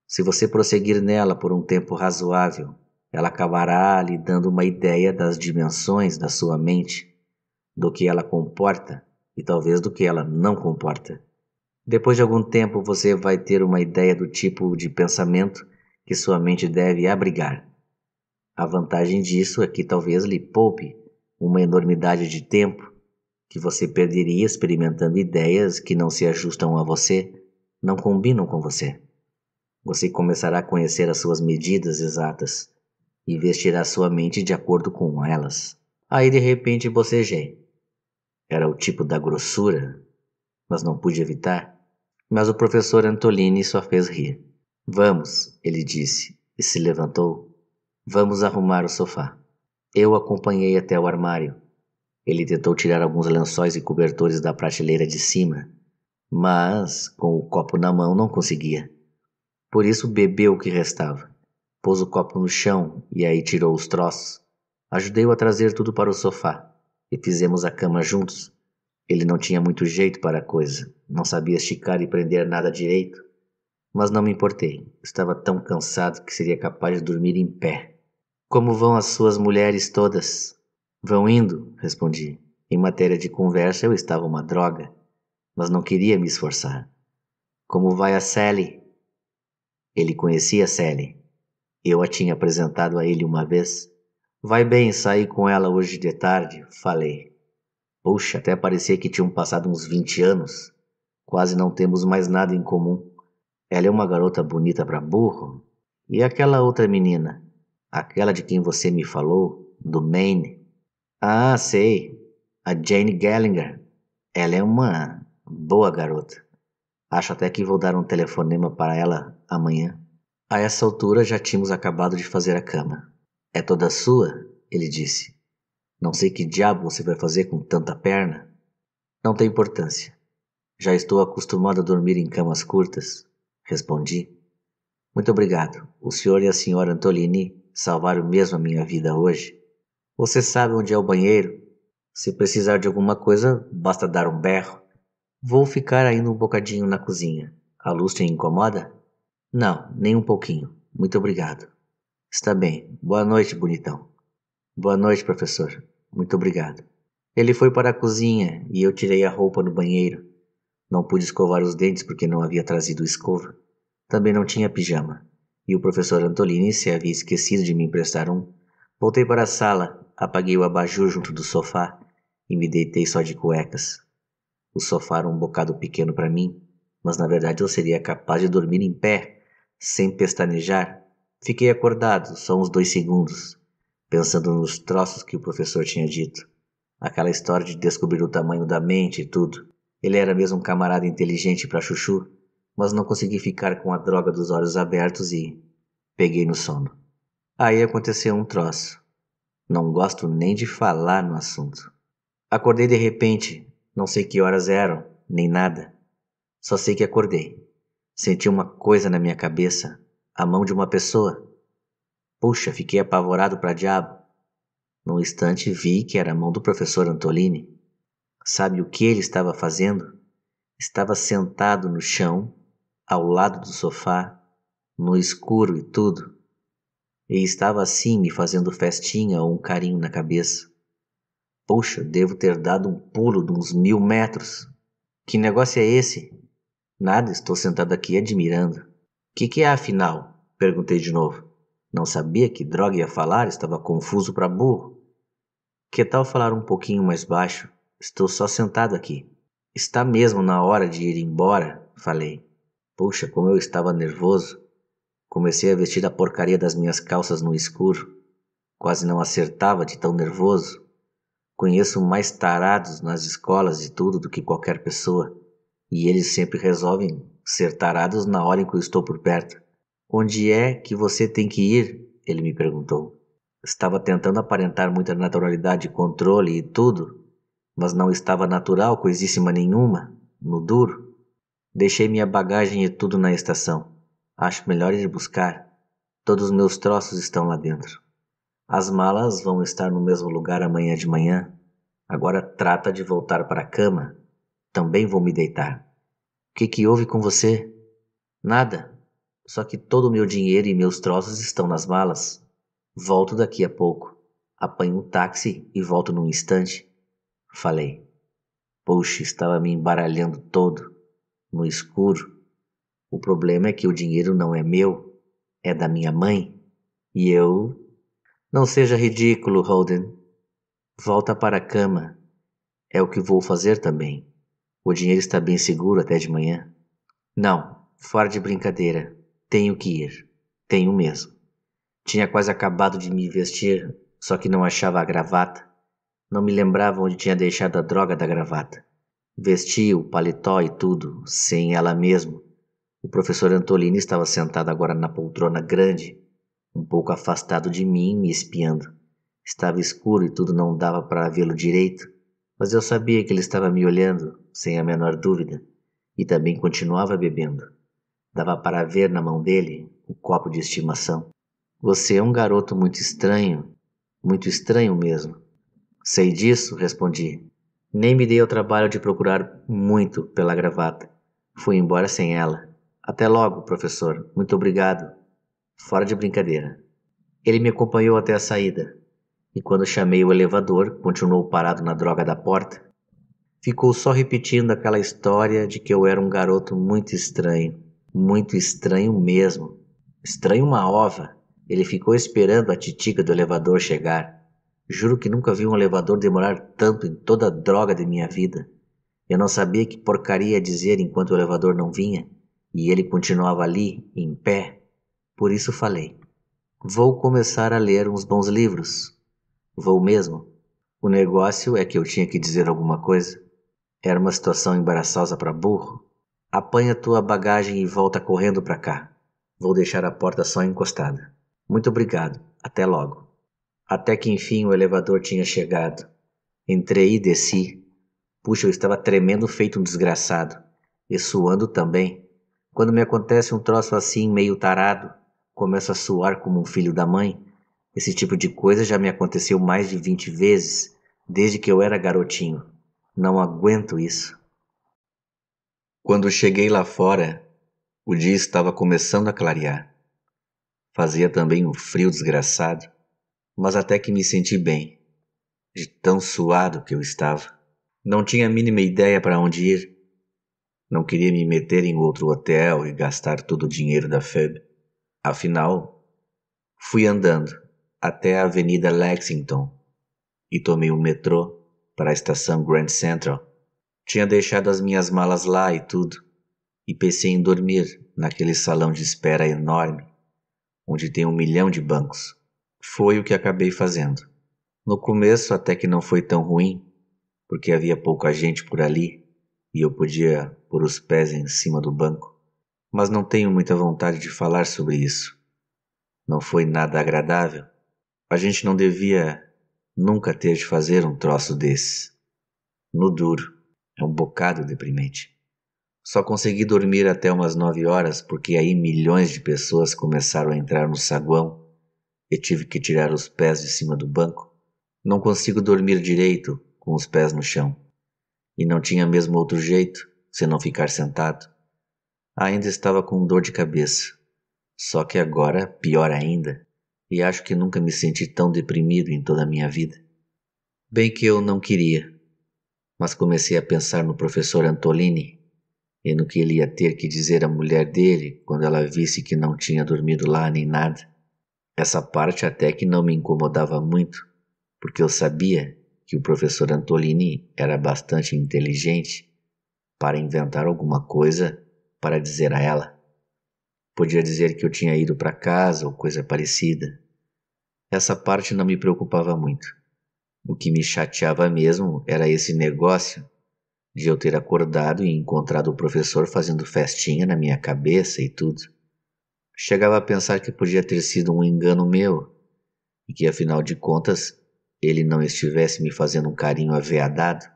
se você prosseguir nela por um tempo razoável, ela acabará lhe dando uma ideia das dimensões da sua mente, do que ela comporta e talvez do que ela não comporta. Depois de algum tempo, você vai ter uma ideia do tipo de pensamento que sua mente deve abrigar. A vantagem disso é que talvez lhe poupe uma enormidade de tempo que você perderia experimentando ideias que não se ajustam a você, não combinam com você. Você começará a conhecer as suas medidas exatas e vestirá sua mente de acordo com elas. Aí de repente bocejei. Era o tipo da grossura, mas não pude evitar. Mas o professor Antolini só fez rir. Vamos, ele disse, e se levantou. Vamos arrumar o sofá. Eu acompanhei até o armário. Ele tentou tirar alguns lençóis e cobertores da prateleira de cima, mas com o copo na mão não conseguia. Por isso bebeu o que restava. Pôs o copo no chão e aí tirou os troços. Ajudei-o a trazer tudo para o sofá e fizemos a cama juntos. Ele não tinha muito jeito para a coisa, não sabia esticar e prender nada direito, mas não me importei. Estava tão cansado que seria capaz de dormir em pé. Como vão as suas mulheres todas? Vão indo, respondi. Em matéria de conversa eu estava uma droga, mas não queria me esforçar. Como vai a Sally? Ele conhecia Sally. Eu a tinha apresentado a ele uma vez. Vai bem, saí com ela hoje de tarde, falei. Puxa, até parecia que tinham passado uns 20 anos. Quase não temos mais nada em comum. Ela é uma garota bonita para burro. E aquela outra menina? Aquela de quem você me falou, do Maine? Ah, sei. A Jane Gallagher. Ela é uma boa garota. Acho até que vou dar um telefonema para ela amanhã. A essa altura já tínhamos acabado de fazer a cama. É toda sua? Ele disse. Não sei que diabo você vai fazer com tanta perna. Não tem importância. Já estou acostumado a dormir em camas curtas, respondi. Muito obrigado. O senhor e a senhora Antolini salvaram mesmo a minha vida hoje. Você sabe onde é o banheiro? Se precisar de alguma coisa, basta dar um berro. Vou ficar ainda um bocadinho na cozinha. A luz te incomoda? Não, nem um pouquinho. Muito obrigado. Está bem. Boa noite, bonitão. Boa noite, professor. Muito obrigado. Ele foi para a cozinha e eu tirei a roupa do banheiro. Não pude escovar os dentes porque não havia trazido escova. Também não tinha pijama. E o professor Antolini se havia esquecido de me emprestar um. Voltei para a sala, apaguei o abajur junto do sofá e me deitei só de cuecas. O sofá era um bocado pequeno para mim, mas na verdade eu seria capaz de dormir em pé, sem pestanejar. Fiquei acordado só uns dois segundos, pensando nos troços que o professor tinha dito. Aquela história de descobrir o tamanho da mente e tudo. Ele era mesmo um camarada inteligente para chuchu, mas não consegui ficar com a droga dos olhos abertos e peguei no sono. Aí aconteceu um troço. Não gosto nem de falar no assunto. Acordei de repente, não sei que horas eram, nem nada. Só sei que acordei. Senti uma coisa na minha cabeça, a mão de uma pessoa. Puxa, fiquei apavorado para diabo. Num instante vi que era a mão do professor Antolini. Sabe o que ele estava fazendo? Estava sentado no chão, ao lado do sofá, no escuro e tudo, e estava assim me fazendo festinha ou um carinho na cabeça. Poxa, devo ter dado um pulo de uns mil metros. Que negócio é esse? Nada, estou sentado aqui admirando. Que que é afinal? Perguntei de novo. Não sabia que droga ia falar, estava confuso para burro. Que tal falar um pouquinho mais baixo? Estou só sentado aqui. Está mesmo na hora de ir embora, falei. Puxa, como eu estava nervoso. Comecei a vestir a porcaria das minhas calças no escuro. Quase não acertava de tão nervoso. Conheço mais tarados nas escolas de tudo do que qualquer pessoa, e eles sempre resolvem ser tarados na hora em que eu estou por perto. Onde é que você tem que ir? Ele me perguntou. Estava tentando aparentar muita naturalidade, controle e tudo, mas não estava natural coisíssima nenhuma, no duro. Deixei minha bagagem e tudo na estação. Acho melhor ir buscar. Todos os meus troços estão lá dentro. As malas vão estar no mesmo lugar amanhã de manhã. Agora trata de voltar para a cama. Também vou me deitar. O que, que houve com você? Nada. Só que todo o meu dinheiro e meus troços estão nas malas. Volto daqui a pouco. Apanho um táxi e volto num instante. Falei. Poxa, estava me embaralhando todo, no escuro. O problema é que o dinheiro não é meu, é da minha mãe. E eu. Não seja ridículo, Holden. Volta para a cama. É o que vou fazer também. O dinheiro está bem seguro até de manhã. Não, fora de brincadeira. Tenho que ir. Tenho mesmo. Tinha quase acabado de me vestir, só que não achava a gravata. Não me lembrava onde tinha deixado a droga da gravata. Vesti o paletó e tudo, sem ela mesmo. O professor Antolini estava sentado agora na poltrona grande, um pouco afastado de mim, me espiando. Estava escuro e tudo não dava para vê-lo direito, mas eu sabia que ele estava me olhando, sem a menor dúvida, e também continuava bebendo. Dava para ver na mão dele o copo de estimação. Você é um garoto muito estranho, muito estranho mesmo. Sei disso, respondi. Nem me dei ao trabalho de procurar muito pela gravata. Fui embora sem ela. Até logo, professor. Muito obrigado. Fora de brincadeira. Ele me acompanhou até a saída, e quando chamei o elevador, continuou parado na droga da porta. Ficou só repetindo aquela história de que eu era um garoto muito estranho, muito estranho mesmo. Estranho uma ova. Ele ficou esperando a titica do elevador chegar. Juro que nunca vi um elevador demorar tanto em toda a droga de minha vida. Eu não sabia que porcaria dizer enquanto o elevador não vinha, e ele continuava ali, em pé. Por isso falei: Vou começar a ler uns bons livros. Vou mesmo. O negócio é que eu tinha que dizer alguma coisa. Era uma situação embaraçosa para burro. Apanha tua bagagem e volta correndo para cá. Vou deixar a porta só encostada. Muito obrigado. Até logo. Até que enfim o elevador tinha chegado. Entrei e desci. Puxa, eu estava tremendo feito um desgraçado. E suando também. Quando me acontece um troço assim, meio tarado, começo a suar como um filho da mãe. Esse tipo de coisa já me aconteceu mais de vinte vezes, desde que eu era garotinho. Não aguento isso. Quando cheguei lá fora, o dia estava começando a clarear. Fazia também um frio desgraçado mas até que me senti bem, de tão suado que eu estava. Não tinha a mínima ideia para onde ir. Não queria me meter em outro hotel e gastar todo o dinheiro da FEB. Afinal, fui andando até a Avenida Lexington e tomei um metrô para a estação Grand Central. Tinha deixado as minhas malas lá e tudo, e pensei em dormir naquele salão de espera enorme, onde tem um milhão de bancos foi o que acabei fazendo. No começo até que não foi tão ruim, porque havia pouca gente por ali e eu podia pôr os pés em cima do banco, mas não tenho muita vontade de falar sobre isso. Não foi nada agradável. A gente não devia nunca ter de fazer um troço desse. No duro, é um bocado deprimente. Só consegui dormir até umas nove horas porque aí milhões de pessoas começaram a entrar no saguão e tive que tirar os pés de cima do banco. Não consigo dormir direito com os pés no chão. E não tinha mesmo outro jeito senão ficar sentado. Ainda estava com dor de cabeça. Só que agora pior ainda, e acho que nunca me senti tão deprimido em toda a minha vida. Bem que eu não queria, mas comecei a pensar no professor Antolini e no que ele ia ter que dizer à mulher dele quando ela visse que não tinha dormido lá nem nada. Essa parte até que não me incomodava muito, porque eu sabia que o professor Antolini era bastante inteligente para inventar alguma coisa para dizer a ela. Podia dizer que eu tinha ido para casa ou coisa parecida. Essa parte não me preocupava muito. O que me chateava mesmo era esse negócio de eu ter acordado e encontrado o professor fazendo festinha na minha cabeça e tudo. Chegava a pensar que podia ter sido um engano meu e que, afinal de contas, ele não estivesse me fazendo um carinho aveadado.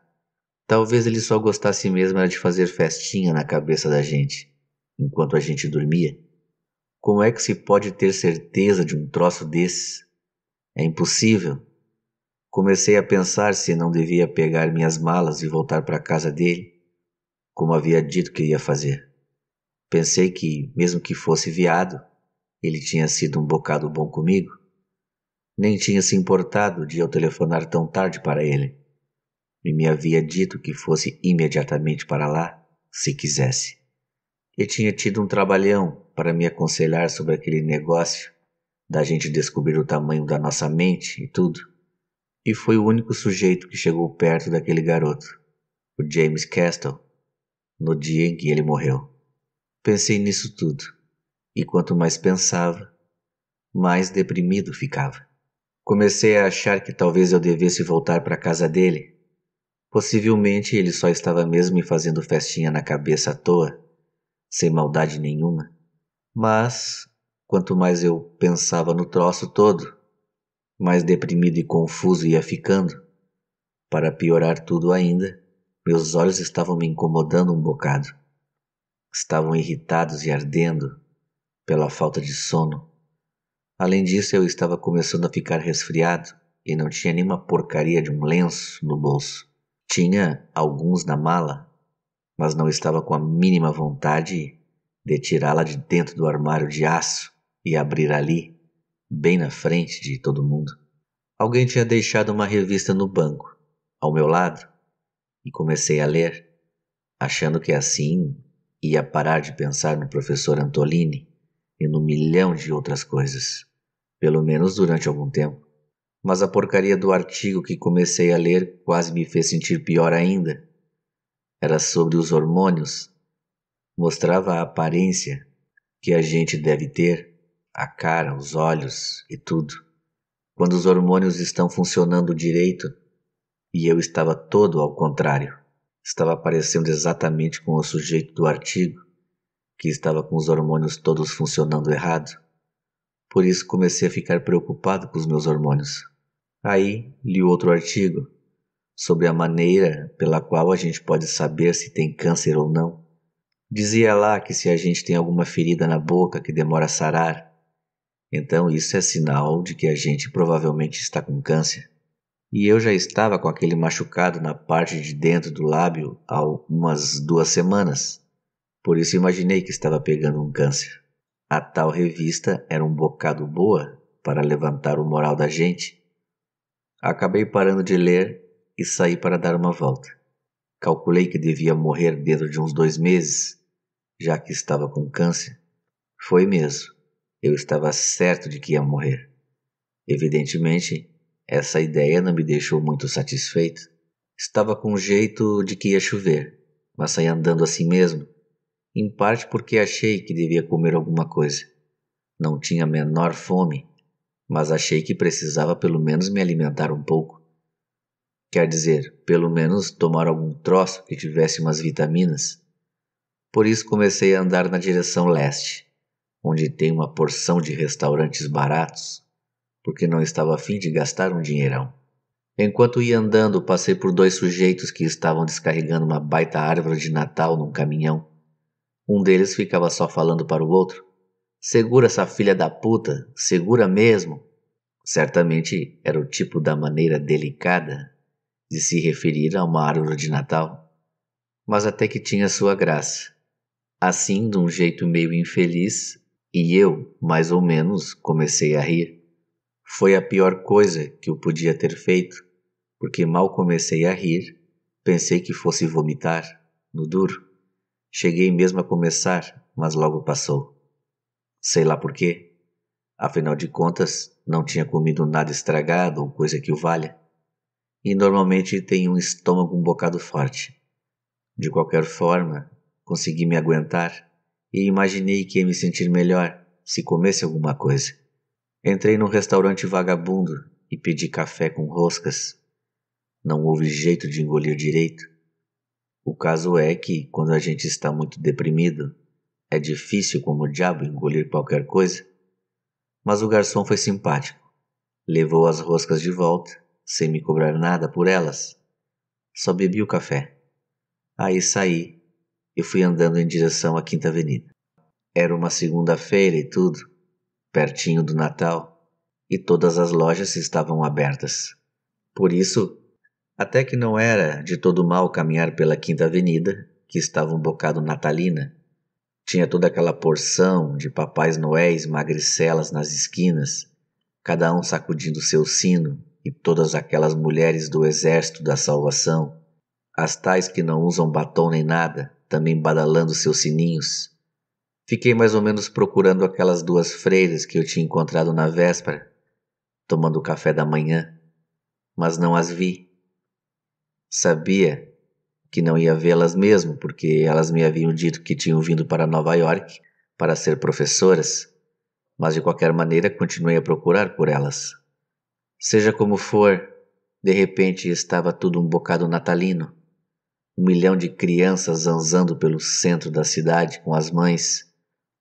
Talvez ele só gostasse mesmo de fazer festinha na cabeça da gente, enquanto a gente dormia. Como é que se pode ter certeza de um troço desse? É impossível. Comecei a pensar se não devia pegar minhas malas e voltar para a casa dele, como havia dito que ia fazer. Pensei que, mesmo que fosse viado, ele tinha sido um bocado bom comigo. Nem tinha se importado de eu telefonar tão tarde para ele. E me havia dito que fosse imediatamente para lá, se quisesse. E tinha tido um trabalhão para me aconselhar sobre aquele negócio da gente descobrir o tamanho da nossa mente e tudo. E foi o único sujeito que chegou perto daquele garoto, o James Castle, no dia em que ele morreu. Pensei nisso tudo, e quanto mais pensava, mais deprimido ficava. Comecei a achar que talvez eu devesse voltar para casa dele. Possivelmente ele só estava mesmo me fazendo festinha na cabeça à toa, sem maldade nenhuma. Mas, quanto mais eu pensava no troço todo, mais deprimido e confuso ia ficando. Para piorar tudo ainda, meus olhos estavam me incomodando um bocado estavam irritados e ardendo pela falta de sono. Além disso, eu estava começando a ficar resfriado e não tinha nenhuma porcaria de um lenço no bolso. Tinha alguns na mala, mas não estava com a mínima vontade de tirá-la de dentro do armário de aço e abrir ali, bem na frente de todo mundo. Alguém tinha deixado uma revista no banco, ao meu lado, e comecei a ler, achando que assim ia parar de pensar no professor Antolini e no milhão de outras coisas, pelo menos durante algum tempo. Mas a porcaria do artigo que comecei a ler quase me fez sentir pior ainda. Era sobre os hormônios. Mostrava a aparência que a gente deve ter, a cara, os olhos e tudo, quando os hormônios estão funcionando direito, e eu estava todo ao contrário estava parecendo exatamente com o sujeito do artigo, que estava com os hormônios todos funcionando errado. Por isso comecei a ficar preocupado com os meus hormônios. Aí li outro artigo sobre a maneira pela qual a gente pode saber se tem câncer ou não. Dizia lá que se a gente tem alguma ferida na boca que demora a sarar, então isso é sinal de que a gente provavelmente está com câncer e eu já estava com aquele machucado na parte de dentro do lábio há umas duas semanas. Por isso imaginei que estava pegando um câncer. A tal revista era um bocado boa para levantar o moral da gente. Acabei parando de ler e saí para dar uma volta. Calculei que devia morrer dentro de uns dois meses, já que estava com câncer. Foi mesmo. Eu estava certo de que ia morrer. Evidentemente, essa ideia não me deixou muito satisfeito. Estava com jeito de que ia chover, mas saí andando assim mesmo, em parte porque achei que devia comer alguma coisa. Não tinha a menor fome, mas achei que precisava pelo menos me alimentar um pouco. Quer dizer, pelo menos tomar algum troço que tivesse umas vitaminas. Por isso comecei a andar na direção leste, onde tem uma porção de restaurantes baratos porque não estava afim de gastar um dinheirão. Enquanto ia andando, passei por dois sujeitos que estavam descarregando uma baita árvore de Natal num caminhão. Um deles ficava só falando para o outro: Segura essa filha da puta, segura mesmo. Certamente era o tipo da maneira delicada de se referir a uma árvore de Natal, mas até que tinha sua graça. Assim, de um jeito meio infeliz, e eu, mais ou menos, comecei a rir. Foi a pior coisa que eu podia ter feito, porque mal comecei a rir, pensei que fosse vomitar, no duro. Cheguei mesmo a começar, mas logo passou. Sei lá por quê. Afinal de contas, não tinha comido nada estragado ou coisa que o valha. E normalmente tenho um estômago um bocado forte. De qualquer forma, consegui me aguentar e imaginei que ia me sentir melhor se comesse alguma coisa. Entrei num restaurante vagabundo e pedi café com roscas. Não houve jeito de engolir direito. O caso é que, quando a gente está muito deprimido, é difícil como o diabo engolir qualquer coisa. Mas o garçom foi simpático. Levou as roscas de volta, sem me cobrar nada por elas. Só bebi o café. Aí saí e fui andando em direção à Quinta Avenida. Era uma segunda-feira e tudo pertinho do Natal, e todas as lojas estavam abertas. Por isso, até que não era de todo mal caminhar pela Quinta Avenida, que estava um bocado natalina. Tinha toda aquela porção de papais noéis magricelas nas esquinas, cada um sacudindo seu sino, e todas aquelas mulheres do exército da salvação, as tais que não usam batom nem nada, também badalando seus sininhos, Fiquei mais ou menos procurando aquelas duas freiras que eu tinha encontrado na véspera, tomando o café da manhã, mas não as vi. Sabia que não ia vê-las mesmo, porque elas me haviam dito que tinham vindo para Nova York para ser professoras, mas de qualquer maneira continuei a procurar por elas. Seja como for, de repente estava tudo um bocado natalino. Um milhão de crianças zanzando pelo centro da cidade com as mães,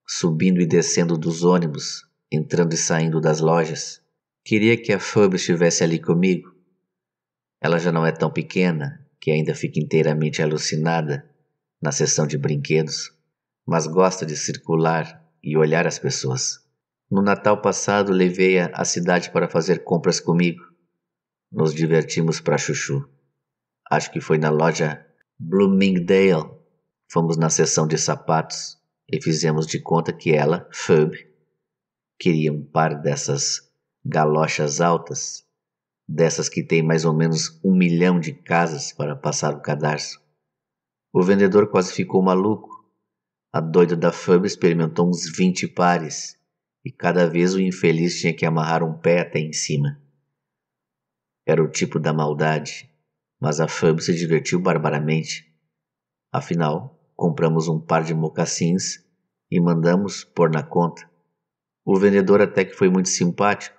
subindo e descendo dos ônibus, entrando e saindo das lojas. Queria que a Phoebe estivesse ali comigo. Ela já não é tão pequena que ainda fica inteiramente alucinada na seção de brinquedos, mas gosta de circular e olhar as pessoas. No Natal passado, levei-a à cidade para fazer compras comigo. Nos divertimos para chuchu. Acho que foi na loja Bloomingdale. Fomos na seção de sapatos e fizemos de conta que ela, Fub queria um par dessas galochas altas, dessas que tem mais ou menos um milhão de casas para passar o cadarço. O vendedor quase ficou maluco. A doida da Fub experimentou uns 20 pares e cada vez o infeliz tinha que amarrar um pé até em cima. Era o tipo da maldade, mas a Fub se divertiu barbaramente. Afinal, Compramos um par de mocassins e mandamos pôr na conta. O vendedor até que foi muito simpático.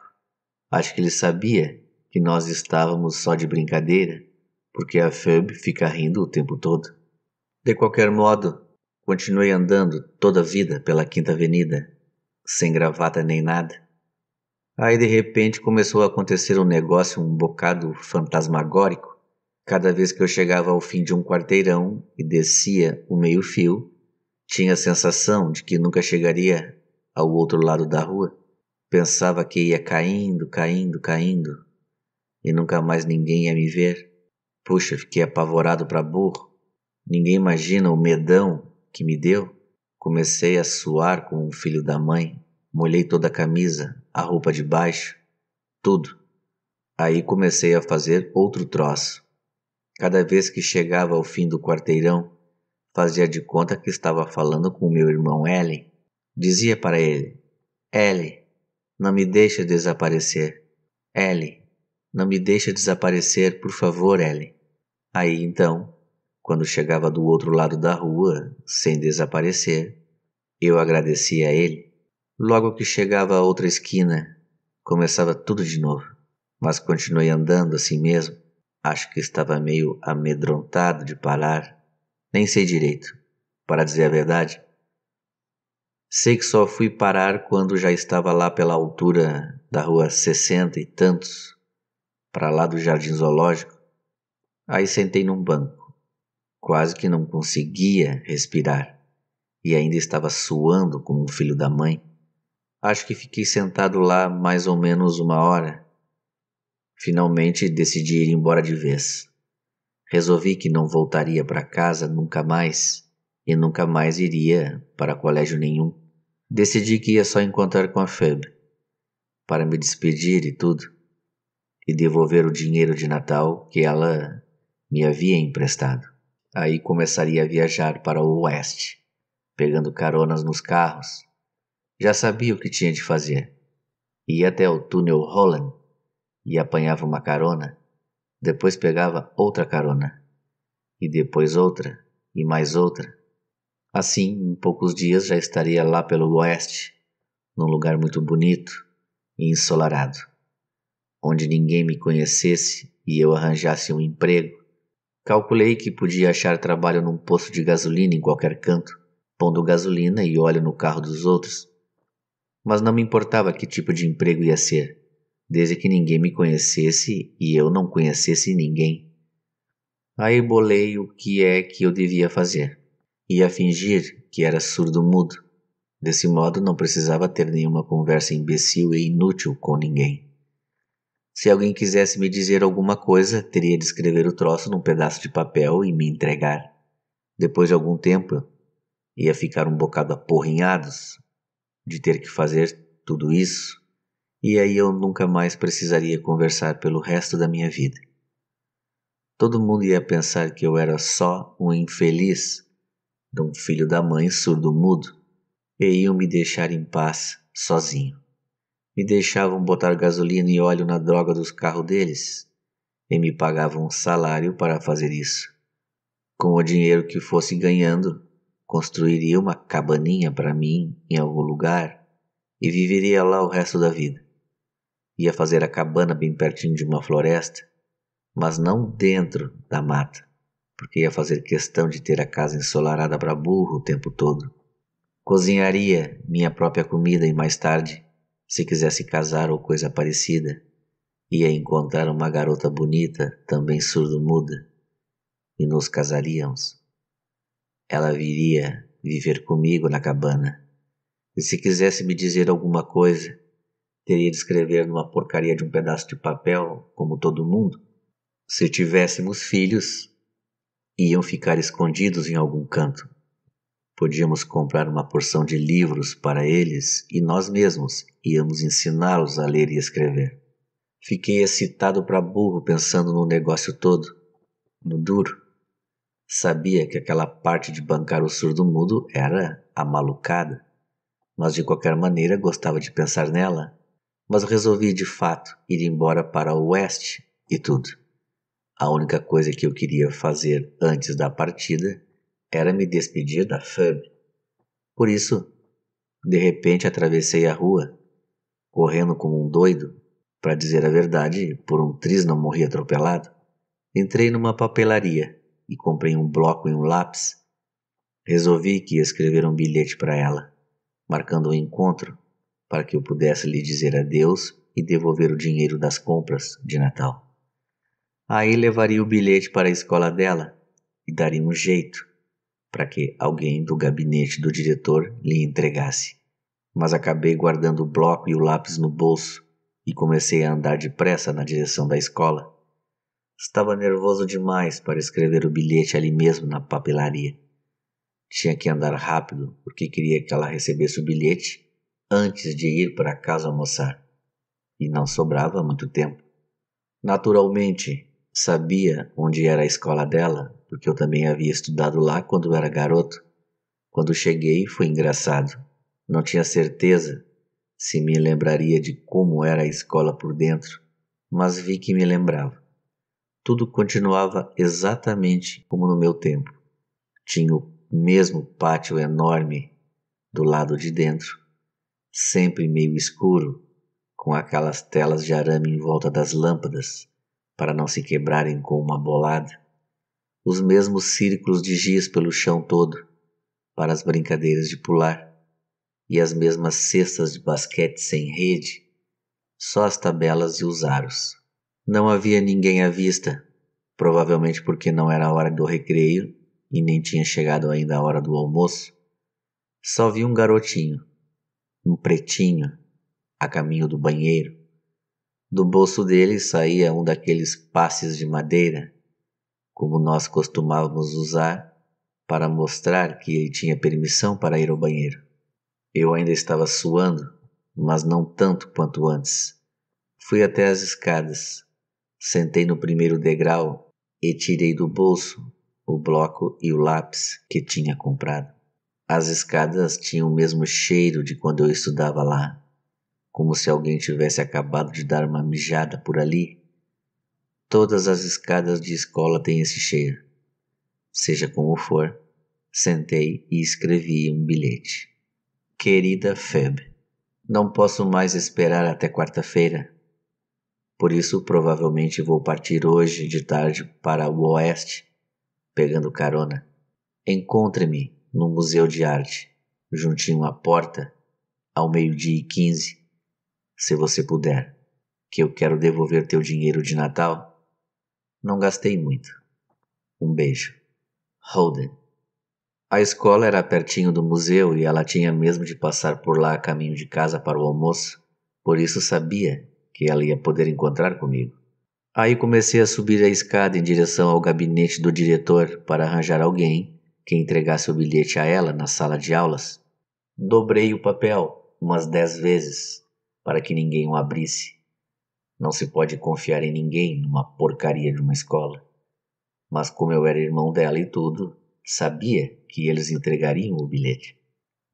Acho que ele sabia que nós estávamos só de brincadeira, porque a Phoebe fica rindo o tempo todo. De qualquer modo, continuei andando toda a vida pela Quinta Avenida, sem gravata nem nada. Aí de repente começou a acontecer um negócio um bocado fantasmagórico. Cada vez que eu chegava ao fim de um quarteirão e descia o meio-fio, tinha a sensação de que nunca chegaria ao outro lado da rua. Pensava que ia caindo, caindo, caindo, e nunca mais ninguém ia me ver. Puxa, fiquei apavorado para burro. Ninguém imagina o medão que me deu. Comecei a suar como o filho da mãe. Molhei toda a camisa, a roupa de baixo, tudo. Aí comecei a fazer outro troço. Cada vez que chegava ao fim do quarteirão, fazia de conta que estava falando com meu irmão Ellen Dizia para ele: Ellen não me deixa desaparecer. Ellen não me deixa desaparecer, por favor, Ellen Aí então, quando chegava do outro lado da rua, sem desaparecer, eu agradecia a ele. Logo que chegava a outra esquina, começava tudo de novo, mas continuei andando assim mesmo Acho que estava meio amedrontado de parar. Nem sei direito, para dizer a verdade. Sei que só fui parar quando já estava lá pela altura da rua 60 e tantos, para lá do Jardim Zoológico. Aí sentei num banco. Quase que não conseguia respirar e ainda estava suando como um filho da mãe. Acho que fiquei sentado lá mais ou menos uma hora Finalmente decidi ir embora de vez. Resolvi que não voltaria para casa nunca mais e nunca mais iria para colégio nenhum. Decidi que ia só encontrar com a Feb para me despedir e tudo, e devolver o dinheiro de Natal que ela me havia emprestado. Aí começaria a viajar para o oeste, pegando caronas nos carros. Já sabia o que tinha de fazer. Ia até o túnel Holland e apanhava uma carona, depois pegava outra carona, e depois outra, e mais outra. Assim, em poucos dias já estaria lá pelo oeste, num lugar muito bonito e ensolarado, onde ninguém me conhecesse e eu arranjasse um emprego. Calculei que podia achar trabalho num posto de gasolina em qualquer canto, pondo gasolina e óleo no carro dos outros. Mas não me importava que tipo de emprego ia ser desde que ninguém me conhecesse e eu não conhecesse ninguém. Aí bolei o que é que eu devia fazer. Ia fingir que era surdo-mudo. Desse modo, não precisava ter nenhuma conversa imbecil e inútil com ninguém. Se alguém quisesse me dizer alguma coisa, teria de escrever o troço num pedaço de papel e me entregar. Depois de algum tempo, ia ficar um bocado aporrinhados de ter que fazer tudo isso e aí eu nunca mais precisaria conversar pelo resto da minha vida. Todo mundo ia pensar que eu era só um infeliz, de um filho da mãe surdo-mudo, e iam me deixar em paz, sozinho. Me deixavam botar gasolina e óleo na droga dos carros deles, e me pagavam um salário para fazer isso. Com o dinheiro que fosse ganhando, construiria uma cabaninha para mim em algum lugar e viveria lá o resto da vida. Ia fazer a cabana bem pertinho de uma floresta, mas não dentro da mata, porque ia fazer questão de ter a casa ensolarada para burro o tempo todo. Cozinharia minha própria comida e mais tarde, se quisesse casar ou coisa parecida, ia encontrar uma garota bonita, também surdo-muda, e nos casaríamos. Ela viria viver comigo na cabana, e se quisesse me dizer alguma coisa, teria de escrever numa porcaria de um pedaço de papel, como todo mundo. Se tivéssemos filhos, iam ficar escondidos em algum canto. Podíamos comprar uma porção de livros para eles e nós mesmos íamos ensiná-los a ler e escrever. Fiquei excitado para burro pensando no negócio todo, no duro. Sabia que aquela parte de bancar o surdo-mudo era a malucada, mas de qualquer maneira gostava de pensar nela mas resolvi de fato ir embora para o oeste e tudo. A única coisa que eu queria fazer antes da partida era me despedir da FAB. Por isso, de repente atravessei a rua, correndo como um doido, para dizer a verdade, por um triz não morri atropelado. Entrei numa papelaria e comprei um bloco e um lápis. Resolvi que ia escrever um bilhete para ela, marcando um encontro para que eu pudesse lhe dizer adeus e devolver o dinheiro das compras de Natal. Aí levaria o bilhete para a escola dela e daria um jeito para que alguém do gabinete do diretor lhe entregasse. Mas acabei guardando o bloco e o lápis no bolso e comecei a andar depressa na direção da escola. Estava nervoso demais para escrever o bilhete ali mesmo na papelaria. Tinha que andar rápido porque queria que ela recebesse o bilhete antes de ir para casa almoçar. E não sobrava muito tempo. Naturalmente, sabia onde era a escola dela, porque eu também havia estudado lá quando era garoto. Quando cheguei, foi engraçado. Não tinha certeza se me lembraria de como era a escola por dentro, mas vi que me lembrava. Tudo continuava exatamente como no meu tempo. Tinha o mesmo pátio enorme do lado de dentro, sempre meio escuro, com aquelas telas de arame em volta das lâmpadas, para não se quebrarem com uma bolada, os mesmos círculos de giz pelo chão todo, para as brincadeiras de pular, e as mesmas cestas de basquete sem rede, só as tabelas e os aros. Não havia ninguém à vista, provavelmente porque não era a hora do recreio e nem tinha chegado ainda a hora do almoço. Só vi um garotinho, um pretinho, a caminho do banheiro. Do bolso dele saía um daqueles passes de madeira, como nós costumávamos usar para mostrar que ele tinha permissão para ir ao banheiro. Eu ainda estava suando, mas não tanto quanto antes. Fui até as escadas, sentei no primeiro degrau e tirei do bolso o bloco e o lápis que tinha comprado. As escadas tinham o mesmo cheiro de quando eu estudava lá, como se alguém tivesse acabado de dar uma mijada por ali. Todas as escadas de escola têm esse cheiro. Seja como for, sentei e escrevi um bilhete. Querida Feb, não posso mais esperar até quarta-feira. Por isso, provavelmente vou partir hoje de tarde para o oeste, pegando carona. Encontre-me no Museu de Arte, juntinho à porta, ao meio-dia e quinze, se você puder, que eu quero devolver teu dinheiro de Natal. Não gastei muito. Um beijo. Holden. A escola era pertinho do museu e ela tinha mesmo de passar por lá a caminho de casa para o almoço, por isso sabia que ela ia poder encontrar comigo. Aí comecei a subir a escada em direção ao gabinete do diretor para arranjar alguém que entregasse o bilhete a ela na sala de aulas, dobrei o papel umas dez vezes para que ninguém o abrisse. Não se pode confiar em ninguém numa porcaria de uma escola. Mas como eu era irmão dela e tudo, sabia que eles entregariam o bilhete.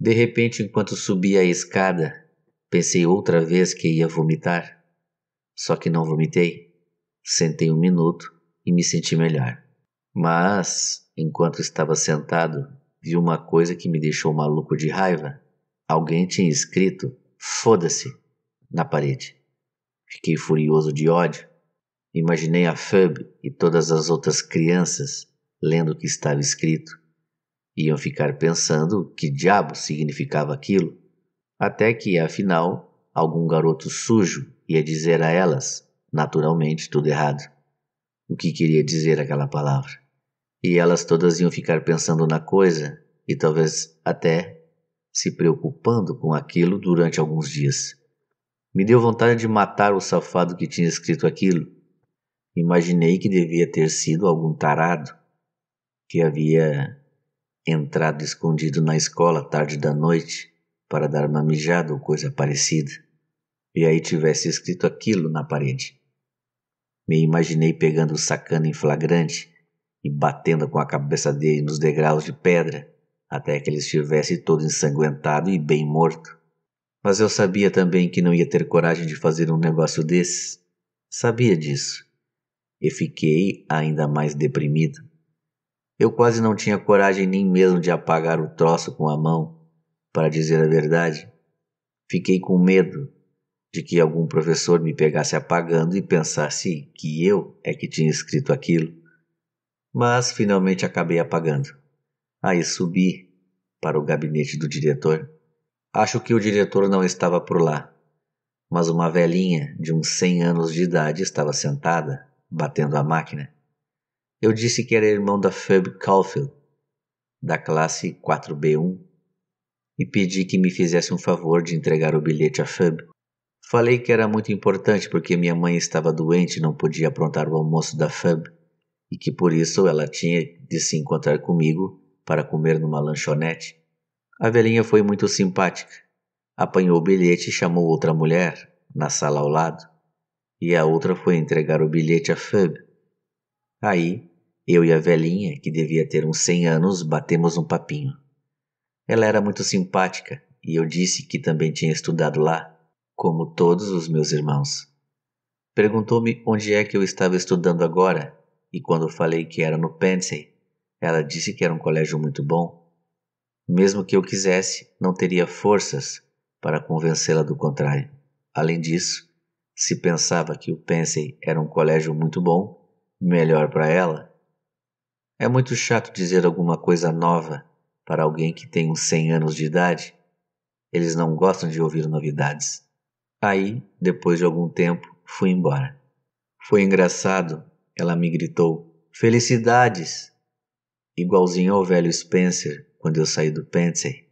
De repente, enquanto subia a escada, pensei outra vez que ia vomitar. Só que não vomitei. Sentei um minuto e me senti melhor. Mas enquanto estava sentado, vi uma coisa que me deixou maluco de raiva. Alguém tinha escrito Foda-se na parede. Fiquei furioso de ódio. Imaginei a Fub e todas as outras crianças lendo o que estava escrito. Iam ficar pensando que diabo significava aquilo, até que, afinal, algum garoto sujo ia dizer a elas, naturalmente, tudo errado. O que queria dizer aquela palavra? e elas todas iam ficar pensando na coisa e talvez até se preocupando com aquilo durante alguns dias. Me deu vontade de matar o safado que tinha escrito aquilo. Imaginei que devia ter sido algum tarado que havia entrado escondido na escola tarde da noite para dar uma mijada ou coisa parecida, e aí tivesse escrito aquilo na parede. Me imaginei pegando o sacana em flagrante e batendo com a cabeça dele nos degraus de pedra, até que ele estivesse todo ensanguentado e bem morto. Mas eu sabia também que não ia ter coragem de fazer um negócio desses. Sabia disso. E fiquei ainda mais deprimido. Eu quase não tinha coragem nem mesmo de apagar o troço com a mão, para dizer a verdade. Fiquei com medo de que algum professor me pegasse apagando e pensasse que eu é que tinha escrito aquilo mas finalmente acabei apagando. Aí subi para o gabinete do diretor. Acho que o diretor não estava por lá, mas uma velhinha de uns 100 anos de idade estava sentada, batendo a máquina. Eu disse que era irmão da Phoebe Caulfield, da classe 4B1, e pedi que me fizesse um favor de entregar o bilhete a Phoebe. Falei que era muito importante porque minha mãe estava doente e não podia aprontar o almoço da Phoebe e que por isso ela tinha de se encontrar comigo para comer numa lanchonete. A velhinha foi muito simpática. Apanhou o bilhete e chamou outra mulher, na sala ao lado, e a outra foi entregar o bilhete a Fub Aí, eu e a velhinha, que devia ter uns 100 anos, batemos um papinho. Ela era muito simpática e eu disse que também tinha estudado lá, como todos os meus irmãos. Perguntou-me onde é que eu estava estudando agora e quando eu falei que era no Pensei, ela disse que era um colégio muito bom. Mesmo que eu quisesse, não teria forças para convencê-la do contrário. Além disso, se pensava que o Pensei era um colégio muito bom, melhor para ela. É muito chato dizer alguma coisa nova para alguém que tem uns 100 anos de idade. Eles não gostam de ouvir novidades. Aí, depois de algum tempo, fui embora. Foi engraçado ela me gritou: Felicidades! Igualzinho ao velho Spencer quando eu saí do Pensey.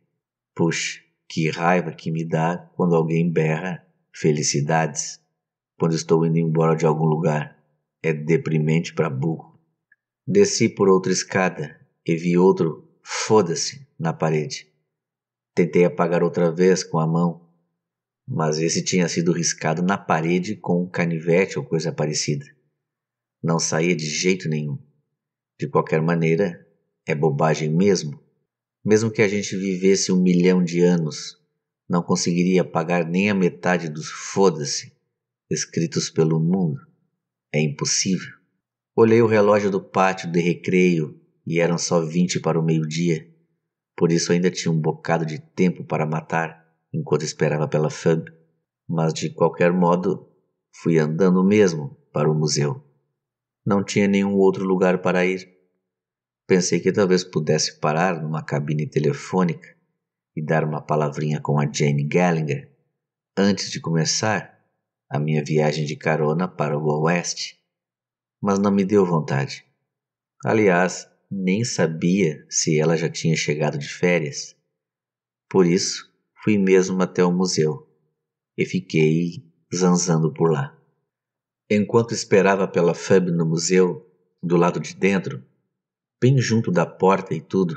Puxa, que raiva que me dá quando alguém berra felicidades quando estou indo embora de algum lugar. É deprimente para burro. Desci por outra escada e vi outro foda-se na parede. Tentei apagar outra vez com a mão, mas esse tinha sido riscado na parede com um canivete ou coisa parecida. Não saía de jeito nenhum. De qualquer maneira, é bobagem mesmo. Mesmo que a gente vivesse um milhão de anos, não conseguiria pagar nem a metade dos foda-se escritos pelo mundo. É impossível. Olhei o relógio do pátio de recreio e eram só vinte para o meio-dia. Por isso ainda tinha um bocado de tempo para matar enquanto esperava pela FAB. Mas de qualquer modo, fui andando mesmo para o museu. Não tinha nenhum outro lugar para ir. Pensei que talvez pudesse parar numa cabine telefônica e dar uma palavrinha com a Jane Gallagher antes de começar a minha viagem de carona para o oeste, mas não me deu vontade. Aliás, nem sabia se ela já tinha chegado de férias. Por isso, fui mesmo até o museu e fiquei zanzando por lá. Enquanto esperava pela FAB no museu, do lado de dentro, bem junto da porta e tudo,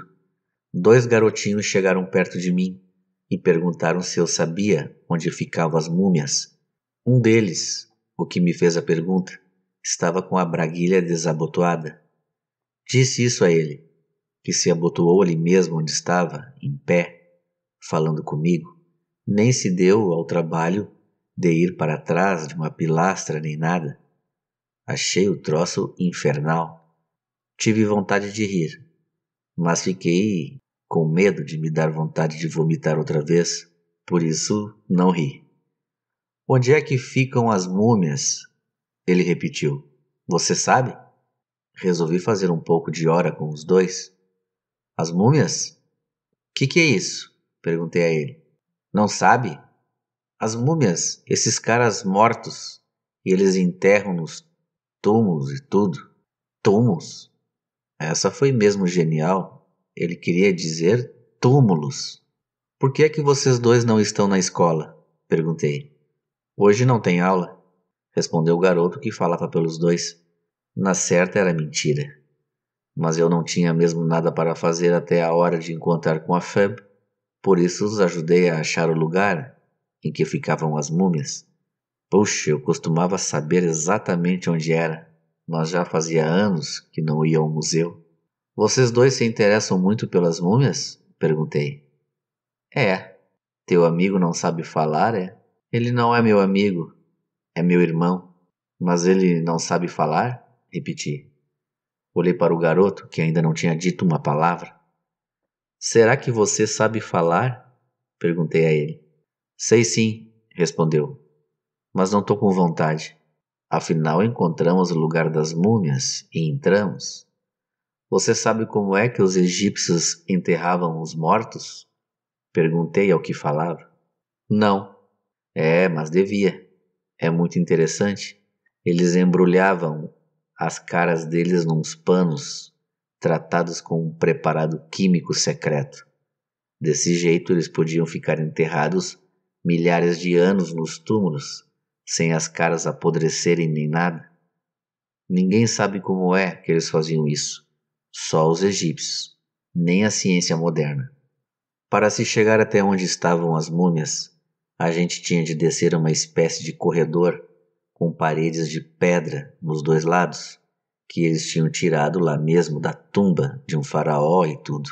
dois garotinhos chegaram perto de mim e perguntaram se eu sabia onde ficavam as múmias. Um deles, o que me fez a pergunta, estava com a braguilha desabotoada. Disse isso a ele, que se abotoou ali mesmo onde estava, em pé, falando comigo, nem se deu ao trabalho de ir para trás de uma pilastra nem nada. Achei o troço infernal. Tive vontade de rir, mas fiquei com medo de me dar vontade de vomitar outra vez, por isso não ri. Onde é que ficam as múmias? Ele repetiu. Você sabe? Resolvi fazer um pouco de hora com os dois. As múmias? Que que é isso? Perguntei a ele. Não sabe? As múmias, esses caras mortos, e eles enterram nos túmulos e tudo. Túmulos? Essa foi mesmo genial. Ele queria dizer túmulos. Por que é que vocês dois não estão na escola? Perguntei. Hoje não tem aula, respondeu o garoto que falava pelos dois. Na certa era mentira. Mas eu não tinha mesmo nada para fazer até a hora de encontrar com a FEB, por isso os ajudei a achar o lugar em que ficavam as múmias. Poxa, eu costumava saber exatamente onde era, mas já fazia anos que não ia ao museu. Vocês dois se interessam muito pelas múmias? perguntei. É. Teu amigo não sabe falar, é? Ele não é meu amigo, é meu irmão. Mas ele não sabe falar? repeti. Olhei para o garoto, que ainda não tinha dito uma palavra. Será que você sabe falar? perguntei a ele. Sei sim, respondeu, mas não estou com vontade. Afinal, encontramos o lugar das múmias e entramos. Você sabe como é que os egípcios enterravam os mortos? Perguntei ao que falava. Não. É, mas devia. É muito interessante. Eles embrulhavam as caras deles nos panos, tratados com um preparado químico secreto. Desse jeito, eles podiam ficar enterrados milhares de anos nos túmulos, sem as caras apodrecerem nem nada? Ninguém sabe como é que eles faziam isso, só os egípcios, nem a ciência moderna. Para se chegar até onde estavam as múmias, a gente tinha de descer uma espécie de corredor com paredes de pedra nos dois lados, que eles tinham tirado lá mesmo da tumba de um faraó e tudo.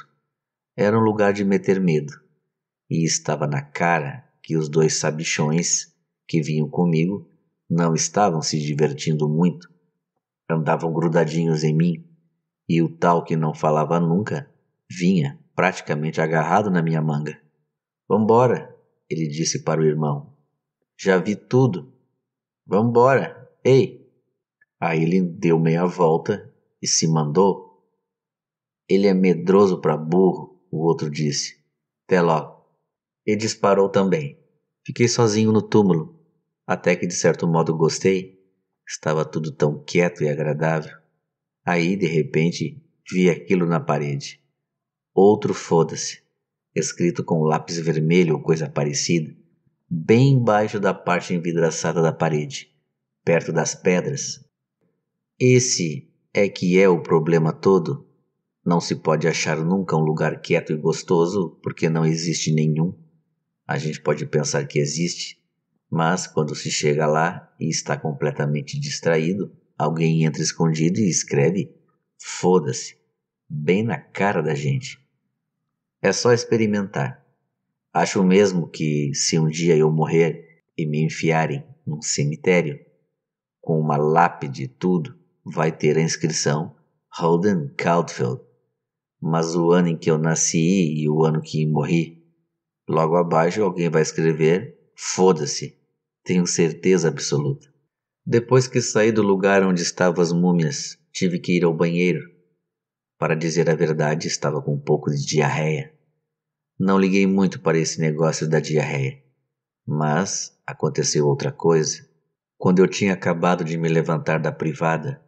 Era um lugar de meter medo, e estava na cara e os dois sabichões que vinham comigo não estavam se divertindo muito. Andavam grudadinhos em mim, e o tal que não falava nunca vinha praticamente agarrado na minha manga. Vambora, ele disse para o irmão. Já vi tudo. Vambora, ei! Aí ele deu meia volta e se mandou. Ele é medroso para burro, o outro disse. Até logo. E disparou também. Fiquei sozinho no túmulo, até que de certo modo gostei. Estava tudo tão quieto e agradável. Aí, de repente, vi aquilo na parede. Outro foda-se, escrito com lápis vermelho ou coisa parecida, bem embaixo da parte envidraçada da parede, perto das pedras. Esse é que é o problema todo. Não se pode achar nunca um lugar quieto e gostoso, porque não existe nenhum a gente pode pensar que existe, mas quando se chega lá e está completamente distraído, alguém entra escondido e escreve: foda-se, bem na cara da gente. É só experimentar. Acho mesmo que se um dia eu morrer e me enfiarem num cemitério, com uma lápide e tudo, vai ter a inscrição Holden Caulfield. Mas o ano em que eu nasci e o ano que morri Logo abaixo, alguém vai escrever: Foda-se, tenho certeza absoluta. Depois que saí do lugar onde estavam as múmias, tive que ir ao banheiro. Para dizer a verdade, estava com um pouco de diarreia. Não liguei muito para esse negócio da diarreia. Mas aconteceu outra coisa. Quando eu tinha acabado de me levantar da privada,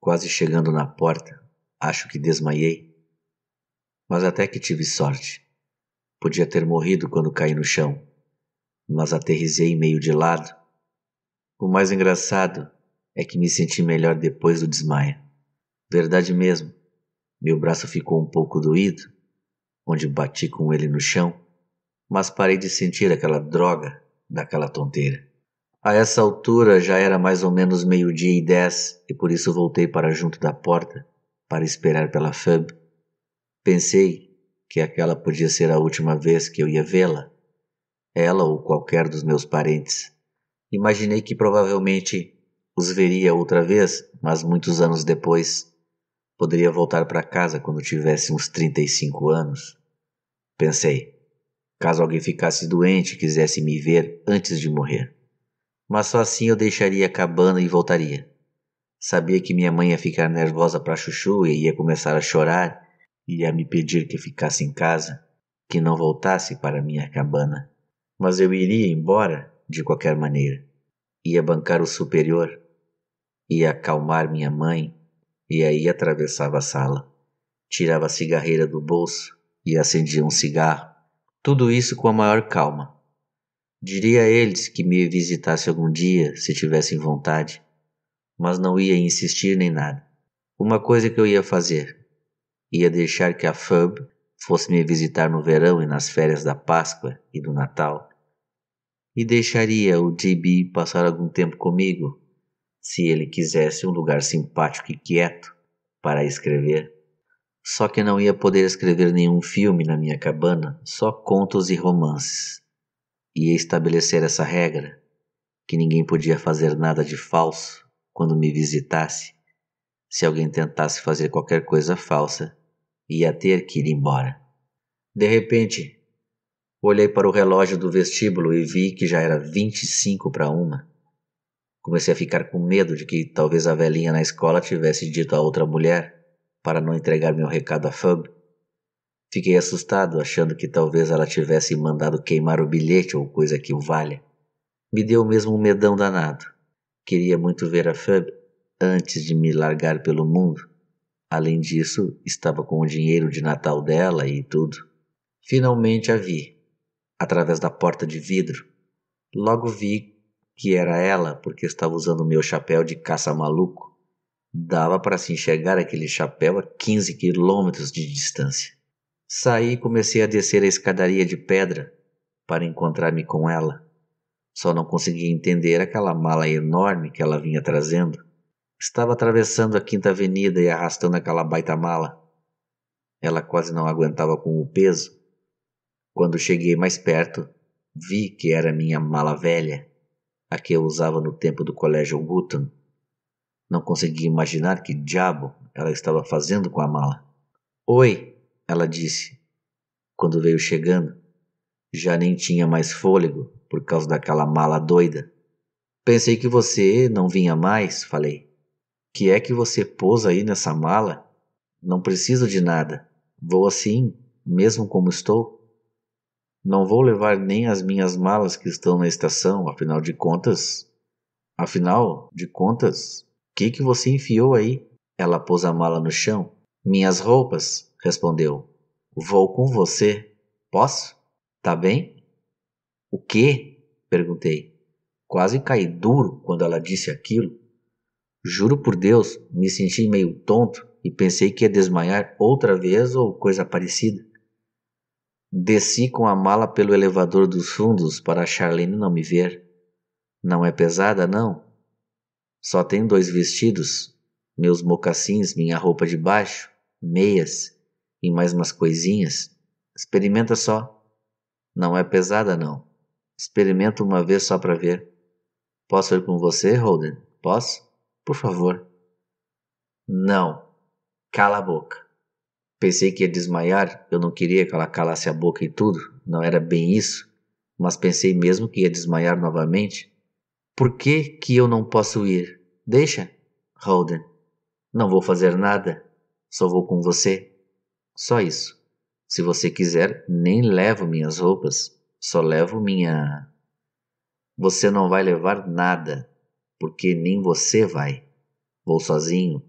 quase chegando na porta, acho que desmaiei. Mas até que tive sorte. Podia ter morrido quando caí no chão, mas aterrisei meio de lado. O mais engraçado é que me senti melhor depois do desmaio. Verdade mesmo, meu braço ficou um pouco doído, onde bati com ele no chão, mas parei de sentir aquela droga daquela tonteira. A essa altura já era mais ou menos meio-dia e dez e por isso voltei para junto da porta para esperar pela FUB. Pensei que aquela podia ser a última vez que eu ia vê-la, ela ou qualquer dos meus parentes. Imaginei que provavelmente os veria outra vez, mas muitos anos depois. Poderia voltar para casa quando tivesse uns 35 anos. Pensei, caso alguém ficasse doente e quisesse me ver antes de morrer. Mas só assim eu deixaria a cabana e voltaria. Sabia que minha mãe ia ficar nervosa para Chuchu e ia começar a chorar, e a me pedir que ficasse em casa, que não voltasse para minha cabana. Mas eu iria embora de qualquer maneira. Ia bancar o superior, ia acalmar minha mãe, e aí atravessava a sala. Tirava a cigarreira do bolso e acendia um cigarro. Tudo isso com a maior calma. Diria a eles que me visitasse algum dia, se tivessem vontade, mas não ia insistir nem nada. Uma coisa que eu ia fazer, ia deixar que a Fub fosse me visitar no verão e nas férias da Páscoa e do Natal, e deixaria o Gb passar algum tempo comigo, se ele quisesse um lugar simpático e quieto para escrever. Só que não ia poder escrever nenhum filme na minha cabana, só contos e romances. Ia estabelecer essa regra, que ninguém podia fazer nada de falso quando me visitasse. Se alguém tentasse fazer qualquer coisa falsa, ia ter que ir embora. De repente, olhei para o relógio do vestíbulo e vi que já era 25 para uma. Comecei a ficar com medo de que talvez a velhinha na escola tivesse dito a outra mulher para não entregar meu recado à Fub. Fiquei assustado, achando que talvez ela tivesse mandado queimar o bilhete ou coisa que o valha. Me deu mesmo um medão danado. Queria muito ver a Fub antes de me largar pelo mundo Além disso, estava com o dinheiro de Natal dela e tudo. Finalmente a vi, através da porta de vidro. Logo vi que era ela, porque estava usando meu chapéu de caça-maluco. Dava para se enxergar aquele chapéu a 15 quilômetros de distância. Saí e comecei a descer a escadaria de pedra para encontrar-me com ela. Só não conseguia entender aquela mala enorme que ela vinha trazendo. Estava atravessando a Quinta Avenida e arrastando aquela baita mala. Ela quase não aguentava com o peso. Quando cheguei mais perto, vi que era minha mala velha, a que eu usava no tempo do colégio Wooten. Não conseguia imaginar que diabo ela estava fazendo com a mala. Oi, ela disse, quando veio chegando. Já nem tinha mais fôlego por causa daquela mala doida. Pensei que você não vinha mais, falei que é que você pôs aí nessa mala? Não preciso de nada. Vou assim, mesmo como estou. Não vou levar nem as minhas malas que estão na estação, afinal de contas. Afinal de contas, que que você enfiou aí? Ela pôs a mala no chão. Minhas roupas, respondeu. Vou com você. Posso? Tá bem? O quê? perguntei. Quase caí duro quando ela disse aquilo. Juro por Deus, me senti meio tonto e pensei que ia desmaiar outra vez ou coisa parecida. Desci com a mala pelo elevador dos fundos para Charlene não me ver. Não é pesada, não. Só tem dois vestidos, meus mocassins, minha roupa de baixo, meias e mais umas coisinhas. Experimenta só. Não é pesada, não. Experimenta uma vez só para ver. Posso ir com você, Holden? Posso? Por favor. Não. Cala a boca. Pensei que ia desmaiar, eu não queria que ela calasse a boca e tudo, não era bem isso, mas pensei mesmo que ia desmaiar novamente. Por que que eu não posso ir? Deixa, Holden. Não vou fazer nada, só vou com você. Só isso. Se você quiser, nem levo minhas roupas, só levo minha. Você não vai levar nada, porque nem você vai. Vou sozinho.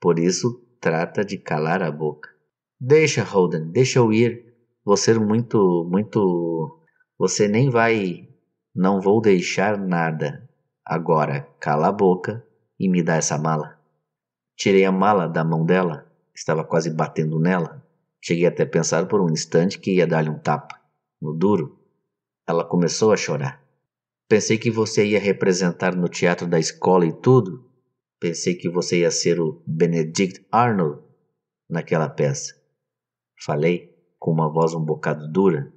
Por isso, trata de calar a boca. Deixa, Holden, deixa eu ir. Você muito, muito. Você nem vai. Não vou deixar nada. Agora, cala a boca e me dá essa mala. Tirei a mala da mão dela, estava quase batendo nela. Cheguei até a pensar por um instante que ia dar-lhe um tapa, no duro. Ela começou a chorar. Pensei que você ia representar no teatro da escola e tudo. Pensei que você ia ser o Benedict Arnold naquela peça. Falei com uma voz um bocado dura.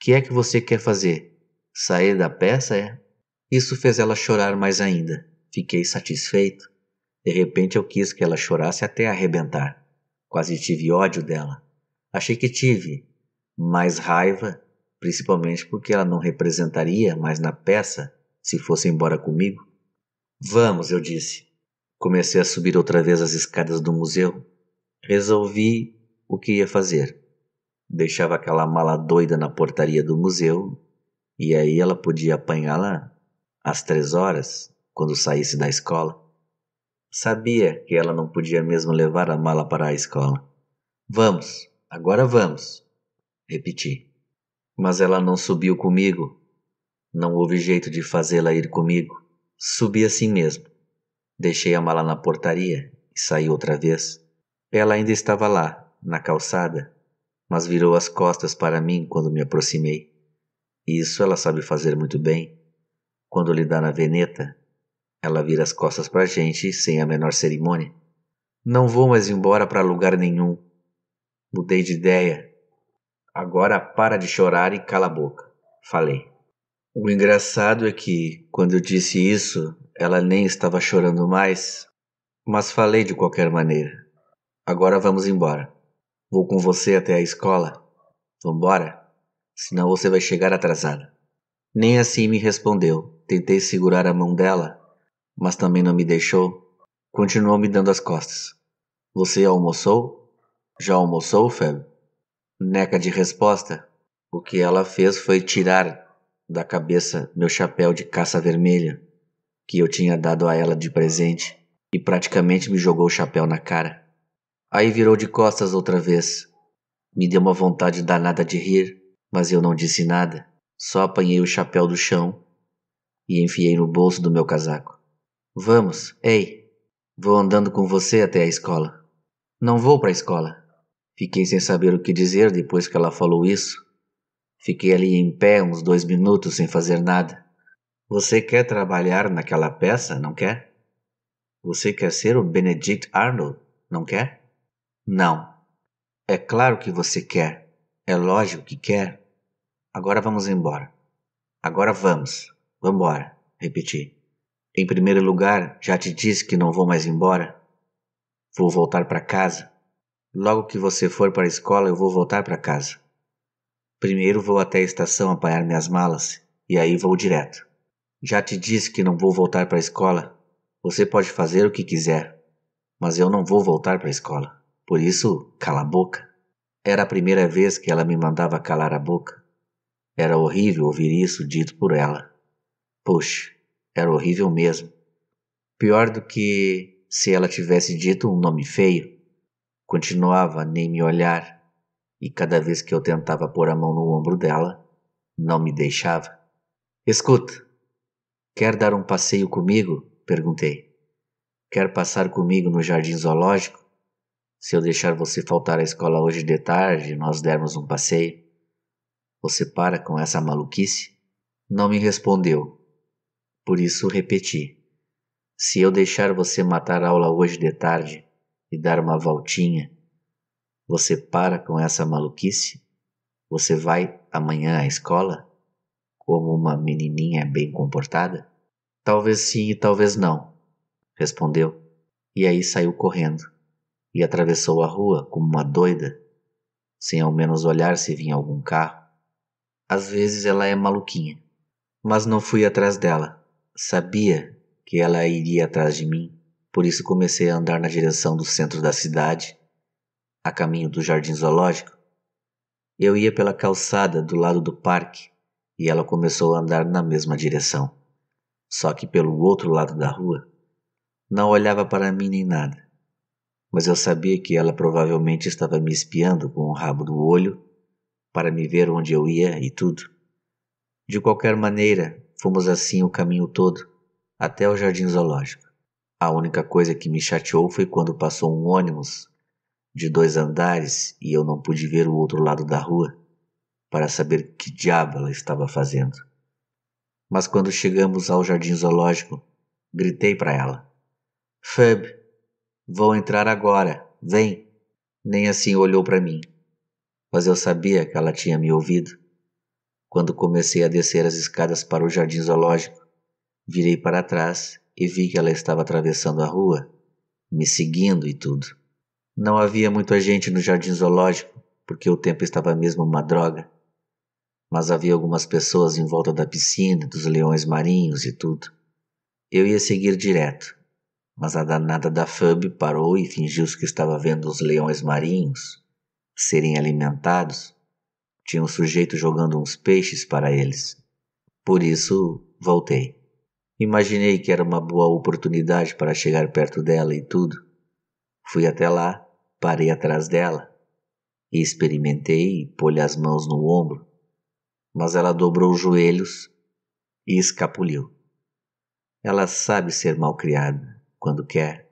Que é que você quer fazer? Sair da peça, é? Isso fez ela chorar mais ainda. Fiquei satisfeito. De repente eu quis que ela chorasse até arrebentar. Quase tive ódio dela. Achei que tive, mais raiva principalmente porque ela não representaria mais na peça se fosse embora comigo. Vamos, eu disse. Comecei a subir outra vez as escadas do museu. Resolvi o que ia fazer. Deixava aquela mala doida na portaria do museu e aí ela podia apanhá-la às três horas, quando saísse da escola. Sabia que ela não podia mesmo levar a mala para a escola. Vamos, agora vamos, repeti. Mas ela não subiu comigo. Não houve jeito de fazê-la ir comigo. Subi assim mesmo. Deixei a mala na portaria e saí outra vez. Ela ainda estava lá, na calçada, mas virou as costas para mim quando me aproximei. Isso ela sabe fazer muito bem. Quando lhe dá na veneta, ela vira as costas para a gente sem a menor cerimônia. Não vou mais embora para lugar nenhum. Mudei de ideia Agora para de chorar e cala a boca, falei. O engraçado é que, quando eu disse isso, ela nem estava chorando mais, mas falei de qualquer maneira. Agora vamos embora. Vou com você até a escola. Vambora, senão você vai chegar atrasada. Nem assim me respondeu. Tentei segurar a mão dela, mas também não me deixou. Continuou me dando as costas. Você almoçou? Já almoçou, Feb? Neca de resposta, o que ela fez foi tirar da cabeça meu chapéu de caça vermelha que eu tinha dado a ela de presente e praticamente me jogou o chapéu na cara. Aí virou de costas outra vez. Me deu uma vontade danada de rir, mas eu não disse nada. Só apanhei o chapéu do chão e enfiei no bolso do meu casaco. Vamos, ei, vou andando com você até a escola. Não vou para a escola. Fiquei sem saber o que dizer depois que ela falou isso. Fiquei ali em pé uns dois minutos sem fazer nada. Você quer trabalhar naquela peça, não quer? Você quer ser o Benedict Arnold, não quer? Não. É claro que você quer. É lógico que quer. Agora vamos embora. Agora vamos. Vambora. Repeti. Em primeiro lugar, já te disse que não vou mais embora. Vou voltar para casa. Logo que você for para a escola, eu vou voltar para casa. Primeiro vou até a estação apanhar minhas malas e aí vou direto. Já te disse que não vou voltar para a escola. Você pode fazer o que quiser, mas eu não vou voltar para a escola. Por isso, cala a boca. Era a primeira vez que ela me mandava calar a boca. Era horrível ouvir isso dito por ela. Puxa, era horrível mesmo. Pior do que se ela tivesse dito um nome feio. Continuava nem me olhar, e cada vez que eu tentava pôr a mão no ombro dela, não me deixava. Escuta, quer dar um passeio comigo? perguntei. Quer passar comigo no jardim zoológico? Se eu deixar você faltar à escola hoje de tarde e nós dermos um passeio, você para com essa maluquice? Não me respondeu. Por isso repeti: Se eu deixar você matar a aula hoje de tarde, e dar uma voltinha. Você para com essa maluquice? Você vai amanhã à escola? Como uma menininha bem comportada? Talvez sim e talvez não, respondeu, e aí saiu correndo e atravessou a rua como uma doida, sem ao menos olhar se vinha algum carro. Às vezes ela é maluquinha, mas não fui atrás dela. Sabia que ela iria atrás de mim por isso comecei a andar na direção do centro da cidade, a caminho do jardim zoológico. Eu ia pela calçada do lado do parque e ela começou a andar na mesma direção, só que pelo outro lado da rua. Não olhava para mim nem nada, mas eu sabia que ela provavelmente estava me espiando com o rabo do olho para me ver onde eu ia e tudo. De qualquer maneira, fomos assim o caminho todo até o jardim zoológico. A única coisa que me chateou foi quando passou um ônibus de dois andares e eu não pude ver o outro lado da rua para saber que diabo ela estava fazendo. Mas quando chegamos ao jardim zoológico, gritei para ela: Feb, vou entrar agora, vem. Nem assim olhou para mim, mas eu sabia que ela tinha me ouvido. Quando comecei a descer as escadas para o jardim zoológico, virei para trás e vi que ela estava atravessando a rua, me seguindo e tudo. Não havia muita gente no jardim zoológico, porque o tempo estava mesmo uma droga, mas havia algumas pessoas em volta da piscina, dos leões marinhos e tudo. Eu ia seguir direto, mas a danada da FUB parou e fingiu que estava vendo os leões marinhos serem alimentados. Tinha um sujeito jogando uns peixes para eles. Por isso, voltei. Imaginei que era uma boa oportunidade para chegar perto dela e tudo. Fui até lá, parei atrás dela. e Experimentei e pôs as mãos no ombro, mas ela dobrou os joelhos e escapuliu. Ela sabe ser malcriada quando quer.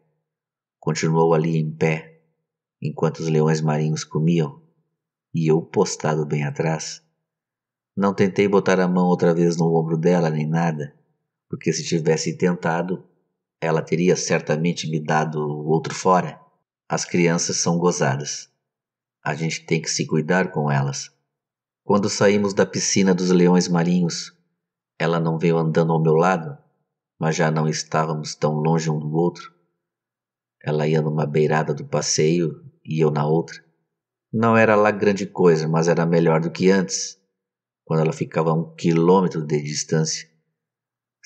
Continuou ali em pé, enquanto os leões marinhos comiam, e eu postado bem atrás. Não tentei botar a mão outra vez no ombro dela nem nada porque se tivesse tentado, ela teria certamente me dado o outro fora. As crianças são gozadas. A gente tem que se cuidar com elas. Quando saímos da piscina dos leões marinhos, ela não veio andando ao meu lado, mas já não estávamos tão longe um do outro. Ela ia numa beirada do passeio e eu na outra. Não era lá grande coisa, mas era melhor do que antes, quando ela ficava a um quilômetro de distância.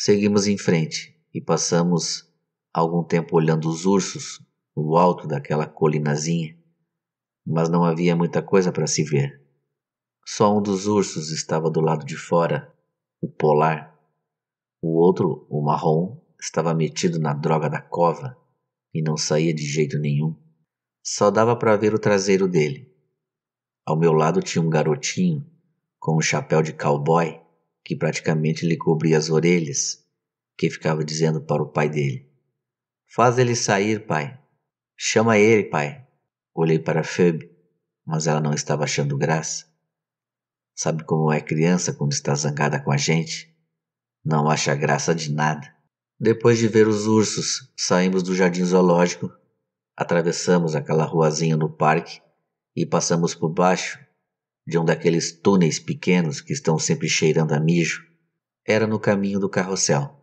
Seguimos em frente e passamos algum tempo olhando os ursos no alto daquela colinazinha, mas não havia muita coisa para se ver. Só um dos ursos estava do lado de fora, o polar. O outro, o marrom, estava metido na droga da cova e não saía de jeito nenhum. Só dava para ver o traseiro dele. Ao meu lado tinha um garotinho com um chapéu de cowboy que praticamente lhe cobria as orelhas, que ficava dizendo para o pai dele: Faz ele sair, pai. Chama ele, pai. Olhei para Phoebe, mas ela não estava achando graça. Sabe como é criança quando está zangada com a gente? Não acha graça de nada. Depois de ver os ursos, saímos do jardim zoológico, atravessamos aquela ruazinha no parque e passamos por baixo de um daqueles túneis pequenos que estão sempre cheirando a mijo, era no caminho do carrossel.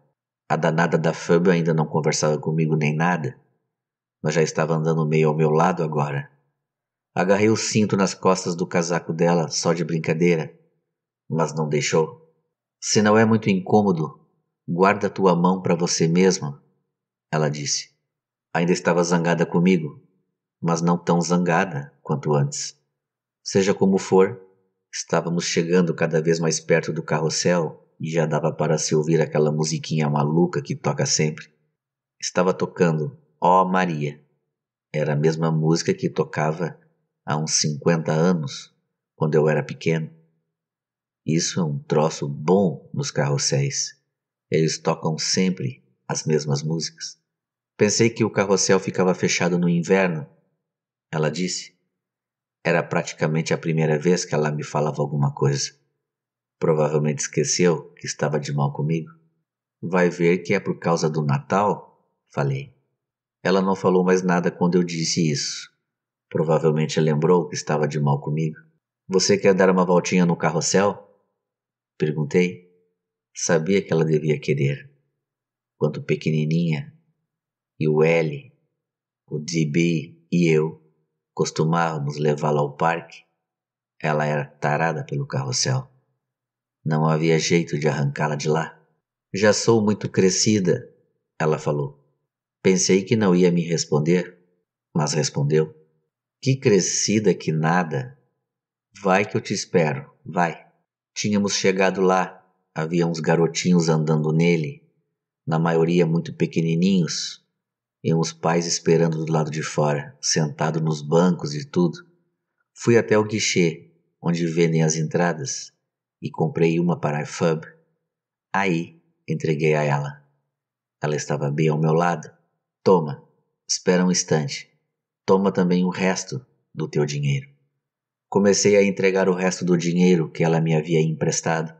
A danada da Fub ainda não conversava comigo nem nada, mas já estava andando meio ao meu lado agora. Agarrei o cinto nas costas do casaco dela só de brincadeira, mas não deixou. Se não é muito incômodo, guarda tua mão para você mesma, ela disse. Ainda estava zangada comigo, mas não tão zangada quanto antes. Seja como for, estávamos chegando cada vez mais perto do carrossel e já dava para se ouvir aquela musiquinha maluca que toca sempre. Estava tocando Ó oh Maria. Era a mesma música que tocava há uns 50 anos, quando eu era pequeno. Isso é um troço bom nos carrosséis. Eles tocam sempre as mesmas músicas. Pensei que o carrossel ficava fechado no inverno. Ela disse: era praticamente a primeira vez que ela me falava alguma coisa. Provavelmente esqueceu que estava de mal comigo. Vai ver que é por causa do Natal? Falei. Ela não falou mais nada quando eu disse isso. Provavelmente lembrou que estava de mal comigo. Você quer dar uma voltinha no carrossel? Perguntei. Sabia que ela devia querer. Quanto pequenininha. E o L, o DB e eu Costumávamos levá-la ao parque. Ela era tarada pelo carrossel. Não havia jeito de arrancá-la de lá. Já sou muito crescida, ela falou. Pensei que não ia me responder, mas respondeu. Que crescida que nada! Vai que eu te espero, vai. Tínhamos chegado lá, havia uns garotinhos andando nele, na maioria muito pequenininhos, e os pais esperando do lado de fora, sentado nos bancos e tudo, fui até o guichê, onde vendem as entradas, e comprei uma para a FUB. Aí entreguei a ela. Ela estava bem ao meu lado. Toma, espera um instante. Toma também o resto do teu dinheiro. Comecei a entregar o resto do dinheiro que ela me havia emprestado.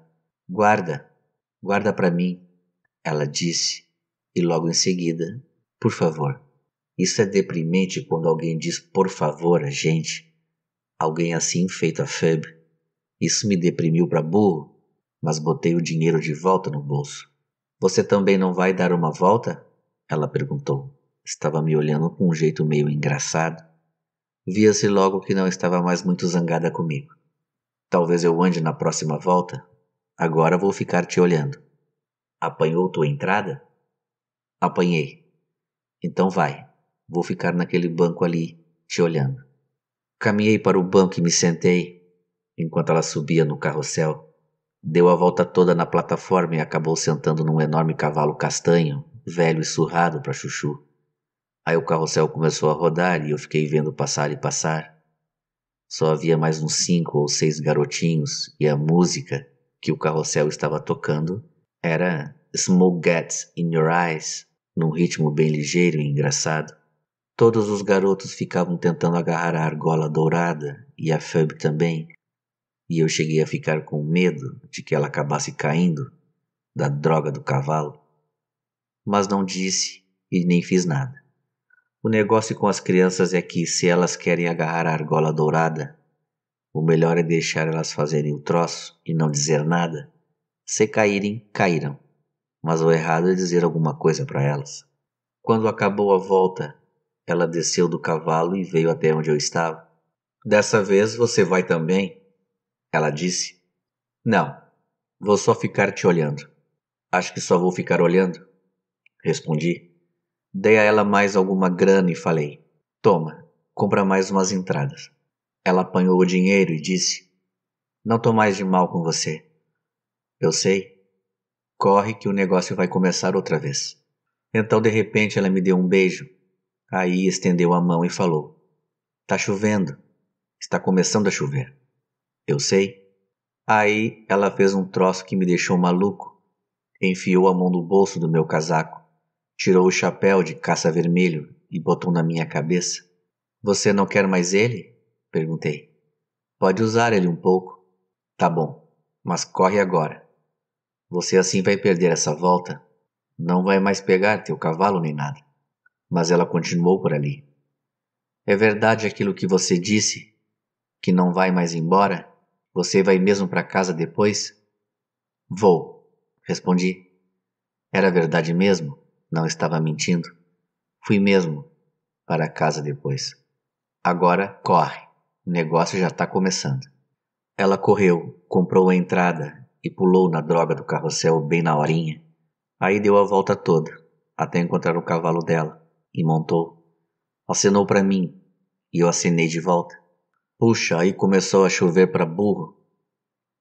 Guarda, guarda para mim, ela disse, e logo em seguida por favor. Isso é deprimente quando alguém diz por favor a gente. Alguém assim feito a Feb. Isso me deprimiu para burro, mas botei o dinheiro de volta no bolso. Você também não vai dar uma volta? Ela perguntou. Estava me olhando com um jeito meio engraçado. Via-se logo que não estava mais muito zangada comigo. Talvez eu ande na próxima volta. Agora vou ficar te olhando. Apanhou tua entrada? Apanhei. Então vai, vou ficar naquele banco ali, te olhando. Caminhei para o banco e me sentei, enquanto ela subia no carrossel. Deu a volta toda na plataforma e acabou sentando num enorme cavalo castanho, velho e surrado para Chuchu. Aí o carrossel começou a rodar e eu fiquei vendo passar e passar. Só havia mais uns cinco ou seis garotinhos e a música que o carrossel estava tocando era Smoke Gets in Your Eyes num ritmo bem ligeiro e engraçado. Todos os garotos ficavam tentando agarrar a argola dourada e a Feb também, e eu cheguei a ficar com medo de que ela acabasse caindo da droga do cavalo. Mas não disse e nem fiz nada. O negócio com as crianças é que, se elas querem agarrar a argola dourada, o melhor é deixar elas fazerem o troço e não dizer nada. Se caírem, caíram mas o errado é dizer alguma coisa para elas. Quando acabou a volta, ela desceu do cavalo e veio até onde eu estava. Dessa vez você vai também? Ela disse. Não, vou só ficar te olhando. Acho que só vou ficar olhando. Respondi. Dei a ela mais alguma grana e falei: Toma, compra mais umas entradas. Ela apanhou o dinheiro e disse: Não tô mais de mal com você. Eu sei. Corre que o negócio vai começar outra vez. Então, de repente, ela me deu um beijo. Aí estendeu a mão e falou: Tá chovendo. Está começando a chover. Eu sei. Aí ela fez um troço que me deixou maluco. Enfiou a mão no bolso do meu casaco, tirou o chapéu de caça vermelho e botou na minha cabeça. Você não quer mais ele? Perguntei. Pode usar ele um pouco. Tá bom, mas corre agora. Você assim vai perder essa volta. Não vai mais pegar teu cavalo nem nada. Mas ela continuou por ali. É verdade aquilo que você disse? Que não vai mais embora? Você vai mesmo para casa depois? Vou, respondi. Era verdade mesmo, não estava mentindo. Fui mesmo para casa depois. Agora corre, o negócio já está começando. Ela correu, comprou a entrada e pulou na droga do carrossel bem na horinha. Aí deu a volta toda, até encontrar o cavalo dela, e montou. Acenou para mim, e eu acenei de volta. Puxa, aí começou a chover para burro.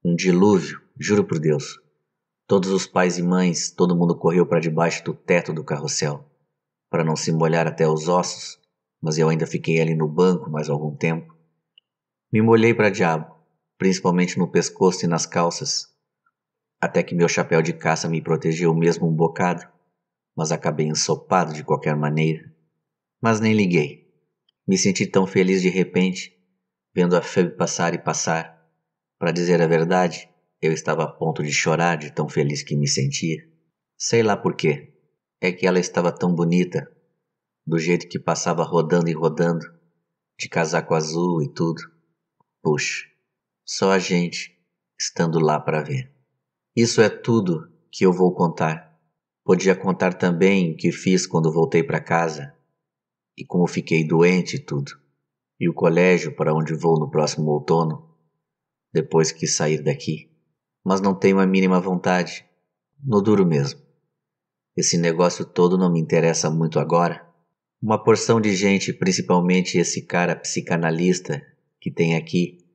Um dilúvio, juro por Deus. Todos os pais e mães, todo mundo correu para debaixo do teto do carrossel, para não se molhar até os ossos, mas eu ainda fiquei ali no banco mais algum tempo. Me molhei para diabo, principalmente no pescoço e nas calças, até que meu chapéu de caça me protegeu mesmo um bocado, mas acabei ensopado de qualquer maneira. Mas nem liguei. Me senti tão feliz de repente, vendo a febre passar e passar. Para dizer a verdade, eu estava a ponto de chorar de tão feliz que me sentia. Sei lá por quê. É que ela estava tão bonita, do jeito que passava rodando e rodando, de casaco azul e tudo. Puxa, só a gente estando lá para ver. Isso é tudo que eu vou contar. Podia contar também o que fiz quando voltei para casa e como fiquei doente e tudo, e o colégio para onde vou no próximo outono, depois que sair daqui. Mas não tenho a mínima vontade, no duro mesmo. Esse negócio todo não me interessa muito agora. Uma porção de gente, principalmente esse cara psicanalista que tem aqui,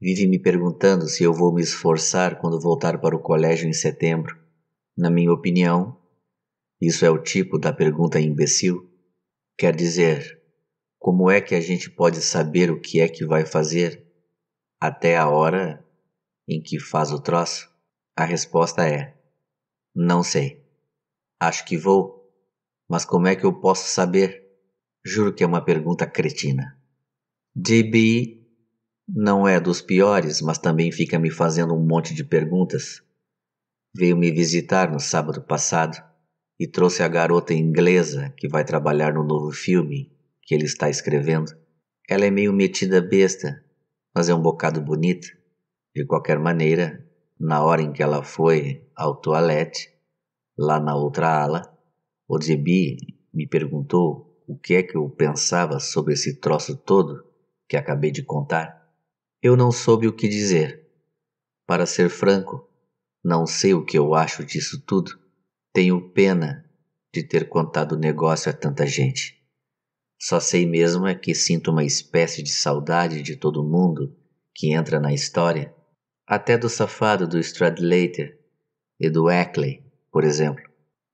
Vive me perguntando se eu vou me esforçar quando voltar para o colégio em setembro. Na minha opinião, isso é o tipo da pergunta imbecil. Quer dizer, como é que a gente pode saber o que é que vai fazer até a hora em que faz o troço? A resposta é: não sei. Acho que vou, mas como é que eu posso saber? Juro que é uma pergunta cretina. DB não é dos piores, mas também fica me fazendo um monte de perguntas. Veio me visitar no sábado passado e trouxe a garota inglesa que vai trabalhar no novo filme que ele está escrevendo. Ela é meio metida besta, mas é um bocado bonita. De qualquer maneira, na hora em que ela foi ao toalete, lá na outra ala, o Zibi me perguntou o que é que eu pensava sobre esse troço todo que acabei de contar. Eu não soube o que dizer. Para ser franco, não sei o que eu acho disso tudo. Tenho pena de ter contado o negócio a tanta gente. Só sei mesmo é que sinto uma espécie de saudade de todo mundo que entra na história, até do safado do Stradlater e do Ackley, por exemplo.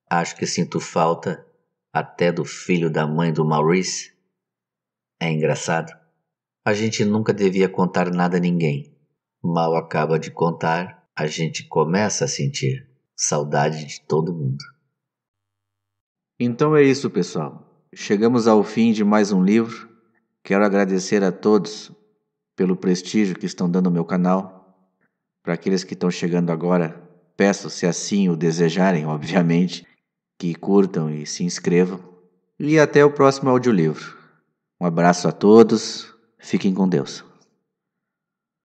Acho que sinto falta até do filho da mãe do Maurice. É engraçado. A gente nunca devia contar nada a ninguém. Mal acaba de contar, a gente começa a sentir saudade de todo mundo. Então é isso, pessoal. Chegamos ao fim de mais um livro. Quero agradecer a todos pelo prestígio que estão dando ao meu canal. Para aqueles que estão chegando agora, peço, se assim o desejarem, obviamente, que curtam e se inscrevam. E até o próximo audiolivro. Um abraço a todos. Fiquem com Deus.